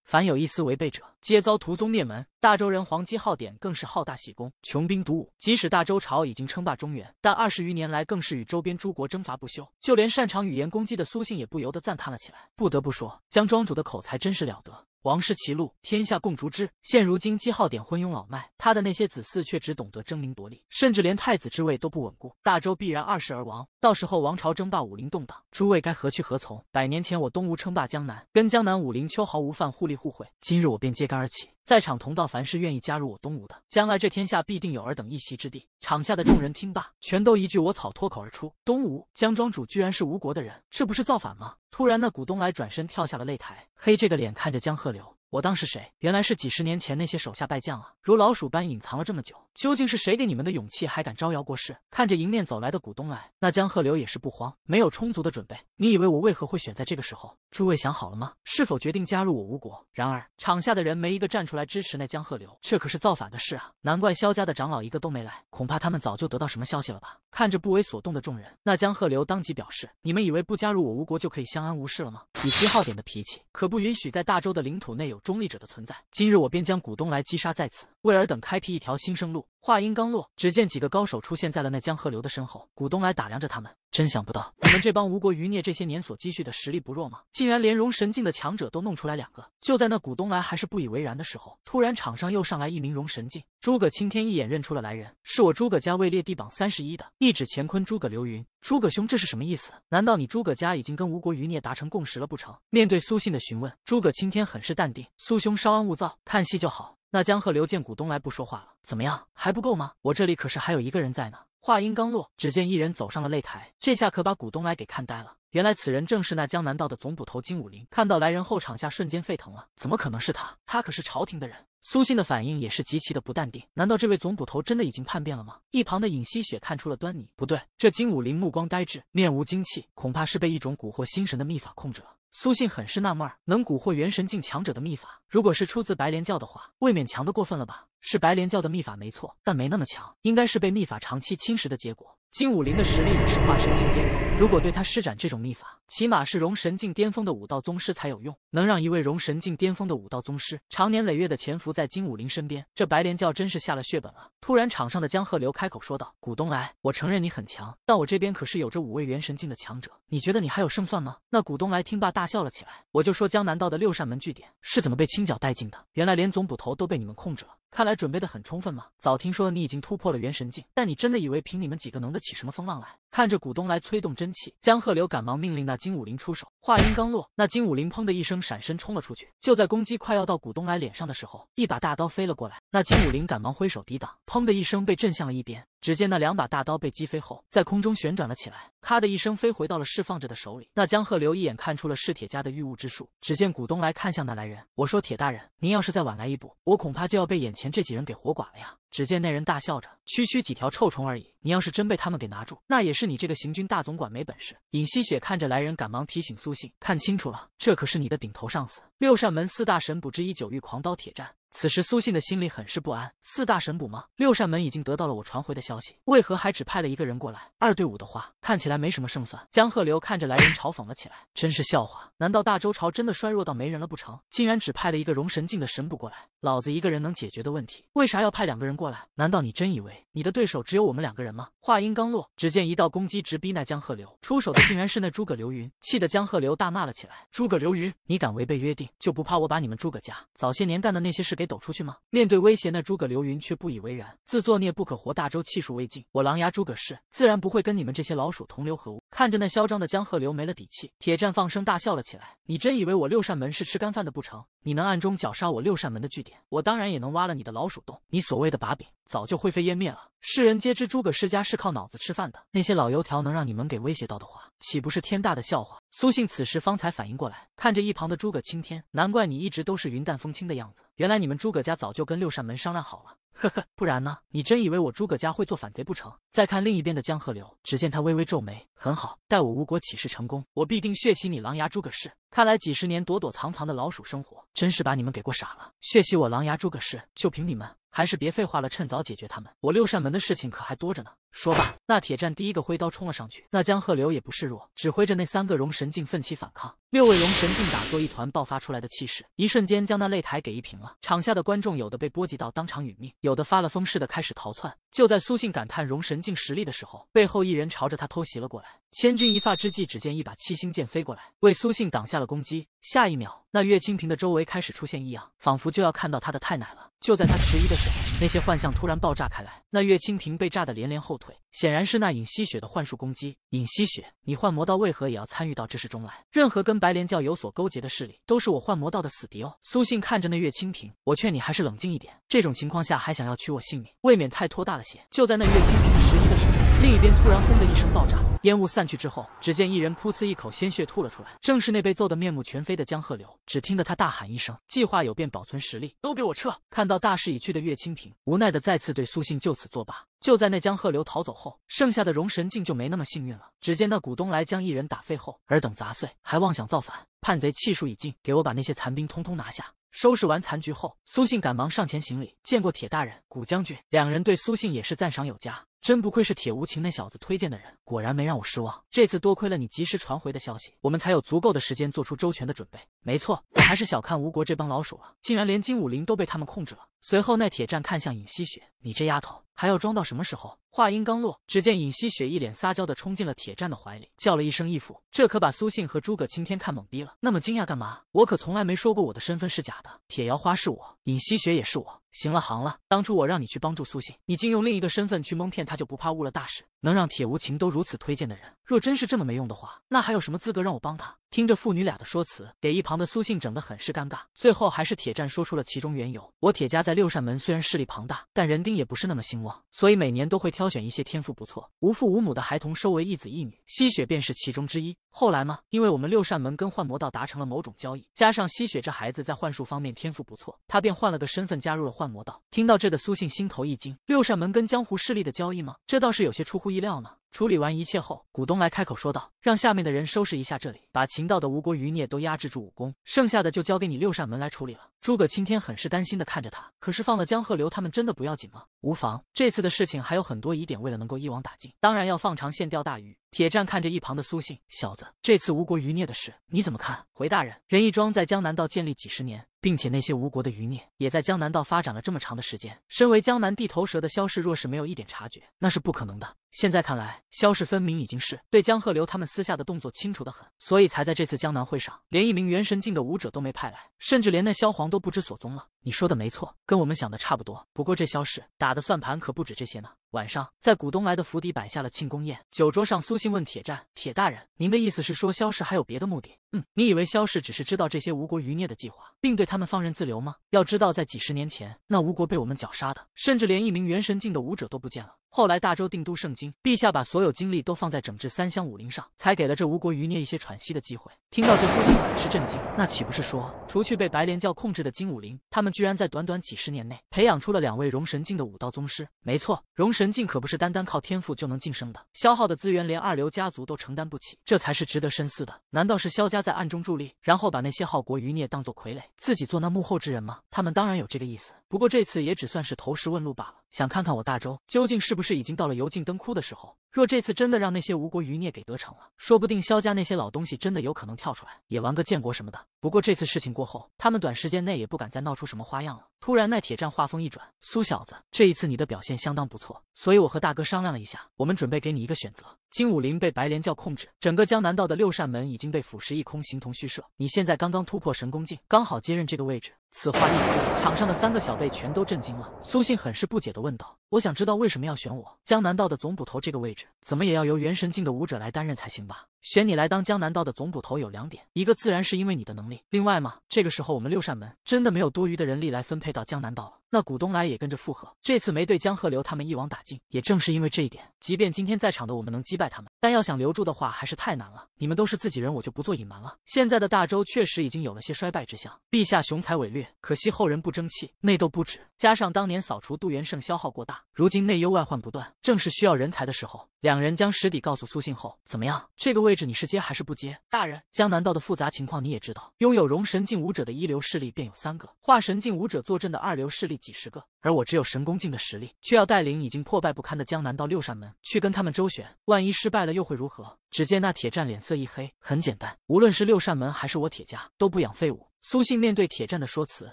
凡有一丝违背者，皆遭屠宗灭门。大周人黄基号点更是好大喜功，穷兵黩武。即使大周朝已经称霸中原，但二十余年来更是。与周边诸国征伐不休，就连擅长语言攻击的苏信也不由得赞叹了起来。不得不说，江庄主的口才真是了得。王室歧路，天下共逐之。现如今，姬浩典昏庸老迈，他的那些子嗣却只懂得争名夺利，甚至连太子之位都不稳固。大周必然二世而亡，到时候王朝争霸，武林动荡，诸位该何去何从？百年前我东吴称霸江南，跟江南武林秋毫无犯，互利互惠。今日我便揭竿而起。在场同道，凡是愿意加入我东吴的，将来这天下必定有尔等一席之地。场下的众人听罢，全都一句我草脱口而出。东吴江庄主居然是吴国的人，这不是造反吗？突然，那股东来转身跳下了擂台，黑着个脸看着江鹤流。我当是谁？原来是几十年前那些手下败将啊，如老鼠般隐藏了这么久。究竟是谁给你们的勇气，还敢招摇过市？看着迎面走来的股东来，那江鹤流也是不慌，没有充足的准备。你以为我为何会选在这个时候？诸位想好了吗？是否决定加入我吴国？然而场下的人没一个站出来支持那江鹤流，这可是造反的事啊！难怪萧家的长老一个都没来，恐怕他们早就得到什么消息了吧？看着不为所动的众人，那江鹤流当即表示：你们以为不加入我吴国就可以相安无事了吗？以七号点的脾气，可不允许在大周的领土内有。中立者的存在，今日我便将股东来击杀在此，为尔等开辟一条新生路。话音刚落，只见几个高手出现在了那江河流的身后。古东来打量着他们，真想不到你们这帮吴国余孽这些年所积蓄的实力不弱吗？竟然连融神境的强者都弄出来两个！就在那古东来还是不以为然的时候，突然场上又上来一名融神境。诸葛青天一眼认出了来人，是我诸葛家位列地榜三十一的一指乾坤诸葛流云。诸葛兄，这是什么意思？难道你诸葛家已经跟吴国余孽达成共识了不成？面对苏信的询问，诸葛青天很是淡定。苏兄稍安勿躁，看戏就好。那江鹤刘见股东来不说话了，怎么样，还不够吗？我这里可是还有一个人在呢。话音刚落，只见一人走上了擂台，这下可把股东来给看呆了。原来此人正是那江南道的总捕头金武林。看到来人后，场下瞬间沸腾了。怎么可能是他？他可是朝廷的人。苏信的反应也是极其的不淡定。难道这位总捕头真的已经叛变了吗？一旁的尹希雪看出了端倪，不对，这金武林目光呆滞，面无精气，恐怕是被一种蛊惑心神的秘法控制了。苏信很是纳闷，能蛊惑元神境强者的秘法。如果是出自白莲教的话，未免强的过分了吧？是白莲教的秘法没错，但没那么强，应该是被秘法长期侵蚀的结果。金武林的实力也是化神境巅峰，如果对他施展这种秘法，起码是融神境巅峰的武道宗师才有用，能让一位融神境巅峰的武道宗师长年累月的潜伏在金武林身边，这白莲教真是下了血本了。突然，场上的江鹤流开口说道：“古东来，我承认你很强，但我这边可是有着五位元神境的强者，你觉得你还有胜算吗？”那古东来听罢大笑了起来，我就说江南道的六扇门据点是怎么被。清剿殆尽的，原来连总捕头都被你们控制了。看来准备的很充分吗？早听说你已经突破了元神境，但你真的以为凭你们几个能得起什么风浪来？看着股东来催动真气，江鹤流赶忙命令那金武林出手。话音刚落，那金武林砰的一声闪身冲了出去。就在攻击快要到古东来脸上的时候，一把大刀飞了过来，那金武林赶忙挥手抵挡，砰的一声被震向了一边。只见那两把大刀被击飞后，在空中旋转了起来，咔的一声飞回到了释放者的手里。那江鹤流一眼看出了是铁家的御物之术。只见古东来看向那来人，我说铁大人，您要是再晚来一步，我恐怕就要被眼前这几人给活剐了呀！只见那人大笑着，区区几条臭虫而已，你要是真被他们给拿住，那也是你这个行军大总管没本事。尹西雪看着来人，赶忙提醒苏信，看清楚了，这可是你的顶头上司，六扇门四大神捕之一，九域狂刀铁战。此时苏信的心里很是不安。四大神捕吗？六扇门已经得到了我传回的消息，为何还只派了一个人过来？二对五的话，看起来没什么胜算。江鹤流看着来人嘲讽了起来：“真是笑话！难道大周朝真的衰弱到没人了不成？竟然只派了一个融神境的神捕过来，老子一个人能解决的问题，为啥要派两个人过来？难道你真以为你的对手只有我们两个人吗？”话音刚落，只见一道攻击直逼那江鹤流，出手的竟然是那诸葛流云，气得江鹤流大骂了起来：“诸葛流云，你敢违背约定，就不怕我把你们诸葛家早些年干的那些事给？”抖出去吗？面对威胁，那诸葛流云却不以为然。自作孽不可活，大周气数未尽，我狼牙诸葛氏自然不会跟你们这些老鼠同流合污。看着那嚣张的江鹤流没了底气，铁战放声大笑了起来。你真以为我六扇门是吃干饭的不成？你能暗中绞杀我六扇门的据点，我当然也能挖了你的老鼠洞。你所谓的把柄。早就灰飞烟灭了。世人皆知诸葛世家是靠脑子吃饭的，那些老油条能让你们给威胁到的话，岂不是天大的笑话？苏信此时方才反应过来，看着一旁的诸葛青天，难怪你一直都是云淡风轻的样子，原来你们诸葛家早就跟六扇门商量好了。呵呵，不然呢？你真以为我诸葛家会做反贼不成？再看另一边的江河流，只见他微微皱眉。很好，待我吴国起事成功，我必定血洗你狼牙诸葛氏。看来几十年躲躲藏藏的老鼠生活，真是把你们给过傻了。血洗我狼牙诸葛氏，就凭你们？还是别废话了，趁早解决他们。我六扇门的事情可还多着呢。说罢，那铁战第一个挥刀冲了上去，那江鹤流也不示弱，指挥着那三个龙神境奋起反抗。六位龙神境打作一团，爆发出来的气势，一瞬间将那擂台给一平了。场下的观众有的被波及到当场殒命，有的发了疯似的开始逃窜。就在苏信感叹龙神境实力的时候，背后一人朝着他偷袭了过来。千钧一发之际，只见一把七星剑飞过来，为苏信挡下了攻击。下一秒，那岳清平的周围开始出现异样，仿佛就要看到他的太奶了。就在他迟疑的时候，那些幻象突然爆炸开来，那岳清平被炸得连连后退，显然是那尹希雪的幻术攻击。尹希雪，你幻魔道为何也要参与到这事中来？任何跟白莲教有所勾结的势力，都是我幻魔道的死敌哦。苏信看着那岳清平，我劝你还是冷静一点，这种情况下还想要取我性命，未免太拖大了些。就在那岳清平迟疑。另一边突然轰的一声爆炸，烟雾散去之后，只见一人噗呲一口鲜血吐了出来，正是那被揍得面目全非的江鹤流。只听得他大喊一声：“计划有变，保存实力，都给我撤！”看到大势已去的岳清平，无奈的再次对苏信就此作罢。就在那江鹤流逃走后，剩下的容神境就没那么幸运了。只见那股东来将一人打废后：“尔等杂碎，还妄想造反叛贼，气数已尽，给我把那些残兵通通拿下！”收拾完残局后，苏信赶忙上前行礼，见过铁大人、古将军。两人对苏信也是赞赏有加，真不愧是铁无情那小子推荐的人，果然没让我失望。这次多亏了你及时传回的消息，我们才有足够的时间做出周全的准备。没错，还是小看吴国这帮老鼠了，竟然连金武灵都被他们控制了。随后，那铁战看向尹西雪。你这丫头还要装到什么时候？话音刚落，只见尹希雪一脸撒娇的冲进了铁战的怀里，叫了一声义父，这可把苏信和诸葛青天看懵逼了。那么惊讶干嘛？我可从来没说过我的身份是假的，铁瑶花是我，尹希雪也是我。行了行了，当初我让你去帮助苏信，你竟用另一个身份去蒙骗他，就不怕误了大事？能让铁无情都如此推荐的人，若真是这么没用的话，那还有什么资格让我帮他？听着父女俩的说辞，给一旁的苏信整得很是尴尬。最后还是铁战说出了其中缘由：我铁家在六扇门虽然势力庞大，但人丁。也不是那么兴旺，所以每年都会挑选一些天赋不错、无父无母的孩童收为一子一女。吸血便是其中之一。后来嘛，因为我们六扇门跟幻魔道达成了某种交易，加上吸血这孩子在幻术方面天赋不错，他便换了个身份加入了幻魔道。听到这的苏信心头一惊：六扇门跟江湖势力的交易吗？这倒是有些出乎意料呢。处理完一切后，股东来开口说道：“让下面的人收拾一下这里，把秦道的吴国余孽都压制住武功，剩下的就交给你六扇门来处理了。”诸葛青天很是担心的看着他，可是放了江鹤流他们真的不要紧吗？无妨，这次的事情还有很多疑点，为了能够一网打尽，当然要放长线钓大鱼。铁战看着一旁的苏信小子，这次吴国余孽的事你怎么看？回大人，仁义庄在江南道建立几十年。并且那些吴国的余孽也在江南道发展了这么长的时间，身为江南地头蛇的萧氏，若是没有一点察觉，那是不可能的。现在看来，萧氏分明已经是对江鹤流他们私下的动作清楚的很，所以才在这次江南会上连一名元神境的武者都没派来，甚至连那萧皇都不知所踪了。你说的没错，跟我们想的差不多。不过这萧氏打的算盘可不止这些呢。晚上在古东来的府邸摆下了庆功宴，酒桌上苏信问铁战：“铁大人，您的意思是说萧氏还有别的目的？嗯，你以为萧氏只是知道这些吴国余孽的计划，并对他们放任自流吗？要知道，在几十年前，那吴国被我们绞杀的，甚至连一名元神境的武者都不见了。后来大周定都圣经，陛下把所有精力都放在整治三湘武林上，才给了这吴国余孽一些喘息的机会。”听到这，苏信很是震惊，那岂不是说？除去被白莲教控制的金武林，他们居然在短短几十年内培养出了两位融神境的武道宗师。没错，融神境可不是单单靠天赋就能晋升的，消耗的资源连二流家族都承担不起，这才是值得深思的。难道是萧家在暗中助力，然后把那些好国余孽当做傀儡，自己做那幕后之人吗？他们当然有这个意思，不过这次也只算是投石问路罢了。想看看我大周究竟是不是已经到了油尽灯枯的时候？若这次真的让那些吴国余孽给得逞了，说不定萧家那些老东西真的有可能跳出来，也玩个建国什么的。不过这次事情过后，他们短时间内也不敢再闹出什么花样了。突然，奈铁站话锋一转：“苏小子，这一次你的表现相当不错，所以我和大哥商量了一下，我们准备给你一个选择。金武林被白莲教控制，整个江南道的六扇门已经被腐蚀一空，形同虚设。你现在刚刚突破神功境，刚好接任这个位置。”此话一出，场上的三个小辈全都震惊了。苏信很是不解的问道：“我想知道为什么要选我江南道的总捕头这个位置？怎么也要由元神境的武者来担任才行吧？选你来当江南道的总捕头有两点，一个自然是因为你的能力，另外嘛，这个时候我们六扇门真的没有多余的人力来分配。”到江南，道了。那股东来也跟着附和，这次没对江鹤流他们一网打尽，也正是因为这一点，即便今天在场的我们能击败他们，但要想留住的话还是太难了。你们都是自己人，我就不做隐瞒了。现在的大周确实已经有了些衰败之象，陛下雄才伟略，可惜后人不争气，内斗不止，加上当年扫除杜元盛消耗过大，如今内忧外患不断，正是需要人才的时候。两人将实底告诉苏信后，怎么样？这个位置你是接还是不接？大人，江南道的复杂情况你也知道，拥有融神境武者的一流势力便有三个，化神境武者坐镇的二流势力。几十个，而我只有神功境的实力，却要带领已经破败不堪的江南道六扇门去跟他们周旋，万一失败了又会如何？只见那铁战脸色一黑，很简单，无论是六扇门还是我铁家，都不养废物。苏信面对铁战的说辞，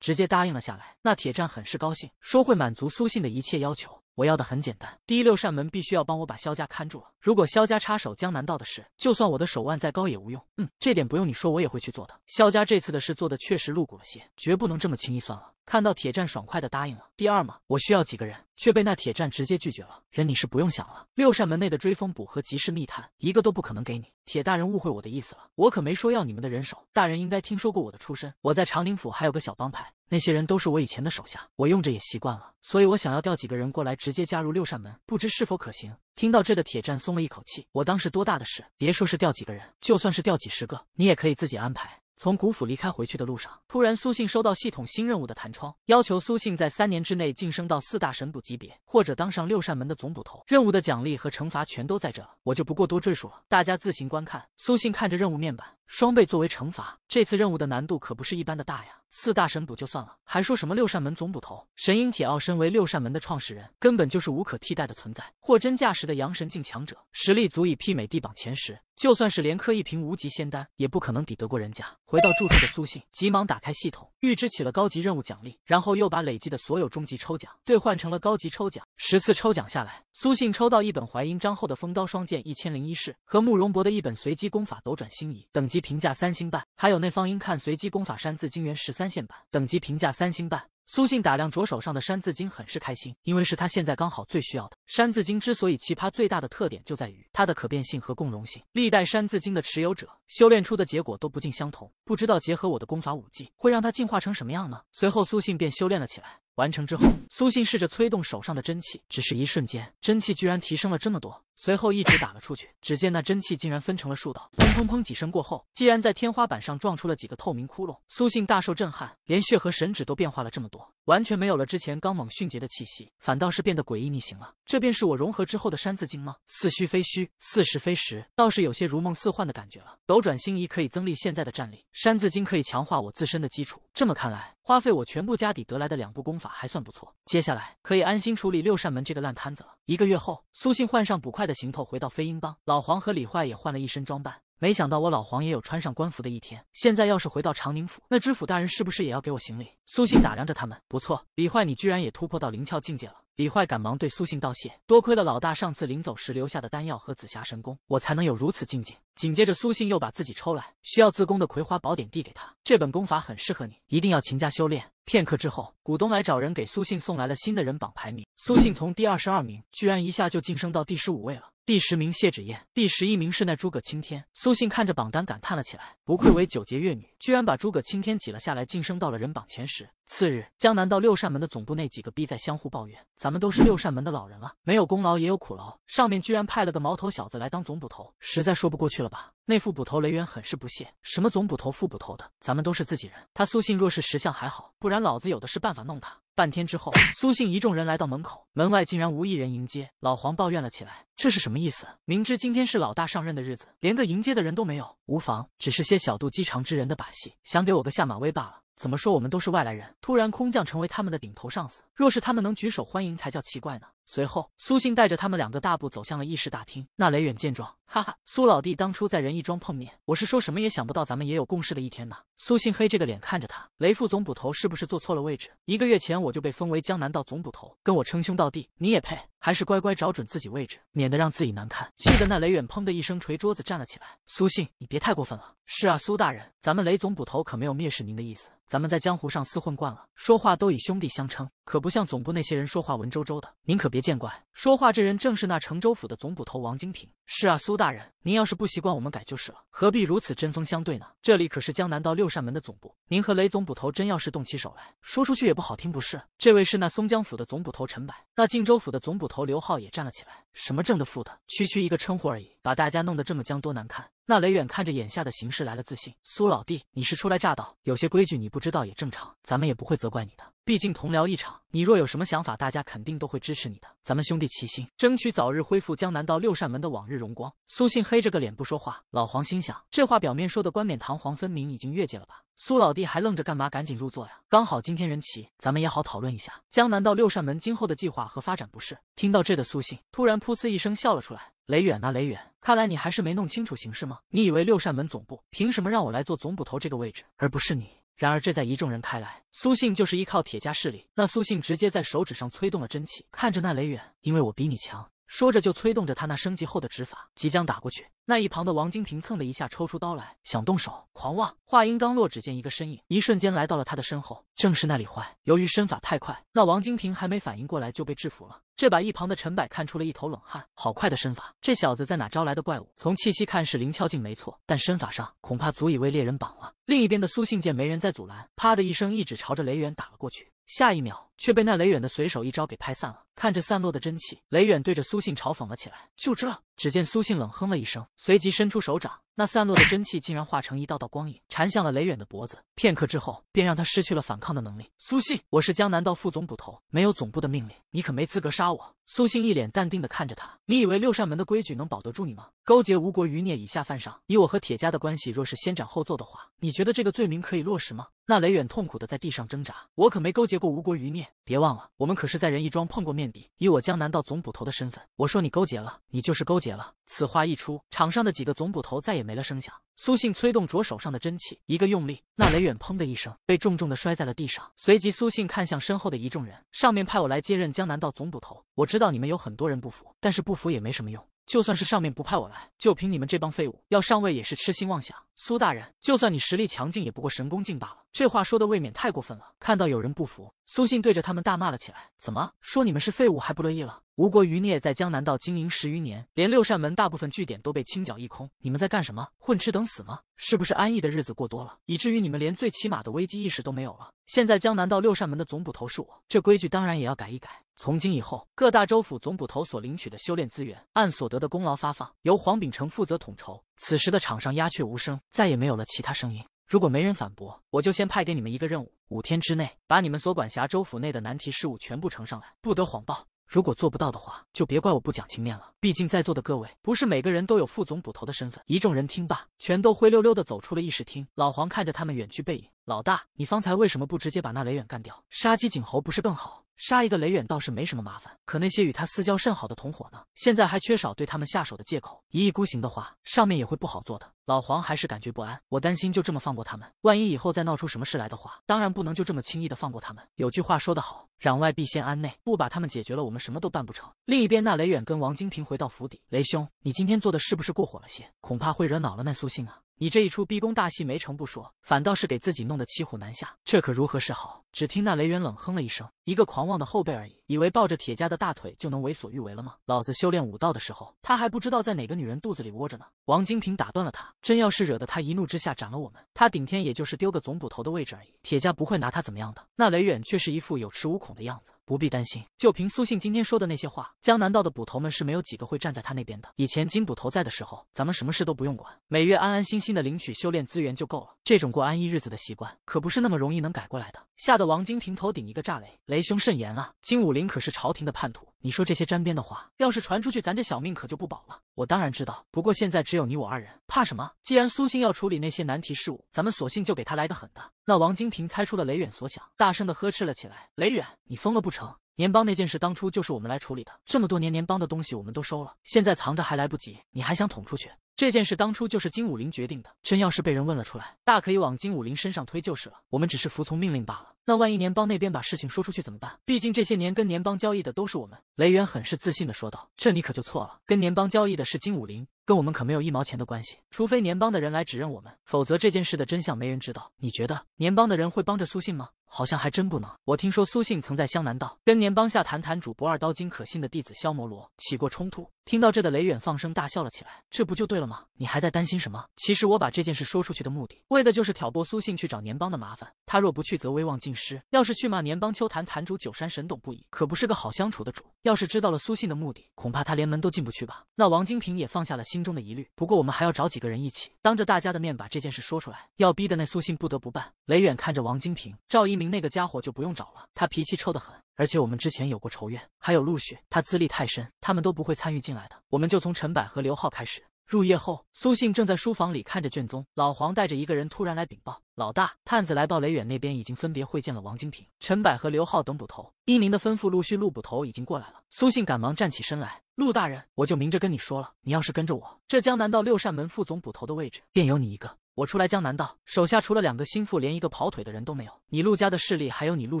直接答应了下来。那铁战很是高兴，说会满足苏信的一切要求。我要的很简单，第一六扇门必须要帮我把萧家看住了。如果萧家插手江南道的事，就算我的手腕再高也无用。嗯，这点不用你说，我也会去做的。萧家这次的事做的确实露骨了些，绝不能这么轻易算了。看到铁战爽快的答应了。第二嘛，我需要几个人，却被那铁战直接拒绝了。人你是不用想了，六扇门内的追风捕和集市密探，一个都不可能给你。铁大人误会我的意思了，我可没说要你们的人手。大人应该听说过我的出身，我在长宁府还有个小帮派。那些人都是我以前的手下，我用着也习惯了，所以我想要调几个人过来，直接加入六扇门，不知是否可行？听到这的铁战松了一口气。我当时多大的事，别说是调几个人，就算是调几十个，你也可以自己安排。从古府离开回去的路上，突然苏信收到系统新任务的弹窗，要求苏信在三年之内晋升到四大神捕级别，或者当上六扇门的总捕头。任务的奖励和惩罚全都在这，我就不过多赘述了，大家自行观看。苏信看着任务面板。双倍作为惩罚，这次任务的难度可不是一般的大呀！四大神捕就算了，还说什么六扇门总捕头神鹰铁傲，身为六扇门的创始人，根本就是无可替代的存在，货真价实的阳神境强者，实力足以媲美地榜前十。就算是连磕一瓶无极仙丹，也不可能抵得过人家。回到住处的苏信，急忙打开系统，预支起了高级任务奖励，然后又把累积的所有终极抽奖兑换成了高级抽奖。十次抽奖下来，苏信抽到一本淮阴张后的风刀双剑一千零一式和慕容博的一本随机功法斗转星移，等级。评价三星半，还有那方英看随机功法《山字经原十三线版》，等级评价三星半。苏信打量着手上的《山字经》，很是开心，因为是他现在刚好最需要的。《山字经》之所以奇葩，最大的特点就在于它的可变性和共融性。历代《山字经》的持有者修炼出的结果都不尽相同，不知道结合我的功法武技，会让它进化成什么样呢？随后苏信便修炼了起来。完成之后，苏信试着催动手上的真气，只是一瞬间，真气居然提升了这么多。随后一直打了出去，只见那真气竟然分成了数道，砰砰砰几声过后，竟然在天花板上撞出了几个透明窟窿。苏信大受震撼，连血和神指都变化了这么多，完全没有了之前刚猛迅捷的气息，反倒是变得诡异逆行了。这便是我融合之后的山字经吗？似虚非虚，似是非实，倒是有些如梦似幻的感觉了。斗转星移可以增力，现在的战力山字经可以强化我自身的基础。这么看来，花费我全部家底得来的两部功法还算不错。接下来可以安心处理六扇门这个烂摊子了。一个月后，苏信换上捕快的行头回到飞鹰帮，老黄和李坏也换了一身装扮。没想到我老黄也有穿上官服的一天。现在要是回到长宁府，那知府大人是不是也要给我行礼？苏信打量着他们，不错，李坏，你居然也突破到灵窍境界了。李坏赶忙对苏信道谢，多亏了老大上次临走时留下的丹药和紫霞神功，我才能有如此境界。紧接着，苏信又把自己抽来需要自宫的葵花宝典递给他，这本功法很适合你，一定要勤加修炼。片刻之后，股东来找人给苏信送来了新的人榜排名，苏信从第二十二名居然一下就晋升到第十五位了。第十名谢芷燕，第十一名是那诸葛青天。苏信看着榜单感叹了起来，不愧为九节月女，居然把诸葛青天挤了下来，晋升到了人榜前十。次日，江南道六扇门的总部那几个逼在相互抱怨，咱们都是六扇门的老人了，没有功劳也有苦劳，上面居然派了个毛头小子来当总捕头，实在说不过去了吧？那副捕头雷源很是不屑，什么总捕头、副捕头的，咱们都是自己人。他苏信若是识相还好，不然老子有的是办法弄他。半天之后，苏信一众人来到门口，门外竟然无一人迎接。老黄抱怨了起来：“这是什么意思？明知今天是老大上任的日子，连个迎接的人都没有。无妨，只是些小肚鸡肠之人的把戏，想给我个下马威罢了。怎么说，我们都是外来人，突然空降成为他们的顶头上司，若是他们能举手欢迎，才叫奇怪呢。”随后，苏信带着他们两个大步走向了议事大厅。那雷远见状，哈哈，苏老弟，当初在仁义庄碰面，我是说什么也想不到咱们也有共事的一天呢。苏信黑着个脸看着他，雷副总捕头是不是坐错了位置？一个月前我就被封为江南道总捕头，跟我称兄道弟，你也配？还是乖乖找准自己位置，免得让自己难看。气得那雷远砰的一声捶桌子，站了起来。苏信，你别太过分了。是啊，苏大人，咱们雷总捕头可没有蔑视您的意思。咱们在江湖上厮混惯了，说话都以兄弟相称，可不像总部那些人说话文绉绉的。您可别。见怪，说话这人正是那城州府的总捕头王金平。是啊，苏大人，您要是不习惯，我们改就是了，何必如此针锋相对呢？这里可是江南道六扇门的总部，您和雷总捕头真要是动起手来，说出去也不好听，不是？这位是那松江府的总捕头陈柏，那靖州府的总捕头刘浩也站了起来。什么正的副的，区区一个称呼而已，把大家弄得这么僵，多难看。那雷远看着眼下的形势来了自信，苏老弟，你是初来乍到，有些规矩你不知道也正常，咱们也不会责怪你的。毕竟同僚一场，你若有什么想法，大家肯定都会支持你的。咱们兄弟齐心，争取早日恢复江南道六扇门的往日荣光。苏信黑着个脸不说话，老黄心想，这话表面说的冠冕堂皇，分明已经越界了吧？苏老弟还愣着干嘛？赶紧入座呀！刚好今天人齐，咱们也好讨论一下江南道六扇门今后的计划和发展，不是？听到这的苏信突然噗呲一声笑了出来，雷远啊，雷远。看来你还是没弄清楚形势吗？你以为六扇门总部凭什么让我来做总捕头这个位置，而不是你？然而这在一众人看来，苏信就是依靠铁家势力。那苏信直接在手指上催动了真气，看着那雷远，因为我比你强，说着就催动着他那升级后的指法，即将打过去。那一旁的王金平蹭的一下抽出刀来，想动手，狂妄。话音刚落，只见一个身影，一瞬间来到了他的身后，正是那里坏。由于身法太快，那王金平还没反应过来就被制服了。这把一旁的陈柏看出了一头冷汗，好快的身法，这小子在哪招来的怪物？从气息看是灵窍境没错，但身法上恐怕足以为猎人绑了。另一边的苏信见没人再阻拦，啪的一声一指朝着雷源打了过去，下一秒。却被那雷远的随手一招给拍散了。看着散落的真气，雷远对着苏信嘲讽了起来：“就这！”只见苏信冷哼了一声，随即伸出手掌，那散落的真气竟然化成一道道光影，缠向了雷远的脖子。片刻之后，便让他失去了反抗的能力。苏信，我是江南道副总捕头，没有总部的命令，你可没资格杀我。苏信一脸淡定地看着他：“你以为六扇门的规矩能保得住你吗？勾结吴国余孽，以下犯上。以我和铁家的关系，若是先斩后奏的话，你觉得这个罪名可以落实吗？”那雷远痛苦的在地上挣扎：“我可没勾结过吴国余孽。”别忘了，我们可是在仁义庄碰过面的。以我江南道总捕头的身份，我说你勾结了，你就是勾结了。此话一出，场上的几个总捕头再也没了声响。苏信催动着手上的真气，一个用力，那雷远砰的一声被重重的摔在了地上。随即，苏信看向身后的一众人，上面派我来接任江南道总捕头，我知道你们有很多人不服，但是不服也没什么用。就算是上面不派我来，就凭你们这帮废物要上位也是痴心妄想。苏大人，就算你实力强劲，也不过神功境罢了。这话说的未免太过分了。看到有人不服，苏信对着他们大骂了起来：“怎么说你们是废物还不乐意了？吴国余孽在江南道经营十余年，连六扇门大部分据点都被清剿一空。你们在干什么？混吃等死吗？是不是安逸的日子过多了，以至于你们连最起码的危机意识都没有了？现在江南道六扇门的总捕头是我，这规矩当然也要改一改。”从今以后，各大州府总捕头所领取的修炼资源按所得的功劳发放，由黄秉成负责统筹。此时的场上鸦雀无声，再也没有了其他声音。如果没人反驳，我就先派给你们一个任务：五天之内，把你们所管辖州府内的难题事务全部呈上来，不得谎报。如果做不到的话，就别怪我不讲情面了。毕竟在座的各位不是每个人都有副总捕头的身份。一众人听罢，全都灰溜溜的走出了议事厅。老黄看着他们远去背影，老大，你方才为什么不直接把那雷远干掉？杀鸡儆猴不是更好？杀一个雷远倒是没什么麻烦，可那些与他私交甚好的同伙呢？现在还缺少对他们下手的借口。一意孤行的话，上面也会不好做的。老黄还是感觉不安，我担心就这么放过他们，万一以后再闹出什么事来的话，当然不能就这么轻易的放过他们。有句话说得好，攘外必先安内，不把他们解决了，我们什么都办不成。另一边，那雷远跟王金平回到府邸，雷兄，你今天做的是不是过火了些？恐怕会惹恼了那苏信啊！你这一出逼宫大戏没成不说，反倒是给自己弄得骑虎难下，这可如何是好？只听 那雷远冷哼了一声。一个狂妄的后辈而已，以为抱着铁家的大腿就能为所欲为了吗？老子修炼武道的时候，他还不知道在哪个女人肚子里窝着呢。王金平打断了他，真要是惹得他一怒之下斩了我们，他顶天也就是丢个总捕头的位置而已。铁家不会拿他怎么样的。那雷远却是一副有恃无恐的样子，不必担心。就凭苏信今天说的那些话，江南道的捕头们是没有几个会站在他那边的。以前金捕头在的时候，咱们什么事都不用管，每月安安心心的领取修炼资源就够了。这种过安逸日子的习惯，可不是那么容易能改过来的。吓得王金平头顶一个炸雷，雷。雷兄慎言啊！金武林可是朝廷的叛徒，你说这些沾边的话，要是传出去，咱这小命可就不保了。我当然知道，不过现在只有你我二人，怕什么？既然苏信要处理那些难题事务，咱们索性就给他来个狠的。那王金平猜出了雷远所想，大声的呵斥了起来：“雷远，你疯了不成？年邦那件事当初就是我们来处理的，这么多年年邦的东西我们都收了，现在藏着还来不及，你还想捅出去？”这件事当初就是金武林决定的，真要是被人问了出来，大可以往金武林身上推就是了。我们只是服从命令罢了。那万一年邦那边把事情说出去怎么办？毕竟这些年跟年邦交易的都是我们。雷源很是自信的说道：“这你可就错了，跟年邦交易的是金武林，跟我们可没有一毛钱的关系。除非年邦的人来指认我们，否则这件事的真相没人知道。你觉得年邦的人会帮着苏信吗？”好像还真不能。我听说苏信曾在湘南道跟年帮下坛坛主不二刀金可信的弟子萧摩罗起过冲突。听到这的雷远放声大笑了起来，这不就对了吗？你还在担心什么？其实我把这件事说出去的目的，为的就是挑拨苏信去找年帮的麻烦。他若不去，则威望尽失；要是去嘛，年帮秋坛坛主九山神懂不已，可不是个好相处的。主要是知道了苏信的目的，恐怕他连门都进不去吧？那王金平也放下了心中的疑虑。不过我们还要找几个人一起，当着大家的面把这件事说出来，要逼的那苏信不得不办。雷远看着王金平、赵一。那个家伙就不用找了，他脾气臭得很，而且我们之前有过仇怨。还有陆续，他资历太深，他们都不会参与进来的。我们就从陈柏和刘浩开始。入夜后，苏信正在书房里看着卷宗，老黄带着一个人突然来禀报，老大，探子来到雷远那边，已经分别会见了王金平、陈柏和刘浩等捕头。依您的吩咐，陆续陆捕头已经过来了。苏信赶忙站起身来，陆大人，我就明着跟你说了，你要是跟着我，这江南道六扇门副总捕头的位置便有你一个。我出来江南道，手下除了两个心腹，连一个跑腿的人都没有。你陆家的势力，还有你陆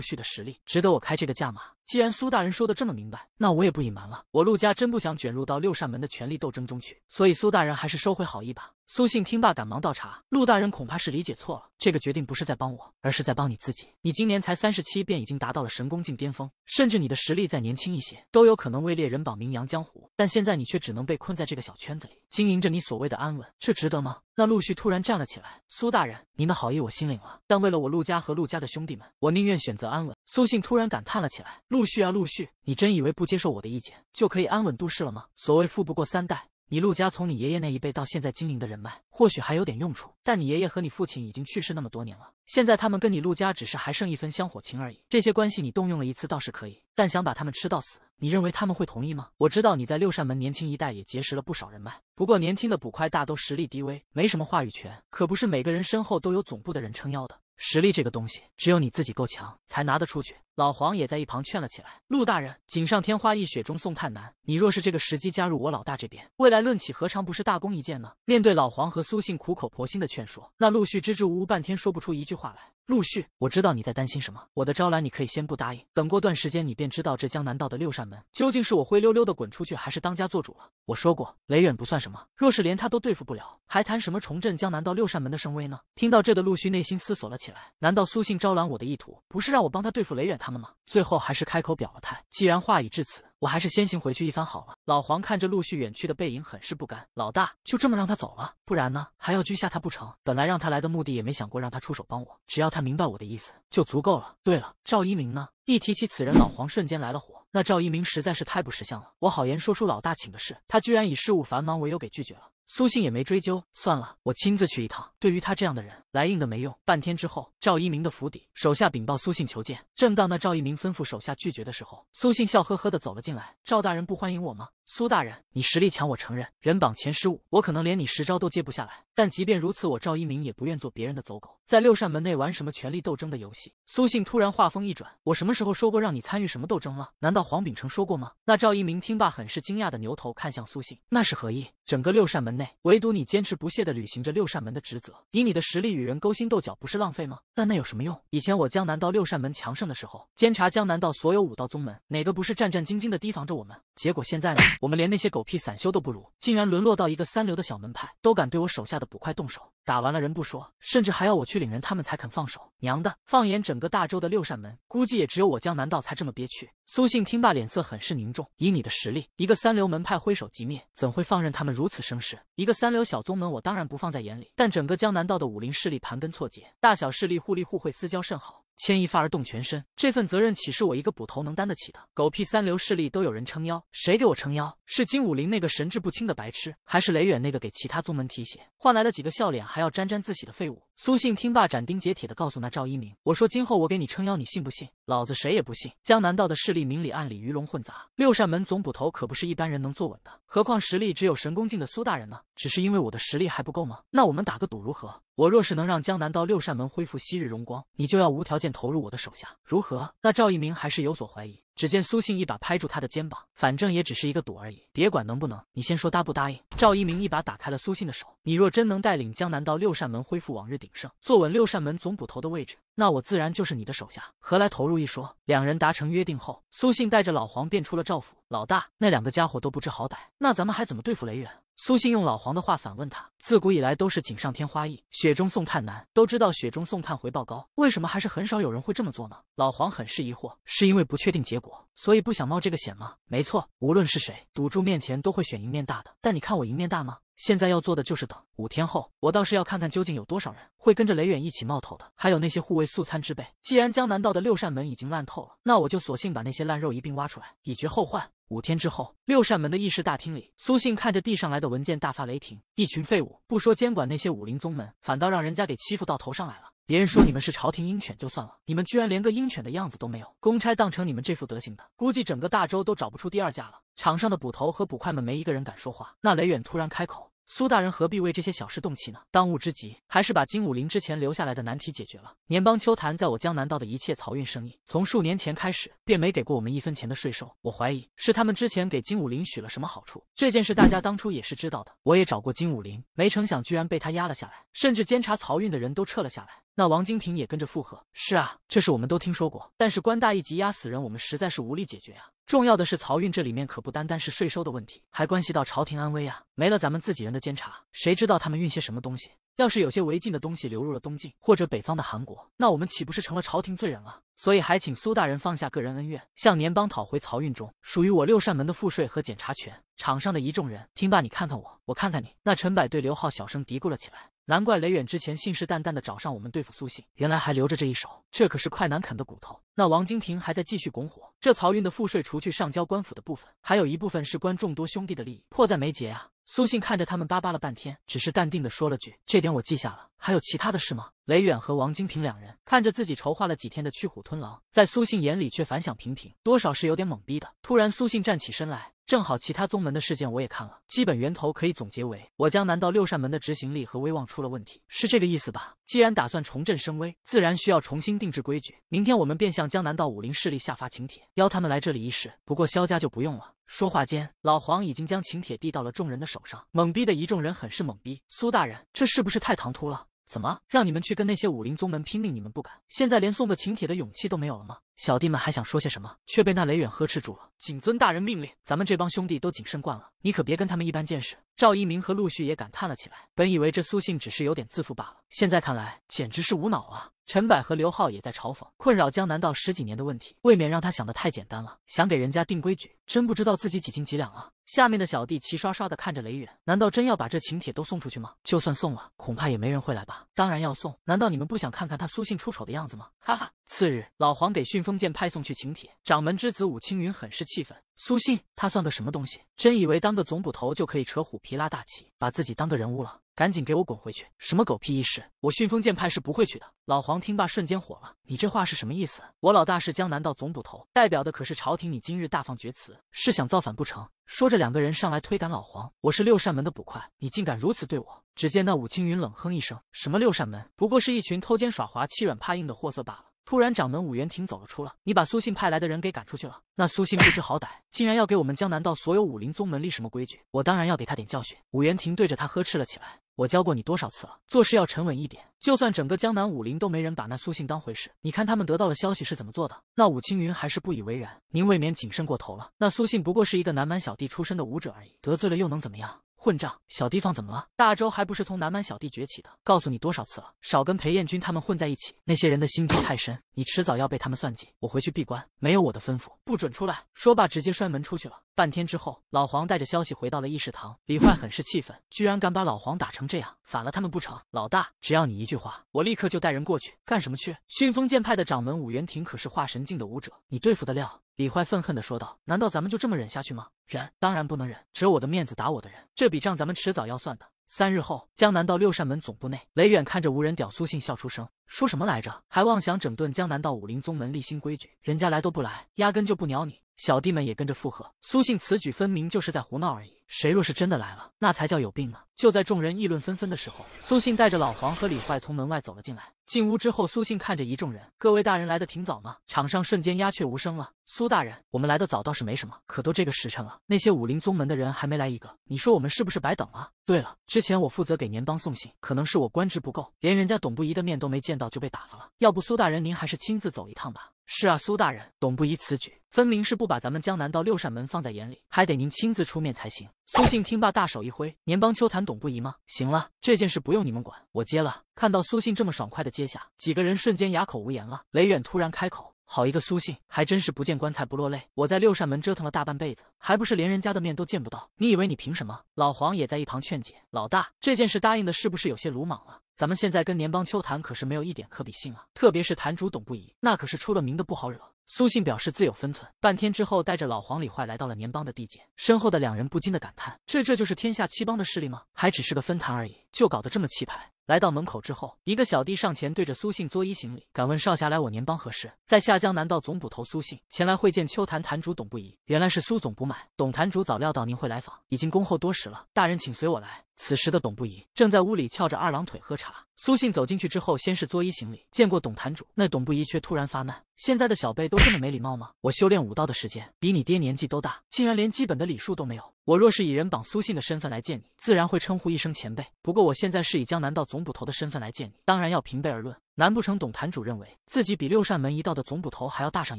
旭的实力，值得我开这个价吗？既然苏大人说的这么明白，那我也不隐瞒了。我陆家真不想卷入到六扇门的权力斗争中去，所以苏大人还是收回好意吧。苏信听罢，赶忙倒茶。陆大人恐怕是理解错了，这个决定不是在帮我，而是在帮你自己。你今年才三十七，便已经达到了神功境巅峰，甚至你的实力再年轻一些，都有可能位列人榜，名扬江湖。但现在你却只能被困在这个小圈子里，经营着你所谓的安稳，这值得吗？那陆续突然站了起来：“苏大人，您的好意我心领了，但为了我陆家和陆家的兄弟们，我宁愿选择安稳。”苏信突然感叹了起来：“陆续啊，陆续，你真以为不接受我的意见，就可以安稳度世了吗？所谓富不过三代。”你陆家从你爷爷那一辈到现在经营的人脉，或许还有点用处。但你爷爷和你父亲已经去世那么多年了，现在他们跟你陆家只是还剩一分香火情而已。这些关系你动用了一次倒是可以，但想把他们吃到死，你认为他们会同意吗？我知道你在六扇门年轻一代也结识了不少人脉，不过年轻的捕快大都实力低微，没什么话语权。可不是每个人身后都有总部的人撑腰的。实力这个东西，只有你自己够强，才拿得出去。老黄也在一旁劝了起来：“陆大人，锦上添花易，雪中送炭难。你若是这个时机加入我老大这边，未来论起何尝不是大功一件呢？”面对老黄和苏信苦口婆心的劝说，那陆续支支吾吾半天说不出一句话来。陆续，我知道你在担心什么。我的招揽你可以先不答应，等过段时间你便知道这江南道的六扇门究竟是我灰溜溜的滚出去，还是当家做主了。我说过，雷远不算什么，若是连他都对付不了，还谈什么重振江南道六扇门的声威呢？听到这的陆续内心思索了起来：难道苏信招揽我的意图，不是让我帮他对付雷远他？那么，最后还是开口表了态。既然话已至此，我还是先行回去一番好了。老黄看着陆续远去的背影，很是不甘。老大就这么让他走了？不然呢？还要拘下他不成？本来让他来的目的也没想过让他出手帮我，只要他明白我的意思就足够了。对了，赵一鸣呢？一提起此人，老黄瞬间来了火。那赵一鸣实在是太不识相了，我好言说出老大请的事，他居然以事务繁忙为由给拒绝了。苏信也没追究，算了，我亲自去一趟。对于他这样的人，来硬的没用。半天之后，赵一鸣的府邸，手下禀报苏信求见。正当那赵一鸣吩咐手下拒绝的时候，苏信笑呵呵的走了进来。赵大人不欢迎我吗？苏大人，你实力强，我承认，人榜前十五，我可能连你十招都接不下来。但即便如此，我赵一鸣也不愿做别人的走狗，在六扇门内玩什么权力斗争的游戏。苏信突然话锋一转，我什么时候说过让你参与什么斗争了？难道黄秉成说过吗？那赵一鸣听罢，很是惊讶的扭头看向苏信，那是何意？整个六扇门。唯独你坚持不懈的履行着六扇门的职责，以你的实力与人勾心斗角，不是浪费吗？但那有什么用？以前我江南道六扇门强盛的时候，监察江南道所有五道宗门，哪个不是战战兢兢的提防着我们？结果现在呢？我们连那些狗屁散修都不如，竟然沦落到一个三流的小门派，都敢对我手下的捕快动手。打完了人不说，甚至还要我去领人，他们才肯放手。娘的！放眼整个大周的六扇门，估计也只有我江南道才这么憋屈。苏信听罢，脸色很是凝重。以你的实力，一个三流门派挥手即灭，怎会放任他们如此生事？一个三流小宗门，我当然不放在眼里。但整个江南道的武林势力盘根错节，大小势力互利互惠，私交甚好。牵一发而动全身，这份责任岂是我一个捕头能担得起的？狗屁三流势力都有人撑腰，谁给我撑腰？是金武林那个神志不清的白痴，还是雷远那个给其他宗门提鞋换来了几个笑脸还要沾沾自喜的废物？苏信听罢，斩钉截铁地告诉那赵一鸣：“我说今后我给你撑腰，你信不信？老子谁也不信。江南道的势力，明里暗里鱼龙混杂，六扇门总捕头可不是一般人能坐稳的。何况实力只有神功境的苏大人呢？只是因为我的实力还不够吗？那我们打个赌如何？我若是能让江南道六扇门恢复昔日荣光，你就要无条件投入我的手下，如何？”那赵一鸣还是有所怀疑。只见苏信一把拍住他的肩膀，反正也只是一个赌而已，别管能不能，你先说答不答应。赵一鸣一把打开了苏信的手，你若真能带领江南道六扇门恢复往日鼎盛，坐稳六扇门总捕头的位置。那我自然就是你的手下，何来投入一说？两人达成约定后，苏信带着老黄便出了赵府。老大，那两个家伙都不知好歹，那咱们还怎么对付雷远？苏信用老黄的话反问他：自古以来都是锦上添花易，雪中送炭难，都知道雪中送炭回报高，为什么还是很少有人会这么做呢？老黄很是疑惑：是因为不确定结果，所以不想冒这个险吗？没错，无论是谁，赌注面前都会选赢面大的。但你看我赢面大吗？现在要做的就是等五天后，我倒是要看看究竟有多少人会跟着雷远一起冒头的。还有那些护卫素餐之辈，既然江南道的六扇门已经烂透了，那我就索性把那些烂肉一并挖出来，以绝后患。五天之后，六扇门的议事大厅里，苏信看着递上来的文件，大发雷霆：“一群废物，不说监管那些武林宗门，反倒让人家给欺负到头上来了。别人说你们是朝廷鹰犬就算了，你们居然连个鹰犬的样子都没有，公差当成你们这副德行的，估计整个大周都找不出第二家了。”场上的捕头和捕快们没一个人敢说话。那雷远突然开口。苏大人何必为这些小事动气呢？当务之急还是把金武林之前留下来的难题解决了。年邦秋谈在我江南道的一切漕运生意，从数年前开始便没给过我们一分钱的税收。我怀疑是他们之前给金武林许了什么好处。这件事大家当初也是知道的。我也找过金武林，没成想居然被他压了下来，甚至监察漕运的人都撤了下来。那王金平也跟着附和：“是啊，这事我们都听说过。但是官大一级压死人，我们实在是无力解决啊。重要的是漕运这里面可不单单是税收的问题，还关系到朝廷安危啊。没了咱们自己人的监察，谁知道他们运些什么东西？要是有些违禁的东西流入了东晋，或者北方的韩国，那我们岂不是成了朝廷罪人了？所以还请苏大人放下个人恩怨，向年邦讨回漕运中属于我六扇门的赋税和检查权。”场上的一众人听罢，你看看我，我看看你。那陈柏对刘浩小声嘀咕了起来。难怪雷远之前信誓旦旦的找上我们对付苏信，原来还留着这一手，这可是快难啃的骨头。那王金平还在继续拱火，这漕运的赋税除去上交官府的部分，还有一部分是关众多兄弟的利益，迫在眉睫啊。苏信看着他们巴巴了半天，只是淡定的说了句：“这点我记下了，还有其他的事吗？”雷远和王金平两人看着自己筹划了几天的去虎吞狼，在苏信眼里却反响平平，多少是有点懵逼的。突然，苏信站起身来。正好，其他宗门的事件我也看了，基本源头可以总结为我江南道六扇门的执行力和威望出了问题，是这个意思吧？既然打算重振声威，自然需要重新定制规矩。明天我们便向江南道武林势力下发请帖，邀他们来这里议事。不过萧家就不用了。说话间，老黄已经将请帖递到了众人的手上，懵逼的一众人很是懵逼。苏大人，这是不是太唐突了？怎么让你们去跟那些武林宗门拼命，你们不敢？现在连送个请帖的勇气都没有了吗？小弟们还想说些什么，却被那雷远呵斥住了。谨遵大人命令，咱们这帮兄弟都谨慎惯了，你可别跟他们一般见识。赵一鸣和陆续也感叹了起来。本以为这苏信只是有点自负罢了，现在看来简直是无脑啊！陈柏和刘浩也在嘲讽，困扰江南道十几年的问题，未免让他想的太简单了。想给人家定规矩，真不知道自己几斤几两啊！下面的小弟齐刷刷的看着雷远，难道真要把这请帖都送出去吗？就算送了，恐怕也没人会来吧？当然要送，难道你们不想看看他苏信出丑的样子吗？哈哈！次日，老黄给驯风。风剑派送去请帖，掌门之子武青云很是气愤。苏信，他算个什么东西？真以为当个总捕头就可以扯虎皮拉大旗，把自己当个人物了？赶紧给我滚回去！什么狗屁仪式，我巽风剑派是不会去的。老黄听罢，瞬间火了。你这话是什么意思？我老大是江南道总捕头，代表的可是朝廷。你今日大放厥词，是想造反不成？说着，两个人上来推赶老黄。我是六扇门的捕快，你竟敢如此对我？只见那武青云冷哼一声：“什么六扇门？不过是一群偷奸耍滑、欺软怕硬的货色罢了。”突然，掌门武元亭走了出来。你把苏信派来的人给赶出去了？那苏信不知好歹，竟然要给我们江南道所有武林宗门立什么规矩？我当然要给他点教训。武元亭对着他呵斥了起来：“我教过你多少次了，做事要沉稳一点。就算整个江南武林都没人把那苏信当回事，你看他们得到了消息是怎么做的？”那武青云还是不以为然：“您未免谨慎过头了。那苏信不过是一个南蛮小弟出身的武者而已，得罪了又能怎么样？”混账！小地方怎么了？大周还不是从南蛮小弟崛起的？告诉你多少次了，少跟裴彦君他们混在一起，那些人的心机太深，你迟早要被他们算计。我回去闭关，没有我的吩咐不准出来。说罢，直接摔门出去了。半天之后，老黄带着消息回到了议事堂，李坏很是气愤，居然敢把老黄打成这样，反了他们不成？老大，只要你一句话，我立刻就带人过去。干什么去？巽风剑派的掌门武元亭可是化神境的武者，你对付得了？李坏愤恨地说道：“难道咱们就这么忍下去吗？忍当然不能忍，折我的面子打我的人，这笔账咱们迟早要算的。”三日后，江南道六扇门总部内，雷远看着无人屌苏信笑出声：“说什么来着？还妄想整顿江南道武林宗门立新规矩，人家来都不来，压根就不鸟你。”小弟们也跟着附和，苏信此举分明就是在胡闹而已。谁若是真的来了，那才叫有病呢！就在众人议论纷纷的时候，苏信带着老黄和李坏从门外走了进来。进屋之后，苏信看着一众人：“各位大人来的挺早吗？”场上瞬间鸦雀无声了。“苏大人，我们来的早倒是没什么，可都这个时辰了，那些武林宗门的人还没来一个，你说我们是不是白等了？”“对了，之前我负责给年邦送信，可能是我官职不够，连人家董不疑的面都没见到就被打发了。要不苏大人您还是亲自走一趟吧。”“是啊，苏大人，董不疑此举……”分明是不把咱们江南道六扇门放在眼里，还得您亲自出面才行。苏信听罢，大手一挥：“年帮秋谈董不疑吗？行了，这件事不用你们管，我接了。”看到苏信这么爽快的接下，几个人瞬间哑口无言了。雷远突然开口：“好一个苏信，还真是不见棺材不落泪。我在六扇门折腾了大半辈子，还不是连人家的面都见不到？你以为你凭什么？”老黄也在一旁劝解：“老大，这件事答应的是不是有些鲁莽了？咱们现在跟年邦秋谈可是没有一点可比性啊，特别是坛主董不疑，那可是出了名的不好惹。”苏信表示自有分寸，半天之后带着老黄李坏来到了年邦的地界，身后的两人不禁的感叹：这这就是天下七帮的势力吗？还只是个分坛而已，就搞得这么气派。来到门口之后，一个小弟上前对着苏信作揖行礼，敢问少侠来我年邦何事？在下江南道总捕头苏信，前来会见秋坛坛主董不疑。原来是苏总捕买，董坛主早料到您会来访，已经恭候多时了。大人请随我来。此时的董不疑正在屋里翘着二郎腿喝茶。苏信走进去之后，先是作揖行礼，见过董坛主。那董不疑却突然发难：“现在的小辈都这么没礼貌吗？我修炼武道的时间比你爹年纪都大，竟然连基本的礼数都没有。我若是以人榜苏信的身份来见你，自然会称呼一声前辈。不过我现在是以江南道总捕头的身份来见你，当然要平辈而论。难不成董坛主认为自己比六扇门一道的总捕头还要大上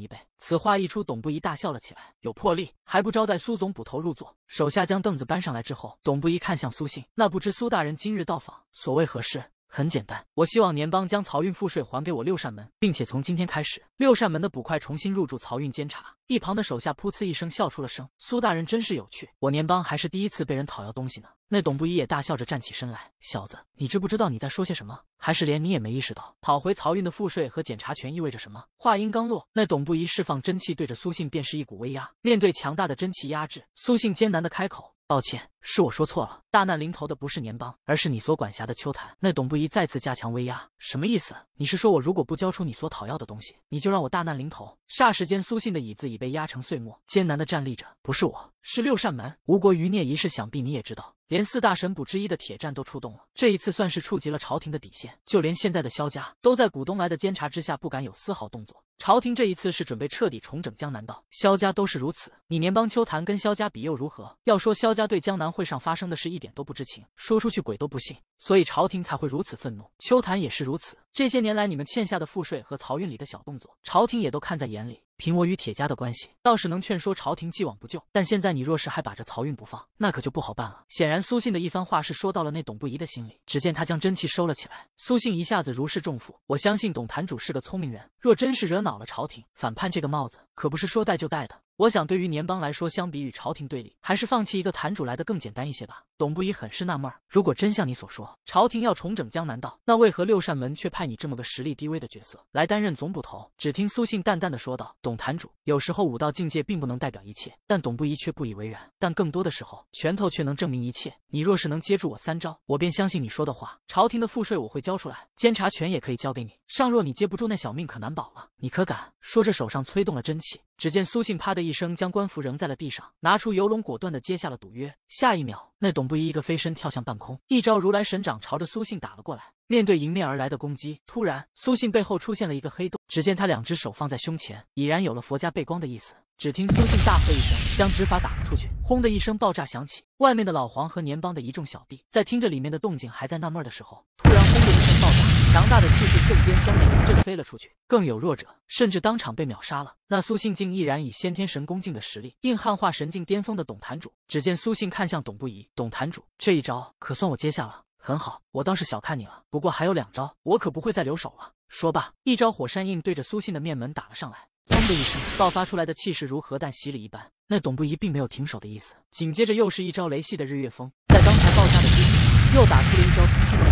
一辈？”此话一出，董不疑大笑了起来：“有魄力，还不招待苏总捕头入座？”手下将凳子搬上来之后，董不疑看向苏信：“那不知苏大人今日到访，所谓何事？”很简单，我希望年邦将漕运赋税还给我六扇门，并且从今天开始，六扇门的捕快重新入驻漕运监察。一旁的手下噗呲一声笑出了声，苏大人真是有趣，我年邦还是第一次被人讨要东西呢。那董不疑也大笑着站起身来，小子，你知不知道你在说些什么？还是连你也没意识到，讨回漕运的赋税和检查权意味着什么？话音刚落，那董不疑释放真气，对着苏信便是一股威压。面对强大的真气压制，苏信艰难的开口。抱歉，是我说错了。大难临头的不是年邦，而是你所管辖的秋潭。那董不疑再次加强威压，什么意思？你是说我如果不交出你所讨要的东西，你就让我大难临头？霎时间，苏信的椅子已被压成碎末，艰难的站立着。不是我，是六扇门。吴国余孽一事，想必你也知道，连四大神捕之一的铁战都出动了。这一次算是触及了朝廷的底线，就连现在的萧家，都在股东来的监察之下，不敢有丝毫动作。朝廷这一次是准备彻底重整江南道，萧家都是如此。你年帮秋谈跟萧家比又如何？要说萧家对江南会上发生的事一点都不知情，说出去鬼都不信，所以朝廷才会如此愤怒。秋谈也是如此。这些年来，你们欠下的赋税和漕运里的小动作，朝廷也都看在眼里。凭我与铁家的关系，倒是能劝说朝廷既往不咎。但现在你若是还把着漕运不放，那可就不好办了。显然，苏信的一番话是说到了那董不疑的心里。只见他将真气收了起来，苏信一下子如释重负。我相信董坛主是个聪明人，若真是惹恼了朝廷，反叛这个帽子可不是说戴就戴的。我想，对于年邦来说，相比与朝廷对立，还是放弃一个坛主来的更简单一些吧。董不疑很是纳闷如果真像你所说，朝廷要重整江南道，那为何六扇门却派你这么个实力低微的角色来担任总捕头？只听苏信淡淡的说道：“董坛主，有时候武道境界并不能代表一切，但董不疑却不以为然。但更多的时候，拳头却能证明一切。你若是能接住我三招，我便相信你说的话。朝廷的赋税我会交出来，监察权也可以交给你。尚若你接不住，那小命可难保了。你可敢？”说着，手上催动了真气。只见苏信啪的一声将官服扔在了地上，拿出游龙，果断的接下了赌约。下一秒，那董不一一个飞身跳向半空，一招如来神掌朝着苏信打了过来。面对迎面而来的攻击，突然苏信背后出现了一个黑洞。只见他两只手放在胸前，已然有了佛家背光的意思。只听苏信大喝一声，将指法打了出去，轰的一声爆炸响起。外面的老黄和年帮的一众小弟在听着里面的动静，还在纳闷的时候。强大的气势瞬间将几人震飞了出去，更有弱者甚至当场被秒杀了。那苏信竟毅然以先天神功境的实力硬汉化神境巅峰的董坛主，只见苏信看向董不疑，董坛主这一招可算我接下了，很好，我倒是小看你了。不过还有两招，我可不会再留手了。说罢，一招火山印对着苏信的面门打了上来，砰的一声，爆发出来的气势如核弹洗礼一般。那董不疑并没有停手的意思，紧接着又是一招雷系的日月风，在刚才爆炸的基础上又打出了一招。天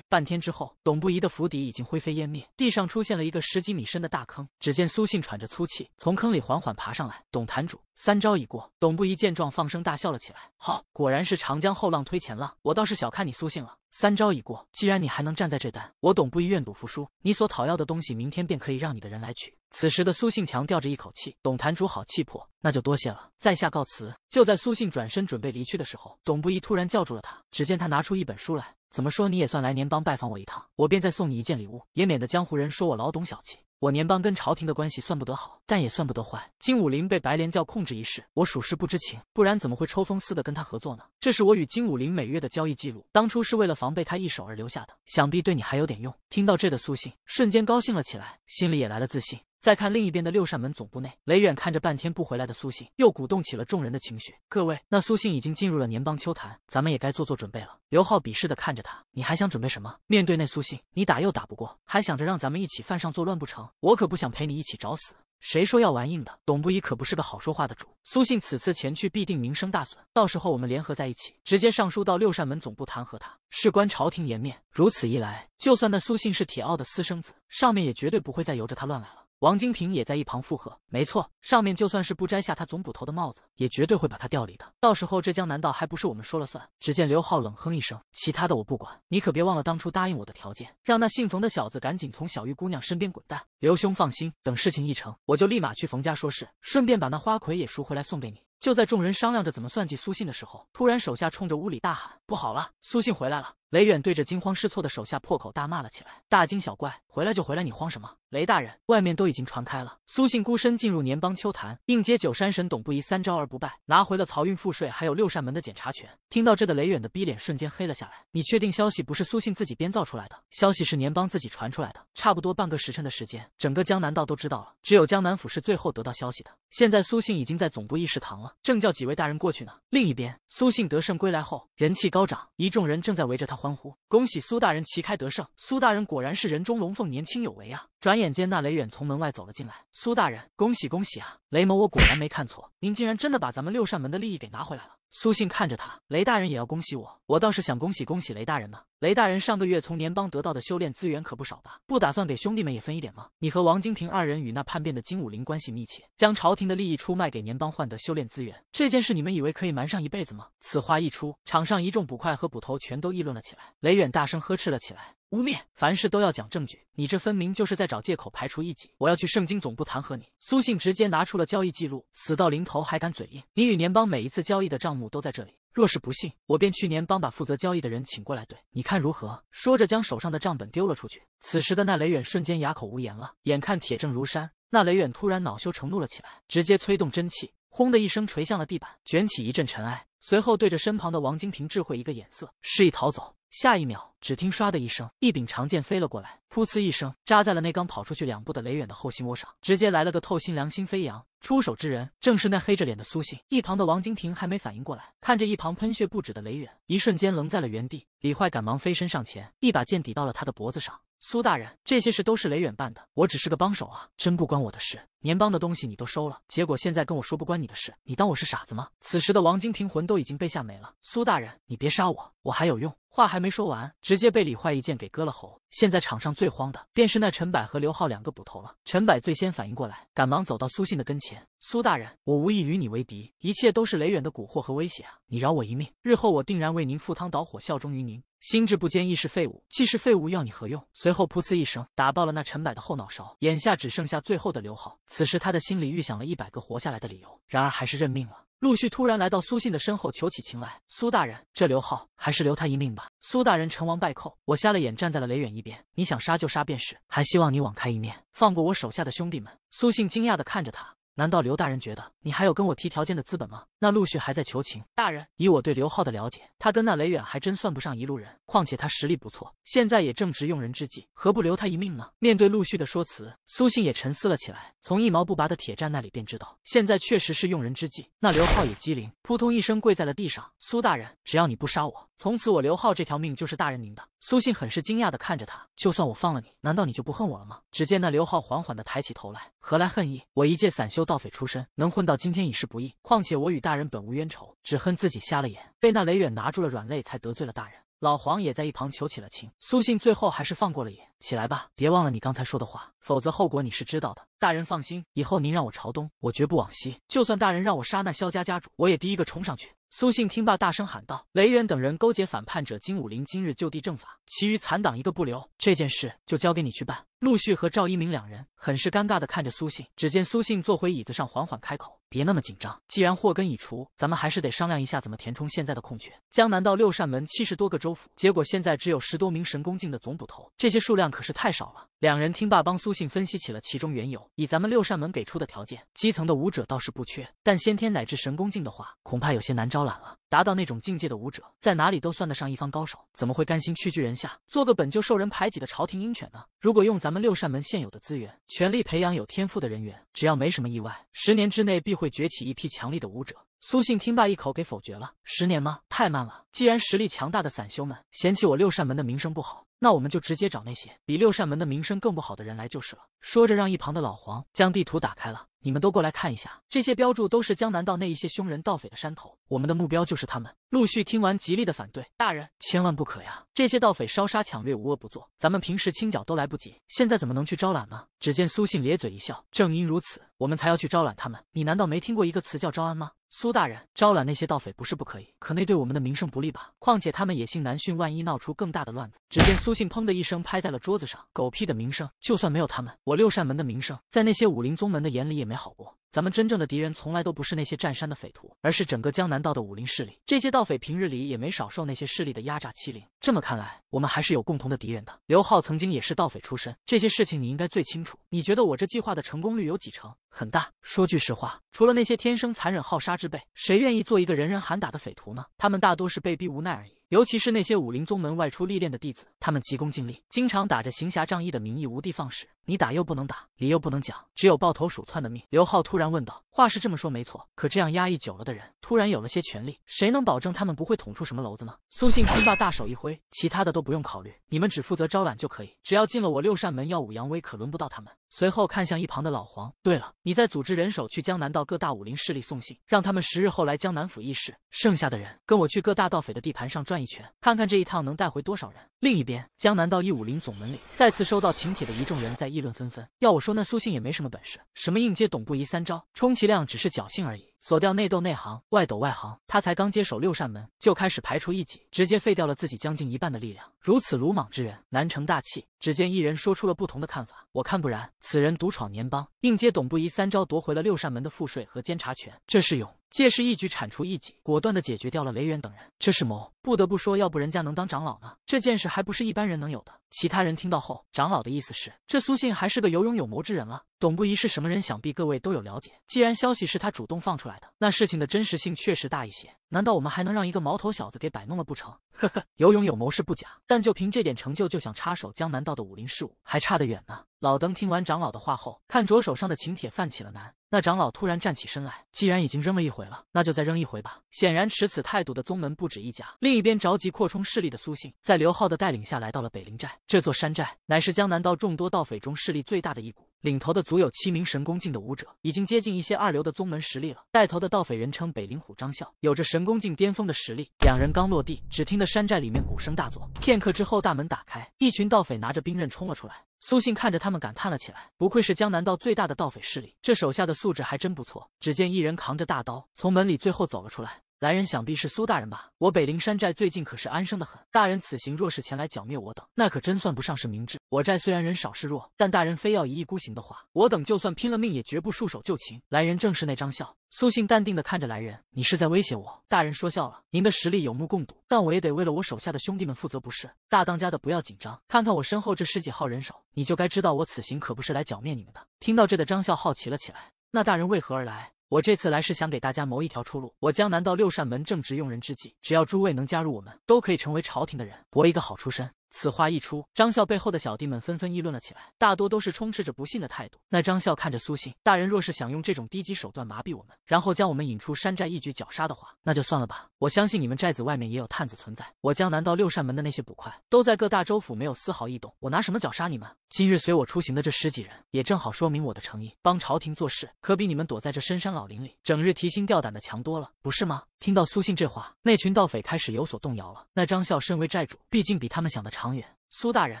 半天之后，董不疑的府邸已经灰飞烟灭，地上出现了一个十几米深的大坑。只见苏信喘着粗气，从坑里缓缓爬上来。董坛主，三招已过。董不疑见状，放声大笑了起来。好，果然是长江后浪推前浪，我倒是小看你苏信了。三招已过，既然你还能站在这单，我董不疑愿赌服输。你所讨要的东西，明天便可以让你的人来取。此时的苏信强吊着一口气。董坛主好气魄，那就多谢了，在下告辞。就在苏信转身准备离去的时候，董不疑突然叫住了他。只见他拿出一本书来。怎么说你也算来年帮拜访我一趟，我便再送你一件礼物，也免得江湖人说我老懂小气。我年帮跟朝廷的关系算不得好，但也算不得坏。金武林被白莲教控制一事，我属实不知情，不然怎么会抽风似的跟他合作呢？这是我与金武林每月的交易记录，当初是为了防备他一手而留下的，想必对你还有点用。听到这的苏信瞬间高兴了起来，心里也来了自信。再看另一边的六扇门总部内，雷远看着半天不回来的苏信，又鼓动起了众人的情绪。各位，那苏信已经进入了年邦秋坛，咱们也该做做准备了。刘浩鄙视的看着他，你还想准备什么？面对那苏信，你打又打不过，还想着让咱们一起犯上作乱不成？我可不想陪你一起找死。谁说要玩硬的？董不一可不是个好说话的主。苏信此次前去必定名声大损，到时候我们联合在一起，直接上书到六扇门总部弹劾他，事关朝廷颜面。如此一来，就算那苏信是铁奥的私生子，上面也绝对不会再由着他乱来了。王金平也在一旁附和，没错，上面就算是不摘下他总捕头的帽子，也绝对会把他调离的。到时候这江难道还不是我们说了算？只见刘浩冷哼一声，其他的我不管，你可别忘了当初答应我的条件，让那姓冯的小子赶紧从小玉姑娘身边滚蛋。刘兄放心，等事情一成，我就立马去冯家说事，顺便把那花魁也赎回来送给你。就在众人商量着怎么算计苏信的时候，突然手下冲着屋里大喊：不好了，苏信回来了！雷远对着惊慌失措的手下破口大骂了起来：“大惊小怪，回来就回来，你慌什么？”雷大人，外面都已经传开了，苏信孤身进入年邦秋坛，应接九山神董不疑三招而不败，拿回了漕运赋税，还有六扇门的检查权。听到这的雷远的逼脸瞬间黑了下来。你确定消息不是苏信自己编造出来的？消息是年邦自己传出来的？差不多半个时辰的时间，整个江南道都知道了，只有江南府是最后得到消息的。现在苏信已经在总部议事堂了，正叫几位大人过去呢。另一边，苏信得胜归来后，人气高涨，一众人正在围着他。欢呼！恭喜苏大人旗开得胜！苏大人果然是人中龙凤，年轻有为啊！转眼间，那雷远从门外走了进来。苏大人，恭喜恭喜啊！雷某我果然没看错，您竟然真的把咱们六扇门的利益给拿回来了。苏信看着他，雷大人也要恭喜我，我倒是想恭喜恭喜雷大人呢。雷大人上个月从年邦得到的修炼资源可不少吧？不打算给兄弟们也分一点吗？你和王金平二人与那叛变的金武林关系密切，将朝廷的利益出卖给年邦换得修炼资源，这件事你们以为可以瞒上一辈子吗？此话一出，场上一众捕快和捕头全都议论了起来。雷远大声呵斥了起来。污蔑，凡事都要讲证据，你这分明就是在找借口排除异己。我要去圣经总部弹劾你。苏信直接拿出了交易记录，死到临头还敢嘴硬，你与联邦每一次交易的账目都在这里。若是不信，我便去联邦把负责交易的人请过来，对你看如何？说着将手上的账本丢了出去。此时的那雷远瞬间哑口无言了，眼看铁证如山，那雷远突然恼羞成怒了起来，直接催动真气，轰的一声垂向了地板，卷起一阵尘埃。随后对着身旁的王金平、智慧一个眼色，示意逃走。下一秒，只听唰的一声，一柄长剑飞了过来，噗呲一声扎在了那刚跑出去两步的雷远的后心窝上，直接来了个透心凉，心飞扬。出手之人正是那黑着脸的苏信。一旁的王金平还没反应过来，看着一旁喷血不止的雷远，一瞬间愣在了原地。李坏赶忙飞身上前，一把剑抵到了他的脖子上。苏大人，这些事都是雷远办的，我只是个帮手啊，真不关我的事。年帮的东西你都收了，结果现在跟我说不关你的事，你当我是傻子吗？此时的王金平魂都已经被吓没了。苏大人，你别杀我，我还有用。话还没说完，直接被李坏一剑给割了喉。现在场上最慌的便是那陈柏和刘浩两个捕头了。陈柏最先反应过来，赶忙走到苏信的跟前：“苏大人，我无意与你为敌，一切都是雷远的蛊惑和威胁啊！你饶我一命，日后我定然为您赴汤蹈火，效忠于您。心智不坚亦是废物，既是废物，要你何用？”随后噗呲一声，打爆了那陈柏的后脑勺。眼下只剩下最后的刘浩，此时他的心里预想了一百个活下来的理由，然而还是认命了。陆续突然来到苏信的身后，求起情来。苏大人，这刘浩还是留他一命吧。苏大人，成王败寇，我瞎了眼站在了雷远一边，你想杀就杀便是，还希望你网开一面，放过我手下的兄弟们。苏信惊讶地看着他。难道刘大人觉得你还有跟我提条件的资本吗？那陆旭还在求情，大人，以我对刘浩的了解，他跟那雷远还真算不上一路人。况且他实力不错，现在也正值用人之际，何不留他一命呢？面对陆续的说辞，苏信也沉思了起来。从一毛不拔的铁站那里便知道，现在确实是用人之际。那刘浩也机灵，扑通一声跪在了地上。苏大人，只要你不杀我。从此我刘浩这条命就是大人您的。苏信很是惊讶的看着他，就算我放了你，难道你就不恨我了吗？只见那刘浩缓缓的抬起头来，何来恨意？我一介散修，盗匪出身，能混到今天已是不易，况且我与大人本无冤仇，只恨自己瞎了眼，被那雷远拿住了软肋，才得罪了大人。老黄也在一旁求起了情，苏信最后还是放过了爷。起来吧，别忘了你刚才说的话，否则后果你是知道的。大人放心，以后您让我朝东，我绝不往西。就算大人让我杀那萧家家主，我也第一个冲上去。苏信听罢，大声喊道：“雷远等人勾结反叛者金武林，今日就地正法，其余残党一个不留。这件事就交给你去办。”陆旭和赵一鸣两人很是尴尬的看着苏信，只见苏信坐回椅子上，缓缓开口。别那么紧张，既然祸根已除，咱们还是得商量一下怎么填充现在的空缺。江南道六扇门七十多个州府，结果现在只有十多名神功境的总捕头，这些数量可是太少了。两人听罢，帮苏信分析起了其中缘由。以咱们六扇门给出的条件，基层的武者倒是不缺，但先天乃至神功境的话，恐怕有些难招揽了。达到那种境界的武者，在哪里都算得上一方高手，怎么会甘心屈居人下，做个本就受人排挤的朝廷鹰犬呢？如果用咱们六扇门现有的资源，全力培养有天赋的人员，只要没什么意外，十年之内必会崛起一批强力的武者。苏信听罢，一口给否决了：“十年吗？太慢了！既然实力强大的散修们嫌弃我六扇门的名声不好。”那我们就直接找那些比六扇门的名声更不好的人来就是了。说着，让一旁的老黄将地图打开了。你们都过来看一下，这些标注都是江南道那一些凶人盗匪的山头，我们的目标就是他们。陆续听完，极力的反对，大人千万不可呀！这些盗匪烧杀抢掠，无恶不作，咱们平时清剿都来不及，现在怎么能去招揽呢？只见苏信咧嘴一笑，正因如此，我们才要去招揽他们。你难道没听过一个词叫招安吗？苏大人，招揽那些盗匪不是不可以，可那对我们的名声不利吧？况且他们野性难驯，万一闹出更大的乱子。只见苏。信砰的一声拍在了桌子上，狗屁的名声！就算没有他们，我六扇门的名声在那些武林宗门的眼里也没好过。咱们真正的敌人从来都不是那些占山的匪徒，而是整个江南道的武林势力。这些盗匪平日里也没少受那些势力的压榨欺凌。这么看来，我们还是有共同的敌人的。刘浩曾经也是盗匪出身，这些事情你应该最清楚。你觉得我这计划的成功率有几成？很大。说句实话，除了那些天生残忍好杀之辈，谁愿意做一个人人喊打的匪徒呢？他们大多是被逼无奈而已。尤其是那些武林宗门外出历练的弟子，他们急功近利，经常打着行侠仗义的名义无地放矢。你打又不能打，理又不能讲，只有抱头鼠窜的命。刘浩突然问道：“话是这么说没错，可这样压抑久了的人，突然有了些权利，谁能保证他们不会捅出什么篓子呢？”苏信听罢，大手一挥，其他的都不用考虑，你们只负责招揽就可以，只要进了我六扇门，耀武扬威，可轮不到他们。随后看向一旁的老黄，对了，你再组织人手去江南道各大武林势力送信，让他们十日后来江南府议事。剩下的人跟我去各大盗匪的地盘上转一圈，看看这一趟能带回多少人。另一边，江南道一武林总门里再次收到请帖的一众人在议论纷纷。要我说，那苏信也没什么本事，什么应接董不疑三招，充其量只是侥幸而已。锁掉内斗内行，外斗外行。他才刚接手六扇门，就开始排除异己，直接废掉了自己将近一半的力量。如此鲁莽之人，难成大器。只见一人说出了不同的看法：“我看不然，此人独闯年邦，硬接董不疑三招，夺回了六扇门的赋税和监察权，这是勇。”借势一举铲除异己，果断的解决掉了雷远等人。这是谋，不得不说，要不人家能当长老呢？这见识还不是一般人能有的。其他人听到后，长老的意思是，这苏信还是个有勇有谋之人了。董不疑是什么人，想必各位都有了解。既然消息是他主动放出来的，那事情的真实性确实大一些。难道我们还能让一个毛头小子给摆弄了不成？呵呵，有勇有谋是不假，但就凭这点成就就想插手江南道的武林事务，还差得远呢。老登听完长老的话后，看着手上的请帖，犯起了难。那长老突然站起身来，既然已经扔了一回了，那就再扔一回吧。显然持此态度的宗门不止一家。另一边，着急扩充势力的苏信，在刘浩的带领下来到了北灵寨。这座山寨乃是江南道众多盗匪中势力最大的一股，领头的足有七名神功境的武者，已经接近一些二流的宗门实力了。带头的盗匪人称北灵虎张啸，有着神功境巅峰的实力。两人刚落地，只听得山寨里面鼓声大作，片刻之后大门打开，一群盗匪拿着兵刃冲了出来。苏信看着他们，感叹了起来：“不愧是江南道最大的盗匪势力，这手下的素质还真不错。”只见一人扛着大刀，从门里最后走了出来。来人，想必是苏大人吧？我北灵山寨最近可是安生的很。大人此行若是前来剿灭我等，那可真算不上是明智。我寨虽然人少势弱，但大人非要一意孤行的话，我等就算拼了命也绝不束手就擒。来人正是那张笑。苏信淡定的看着来人：“你是在威胁我？大人说笑了，您的实力有目共睹，但我也得为了我手下的兄弟们负责，不是？大当家的不要紧张，看看我身后这十几号人手，你就该知道我此行可不是来剿灭你们的。”听到这的张笑好奇了起来：“那大人为何而来？”我这次来是想给大家谋一条出路。我江南道六扇门正值用人之际，只要诸位能加入我们，都可以成为朝廷的人，博一个好出身。此话一出，张笑背后的小弟们纷纷议论了起来，大多都是充斥着不信的态度。那张笑看着苏信大人，若是想用这种低级手段麻痹我们，然后将我们引出山寨一举绞杀的话，那就算了吧。我相信你们寨子外面也有探子存在，我江南道六扇门的那些捕快，都在各大州府没有丝毫异动，我拿什么绞杀你们？今日随我出行的这十几人，也正好说明我的诚意，帮朝廷做事，可比你们躲在这深山老林里，整日提心吊胆的强多了，不是吗？听到苏信这话，那群盗匪开始有所动摇了。那张笑身为寨主，毕竟比他们想的长。长远，苏大人，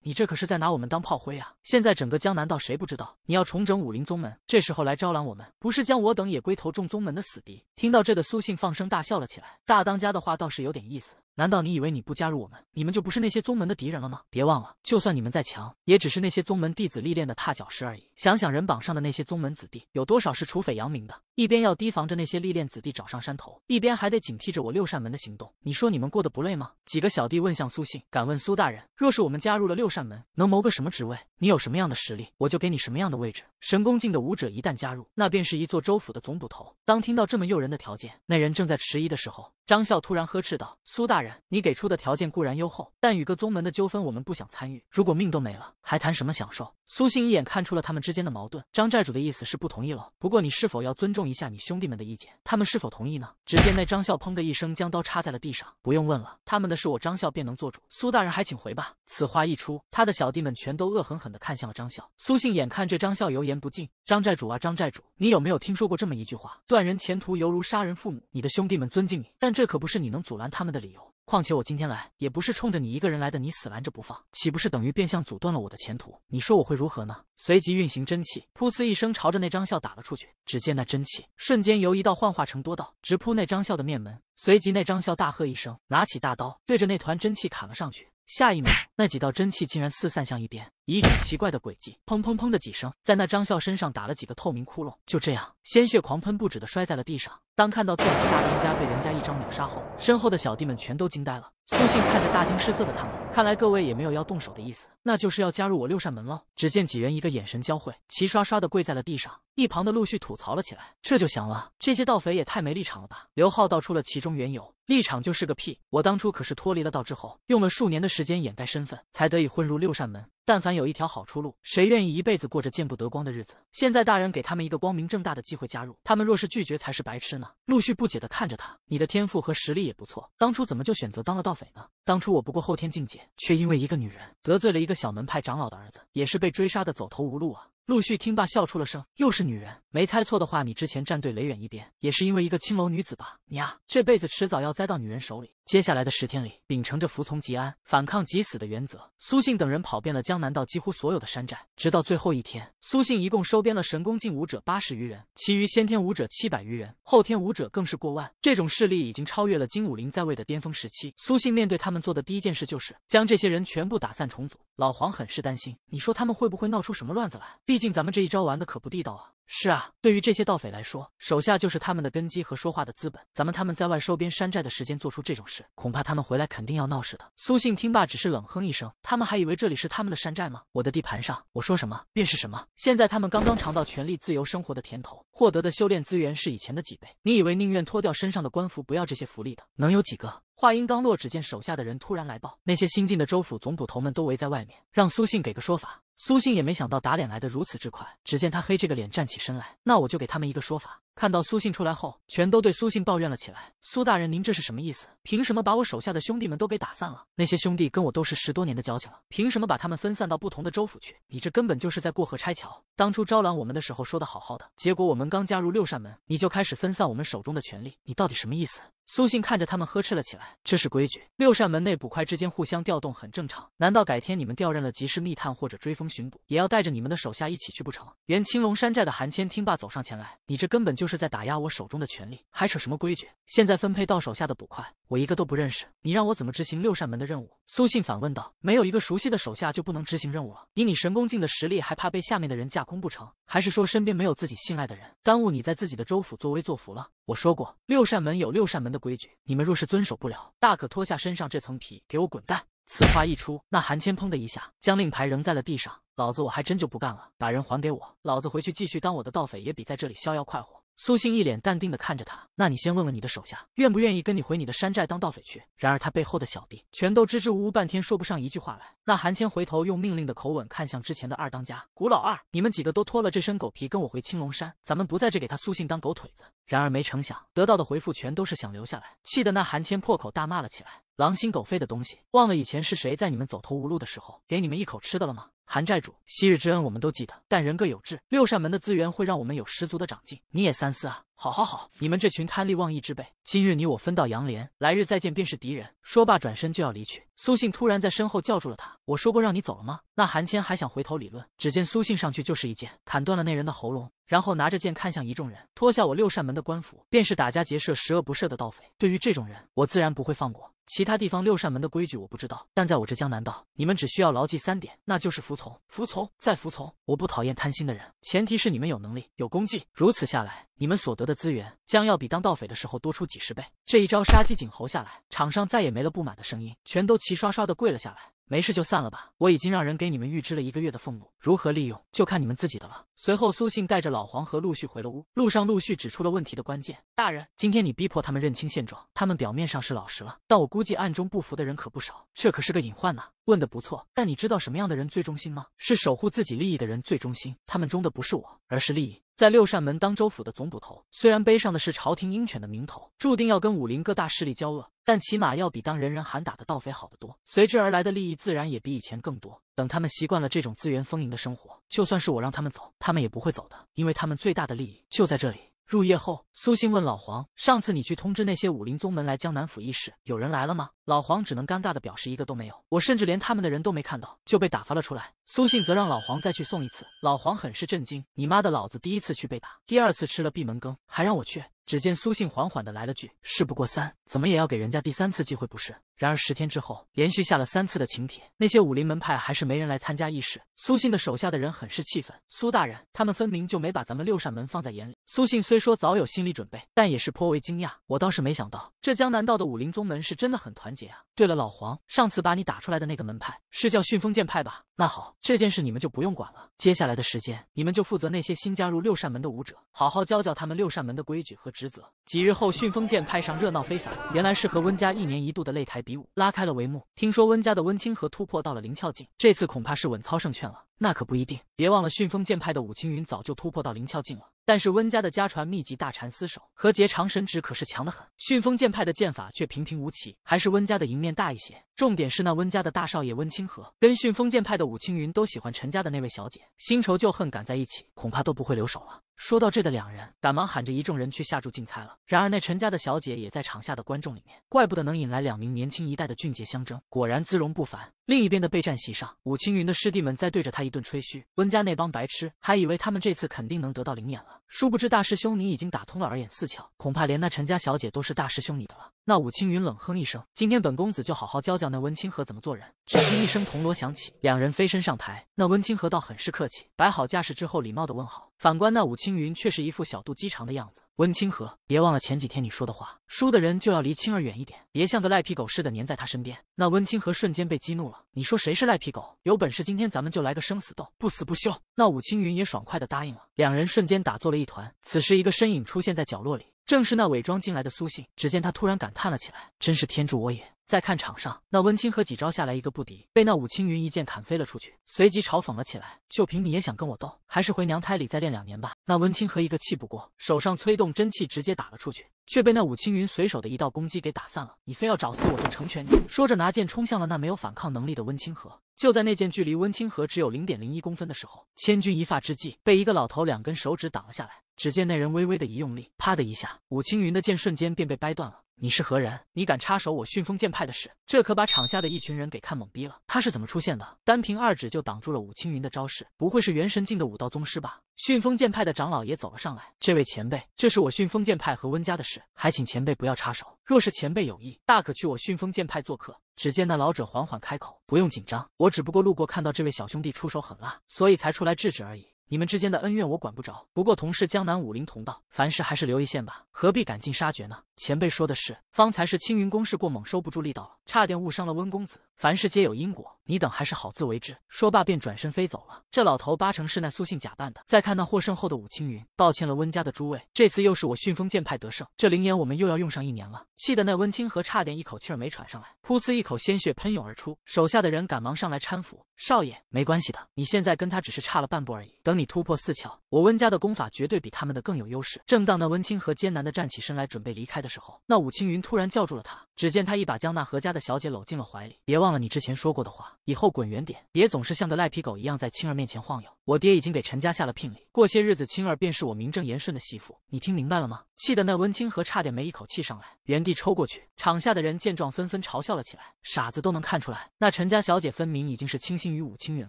你这可是在拿我们当炮灰啊！现在整个江南道谁不知道你要重整武林宗门？这时候来招揽我们，不是将我等野龟头众宗门的死敌？听到这的苏信放声大笑了起来。大当家的话倒是有点意思。难道你以为你不加入我们，你们就不是那些宗门的敌人了吗？别忘了，就算你们再强，也只是那些宗门弟子历练的踏脚石而已。想想人榜上的那些宗门子弟，有多少是除匪扬名的？一边要提防着那些历练子弟找上山头，一边还得警惕着我六扇门的行动。你说你们过得不累吗？几个小弟问向苏信：“敢问苏大人，若是我们加入了六扇门，能谋个什么职位？你有什么样的实力，我就给你什么样的位置。神功境的武者一旦加入，那便是一座州府的总捕头。”当听到这么诱人的条件，那人正在迟疑的时候。张笑突然呵斥道：“苏大人，你给出的条件固然优厚，但与各宗门的纠纷我们不想参与。如果命都没了，还谈什么享受？”苏信一眼看出了他们之间的矛盾。张寨主的意思是不同意了。不过你是否要尊重一下你兄弟们的意见？他们是否同意呢？只见那张笑砰的一声将刀插在了地上。不用问了，他们的事我张笑便能做主。苏大人还请回吧。此话一出，他的小弟们全都恶狠狠地看向了张笑。苏信眼看这张笑油盐不进，张寨主啊，张寨主，你有没有听说过这么一句话？断人前途犹如杀人父母。你的兄弟们尊敬你，但这。这可不是你能阻拦他们的理由。况且我今天来也不是冲着你一个人来的。你死拦着不放，岂不是等于变相阻断了我的前途？你说我会如何呢？随即运行真气，噗呲一声朝着那张笑打了出去。只见那真气瞬间由一道幻化成多道，直扑那张笑的面门。随即那张笑大喝一声，拿起大刀对着那团真气砍了上去。下一秒，那几道真气竟然四散向一边。以一种奇怪的轨迹，砰砰砰的几声，在那张笑身上打了几个透明窟窿，就这样鲜血狂喷不止的摔在了地上。当看到自己的大当家被人家一招秒杀后，身后的小弟们全都惊呆了。苏信看着大惊失色的他们，看来各位也没有要动手的意思，那就是要加入我六扇门喽。只见几人一个眼神交汇，齐刷刷的跪在了地上。一旁的陆续吐槽了起来：“这就降了，这些盗匪也太没立场了吧。”刘浩道出了其中缘由：立场就是个屁，我当初可是脱离了道之后，用了数年的时间掩盖身份，才得以混入六扇门。但凡有一条好出路，谁愿意一辈子过着见不得光的日子？现在大人给他们一个光明正大的机会加入，他们若是拒绝才是白痴呢。陆续不解地看着他：“你的天赋和实力也不错，当初怎么就选择当了盗匪呢？当初我不过后天境界，却因为一个女人得罪了一个小门派长老的儿子，也是被追杀的走投无路啊。”陆续听罢笑出了声：“又是女人？没猜错的话，你之前站队雷远一边，也是因为一个青楼女子吧？你呀，这辈子迟早要栽到女人手里。”接下来的十天里，秉承着服从即安，反抗即死的原则，苏信等人跑遍了江南道几乎所有的山寨，直到最后一天，苏信一共收编了神功境武者八十余人，其余先天武者七百余人，后天武者更是过万。这种势力已经超越了金武林在位的巅峰时期。苏信面对他们做的第一件事就是将这些人全部打散重组。老黄很是担心，你说他们会不会闹出什么乱子来？毕竟咱们这一招玩的可不地道啊。是啊，对于这些盗匪来说，手下就是他们的根基和说话的资本。咱们他们在外收编山寨的时间，做出这种事，恐怕他们回来肯定要闹事的。苏信听罢，只是冷哼一声：“他们还以为这里是他们的山寨吗？我的地盘上，我说什么便是什么。现在他们刚刚尝到权力自由生活的甜头，获得的修炼资源是以前的几倍。你以为宁愿脱掉身上的官服，不要这些福利的，能有几个？”话音刚落，只见手下的人突然来报，那些新进的州府总捕头们都围在外面，让苏信给个说法。苏信也没想到打脸来的如此之快，只见他黑这个脸站起身来，那我就给他们一个说法。看到苏信出来后，全都对苏信抱怨了起来：“苏大人，您这是什么意思？凭什么把我手下的兄弟们都给打散了？那些兄弟跟我都是十多年的交情了，凭什么把他们分散到不同的州府去？你这根本就是在过河拆桥！当初招揽我们的时候说的好好的，结果我们刚加入六扇门，你就开始分散我们手中的权力，你到底什么意思？”苏信看着他们呵斥了起来：“这是规矩，六扇门内捕快之间互相调动很正常，难道改天你们调任了，集市密探或者追风？”巡捕也要带着你们的手下一起去不成？原青龙山寨的韩谦听罢走上前来，你这根本就是在打压我手中的权力，还扯什么规矩？现在分配到手下的捕快，我一个都不认识，你让我怎么执行六扇门的任务？苏信反问道。没有一个熟悉的手下就不能执行任务了？以你神功境的实力，还怕被下面的人架空不成？还是说身边没有自己信赖的人，耽误你在自己的州府作威作福了？我说过，六扇门有六扇门的规矩，你们若是遵守不了，大可脱下身上这层皮，给我滚蛋！此话一出，那韩谦砰的一下将令牌扔在了地上。老子我还真就不干了，把人还给我，老子回去继续当我的盗匪，也比在这里逍遥快活。苏信一脸淡定的看着他，那你先问问你的手下，愿不愿意跟你回你的山寨当盗匪去？然而他背后的小弟全都支支吾吾，半天说不上一句话来。那韩谦回头用命令的口吻看向之前的二当家古老二，你们几个都脱了这身狗皮，跟我回青龙山，咱们不在这给他苏信当狗腿子。然而没成想得到的回复全都是想留下来，气得那韩谦破口大骂了起来。狼心狗肺的东西，忘了以前是谁在你们走投无路的时候给你们一口吃的了吗？韩寨主，昔日之恩我们都记得，但人各有志，六扇门的资源会让我们有十足的长进，你也三思啊！好，好，好，你们这群贪利忘义之辈，今日你我分道扬镳，来日再见便是敌人。说罢转身就要离去，苏信突然在身后叫住了他：“我说过让你走了吗？”那韩谦还想回头理论，只见苏信上去就是一剑，砍断了那人的喉咙，然后拿着剑看向一众人：“脱下我六扇门的官服，便是打家劫舍、十恶不赦的盗匪。对于这种人，我自然不会放过。”其他地方六扇门的规矩我不知道，但在我这江南道，你们只需要牢记三点，那就是服从、服从再服从。我不讨厌贪心的人，前提是你们有能力、有功绩。如此下来，你们所得的资源将要比当盗匪的时候多出几十倍。这一招杀鸡儆猴下来，场上再也没了不满的声音，全都齐刷刷的跪了下来。没事就散了吧，我已经让人给你们预支了一个月的俸禄，如何利用就看你们自己的了。随后，苏信带着老黄和陆续回了屋，路上陆续指出了问题的关键。大人，今天你逼迫他们认清现状，他们表面上是老实了，但我估计暗中不服的人可不少，这可是个隐患呢。问的不错，但你知道什么样的人最忠心吗？是守护自己利益的人最忠心，他们忠的不是我，而是利益。在六扇门当州府的总捕头，虽然背上的是朝廷鹰犬的名头，注定要跟武林各大势力交恶，但起码要比当人人喊打的盗匪好得多。随之而来的利益自然也比以前更多。等他们习惯了这种资源丰盈的生活，就算是我让他们走，他们也不会走的，因为他们最大的利益就在这里。入夜后，苏信问老黄：“上次你去通知那些武林宗门来江南府议事，有人来了吗？”老黄只能尴尬的表示一个都没有，我甚至连他们的人都没看到就被打发了出来。苏信则让老黄再去送一次。老黄很是震惊，你妈的老子第一次去被打，第二次吃了闭门羹，还让我去。只见苏信缓缓的来了句，事不过三，怎么也要给人家第三次机会不是？然而十天之后，连续下了三次的请帖，那些武林门派还是没人来参加议事。苏信的手下的人很是气愤，苏大人，他们分明就没把咱们六扇门放在眼里。苏信虽说早有心理准备，但也是颇为惊讶，我倒是没想到这江南道的武林宗门是真的很团结。对了，老黄，上次把你打出来的那个门派是叫驯风剑派吧？那好，这件事你们就不用管了。接下来的时间，你们就负责那些新加入六扇门的武者，好好教教他们六扇门的规矩和职责。几日后，驯风剑派上热闹非凡，原来是和温家一年一度的擂台比武拉开了帷幕。听说温家的温清河突破到了灵窍境，这次恐怕是稳操胜券了。那可不一定，别忘了驯风剑派的武青云早就突破到灵窍境了。但是温家的家传秘籍大禅厮守和结长神指可是强得很，巽风剑派的剑法却平平无奇，还是温家的赢面大一些。重点是那温家的大少爷温清河跟巽风剑派的武青云都喜欢陈家的那位小姐，新仇旧恨赶在一起，恐怕都不会留手了。说到这的两人，赶忙喊着一众人去下注竞猜了。然而那陈家的小姐也在场下的观众里面，怪不得能引来两名年轻一代的俊杰相争，果然姿容不凡。另一边的备战席上，武青云的师弟们在对着他一顿吹嘘。温家那帮白痴还以为他们这次肯定能得到灵眼了，殊不知大师兄你已经打通了耳眼四窍，恐怕连那陈家小姐都是大师兄你的了。那武青云冷哼一声，今天本公子就好好教教那温清河怎么做人。只听一声铜锣响起，两人飞身上台。那温清河倒很是客气，摆好架势之后，礼貌的问好。反观那武青云却是一副小肚鸡肠的样子。温清河，别忘了前几天你说的话，输的人就要离青儿远一点，别像个赖皮狗似的粘在他身边。那温清河瞬间被激怒了，你说谁是赖皮狗？有本事今天咱们就来个生死斗，不死不休。那武青云也爽快的答应了，两人瞬间打作了一团。此时一个身影出现在角落里。正是那伪装进来的苏信，只见他突然感叹了起来：“真是天助我也！”再看场上，那温清河几招下来一个不敌，被那武青云一剑砍飞了出去，随即嘲讽了起来：“就凭你也想跟我斗？还是回娘胎里再练两年吧！”那温清河一个气不过，手上催动真气直接打了出去，却被那武青云随手的一道攻击给打散了。“你非要找死，我就成全你！”说着拿剑冲向了那没有反抗能力的温清河。就在那剑距离温清河只有零点零一公分的时候，千钧一发之际，被一个老头两根手指挡了下来。只见那人微微的一用力，啪的一下，武青云的剑瞬间便被掰断了。你是何人？你敢插手我迅风剑派的事？这可把场下的一群人给看懵逼了。他是怎么出现的？单凭二指就挡住了武青云的招式，不会是元神境的武道宗师吧？迅风剑派的长老也走了上来。这位前辈，这是我迅风剑派和温家的事，还请前辈不要插手。若是前辈有意，大可去我迅风剑派做客。只见那老者缓缓开口：“不用紧张，我只不过路过，看到这位小兄弟出手狠辣，所以才出来制止而已。”你们之间的恩怨我管不着，不过同是江南武林同道，凡事还是留一线吧，何必赶尽杀绝呢？前辈说的是，方才是青云攻势过猛，收不住力道了，差点误伤了温公子。凡事皆有因果。你等还是好自为之。说罢，便转身飞走了。这老头八成是那苏姓假扮的。再看那获胜后的武青云，抱歉了，温家的诸位，这次又是我巽风剑派得胜，这灵眼我们又要用上一年了。气得那温清河差点一口气儿没喘上来，噗呲一口鲜血喷涌而出，手下的人赶忙上来搀扶。少爷，没关系的，你现在跟他只是差了半步而已。等你突破四窍，我温家的功法绝对比他们的更有优势。正当那温清河艰难的站起身来准备离开的时候，那武青云突然叫住了他。只见他一把将那何家的小姐搂进了怀里。别忘了你之前说过的话，以后滚远点，别总是像个赖皮狗一样在青儿面前晃悠。我爹已经给陈家下了聘礼，过些日子青儿便是我名正言顺的媳妇。你听明白了吗？气得那温清河差点没一口气上来，原地抽过去。场下的人见状，纷纷嘲笑了起来。傻子都能看出来，那陈家小姐分明已经是倾心于武青云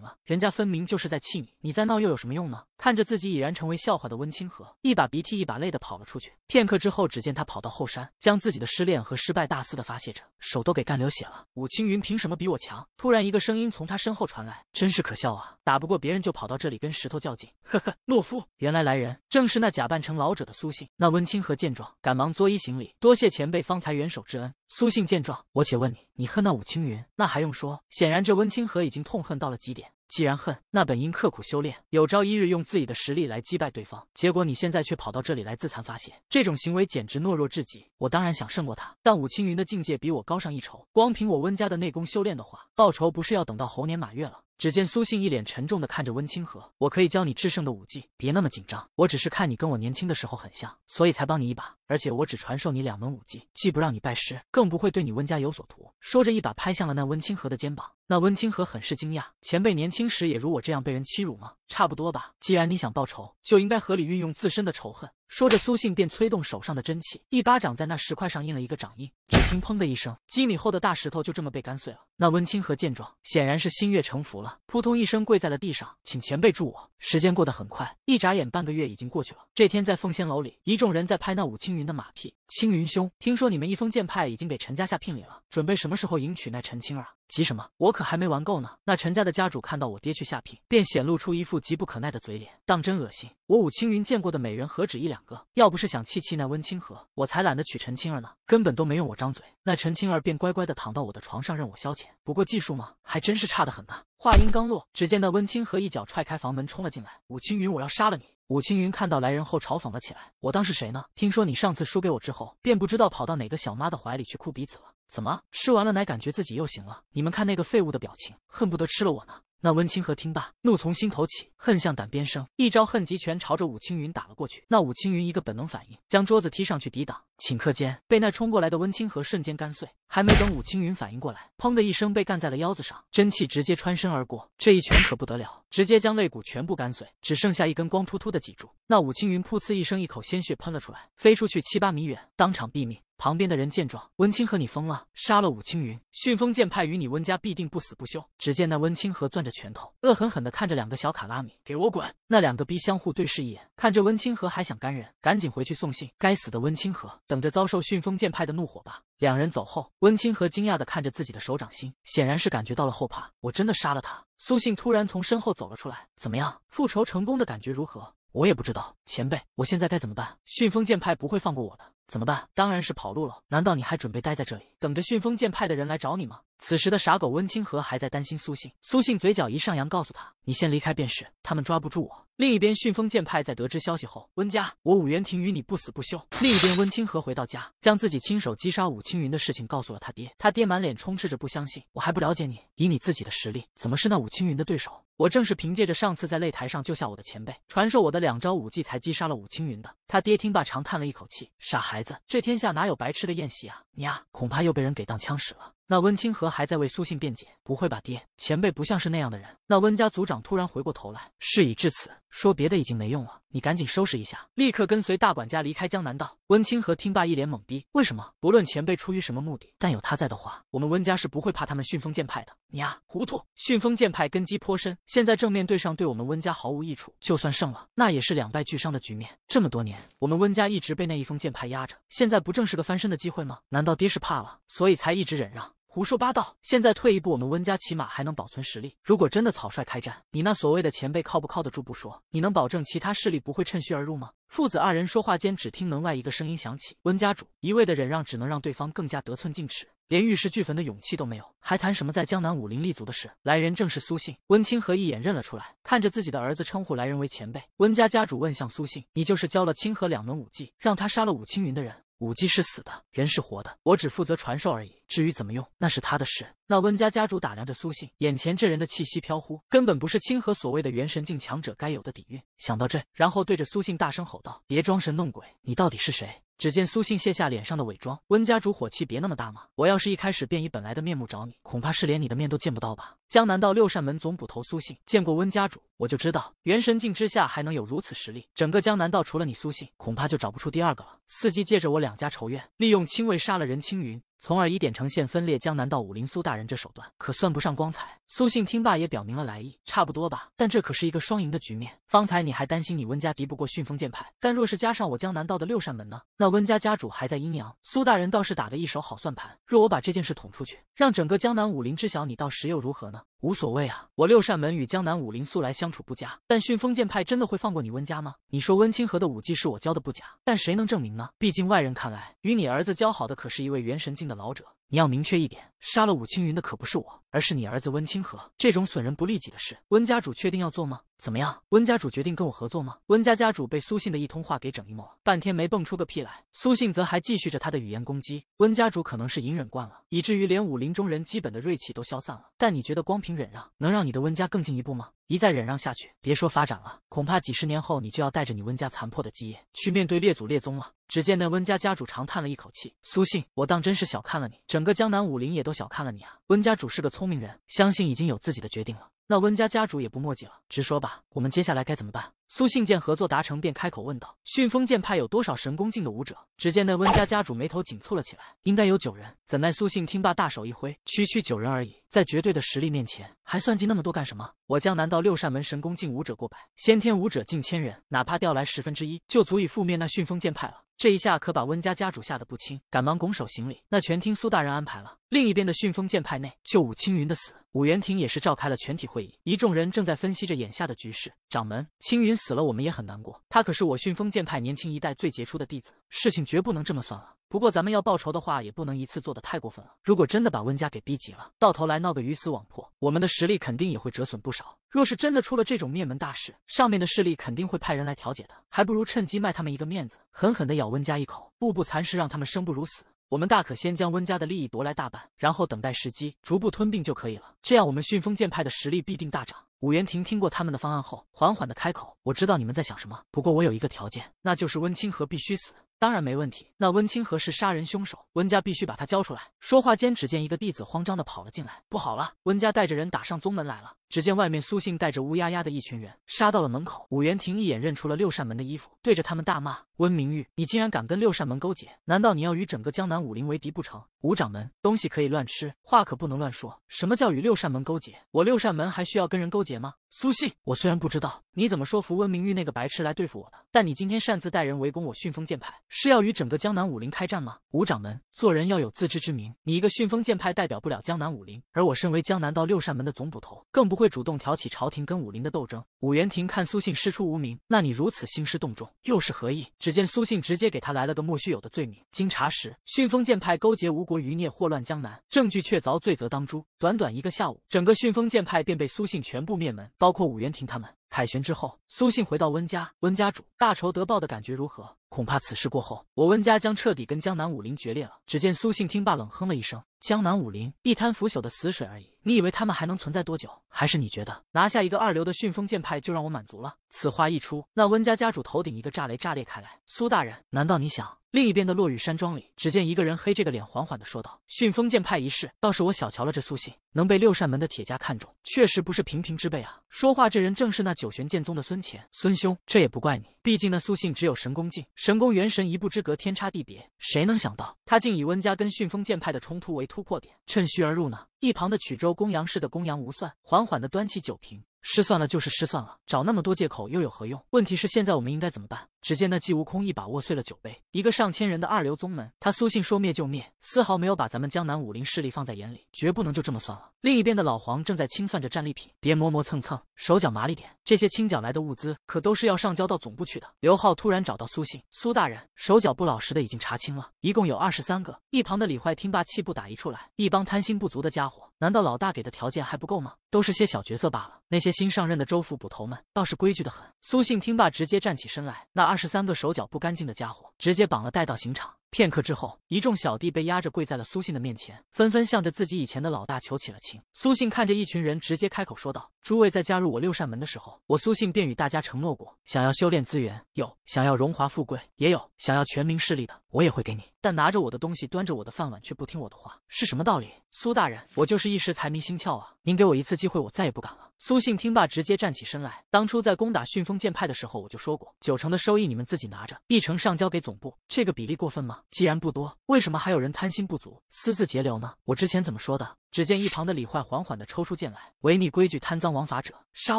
了，人家分明就是在气你，你再闹又有什么用呢？看着自己已然成为笑话的温清河，一把鼻涕一把泪的跑了出去。片刻之后，只见他跑到后山，将自己的失恋和失败大肆的发泄着，手都给干流血了。武青云凭什么比我强？突然，一个声音从他身后传来：“真是可笑啊！”打不过别人就跑到这里跟石头较劲，呵呵，懦夫！原来来人正是那假扮成老者的苏信。那温清河见状，赶忙作揖行礼，多谢前辈方才援手之恩。苏信见状，我且问你，你恨那武青云？那还用说？显然这温清河已经痛恨到了极点。既然恨，那本应刻苦修炼，有朝一日用自己的实力来击败对方。结果你现在却跑到这里来自残发泄，这种行为简直懦弱至极。我当然想胜过他，但武青云的境界比我高上一筹，光凭我温家的内功修炼的话，报仇不是要等到猴年马月了？只见苏信一脸沉重的看着温清河，我可以教你制胜的武技，别那么紧张。我只是看你跟我年轻的时候很像，所以才帮你一把。而且我只传授你两门武技，既不让你拜师，更不会对你温家有所图。说着，一把拍向了那温清河的肩膀。那温清河很是惊讶，前辈年轻时也如我这样被人欺辱吗？差不多吧。既然你想报仇，就应该合理运用自身的仇恨。说着，苏信便催动手上的真气，一巴掌在那石块上印了一个掌印。只听砰的一声，几米厚的大石头就这么被干碎了。那温清河见状，显然是心悦诚服了，扑通一声跪在了地上，请前辈助我。时间过得很快，一眨眼半个月已经过去了。这天，在凤仙楼里，一众人在拍那武青云的马屁。青云兄，听说你们一封剑派已经给陈家下聘礼了，准备什么时候迎娶那陈青儿？啊？急什么？我可还没玩够呢。那陈家的家主看到我爹去下聘，便显露出一副急不可耐的嘴脸，当真恶心。我武青云见过的美人何止一两个，要不是想气气那温清河，我才懒得娶陈青儿呢，根本都没用我张嘴。那陈青儿便乖乖的躺到我的床上，任我消遣。不过技术嘛，还真是差得很呢。话音刚落，只见那温清河一脚踹开房门，冲了进来。武青云，我要杀了你！武青云看到来人后，嘲讽了起来：“我当是谁呢？听说你上次输给我之后，便不知道跑到哪个小妈的怀里去哭鼻子了。怎么吃完了奶，感觉自己又行了？你们看那个废物的表情，恨不得吃了我呢！”那温清河听罢，怒从心头起，恨向胆边生，一招恨极拳朝着武青云打了过去。那武青云一个本能反应，将桌子踢上去抵挡，顷刻间被那冲过来的温清河瞬间干碎。还没等武青云反应过来，砰的一声被干在了腰子上，真气直接穿身而过。这一拳可不得了，直接将肋骨全部干碎，只剩下一根光秃秃的脊柱。那武青云噗呲一声，一口鲜血喷了出来，飞出去七八米远，当场毙命。旁边的人见状，温清河，你疯了！杀了武青云，巽风剑派与你温家必定不死不休。只见那温清河攥着拳头，恶狠狠的看着两个小卡拉米，给我滚！那两个逼相互对视一眼，看着温清河还想干人，赶紧回去送信。该死的温清河，等着遭受巽风剑派的怒火吧。两人走后，温清河惊讶的看着自己的手掌心，显然是感觉到了后怕。我真的杀了他。苏信突然从身后走了出来，怎么样，复仇成功的感觉如何？我也不知道，前辈，我现在该怎么办？旋风剑派不会放过我的，怎么办？当然是跑路了。难道你还准备待在这里，等着旋风剑派的人来找你吗？此时的傻狗温清河还在担心苏信，苏信嘴角一上扬，告诉他：“你先离开便是，他们抓不住我。”另一边，迅风剑派在得知消息后，温家，我武元亭与你不死不休。另一边，温清河回到家，将自己亲手击杀武青云的事情告诉了他爹。他爹满脸充斥着不相信：“我还不了解你，以你自己的实力，怎么是那武青云的对手？我正是凭借着上次在擂台上救下我的前辈传授我的两招武技，才击杀了武青云的。”他爹听罢，长叹了一口气：“傻孩子，这天下哪有白吃的宴席啊？你啊，恐怕又被人给当枪使了。”那温清河还在为苏信辩解，不会吧，爹，前辈不像是那样的人。那温家族长突然回过头来，事已至此，说别的已经没用了。你赶紧收拾一下，立刻跟随大管家离开江南道。温清河听罢一脸懵逼，为什么？不论前辈出于什么目的，但有他在的话，我们温家是不会怕他们巽风剑派的。你呀，糊涂！巽风剑派根基颇深，现在正面对上，对我们温家毫无益处。就算胜了，那也是两败俱伤的局面。这么多年，我们温家一直被那一风剑派压着，现在不正是个翻身的机会吗？难道爹是怕了，所以才一直忍让？胡说八道！现在退一步，我们温家起码还能保存实力。如果真的草率开战，你那所谓的前辈靠不靠得住不说，你能保证其他势力不会趁虚而入吗？父子二人说话间，只听门外一个声音响起：“温家主，一味的忍让只能让对方更加得寸进尺，连玉石俱焚的勇气都没有，还谈什么在江南武林立足的事？”来人正是苏信，温清河一眼认了出来，看着自己的儿子称呼来人为前辈，温家家主问向苏信：“你就是教了清河两门武技，让他杀了武青云的人？”武技是死的，人是活的，我只负责传授而已。至于怎么用，那是他的事。那温家家主打量着苏信，眼前这人的气息飘忽，根本不是清河所谓的元神境强者该有的底蕴。想到这，然后对着苏信大声吼道：“别装神弄鬼，你到底是谁？”只见苏信卸下脸上的伪装，温家主火气别那么大嘛！我要是一开始便以本来的面目找你，恐怕是连你的面都见不到吧。江南道六扇门总捕头苏信见过温家主，我就知道元神境之下还能有如此实力，整个江南道除了你苏信，恐怕就找不出第二个了。伺机借着我两家仇怨，利用亲卫杀了任青云。从而以点成线分裂江南道武林，苏大人这手段可算不上光彩。苏信听罢也表明了来意，差不多吧。但这可是一个双赢的局面。方才你还担心你温家敌不过巽风剑派，但若是加上我江南道的六扇门呢？那温家家主还在阴阳，苏大人倒是打的一手好算盘。若我把这件事捅出去，让整个江南武林知晓，你到时又如何呢？无所谓啊，我六扇门与江南武林素来相处不佳，但巽风剑派真的会放过你温家吗？你说温清河的武技是我教的不假，但谁能证明呢？毕竟外人看来，与你儿子交好的可是一位元神境的。的老者。你要明确一点，杀了武青云的可不是我，而是你儿子温清河。这种损人不利己的事，温家主确定要做吗？怎么样，温家主决定跟我合作吗？温家家主被苏信的一通话给整一懵，半天没蹦出个屁来。苏信则还继续着他的语言攻击。温家主可能是隐忍惯了，以至于连武林中人基本的锐气都消散了。但你觉得光凭忍让能让你的温家更进一步吗？一再忍让下去，别说发展了，恐怕几十年后你就要带着你温家残破的基业去面对列祖列宗了。只见那温家家主长叹了一口气：“苏信，我当真是小看了你。”真。整个江南武林也都小看了你啊！温家主是个聪明人，相信已经有自己的决定了。那温家家主也不墨迹了，直说吧，我们接下来该怎么办？苏信见合作达成，便开口问道：“巽风剑派有多少神功境的武者？”只见那温家家主眉头紧蹙了起来，应该有九人。怎奈苏信听罢，大手一挥，区区九人而已，在绝对的实力面前，还算计那么多干什么？我江南道六扇门神功境武者过百，先天武者近千人，哪怕调来十分之一，就足以覆灭那巽风剑派了。这一下可把温家家主吓得不轻，赶忙拱手行礼：“那全听苏大人安排了。”另一边的巽风剑派内，就武青云的死，武元亭也是召开了全体会议，一众人正在分析着眼下的局势。掌门，青云死了，我们也很难过。他可是我巽风剑派年轻一代最杰出的弟子，事情绝不能这么算了。不过咱们要报仇的话，也不能一次做的太过分了。如果真的把温家给逼急了，到头来闹个鱼死网破，我们的实力肯定也会折损不少。若是真的出了这种灭门大事，上面的势力肯定会派人来调解的，还不如趁机卖他们一个面子，狠狠的咬温家一口，步步蚕食，让他们生不如死。我们大可先将温家的利益夺来大半，然后等待时机，逐步吞并就可以了。这样，我们巽风剑派的实力必定大涨。武元亭听过他们的方案后，缓缓地开口：“我知道你们在想什么，不过我有一个条件，那就是温清河必须死。当然没问题。那温清河是杀人凶手，温家必须把他交出来。”说话间，只见一个弟子慌张地跑了进来：“不好了，温家带着人打上宗门来了。”只见外面苏信带着乌压压的一群人杀到了门口，武元亭一眼认出了六扇门的衣服，对着他们大骂：“温明玉，你竟然敢跟六扇门勾结，难道你要与整个江南武林为敌不成？”五掌门，东西可以乱吃，话可不能乱说。什么叫与六扇门勾结？我六扇门还需要跟人勾结吗？苏信，我虽然不知道你怎么说服温明玉那个白痴来对付我的，但你今天擅自带人围攻我巽风剑派，是要与整个江南武林开战吗？五掌门，做人要有自知之明，你一个巽风剑派代表不了江南武林，而我身为江南道六扇门的总捕头，更不会。会主动挑起朝廷跟武林的斗争。武元亭看苏信师出无名，那你如此兴师动众，又是何意？只见苏信直接给他来了个莫须有的罪名。经查实，巽风剑派勾结吴国余孽，祸乱江南，证据确凿，罪责当诛。短短一个下午，整个巽风剑派便被苏信全部灭门，包括武元亭他们。凯旋之后，苏信回到温家，温家主大仇得报的感觉如何？恐怕此事过后，我温家将彻底跟江南武林决裂了。只见苏信听罢，冷哼了一声：“江南武林一滩腐朽的死水而已，你以为他们还能存在多久？还是你觉得拿下一个二流的迅风剑派就让我满足了？”此话一出，那温家家主头顶一个炸雷炸裂开来：“苏大人，难道你想？”另一边的落雨山庄里，只见一个人黑着个脸，缓缓的说道：“训风剑派一事，倒是我小瞧了这苏信，能被六扇门的铁家看中，确实不是平平之辈啊。”说话这人正是那九玄剑宗的孙乾。孙兄，这也不怪你，毕竟那苏信只有神功境，神功元神一步之隔，天差地别，谁能想到他竟以温家跟训风剑派的冲突为突破点，趁虚而入呢？一旁的曲州公羊氏的公羊无算，缓缓的端起酒瓶。失算了就是失算了，找那么多借口又有何用？问题是现在我们应该怎么办？只见那季无空一把握碎了酒杯，一个上千人的二流宗门，他苏信说灭就灭，丝毫没有把咱们江南武林势力放在眼里，绝不能就这么算了。另一边的老黄正在清算着战利品，别磨磨蹭蹭，手脚麻利点，这些清剿来的物资可都是要上交到总部去的。刘浩突然找到苏信，苏大人，手脚不老实的已经查清了，一共有二十三个。一旁的李坏听罢气不打一处来，一帮贪心不足的家伙。难道老大给的条件还不够吗？都是些小角色罢了。那些新上任的州府捕头们倒是规矩的很。苏信听罢，直接站起身来，那二十三个手脚不干净的家伙直接绑了带到刑场。片刻之后，一众小弟被压着跪在了苏信的面前，纷纷向着自己以前的老大求起了情。苏信看着一群人，直接开口说道。诸位在加入我六扇门的时候，我苏信便与大家承诺过，想要修炼资源有，想要荣华富贵也有，想要权民势利的，我也会给你。但拿着我的东西，端着我的饭碗，却不听我的话，是什么道理？苏大人，我就是一时财迷心窍啊！您给我一次机会，我再也不敢了。苏信听罢，直接站起身来。当初在攻打巽风剑派的时候，我就说过，九成的收益你们自己拿着，一成上交给总部。这个比例过分吗？既然不多，为什么还有人贪心不足，私自截留呢？我之前怎么说的？只见一旁的李坏缓缓的抽出剑来，违逆规矩、贪赃枉法者，杀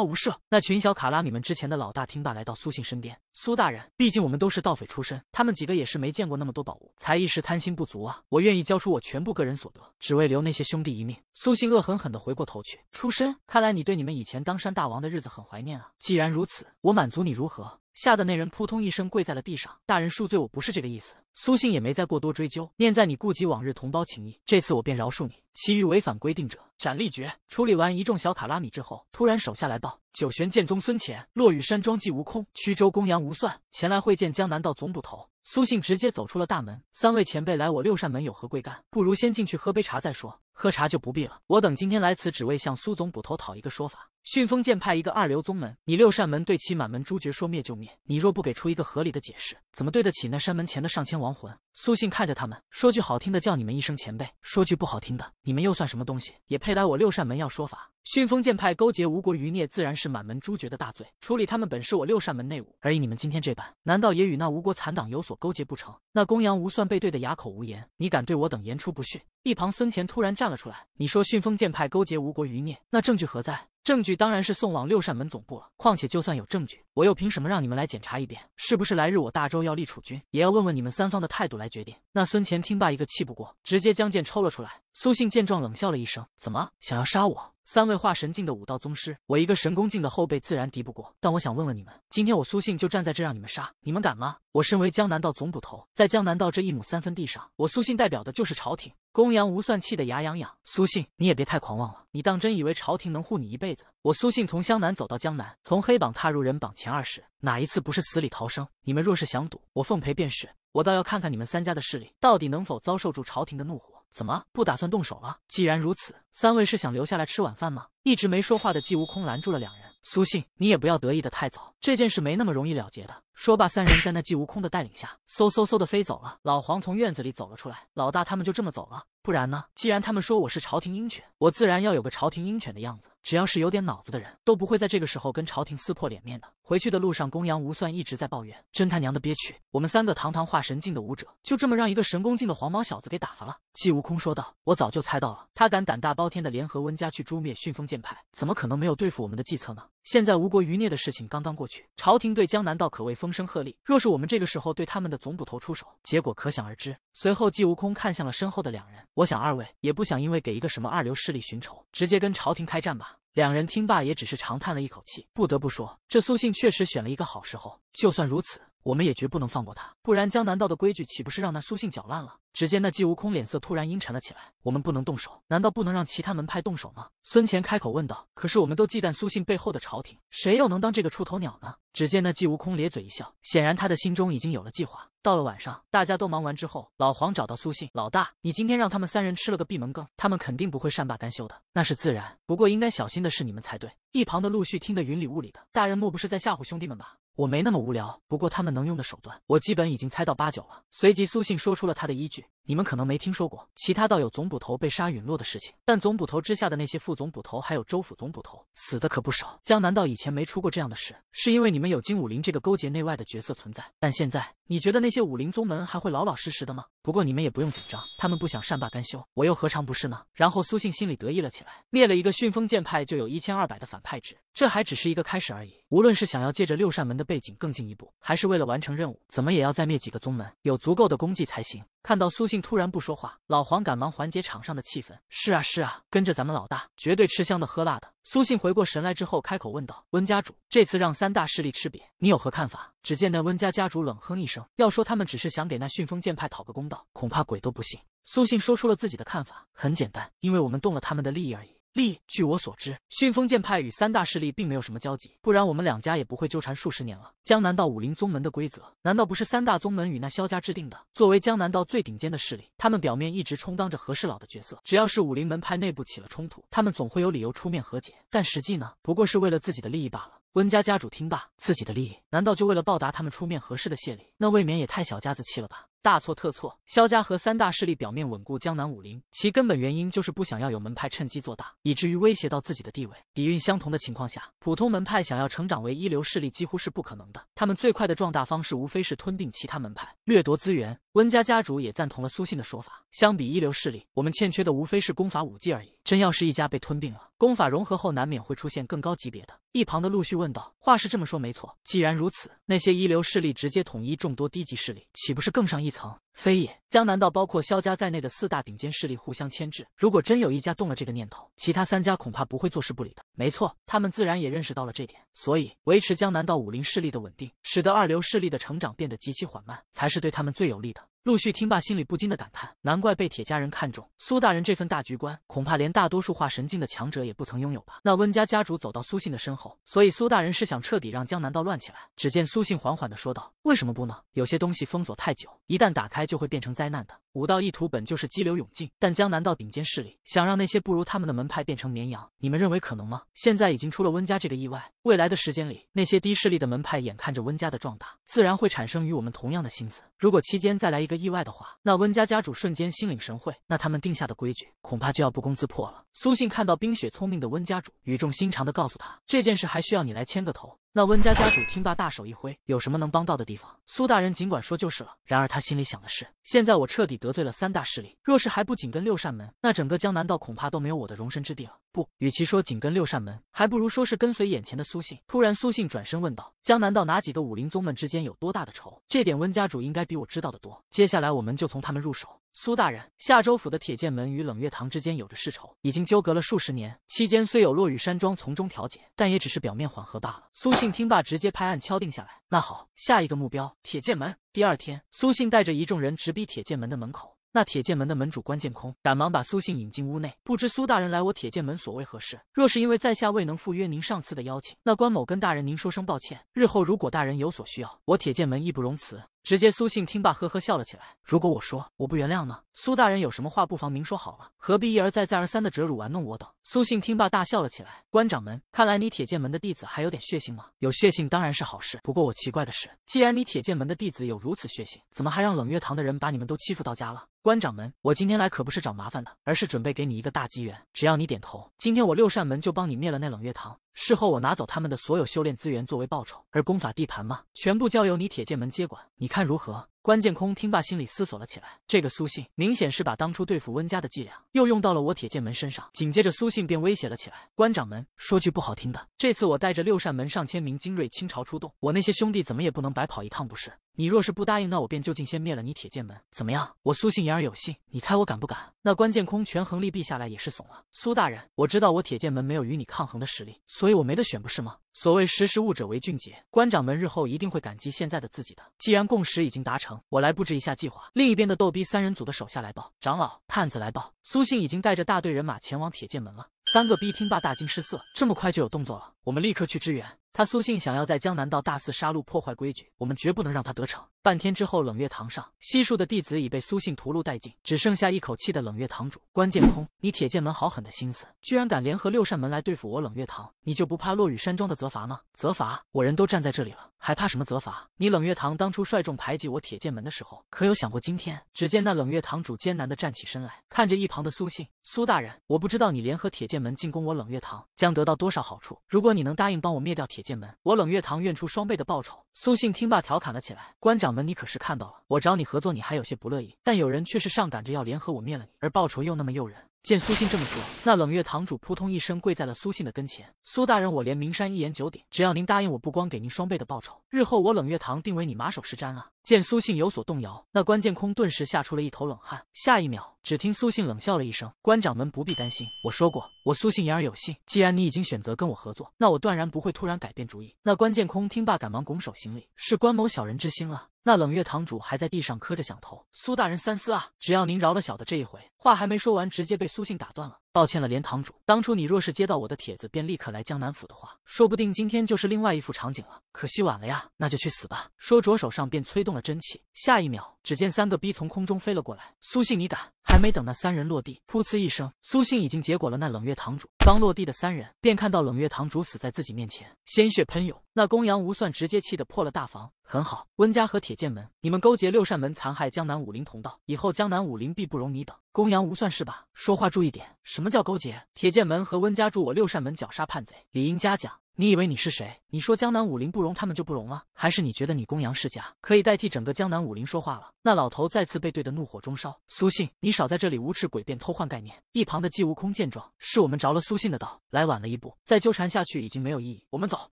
无赦。那群小卡拉米们之前的老大听罢，来到苏信身边。苏大人，毕竟我们都是盗匪出身，他们几个也是没见过那么多宝物，才一时贪心不足啊。我愿意交出我全部个人所得，只为留那些兄弟一命。苏信恶狠狠地回过头去，出身，看来你对你们以前当山大王的日子很怀念啊。既然如此，我满足你如何？吓得那人扑通一声跪在了地上，大人恕罪，我不是这个意思。苏信也没再过多追究，念在你顾及往日同胞情谊，这次我便饶恕你。其余违反规定者，斩立决。处理完一众小卡拉米之后，突然手下来报：九玄剑宗孙乾落雨山庄季无空、曲州公羊无算前来会见江南道总捕头。苏信直接走出了大门。三位前辈来我六扇门有何贵干？不如先进去喝杯茶再说。喝茶就不必了。我等今天来此，只为向苏总捕头讨一个说法。巽风剑派一个二流宗门，你六扇门对其满门诛绝，说灭就灭。你若不给出一个合理的解释，怎么对得起那山门前的上千亡魂？苏信看着他们，说句好听的，叫你们一声前辈；说句不好听的，你们又算什么东西？也配来我六扇门要说法？巽风剑派勾结吴国余孽，自然是满门诛绝的大罪。处理他们本是我六扇门内务，而以你们今天这般，难道也与那吴国残党有所勾结不成？那公羊无算被对的哑口无言。你敢对我等言出不逊！一旁孙乾突然站了出来。你说巽风剑派勾结吴国余孽，那证据何在？证据当然是送往六扇门总部了。况且就算有证据，我又凭什么让你们来检查一遍？是不是来日我大周要立储君，也要问问你们三方的态度来决定？那孙乾听罢一个气不过，直接将剑抽了出来。苏信见状冷笑了一声：怎么想要杀我？三位化神境的武道宗师，我一个神功境的后辈自然敌不过。但我想问问你们，今天我苏信就站在这让你们杀，你们敢吗？我身为江南道总捕头，在江南道这一亩三分地上，我苏信代表的就是朝廷。公羊无算气得牙痒痒，苏信你也别太狂妄了，你当真以为朝廷能护你一辈子？我苏信从湘南走到江南，从黑榜踏入人榜前二十，哪一次不是死里逃生？你们若是想赌，我奉陪便是。我倒要看看你们三家的势力，到底能否遭受住朝廷的怒火。怎么不打算动手了？既然如此，三位是想留下来吃晚饭吗？一直没说话的季无空拦住了两人。苏信，你也不要得意的太早，这件事没那么容易了结的。说罢，三人在那季无空的带领下，嗖嗖嗖的飞走了。老黄从院子里走了出来，老大他们就这么走了。不然呢？既然他们说我是朝廷鹰犬，我自然要有个朝廷鹰犬的样子。只要是有点脑子的人，都不会在这个时候跟朝廷撕破脸面的。回去的路上，公羊无算一直在抱怨，真他娘的憋屈！我们三个堂堂化神境的武者，就这么让一个神功境的黄毛小子给打发了。季无空说道：“我早就猜到了，他敢胆大包天的联合温家去诛灭巽风剑派，怎么可能没有对付我们的计策呢？”现在吴国余孽的事情刚刚过去，朝廷对江南道可谓风声鹤唳。若是我们这个时候对他们的总捕头出手，结果可想而知。随后，季无空看向了身后的两人，我想二位也不想因为给一个什么二流势力寻仇，直接跟朝廷开战吧。两人听罢，也只是长叹了一口气。不得不说，这苏信确实选了一个好时候。就算如此。我们也绝不能放过他，不然江南道的规矩岂不是让那苏信搅烂了？只见那季无空脸色突然阴沉了起来。我们不能动手，难道不能让其他门派动手吗？孙乾开口问道。可是我们都忌惮苏信背后的朝廷，谁又能当这个出头鸟呢？只见那季无空咧嘴一笑，显然他的心中已经有了计划。到了晚上，大家都忙完之后，老黄找到苏信老大，你今天让他们三人吃了个闭门羹，他们肯定不会善罢甘休的。那是自然，不过应该小心的是你们才对。一旁的陆续听得云里雾里的，大人莫不是在吓唬兄弟们吧？我没那么无聊，不过他们能用的手段，我基本已经猜到八九了。随即，苏信说出了他的依据。你们可能没听说过其他道友总捕头被杀陨落的事情，但总捕头之下的那些副总捕头，还有州府总捕头，死的可不少。江南道以前没出过这样的事，是因为你们有金武林这个勾结内外的角色存在。但现在，你觉得那些武林宗门还会老老实实的吗？不过你们也不用紧张，他们不想善罢甘休，我又何尝不是呢？然后苏信心里得意了起来，灭了一个巽风剑派，就有一千二百的反派值，这还只是一个开始而已。无论是想要借着六扇门的背景更进一步，还是为了完成任务，怎么也要再灭几个宗门，有足够的功绩才行。看到苏信突然不说话，老黄赶忙缓解场上的气氛。是啊，是啊，跟着咱们老大，绝对吃香的喝辣的。苏信回过神来之后，开口问道：“温家主，这次让三大势力吃瘪，你有何看法？”只见那温家家主冷哼一声：“要说他们只是想给那迅风剑派讨个公道，恐怕鬼都不信。”苏信说出了自己的看法：“很简单，因为我们动了他们的利益而已。”力。据我所知，巽风剑派与三大势力并没有什么交集，不然我们两家也不会纠缠数十年了。江南道武林宗门的规则，难道不是三大宗门与那萧家制定的？作为江南道最顶尖的势力，他们表面一直充当着和事佬的角色，只要是武林门派内部起了冲突，他们总会有理由出面和解。但实际呢，不过是为了自己的利益罢了。温家家主听罢，自己的利益，难道就为了报答他们出面和事的谢礼？那未免也太小家子气了吧。大错特错！萧家和三大势力表面稳固江南武林，其根本原因就是不想要有门派趁机做大，以至于威胁到自己的地位。底蕴相同的情况下，普通门派想要成长为一流势力几乎是不可能的。他们最快的壮大方式无非是吞并其他门派，掠夺资源。温家家主也赞同了苏信的说法。相比一流势力，我们欠缺的无非是功法武技而已。真要是一家被吞并了，功法融合后难免会出现更高级别的。一旁的陆续问道：“话是这么说没错，既然如此，那些一流势力直接统一众多低级势力，岂不是更上一？”层？”非也，江南道包括萧家在内的四大顶尖势力互相牵制。如果真有一家动了这个念头，其他三家恐怕不会坐视不理的。没错，他们自然也认识到了这点，所以维持江南道武林势力的稳定，使得二流势力的成长变得极其缓慢，才是对他们最有利的。陆续听罢，心里不禁的感叹，难怪被铁家人看中。苏大人这份大局观，恐怕连大多数化神境的强者也不曾拥有吧？那温家家主走到苏信的身后，所以苏大人是想彻底让江南道乱起来。只见苏信缓缓的说道：“为什么不呢？有些东西封锁太久，一旦打开就会变成灾难的。”武道一图本就是激流勇进，但江南道顶尖势力想让那些不如他们的门派变成绵羊，你们认为可能吗？现在已经出了温家这个意外，未来的时间里，那些低势力的门派眼看着温家的壮大，自然会产生与我们同样的心思。如果期间再来一个意外的话，那温家家主瞬间心领神会，那他们定下的规矩恐怕就要不攻自破了。苏信看到冰雪聪明的温家主语重心长的告诉他，这件事还需要你来牵个头。那温家家主听罢，大手一挥：“有什么能帮到的地方，苏大人尽管说就是了。”然而他心里想的是：现在我彻底得罪了三大势力，若是还不紧跟六扇门，那整个江南道恐怕都没有我的容身之地了。不，与其说紧跟六扇门，还不如说是跟随眼前的苏信。突然，苏信转身问道：“江南道哪几个武林宗门之间有多大的仇？这点温家主应该比我知道的多。接下来，我们就从他们入手。”苏大人，夏州府的铁剑门与冷月堂之间有着世仇，已经纠葛了数十年。期间虽有落雨山庄从中调解，但也只是表面缓和罢了。苏信听罢，直接拍案敲定下来。那好，下一个目标，铁剑门。第二天，苏信带着一众人直逼铁剑门的门口。那铁剑门的门主关剑空赶忙把苏信引进屋内，不知苏大人来我铁剑门所为何事？若是因为在下未能赴约您上次的邀请，那关某跟大人您说声抱歉。日后如果大人有所需要，我铁剑门义不容辞。直接苏信听罢，呵呵笑了起来。如果我说我不原谅呢？苏大人有什么话不妨明说好了，何必一而再、再而三的折辱玩弄我等？苏信听罢大笑了起来。关掌门，看来你铁剑门的弟子还有点血性吗？有血性当然是好事。不过我奇怪的是，既然你铁剑门的弟子有如此血性，怎么还让冷月堂的人把你们都欺负到家了？关掌门，我今天来可不是找麻烦的，而是准备给你一个大机缘。只要你点头，今天我六扇门就帮你灭了那冷月堂。事后我拿走他们的所有修炼资源作为报酬，而功法地盘嘛，全部交由你铁剑门接管。你看如何？关剑空听罢，心里思索了起来。这个苏信明显是把当初对付温家的伎俩又用到了我铁剑门身上。紧接着，苏信便威胁了起来：“关掌门，说句不好听的，这次我带着六扇门上千名精锐倾巢出动，我那些兄弟怎么也不能白跑一趟，不是？你若是不答应，那我便就近先灭了你铁剑门，怎么样？我苏信言而有信，你猜我敢不敢？”那关剑空权衡利弊下来也是怂了。苏大人，我知道我铁剑门没有与你抗衡的实力，所以我没得选，不是吗？所谓识时务者为俊杰，关掌门日后一定会感激现在的自己的。既然共识已经达成，我来布置一下计划。另一边的逗逼三人组的手下来报，长老，探子来报，苏信已经带着大队人马前往铁剑门了。三个逼听罢大惊失色，这么快就有动作了，我们立刻去支援。他苏信想要在江南道大肆杀戮，破坏规矩，我们绝不能让他得逞。半天之后，冷月堂上，西树的弟子已被苏信屠戮殆尽，只剩下一口气的冷月堂主关剑空。你铁剑门好狠的心思，居然敢联合六扇门来对付我冷月堂，你就不怕落雨山庄的责罚吗？责罚我人都站在这里了，还怕什么责罚？你冷月堂当初率众排挤我铁剑门的时候，可有想过今天？只见那冷月堂主艰难的站起身来，看着一旁的苏信，苏大人，我不知道你联合铁剑门进攻我冷月堂，将得到多少好处。如果你能答应帮我灭掉铁。剑门，我冷月堂愿出双倍的报酬。苏信听罢，调侃了起来：“关掌门，你可是看到了，我找你合作，你还有些不乐意。但有人却是上赶着要联合我灭了你，而报酬又那么诱人。”见苏信这么说，那冷月堂主扑通一声跪在了苏信的跟前：“苏大人，我连名山一言九鼎，只要您答应我，不光给您双倍的报酬，日后我冷月堂定为你马首是瞻啊！”见苏信有所动摇，那关剑空顿时吓出了一头冷汗。下一秒，只听苏信冷笑了一声：“关掌门不必担心，我说过，我苏信言而有信。既然你已经选择跟我合作，那我断然不会突然改变主意。”那关剑空听罢，赶忙拱手行礼：“是关某小人之心了。”那冷月堂主还在地上磕着响头：“苏大人三思啊，只要您饶了小的这一回。”话还没说完，直接被苏信打断了。抱歉了，连堂主。当初你若是接到我的帖子便立刻来江南府的话，说不定今天就是另外一幅场景了。可惜晚了呀，那就去死吧！说着，手上便催动了真气，下一秒。只见三个逼从空中飞了过来。苏信，你敢！还没等那三人落地，噗呲一声，苏信已经结果了那冷月堂主。刚落地的三人便看到冷月堂主死在自己面前，鲜血喷涌。那公羊无算直接气得破了大防。很好，温家和铁剑门，你们勾结六扇门，残害江南武林同道，以后江南武林必不容你等。公羊无算是吧？说话注意点。什么叫勾结？铁剑门和温家助我六扇门绞杀叛贼，理应嘉奖。你以为你是谁？你说江南武林不容他们就不容了，还是你觉得你公羊世家可以代替整个江南武林说话了？那老头再次被怼得怒火中烧。苏信，你少在这里无耻诡辩、偷换概念。一旁的姬无空见状，是我们着了苏信的道，来晚了一步，再纠缠下去已经没有意义，我们走。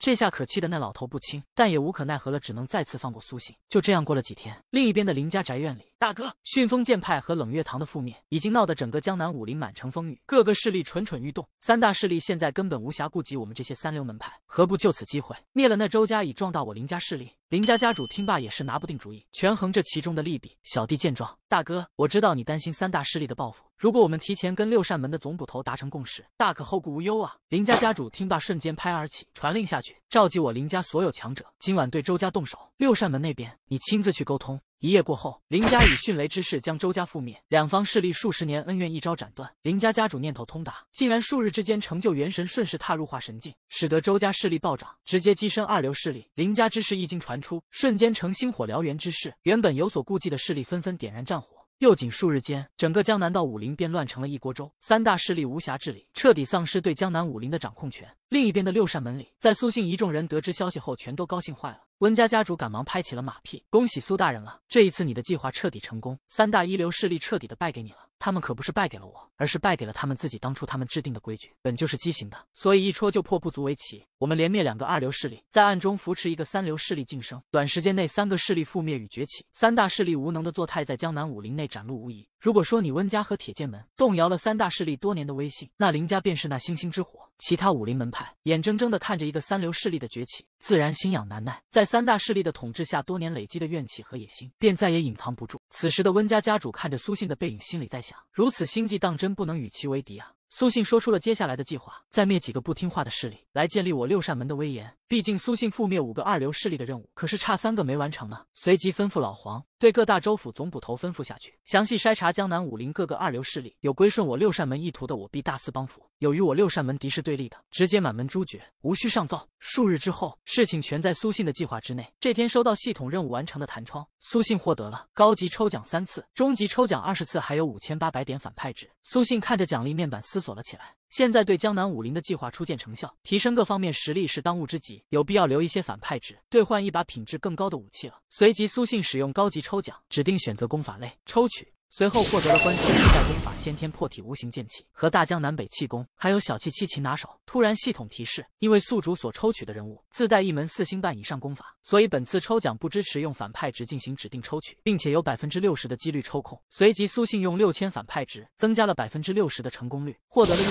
这下可气的那老头不轻，但也无可奈何了，只能再次放过苏信。就这样过了几天，另一边的林家宅院里，大哥，巽风剑派和冷月堂的覆灭，已经闹得整个江南武林满城风雨，各个势力蠢蠢欲动，三大势力现在根本无暇顾及我们这些三流门派，何不就此机？会灭了那周家，以壮大我林家势力。林家家主听罢也是拿不定主意，权衡这其中的利弊。小弟见状，大哥，我知道你担心三大势力的报复。如果我们提前跟六扇门的总捕头达成共识，大可后顾无忧啊！林家家主听罢，瞬间拍而起，传令下去，召集我林家所有强者，今晚对周家动手。六扇门那边，你亲自去沟通。一夜过后，林家以迅雷之势将周家覆灭，两方势力数十年恩怨一招斩断。林家家主念头通达，竟然数日之间成就元神，顺势踏入化神境，使得周家势力暴涨，直接跻身二流势力。林家之势一经传出，瞬间成星火燎原之势，原本有所顾忌的势力纷纷点燃战火。又仅数日间，整个江南道武林便乱成了一锅粥，三大势力无暇治理，彻底丧失对江南武林的掌控权。另一边的六扇门里，在苏信一众人得知消息后，全都高兴坏了。温家家主赶忙拍起了马屁：“恭喜苏大人了，这一次你的计划彻底成功，三大一流势力彻底的败给你了。”他们可不是败给了我，而是败给了他们自己当初他们制定的规矩本就是畸形的，所以一戳就破不足为奇。我们连灭两个二流势力，在暗中扶持一个三流势力晋升，短时间内三个势力覆灭与崛起，三大势力无能的作态在江南武林内展露无遗。如果说你温家和铁剑门动摇了三大势力多年的威信，那林家便是那星星之火。其他武林门派眼睁睁地看着一个三流势力的崛起，自然心痒难耐。在三大势力的统治下，多年累积的怨气和野心便再也隐藏不住。此时的温家家主看着苏信的背影，心里在想：如此心计，当真不能与其为敌啊！苏信说出了接下来的计划：再灭几个不听话的势力，来建立我六扇门的威严。毕竟苏信覆灭五个二流势力的任务，可是差三个没完成呢。随即吩咐老黄对各大州府总捕头吩咐下去，详细筛查江南武林各个二流势力，有归顺我六扇门意图的，我必大肆帮扶；有与我六扇门敌视对立的，直接满门诛绝，无需上奏。数日之后，事情全在苏信的计划之内。这天收到系统任务完成的弹窗，苏信获得了高级抽奖三次，中级抽奖二十次，还有五千八百点反派值。苏信看着奖励面板，思索了起来。现在对江南武林的计划初见成效，提升各方面实力是当务之急，有必要留一些反派值，兑换一把品质更高的武器了。随即苏信使用高级抽奖，指定选择功法类抽取。随后获得了关七一代功法先天破体无形剑气和大江南北气功，还有小气七擒拿手。突然系统提示，因为宿主所抽取的人物自带一门四星半以上功法，所以本次抽奖不支持用反派值进行指定抽取，并且有百分之六十的几率抽空。随即苏信用六千反派值增加了百分之六十的成功率，获得了一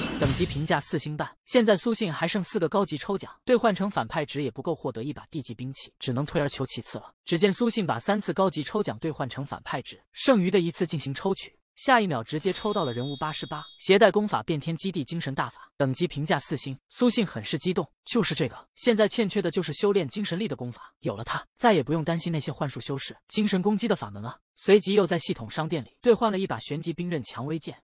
本。等级评价四星半。现在苏信还剩四个高级抽奖，兑换成反派值也不够获得一把地级兵器，只能退而求其次了。只见苏信把三次高级抽奖兑换成反派值，剩余的一次进行抽取，下一秒直接抽到了人物八十八，携带功法变天基地精神大法，等级评价四星。苏信很是激动，就是这个，现在欠缺的就是修炼精神力的功法，有了它，再也不用担心那些幻术修士精神攻击的法门了。随即又在系统商店里兑换了一把玄级兵刃蔷薇剑。